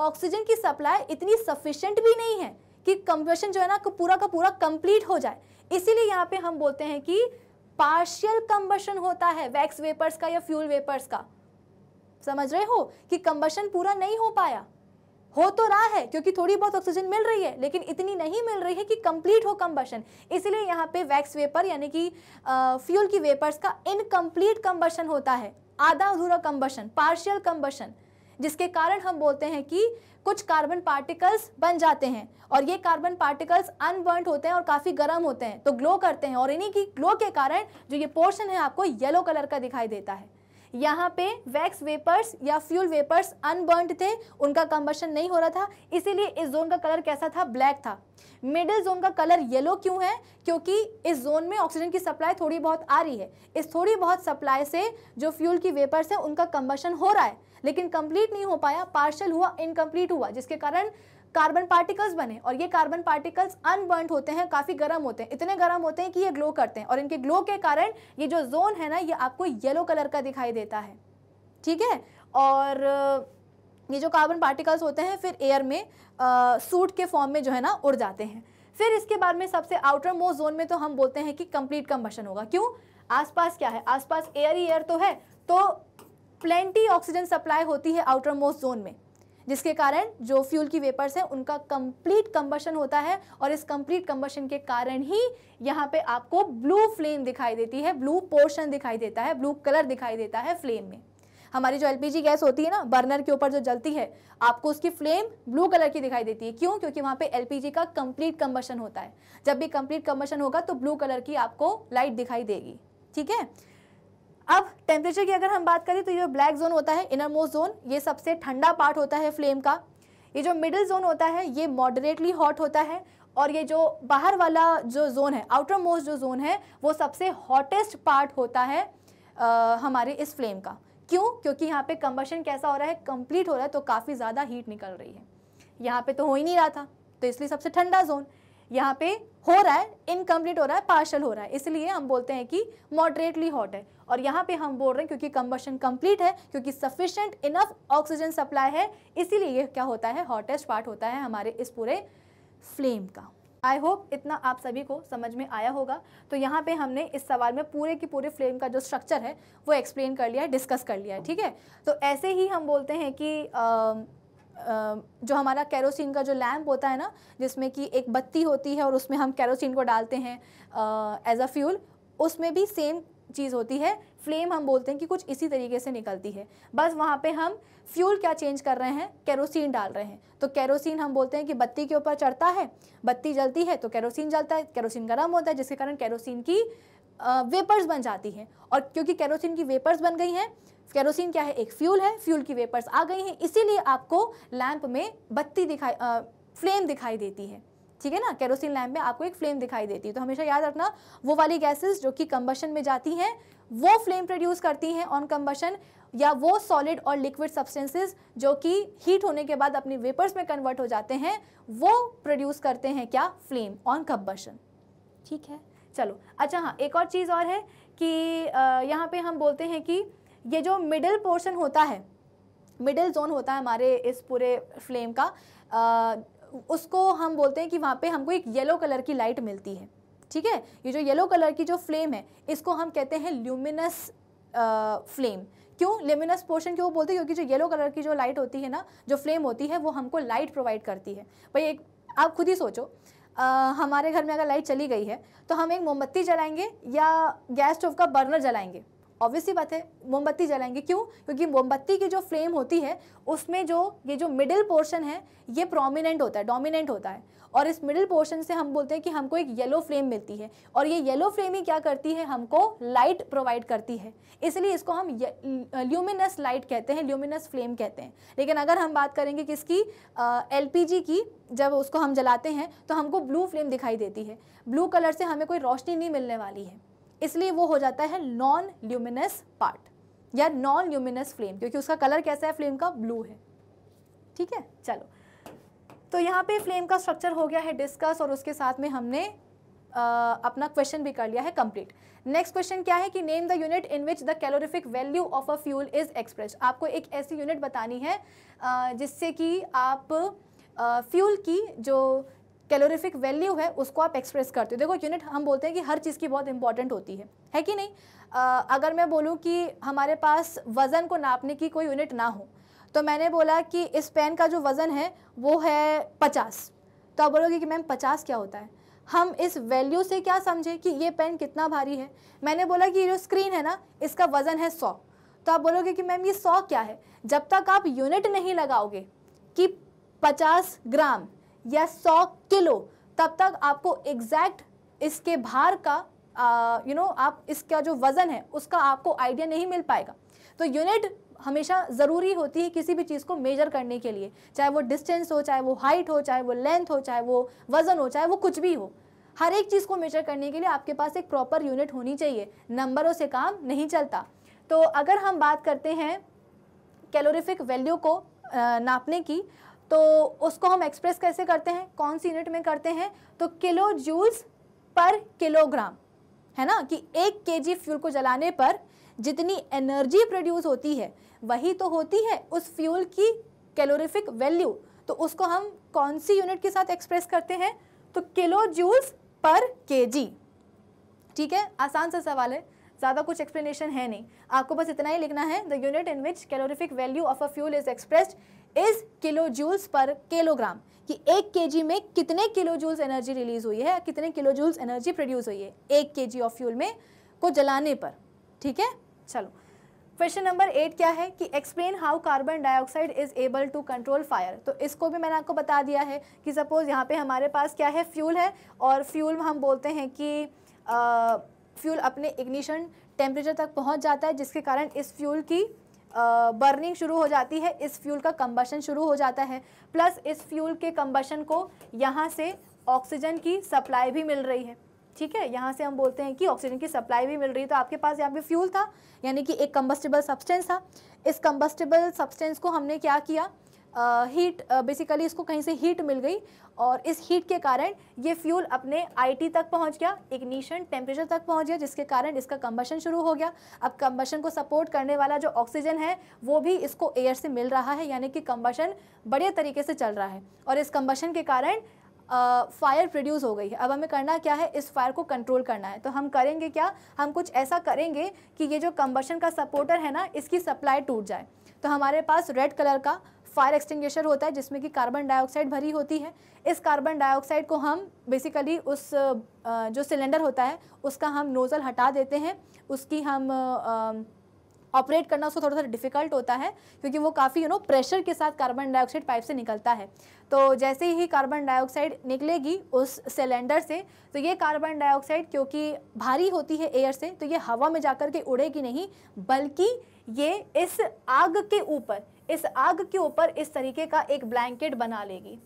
ऑक्सीजन की सप्लाई इतनी सफिशेंट भी नहीं है कि कंबशन जो है ना पूरा का पूरा कंप्लीट हो जाए इसीलिए यहाँ पे हम बोलते हैं कि पार्शियल कंबशन होता है वैक्स वेपर्स का या फ्यूल वेपर्स का समझ रहे हो कि कंबशन पूरा नहीं हो पाया हो तो रहा है क्योंकि थोड़ी बहुत ऑक्सीजन मिल रही है लेकिन इतनी नहीं मिल रही है कि कंप्लीट हो कंबशन इसलिए यहाँ पे वैक्स वेपर यानी कि फ्यूल की वेपर्स का इनकम्प्लीट कंबशन होता है आधा अधूरा कंबशन पार्शियल कंबशन जिसके कारण हम बोलते हैं कि कुछ कार्बन पार्टिकल्स बन जाते हैं और ये कार्बन पार्टिकल्स अनबर्नड होते हैं और काफ़ी गर्म होते हैं तो ग्लो करते हैं और इन्हीं की ग्लो के कारण जो ये पोर्शन है आपको येलो कलर का दिखाई देता है यहाँ पे वैक्स वेपर्स या फ्यूल वेपर्स अनबर्न थे उनका कंबर्शन नहीं हो रहा था इसीलिए इस जोन का कलर कैसा था ब्लैक था मिडिल जोन का कलर येलो क्यों है क्योंकि इस जोन में ऑक्सीजन की सप्लाई थोड़ी बहुत आ रही है इस थोड़ी बहुत सप्लाई से जो फ्यूल की वेपर्स है उनका कंबर्शन हो रहा है लेकिन कंप्लीट नहीं हो पाया पार्शल हुआ इनकम्प्लीट हुआ जिसके कारण कार्बन पार्टिकल्स बने और ये कार्बन पार्टिकल्स अनबर्न होते हैं काफ़ी गर्म होते हैं इतने गर्म होते हैं कि ये ग्लो करते हैं और इनके ग्लो के कारण ये जो जोन है ना ये आपको येलो कलर का दिखाई देता है ठीक है और ये जो कार्बन पार्टिकल्स होते हैं फिर एयर में आ, सूट के फॉर्म में जो है ना उड़ जाते हैं फिर इसके बाद में सबसे आउटर मोस्ट जोन में तो हम बोलते हैं कि कंप्लीट कम्बशन होगा क्यों आसपास क्या है आसपास एयर ही एयर तो है तो प्लेंटी ऑक्सीजन सप्लाई होती है आउटर मोस्ट जोन में जिसके कारण जो फ्यूल की वेपर्स हैं उनका कंप्लीट कंबशन होता है और इस कंप्लीट कंबशन के कारण ही यहाँ पे आपको ब्लू फ्लेम दिखाई देती है ब्लू पोर्शन दिखाई देता है ब्लू कलर दिखाई देता है फ्लेम में हमारी जो एलपीजी गैस होती है ना बर्नर के ऊपर जो जलती है आपको उसकी फ्लेम ब्लू कलर की दिखाई देती है क्यों क्योंकि वहाँ पे एलपीजी का कंप्लीट कंबशन होता है जब भी कंप्लीट कंबशन होगा तो ब्लू कलर की आपको लाइट दिखाई देगी ठीक है अब टेम्परेचर की अगर हम बात करें तो ये ब्लैक जोन होता है इनर मोस्ट जोन ये सबसे ठंडा पार्ट होता है फ्लेम का ये जो मिडिल जोन होता है ये मॉडरेटली हॉट होता है और ये जो बाहर वाला जो जोन है आउटर मोस्ट जो जोन है वो सबसे हॉटेस्ट पार्ट होता है आ, हमारे इस फ्लेम का क्यों क्योंकि यहाँ पे कम्बशन कैसा हो रहा है कंप्लीट हो रहा है तो काफ़ी ज़्यादा हीट निकल रही है यहाँ पे तो हो ही नहीं रहा था तो इसलिए सबसे ठंडा जोन यहाँ पे हो रहा है इनकम्प्लीट हो रहा है पार्शल हो रहा है इसलिए हम बोलते हैं कि मॉडरेटली हॉट है और यहाँ पे हम बोल रहे हैं क्योंकि कंबर्शन कंप्लीट है क्योंकि सफिशियंट इनफ ऑक्सीजन सप्लाई है इसीलिए ये क्या होता है हॉटेस्ट पार्ट होता है हमारे इस पूरे फ्लेम का आई होप इतना आप सभी को समझ में आया होगा तो यहाँ पे हमने इस सवाल में पूरे की पूरे फ्लेम का जो स्ट्रक्चर है वो एक्सप्लेन कर लिया है डिस्कस कर लिया है ठीक है तो ऐसे ही हम बोलते हैं कि आ, जो हमारा कैरोसिन का जो लैम्प होता है ना जिसमें कि एक बत्ती होती है और उसमें हम कैरोसिन को डालते हैं एज अ फ्यूल उसमें भी सेम चीज़ होती है फ्लेम हम बोलते हैं कि कुछ इसी तरीके से निकलती है बस वहाँ पे हम फ्यूल क्या चेंज कर रहे हैं कैरोसिन डाल रहे हैं तो कैरोसिन हम बोलते हैं कि बत्ती के ऊपर चढ़ता है बत्ती जलती है तो कैरोसिन जलता है कैरोसिन गर्म होता है जिसके कारण कैरोसिन की वेपर्स बन जाती हैं और क्योंकि कैरोसिन की वेपर्स बन गई हैं कैरोसिन क्या है एक फ्यूल है फ्यूल की वेपर्स आ गई हैं इसीलिए आपको लैंप में बत्ती दिखाई फ्लेम दिखाई देती है ठीक है ना कैरोसिन लैम्प में आपको एक फ्लेम दिखाई देती है तो हमेशा याद रखना वो वाली गैसेस जो कि कम्बशन में जाती हैं वो फ्लेम प्रोड्यूस करती हैं ऑन कम्बशन या वो सॉलिड और लिक्विड सब्सटेंसेस जो कि हीट होने के बाद अपनी वेपर्स में कन्वर्ट हो जाते हैं वो प्रोड्यूस करते हैं क्या फ्लेम ऑन कम्बशन ठीक है चलो अच्छा हाँ एक और चीज़ और है कि यहाँ पे हम बोलते हैं कि ये जो मिडिल पोर्शन होता है मिडिल जोन होता है हमारे इस पूरे फ्लेम का उसको हम बोलते हैं कि वहाँ पे हमको एक येलो कलर की लाइट मिलती है ठीक है ये जो येलो कलर की जो फ्लेम है इसको हम कहते हैं ल्यूमिनस फ्लेम क्यों ल्यूमिनस पोर्शन क्यों बोलते हैं क्योंकि जो येलो कलर की जो लाइट होती है ना जो फ्लेम होती है वो हमको लाइट प्रोवाइड करती है भाई एक आप खुद ही सोचो आ, हमारे घर में अगर लाइट चली गई है तो हम एक मोमबत्ती जलाएंगे या गैस स्टोव का बर्नर जलाएंगे ऑब्वियस ही बात है मोमबत्ती जलाएंगे क्यों क्योंकि मोमबत्ती की जो फ्लेम होती है उसमें जो ये जो मिडिल पोर्शन है ये प्रोमिनेंट होता है डोमिनेंट होता है और इस मिडिल पोर्शन से हम बोलते हैं कि हमको एक येलो फ्लेम मिलती है और ये येलो फ्लेम ही क्या करती है हमको लाइट प्रोवाइड करती है इसलिए इसको हम ल्यूमिनस लाइट कहते हैं ल्यूमिनस फ्लेम कहते हैं लेकिन अगर हम बात करेंगे किसकी एल की जब उसको हम जलाते हैं तो हमको ब्लू फ्लेम दिखाई देती है ब्लू कलर से हमें कोई रोशनी नहीं मिलने वाली है इसलिए वो हो जाता है नॉन ल्यूमिनस पार्ट या नॉन ल्यूमिनस फ्लेम क्योंकि उसका कलर कैसा है फ्लेम का ब्लू है ठीक है चलो तो यहाँ पे फ्लेम का स्ट्रक्चर हो गया है डिस्कस और उसके साथ में हमने आ, अपना क्वेश्चन भी कर लिया है कंप्लीट नेक्स्ट क्वेश्चन क्या है कि name the unit in which the calorific value of a fuel is express आपको एक ऐसी यूनिट बतानी है जिससे कि आप फ्यूल की जो कैलोरीफिक वैल्यू है उसको आप एक्सप्रेस करते हो देखो यूनिट हम बोलते हैं कि हर चीज़ की बहुत इंपॉर्टेंट होती है है कि नहीं आ, अगर मैं बोलूँ कि हमारे पास वज़न को नापने की कोई यूनिट ना हो तो मैंने बोला कि इस पेन का जो वज़न है वो है पचास तो आप बोलोगे कि मैम पचास क्या होता है हम इस वैल्यू से क्या समझें कि ये पेन कितना भारी है मैंने बोला कि ये जो स्क्रीन है ना इसका वज़न है सौ तो आप बोलोगे कि मैम ये सौ क्या है जब तक आप यूनिट नहीं लगाओगे कि पचास ग्राम या सौ किलो तब तक आपको एग्जैक्ट इसके भार का यू you नो know, आप इसका जो वज़न है उसका आपको आइडिया नहीं मिल पाएगा तो यूनिट हमेशा ज़रूरी होती है किसी भी चीज़ को मेजर करने के लिए चाहे वो डिस्टेंस हो चाहे वो हाइट हो चाहे वो लेंथ हो चाहे वो वज़न हो चाहे वो कुछ भी हो हर एक चीज़ को मेजर करने के लिए आपके पास एक प्रॉपर यूनिट होनी चाहिए नंबरों से काम नहीं चलता तो अगर हम बात करते हैं कैलोरीफिक वैल्यू को नापने की तो उसको हम एक्सप्रेस कैसे करते हैं कौन सी यूनिट में करते हैं तो किलो जूल्स पर किलोग्राम है ना कि एक के फ्यूल को जलाने पर जितनी एनर्जी प्रोड्यूस होती है वही तो होती है उस फ्यूल की कैलोरीफिक वैल्यू तो उसको हम कौन सी यूनिट के साथ एक्सप्रेस करते हैं तो किलो जूल्स पर के ठीक है आसान सा सवाल है ज़्यादा कुछ एक्सप्लेनेशन है नहीं आपको बस इतना ही लिखना है the unit in which calorific value of a fuel is expressed is kilo joules per kilogram कि एक के में कितने किलो जूल्स एनर्जी रिलीज हुई है कितने किलो जूल्स एनर्जी प्रोड्यूस हुई है एक के ऑफ फ्यूल में को जलाने पर ठीक है चलो क्वेश्चन नंबर एट क्या है कि explain how carbon dioxide is able to control fire तो इसको भी मैंने आपको बता दिया है कि सपोज यहाँ पे हमारे पास क्या है फ्यूल है और फ्यूल हम बोलते हैं कि आ, फ्यूल अपने इग्निशन टेम्परेचर तक पहुँच जाता है जिसके कारण इस फ्यूल की बर्निंग शुरू हो जाती है इस फ्यूल का कम्बशन शुरू हो जाता है प्लस इस फ्यूल के कम्बशन को यहाँ से ऑक्सीजन की सप्लाई भी मिल रही है ठीक है यहाँ से हम बोलते हैं कि ऑक्सीजन की सप्लाई भी मिल रही है तो आपके पास यहाँ पे फ्यूल था यानी कि एक कम्बस्टेबल सब्सटेंस था इस कम्बस्टेबल सब्सटेंस को हमने क्या किया हीट बेसिकली इसको कहीं से हीट मिल गई और इस हीट के कारण ये फ्यूल अपने आईटी तक पहुंच गया इग्निशन टेम्परेचर तक पहुंच गया जिसके कारण इसका कम्बशन शुरू हो गया अब कम्बशन को सपोर्ट करने वाला जो ऑक्सीजन है वो भी इसको एयर से मिल रहा है यानी कि कम्बशन बड़े तरीके से चल रहा है और इस कम्बशन के कारण फायर प्रोड्यूस हो गई है अब हमें करना क्या है इस फायर को कंट्रोल करना है तो हम करेंगे क्या हम कुछ ऐसा करेंगे कि ये जो कम्बशन का सपोर्टर है ना इसकी सप्लाई टूट जाए तो हमारे पास रेड कलर का फायर एक्सटिंग्विशर होता है जिसमें कि कार्बन डाइऑक्साइड भरी होती है इस कार्बन डाइऑक्साइड को हम बेसिकली उस जो सिलेंडर होता है उसका हम नोज़ल हटा देते हैं उसकी हम ऑपरेट करना उसको थोड़ा सा डिफिकल्ट होता है क्योंकि वो काफ़ी यू नो प्रेशर के साथ कार्बन डाइऑक्साइड पाइप से निकलता है तो जैसे ही कार्बन डाइऑक्साइड निकलेगी उस सिलेंडर से तो ये कार्बन डाइऑक्साइड क्योंकि भारी होती है एयर से तो ये हवा में जाकर के उड़ेगी नहीं बल्कि ये इस आग के ऊपर इस आग के ऊपर इस तरीके का एक ब्लैंकेट बना लेगी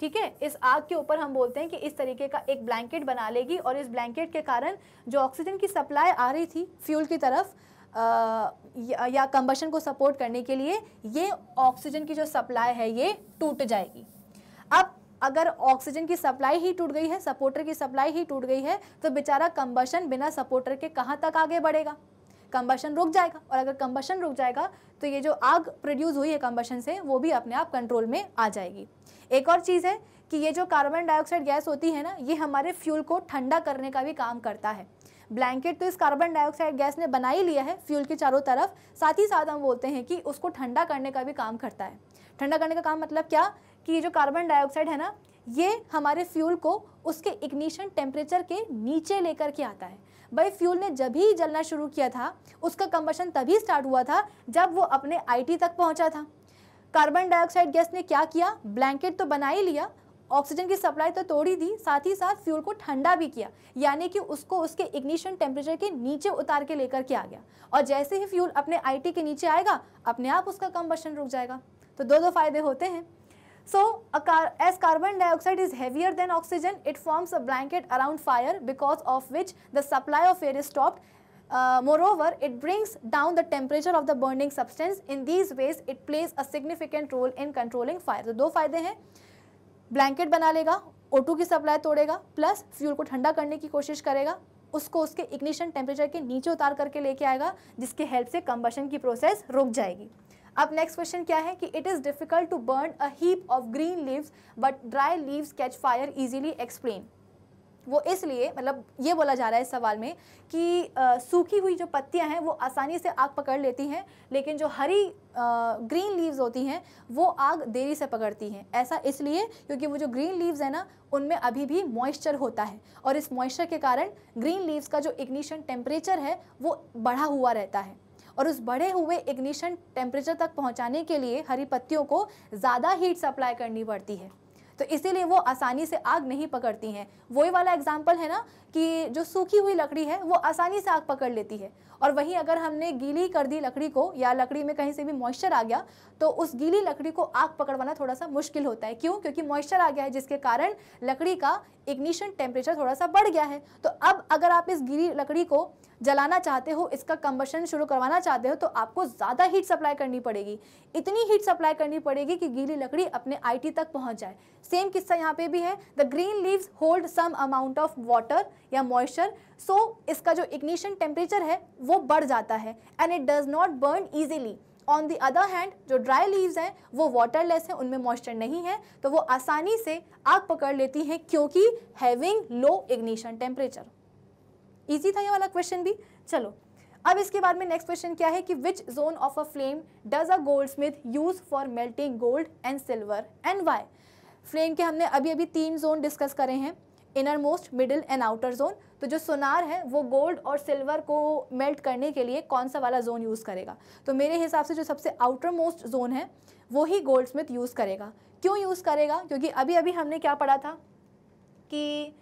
ठीक है इस आग के ऊपर हम बोलते हैं कि इस तरीके का एक ब्लैंकेट बना लेगी और इस ब्लैंकेट के कारण जो ऑक्सीजन की सप्लाई आ रही थी फ्यूल की तरफ आ, या, या कंबशन को सपोर्ट करने के लिए ये ऑक्सीजन की जो सप्लाई है ये टूट जाएगी अब अगर ऑक्सीजन की सप्लाई ही टूट गई है सपोर्टर की सप्लाई ही टूट गई है तो बेचारा कंबशन बिना सपोर्टर के कहाँ तक आगे बढ़ेगा कंबशन रुक जाएगा और अगर कंबशन रुक जाएगा तो ये जो आग प्रोड्यूस हुई है कंबशन से वो भी अपने आप कंट्रोल में आ जाएगी एक और चीज़ है कि ये जो कार्बन डाइऑक्साइड गैस होती है ना ये हमारे फ्यूल को ठंडा करने का भी काम करता है ब्लैंकेट तो इस कार्बन डाइऑक्साइड गैस ने बना ही लिया है फ्यूल के चारों तरफ साथ ही साथ हम बोलते हैं कि उसको ठंडा करने का भी काम करता है ठंडा करने का काम मतलब क्या कि ये जो कार्बन डाइऑक्साइड है ना ये हमारे फ्यूल को उसके इग्निशन टेम्परेचर के नीचे लेकर के आता है भाई फ्यूल ने जब ही जलना शुरू किया था उसका कंबशन तभी स्टार्ट हुआ था जब वो अपने आईटी तक पहुंचा था कार्बन डाइऑक्साइड गैस ने क्या किया ब्लैंकेट तो बना ही लिया ऑक्सीजन की सप्लाई तो तोड़ ही दी साथ ही साथ फ्यूल को ठंडा भी किया यानी कि उसको उसके इग्निशन टेम्परेचर के नीचे उतार के लेकर के आ गया और जैसे ही फ्यूल अपने आईटी के नीचे आएगा अपने आप उसका कम्बशन रुक जाएगा तो दो दो फायदे होते हैं so as carbon dioxide is heavier than oxygen it forms a blanket around fire because of which the supply of air is stop moreover it brings down the temperature of the burning substance in these ways it plays a significant role in controlling fire तो दो फायदे हैं blanket बना लेगा O two की supply तोड़ेगा plus fuel को ठंडा करने की कोशिश करेगा उसको उसके इग्निशन टेम्परेचर के नीचे उतार करके लेके आएगा जिसके हेल्प से कंबशन की प्रोसेस रुक जाएगी अब नेक्स्ट क्वेश्चन क्या है कि it is difficult to burn a heap of green leaves but dry leaves catch fire easily explain वो इसलिए मतलब ये बोला जा रहा है इस सवाल में कि आ, सूखी हुई जो पत्तियां हैं वो आसानी से आग पकड़ लेती हैं लेकिन जो हरी आ, ग्रीन लीव्स होती हैं वो आग देरी से पकड़ती हैं ऐसा इसलिए क्योंकि वो जो ग्रीन लीव्स हैं ना उनमें अभी भी मॉइस्चर होता है और इस मॉइस्चर के कारण ग्रीन लीव्स का जो इग्निशन टेम्परेचर है वो बढ़ा हुआ रहता है और उस बढ़े हुए इग्निशन टेम्परेचर तक पहुंचाने के लिए हरी पत्तियों को ज़्यादा हीट सप्लाई करनी पड़ती है तो इसीलिए वो आसानी से आग नहीं पकड़ती हैं वही वाला एग्जाम्पल है ना कि जो सूखी हुई लकड़ी है वो आसानी से आग पकड़ लेती है और वहीं अगर हमने गीली कर दी लकड़ी को या लकड़ी में कहीं से भी मॉइस्चर आ गया तो उस गीली लकड़ी को आग पकड़वाना थोड़ा सा मुश्किल होता है क्यों क्योंकि मॉइस्चर आ गया है जिसके कारण लकड़ी का इग्निशन टेम्परेचर थोड़ा सा बढ़ गया है तो अब अगर आप इस गीली लकड़ी को जलाना चाहते हो इसका कम्बशन शुरू करवाना चाहते हो तो आपको ज़्यादा हीट सप्लाई करनी पड़ेगी इतनी हीट सप्लाई करनी पड़ेगी कि गीली लकड़ी अपने आईटी तक पहुंच जाए सेम किस्सा यहाँ पे भी है the green leaves hold some amount of water या मॉइस्चर सो so, इसका जो इग्निशन टेम्परेचर है वो बढ़ जाता है and it does not burn easily on the other hand जो ड्राई लीव्स हैं वो वाटरलेस हैं उनमें मॉइस्चर नहीं है तो वो आसानी से आग पकड़ लेती हैं क्योंकि having low ignition temperature easy था ये वाला क्वेश्चन भी चलो अब इसके बाद में नेक्स्ट क्वेश्चन क्या है कि which zone of a flame does a goldsmith use for melting gold and silver and why flame के हमने अभी अभी तीन जोन डिस्कस करे हैं innermost middle and outer outermost तो जो सोनार है वो गोल्ड और सिल्वर को मेल्ट करने के लिए कौन सा वाला जोन यूज़ करेगा तो मेरे हिसाब से जो सबसे आउटर मोस्ट जोन है वो ही गोल्ड स्मिथ यूज़ करेगा क्यों यूज़ करेगा क्योंकि अभी अभी हमने क्या पढ़ा था कि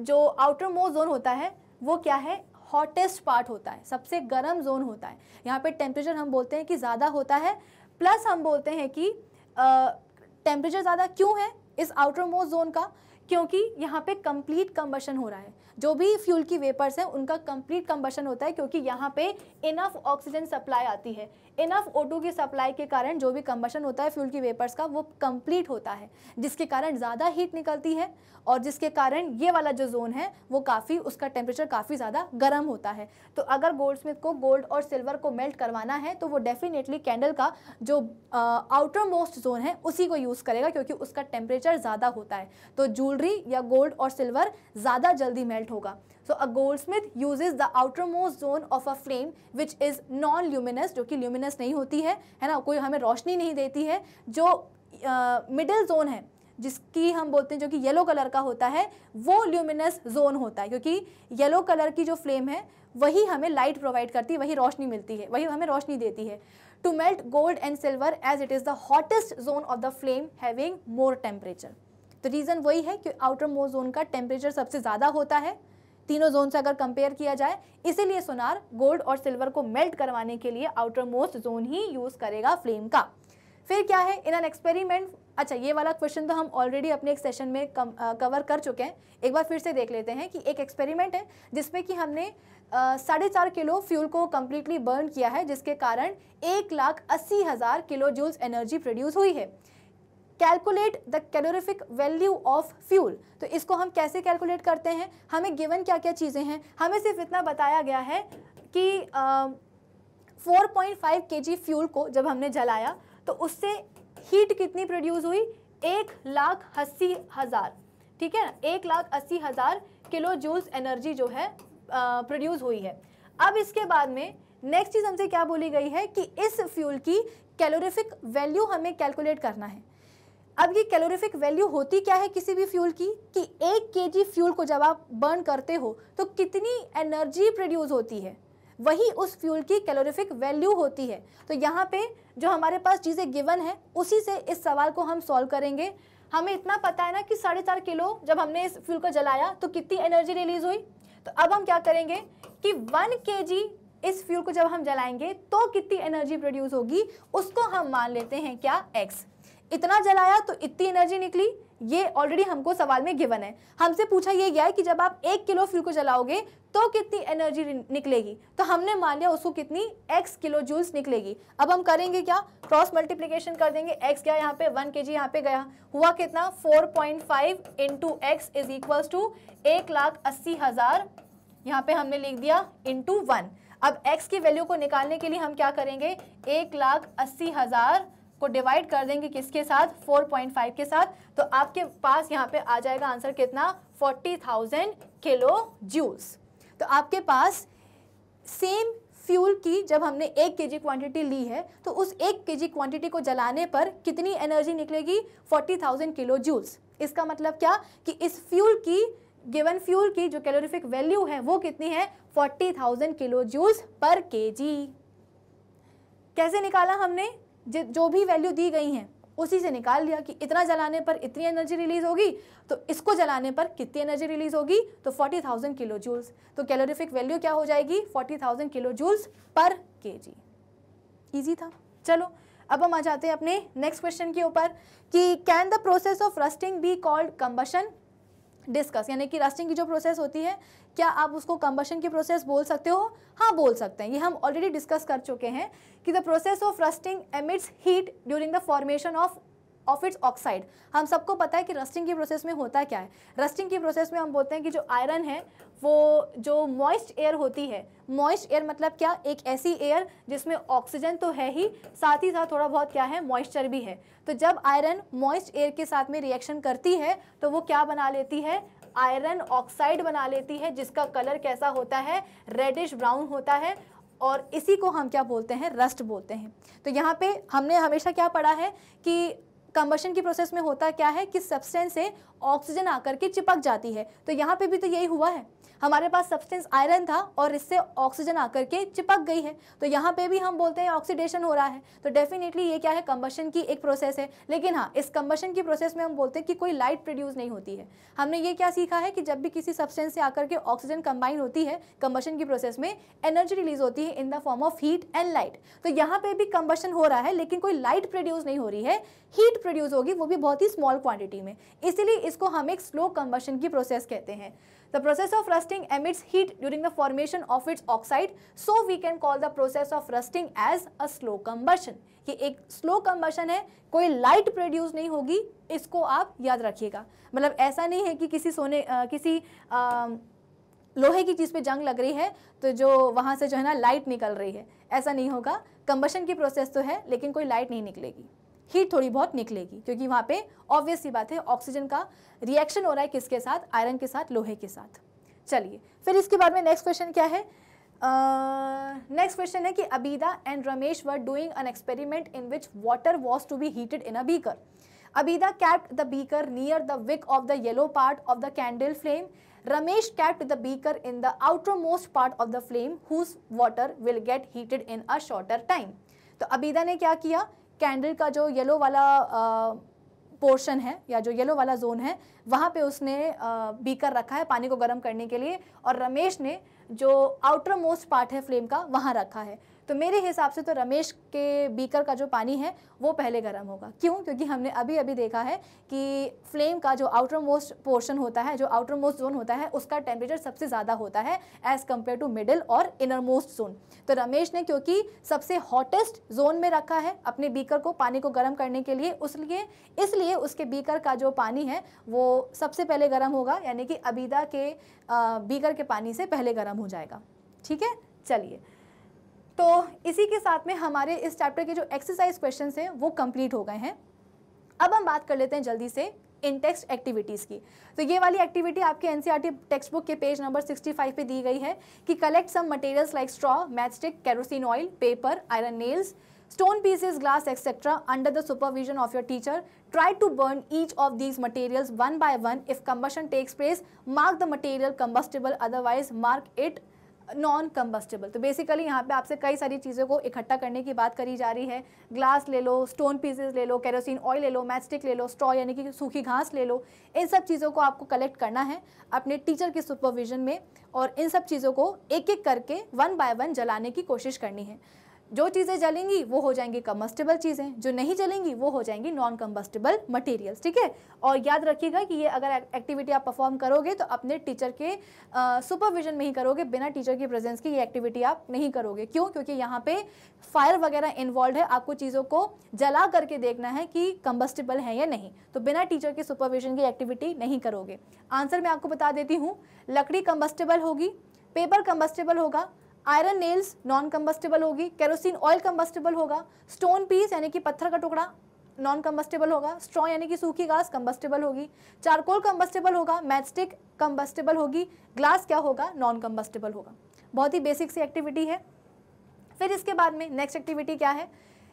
जो आउटर मोस्ट जोन होता है वो क्या है हॉटेस्ट पार्ट होता है सबसे गर्म जोन होता है यहाँ पर टेम्परेचर हम बोलते हैं कि ज़्यादा होता है प्लस हम बोलते हैं कि टेम्परेचर ज़्यादा क्यों है इस आउटर मोस्ट जोन का क्योंकि यहाँ पे कंप्लीट कम्बशन हो रहा है जो भी फ्यूल की वेपर्स हैं उनका कंप्लीट कंबशन होता है क्योंकि यहाँ पे इनफ ऑक्सीजन सप्लाई आती है इनफ ओ की सप्लाई के कारण जो भी कंबशन होता है फ्यूल की वेपर्स का वो कंप्लीट होता है जिसके कारण ज़्यादा हीट निकलती है और जिसके कारण ये वाला जो जोन है वो काफ़ी उसका टेम्परेचर काफ़ी ज़्यादा गर्म होता है तो अगर गोल्ड स्मिथ को गोल्ड और सिल्वर को मेल्ट करवाना है तो वो डेफिनेटली कैंडल का जो आउटर मोस्ट जोन है उसी को यूज़ करेगा क्योंकि उसका टेम्परेचर ज़्यादा होता है तो ज्वेलरी या गोल्ड और सिल्वर ज़्यादा जल्दी मेल्ट मेल्ट होगा so a goldsmith use the outermost zone of a flame which is non luminous जो कि ल्यूमिनस नहीं होती है है ना कोई हमें रोशनी नहीं देती है जो मिडल uh, जोन है जिसकी हम बोलते हैं जो कि येलो कलर का होता है वो ल्यूमिनस जोन होता है क्योंकि येलो कलर की जो फ्लेम है वही हमें लाइट प्रोवाइड करती है वही रोशनी मिलती है वही हमें रोशनी देती है to melt gold and silver as it is the hottest zone of the flame having more temperature तो रीज़न वही है कि आउटर मोस्ट जोन का टेम्परेचर सबसे ज़्यादा होता है तीनों जोन से अगर कंपेयर किया जाए इसीलिए सोनार गोल्ड और सिल्वर को मेल्ट करवाने के लिए आउटर मोस्ट जोन ही यूज़ करेगा फ्लेम का फिर क्या है इन एन एक्सपेरिमेंट अच्छा ये वाला क्वेश्चन तो हम ऑलरेडी अपने एक सेशन में कम, आ, कवर कर चुके हैं एक बार फिर से देख लेते हैं कि एक एक्सपेरिमेंट है जिसमें कि हमने साढ़े चार किलो फ्यूल को कम्प्लीटली बर्न किया है जिसके कारण एक लाख अस्सी हज़ार किलो जूल्स एनर्जी प्रोड्यूस हुई है calculate the calorific value of fuel तो इसको हम कैसे कैलकुलेट करते हैं हमें गिवन क्या क्या चीज़ें हैं हमें सिर्फ इतना बताया गया है कि फोर पॉइंट फाइव के जी फ्यूल को जब हमने जलाया तो उससे हीट कितनी प्रोड्यूस हुई एक लाख अस्सी हज़ार ठीक है ना एक लाख अस्सी हज़ार किलो जूल्स एनर्जी जो है प्रोड्यूस हुई है अब इसके बाद में नेक्स्ट चीज़ हमसे क्या बोली गई है कि इस फ्यूल की कैलोरिफिक वैल्यू हमें कैलकुलेट करना है अब ये कैलोरीफिक वैल्यू होती क्या है किसी भी फ्यूल की कि एक के फ्यूल को जब आप बर्न करते हो तो कितनी एनर्जी प्रोड्यूस होती है वही उस फ्यूल की कैलोरीफिक वैल्यू होती है तो यहाँ पे जो हमारे पास चीज़ें गिवन है उसी से इस सवाल को हम सॉल्व करेंगे हमें इतना पता है ना कि साढ़े चार किलो जब हमने इस फ्यूल को जलाया तो कितनी एनर्जी रिलीज हुई तो अब हम क्या करेंगे कि वन के इस फ्यूल को जब हम जलाएंगे तो कितनी एनर्जी प्रोड्यूस होगी उसको हम मान लेते हैं क्या एक्स इतना जलाया तो इतनी एनर्जी निकली ये ऑलरेडी हमको सवाल में गिवन है हमसे पूछा ये गया है कि जब आप एक किलो फ्यूल को जलाओगे तो कितनी एनर्जी निकलेगी तो हमने मान लिया उसको कितनी एक्स किलो जूल्स निकलेगी अब हम करेंगे क्या क्रॉस मल्टीप्लीकेशन कर देंगे एक्स गया यहाँ पे वन के जी यहाँ पे गया हुआ कितना four point five into x is equal to एक लाख अस्सी हज़ार यहाँ पे हमने लिख दिया इंटू वन अब एक्स की वैल्यू को निकालने के लिए हम क्या करेंगे एक लाख अस्सी हज़ार को डिवाइड कर देंगे किसके साथ 4.5 के साथ तो आपके पास यहाँ पे आ जाएगा आंसर कितना 40,000 किलो जूस तो आपके पास सेम फ्यूल की जब हमने एक के जी क्वान्टिटी ली है तो उस एक के जी क्वान्टिटी को जलाने पर कितनी एनर्जी निकलेगी 40,000 किलो जूस इसका मतलब क्या कि इस फ्यूल की गिवन फ्यूल की जो कैलोरीफिक वैल्यू है वो कितनी है 40,000 किलो जूस पर जी कैसे निकाला हमने जो भी वैल्यू दी गई हैं उसी से निकाल लिया कि इतना जलाने पर इतनी एनर्जी रिलीज होगी तो इसको जलाने पर कितनी एनर्जी रिलीज होगी तो 40,000 किलो जूल्स तो कैलोरीफिक वैल्यू क्या हो जाएगी 40,000 किलो जूल्स पर के जी ईजी था चलो अब हम आ जाते हैं अपने नेक्स्ट क्वेश्चन के ऊपर कि can the process of rusting be called combustion discuss यानी कि रस्टिंग की जो प्रोसेस होती है क्या आप उसको कंबशन की प्रोसेस बोल सकते हो हाँ बोल सकते हैं ये हम ऑलरेडी डिस्कस कर चुके हैं कि the process of rusting emits heat during the formation of of its oxide हम सबको पता है कि रस्टिंग की प्रोसेस में होता क्या है रस्टिंग की प्रोसेस में हम बोलते हैं कि जो आयरन है वो जो मॉइस्ट एयर होती है मॉइस्ट एयर मतलब क्या एक ऐसी एयर जिसमें ऑक्सीजन तो है ही साथ ही साथ थोड़ा बहुत क्या है मॉइस्चर भी है तो जब आयरन मॉइस्ट एयर के साथ में रिएक्शन करती है तो वो क्या बना लेती है आयरन ऑक्साइड बना लेती है जिसका कलर कैसा होता है रेडिश ब्राउन होता है और इसी को हम क्या बोलते हैं रस्ट बोलते हैं तो यहाँ पे हमने हमेशा क्या पढ़ा है कि कंबर्शन की प्रोसेस में होता क्या है कि सब्सटेंस से ऑक्सीजन आकर के चिपक जाती है तो यहाँ पे भी तो यही हुआ है हमारे पास सब्सटेंस आयरन था और इससे ऑक्सीजन आकर के चिपक गई है तो यहाँ पे भी हम बोलते हैं ऑक्सीडेशन हो रहा है तो डेफिनेटली ये क्या है कम्बशन की एक प्रोसेस है लेकिन हाँ इस कम्बशन की प्रोसेस में हम बोलते हैं कि कोई लाइट प्रोड्यूस नहीं होती है हमने ये क्या सीखा है कि जब भी किसी सब्सटेंस से आकर के ऑक्सीजन कंबाइन होती है कम्बशन की प्रोसेस में एनर्जी रिलीज होती है in the form of heat and light तो यहाँ पर भी कम्बशन हो रहा है लेकिन कोई लाइट प्रोड्यूस नहीं हो रही है हीट प्रोड्यूस होगी वो भी बहुत ही स्मॉल क्वांटिटी में इसीलिए इसको हम एक स्लो कम्बशन की प्रोसेस कहते हैं The process of rusting emits heat during the formation of its oxide. So we can call the process of rusting as a slow combustion. ये एक स्लो कम्बशन है कोई लाइट प्रोड्यूस नहीं होगी इसको आप याद रखिएगा मतलब ऐसा नहीं है कि किसी सोने आ, किसी आ, लोहे की चीज़ पे जंग लग रही है तो जो वहाँ से जो है ना लाइट निकल रही है ऐसा नहीं होगा कम्बशन की प्रोसेस तो है लेकिन कोई लाइट नहीं निकलेगी हीट थोड़ी बहुत निकलेगी क्योंकि वहाँ पे ऑब्वियस सी बात है ऑक्सीजन का रिएक्शन हो रहा है किसके साथ आयरन के साथ लोहे के साथ चलिए फिर इसके बाद में नेक्स्ट क्वेश्चन क्या है नेक्स्ट uh, क्वेश्चन है कि Abida and Ramesh were doing an experiment in which water was to be heated in a beaker Abida kept the beaker near the wick of the yellow part of the candle flame Ramesh kept the beaker in the outermost part of the flame whose water will get heated in a shorter time तो अबीदा ने क्या किया candle का जो yellow वाला portion है या जो येलो वाला जोन है वहाँ पे उसने बीकर रखा है पानी को गर्म करने के लिए और रमेश ने जो आउटर मोस्ट पार्ट है फ्लेम का वहाँ रखा है तो मेरे हिसाब से तो रमेश के बीकर का जो पानी है वो पहले गर्म होगा क्यों क्योंकि हमने अभी अभी देखा है कि फ्लेम का जो आउटर मोस्ट पोर्शन होता है जो आउटर मोस्ट जोन होता है उसका टेम्परेचर सबसे ज़्यादा होता है एज़ कम्पेयर टू मिडिल और इनर मोस्ट जोन तो रमेश ने क्योंकि सबसे हॉटेस्ट जोन में रखा है अपने बीकर को पानी को गर्म करने के लिए उसलिए इसलिए उसके बीकर का जो पानी है वो सबसे पहले गर्म होगा यानी कि अबीदा के बीकर के पानी से पहले गर्म हो जाएगा ठीक है चलिए तो इसी के साथ में हमारे इस चैप्टर के जो एक्सरसाइज क्वेश्चन हैं वो कंप्लीट हो गए हैं अब हम बात कर लेते हैं जल्दी से इन टेक्स्ट एक्टिविटीज़ की तो ये वाली एक्टिविटी आपके एन टेक्स्ट बुक के पेज नंबर 65 पे दी गई है कि collect some materials like straw matchstick kerosene oil paper iron nails stone pieces glass etcetera under the supervision of your teacher try to burn each of these material one by one if combustion takes place mark the material combustible otherwise mark it non combustible तो basically यहाँ पे आपसे कई सारी चीज़ों को इकट्ठा करने की बात करी जा रही है ग्लास ले लो स्टोन पीसेस ले लो केरोसिन ऑयल ले लो मैस्टिक ले लो स्ट्रॉ यानी कि सूखी घास ले लो इन सब चीज़ों को आपको कलेक्ट करना है अपने टीचर के सुपरविजन में और इन सब चीज़ों को एक एक करके वन बाय वन जलाने की कोशिश करनी है जो चीज़ें जलेंगी वो हो जाएंगी कम्बस्टेबल चीज़ें जो नहीं जलेंगी वो हो जाएंगी नॉन कम्बस्टेबल मटेरियल्स ठीक है और याद रखिएगा कि ये अगर एक्टिविटी आप परफॉर्म करोगे तो अपने टीचर के सुपरविजन में ही करोगे बिना टीचर की प्रेजेंस की ये एक्टिविटी आप नहीं करोगे क्यों क्योंकि यहाँ पे फायर वगैरह इन्वॉल्व है आपको चीज़ों को जला करके देखना है कि कम्बस्टेबल है या नहीं तो बिना टीचर के सुपरविजन की एक्टिविटी नहीं करोगे आंसर मैं आपको बता देती हूँ लकड़ी कम्बस्टेबल होगी पेपर कम्बस्टेबल होगा आयरन नेल्स नॉन कम्बस्टेबल होगी केरोसिन ऑयल कम्बस्टेबल होगा स्टोन पीस यानी कि पत्थर का टुकड़ा नॉन कम्बस्टेबल होगा स्ट्रॉ यानी कि सूखी घास कम्बस्टेबल होगी चारकोल कम्बस्टेबल होगा मैथस्टिक कम्बस्टेबल होगी ग्लास क्या होगा नॉन कम्बस्टेबल होगा बहुत ही बेसिक सी एक्टिविटी है फिर इसके बाद में नेक्स्ट एक्टिविटी क्या है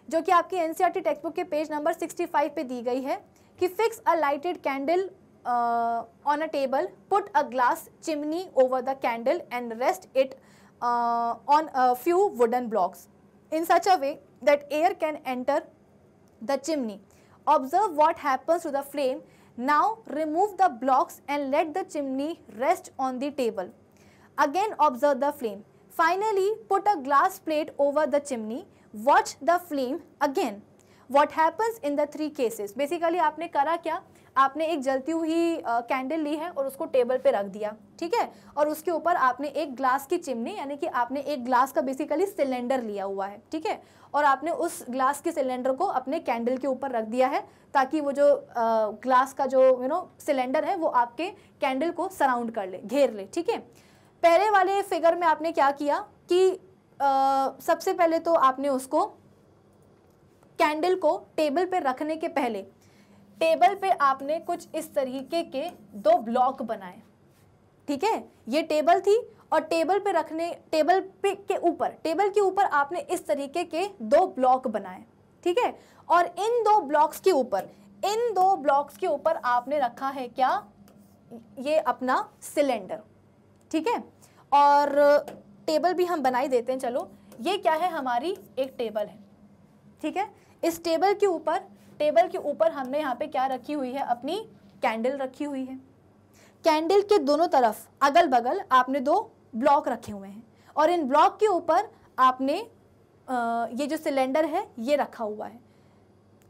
जो कि आपकी एन टेक्स्ट बुक के पेज नंबर 65 पे दी गई है कि fix a lighted candle on a table put a glass chimney over the candle and rest it uh, on a few wooden blocks in such a way that air can enter the chimney. Observe what happens to the flame. Now remove the blocks and let the chimney rest on the table. Again observe the flame. Finally, put a glass plate over the chimney. Watch the flame again. What happens in the three cases? Basically, आपने करा क्या? आपने एक जलती हुई candle ली है और उसको टेबल पे रख दिया ठीक है और उसके ऊपर आपने एक ग्लास की चिमनी यानी कि आपने एक ग्लास का बेसिकली सिलेंडर लिया हुआ है ठीक है और आपने उस ग्लास के सिलेंडर को अपने कैंडल के ऊपर रख दिया है ताकि वो जो आ, ग्लास का जो यू नो सिलेंडर है वो आपके कैंडल को सराउंड कर ले घेर ले ठीक है पहले वाले फिगर में आपने क्या किया कि आ, सबसे पहले तो आपने उसको कैंडल को टेबल पर रखने के पहले टेबल पे आपने कुछ इस तरीके के दो ब्लॉक बनाए ठीक है ये टेबल थी और टेबल पे रखने टेबल पे के ऊपर टेबल के ऊपर आपने इस तरीके के दो ब्लॉक बनाए ठीक है और इन दो ब्लॉक्स के ऊपर इन दो ब्लॉक्स के ऊपर आपने रखा है क्या ये अपना सिलेंडर ठीक है और टेबल भी हम बनाई देते हैं चलो ये क्या है हमारी एक टेबल है ठीक है इस टेबल के ऊपर टेबल के ऊपर हमने यहाँ पे क्या रखी हुई है अपनी कैंडल रखी हुई है कैंडल के दोनों तरफ अगल बगल आपने दो ब्लॉक रखे हुए हैं और इन ब्लॉक के ऊपर आपने आ, ये जो सिलेंडर है ये रखा हुआ है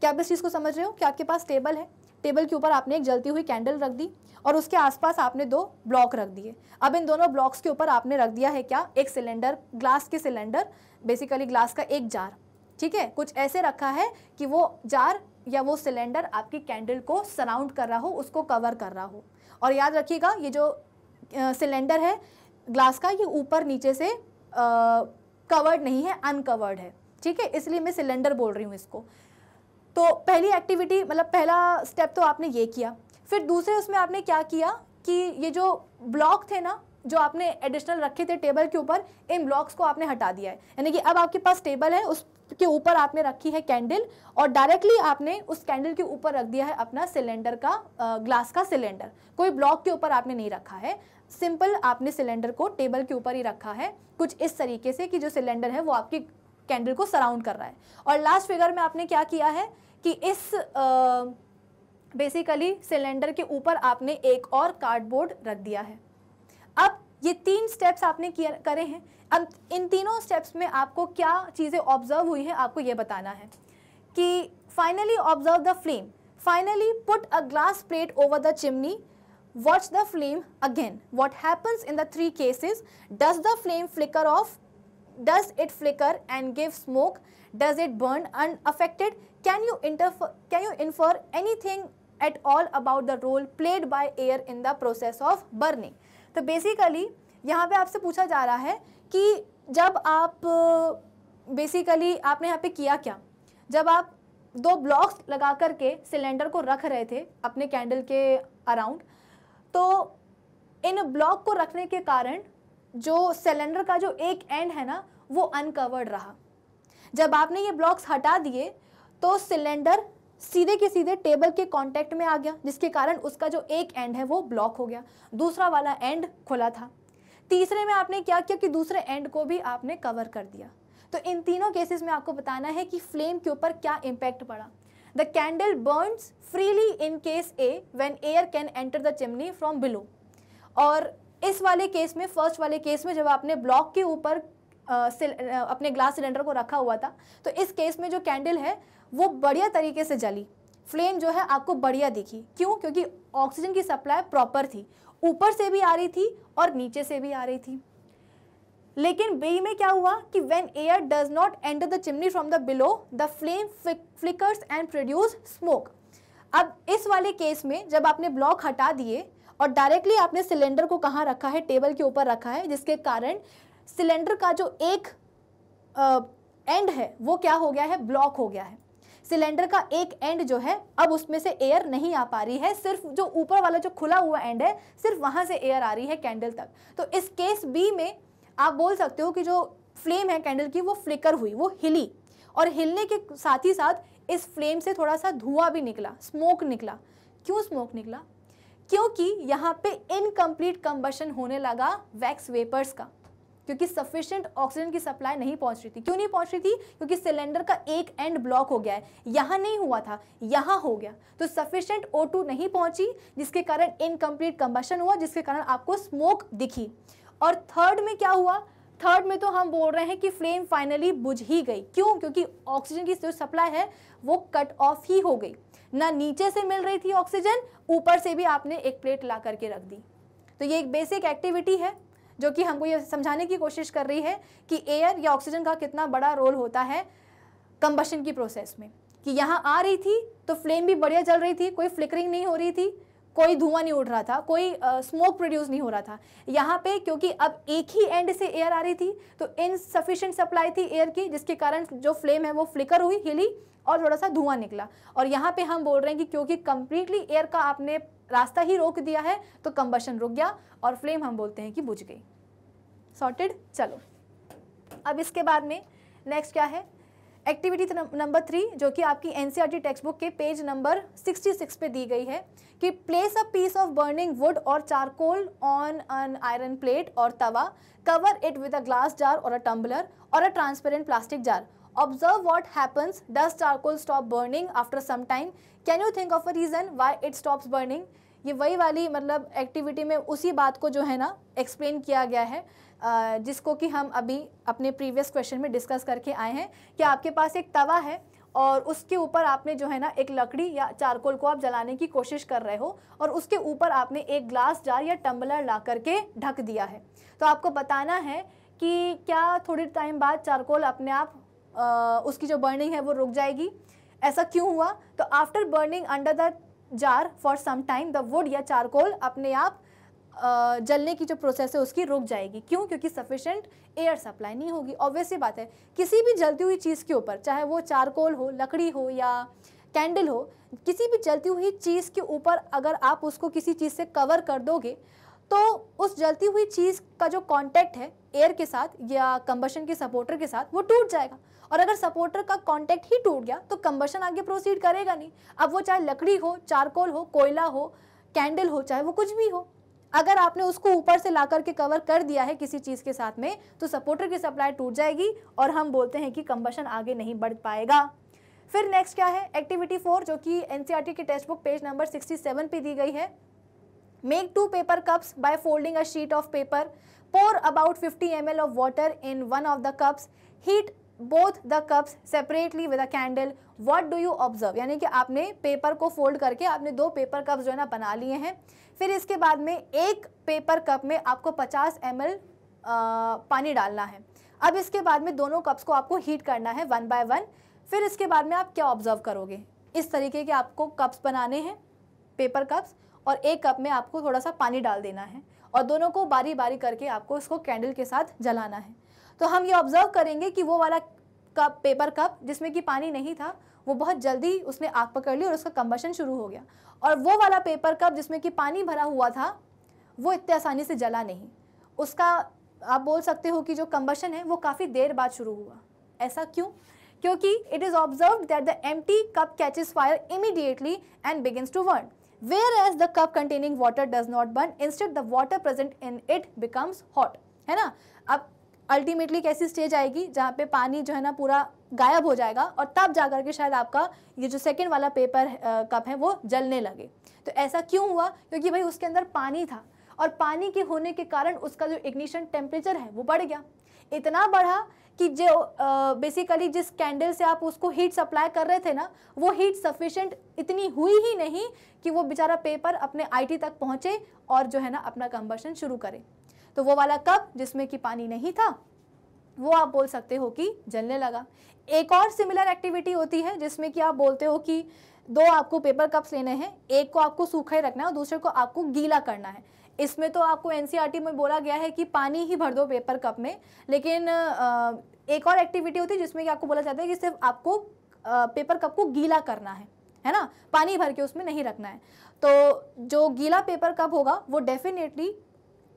क्या आप इस चीज़ को समझ रहे हो कि आपके पास टेबल है टेबल के ऊपर आपने एक जलती हुई कैंडल रख दी और उसके आसपास आपने दो ब्लॉक रख दिए अब इन दोनों ब्लॉक्स के ऊपर आपने रख दिया है क्या एक सिलेंडर ग्लास के सिलेंडर बेसिकली ग्लास का एक जार ठीक है कुछ ऐसे रखा है कि वो जार या वो सिलेंडर आपकी कैंडल को सराउंड कर रहा हो उसको कवर कर रहा हो और याद रखिएगा ये जो सिलेंडर है ग्लास का ये ऊपर नीचे से कवर्ड नहीं है अनकवर्ड है ठीक है इसलिए मैं सिलेंडर बोल रही हूँ इसको तो पहली एक्टिविटी मतलब पहला स्टेप तो आपने ये किया फिर दूसरे उसमें आपने क्या किया कि ये जो ब्लॉक थे ना जो आपने एडिशनल रखे थे टेबल के ऊपर इन ब्लॉक्स को आपने हटा दिया है यानी कि अब आपके पास टेबल है उसके ऊपर आपने रखी है कैंडल और डायरेक्टली आपने उस कैंडल के ऊपर रख दिया है अपना सिलेंडर का ग्लास का सिलेंडर कोई ब्लॉक के ऊपर आपने नहीं रखा है सिंपल आपने सिलेंडर को टेबल के ऊपर ही रखा है कुछ इस तरीके से कि जो सिलेंडर है वो आपकी कैंडल को सराउंड कर रहा है और लास्ट फिगर में आपने क्या किया है कि इस बेसिकली सिलेंडर के ऊपर आपने एक और कार्डबोर्ड रख दिया है अब ये तीन स्टेप्स आपने किया करे हैं अब इन तीनों स्टेप्स में आपको क्या चीज़ें ऑब्जर्व हुई हैं आपको ये बताना है कि finally observe the flame finally put a glass plate over the chimney watch the flame again what happens in the three cases does the flame flicker off does it flicker and give smoke does it burn affected can you interfere can you infer anything at all about the role played by air in the process of burning तो basically यहाँ पे आपसे पूछा जा रहा है कि जब आप बेसिकली आपने यहाँ पे किया क्या जब आप दो ब्लॉक्स लगा करके सिलेंडर को रख रहे थे अपने कैंडल के अराउंड तो इन ब्लॉक को रखने के कारण जो सिलेंडर का जो एक एंड है ना वो अनकवर्ड रहा जब आपने ये ब्लॉक्स हटा दिए तो सिलेंडर सीधे के सीधे टेबल के कॉन्टेक्ट में आ गया जिसके कारण उसका जो एक एंड है वो ब्लॉक हो गया दूसरा वाला एंड खुला था तीसरे में आपने क्या किया कि दूसरे एंड को भी आपने कवर कर दिया तो इन तीनों केसेस में आपको बताना है कि फ्लेम के ऊपर क्या इम्पैक्ट पड़ा the candle burns freely in case A when air can enter the chimney from below और इस वाले केस में फर्स्ट वाले केस में जब आपने ब्लॉक के ऊपर अपने ग्लास सिलेंडर को रखा हुआ था तो इस केस में जो कैंडल है वो बढ़िया तरीके से जली फ्लेम जो है आपको बढ़िया दिखी क्यों क्योंकि ऑक्सीजन की सप्लाई प्रॉपर थी ऊपर से भी आ रही थी और नीचे से भी आ रही थी लेकिन बी में क्या हुआ कि when air does not enter the chimney from the below the flame flickers and produce smoke अब इस वाले केस में जब आपने ब्लॉक हटा दिए और डायरेक्टली आपने सिलेंडर को कहाँ रखा है टेबल के ऊपर रखा है जिसके कारण सिलेंडर का जो एक आ, एंड है वो क्या हो गया है ब्लॉक हो गया है सिलेंडर का एक एंड जो है अब उसमें से एयर नहीं आ पा रही है सिर्फ जो ऊपर वाला जो खुला हुआ एंड है सिर्फ वहाँ से एयर आ रही है कैंडल तक तो इस केस बी में आप बोल सकते हो कि जो फ्लेम है कैंडल की वो फ्लिकर हुई वो हिली और हिलने के साथ ही साथ इस फ्लेम से थोड़ा सा धुआं भी निकला स्मोक निकला क्यों स्मोक निकला क्योंकि यहाँ पे इनकम्प्लीट कम्बशन होने लगा वैक्स वेपर्स का क्योंकि सफिशियंट ऑक्सीजन की सप्लाई नहीं पहुंच रही थी क्यों नहीं पहुंच रही थी क्योंकि सिलेंडर का एक एंड ब्लॉक हो गया है यहाँ नहीं हुआ था यहाँ हो गया तो सफिशियंट ओ नहीं पहुंची जिसके कारण इनकम्प्लीट कम्बशन हुआ जिसके कारण आपको स्मोक दिखी और थर्ड में क्या हुआ थर्ड में तो हम बोल रहे हैं कि फ्लेम फाइनली बुझ ही गई क्यों क्योंकि ऑक्सीजन की जो सप्लाई है वो कट ऑफ ही हो गई ना नीचे से मिल रही थी ऑक्सीजन ऊपर से भी आपने एक प्लेट ला करके रख दी तो ये एक बेसिक एक्टिविटी है जो कि हमको ये समझाने की कोशिश कर रही है कि एयर या ऑक्सीजन का कितना बड़ा रोल होता है कंबशन की प्रोसेस में कि यहाँ आ रही थी तो फ्लेम भी बढ़िया जल रही थी कोई फ्लिकरिंग नहीं हो रही थी कोई धुआं नहीं उठ रहा था कोई स्मोक प्रोड्यूस नहीं हो रहा था यहाँ पे क्योंकि अब एक ही एंड से एयर आ रही थी तो सफिशेंट सप्लाई थी एयर की जिसके कारण जो फ्लेम है वो फ्लिकर हुई हिली और थोड़ा सा धुआं निकला और यहाँ पे हम बोल रहे हैं कि क्योंकि कंप्लीटली एयर का आपने रास्ता ही रोक दिया है तो कंबशन रुक गया और फ्लेम हम बोलते हैं कि बुझ गई सॉर्टेड चलो अब इसके बाद में नेक्स्ट क्या है एक्टिविटी नंबर थ्री जो कि आपकी एन टेक्सट बुक के पेज नंबर 66 पे दी गई है कि place a piece of burning wood or charcoal on an iron plate or tava cover it with a glass jar or a tumbler or a transparent plastic jar observe what happens does charcoal stop burning after some time can you think of a reason why it stops burning ये वही वाली मतलब activity में उसी बात को जो है ना एक्सप्लेन किया गया है जिसको कि हम अभी अपने प्रीवियस क्वेश्चन में डिस्कस करके आए हैं कि आपके पास एक तवा है और उसके ऊपर आपने जो है ना एक लकड़ी या चारकोल को आप जलाने की कोशिश कर रहे हो और उसके ऊपर आपने एक ग्लास जार या टम्बलर ला करके ढक दिया है तो आपको बताना है कि क्या थोड़ी टाइम बाद चारकोल अपने आप आ, उसकी जो बर्निंग है वो रुक जाएगी ऐसा क्यों हुआ तो after burning under the jar for some time the wood या चारकोल अपने आप जलने की जो प्रोसेस है उसकी रुक जाएगी क्यों क्योंकि सफिशेंट एयर सप्लाई नहीं होगी ऑब्वियसली बात है किसी भी जलती हुई चीज़ के ऊपर चाहे वो चारकोल हो लकड़ी हो या कैंडल हो किसी भी जलती हुई चीज़ के ऊपर अगर आप उसको किसी चीज़ से कवर कर दोगे तो उस जलती हुई चीज़ का जो कांटेक्ट है एयर के साथ या कंबशन के सपोर्टर के साथ वो टूट जाएगा और अगर सपोर्टर का कांटेक्ट ही टूट गया तो कंबशन आगे प्रोसीड करेगा नहीं अब वो चाहे लकड़ी हो चारकोल हो कोयला हो कैंडल हो चाहे वो कुछ भी हो अगर आपने उसको ऊपर से ला करके कवर कर दिया है किसी चीज़ के साथ में तो सपोर्टर की सप्लाई टूट जाएगी और हम बोलते हैं कि कंबशन आगे नहीं बढ़ पाएगा फिर नेक्स्ट क्या है एक्टिविटी फोर जो कि एनसीईआरटी e की textbook page number seven पे दी गई है make two paper cups by folding a sheet of paper about fifty M L of water in one of the cups heat both the cups separately with a candle what do you observe यानी कि आपने paper को fold करके आपने दो paper cups जो है ना बना लिए हैं फिर इसके बाद में एक पेपर कप में आपको 50 एम पानी डालना है अब इसके बाद में दोनों कप्स को आपको हीट करना है वन बाय वन फिर इसके बाद में आप क्या ऑब्जर्व करोगे इस तरीके के आपको कप्स बनाने हैं पेपर कप्स और एक कप में आपको थोड़ा सा पानी डाल देना है और दोनों को बारी बारी करके आपको इसको कैंडल के साथ जलाना है तो हम ये ऑब्जर्व करेंगे कि वो वाला कप पेपर कप जिसमें कि पानी नहीं था वो बहुत जल्दी उसने आग पकड़ ली और उसका कम्बशन शुरू हो गया और वो वाला पेपर कप जिसमें कि पानी भरा हुआ था वो इतने आसानी से जला नहीं उसका आप बोल सकते हो कि जो कम्बशन है वो काफ़ी देर बाद शुरू हुआ ऐसा क्यों क्योंकि it is observe that the एम cup catches fire immediately and begins to burn whereas the cup containing water does not burn instead the water present in it becomes hot है ना अब अल्टीमेटली एक ऐसी stage आएगी जहाँ पे पानी जो है ना पूरा गायब हो जाएगा और तब जाकर के शायद आपका ये जो सेकेंड वाला पेपर कप है वो जलने लगे तो ऐसा क्यों हुआ क्योंकि भाई उसके अंदर पानी था और पानी के होने के कारण उसका जो इग्निशन टेम्परेचर है वो बढ़ गया इतना बढ़ा कि जो बेसिकली जिस कैंडल से आप उसको हीट सप्लाई कर रहे थे ना वो हीट सफिशेंट इतनी हुई ही नहीं कि वो बेचारा पेपर अपने आईटी तक पहुंचे और जो है ना अपना कंबर्शन शुरू करें तो वो वाला कप जिसमें कि पानी नहीं था वो आप बोल सकते हो कि जलने लगा एक और सिमिलर एक्टिविटी होती है जिसमें कि आप बोलते हो कि दो आपको पेपर कप्स लेने हैं एक को आपको सूखा ही रखना है और दूसरे को आपको गीला करना है इसमें तो आपको एनसीईआरटी e में बोला गया है कि पानी ही भर दो पेपर कप में लेकिन एक और एक्टिविटी होती है जिसमें कि आपको बोला जाता है कि सिर्फ आपको पेपर कप को गीला करना है है ना पानी भर के उसमें नहीं रखना है तो जो गीला पेपर कप होगा वो डेफिनेटली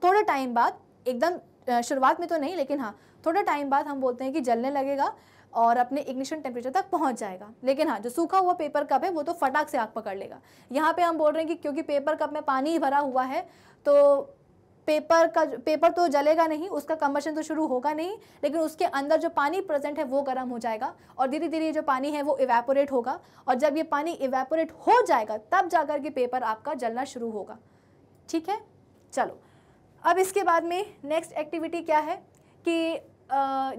थोड़े टाइम बाद एकदम शुरुआत में तो नहीं लेकिन हाँ थोड़े टाइम बाद हम बोलते हैं कि जलने लगेगा और अपने इग्निशन टेम्परेचर तक पहुंच जाएगा लेकिन हाँ जो सूखा हुआ पेपर कप है वो तो फटाक से आग पकड़ लेगा यहाँ पे हम बोल रहे हैं कि क्योंकि पेपर कप में पानी ही भरा हुआ है तो पेपर का पेपर तो जलेगा नहीं उसका कम्बशन तो शुरू होगा नहीं लेकिन उसके अंदर जो पानी प्रेजेंट है वो गर्म हो जाएगा और धीरे धीरे जो पानी है वो इवेपोरेट होगा और जब ये पानी इवेपोरेट हो जाएगा तब जाकर के पेपर आपका जलना शुरू होगा ठीक है चलो अब इसके बाद में नेक्स्ट एक्टिविटी क्या है कि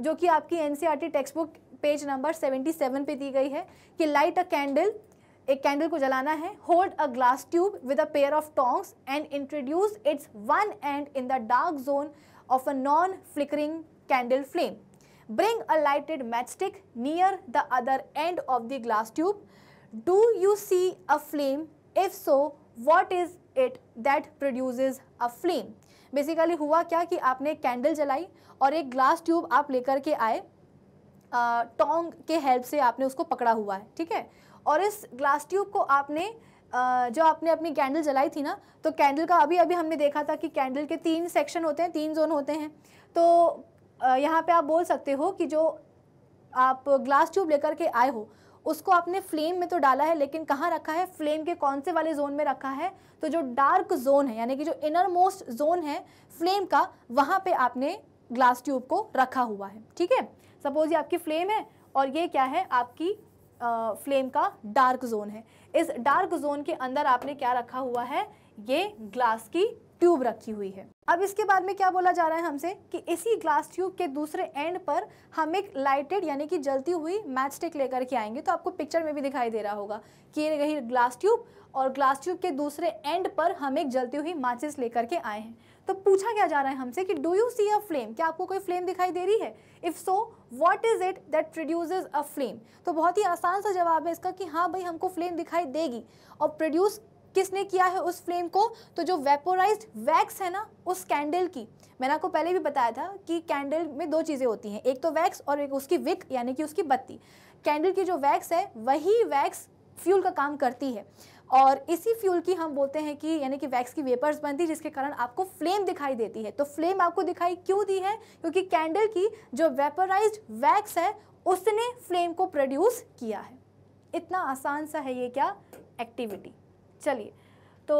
जो कि आपकी एन टेक्स्ट बुक पेज नंबर 77 पे दी गई है कि लाइट अ कैंडल एक कैंडल को जलाना है hold a glass tube with a pair of tongs and introduce its one end in the dark zone of a non flickering candle flame bring a lighted match matchstick near the other end of the glass tube do you see a flame if so what is it that produce a flame basically हुआ क्या कि आपने एक candle जलाई और एक glass tube आप लेकर के आए टोंग के हेल्प से आपने उसको पकड़ा हुआ है ठीक है और इस ग्लास ट्यूब को आपने जो आपने अपनी कैंडल जलाई थी ना तो कैंडल का अभी अभी हमने देखा था कि कैंडल के तीन सेक्शन होते हैं तीन जोन होते हैं तो यहाँ पे आप बोल सकते हो कि जो आप ग्लास ट्यूब लेकर के आए हो उसको आपने फ्लेम में तो डाला है लेकिन कहाँ रखा है फ्लेम के कौन से वाले जोन में रखा है तो जो डार्क जोन है यानी कि जो इनर मोस्ट जोन है फ्लेम का वहाँ पे आपने ग्लास ट्यूब को रखा हुआ है ठीक है सपोज ये आपकी फ्लेम है और ये क्या है आपकी आ, फ्लेम का डार्क जोन है इस डार्क जोन के अंदर आपने क्या रखा हुआ है ये ग्लास की ट्यूब रखी हुई है अब इसके बाद में क्या बोला जा रहा है हमसे कि इसी ग्लास ट्यूब के दूसरे एंड पर हम एक लाइटेड यानी कि जलती हुई मैच स्टिक लेकर के आएंगे तो आपको पिक्चर में भी दिखाई दे रहा होगा कि ये रही ग्लास ट्यूब और ग्लास ट्यूब के दूसरे एंड पर हम एक जलती हुई माचिस लेकर के आए हैं तो पूछा क्या जा रहा है हमसे कि do you see a flame क्या आपको कोई फ्लेम दिखाई दे रही है if so what is it that produce a flame तो बहुत ही आसान सा जवाब है इसका कि हाँ भाई हमको फ्लेम दिखाई देगी और प्रोड्यूस किसने किया है उस फ्लेम को तो जो वेपोराइज वैक्स है ना उस कैंडल की मैंने आपको पहले भी बताया था कि कैंडल में दो चीज़ें होती हैं एक तो वैक्स और एक उसकी विक यानी कि उसकी बत्ती कैंडल की जो वैक्स है वही वैक्स फ्यूल का काम करती है और इसी फ्यूल की हम बोलते हैं कि यानी कि वैक्स की वेपर्स बनती है जिसके कारण आपको फ्लेम दिखाई देती है तो फ्लेम आपको दिखाई क्यों दी है क्योंकि कैंडल की जो वेपराइज वैक्स है उसने फ्लेम को प्रोड्यूस किया है इतना आसान सा है ये क्या एक्टिविटी चलिए तो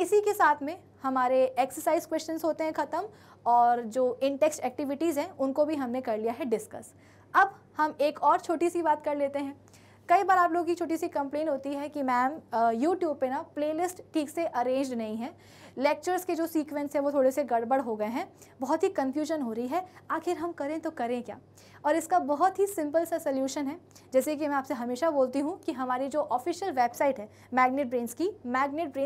इसी के साथ में हमारे एक्सरसाइज क्वेश्चंस होते हैं ख़त्म और जो इन टेक्स्ट एक्टिविटीज़ हैं उनको भी हमने कर लिया है डिस्कस अब हम एक और छोटी सी बात कर लेते हैं कई बार आप लोगों की छोटी सी कंप्लेन होती है कि मैम यूट्यूब पे ना प्लेलिस्ट ठीक से अरेंज नहीं है लेक्चर्स के जो सीक्वेंस है वो थोड़े से गड़बड़ हो गए हैं बहुत ही कन्फ्यूजन हो रही है आखिर हम करें तो करें क्या और इसका बहुत ही सिंपल सा सोल्यूशन है जैसे कि मैं आपसे हमेशा बोलती हूँ कि हमारी जो ऑफिशियल वेबसाइट है मैगनेट ब्रेन्स की मैगनेट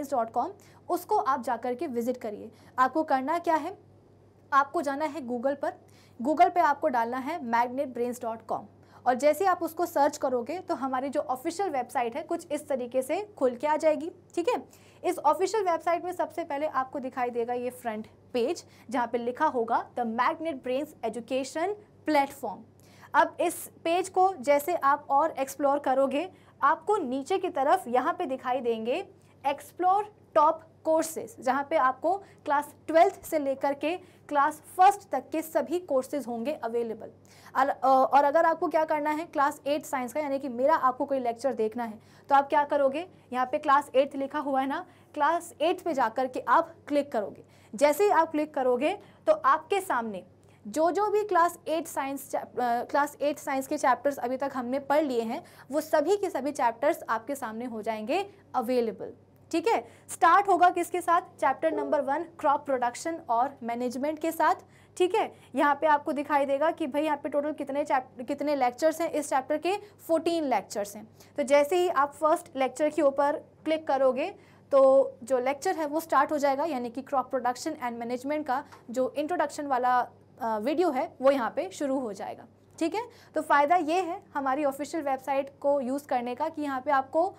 उसको आप जा के विज़िट करिए आपको करना क्या है आपको जाना है गूगल पर गूगल पे आपको डालना है मैगनेट ब्रेंस डॉट कॉम और जैसे आप उसको सर्च करोगे तो हमारी जो ऑफिशियल वेबसाइट है कुछ इस तरीके से खुल के आ जाएगी ठीक है इस ऑफिशियल वेबसाइट में सबसे पहले आपको दिखाई देगा ये फ्रंट पेज जहाँ पे लिखा होगा the Magnet Brains education platform अब इस पेज को जैसे आप और एक्सप्लोर करोगे आपको नीचे की तरफ यहाँ पे दिखाई देंगे एक्सप्लोर टॉप कोर्सेज जहाँ पे आपको क्लास ट्वेल्थ से लेकर के क्लास फर्स्ट तक के सभी कोर्सेज होंगे अवेलेबल और, अगर आपको क्या करना है क्लास एट साइंस का यानी कि मेरा आपको कोई लेक्चर देखना है तो आप क्या करोगे यहाँ पे क्लास एट्थ लिखा हुआ है ना क्लास एट पे जाकर के आप क्लिक करोगे जैसे ही आप क्लिक करोगे तो आपके सामने जो जो भी class eight science class eight science के चैप्टर्स अभी तक हमने पढ़ लिए हैं वो सभी के सभी चैप्टर्स आपके सामने हो जाएंगे अवेलेबल ठीक है स्टार्ट होगा किसके साथ chapter number one crop production और मैनेजमेंट के साथ ठीक है यहाँ पे आपको दिखाई देगा कि भाई यहाँ पे टोटल कितने चैप्टर कितने लेक्चर्स हैं इस चैप्टर के 14 लेक्चर्स हैं तो जैसे ही आप फर्स्ट लेक्चर के ऊपर क्लिक करोगे तो जो लेक्चर है वो स्टार्ट हो जाएगा यानी कि क्रॉप प्रोडक्शन एंड मैनेजमेंट का जो इंट्रोडक्शन वाला वीडियो है वो यहाँ पर शुरू हो जाएगा ठीक है तो फ़ायदा ये है हमारी ऑफिशियल वेबसाइट को यूज़ करने का कि यहाँ पर आपको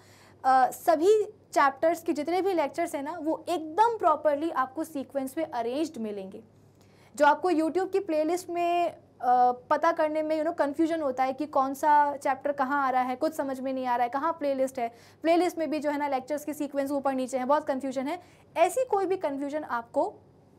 सभी चैप्टर्स के जितने भी लेक्चर्स हैं ना वो एकदम प्रॉपरली आपको सीक्वेंस में अरेंज्ड मिलेंगे जो आपको यूट्यूब की प्लेलिस्ट में आ, पता करने में यू नो कन्फ्यूजन होता है कि कौन सा चैप्टर कहाँ आ रहा है कुछ समझ में नहीं आ रहा है कहाँ प्लेलिस्ट है प्लेलिस्ट में भी जो है ना लेक्चर्स के सीक्वेंस ऊपर नीचे हैं बहुत कन्फ्यूजन है ऐसी कोई भी कन्फ्यूजन आपको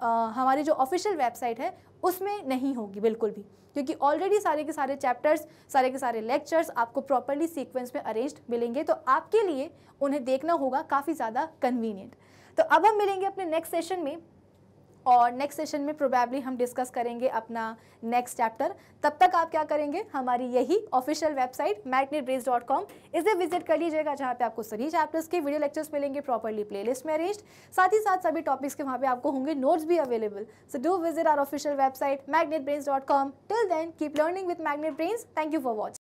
आ, हमारी जो ऑफिशियल वेबसाइट है उसमें नहीं होगी बिल्कुल भी क्योंकि ऑलरेडी सारे के सारे चैप्टर्स सारे के सारे लेक्चर्स आपको प्रॉपरली सीक्वेंस में अरेंज मिलेंगे तो आपके लिए उन्हें देखना होगा काफ़ी ज़्यादा कन्वीनियंट तो अब हम मिलेंगे अपने नेक्स्ट सेशन में और नेक्स्ट सेशन में प्रोबेबली हम डिस्कस करेंगे अपना नेक्स्ट चैप्टर तब तक आप क्या करेंगे हमारी यही official website Magnet dot com इसे विजिट कर लीजिएगा जहाँ पे आपको सभी चैप्टर्स के वीडियो लेक्चर्स मिलेंगे प्रॉपरली प्लेलिस्ट में अरेंज साथ ही साथ सभी टॉपिक्स के वहाँ पे आपको होंगे नोट्स भी available so do visit our official website Magnet Brains dot com till then keep learning with Magnet Brains thank you for watching